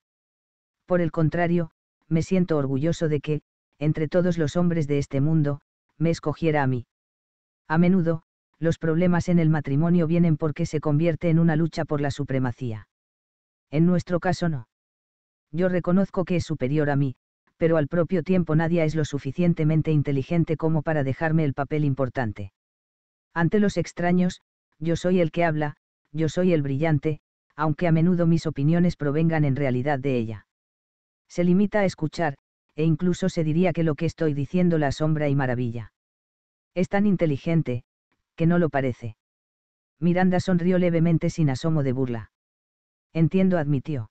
Por el contrario, me siento orgulloso de que, entre todos los hombres de este mundo, me escogiera a mí. A menudo, los problemas en el matrimonio vienen porque se convierte en una lucha por la supremacía. En nuestro caso no. Yo reconozco que es superior a mí, pero al propio tiempo nadie es lo suficientemente inteligente como para dejarme el papel importante. Ante los extraños, yo soy el que habla, yo soy el brillante, aunque a menudo mis opiniones provengan en realidad de ella. Se limita a escuchar, e incluso se diría que lo que estoy diciendo la asombra y maravilla. Es tan inteligente, que no lo parece. Miranda sonrió levemente sin asomo de burla. Entiendo, admitió.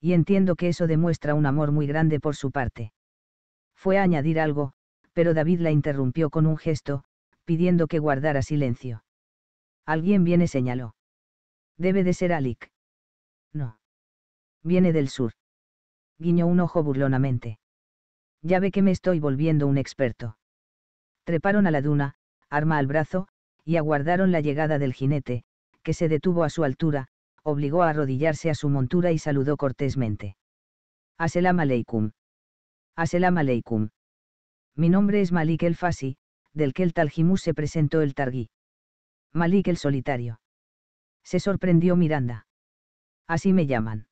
Y entiendo que eso demuestra un amor muy grande por su parte. Fue a añadir algo, pero David la interrumpió con un gesto, pidiendo que guardara silencio. Alguien viene, señaló. Debe de ser Alic. No. Viene del sur. Guiñó un ojo burlonamente. Ya ve que me estoy volviendo un experto. Treparon a la duna, arma al brazo, y aguardaron la llegada del jinete, que se detuvo a su altura, obligó a arrodillarse a su montura y saludó cortésmente. Aselam aleikum. Aselam aleikum. Mi nombre es Malik el Fasi, del que el Taljimú se presentó el Targui. Malik el solitario. Se sorprendió Miranda. Así me llaman.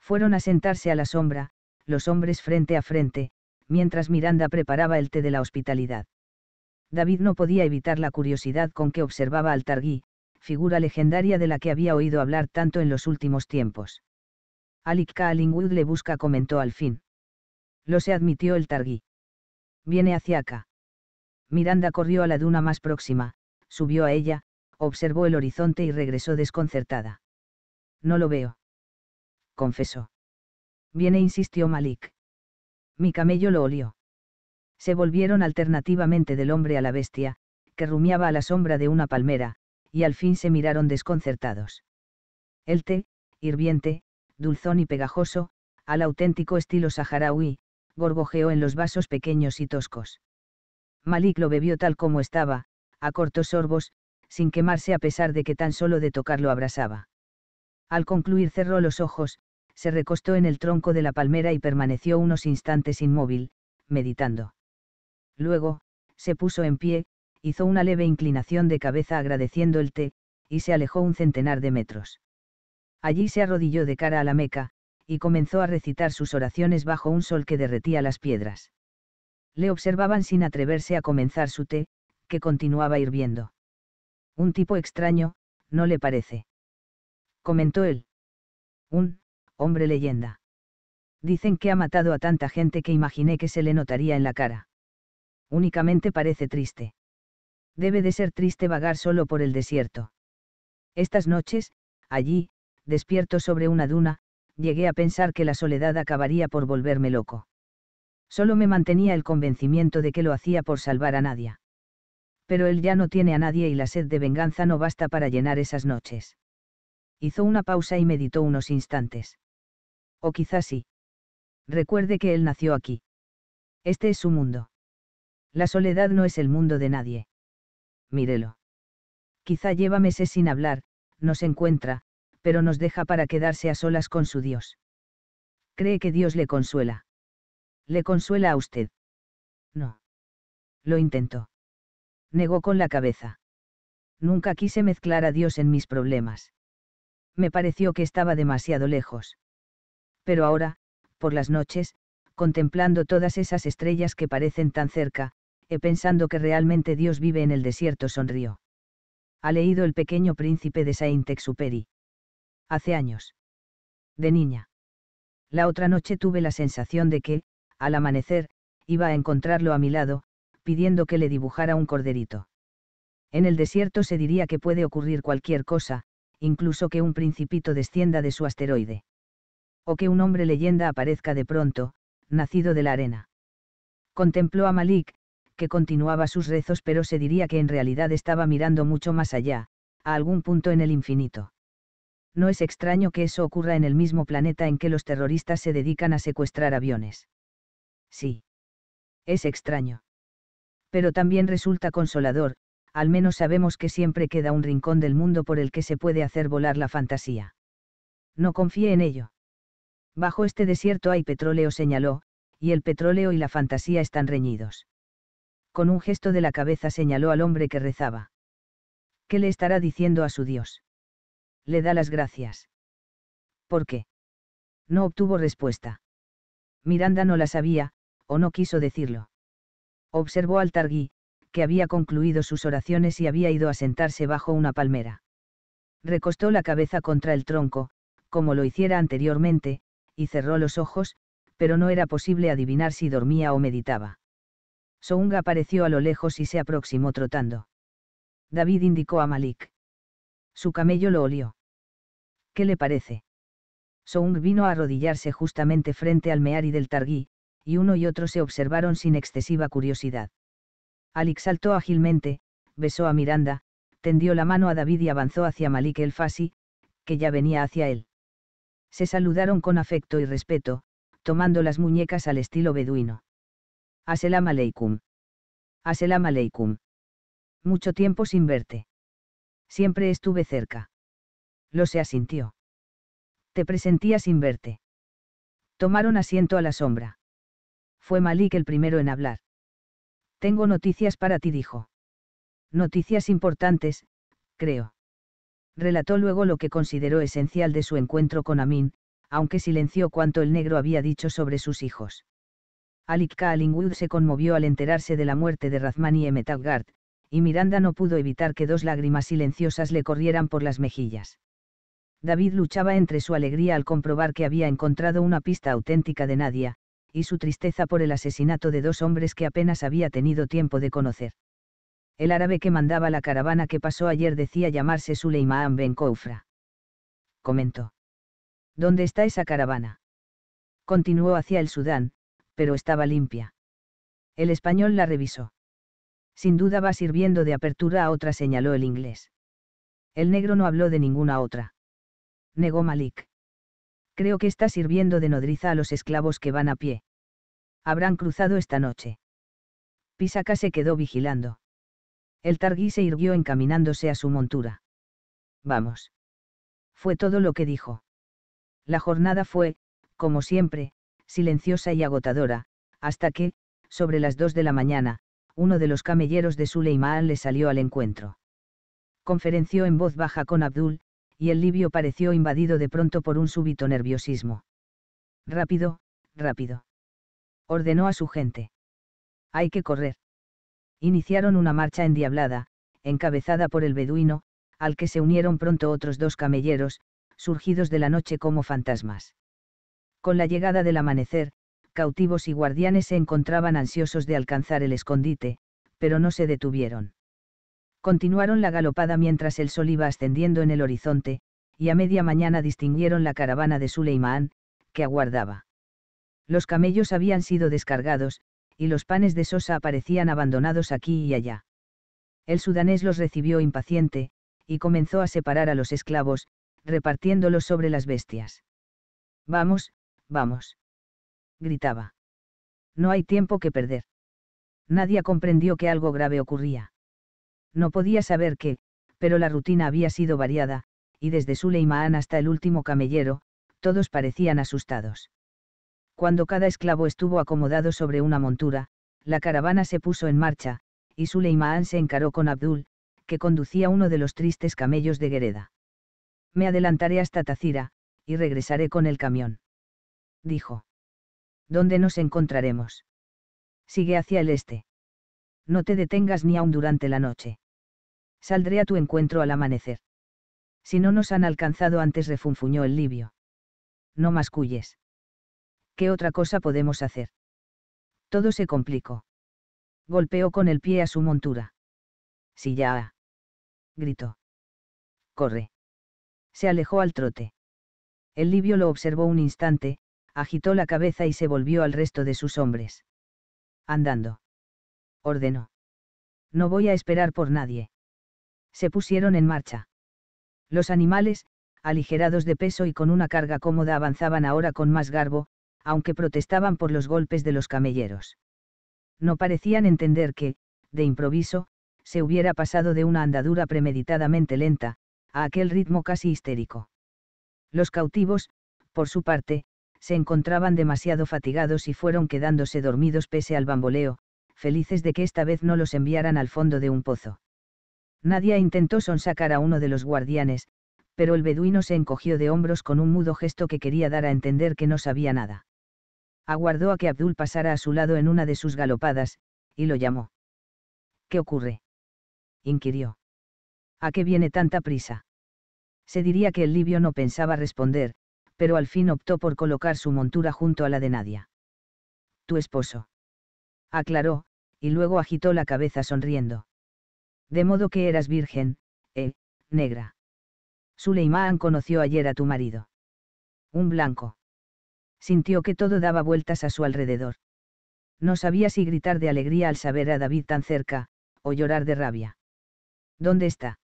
Fueron a sentarse a la sombra, los hombres frente a frente, mientras Miranda preparaba el té de la hospitalidad. David no podía evitar la curiosidad con que observaba al Targui, figura legendaria de la que había oído hablar tanto en los últimos tiempos. Alik a le busca, comentó al fin. Lo se admitió el Targui. Viene hacia acá. Miranda corrió a la duna más próxima, subió a ella, observó el horizonte y regresó desconcertada. No lo veo. Confesó. Viene, insistió Malik. Mi camello lo olió. Se volvieron alternativamente del hombre a la bestia, que rumiaba a la sombra de una palmera, y al fin se miraron desconcertados. El té, hirviente, dulzón y pegajoso, al auténtico estilo saharaui, gorgojeó en los vasos pequeños y toscos. Malik lo bebió tal como estaba, a cortos sorbos, sin quemarse a pesar de que tan solo de tocarlo abrasaba. Al concluir cerró los ojos, se recostó en el tronco de la palmera y permaneció unos instantes inmóvil, meditando. Luego, se puso en pie, hizo una leve inclinación de cabeza agradeciendo el té, y se alejó un centenar de metros. Allí se arrodilló de cara a la Meca, y comenzó a recitar sus oraciones bajo un sol que derretía las piedras. Le observaban sin atreverse a comenzar su té, que continuaba hirviendo. Un tipo extraño, ¿no le parece? comentó él. Un hombre leyenda. Dicen que ha matado a tanta gente que imaginé que se le notaría en la cara. Únicamente parece triste. Debe de ser triste vagar solo por el desierto. Estas noches, allí, despierto sobre una duna, llegué a pensar que la soledad acabaría por volverme loco. Solo me mantenía el convencimiento de que lo hacía por salvar a nadie. Pero él ya no tiene a nadie y la sed de venganza no basta para llenar esas noches. Hizo una pausa y meditó unos instantes. O quizás sí. Recuerde que él nació aquí. Este es su mundo. La soledad no es el mundo de nadie. Mírelo. Quizá lleva meses sin hablar, nos encuentra, pero nos deja para quedarse a solas con su Dios. Cree que Dios le consuela. ¿Le consuela a usted? No. Lo intentó. Negó con la cabeza. Nunca quise mezclar a Dios en mis problemas. Me pareció que estaba demasiado lejos pero ahora, por las noches, contemplando todas esas estrellas que parecen tan cerca, he pensando que realmente Dios vive en el desierto sonrió. Ha leído El pequeño príncipe de Saint-Exupéry. Hace años. De niña. La otra noche tuve la sensación de que, al amanecer, iba a encontrarlo a mi lado, pidiendo que le dibujara un corderito. En el desierto se diría que puede ocurrir cualquier cosa, incluso que un principito descienda de su asteroide o que un hombre leyenda aparezca de pronto, nacido de la arena. Contempló a Malik, que continuaba sus rezos pero se diría que en realidad estaba mirando mucho más allá, a algún punto en el infinito. No es extraño que eso ocurra en el mismo planeta en que los terroristas se dedican a secuestrar aviones. Sí. Es extraño. Pero también resulta consolador, al menos sabemos que siempre queda un rincón del mundo por el que se puede hacer volar la fantasía. No confíe en ello. Bajo este desierto hay petróleo, señaló, y el petróleo y la fantasía están reñidos. Con un gesto de la cabeza señaló al hombre que rezaba. ¿Qué le estará diciendo a su Dios? Le da las gracias. ¿Por qué? No obtuvo respuesta. Miranda no la sabía, o no quiso decirlo. Observó al Targui, que había concluido sus oraciones y había ido a sentarse bajo una palmera. Recostó la cabeza contra el tronco, como lo hiciera anteriormente, y cerró los ojos, pero no era posible adivinar si dormía o meditaba. Soung apareció a lo lejos y se aproximó trotando. David indicó a Malik. Su camello lo olió. ¿Qué le parece? Soung vino a arrodillarse justamente frente al Meari del Targui, y uno y otro se observaron sin excesiva curiosidad. Alix saltó ágilmente, besó a Miranda, tendió la mano a David y avanzó hacia Malik el Fasi, que ya venía hacia él se saludaron con afecto y respeto, tomando las muñecas al estilo beduino. Aselam as Aselam aleikum. Mucho tiempo sin verte. Siempre estuve cerca. Lo se asintió. Te presentía sin verte. Tomaron asiento a la sombra. Fue Malik el primero en hablar. Tengo noticias para ti, dijo. Noticias importantes, creo relató luego lo que consideró esencial de su encuentro con Amin, aunque silenció cuanto el negro había dicho sobre sus hijos. Alik Alingwood se conmovió al enterarse de la muerte de Razman y Emmet y Miranda no pudo evitar que dos lágrimas silenciosas le corrieran por las mejillas. David luchaba entre su alegría al comprobar que había encontrado una pista auténtica de Nadia, y su tristeza por el asesinato de dos hombres que apenas había tenido tiempo de conocer. El árabe que mandaba la caravana que pasó ayer decía llamarse Suleiman Ben Koufra. Comentó. ¿Dónde está esa caravana? Continuó hacia el Sudán, pero estaba limpia. El español la revisó. Sin duda va sirviendo de apertura a otra, señaló el inglés. El negro no habló de ninguna otra. Negó Malik. Creo que está sirviendo de nodriza a los esclavos que van a pie. Habrán cruzado esta noche. Pisaca se quedó vigilando. El targuí se irguió encaminándose a su montura. Vamos. Fue todo lo que dijo. La jornada fue, como siempre, silenciosa y agotadora, hasta que, sobre las dos de la mañana, uno de los camelleros de Suleiman le salió al encuentro. Conferenció en voz baja con Abdul, y el libio pareció invadido de pronto por un súbito nerviosismo. Rápido, rápido. Ordenó a su gente. Hay que correr iniciaron una marcha endiablada, encabezada por el beduino, al que se unieron pronto otros dos camelleros, surgidos de la noche como fantasmas. Con la llegada del amanecer, cautivos y guardianes se encontraban ansiosos de alcanzar el escondite, pero no se detuvieron. Continuaron la galopada mientras el sol iba ascendiendo en el horizonte, y a media mañana distinguieron la caravana de Suleimán, que aguardaba. Los camellos habían sido descargados, y los panes de sosa aparecían abandonados aquí y allá. El sudanés los recibió impaciente, y comenzó a separar a los esclavos, repartiéndolos sobre las bestias. Vamos, vamos. Gritaba. No hay tiempo que perder. Nadie comprendió que algo grave ocurría. No podía saber qué, pero la rutina había sido variada, y desde Suleimán hasta el último camellero, todos parecían asustados. Cuando cada esclavo estuvo acomodado sobre una montura, la caravana se puso en marcha, y Suleimán se encaró con Abdul, que conducía uno de los tristes camellos de Gereda. Me adelantaré hasta Tacira, y regresaré con el camión. Dijo. ¿Dónde nos encontraremos? Sigue hacia el este. No te detengas ni aun durante la noche. Saldré a tu encuentro al amanecer. Si no nos han alcanzado antes, refunfuñó el libio. No masculles. ¿qué otra cosa podemos hacer? Todo se complicó. Golpeó con el pie a su montura. Si ya. gritó. Corre. Se alejó al trote. El libio lo observó un instante, agitó la cabeza y se volvió al resto de sus hombres. Andando. Ordenó. No voy a esperar por nadie. Se pusieron en marcha. Los animales, aligerados de peso y con una carga cómoda, avanzaban ahora con más garbo, aunque protestaban por los golpes de los camelleros. No parecían entender que, de improviso, se hubiera pasado de una andadura premeditadamente lenta, a aquel ritmo casi histérico. Los cautivos, por su parte, se encontraban demasiado fatigados y fueron quedándose dormidos pese al bamboleo, felices de que esta vez no los enviaran al fondo de un pozo. Nadia intentó sonsacar a uno de los guardianes, pero el beduino se encogió de hombros con un mudo gesto que quería dar a entender que no sabía nada aguardó a que Abdul pasara a su lado en una de sus galopadas, y lo llamó. ¿Qué ocurre? inquirió. ¿A qué viene tanta prisa? Se diría que el libio no pensaba responder, pero al fin optó por colocar su montura junto a la de Nadia. Tu esposo. Aclaró, y luego agitó la cabeza sonriendo. De modo que eras virgen, eh, negra. Suleimán conoció ayer a tu marido. Un blanco sintió que todo daba vueltas a su alrededor. No sabía si gritar de alegría al saber a David tan cerca, o llorar de rabia. ¿Dónde está?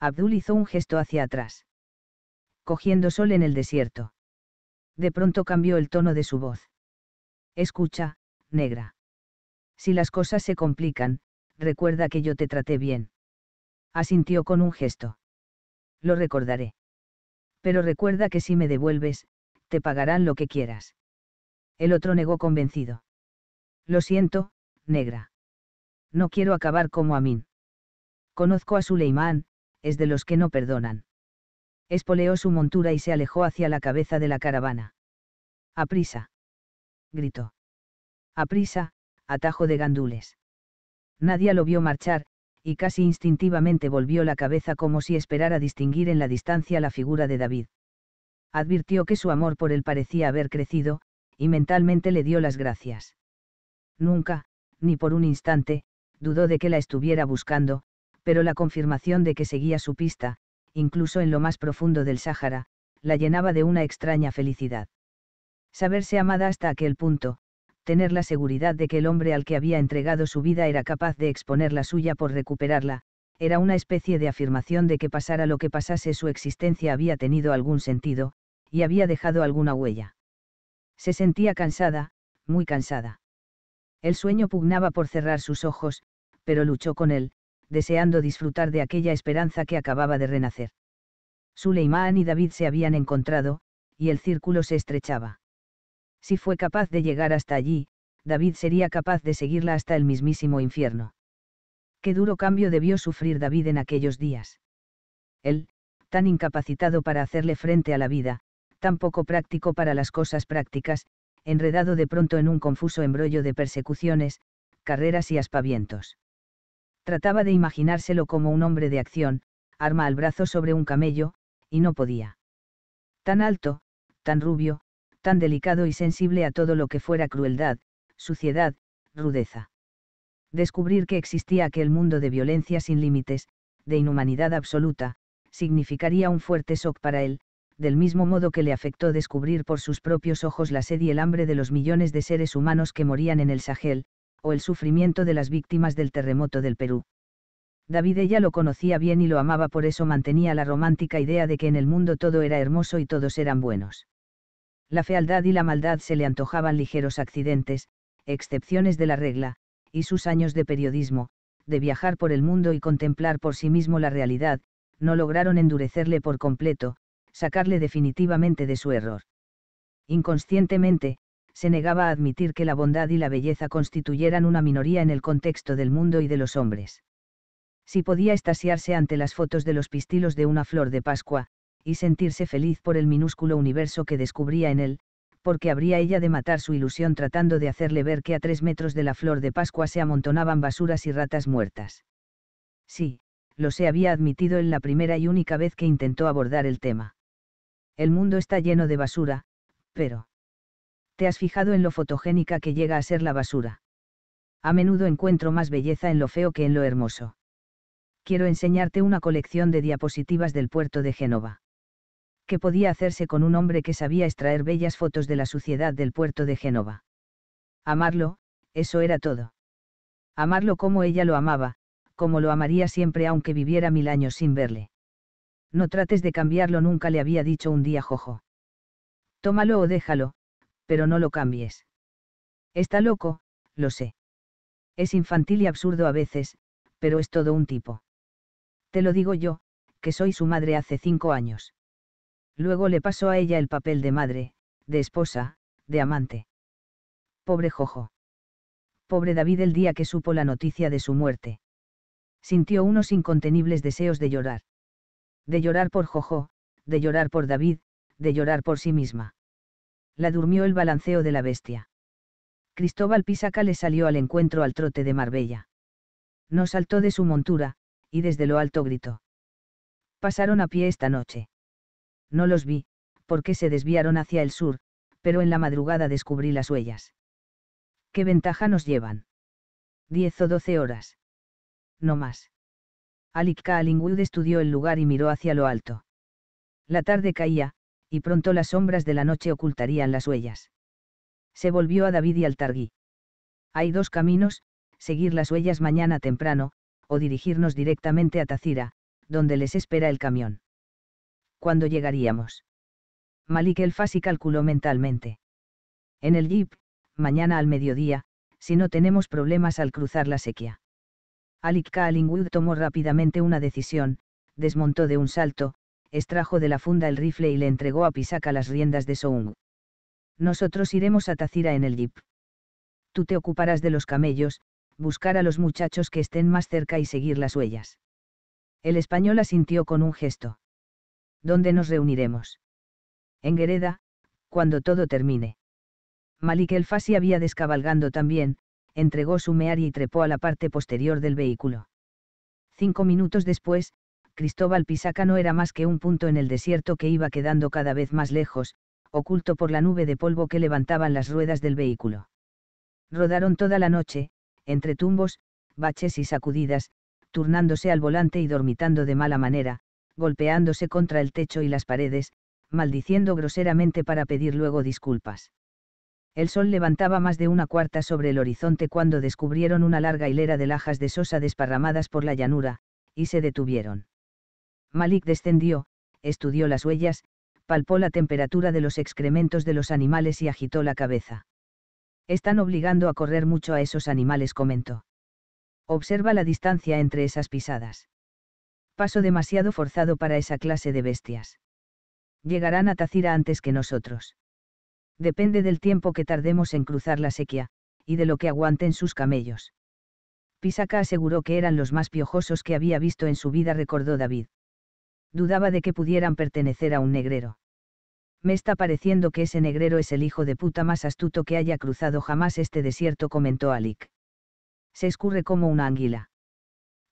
Abdul hizo un gesto hacia atrás. Cogiendo sol en el desierto. De pronto cambió el tono de su voz. Escucha, negra. Si las cosas se complican, recuerda que yo te traté bien. Asintió con un gesto. Lo recordaré. Pero recuerda que si me devuelves, pagarán lo que quieras. El otro negó convencido. Lo siento, negra. No quiero acabar como Amin. Conozco a Suleimán, es de los que no perdonan. Espoleó su montura y se alejó hacia la cabeza de la caravana. ¡Aprisa! gritó. ¡Aprisa, atajo de gandules! Nadie lo vio marchar, y casi instintivamente volvió la cabeza como si esperara distinguir en la distancia la figura de David advirtió que su amor por él parecía haber crecido, y mentalmente le dio las gracias. Nunca, ni por un instante, dudó de que la estuviera buscando, pero la confirmación de que seguía su pista, incluso en lo más profundo del Sáhara, la llenaba de una extraña felicidad. Saberse amada hasta aquel punto, tener la seguridad de que el hombre al que había entregado su vida era capaz de exponer la suya por recuperarla, era una especie de afirmación de que pasara lo que pasase su existencia había tenido algún sentido, y había dejado alguna huella. Se sentía cansada, muy cansada. El sueño pugnaba por cerrar sus ojos, pero luchó con él, deseando disfrutar de aquella esperanza que acababa de renacer. Suleimán y David se habían encontrado, y el círculo se estrechaba. Si fue capaz de llegar hasta allí, David sería capaz de seguirla hasta el mismísimo infierno. Qué duro cambio debió sufrir David en aquellos días. Él, tan incapacitado para hacerle frente a la vida, tan poco práctico para las cosas prácticas, enredado de pronto en un confuso embrollo de persecuciones, carreras y aspavientos. Trataba de imaginárselo como un hombre de acción, arma al brazo sobre un camello, y no podía. Tan alto, tan rubio, tan delicado y sensible a todo lo que fuera crueldad, suciedad, rudeza. Descubrir que existía aquel mundo de violencia sin límites, de inhumanidad absoluta, significaría un fuerte shock para él, del mismo modo que le afectó descubrir por sus propios ojos la sed y el hambre de los millones de seres humanos que morían en el Sahel, o el sufrimiento de las víctimas del terremoto del Perú. David ella lo conocía bien y lo amaba, por eso mantenía la romántica idea de que en el mundo todo era hermoso y todos eran buenos. La fealdad y la maldad se le antojaban ligeros accidentes, excepciones de la regla, y sus años de periodismo, de viajar por el mundo y contemplar por sí mismo la realidad, no lograron endurecerle por completo, sacarle definitivamente de su error. Inconscientemente, se negaba a admitir que la bondad y la belleza constituyeran una minoría en el contexto del mundo y de los hombres. Si podía estasiarse ante las fotos de los pistilos de una flor de Pascua, y sentirse feliz por el minúsculo universo que descubría en él, porque habría ella de matar su ilusión tratando de hacerle ver que a tres metros de la flor de Pascua se amontonaban basuras y ratas muertas. Sí, lo se había admitido en la primera y única vez que intentó abordar el tema. El mundo está lleno de basura, pero... ¿Te has fijado en lo fotogénica que llega a ser la basura? A menudo encuentro más belleza en lo feo que en lo hermoso. Quiero enseñarte una colección de diapositivas del puerto de Génova. ¿Qué podía hacerse con un hombre que sabía extraer bellas fotos de la suciedad del puerto de Génova? Amarlo, eso era todo. Amarlo como ella lo amaba, como lo amaría siempre aunque viviera mil años sin verle. No trates de cambiarlo, nunca le había dicho un día Jojo. Tómalo o déjalo, pero no lo cambies. Está loco, lo sé. Es infantil y absurdo a veces, pero es todo un tipo. Te lo digo yo, que soy su madre hace cinco años. Luego le pasó a ella el papel de madre, de esposa, de amante. Pobre Jojo. Pobre David el día que supo la noticia de su muerte. Sintió unos incontenibles deseos de llorar de llorar por Jojo, de llorar por David, de llorar por sí misma. La durmió el balanceo de la bestia. Cristóbal Pisaca le salió al encuentro al trote de Marbella. No saltó de su montura, y desde lo alto gritó. Pasaron a pie esta noche. No los vi, porque se desviaron hacia el sur, pero en la madrugada descubrí las huellas. ¿Qué ventaja nos llevan? Diez o doce horas. No más. Alec Alingwood estudió el lugar y miró hacia lo alto. La tarde caía, y pronto las sombras de la noche ocultarían las huellas. Se volvió a David y al Targui. Hay dos caminos, seguir las huellas mañana temprano, o dirigirnos directamente a Tacira, donde les espera el camión. ¿Cuándo llegaríamos? Malik el Fasi calculó mentalmente. En el jeep, mañana al mediodía, si no tenemos problemas al cruzar la sequía. Alec tomó rápidamente una decisión, desmontó de un salto, extrajo de la funda el rifle y le entregó a Pisaka las riendas de Soung. Nosotros iremos a Tacira en el jeep. Tú te ocuparás de los camellos, buscar a los muchachos que estén más cerca y seguir las huellas. El español asintió con un gesto. ¿Dónde nos reuniremos? En Gereda, cuando todo termine. Malik el Fasi había descabalgando también, entregó su mear y trepó a la parte posterior del vehículo. Cinco minutos después, Cristóbal Pisaca no era más que un punto en el desierto que iba quedando cada vez más lejos, oculto por la nube de polvo que levantaban las ruedas del vehículo. Rodaron toda la noche, entre tumbos, baches y sacudidas, turnándose al volante y dormitando de mala manera, golpeándose contra el techo y las paredes, maldiciendo groseramente para pedir luego disculpas. El sol levantaba más de una cuarta sobre el horizonte cuando descubrieron una larga hilera de lajas de sosa desparramadas por la llanura, y se detuvieron. Malik descendió, estudió las huellas, palpó la temperatura de los excrementos de los animales y agitó la cabeza. Están obligando a correr mucho a esos animales, comentó. Observa la distancia entre esas pisadas. Paso demasiado forzado para esa clase de bestias. Llegarán a Tacira antes que nosotros depende del tiempo que tardemos en cruzar la sequía, y de lo que aguanten sus camellos. Pisaca aseguró que eran los más piojosos que había visto en su vida, recordó David. Dudaba de que pudieran pertenecer a un negrero. Me está pareciendo que ese negrero es el hijo de puta más astuto que haya cruzado jamás este desierto, comentó Alic. Se escurre como una anguila.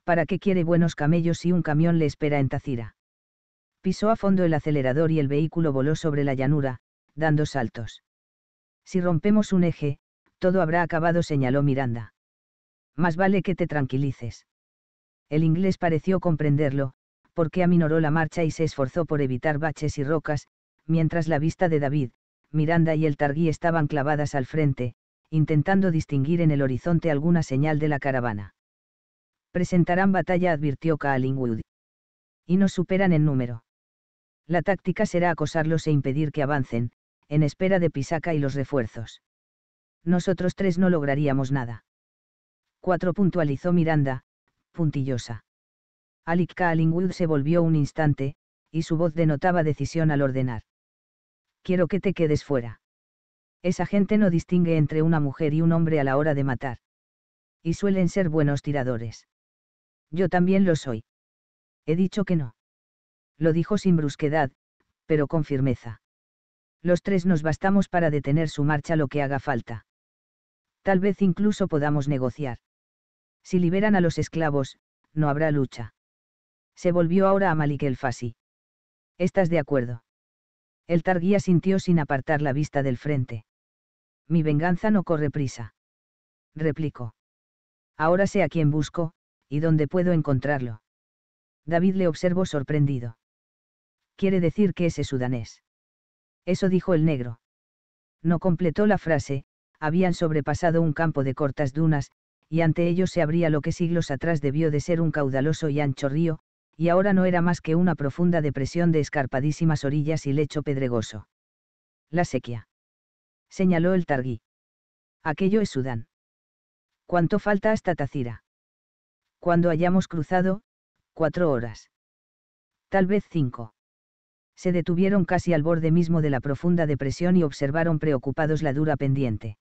¿Para qué quiere buenos camellos si un camión le espera en Tacira? Pisó a fondo el acelerador y el vehículo voló sobre la llanura, dando saltos. Si rompemos un eje, todo habrá acabado, señaló Miranda. Más vale que te tranquilices. El inglés pareció comprenderlo, porque aminoró la marcha y se esforzó por evitar baches y rocas, mientras la vista de David, Miranda y el Targuí estaban clavadas al frente, intentando distinguir en el horizonte alguna señal de la caravana. Presentarán batalla, advirtió Kaalingwood. Y nos superan en número. La táctica será acosarlos e impedir que avancen, en espera de Pisaca y los refuerzos. Nosotros tres no lograríamos nada. Cuatro Puntualizó Miranda, puntillosa. Alec Alingwood se volvió un instante, y su voz denotaba decisión al ordenar. Quiero que te quedes fuera. Esa gente no distingue entre una mujer y un hombre a la hora de matar. Y suelen ser buenos tiradores. Yo también lo soy. He dicho que no. Lo dijo sin brusquedad, pero con firmeza los tres nos bastamos para detener su marcha lo que haga falta. Tal vez incluso podamos negociar. Si liberan a los esclavos, no habrá lucha. Se volvió ahora a Malik el Fasi. ¿Estás de acuerdo? El Targuía sintió sin apartar la vista del frente. Mi venganza no corre prisa. Replicó. Ahora sé a quién busco, y dónde puedo encontrarlo. David le observó sorprendido. Quiere decir que ese sudanés eso dijo el negro. No completó la frase, habían sobrepasado un campo de cortas dunas, y ante ellos se abría lo que siglos atrás debió de ser un caudaloso y ancho río, y ahora no era más que una profunda depresión de escarpadísimas orillas y lecho pedregoso. La sequía. Señaló el Targuí. Aquello es Sudán. ¿Cuánto falta hasta Tacira? Cuando hayamos cruzado, cuatro horas. Tal vez cinco se detuvieron casi al borde mismo de la profunda depresión y observaron preocupados la dura pendiente.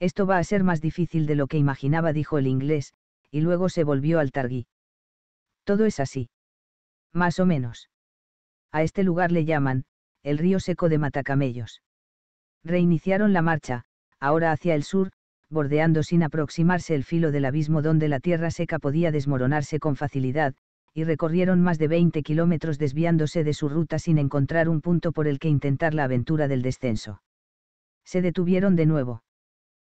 Esto va a ser más difícil de lo que imaginaba, dijo el inglés, y luego se volvió al Targuí. Todo es así. Más o menos. A este lugar le llaman, el río seco de Matacamellos. Reiniciaron la marcha, ahora hacia el sur, bordeando sin aproximarse el filo del abismo donde la tierra seca podía desmoronarse con facilidad, y recorrieron más de 20 kilómetros desviándose de su ruta sin encontrar un punto por el que intentar la aventura del descenso. Se detuvieron de nuevo.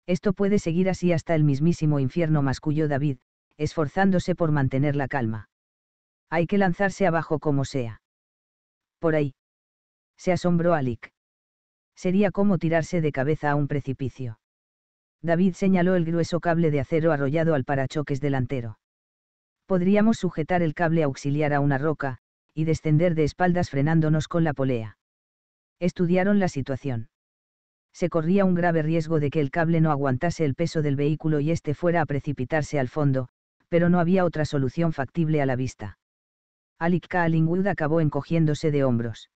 Esto puede seguir así hasta el mismísimo infierno, masculló David, esforzándose por mantener la calma. Hay que lanzarse abajo como sea. Por ahí. Se asombró alik Sería como tirarse de cabeza a un precipicio. David señaló el grueso cable de acero arrollado al parachoques delantero podríamos sujetar el cable auxiliar a una roca, y descender de espaldas frenándonos con la polea. Estudiaron la situación. Se corría un grave riesgo de que el cable no aguantase el peso del vehículo y éste fuera a precipitarse al fondo, pero no había otra solución factible a la vista. Alik Kalingwood acabó encogiéndose de hombros.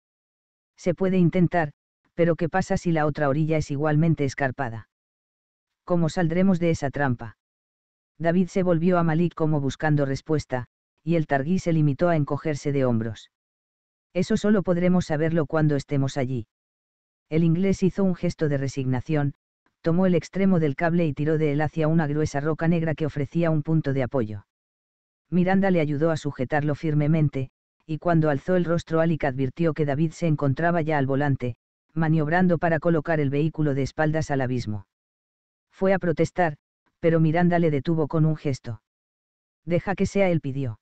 Se puede intentar, pero ¿qué pasa si la otra orilla es igualmente escarpada? ¿Cómo saldremos de esa trampa? David se volvió a Malik como buscando respuesta, y el Targui se limitó a encogerse de hombros. Eso solo podremos saberlo cuando estemos allí. El inglés hizo un gesto de resignación, tomó el extremo del cable y tiró de él hacia una gruesa roca negra que ofrecía un punto de apoyo. Miranda le ayudó a sujetarlo firmemente, y cuando alzó el rostro Alic advirtió que David se encontraba ya al volante, maniobrando para colocar el vehículo de espaldas al abismo. Fue a protestar, pero Miranda le detuvo con un gesto. Deja que sea él pidió.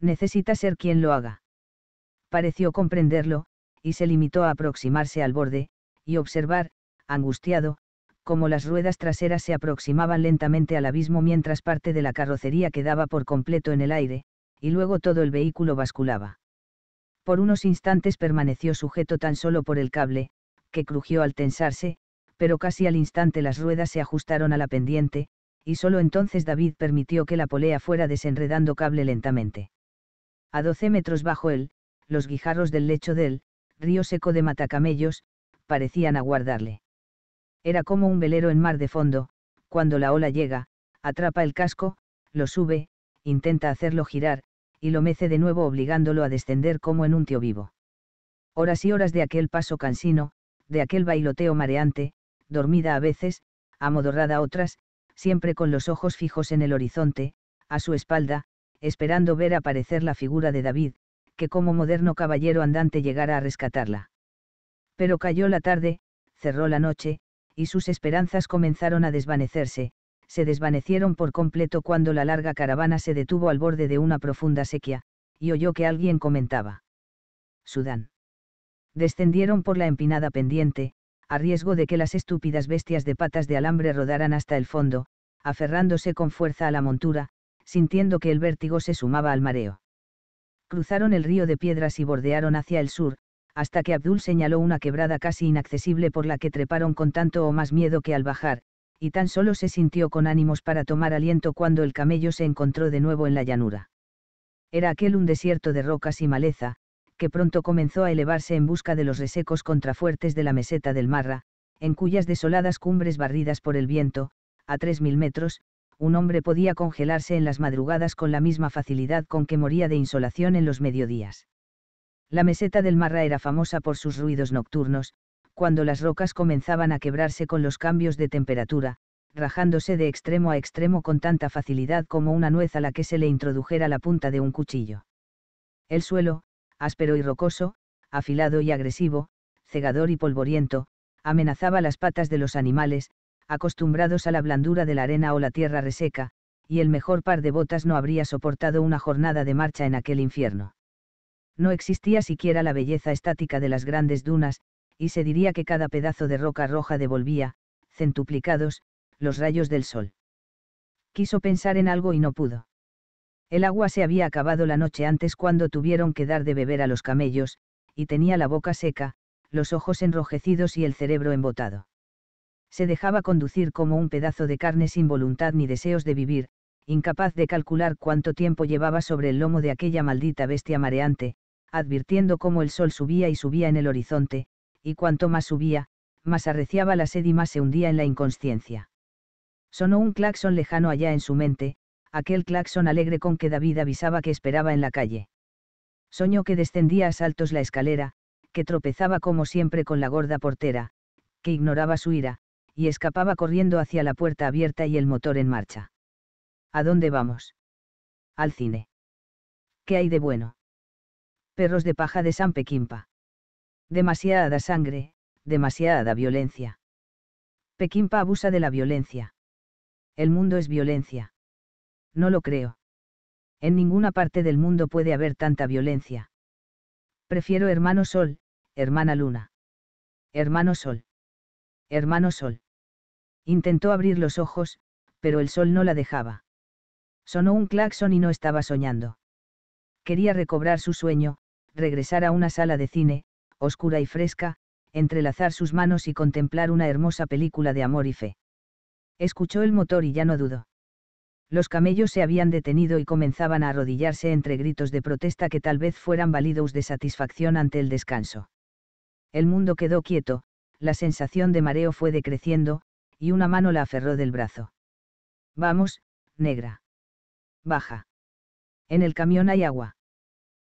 Necesita ser quien lo haga. Pareció comprenderlo, y se limitó a aproximarse al borde, y observar, angustiado, cómo las ruedas traseras se aproximaban lentamente al abismo mientras parte de la carrocería quedaba por completo en el aire, y luego todo el vehículo basculaba. Por unos instantes permaneció sujeto tan solo por el cable, que crujió al tensarse, pero casi al instante las ruedas se ajustaron a la pendiente, y solo entonces David permitió que la polea fuera desenredando cable lentamente. A doce metros bajo él, los guijarros del lecho del río seco de Matacamellos, parecían aguardarle. Era como un velero en mar de fondo, cuando la ola llega, atrapa el casco, lo sube, intenta hacerlo girar, y lo mece de nuevo obligándolo a descender como en un tío vivo. Horas y horas de aquel paso cansino, de aquel bailoteo mareante, dormida a veces, amodorrada otras, siempre con los ojos fijos en el horizonte, a su espalda, esperando ver aparecer la figura de David, que como moderno caballero andante llegara a rescatarla. Pero cayó la tarde, cerró la noche, y sus esperanzas comenzaron a desvanecerse, se desvanecieron por completo cuando la larga caravana se detuvo al borde de una profunda sequía, y oyó que alguien comentaba. Sudán. Descendieron por la empinada pendiente, a riesgo de que las estúpidas bestias de patas de alambre rodaran hasta el fondo, aferrándose con fuerza a la montura, sintiendo que el vértigo se sumaba al mareo. Cruzaron el río de piedras y bordearon hacia el sur, hasta que Abdul señaló una quebrada casi inaccesible por la que treparon con tanto o más miedo que al bajar, y tan solo se sintió con ánimos para tomar aliento cuando el camello se encontró de nuevo en la llanura. Era aquel un desierto de rocas y maleza, que pronto comenzó a elevarse en busca de los resecos contrafuertes de la meseta del Marra, en cuyas desoladas cumbres barridas por el viento, a 3.000 metros, un hombre podía congelarse en las madrugadas con la misma facilidad con que moría de insolación en los mediodías. La meseta del Marra era famosa por sus ruidos nocturnos, cuando las rocas comenzaban a quebrarse con los cambios de temperatura, rajándose de extremo a extremo con tanta facilidad como una nuez a la que se le introdujera la punta de un cuchillo. El suelo, áspero y rocoso, afilado y agresivo, cegador y polvoriento, amenazaba las patas de los animales, acostumbrados a la blandura de la arena o la tierra reseca, y el mejor par de botas no habría soportado una jornada de marcha en aquel infierno. No existía siquiera la belleza estática de las grandes dunas, y se diría que cada pedazo de roca roja devolvía, centuplicados, los rayos del sol. Quiso pensar en algo y no pudo. El agua se había acabado la noche antes cuando tuvieron que dar de beber a los camellos, y tenía la boca seca, los ojos enrojecidos y el cerebro embotado. Se dejaba conducir como un pedazo de carne sin voluntad ni deseos de vivir, incapaz de calcular cuánto tiempo llevaba sobre el lomo de aquella maldita bestia mareante, advirtiendo cómo el sol subía y subía en el horizonte, y cuanto más subía, más arreciaba la sed y más se hundía en la inconsciencia. Sonó un claxon lejano allá en su mente, aquel claxon alegre con que David avisaba que esperaba en la calle. Soñó que descendía a saltos la escalera, que tropezaba como siempre con la gorda portera, que ignoraba su ira, y escapaba corriendo hacia la puerta abierta y el motor en marcha. ¿A dónde vamos? Al cine. ¿Qué hay de bueno? Perros de paja de San Pequimpa. Demasiada sangre, demasiada violencia. Pequimpa abusa de la violencia. El mundo es violencia. No lo creo. En ninguna parte del mundo puede haber tanta violencia. Prefiero hermano sol, hermana luna. Hermano sol. Hermano sol. Intentó abrir los ojos, pero el sol no la dejaba. Sonó un claxon y no estaba soñando. Quería recobrar su sueño, regresar a una sala de cine, oscura y fresca, entrelazar sus manos y contemplar una hermosa película de amor y fe. Escuchó el motor y ya no dudó. Los camellos se habían detenido y comenzaban a arrodillarse entre gritos de protesta que tal vez fueran válidos de satisfacción ante el descanso. El mundo quedó quieto, la sensación de mareo fue decreciendo, y una mano la aferró del brazo. Vamos, negra. Baja. En el camión hay agua.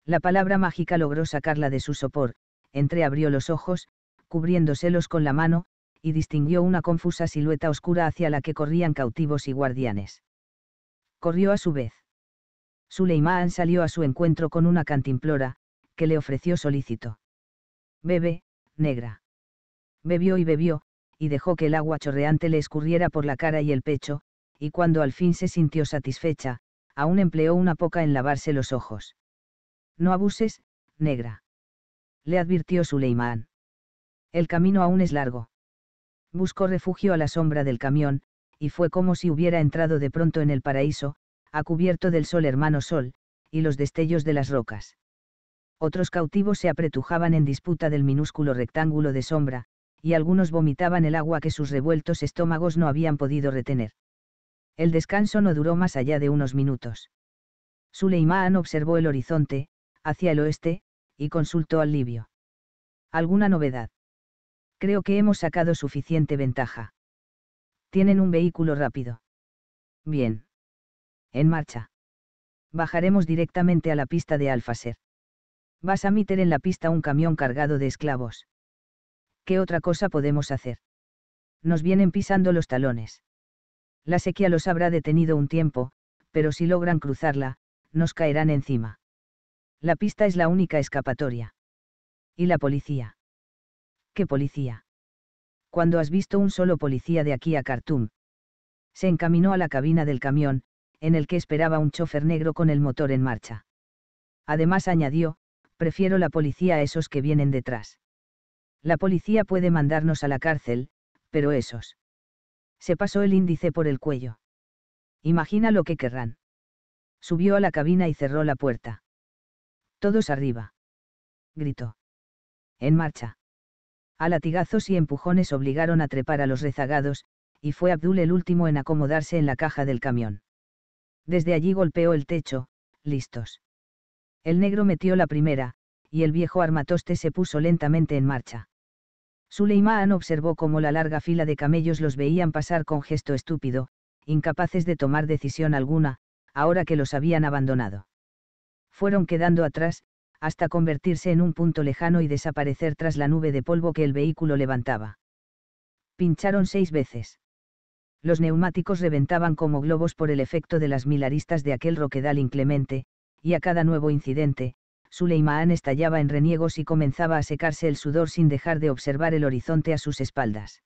La palabra mágica logró sacarla de su sopor, entreabrió los ojos, cubriéndoselos con la mano, y distinguió una confusa silueta oscura hacia la que corrían cautivos y guardianes corrió a su vez. Suleimán salió a su encuentro con una cantimplora, que le ofreció solícito. Bebe, negra. Bebió y bebió, y dejó que el agua chorreante le escurriera por la cara y el pecho, y cuando al fin se sintió satisfecha, aún empleó una poca en lavarse los ojos. No abuses, negra. Le advirtió Suleimán. El camino aún es largo. Buscó refugio a la sombra del camión, y fue como si hubiera entrado de pronto en el paraíso, a cubierto del sol hermano sol, y los destellos de las rocas. Otros cautivos se apretujaban en disputa del minúsculo rectángulo de sombra, y algunos vomitaban el agua que sus revueltos estómagos no habían podido retener. El descanso no duró más allá de unos minutos. Suleimán observó el horizonte, hacia el oeste, y consultó al libio. ¿Alguna novedad? Creo que hemos sacado suficiente ventaja. Tienen un vehículo rápido. Bien. En marcha. Bajaremos directamente a la pista de Alfaser. Vas a meter en la pista un camión cargado de esclavos. ¿Qué otra cosa podemos hacer? Nos vienen pisando los talones. La sequía los habrá detenido un tiempo, pero si logran cruzarla, nos caerán encima. La pista es la única escapatoria. ¿Y la policía? ¿Qué policía? cuando has visto un solo policía de aquí a Khartoum. Se encaminó a la cabina del camión, en el que esperaba un chofer negro con el motor en marcha. Además añadió, prefiero la policía a esos que vienen detrás. La policía puede mandarnos a la cárcel, pero esos. Se pasó el índice por el cuello. Imagina lo que querrán. Subió a la cabina y cerró la puerta. Todos arriba. Gritó. En marcha. A latigazos y empujones obligaron a trepar a los rezagados, y fue Abdul el último en acomodarse en la caja del camión. Desde allí golpeó el techo, listos. El negro metió la primera, y el viejo armatoste se puso lentamente en marcha. Suleimán observó cómo la larga fila de camellos los veían pasar con gesto estúpido, incapaces de tomar decisión alguna, ahora que los habían abandonado. Fueron quedando atrás, hasta convertirse en un punto lejano y desaparecer tras la nube de polvo que el vehículo levantaba. Pincharon seis veces. Los neumáticos reventaban como globos por el efecto de las milaristas de aquel roquedal inclemente, y a cada nuevo incidente, Suleiman estallaba en reniegos y comenzaba a secarse el sudor sin dejar de observar el horizonte a sus espaldas.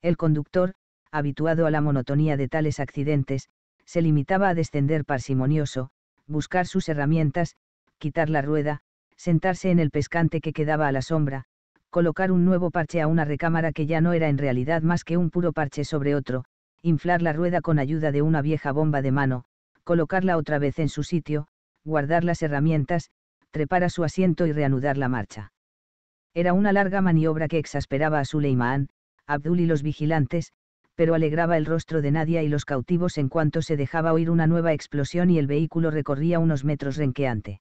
El conductor, habituado a la monotonía de tales accidentes, se limitaba a descender parsimonioso, buscar sus herramientas, quitar la rueda, sentarse en el pescante que quedaba a la sombra, colocar un nuevo parche a una recámara que ya no era en realidad más que un puro parche sobre otro, inflar la rueda con ayuda de una vieja bomba de mano, colocarla otra vez en su sitio, guardar las herramientas, trepar a su asiento y reanudar la marcha. Era una larga maniobra que exasperaba a Suleimán, Abdul y los vigilantes, pero alegraba el rostro de Nadia y los cautivos en cuanto se dejaba oír una nueva explosión y el vehículo recorría unos metros renqueante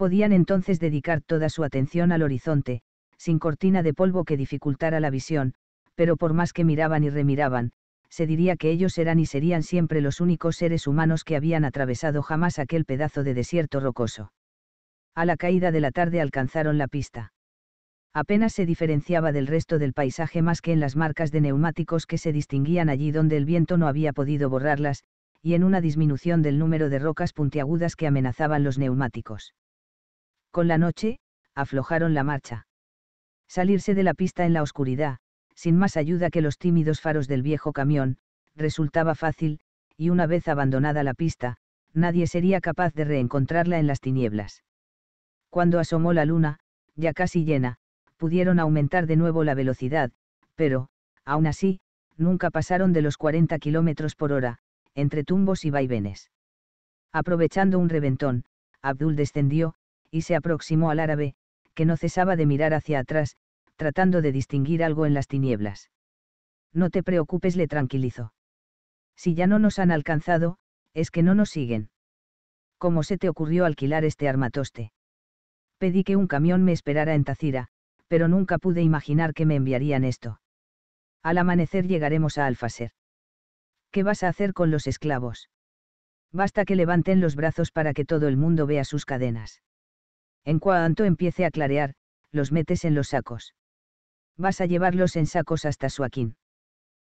podían entonces dedicar toda su atención al horizonte, sin cortina de polvo que dificultara la visión, pero por más que miraban y remiraban, se diría que ellos eran y serían siempre los únicos seres humanos que habían atravesado jamás aquel pedazo de desierto rocoso. A la caída de la tarde alcanzaron la pista. Apenas se diferenciaba del resto del paisaje más que en las marcas de neumáticos que se distinguían allí donde el viento no había podido borrarlas, y en una disminución del número de rocas puntiagudas que amenazaban los neumáticos con la noche, aflojaron la marcha. Salirse de la pista en la oscuridad, sin más ayuda que los tímidos faros del viejo camión, resultaba fácil, y una vez abandonada la pista, nadie sería capaz de reencontrarla en las tinieblas. Cuando asomó la luna, ya casi llena, pudieron aumentar de nuevo la velocidad, pero, aún así, nunca pasaron de los 40 kilómetros por hora, entre tumbos y vaivenes. Aprovechando un reventón, Abdul descendió, y se aproximó al árabe, que no cesaba de mirar hacia atrás, tratando de distinguir algo en las tinieblas. No te preocupes, le tranquilizó. Si ya no nos han alcanzado, es que no nos siguen. ¿Cómo se te ocurrió alquilar este armatoste? Pedí que un camión me esperara en Tacira, pero nunca pude imaginar que me enviarían esto. Al amanecer llegaremos a Alfaser. ¿Qué vas a hacer con los esclavos? Basta que levanten los brazos para que todo el mundo vea sus cadenas. En cuanto empiece a clarear, los metes en los sacos. Vas a llevarlos en sacos hasta Suaquín.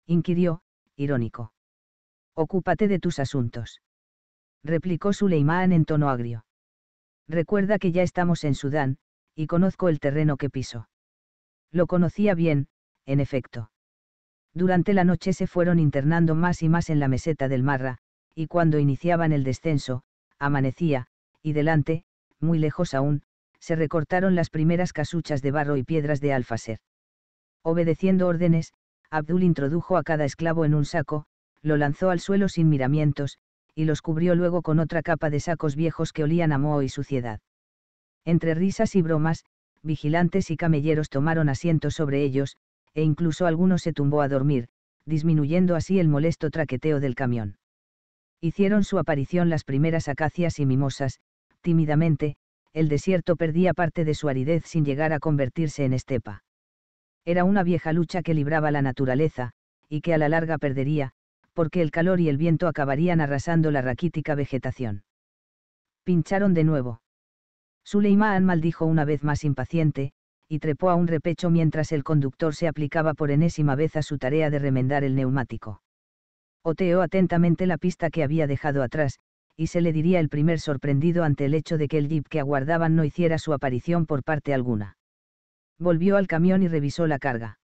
Inquirió, irónico. Ocúpate de tus asuntos. Replicó Suleimán en tono agrio. Recuerda que ya estamos en Sudán, y conozco el terreno que piso. Lo conocía bien, en efecto. Durante la noche se fueron internando más y más en la meseta del Marra, y cuando iniciaban el descenso, amanecía, y delante, muy lejos aún, se recortaron las primeras casuchas de barro y piedras de Alfaser. Obedeciendo órdenes, Abdul introdujo a cada esclavo en un saco, lo lanzó al suelo sin miramientos, y los cubrió luego con otra capa de sacos viejos que olían a moho y suciedad. Entre risas y bromas, vigilantes y camelleros tomaron asiento sobre ellos, e incluso alguno se tumbó a dormir, disminuyendo así el molesto traqueteo del camión. Hicieron su aparición las primeras acacias y mimosas, tímidamente, el desierto perdía parte de su aridez sin llegar a convertirse en estepa. Era una vieja lucha que libraba la naturaleza, y que a la larga perdería, porque el calor y el viento acabarían arrasando la raquítica vegetación. Pincharon de nuevo. Suleimán maldijo una vez más impaciente, y trepó a un repecho mientras el conductor se aplicaba por enésima vez a su tarea de remendar el neumático. Oteó atentamente la pista que había dejado atrás, y se le diría el primer sorprendido ante el hecho de que el jeep que aguardaban no hiciera su aparición por parte alguna. Volvió al camión y revisó la carga.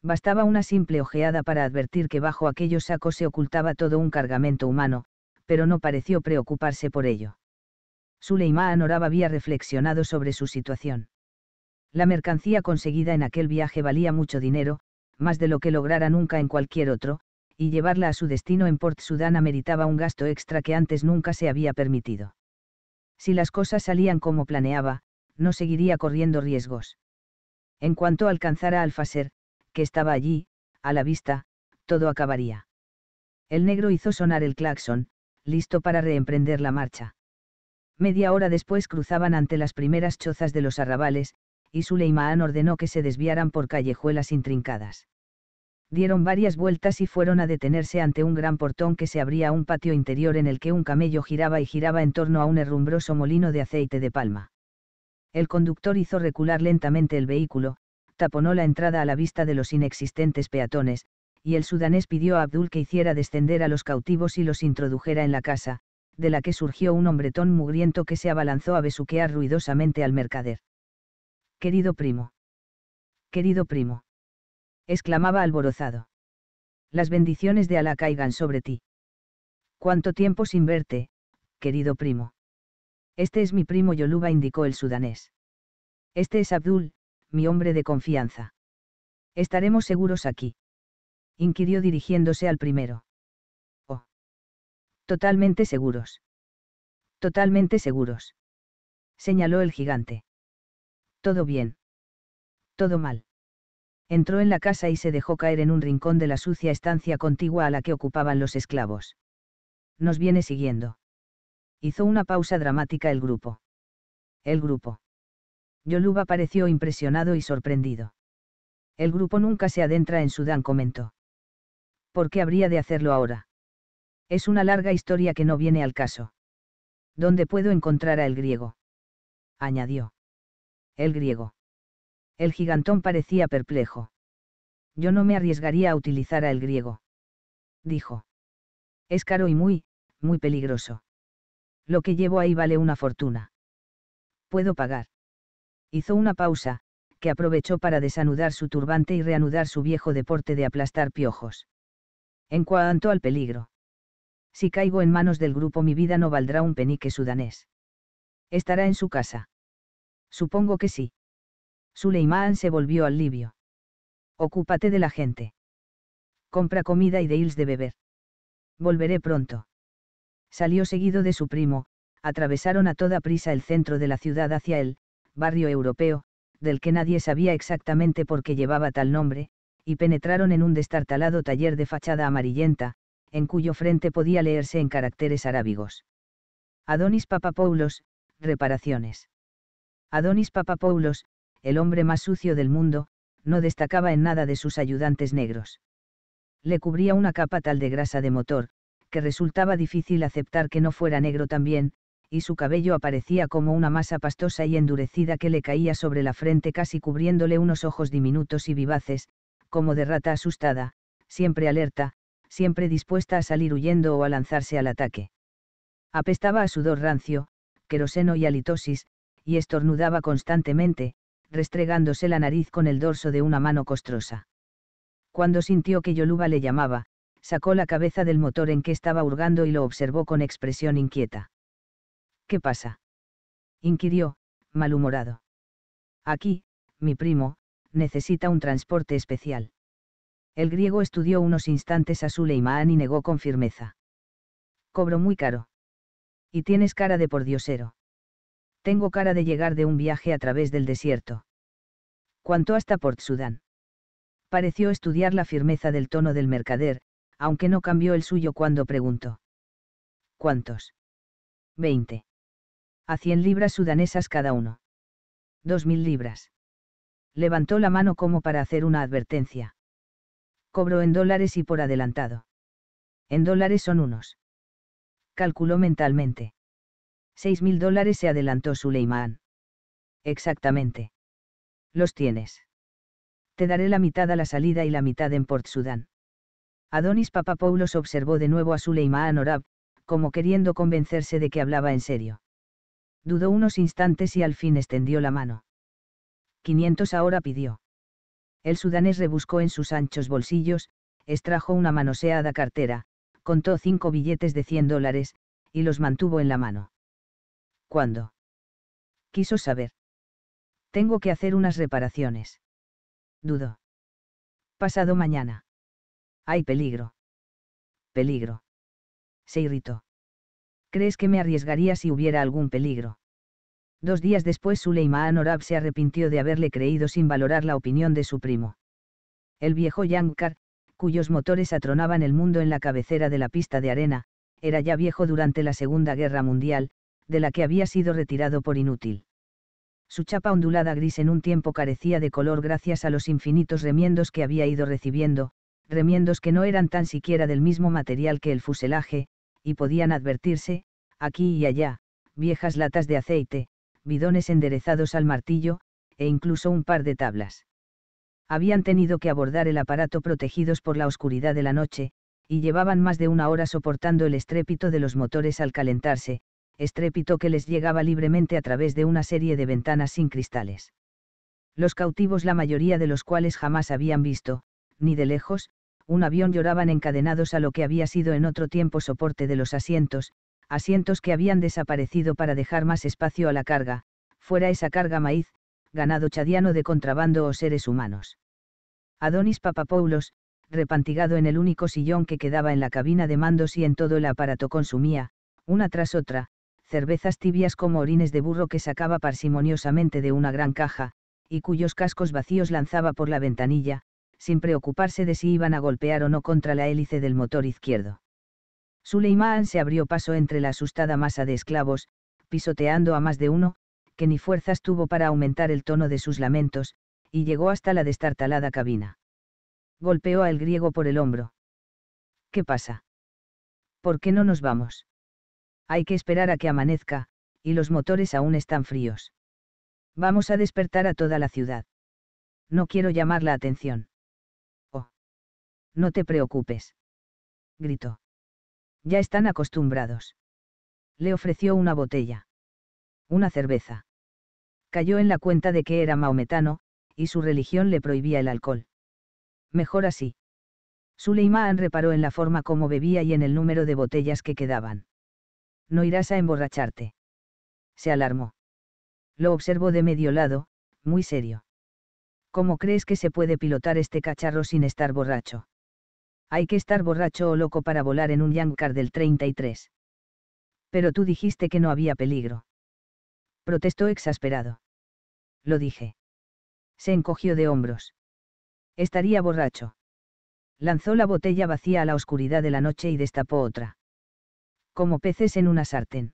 Bastaba una simple ojeada para advertir que bajo aquellos sacos se ocultaba todo un cargamento humano, pero no pareció preocuparse por ello. Suleimán Orab había reflexionado sobre su situación. La mercancía conseguida en aquel viaje valía mucho dinero, más de lo que lograra nunca en cualquier otro, y llevarla a su destino en Port Sudana meritaba un gasto extra que antes nunca se había permitido. Si las cosas salían como planeaba, no seguiría corriendo riesgos. En cuanto alcanzara Al-Faser, que estaba allí, a la vista, todo acabaría. El negro hizo sonar el claxon, listo para reemprender la marcha. Media hora después cruzaban ante las primeras chozas de los arrabales, y Suleimán ordenó que se desviaran por callejuelas intrincadas dieron varias vueltas y fueron a detenerse ante un gran portón que se abría a un patio interior en el que un camello giraba y giraba en torno a un herrumbroso molino de aceite de palma. El conductor hizo recular lentamente el vehículo, taponó la entrada a la vista de los inexistentes peatones, y el sudanés pidió a Abdul que hiciera descender a los cautivos y los introdujera en la casa, de la que surgió un hombretón mugriento que se abalanzó a besuquear ruidosamente al mercader. Querido primo. Querido primo exclamaba alborozado. Las bendiciones de Alá caigan sobre ti. Cuánto tiempo sin verte, querido primo. Este es mi primo Yoluba, indicó el sudanés. Este es Abdul, mi hombre de confianza. ¿Estaremos seguros aquí? inquirió dirigiéndose al primero. Oh. Totalmente seguros. Totalmente seguros. Señaló el gigante. Todo bien. Todo mal entró en la casa y se dejó caer en un rincón de la sucia estancia contigua a la que ocupaban los esclavos. Nos viene siguiendo. Hizo una pausa dramática el grupo. El grupo. Yoluba pareció impresionado y sorprendido. El grupo nunca se adentra en Sudán, comentó. ¿Por qué habría de hacerlo ahora? Es una larga historia que no viene al caso. ¿Dónde puedo encontrar a el griego? añadió. El griego. El gigantón parecía perplejo. Yo no me arriesgaría a utilizar a el griego. Dijo. Es caro y muy, muy peligroso. Lo que llevo ahí vale una fortuna. Puedo pagar. Hizo una pausa, que aprovechó para desanudar su turbante y reanudar su viejo deporte de aplastar piojos. En cuanto al peligro. Si caigo en manos del grupo mi vida no valdrá un penique sudanés. Estará en su casa. Supongo que sí. Suleimán se volvió al Libio. Ocúpate de la gente. Compra comida y de de beber. Volveré pronto. Salió seguido de su primo, atravesaron a toda prisa el centro de la ciudad hacia el barrio europeo, del que nadie sabía exactamente por qué llevaba tal nombre, y penetraron en un destartalado taller de fachada amarillenta, en cuyo frente podía leerse en caracteres arábigos. Adonis Papapoulos, reparaciones. Adonis Papapoulos, el hombre más sucio del mundo, no destacaba en nada de sus ayudantes negros. Le cubría una capa tal de grasa de motor, que resultaba difícil aceptar que no fuera negro también, y su cabello aparecía como una masa pastosa y endurecida que le caía sobre la frente casi cubriéndole unos ojos diminutos y vivaces, como de rata asustada, siempre alerta, siempre dispuesta a salir huyendo o a lanzarse al ataque. Apestaba a sudor rancio, queroseno y halitosis, y estornudaba constantemente, restregándose la nariz con el dorso de una mano costrosa. Cuando sintió que Yoluba le llamaba, sacó la cabeza del motor en que estaba hurgando y lo observó con expresión inquieta. ¿Qué pasa? inquirió, malhumorado. Aquí, mi primo, necesita un transporte especial. El griego estudió unos instantes a Suleiman y negó con firmeza. Cobro muy caro. Y tienes cara de pordiosero. Tengo cara de llegar de un viaje a través del desierto. ¿Cuánto hasta Port Sudán. Pareció estudiar la firmeza del tono del mercader, aunque no cambió el suyo cuando preguntó. ¿Cuántos? Veinte. A cien libras sudanesas cada uno. Dos mil libras. Levantó la mano como para hacer una advertencia. Cobro en dólares y por adelantado. En dólares son unos. Calculó mentalmente. 6.000 mil dólares se adelantó suleimán Exactamente. Los tienes. Te daré la mitad a la salida y la mitad en Port Sudán. Adonis Papapoulos observó de nuevo a Suleiman Orab, como queriendo convencerse de que hablaba en serio. Dudó unos instantes y al fin extendió la mano. 500 ahora pidió. El sudanés rebuscó en sus anchos bolsillos, extrajo una manoseada cartera, contó cinco billetes de 100 dólares, y los mantuvo en la mano. ¿Cuándo? quiso saber. Tengo que hacer unas reparaciones. Dudo. Pasado mañana. Hay peligro. Peligro. Se irritó. ¿Crees que me arriesgaría si hubiera algún peligro? Dos días después Suleiman Orab se arrepintió de haberle creído sin valorar la opinión de su primo. El viejo Yankar, cuyos motores atronaban el mundo en la cabecera de la pista de arena, era ya viejo durante la Segunda Guerra Mundial, de la que había sido retirado por inútil. Su chapa ondulada gris en un tiempo carecía de color gracias a los infinitos remiendos que había ido recibiendo, remiendos que no eran tan siquiera del mismo material que el fuselaje, y podían advertirse, aquí y allá, viejas latas de aceite, bidones enderezados al martillo, e incluso un par de tablas. Habían tenido que abordar el aparato protegidos por la oscuridad de la noche, y llevaban más de una hora soportando el estrépito de los motores al calentarse, estrépito que les llegaba libremente a través de una serie de ventanas sin cristales. Los cautivos, la mayoría de los cuales jamás habían visto, ni de lejos, un avión lloraban encadenados a lo que había sido en otro tiempo soporte de los asientos, asientos que habían desaparecido para dejar más espacio a la carga, fuera esa carga maíz, ganado chadiano de contrabando o seres humanos. Adonis Papapoulos, repantigado en el único sillón que quedaba en la cabina de mandos y en todo el aparato consumía, una tras otra, cervezas tibias como orines de burro que sacaba parsimoniosamente de una gran caja, y cuyos cascos vacíos lanzaba por la ventanilla, sin preocuparse de si iban a golpear o no contra la hélice del motor izquierdo. Suleimán se abrió paso entre la asustada masa de esclavos, pisoteando a más de uno, que ni fuerzas tuvo para aumentar el tono de sus lamentos, y llegó hasta la destartalada cabina. Golpeó al griego por el hombro. ¿Qué pasa? ¿Por qué no nos vamos? Hay que esperar a que amanezca, y los motores aún están fríos. Vamos a despertar a toda la ciudad. No quiero llamar la atención. Oh. No te preocupes. Gritó. Ya están acostumbrados. Le ofreció una botella. Una cerveza. Cayó en la cuenta de que era maometano, y su religión le prohibía el alcohol. Mejor así. Suleimán reparó en la forma como bebía y en el número de botellas que quedaban no irás a emborracharte. Se alarmó. Lo observó de medio lado, muy serio. ¿Cómo crees que se puede pilotar este cacharro sin estar borracho? Hay que estar borracho o loco para volar en un Yankar del 33. Pero tú dijiste que no había peligro. Protestó exasperado. Lo dije. Se encogió de hombros. Estaría borracho. Lanzó la botella vacía a la oscuridad de la noche y destapó otra como peces en una sartén.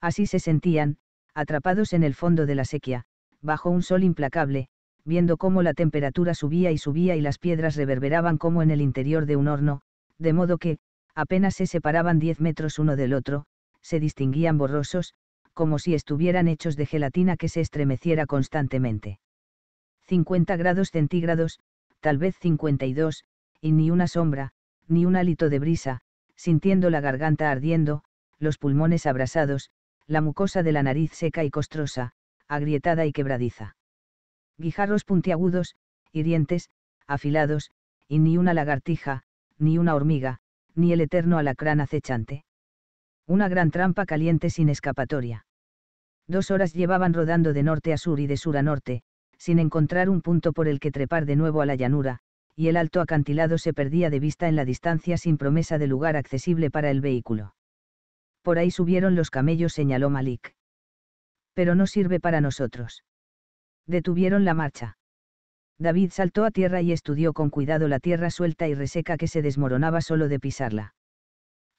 Así se sentían, atrapados en el fondo de la sequía, bajo un sol implacable, viendo cómo la temperatura subía y subía y las piedras reverberaban como en el interior de un horno, de modo que, apenas se separaban diez metros uno del otro, se distinguían borrosos, como si estuvieran hechos de gelatina que se estremeciera constantemente. 50 grados centígrados, tal vez 52, y ni una sombra, ni un hálito de brisa, sintiendo la garganta ardiendo, los pulmones abrasados, la mucosa de la nariz seca y costrosa, agrietada y quebradiza. Guijarros puntiagudos, hirientes, afilados, y ni una lagartija, ni una hormiga, ni el eterno alacrán acechante. Una gran trampa caliente sin escapatoria. Dos horas llevaban rodando de norte a sur y de sur a norte, sin encontrar un punto por el que trepar de nuevo a la llanura, y el alto acantilado se perdía de vista en la distancia sin promesa de lugar accesible para el vehículo. Por ahí subieron los camellos, señaló Malik. Pero no sirve para nosotros. Detuvieron la marcha. David saltó a tierra y estudió con cuidado la tierra suelta y reseca que se desmoronaba solo de pisarla.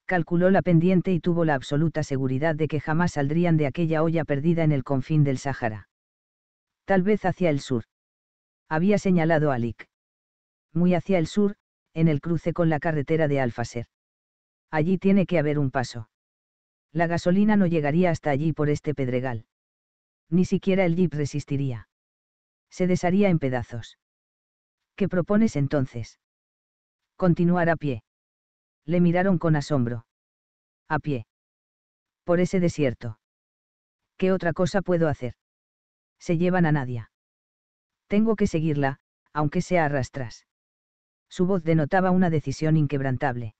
Calculó la pendiente y tuvo la absoluta seguridad de que jamás saldrían de aquella olla perdida en el confín del Sahara. Tal vez hacia el sur. Había señalado Malik muy hacia el sur, en el cruce con la carretera de Alfaser. Allí tiene que haber un paso. La gasolina no llegaría hasta allí por este pedregal. Ni siquiera el jeep resistiría. Se desharía en pedazos. ¿Qué propones entonces? Continuar a pie. Le miraron con asombro. A pie. Por ese desierto. ¿Qué otra cosa puedo hacer? Se llevan a nadie. Tengo que seguirla, aunque sea arrastras. Su voz denotaba una decisión inquebrantable.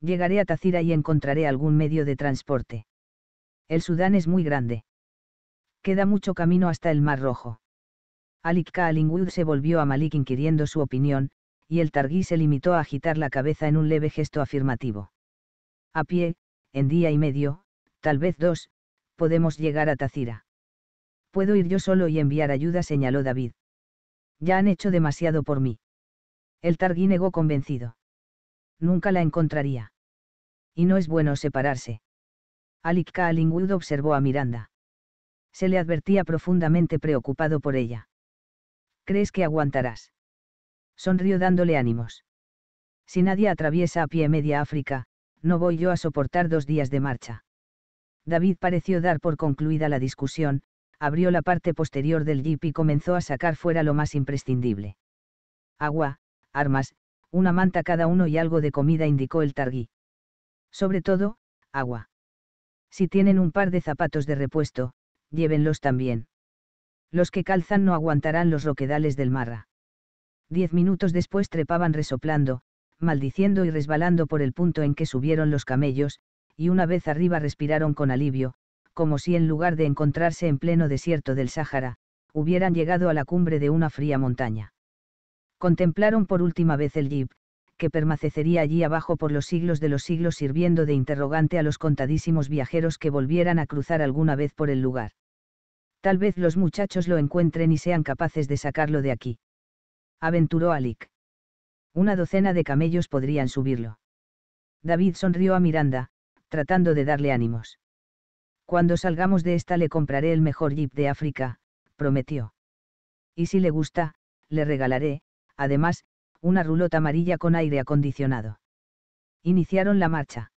Llegaré a Tacira y encontraré algún medio de transporte. El Sudán es muy grande. Queda mucho camino hasta el Mar Rojo. Alik Kalingwood se volvió a Malik inquiriendo su opinión, y el Targui se limitó a agitar la cabeza en un leve gesto afirmativo. A pie, en día y medio, tal vez dos, podemos llegar a Tacira. Puedo ir yo solo y enviar ayuda, señaló David. Ya han hecho demasiado por mí. El targuí negó convencido. Nunca la encontraría. Y no es bueno separarse. Alik Lingwood observó a Miranda. Se le advertía profundamente preocupado por ella. ¿Crees que aguantarás? Sonrió dándole ánimos. Si nadie atraviesa a pie media África, no voy yo a soportar dos días de marcha. David pareció dar por concluida la discusión, abrió la parte posterior del jeep y comenzó a sacar fuera lo más imprescindible. Agua, armas, una manta cada uno y algo de comida, indicó el targuí. Sobre todo, agua. Si tienen un par de zapatos de repuesto, llévenlos también. Los que calzan no aguantarán los roquedales del marra. Diez minutos después trepaban resoplando, maldiciendo y resbalando por el punto en que subieron los camellos, y una vez arriba respiraron con alivio, como si en lugar de encontrarse en pleno desierto del Sáhara, hubieran llegado a la cumbre de una fría montaña contemplaron por última vez el jeep, que permanecería allí abajo por los siglos de los siglos sirviendo de interrogante a los contadísimos viajeros que volvieran a cruzar alguna vez por el lugar. Tal vez los muchachos lo encuentren y sean capaces de sacarlo de aquí. Aventuró Alik. Una docena de camellos podrían subirlo. David sonrió a Miranda, tratando de darle ánimos. Cuando salgamos de esta le compraré el mejor jeep de África, prometió. Y si le gusta, le regalaré, además, una rulota amarilla con aire acondicionado. Iniciaron la marcha.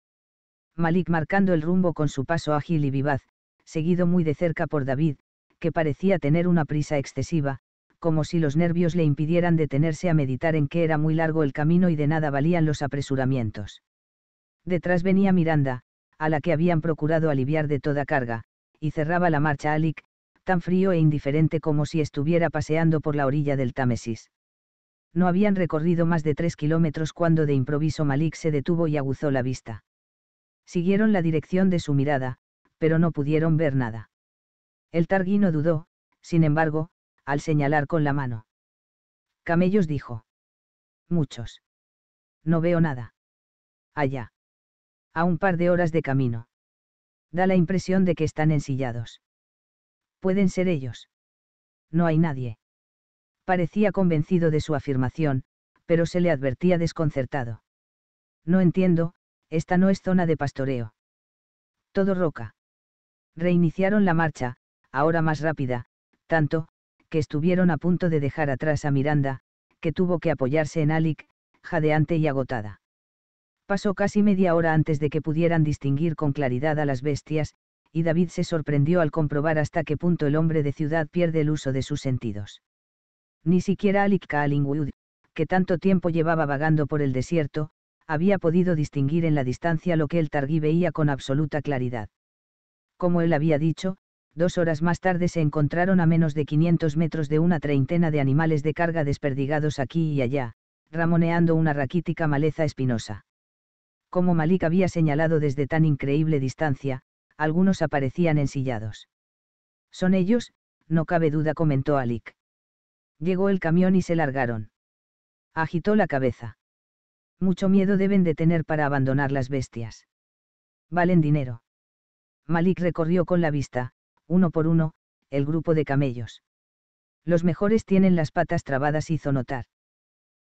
Malik marcando el rumbo con su paso ágil y vivaz, seguido muy de cerca por David, que parecía tener una prisa excesiva, como si los nervios le impidieran detenerse a meditar en que era muy largo el camino y de nada valían los apresuramientos. Detrás venía Miranda, a la que habían procurado aliviar de toda carga, y cerraba la marcha Malik, tan frío e indiferente como si estuviera paseando por la orilla del Támesis no habían recorrido más de tres kilómetros cuando de improviso Malik se detuvo y aguzó la vista. Siguieron la dirección de su mirada, pero no pudieron ver nada. El targuino dudó, sin embargo, al señalar con la mano. Camellos dijo. Muchos. No veo nada. Allá. A un par de horas de camino. Da la impresión de que están ensillados. Pueden ser ellos. No hay nadie. Parecía convencido de su afirmación, pero se le advertía desconcertado. No entiendo, esta no es zona de pastoreo. Todo roca. Reiniciaron la marcha, ahora más rápida, tanto, que estuvieron a punto de dejar atrás a Miranda, que tuvo que apoyarse en Alic, jadeante y agotada. Pasó casi media hora antes de que pudieran distinguir con claridad a las bestias, y David se sorprendió al comprobar hasta qué punto el hombre de ciudad pierde el uso de sus sentidos. Ni siquiera Alik Collingwood, que tanto tiempo llevaba vagando por el desierto, había podido distinguir en la distancia lo que el Targui veía con absoluta claridad. Como él había dicho, dos horas más tarde se encontraron a menos de 500 metros de una treintena de animales de carga desperdigados aquí y allá, ramoneando una raquítica maleza espinosa. Como Malik había señalado desde tan increíble distancia, algunos aparecían ensillados. Son ellos, no cabe duda comentó Alik. Llegó el camión y se largaron. Agitó la cabeza. Mucho miedo deben de tener para abandonar las bestias. Valen dinero. Malik recorrió con la vista, uno por uno, el grupo de camellos. Los mejores tienen las patas trabadas, hizo notar.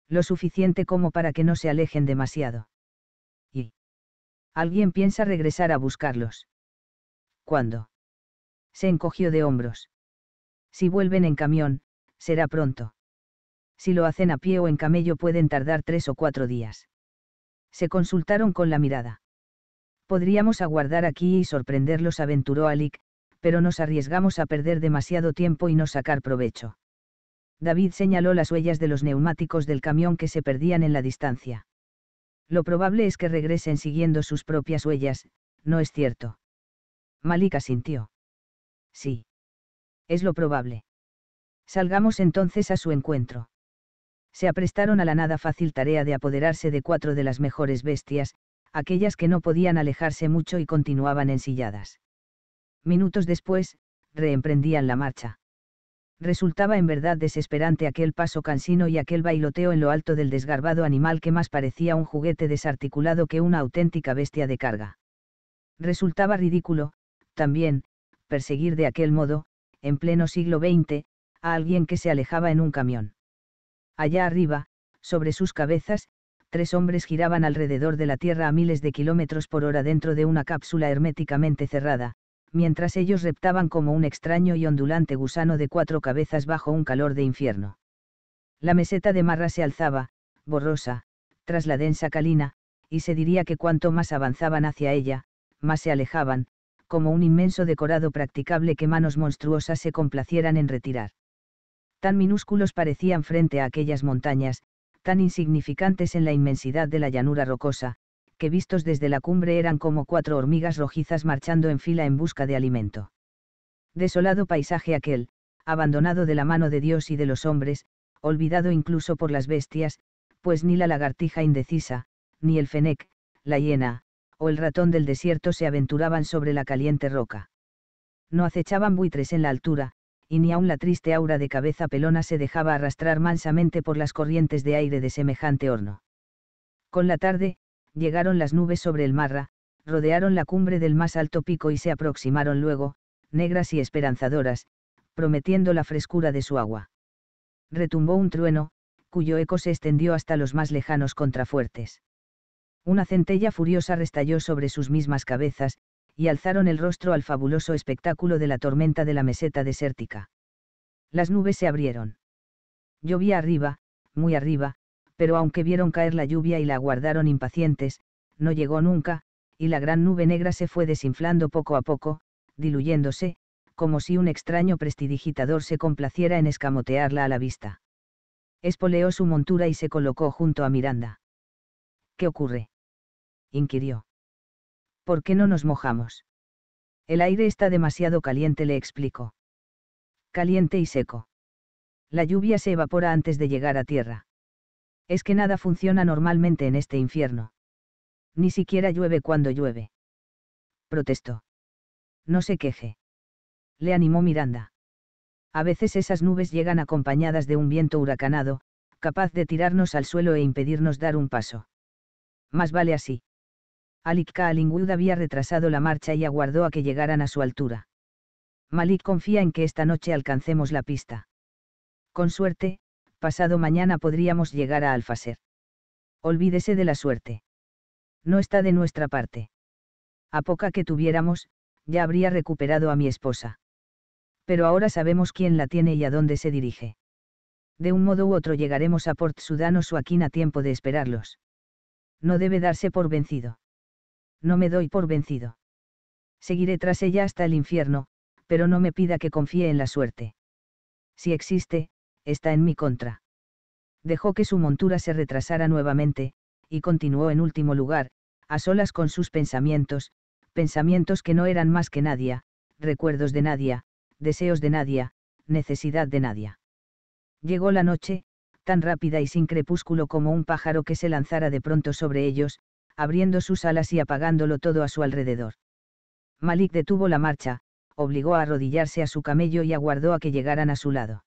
Lo suficiente como para que no se alejen demasiado. Y. Alguien piensa regresar a buscarlos. ¿Cuándo? Se encogió de hombros. Si vuelven en camión, será pronto. Si lo hacen a pie o en camello pueden tardar tres o cuatro días. Se consultaron con la mirada. Podríamos aguardar aquí y sorprenderlos, aventuró Alik, pero nos arriesgamos a perder demasiado tiempo y no sacar provecho. David señaló las huellas de los neumáticos del camión que se perdían en la distancia. Lo probable es que regresen siguiendo sus propias huellas, ¿no es cierto? Malik sintió. Sí. Es lo probable. Salgamos entonces a su encuentro. Se aprestaron a la nada fácil tarea de apoderarse de cuatro de las mejores bestias, aquellas que no podían alejarse mucho y continuaban ensilladas. Minutos después, reemprendían la marcha. Resultaba en verdad desesperante aquel paso cansino y aquel bailoteo en lo alto del desgarbado animal que más parecía un juguete desarticulado que una auténtica bestia de carga. Resultaba ridículo, también, perseguir de aquel modo, en pleno siglo XX, a alguien que se alejaba en un camión. Allá arriba, sobre sus cabezas, tres hombres giraban alrededor de la Tierra a miles de kilómetros por hora dentro de una cápsula herméticamente cerrada, mientras ellos reptaban como un extraño y ondulante gusano de cuatro cabezas bajo un calor de infierno. La meseta de Marra se alzaba, borrosa, tras la densa calina, y se diría que cuanto más avanzaban hacia ella, más se alejaban, como un inmenso decorado practicable que manos monstruosas se complacieran en retirar tan minúsculos parecían frente a aquellas montañas, tan insignificantes en la inmensidad de la llanura rocosa, que vistos desde la cumbre eran como cuatro hormigas rojizas marchando en fila en busca de alimento. Desolado paisaje aquel, abandonado de la mano de Dios y de los hombres, olvidado incluso por las bestias, pues ni la lagartija indecisa, ni el fenec, la hiena, o el ratón del desierto se aventuraban sobre la caliente roca. No acechaban buitres en la altura, y ni aun la triste aura de cabeza pelona se dejaba arrastrar mansamente por las corrientes de aire de semejante horno. Con la tarde, llegaron las nubes sobre el marra, rodearon la cumbre del más alto pico y se aproximaron luego, negras y esperanzadoras, prometiendo la frescura de su agua. Retumbó un trueno, cuyo eco se extendió hasta los más lejanos contrafuertes. Una centella furiosa restalló sobre sus mismas cabezas, y alzaron el rostro al fabuloso espectáculo de la tormenta de la meseta desértica. Las nubes se abrieron. Llovía arriba, muy arriba, pero aunque vieron caer la lluvia y la aguardaron impacientes, no llegó nunca, y la gran nube negra se fue desinflando poco a poco, diluyéndose, como si un extraño prestidigitador se complaciera en escamotearla a la vista. Espoleó su montura y se colocó junto a Miranda. ¿Qué ocurre? inquirió. ¿Por qué no nos mojamos? El aire está demasiado caliente, le explico. Caliente y seco. La lluvia se evapora antes de llegar a tierra. Es que nada funciona normalmente en este infierno. Ni siquiera llueve cuando llueve. Protestó. No se queje. Le animó Miranda. A veces esas nubes llegan acompañadas de un viento huracanado, capaz de tirarnos al suelo e impedirnos dar un paso. Más vale así. Alik Kalingwood había retrasado la marcha y aguardó a que llegaran a su altura. Malik confía en que esta noche alcancemos la pista. Con suerte, pasado mañana podríamos llegar a Alfaser. Olvídese de la suerte. No está de nuestra parte. A poca que tuviéramos, ya habría recuperado a mi esposa. Pero ahora sabemos quién la tiene y a dónde se dirige. De un modo u otro llegaremos a Port Sudán o Suakin a tiempo de esperarlos. No debe darse por vencido no me doy por vencido. Seguiré tras ella hasta el infierno, pero no me pida que confíe en la suerte. Si existe, está en mi contra. Dejó que su montura se retrasara nuevamente, y continuó en último lugar, a solas con sus pensamientos, pensamientos que no eran más que nadie, recuerdos de Nadia, deseos de nadie, necesidad de Nadia. Llegó la noche, tan rápida y sin crepúsculo como un pájaro que se lanzara de pronto sobre ellos, abriendo sus alas y apagándolo todo a su alrededor. Malik detuvo la marcha, obligó a arrodillarse a su camello y aguardó a que llegaran a su lado.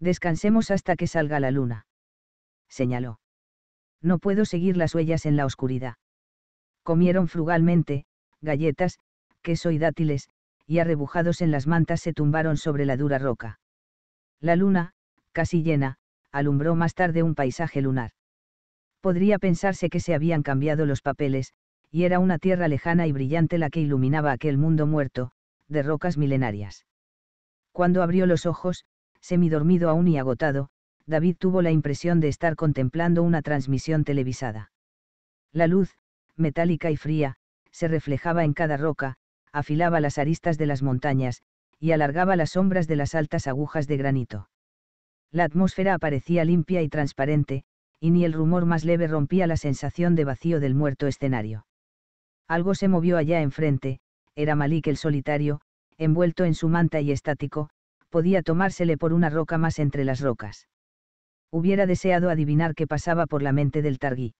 Descansemos hasta que salga la luna. Señaló. No puedo seguir las huellas en la oscuridad. Comieron frugalmente, galletas, queso y dátiles, y arrebujados en las mantas se tumbaron sobre la dura roca. La luna, casi llena, alumbró más tarde un paisaje lunar podría pensarse que se habían cambiado los papeles, y era una tierra lejana y brillante la que iluminaba aquel mundo muerto, de rocas milenarias. Cuando abrió los ojos, semidormido aún y agotado, David tuvo la impresión de estar contemplando una transmisión televisada. La luz, metálica y fría, se reflejaba en cada roca, afilaba las aristas de las montañas, y alargaba las sombras de las altas agujas de granito. La atmósfera aparecía limpia y transparente, y ni el rumor más leve rompía la sensación de vacío del muerto escenario. Algo se movió allá enfrente, era Malik el solitario, envuelto en su manta y estático, podía tomársele por una roca más entre las rocas. Hubiera deseado adivinar qué pasaba por la mente del targuí.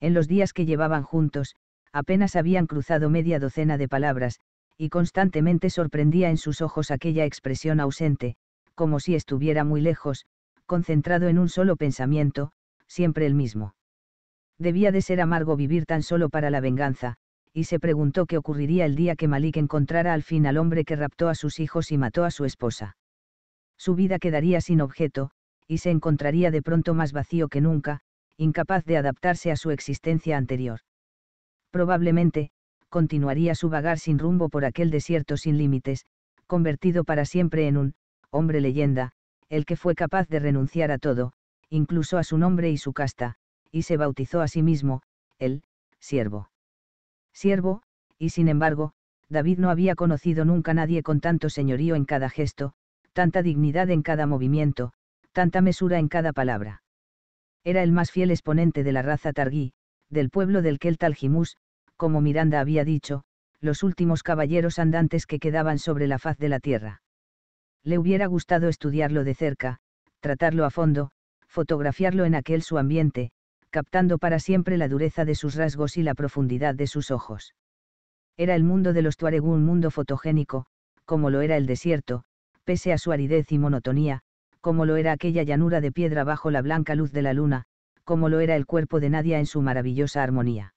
En los días que llevaban juntos, apenas habían cruzado media docena de palabras, y constantemente sorprendía en sus ojos aquella expresión ausente, como si estuviera muy lejos, concentrado en un solo pensamiento, siempre el mismo. Debía de ser amargo vivir tan solo para la venganza, y se preguntó qué ocurriría el día que Malik encontrara al fin al hombre que raptó a sus hijos y mató a su esposa. Su vida quedaría sin objeto, y se encontraría de pronto más vacío que nunca, incapaz de adaptarse a su existencia anterior. Probablemente, continuaría su vagar sin rumbo por aquel desierto sin límites, convertido para siempre en un, hombre leyenda, el que fue capaz de renunciar a todo, incluso a su nombre y su casta, y se bautizó a sí mismo, el siervo. Siervo, y sin embargo, David no había conocido nunca nadie con tanto señorío en cada gesto, tanta dignidad en cada movimiento, tanta mesura en cada palabra. Era el más fiel exponente de la raza Targuí, del pueblo del keltaljimus como Miranda había dicho, los últimos caballeros andantes que quedaban sobre la faz de la tierra. Le hubiera gustado estudiarlo de cerca, tratarlo a fondo, fotografiarlo en aquel su ambiente, captando para siempre la dureza de sus rasgos y la profundidad de sus ojos. Era el mundo de los Tuareg un mundo fotogénico, como lo era el desierto, pese a su aridez y monotonía, como lo era aquella llanura de piedra bajo la blanca luz de la luna, como lo era el cuerpo de Nadia en su maravillosa armonía.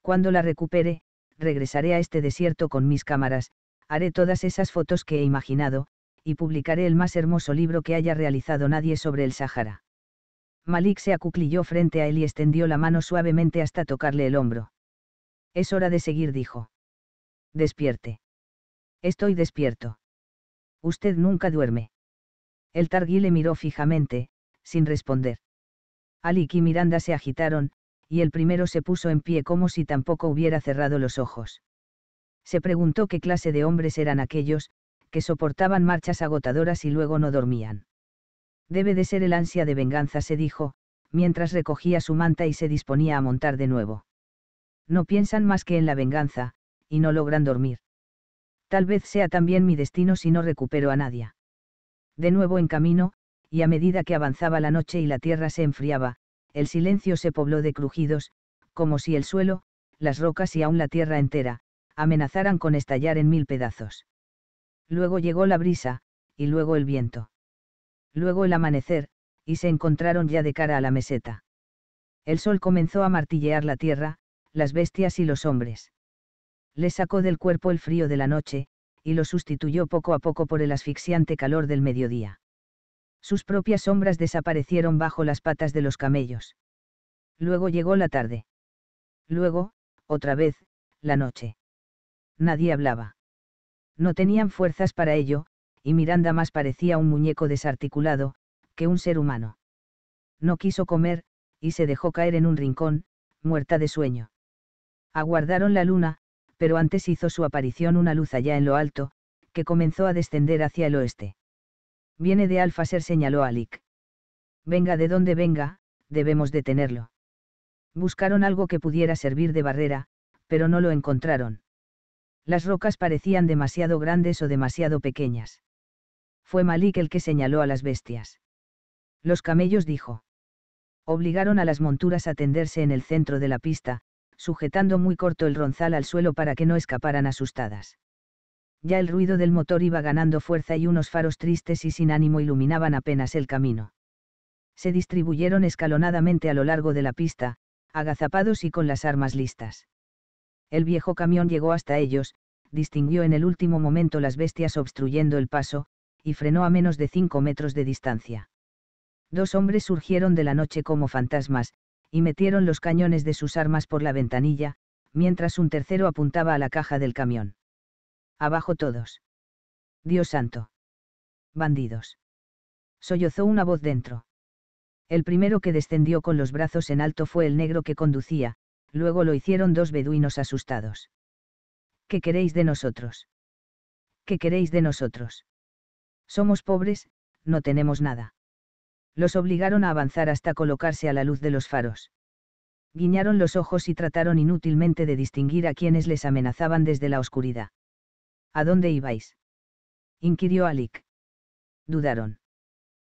Cuando la recupere, regresaré a este desierto con mis cámaras, haré todas esas fotos que he imaginado, y publicaré el más hermoso libro que haya realizado nadie sobre el Sahara». Malik se acuclilló frente a él y extendió la mano suavemente hasta tocarle el hombro. Es hora de seguir, dijo. Despierte. Estoy despierto. Usted nunca duerme. El Targui le miró fijamente, sin responder. Alik y Miranda se agitaron, y el primero se puso en pie como si tampoco hubiera cerrado los ojos. Se preguntó qué clase de hombres eran aquellos, que soportaban marchas agotadoras y luego no dormían. Debe de ser el ansia de venganza, se dijo, mientras recogía su manta y se disponía a montar de nuevo. No piensan más que en la venganza, y no logran dormir. Tal vez sea también mi destino si no recupero a nadie. De nuevo en camino, y a medida que avanzaba la noche y la tierra se enfriaba, el silencio se pobló de crujidos, como si el suelo, las rocas y aún la tierra entera, amenazaran con estallar en mil pedazos. Luego llegó la brisa, y luego el viento. Luego el amanecer, y se encontraron ya de cara a la meseta. El sol comenzó a martillear la tierra, las bestias y los hombres. Le sacó del cuerpo el frío de la noche, y lo sustituyó poco a poco por el asfixiante calor del mediodía. Sus propias sombras desaparecieron bajo las patas de los camellos. Luego llegó la tarde. Luego, otra vez, la noche. Nadie hablaba. No tenían fuerzas para ello, y Miranda más parecía un muñeco desarticulado, que un ser humano. No quiso comer, y se dejó caer en un rincón, muerta de sueño. Aguardaron la luna, pero antes hizo su aparición una luz allá en lo alto, que comenzó a descender hacia el oeste. Viene de ser señaló Alic. Venga de donde venga, debemos detenerlo. Buscaron algo que pudiera servir de barrera, pero no lo encontraron las rocas parecían demasiado grandes o demasiado pequeñas. Fue Malik el que señaló a las bestias. Los camellos dijo. Obligaron a las monturas a tenderse en el centro de la pista, sujetando muy corto el ronzal al suelo para que no escaparan asustadas. Ya el ruido del motor iba ganando fuerza y unos faros tristes y sin ánimo iluminaban apenas el camino. Se distribuyeron escalonadamente a lo largo de la pista, agazapados y con las armas listas. El viejo camión llegó hasta ellos, distinguió en el último momento las bestias obstruyendo el paso, y frenó a menos de cinco metros de distancia. Dos hombres surgieron de la noche como fantasmas, y metieron los cañones de sus armas por la ventanilla, mientras un tercero apuntaba a la caja del camión. Abajo todos. Dios santo. Bandidos. Sollozó una voz dentro. El primero que descendió con los brazos en alto fue el negro que conducía, Luego lo hicieron dos beduinos asustados. ¿Qué queréis de nosotros? ¿Qué queréis de nosotros? Somos pobres, no tenemos nada. Los obligaron a avanzar hasta colocarse a la luz de los faros. Guiñaron los ojos y trataron inútilmente de distinguir a quienes les amenazaban desde la oscuridad. ¿A dónde ibais? inquirió Alic. Dudaron.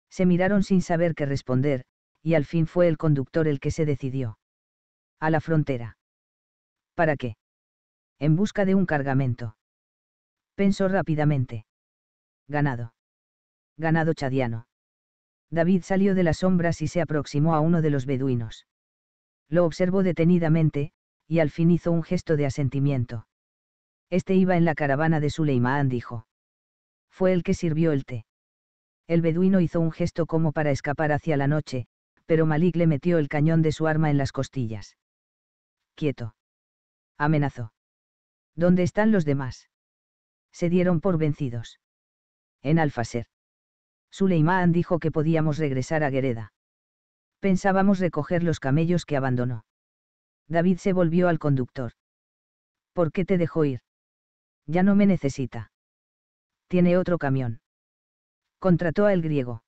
Se miraron sin saber qué responder, y al fin fue el conductor el que se decidió. A la frontera. ¿Para qué? En busca de un cargamento. Pensó rápidamente. Ganado. Ganado chadiano. David salió de las sombras y se aproximó a uno de los beduinos. Lo observó detenidamente, y al fin hizo un gesto de asentimiento. Este iba en la caravana de Suleimán, dijo. Fue el que sirvió el té. El beduino hizo un gesto como para escapar hacia la noche, pero Malik le metió el cañón de su arma en las costillas. Quieto. Amenazó. ¿Dónde están los demás? Se dieron por vencidos. En Alfaser. Suleimán dijo que podíamos regresar a Gereda. Pensábamos recoger los camellos que abandonó. David se volvió al conductor. ¿Por qué te dejó ir? Ya no me necesita. Tiene otro camión. Contrató al griego.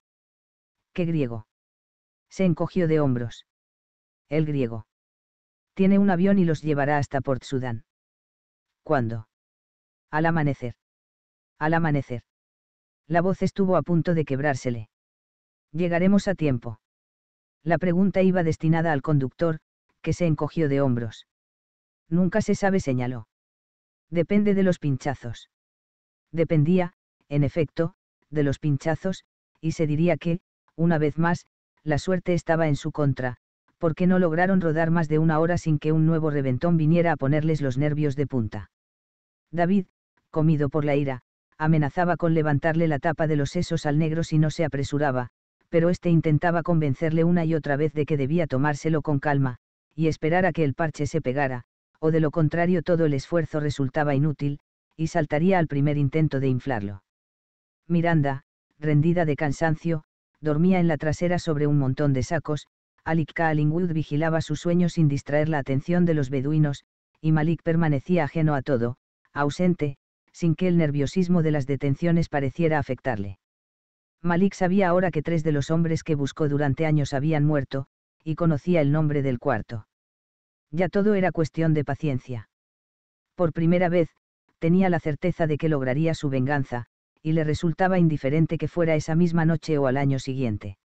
¿Qué griego? Se encogió de hombros. El griego. Tiene un avión y los llevará hasta Port Sudán. ¿Cuándo? Al amanecer. Al amanecer. La voz estuvo a punto de quebrársele. Llegaremos a tiempo. La pregunta iba destinada al conductor, que se encogió de hombros. Nunca se sabe, señaló. Depende de los pinchazos. Dependía, en efecto, de los pinchazos, y se diría que, una vez más, la suerte estaba en su contra, porque no lograron rodar más de una hora sin que un nuevo reventón viniera a ponerles los nervios de punta. David, comido por la ira, amenazaba con levantarle la tapa de los sesos al negro si no se apresuraba, pero éste intentaba convencerle una y otra vez de que debía tomárselo con calma, y esperar a que el parche se pegara, o de lo contrario todo el esfuerzo resultaba inútil, y saltaría al primer intento de inflarlo. Miranda, rendida de cansancio, dormía en la trasera sobre un montón de sacos, Alik Kalingwood vigilaba su sueño sin distraer la atención de los beduinos, y Malik permanecía ajeno a todo, ausente, sin que el nerviosismo de las detenciones pareciera afectarle. Malik sabía ahora que tres de los hombres que buscó durante años habían muerto, y conocía el nombre del cuarto. Ya todo era cuestión de paciencia. Por primera vez, tenía la certeza de que lograría su venganza, y le resultaba indiferente que fuera esa misma noche o al año siguiente.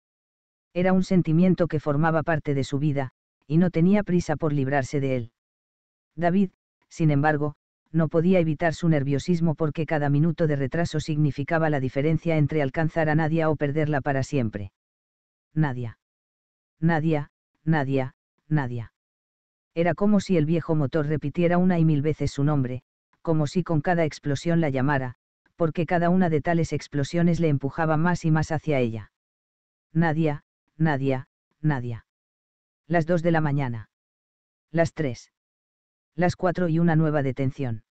Era un sentimiento que formaba parte de su vida, y no tenía prisa por librarse de él. David, sin embargo, no podía evitar su nerviosismo porque cada minuto de retraso significaba la diferencia entre alcanzar a Nadia o perderla para siempre. Nadia. Nadia, Nadia, Nadia. Era como si el viejo motor repitiera una y mil veces su nombre, como si con cada explosión la llamara, porque cada una de tales explosiones le empujaba más y más hacia ella. Nadia, Nadia, Nadia. Las dos de la mañana. Las tres. Las cuatro y una nueva detención.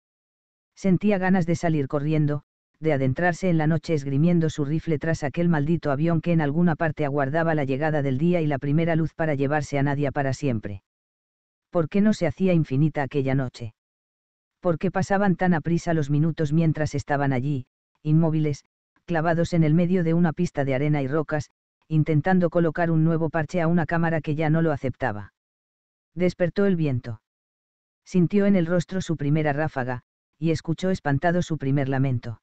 Sentía ganas de salir corriendo, de adentrarse en la noche esgrimiendo su rifle tras aquel maldito avión que en alguna parte aguardaba la llegada del día y la primera luz para llevarse a nadie para siempre. ¿Por qué no se hacía infinita aquella noche? ¿Por qué pasaban tan a prisa los minutos mientras estaban allí, inmóviles, clavados en el medio de una pista de arena y rocas, intentando colocar un nuevo parche a una cámara que ya no lo aceptaba. Despertó el viento. Sintió en el rostro su primera ráfaga, y escuchó espantado su primer lamento.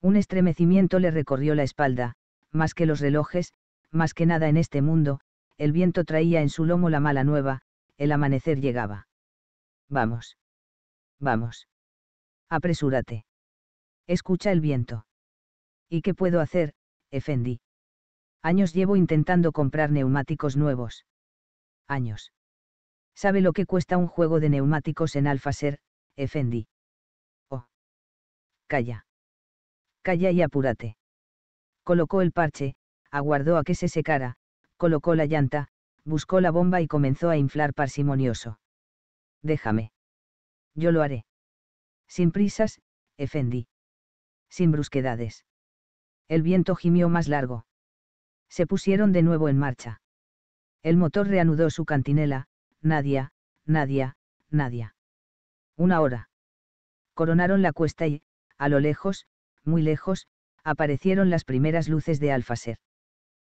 Un estremecimiento le recorrió la espalda, más que los relojes, más que nada en este mundo, el viento traía en su lomo la mala nueva, el amanecer llegaba. Vamos. Vamos. Apresúrate. Escucha el viento. ¿Y qué puedo hacer, Efendi? Años llevo intentando comprar neumáticos nuevos. Años. ¿Sabe lo que cuesta un juego de neumáticos en Alfaser, Efendi. Oh. Calla. Calla y apúrate. Colocó el parche, aguardó a que se secara, colocó la llanta, buscó la bomba y comenzó a inflar parsimonioso. Déjame. Yo lo haré. Sin prisas, Efendi. Sin brusquedades. El viento gimió más largo se pusieron de nuevo en marcha. El motor reanudó su cantinela, Nadia, Nadia, Nadia. Una hora. Coronaron la cuesta y, a lo lejos, muy lejos, aparecieron las primeras luces de Alfaser.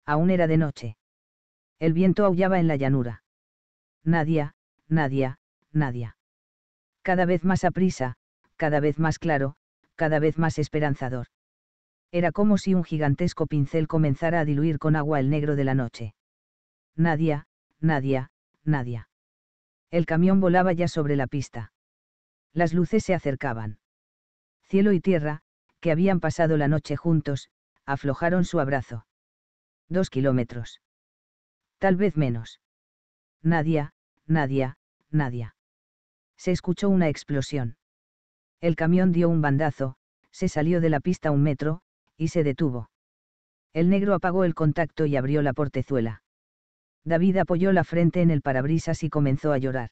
Aún era de noche. El viento aullaba en la llanura. Nadia, Nadia, Nadia. Cada vez más aprisa, cada vez más claro, cada vez más esperanzador. Era como si un gigantesco pincel comenzara a diluir con agua el negro de la noche. Nadia, Nadia, Nadia. El camión volaba ya sobre la pista. Las luces se acercaban. Cielo y tierra, que habían pasado la noche juntos, aflojaron su abrazo. Dos kilómetros. Tal vez menos. Nadia, Nadia, Nadia. Se escuchó una explosión. El camión dio un bandazo, se salió de la pista un metro, y se detuvo. El negro apagó el contacto y abrió la portezuela. David apoyó la frente en el parabrisas y comenzó a llorar.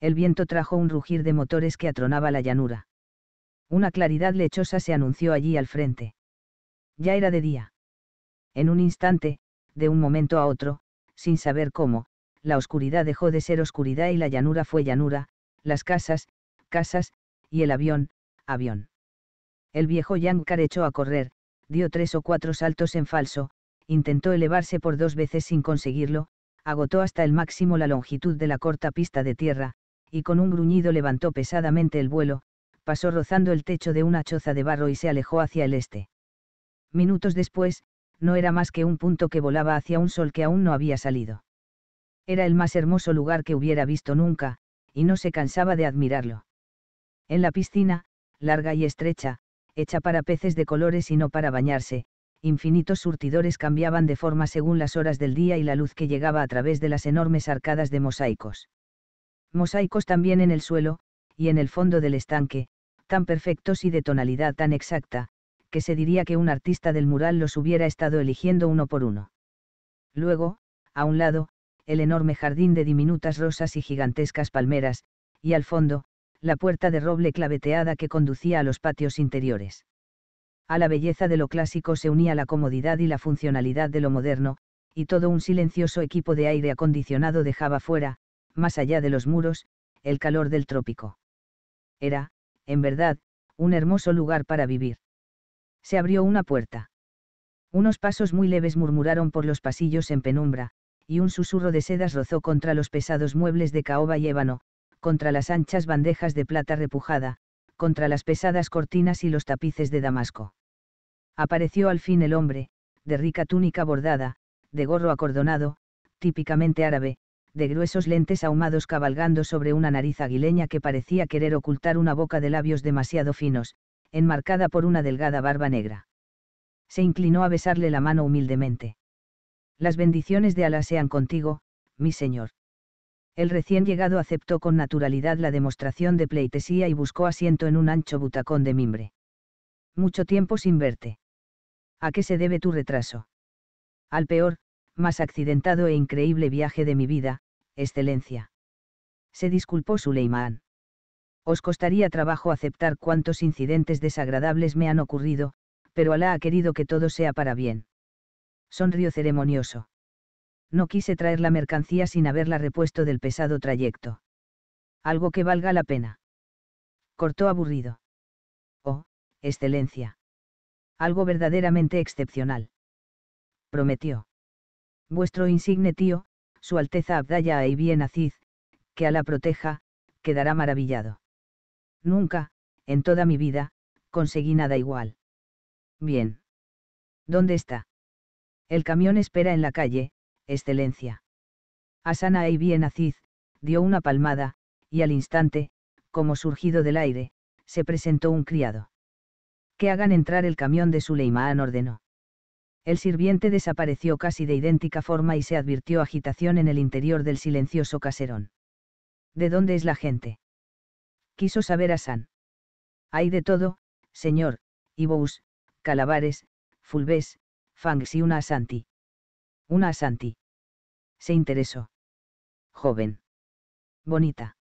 El viento trajo un rugir de motores que atronaba la llanura. Una claridad lechosa se anunció allí al frente. Ya era de día. En un instante, de un momento a otro, sin saber cómo, la oscuridad dejó de ser oscuridad y la llanura fue llanura, las casas, casas, y el avión, avión. El viejo Yankar echó a correr, dio tres o cuatro saltos en falso, intentó elevarse por dos veces sin conseguirlo, agotó hasta el máximo la longitud de la corta pista de tierra, y con un gruñido levantó pesadamente el vuelo, pasó rozando el techo de una choza de barro y se alejó hacia el este. Minutos después, no era más que un punto que volaba hacia un sol que aún no había salido. Era el más hermoso lugar que hubiera visto nunca, y no se cansaba de admirarlo. En la piscina, larga y estrecha, hecha para peces de colores y no para bañarse, infinitos surtidores cambiaban de forma según las horas del día y la luz que llegaba a través de las enormes arcadas de mosaicos. Mosaicos también en el suelo, y en el fondo del estanque, tan perfectos y de tonalidad tan exacta, que se diría que un artista del mural los hubiera estado eligiendo uno por uno. Luego, a un lado, el enorme jardín de diminutas rosas y gigantescas palmeras, y al fondo, la puerta de roble claveteada que conducía a los patios interiores. A la belleza de lo clásico se unía la comodidad y la funcionalidad de lo moderno, y todo un silencioso equipo de aire acondicionado dejaba fuera, más allá de los muros, el calor del trópico. Era, en verdad, un hermoso lugar para vivir. Se abrió una puerta. Unos pasos muy leves murmuraron por los pasillos en penumbra, y un susurro de sedas rozó contra los pesados muebles de caoba y ébano, contra las anchas bandejas de plata repujada, contra las pesadas cortinas y los tapices de Damasco. Apareció al fin el hombre, de rica túnica bordada, de gorro acordonado, típicamente árabe, de gruesos lentes ahumados cabalgando sobre una nariz aguileña que parecía querer ocultar una boca de labios demasiado finos, enmarcada por una delgada barba negra. Se inclinó a besarle la mano humildemente. Las bendiciones de Alá sean contigo, mi señor. El recién llegado aceptó con naturalidad la demostración de pleitesía y buscó asiento en un ancho butacón de mimbre. Mucho tiempo sin verte. ¿A qué se debe tu retraso? Al peor, más accidentado e increíble viaje de mi vida, excelencia. Se disculpó Suleimán. Os costaría trabajo aceptar cuántos incidentes desagradables me han ocurrido, pero Alá ha querido que todo sea para bien. Sonrió ceremonioso no quise traer la mercancía sin haberla repuesto del pesado trayecto. Algo que valga la pena. Cortó aburrido. Oh, excelencia. Algo verdaderamente excepcional. Prometió. Vuestro insigne tío, Su Alteza Abdaya Aibien Aziz, que a la proteja, quedará maravillado. Nunca, en toda mi vida, conseguí nada igual. Bien. ¿Dónde está? El camión espera en la calle, Excelencia. Asana e bien Aziz, dio una palmada, y al instante, como surgido del aire, se presentó un criado. Que hagan entrar el camión de Suleimán ordenó. El sirviente desapareció casi de idéntica forma y se advirtió agitación en el interior del silencioso caserón. ¿De dónde es la gente? Quiso saber Asan. Hay de todo, señor, ibous, calabares, fulbés, fangs y una asanti. Una Asanti. Se interesó. Joven. Bonita.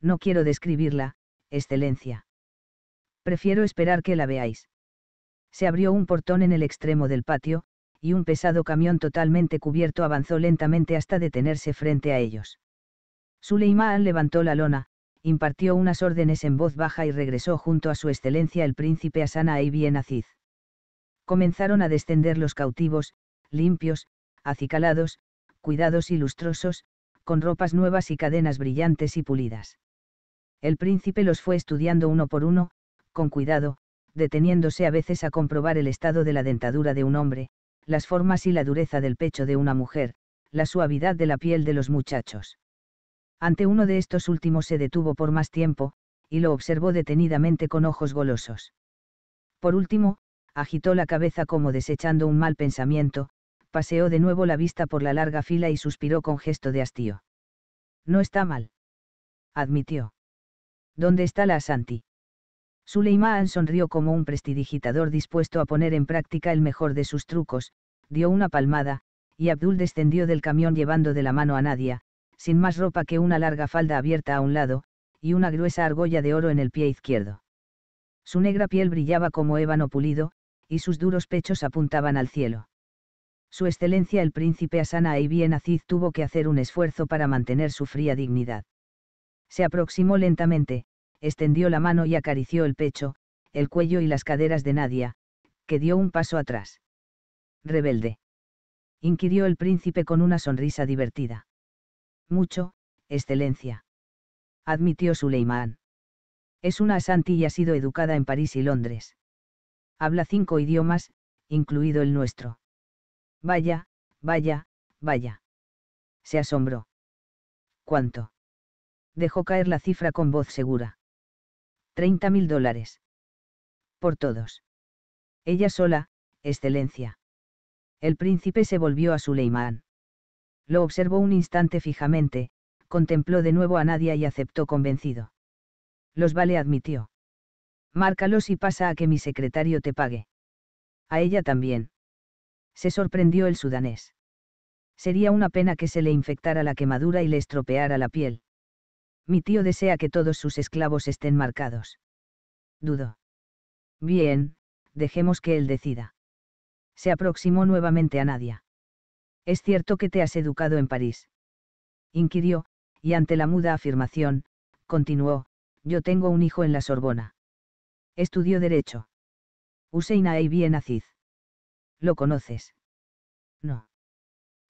No quiero describirla, excelencia. Prefiero esperar que la veáis. Se abrió un portón en el extremo del patio, y un pesado camión totalmente cubierto avanzó lentamente hasta detenerse frente a ellos. Suleiman levantó la lona, impartió unas órdenes en voz baja y regresó junto a su excelencia el príncipe Asana y Aziz. Comenzaron a descender los cautivos, limpios, acicalados, cuidados y lustrosos, con ropas nuevas y cadenas brillantes y pulidas. El príncipe los fue estudiando uno por uno, con cuidado, deteniéndose a veces a comprobar el estado de la dentadura de un hombre, las formas y la dureza del pecho de una mujer, la suavidad de la piel de los muchachos. Ante uno de estos últimos se detuvo por más tiempo, y lo observó detenidamente con ojos golosos. Por último, agitó la cabeza como desechando un mal pensamiento, paseó de nuevo la vista por la larga fila y suspiró con gesto de hastío. No está mal. Admitió. ¿Dónde está la Asanti? Suleiman sonrió como un prestidigitador dispuesto a poner en práctica el mejor de sus trucos, dio una palmada, y Abdul descendió del camión llevando de la mano a Nadia, sin más ropa que una larga falda abierta a un lado, y una gruesa argolla de oro en el pie izquierdo. Su negra piel brillaba como ébano pulido, y sus duros pechos apuntaban al cielo. Su excelencia el príncipe Asana y Aziz tuvo que hacer un esfuerzo para mantener su fría dignidad. Se aproximó lentamente, extendió la mano y acarició el pecho, el cuello y las caderas de Nadia, que dio un paso atrás. Rebelde. Inquirió el príncipe con una sonrisa divertida. Mucho, excelencia. Admitió Suleimán. Es una asanti y ha sido educada en París y Londres. Habla cinco idiomas, incluido el nuestro. Vaya, vaya, vaya. Se asombró. ¿Cuánto? Dejó caer la cifra con voz segura. Treinta mil dólares. Por todos. Ella sola, excelencia. El príncipe se volvió a Suleimán. Lo observó un instante fijamente, contempló de nuevo a Nadia y aceptó convencido. Los vale admitió. Márcalos y pasa a que mi secretario te pague. A ella también se sorprendió el sudanés. Sería una pena que se le infectara la quemadura y le estropeara la piel. Mi tío desea que todos sus esclavos estén marcados. Dudo. Bien, dejemos que él decida. Se aproximó nuevamente a Nadia. Es cierto que te has educado en París. Inquirió, y ante la muda afirmación, continuó, yo tengo un hijo en la Sorbona. Estudió Derecho. Usein y bien ¿Lo conoces? No.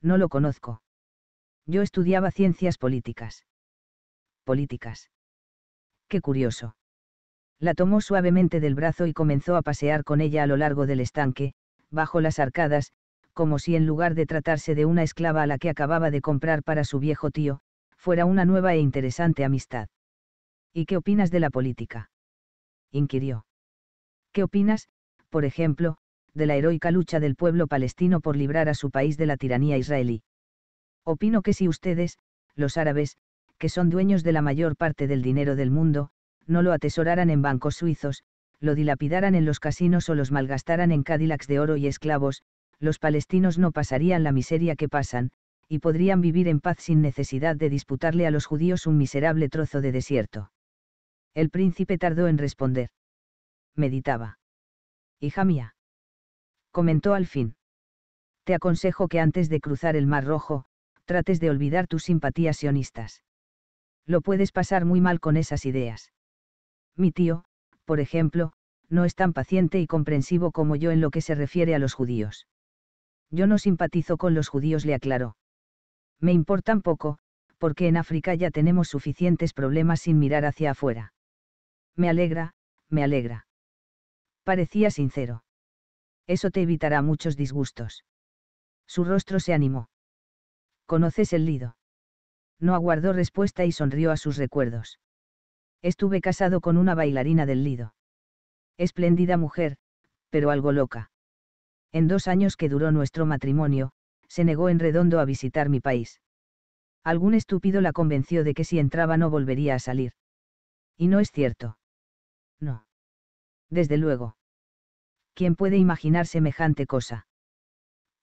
No lo conozco. Yo estudiaba ciencias políticas. Políticas. Qué curioso. La tomó suavemente del brazo y comenzó a pasear con ella a lo largo del estanque, bajo las arcadas, como si en lugar de tratarse de una esclava a la que acababa de comprar para su viejo tío, fuera una nueva e interesante amistad. ¿Y qué opinas de la política? inquirió. ¿Qué opinas, por ejemplo, de la heroica lucha del pueblo palestino por librar a su país de la tiranía israelí. Opino que si ustedes, los árabes, que son dueños de la mayor parte del dinero del mundo, no lo atesoraran en bancos suizos, lo dilapidaran en los casinos o los malgastaran en Cadillacs de oro y esclavos, los palestinos no pasarían la miseria que pasan, y podrían vivir en paz sin necesidad de disputarle a los judíos un miserable trozo de desierto. El príncipe tardó en responder. Meditaba. Hija mía comentó al fin. Te aconsejo que antes de cruzar el Mar Rojo, trates de olvidar tus simpatías sionistas. Lo puedes pasar muy mal con esas ideas. Mi tío, por ejemplo, no es tan paciente y comprensivo como yo en lo que se refiere a los judíos. Yo no simpatizo con los judíos, le aclaró. Me importan poco, porque en África ya tenemos suficientes problemas sin mirar hacia afuera. Me alegra, me alegra. Parecía sincero. Eso te evitará muchos disgustos. Su rostro se animó. ¿Conoces el lido? No aguardó respuesta y sonrió a sus recuerdos. Estuve casado con una bailarina del lido. Espléndida mujer, pero algo loca. En dos años que duró nuestro matrimonio, se negó en redondo a visitar mi país. Algún estúpido la convenció de que si entraba no volvería a salir. Y no es cierto. No. Desde luego. ¿quién puede imaginar semejante cosa?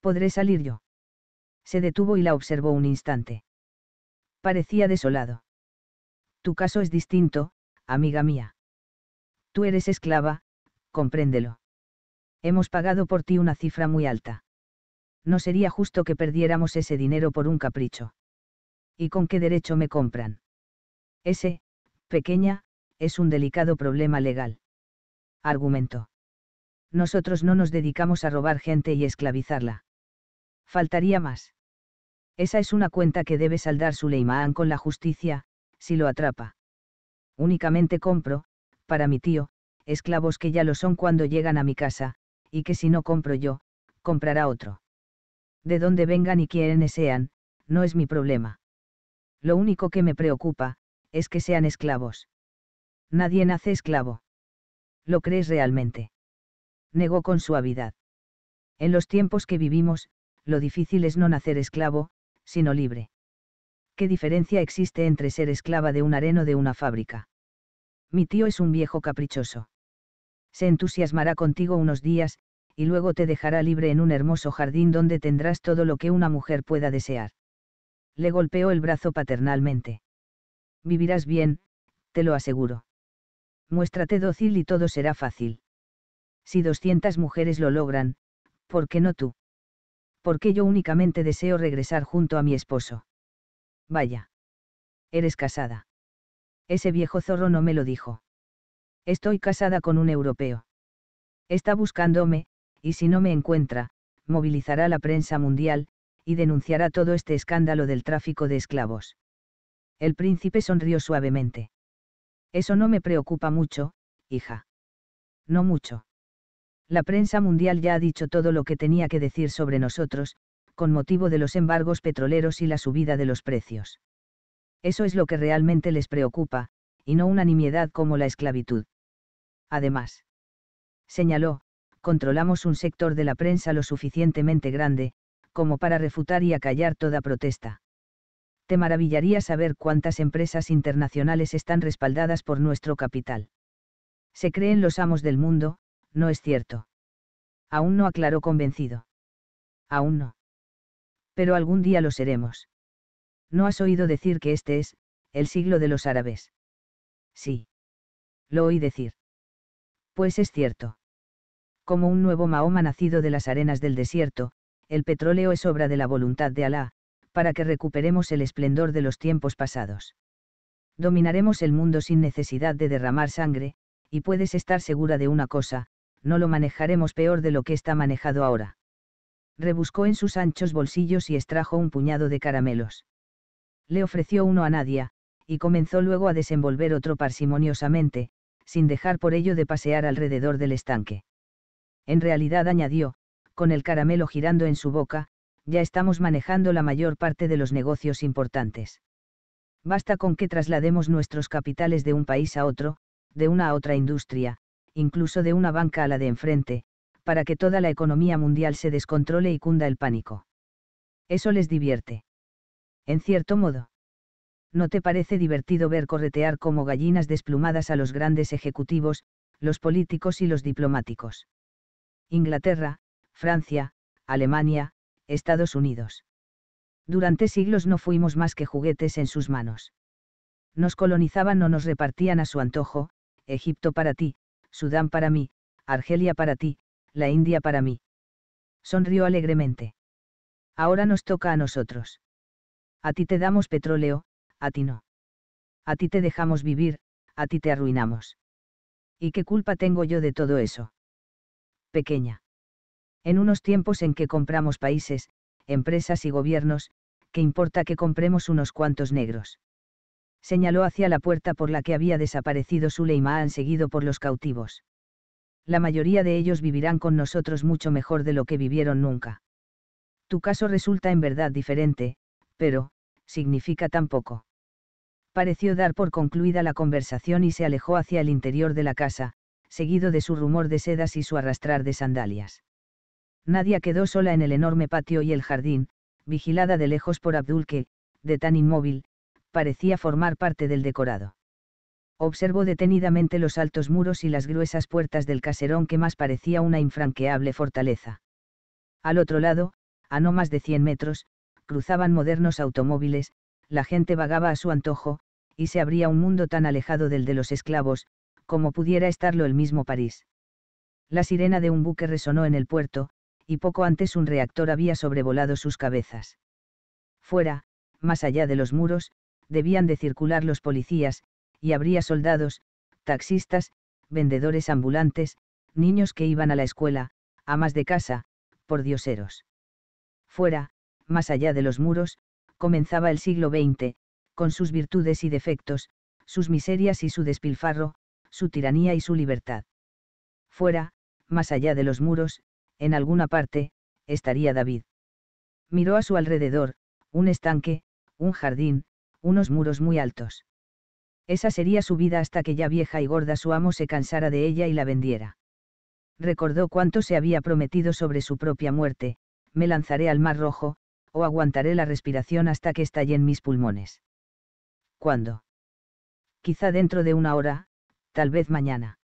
¿Podré salir yo? Se detuvo y la observó un instante. Parecía desolado. Tu caso es distinto, amiga mía. Tú eres esclava, compréndelo. Hemos pagado por ti una cifra muy alta. No sería justo que perdiéramos ese dinero por un capricho. ¿Y con qué derecho me compran? Ese, pequeña, es un delicado problema legal. Argumento nosotros no nos dedicamos a robar gente y esclavizarla. Faltaría más. Esa es una cuenta que debe saldar Suleiman con la justicia, si lo atrapa. Únicamente compro, para mi tío, esclavos que ya lo son cuando llegan a mi casa, y que si no compro yo, comprará otro. De dónde vengan y quiénes sean, no es mi problema. Lo único que me preocupa, es que sean esclavos. Nadie nace esclavo. ¿Lo crees realmente? negó con suavidad. En los tiempos que vivimos, lo difícil es no nacer esclavo, sino libre. ¿Qué diferencia existe entre ser esclava de un areno de una fábrica? Mi tío es un viejo caprichoso. Se entusiasmará contigo unos días, y luego te dejará libre en un hermoso jardín donde tendrás todo lo que una mujer pueda desear. Le golpeó el brazo paternalmente. Vivirás bien, te lo aseguro. Muéstrate dócil y todo será fácil. Si 200 mujeres lo logran, ¿por qué no tú? Porque yo únicamente deseo regresar junto a mi esposo. Vaya. Eres casada. Ese viejo zorro no me lo dijo. Estoy casada con un europeo. Está buscándome, y si no me encuentra, movilizará la prensa mundial, y denunciará todo este escándalo del tráfico de esclavos. El príncipe sonrió suavemente. Eso no me preocupa mucho, hija. No mucho. La prensa mundial ya ha dicho todo lo que tenía que decir sobre nosotros, con motivo de los embargos petroleros y la subida de los precios. Eso es lo que realmente les preocupa, y no una nimiedad como la esclavitud. Además, señaló, controlamos un sector de la prensa lo suficientemente grande, como para refutar y acallar toda protesta. Te maravillaría saber cuántas empresas internacionales están respaldadas por nuestro capital. Se creen los amos del mundo, no es cierto. Aún no aclaró convencido. Aún no. Pero algún día lo seremos. ¿No has oído decir que este es, el siglo de los árabes? Sí. Lo oí decir. Pues es cierto. Como un nuevo Mahoma nacido de las arenas del desierto, el petróleo es obra de la voluntad de Alá, para que recuperemos el esplendor de los tiempos pasados. Dominaremos el mundo sin necesidad de derramar sangre, y puedes estar segura de una cosa, no lo manejaremos peor de lo que está manejado ahora. Rebuscó en sus anchos bolsillos y extrajo un puñado de caramelos. Le ofreció uno a Nadia, y comenzó luego a desenvolver otro parsimoniosamente, sin dejar por ello de pasear alrededor del estanque. En realidad añadió, con el caramelo girando en su boca, ya estamos manejando la mayor parte de los negocios importantes. Basta con que traslademos nuestros capitales de un país a otro, de una a otra industria, incluso de una banca a la de enfrente, para que toda la economía mundial se descontrole y cunda el pánico. Eso les divierte. En cierto modo. ¿No te parece divertido ver corretear como gallinas desplumadas a los grandes ejecutivos, los políticos y los diplomáticos? Inglaterra, Francia, Alemania, Estados Unidos. Durante siglos no fuimos más que juguetes en sus manos. Nos colonizaban o nos repartían a su antojo, Egipto para ti, Sudán para mí, Argelia para ti, la India para mí. Sonrió alegremente. Ahora nos toca a nosotros. A ti te damos petróleo, a ti no. A ti te dejamos vivir, a ti te arruinamos. ¿Y qué culpa tengo yo de todo eso? Pequeña. En unos tiempos en que compramos países, empresas y gobiernos, ¿qué importa que compremos unos cuantos negros? señaló hacia la puerta por la que había desaparecido Suleimán seguido por los cautivos. La mayoría de ellos vivirán con nosotros mucho mejor de lo que vivieron nunca. Tu caso resulta en verdad diferente, pero, significa tan poco. Pareció dar por concluida la conversación y se alejó hacia el interior de la casa, seguido de su rumor de sedas y su arrastrar de sandalias. Nadia quedó sola en el enorme patio y el jardín, vigilada de lejos por Abdul que, de tan inmóvil, parecía formar parte del decorado. Observó detenidamente los altos muros y las gruesas puertas del caserón que más parecía una infranqueable fortaleza. Al otro lado, a no más de 100 metros, cruzaban modernos automóviles, la gente vagaba a su antojo, y se abría un mundo tan alejado del de los esclavos, como pudiera estarlo el mismo París. La sirena de un buque resonó en el puerto, y poco antes un reactor había sobrevolado sus cabezas. Fuera, más allá de los muros, debían de circular los policías, y habría soldados, taxistas, vendedores ambulantes, niños que iban a la escuela, amas de casa, por dioseros. Fuera, más allá de los muros, comenzaba el siglo XX, con sus virtudes y defectos, sus miserias y su despilfarro, su tiranía y su libertad. Fuera, más allá de los muros, en alguna parte, estaría David. Miró a su alrededor, un estanque, un jardín, unos muros muy altos. Esa sería su vida hasta que ya vieja y gorda su amo se cansara de ella y la vendiera. Recordó cuánto se había prometido sobre su propia muerte, me lanzaré al mar rojo, o aguantaré la respiración hasta que estallen mis pulmones. ¿Cuándo? Quizá dentro de una hora, tal vez mañana.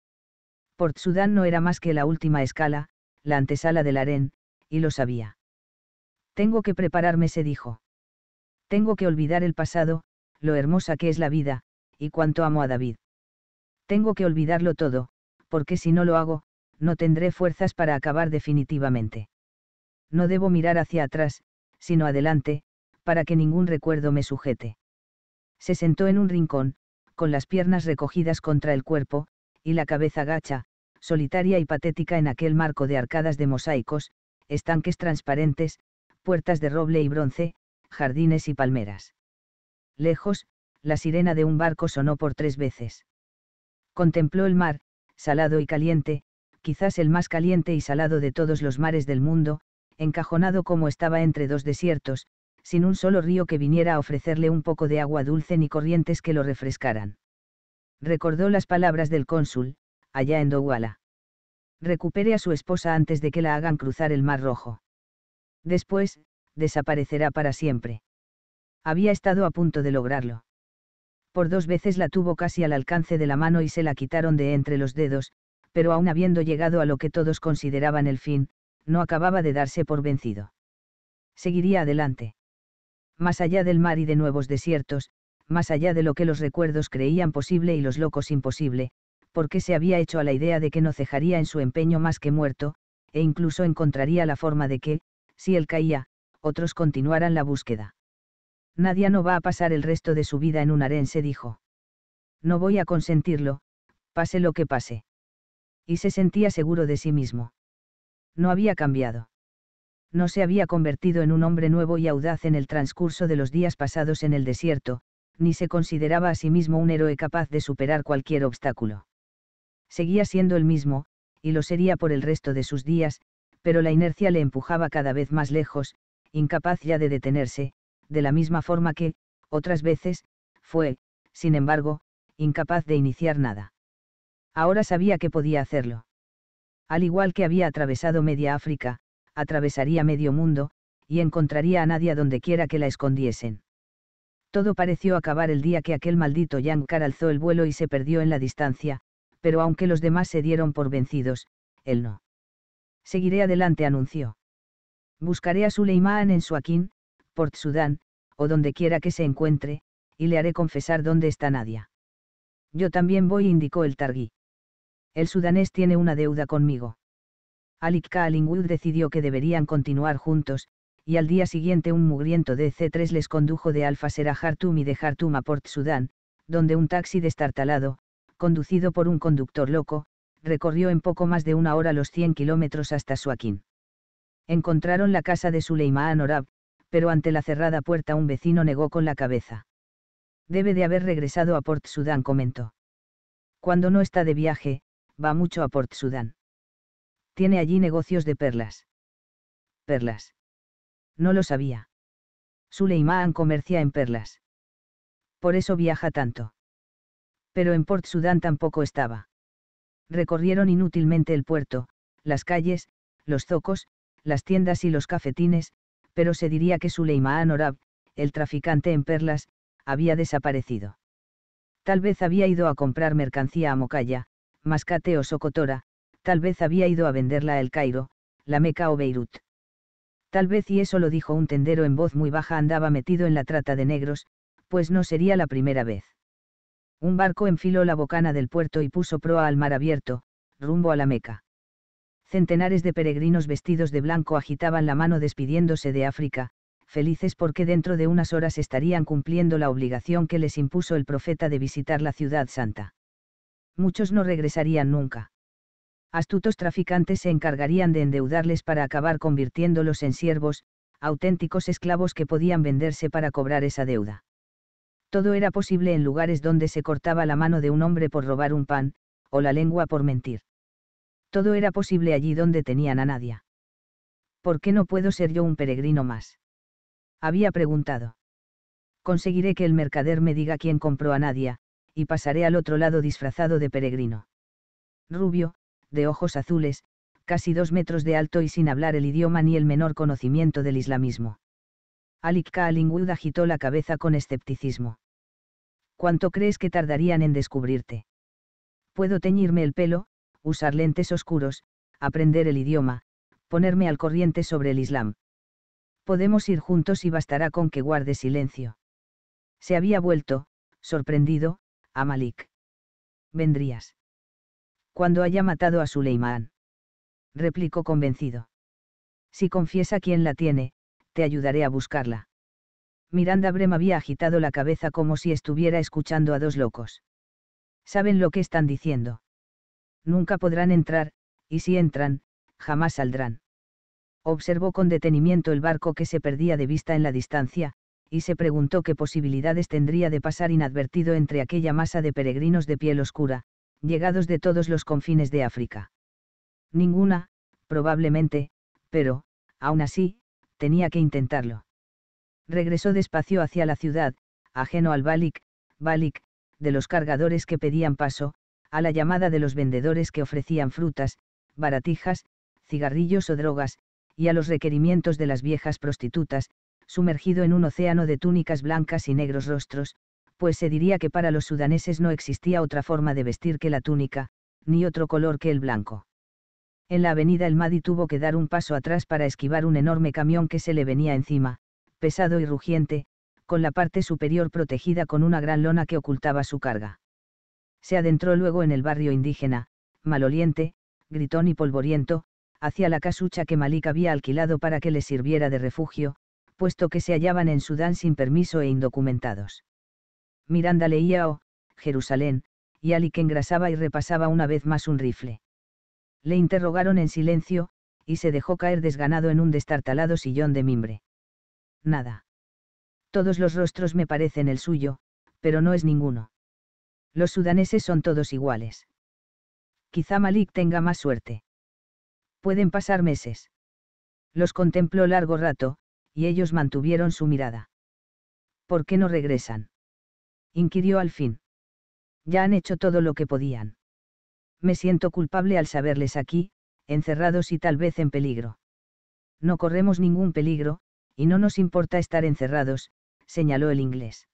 Port Sudán no era más que la última escala, la antesala del harén, y lo sabía. Tengo que prepararme, se dijo. Tengo que olvidar el pasado, lo hermosa que es la vida, y cuánto amo a David. Tengo que olvidarlo todo, porque si no lo hago, no tendré fuerzas para acabar definitivamente. No debo mirar hacia atrás, sino adelante, para que ningún recuerdo me sujete. Se sentó en un rincón, con las piernas recogidas contra el cuerpo, y la cabeza gacha, solitaria y patética en aquel marco de arcadas de mosaicos, estanques transparentes, puertas de roble y bronce, jardines y palmeras. Lejos, la sirena de un barco sonó por tres veces. Contempló el mar, salado y caliente, quizás el más caliente y salado de todos los mares del mundo, encajonado como estaba entre dos desiertos, sin un solo río que viniera a ofrecerle un poco de agua dulce ni corrientes que lo refrescaran. Recordó las palabras del cónsul, allá en Douala. Recupere a su esposa antes de que la hagan cruzar el Mar Rojo. Después, desaparecerá para siempre. Había estado a punto de lograrlo. Por dos veces la tuvo casi al alcance de la mano y se la quitaron de entre los dedos, pero aún habiendo llegado a lo que todos consideraban el fin, no acababa de darse por vencido. Seguiría adelante. Más allá del mar y de nuevos desiertos, más allá de lo que los recuerdos creían posible y los locos imposible, porque se había hecho a la idea de que no cejaría en su empeño más que muerto, e incluso encontraría la forma de que, si él caía, otros continuarán la búsqueda. Nadia no va a pasar el resto de su vida en un harén, se dijo. No voy a consentirlo, pase lo que pase. Y se sentía seguro de sí mismo. No había cambiado. No se había convertido en un hombre nuevo y audaz en el transcurso de los días pasados en el desierto, ni se consideraba a sí mismo un héroe capaz de superar cualquier obstáculo. Seguía siendo el mismo, y lo sería por el resto de sus días, pero la inercia le empujaba cada vez más lejos, incapaz ya de detenerse, de la misma forma que, otras veces, fue, sin embargo, incapaz de iniciar nada. Ahora sabía que podía hacerlo. Al igual que había atravesado media África, atravesaría medio mundo, y encontraría a nadie donde quiera que la escondiesen. Todo pareció acabar el día que aquel maldito Yankar alzó el vuelo y se perdió en la distancia, pero aunque los demás se dieron por vencidos, él no. Seguiré adelante, anunció. Buscaré a Suleimán en suakin, Port Sudán, o donde quiera que se encuentre, y le haré confesar dónde está Nadia. Yo también voy, indicó el Targui. El sudanés tiene una deuda conmigo. Alik Kalingwood decidió que deberían continuar juntos, y al día siguiente un mugriento DC-3 les condujo de Al a Jartum y de Hartum a Port Sudán, donde un taxi destartalado, conducido por un conductor loco, recorrió en poco más de una hora los 100 kilómetros hasta suakin encontraron la casa de Suleiman Orab, pero ante la cerrada puerta un vecino negó con la cabeza. Debe de haber regresado a Port Sudán, comentó. Cuando no está de viaje, va mucho a Port Sudán. Tiene allí negocios de perlas. Perlas. No lo sabía. Suleimán comercia en perlas. Por eso viaja tanto. Pero en Port Sudán tampoco estaba. Recorrieron inútilmente el puerto, las calles, los zocos, las tiendas y los cafetines, pero se diría que Suleiman Orab, el traficante en perlas, había desaparecido. Tal vez había ido a comprar mercancía a Mocaya, Mascate o Socotora, tal vez había ido a venderla a El Cairo, la Meca o Beirut. Tal vez y eso lo dijo un tendero en voz muy baja andaba metido en la trata de negros, pues no sería la primera vez. Un barco enfiló la bocana del puerto y puso proa al mar abierto, rumbo a la Meca centenares de peregrinos vestidos de blanco agitaban la mano despidiéndose de África, felices porque dentro de unas horas estarían cumpliendo la obligación que les impuso el profeta de visitar la ciudad santa. Muchos no regresarían nunca. Astutos traficantes se encargarían de endeudarles para acabar convirtiéndolos en siervos, auténticos esclavos que podían venderse para cobrar esa deuda. Todo era posible en lugares donde se cortaba la mano de un hombre por robar un pan, o la lengua por mentir. Todo era posible allí donde tenían a Nadia. ¿Por qué no puedo ser yo un peregrino más? Había preguntado. Conseguiré que el mercader me diga quién compró a Nadia, y pasaré al otro lado disfrazado de peregrino. Rubio, de ojos azules, casi dos metros de alto y sin hablar el idioma ni el menor conocimiento del islamismo. Alik Kaalingud agitó la cabeza con escepticismo. ¿Cuánto crees que tardarían en descubrirte? Puedo teñirme el pelo, usar lentes oscuros, aprender el idioma, ponerme al corriente sobre el Islam. Podemos ir juntos y bastará con que guarde silencio. Se había vuelto, sorprendido, a Malik. Vendrías. Cuando haya matado a Suleimán. Replicó convencido. Si confiesa quién la tiene, te ayudaré a buscarla. Miranda Brem había agitado la cabeza como si estuviera escuchando a dos locos. ¿Saben lo que están diciendo? nunca podrán entrar, y si entran, jamás saldrán. Observó con detenimiento el barco que se perdía de vista en la distancia, y se preguntó qué posibilidades tendría de pasar inadvertido entre aquella masa de peregrinos de piel oscura, llegados de todos los confines de África. Ninguna, probablemente, pero, aún así, tenía que intentarlo. Regresó despacio hacia la ciudad, ajeno al Balik, Balik, de los cargadores que pedían paso, a la llamada de los vendedores que ofrecían frutas, baratijas, cigarrillos o drogas, y a los requerimientos de las viejas prostitutas, sumergido en un océano de túnicas blancas y negros rostros, pues se diría que para los sudaneses no existía otra forma de vestir que la túnica, ni otro color que el blanco. En la avenida El Madi tuvo que dar un paso atrás para esquivar un enorme camión que se le venía encima, pesado y rugiente, con la parte superior protegida con una gran lona que ocultaba su carga se adentró luego en el barrio indígena, maloliente, gritón y polvoriento, hacia la casucha que Malik había alquilado para que le sirviera de refugio, puesto que se hallaban en Sudán sin permiso e indocumentados. Miranda leía O, Jerusalén, y Ali que engrasaba y repasaba una vez más un rifle. Le interrogaron en silencio, y se dejó caer desganado en un destartalado sillón de mimbre. Nada. Todos los rostros me parecen el suyo, pero no es ninguno. Los sudaneses son todos iguales. Quizá Malik tenga más suerte. Pueden pasar meses. Los contempló largo rato, y ellos mantuvieron su mirada. ¿Por qué no regresan? inquirió al fin. Ya han hecho todo lo que podían. Me siento culpable al saberles aquí, encerrados y tal vez en peligro. No corremos ningún peligro, y no nos importa estar encerrados, señaló el inglés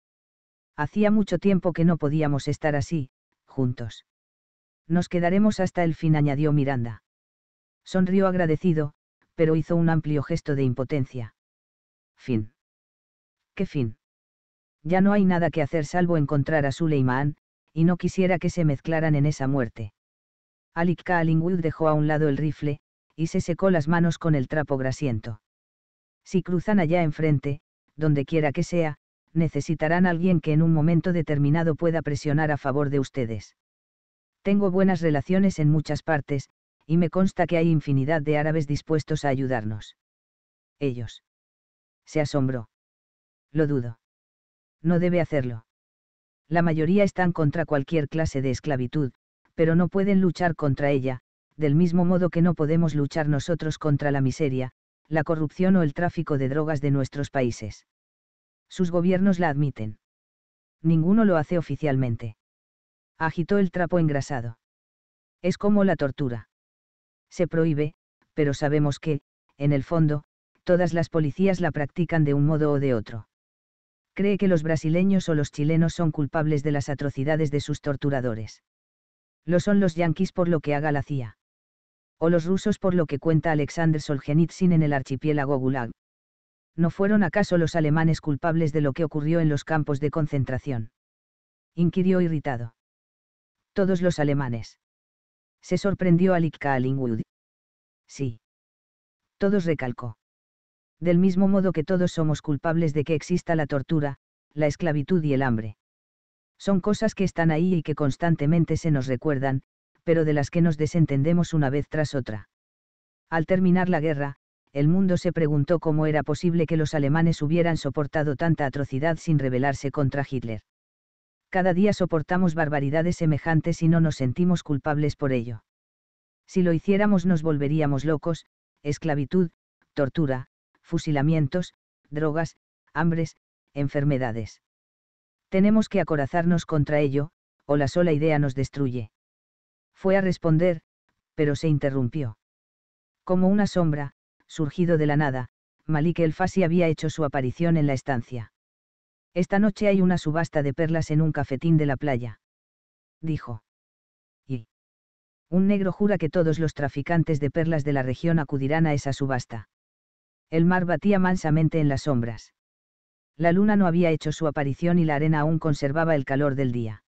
hacía mucho tiempo que no podíamos estar así, juntos. Nos quedaremos hasta el fin, añadió Miranda. Sonrió agradecido, pero hizo un amplio gesto de impotencia. Fin. ¿Qué fin? Ya no hay nada que hacer salvo encontrar a Suleiman, y no quisiera que se mezclaran en esa muerte. Alik Kalingwood dejó a un lado el rifle, y se secó las manos con el trapo grasiento. Si cruzan allá enfrente, donde quiera que sea, necesitarán alguien que en un momento determinado pueda presionar a favor de ustedes. Tengo buenas relaciones en muchas partes, y me consta que hay infinidad de árabes dispuestos a ayudarnos. Ellos. Se asombró. Lo dudo. No debe hacerlo. La mayoría están contra cualquier clase de esclavitud, pero no pueden luchar contra ella, del mismo modo que no podemos luchar nosotros contra la miseria, la corrupción o el tráfico de drogas de nuestros países. Sus gobiernos la admiten. Ninguno lo hace oficialmente. Agitó el trapo engrasado. Es como la tortura. Se prohíbe, pero sabemos que, en el fondo, todas las policías la practican de un modo o de otro. Cree que los brasileños o los chilenos son culpables de las atrocidades de sus torturadores. Lo son los yanquis por lo que haga la CIA. O los rusos por lo que cuenta Alexander Solzhenitsyn en el archipiélago Gulag. ¿no fueron acaso los alemanes culpables de lo que ocurrió en los campos de concentración? inquirió irritado. Todos los alemanes. Se sorprendió Alitka Allingwood. Sí. Todos recalcó. Del mismo modo que todos somos culpables de que exista la tortura, la esclavitud y el hambre. Son cosas que están ahí y que constantemente se nos recuerdan, pero de las que nos desentendemos una vez tras otra. Al terminar la guerra, el mundo se preguntó cómo era posible que los alemanes hubieran soportado tanta atrocidad sin rebelarse contra Hitler. Cada día soportamos barbaridades semejantes y no nos sentimos culpables por ello. Si lo hiciéramos nos volveríamos locos, esclavitud, tortura, fusilamientos, drogas, hambres, enfermedades. Tenemos que acorazarnos contra ello, o la sola idea nos destruye. Fue a responder, pero se interrumpió. Como una sombra, surgido de la nada, Malik el Fasi había hecho su aparición en la estancia. Esta noche hay una subasta de perlas en un cafetín de la playa. Dijo. Y. Un negro jura que todos los traficantes de perlas de la región acudirán a esa subasta. El mar batía mansamente en las sombras. La luna no había hecho su aparición y la arena aún conservaba el calor del día.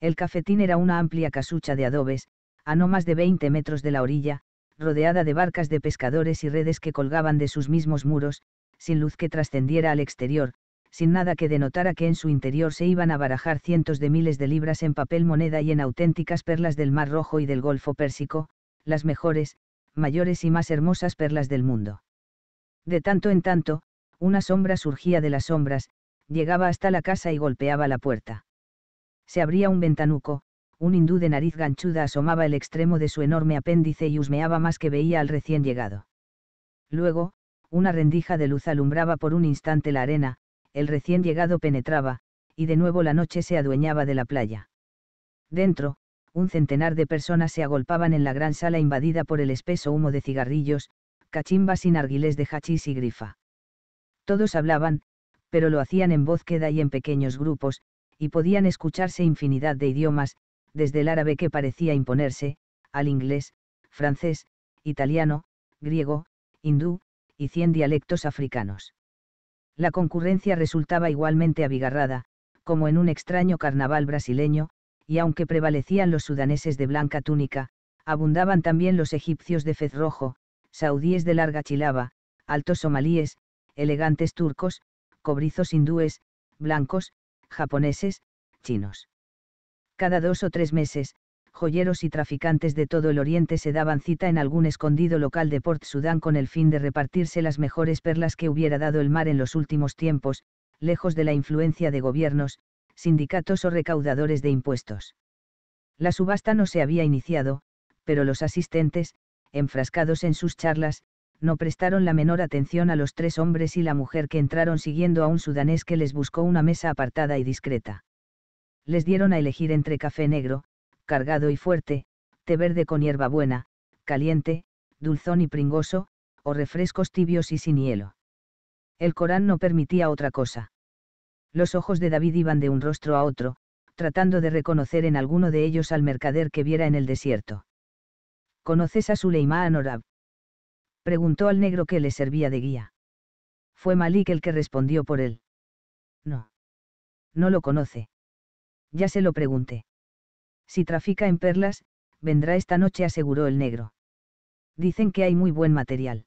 El cafetín era una amplia casucha de adobes, a no más de 20 metros de la orilla, rodeada de barcas de pescadores y redes que colgaban de sus mismos muros, sin luz que trascendiera al exterior, sin nada que denotara que en su interior se iban a barajar cientos de miles de libras en papel moneda y en auténticas perlas del Mar Rojo y del Golfo Pérsico, las mejores, mayores y más hermosas perlas del mundo. De tanto en tanto, una sombra surgía de las sombras, llegaba hasta la casa y golpeaba la puerta. Se abría un ventanuco, un hindú de nariz ganchuda asomaba el extremo de su enorme apéndice y husmeaba más que veía al recién llegado. Luego, una rendija de luz alumbraba por un instante la arena, el recién llegado penetraba, y de nuevo la noche se adueñaba de la playa. Dentro, un centenar de personas se agolpaban en la gran sala invadida por el espeso humo de cigarrillos, cachimbas y narguilés de hachís y grifa. Todos hablaban, pero lo hacían en voz queda y en pequeños grupos, y podían escucharse infinidad de idiomas, desde el árabe que parecía imponerse, al inglés, francés, italiano, griego, hindú, y cien dialectos africanos. La concurrencia resultaba igualmente abigarrada, como en un extraño carnaval brasileño, y aunque prevalecían los sudaneses de blanca túnica, abundaban también los egipcios de fez rojo, saudíes de larga chilaba, altos somalíes, elegantes turcos, cobrizos hindúes, blancos, japoneses, chinos. Cada dos o tres meses, joyeros y traficantes de todo el Oriente se daban cita en algún escondido local de Port Sudán con el fin de repartirse las mejores perlas que hubiera dado el mar en los últimos tiempos, lejos de la influencia de gobiernos, sindicatos o recaudadores de impuestos. La subasta no se había iniciado, pero los asistentes, enfrascados en sus charlas, no prestaron la menor atención a los tres hombres y la mujer que entraron siguiendo a un sudanés que les buscó una mesa apartada y discreta les dieron a elegir entre café negro, cargado y fuerte, té verde con hierbabuena, caliente, dulzón y pringoso, o refrescos tibios y sin hielo. El Corán no permitía otra cosa. Los ojos de David iban de un rostro a otro, tratando de reconocer en alguno de ellos al mercader que viera en el desierto. ¿Conoces a Suleimán Orab? Preguntó al negro que le servía de guía. Fue Malik el que respondió por él. No. No lo conoce. Ya se lo pregunté. Si trafica en perlas, vendrá esta noche, aseguró el negro. Dicen que hay muy buen material.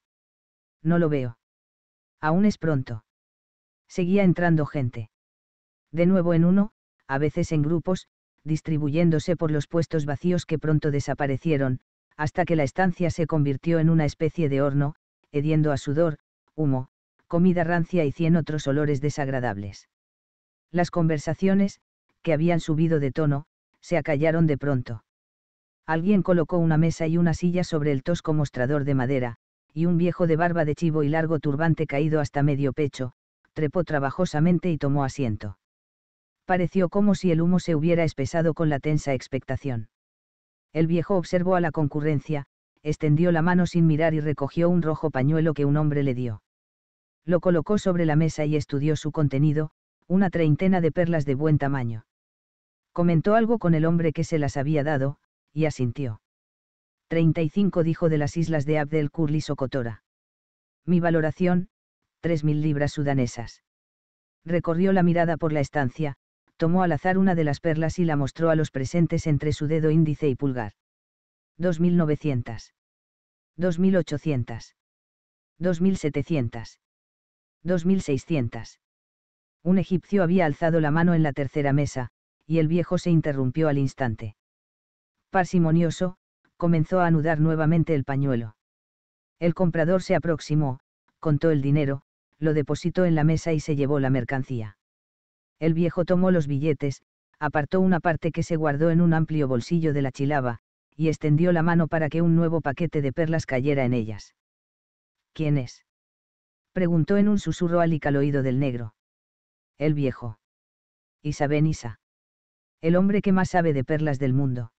No lo veo. Aún es pronto. Seguía entrando gente. De nuevo en uno, a veces en grupos, distribuyéndose por los puestos vacíos que pronto desaparecieron, hasta que la estancia se convirtió en una especie de horno, hediendo a sudor, humo, comida rancia y cien otros olores desagradables. Las conversaciones, que habían subido de tono, se acallaron de pronto. Alguien colocó una mesa y una silla sobre el tosco mostrador de madera, y un viejo de barba de chivo y largo turbante caído hasta medio pecho, trepó trabajosamente y tomó asiento. Pareció como si el humo se hubiera espesado con la tensa expectación. El viejo observó a la concurrencia, extendió la mano sin mirar y recogió un rojo pañuelo que un hombre le dio. Lo colocó sobre la mesa y estudió su contenido, una treintena de perlas de buen tamaño. Comentó algo con el hombre que se las había dado, y asintió. 35 dijo de las islas de Abdel kurli o Mi valoración, 3.000 libras sudanesas. Recorrió la mirada por la estancia, tomó al azar una de las perlas y la mostró a los presentes entre su dedo índice y pulgar. 2.900. 2.800. 2.700. 2.600. Un egipcio había alzado la mano en la tercera mesa, y el viejo se interrumpió al instante. Parsimonioso, comenzó a anudar nuevamente el pañuelo. El comprador se aproximó, contó el dinero, lo depositó en la mesa y se llevó la mercancía. El viejo tomó los billetes, apartó una parte que se guardó en un amplio bolsillo de la chilaba, y extendió la mano para que un nuevo paquete de perlas cayera en ellas. ¿Quién es? preguntó en un susurro al oído del negro. El viejo. Isa el hombre que más sabe de perlas del mundo.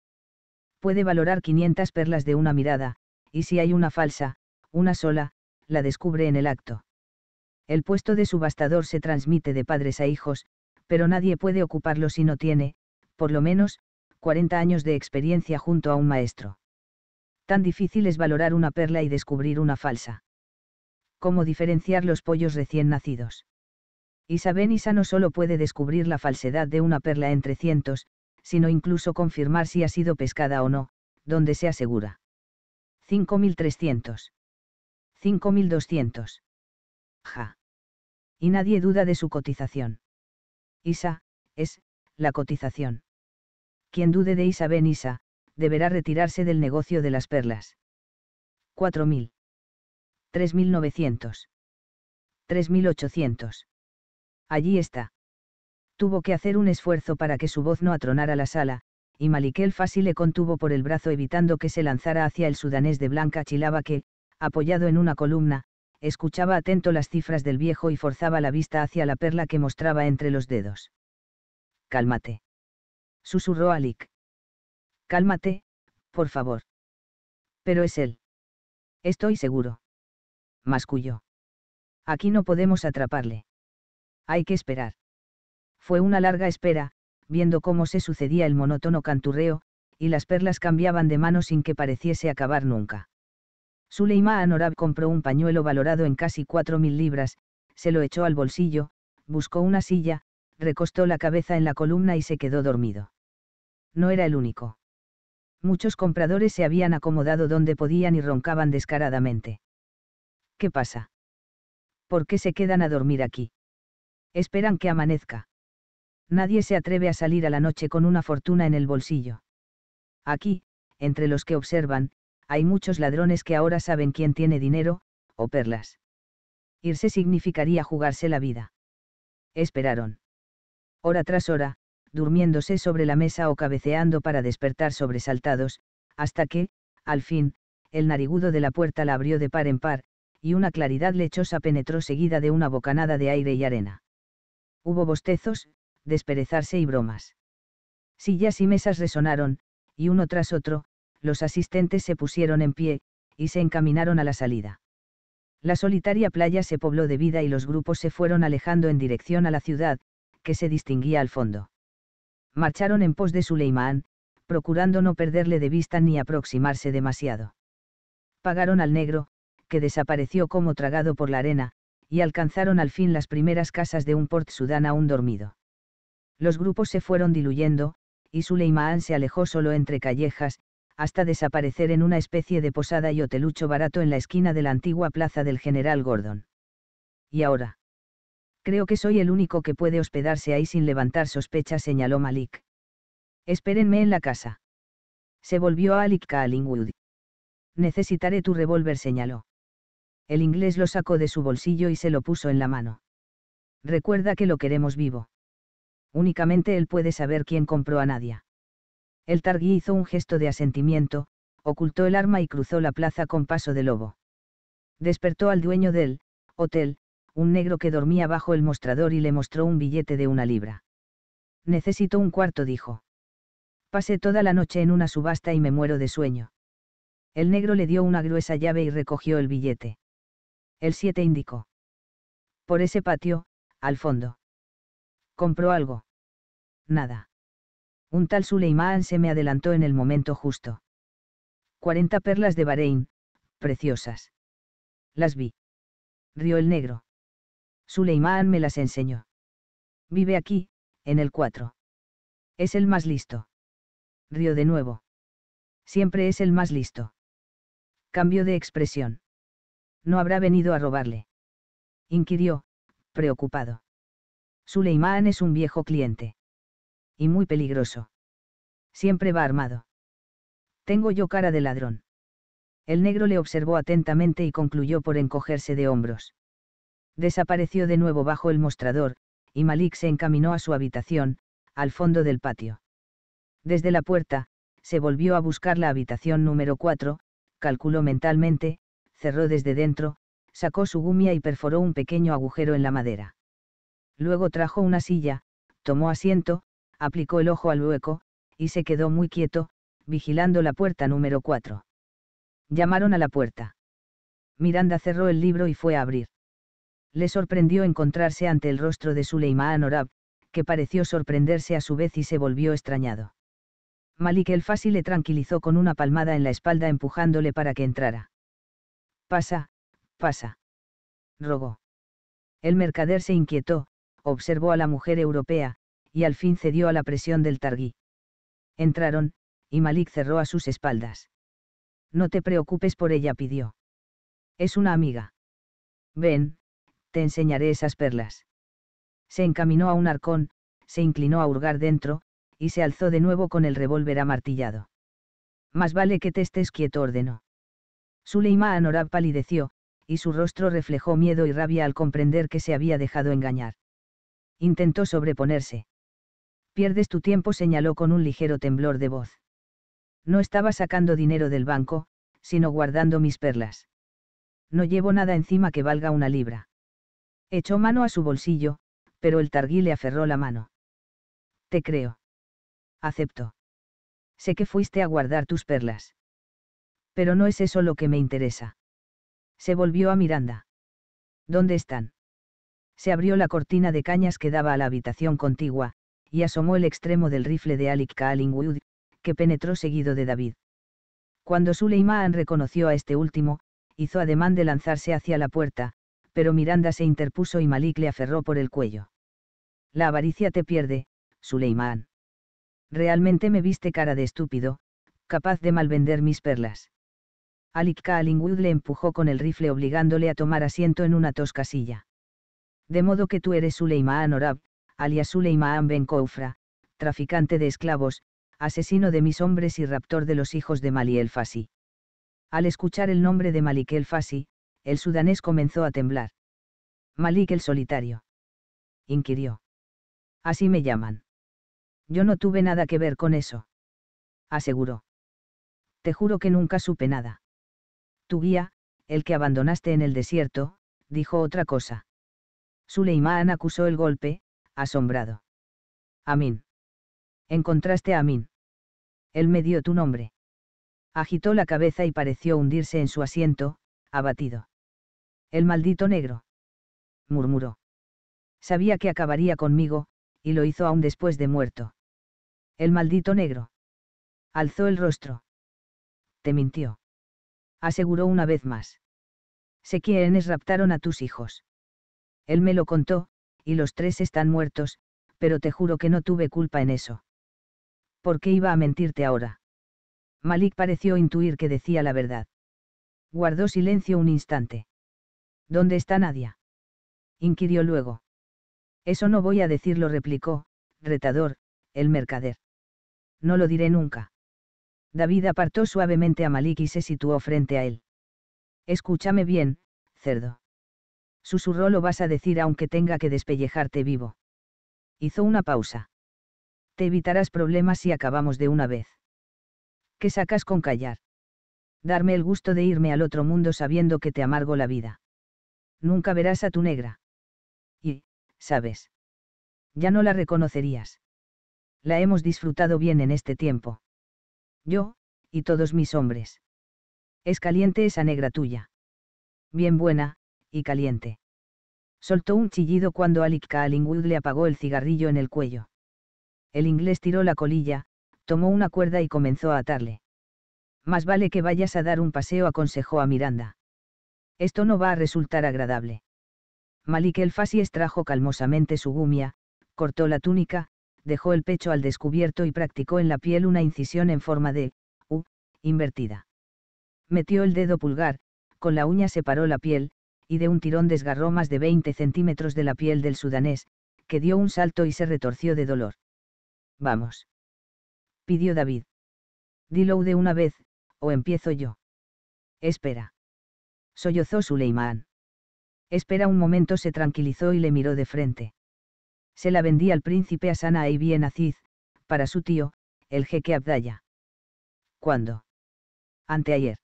Puede valorar 500 perlas de una mirada, y si hay una falsa, una sola, la descubre en el acto. El puesto de subastador se transmite de padres a hijos, pero nadie puede ocuparlo si no tiene, por lo menos, 40 años de experiencia junto a un maestro. Tan difícil es valorar una perla y descubrir una falsa. ¿Cómo diferenciar los pollos recién nacidos? Isa no solo puede descubrir la falsedad de una perla entre cientos, sino incluso confirmar si ha sido pescada o no, donde se asegura. 5300. 5200. Ja. Y nadie duda de su cotización. Isa, es, la cotización. Quien dude de Isa Isa, deberá retirarse del negocio de las perlas. 4000. 3900. 3800 allí está. Tuvo que hacer un esfuerzo para que su voz no atronara la sala, y Malikel fácil le contuvo por el brazo evitando que se lanzara hacia el sudanés de blanca chilaba que, apoyado en una columna, escuchaba atento las cifras del viejo y forzaba la vista hacia la perla que mostraba entre los dedos. Cálmate. Susurró Alic. Cálmate, por favor. Pero es él. Estoy seguro. Masculló. Aquí no podemos atraparle. Hay que esperar. Fue una larga espera, viendo cómo se sucedía el monótono canturreo, y las perlas cambiaban de mano sin que pareciese acabar nunca. Suleima Anorab compró un pañuelo valorado en casi cuatro mil libras, se lo echó al bolsillo, buscó una silla, recostó la cabeza en la columna y se quedó dormido. No era el único. Muchos compradores se habían acomodado donde podían y roncaban descaradamente. ¿Qué pasa? ¿Por qué se quedan a dormir aquí? Esperan que amanezca. Nadie se atreve a salir a la noche con una fortuna en el bolsillo. Aquí, entre los que observan, hay muchos ladrones que ahora saben quién tiene dinero, o perlas. Irse significaría jugarse la vida. Esperaron. Hora tras hora, durmiéndose sobre la mesa o cabeceando para despertar sobresaltados, hasta que, al fin, el narigudo de la puerta la abrió de par en par, y una claridad lechosa penetró seguida de una bocanada de aire y arena. Hubo bostezos, desperezarse y bromas. Sillas y mesas resonaron, y uno tras otro, los asistentes se pusieron en pie, y se encaminaron a la salida. La solitaria playa se pobló de vida y los grupos se fueron alejando en dirección a la ciudad, que se distinguía al fondo. Marcharon en pos de Suleimán, procurando no perderle de vista ni aproximarse demasiado. Pagaron al negro, que desapareció como tragado por la arena, y alcanzaron al fin las primeras casas de un port sudán aún dormido. Los grupos se fueron diluyendo, y Suleiman se alejó solo entre callejas, hasta desaparecer en una especie de posada y hotelucho barato en la esquina de la antigua plaza del general Gordon. ¿Y ahora? Creo que soy el único que puede hospedarse ahí sin levantar sospechas, señaló Malik. Espérenme en la casa. Se volvió a Alik Kalingwood. Necesitaré tu revólver, señaló. El inglés lo sacó de su bolsillo y se lo puso en la mano. Recuerda que lo queremos vivo. Únicamente él puede saber quién compró a nadie. El targui hizo un gesto de asentimiento, ocultó el arma y cruzó la plaza con paso de lobo. Despertó al dueño del hotel, un negro que dormía bajo el mostrador y le mostró un billete de una libra. Necesito un cuarto, dijo. Pasé toda la noche en una subasta y me muero de sueño. El negro le dio una gruesa llave y recogió el billete. El 7 indicó. Por ese patio, al fondo. ¿Compró algo? Nada. Un tal Suleimán se me adelantó en el momento justo. 40 perlas de Bahrein, preciosas. Las vi. Río el negro. Suleimán me las enseñó. Vive aquí, en el 4. Es el más listo. Río de nuevo. Siempre es el más listo. Cambio de expresión no habrá venido a robarle. Inquirió, preocupado. Suleimán es un viejo cliente. Y muy peligroso. Siempre va armado. Tengo yo cara de ladrón. El negro le observó atentamente y concluyó por encogerse de hombros. Desapareció de nuevo bajo el mostrador, y Malik se encaminó a su habitación, al fondo del patio. Desde la puerta, se volvió a buscar la habitación número 4, calculó mentalmente, cerró desde dentro, sacó su gumia y perforó un pequeño agujero en la madera. Luego trajo una silla, tomó asiento, aplicó el ojo al hueco, y se quedó muy quieto, vigilando la puerta número 4. Llamaron a la puerta. Miranda cerró el libro y fue a abrir. Le sorprendió encontrarse ante el rostro de Suleiman Orab, que pareció sorprenderse a su vez y se volvió extrañado. Malik el Fasi le tranquilizó con una palmada en la espalda empujándole para que entrara. Pasa, pasa. Rogó. El mercader se inquietó, observó a la mujer europea, y al fin cedió a la presión del targuí. Entraron, y Malik cerró a sus espaldas. No te preocupes por ella, pidió. Es una amiga. Ven, te enseñaré esas perlas. Se encaminó a un arcón, se inclinó a hurgar dentro, y se alzó de nuevo con el revólver amartillado. Más vale que te estés quieto, ordenó. Suleima Anorab palideció, y su rostro reflejó miedo y rabia al comprender que se había dejado engañar. Intentó sobreponerse. Pierdes tu tiempo, señaló con un ligero temblor de voz. No estaba sacando dinero del banco, sino guardando mis perlas. No llevo nada encima que valga una libra. Echó mano a su bolsillo, pero el targui le aferró la mano. Te creo. Acepto. Sé que fuiste a guardar tus perlas pero no es eso lo que me interesa. Se volvió a Miranda. ¿Dónde están? Se abrió la cortina de cañas que daba a la habitación contigua, y asomó el extremo del rifle de Alec Kalingwood, que penetró seguido de David. Cuando Suleiman reconoció a este último, hizo ademán de lanzarse hacia la puerta, pero Miranda se interpuso y Malik le aferró por el cuello. La avaricia te pierde, Suleiman. Realmente me viste cara de estúpido, capaz de malvender mis perlas. Alik le empujó con el rifle obligándole a tomar asiento en una tosca silla. De modo que tú eres Suleiman Orab, alias Suleiman Ben Koufra, traficante de esclavos, asesino de mis hombres y raptor de los hijos de Malik el Fasi. Al escuchar el nombre de Malik el Fasi, el sudanés comenzó a temblar. Malik el solitario. Inquirió. Así me llaman. Yo no tuve nada que ver con eso. Aseguró. Te juro que nunca supe nada. Tu guía, el que abandonaste en el desierto, dijo otra cosa. Suleimán acusó el golpe, asombrado. Amin. Encontraste a Amin. Él me dio tu nombre. Agitó la cabeza y pareció hundirse en su asiento, abatido. El maldito negro. murmuró. Sabía que acabaría conmigo, y lo hizo aún después de muerto. El maldito negro. Alzó el rostro. Te mintió aseguró una vez más. Sé quiénes raptaron a tus hijos. Él me lo contó, y los tres están muertos, pero te juro que no tuve culpa en eso. ¿Por qué iba a mentirte ahora? Malik pareció intuir que decía la verdad. Guardó silencio un instante. ¿Dónde está Nadia? inquirió luego. Eso no voy a decirlo, replicó, retador, el mercader. No lo diré nunca. David apartó suavemente a Malik y se situó frente a él. Escúchame bien, cerdo. Susurró lo vas a decir aunque tenga que despellejarte vivo. Hizo una pausa. Te evitarás problemas si acabamos de una vez. ¿Qué sacas con callar? Darme el gusto de irme al otro mundo sabiendo que te amargo la vida. Nunca verás a tu negra. Y, sabes. Ya no la reconocerías. La hemos disfrutado bien en este tiempo yo, y todos mis hombres. Es caliente esa negra tuya. Bien buena, y caliente. Soltó un chillido cuando Alec Kalingwood le apagó el cigarrillo en el cuello. El inglés tiró la colilla, tomó una cuerda y comenzó a atarle. Más vale que vayas a dar un paseo, aconsejó a Miranda. Esto no va a resultar agradable. Malik el Fasi extrajo calmosamente su gumia, cortó la túnica, dejó el pecho al descubierto y practicó en la piel una incisión en forma de U, invertida. Metió el dedo pulgar, con la uña separó la piel, y de un tirón desgarró más de 20 centímetros de la piel del sudanés, que dio un salto y se retorció de dolor. Vamos. Pidió David. Dilo de una vez, o empiezo yo. Espera. Sollozó Suleimán. Espera un momento se tranquilizó y le miró de frente se la vendía al príncipe Asana y bien Aziz, para su tío, el jeque Abdalla. ¿Cuándo? Anteayer.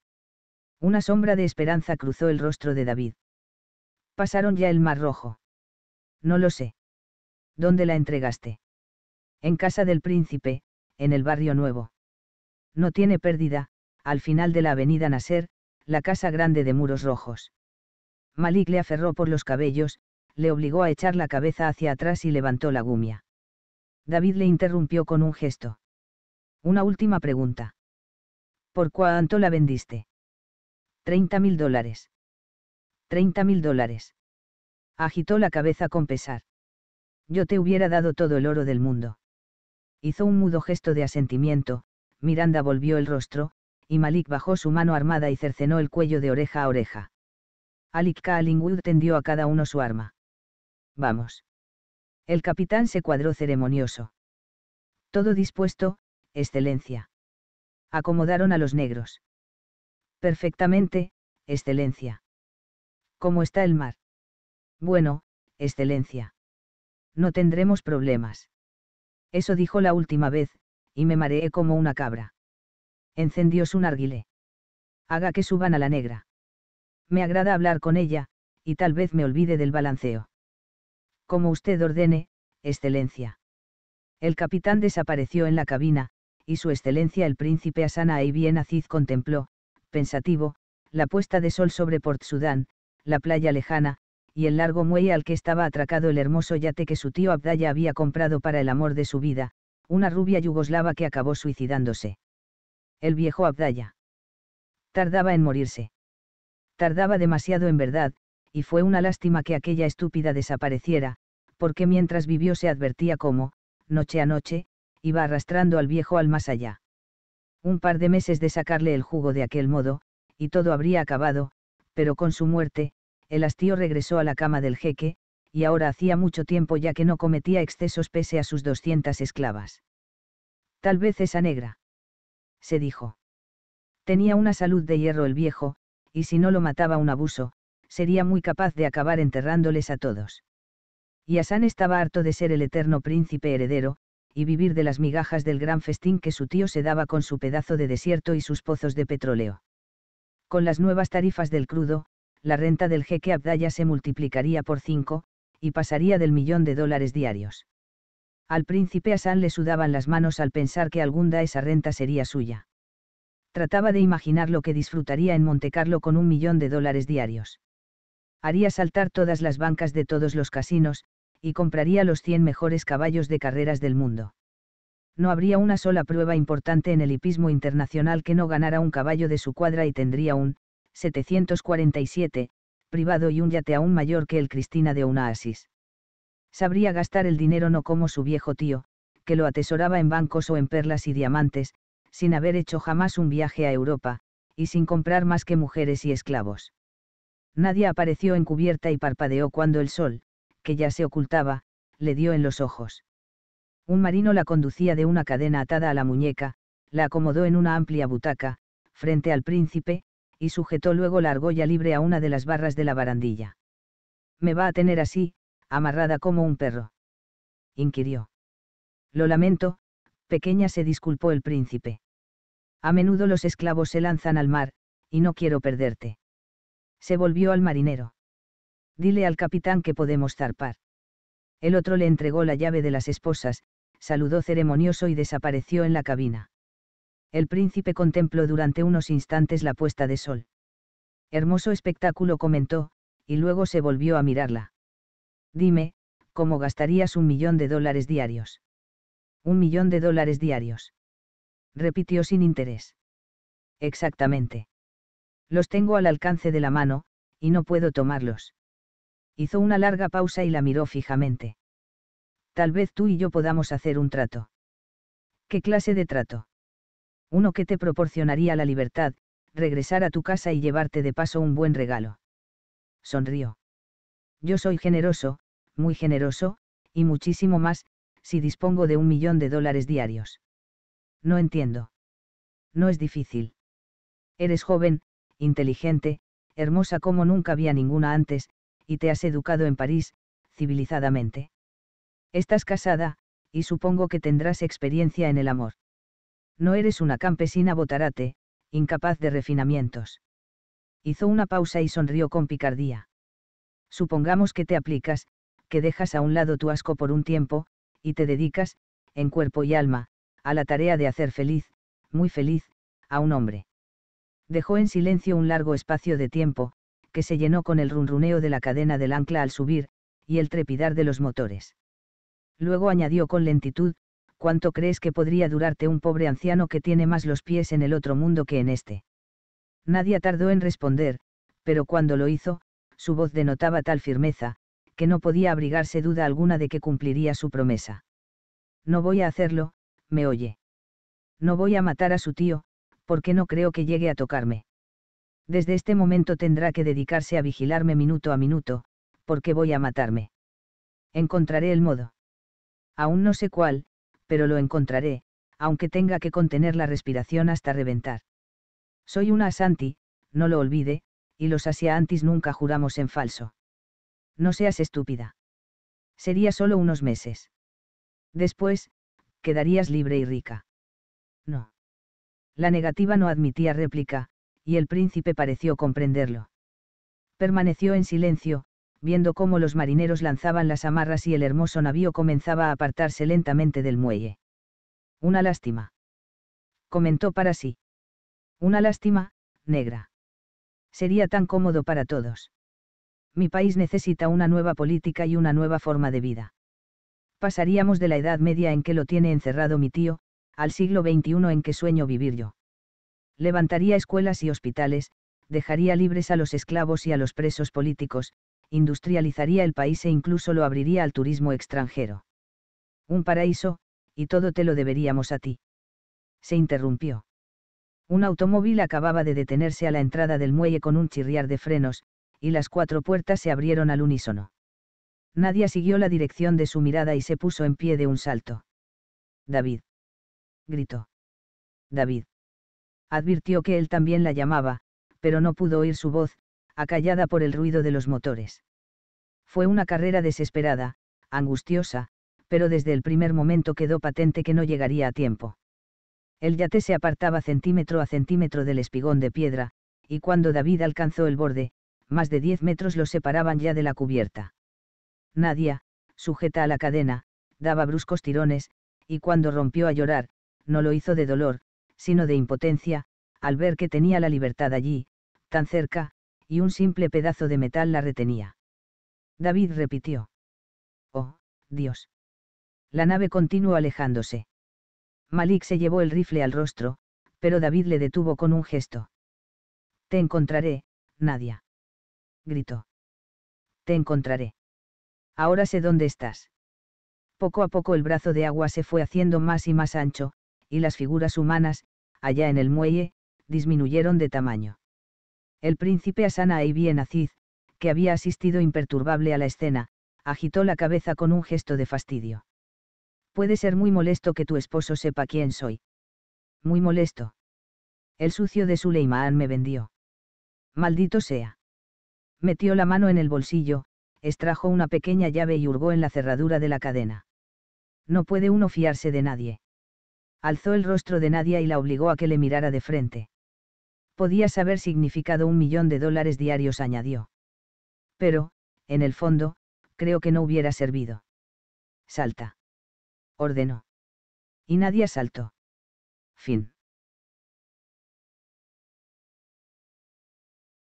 Una sombra de esperanza cruzó el rostro de David. Pasaron ya el mar rojo. No lo sé. ¿Dónde la entregaste? En casa del príncipe, en el barrio nuevo. No tiene pérdida, al final de la avenida Nasser, la casa grande de muros rojos. Malik le aferró por los cabellos, le obligó a echar la cabeza hacia atrás y levantó la gumia. David le interrumpió con un gesto. Una última pregunta. ¿Por cuánto la vendiste? Treinta mil dólares. Treinta mil dólares. Agitó la cabeza con pesar. Yo te hubiera dado todo el oro del mundo. Hizo un mudo gesto de asentimiento, Miranda volvió el rostro, y Malik bajó su mano armada y cercenó el cuello de oreja a oreja. Alik tendió a cada uno su arma. Vamos. El capitán se cuadró ceremonioso. Todo dispuesto, Excelencia. Acomodaron a los negros. Perfectamente, Excelencia. ¿Cómo está el mar? Bueno, Excelencia. No tendremos problemas. Eso dijo la última vez, y me mareé como una cabra. Encendió su arguilé. Haga que suban a la negra. Me agrada hablar con ella, y tal vez me olvide del balanceo como usted ordene, Excelencia. El capitán desapareció en la cabina, y su Excelencia el príncipe Asana Bien Aziz contempló, pensativo, la puesta de sol sobre Port Sudán, la playa lejana, y el largo muelle al que estaba atracado el hermoso yate que su tío Abdalla había comprado para el amor de su vida, una rubia yugoslava que acabó suicidándose. El viejo Abdalla. Tardaba en morirse. Tardaba demasiado en verdad, y fue una lástima que aquella estúpida desapareciera, porque mientras vivió se advertía cómo, noche a noche, iba arrastrando al viejo al más allá. Un par de meses de sacarle el jugo de aquel modo, y todo habría acabado, pero con su muerte, el hastío regresó a la cama del jeque, y ahora hacía mucho tiempo ya que no cometía excesos pese a sus doscientas esclavas. Tal vez esa negra. Se dijo. Tenía una salud de hierro el viejo, y si no lo mataba un abuso, sería muy capaz de acabar enterrándoles a todos. Y Hassan estaba harto de ser el eterno príncipe heredero, y vivir de las migajas del gran festín que su tío se daba con su pedazo de desierto y sus pozos de petróleo. Con las nuevas tarifas del crudo, la renta del jeque Abdaya se multiplicaría por cinco, y pasaría del millón de dólares diarios. Al príncipe Hassan le sudaban las manos al pensar que alguna de esa renta sería suya. Trataba de imaginar lo que disfrutaría en Montecarlo con un millón de dólares diarios haría saltar todas las bancas de todos los casinos, y compraría los 100 mejores caballos de carreras del mundo. No habría una sola prueba importante en el hipismo internacional que no ganara un caballo de su cuadra y tendría un 747, privado y un yate aún mayor que el Cristina de Unasis. Sabría gastar el dinero no como su viejo tío, que lo atesoraba en bancos o en perlas y diamantes, sin haber hecho jamás un viaje a Europa, y sin comprar más que mujeres y esclavos. Nadie apareció encubierta y parpadeó cuando el sol, que ya se ocultaba, le dio en los ojos. Un marino la conducía de una cadena atada a la muñeca, la acomodó en una amplia butaca, frente al príncipe, y sujetó luego la argolla libre a una de las barras de la barandilla. Me va a tener así, amarrada como un perro. Inquirió. Lo lamento, pequeña se disculpó el príncipe. A menudo los esclavos se lanzan al mar, y no quiero perderte. Se volvió al marinero. Dile al capitán que podemos zarpar. El otro le entregó la llave de las esposas, saludó ceremonioso y desapareció en la cabina. El príncipe contempló durante unos instantes la puesta de sol. Hermoso espectáculo comentó, y luego se volvió a mirarla. Dime, ¿cómo gastarías un millón de dólares diarios? Un millón de dólares diarios. Repitió sin interés. Exactamente. Los tengo al alcance de la mano, y no puedo tomarlos. Hizo una larga pausa y la miró fijamente. Tal vez tú y yo podamos hacer un trato. ¿Qué clase de trato? Uno que te proporcionaría la libertad, regresar a tu casa y llevarte de paso un buen regalo. Sonrió. Yo soy generoso, muy generoso, y muchísimo más, si dispongo de un millón de dólares diarios. No entiendo. No es difícil. Eres joven, inteligente, hermosa como nunca había ninguna antes, y te has educado en París, civilizadamente. Estás casada, y supongo que tendrás experiencia en el amor. No eres una campesina botarate, incapaz de refinamientos. Hizo una pausa y sonrió con picardía. Supongamos que te aplicas, que dejas a un lado tu asco por un tiempo, y te dedicas, en cuerpo y alma, a la tarea de hacer feliz, muy feliz, a un hombre dejó en silencio un largo espacio de tiempo, que se llenó con el runruneo de la cadena del ancla al subir, y el trepidar de los motores. Luego añadió con lentitud, ¿cuánto crees que podría durarte un pobre anciano que tiene más los pies en el otro mundo que en este? Nadie tardó en responder, pero cuando lo hizo, su voz denotaba tal firmeza, que no podía abrigarse duda alguna de que cumpliría su promesa. No voy a hacerlo, me oye. No voy a matar a su tío, porque no creo que llegue a tocarme. Desde este momento tendrá que dedicarse a vigilarme minuto a minuto, porque voy a matarme. Encontraré el modo. Aún no sé cuál, pero lo encontraré, aunque tenga que contener la respiración hasta reventar. Soy una asanti, no lo olvide, y los asiantis nunca juramos en falso. No seas estúpida. Sería solo unos meses. Después, quedarías libre y rica. No. La negativa no admitía réplica, y el príncipe pareció comprenderlo. Permaneció en silencio, viendo cómo los marineros lanzaban las amarras y el hermoso navío comenzaba a apartarse lentamente del muelle. Una lástima. Comentó para sí. Una lástima, negra. Sería tan cómodo para todos. Mi país necesita una nueva política y una nueva forma de vida. Pasaríamos de la Edad Media en que lo tiene encerrado mi tío, al siglo XXI en que sueño vivir yo. Levantaría escuelas y hospitales, dejaría libres a los esclavos y a los presos políticos, industrializaría el país e incluso lo abriría al turismo extranjero. Un paraíso, y todo te lo deberíamos a ti. Se interrumpió. Un automóvil acababa de detenerse a la entrada del muelle con un chirriar de frenos, y las cuatro puertas se abrieron al unísono. Nadia siguió la dirección de su mirada y se puso en pie de un salto. David gritó. David. Advirtió que él también la llamaba, pero no pudo oír su voz, acallada por el ruido de los motores. Fue una carrera desesperada, angustiosa, pero desde el primer momento quedó patente que no llegaría a tiempo. El yate se apartaba centímetro a centímetro del espigón de piedra, y cuando David alcanzó el borde, más de diez metros lo separaban ya de la cubierta. Nadia, sujeta a la cadena, daba bruscos tirones, y cuando rompió a llorar, no lo hizo de dolor, sino de impotencia, al ver que tenía la libertad allí, tan cerca, y un simple pedazo de metal la retenía. David repitió. Oh, Dios. La nave continuó alejándose. Malik se llevó el rifle al rostro, pero David le detuvo con un gesto. Te encontraré, Nadia. Gritó. Te encontraré. Ahora sé dónde estás. Poco a poco el brazo de agua se fue haciendo más y más ancho, y las figuras humanas, allá en el muelle, disminuyeron de tamaño. El príncipe Asana y Aziz, que había asistido imperturbable a la escena, agitó la cabeza con un gesto de fastidio. Puede ser muy molesto que tu esposo sepa quién soy. Muy molesto. El sucio de Suleimán me vendió. Maldito sea. Metió la mano en el bolsillo, extrajo una pequeña llave y hurgó en la cerradura de la cadena. No puede uno fiarse de nadie alzó el rostro de Nadia y la obligó a que le mirara de frente. Podías haber significado un millón de dólares diarios, añadió. Pero, en el fondo, creo que no hubiera servido. Salta. Ordenó. Y Nadia saltó. Fin.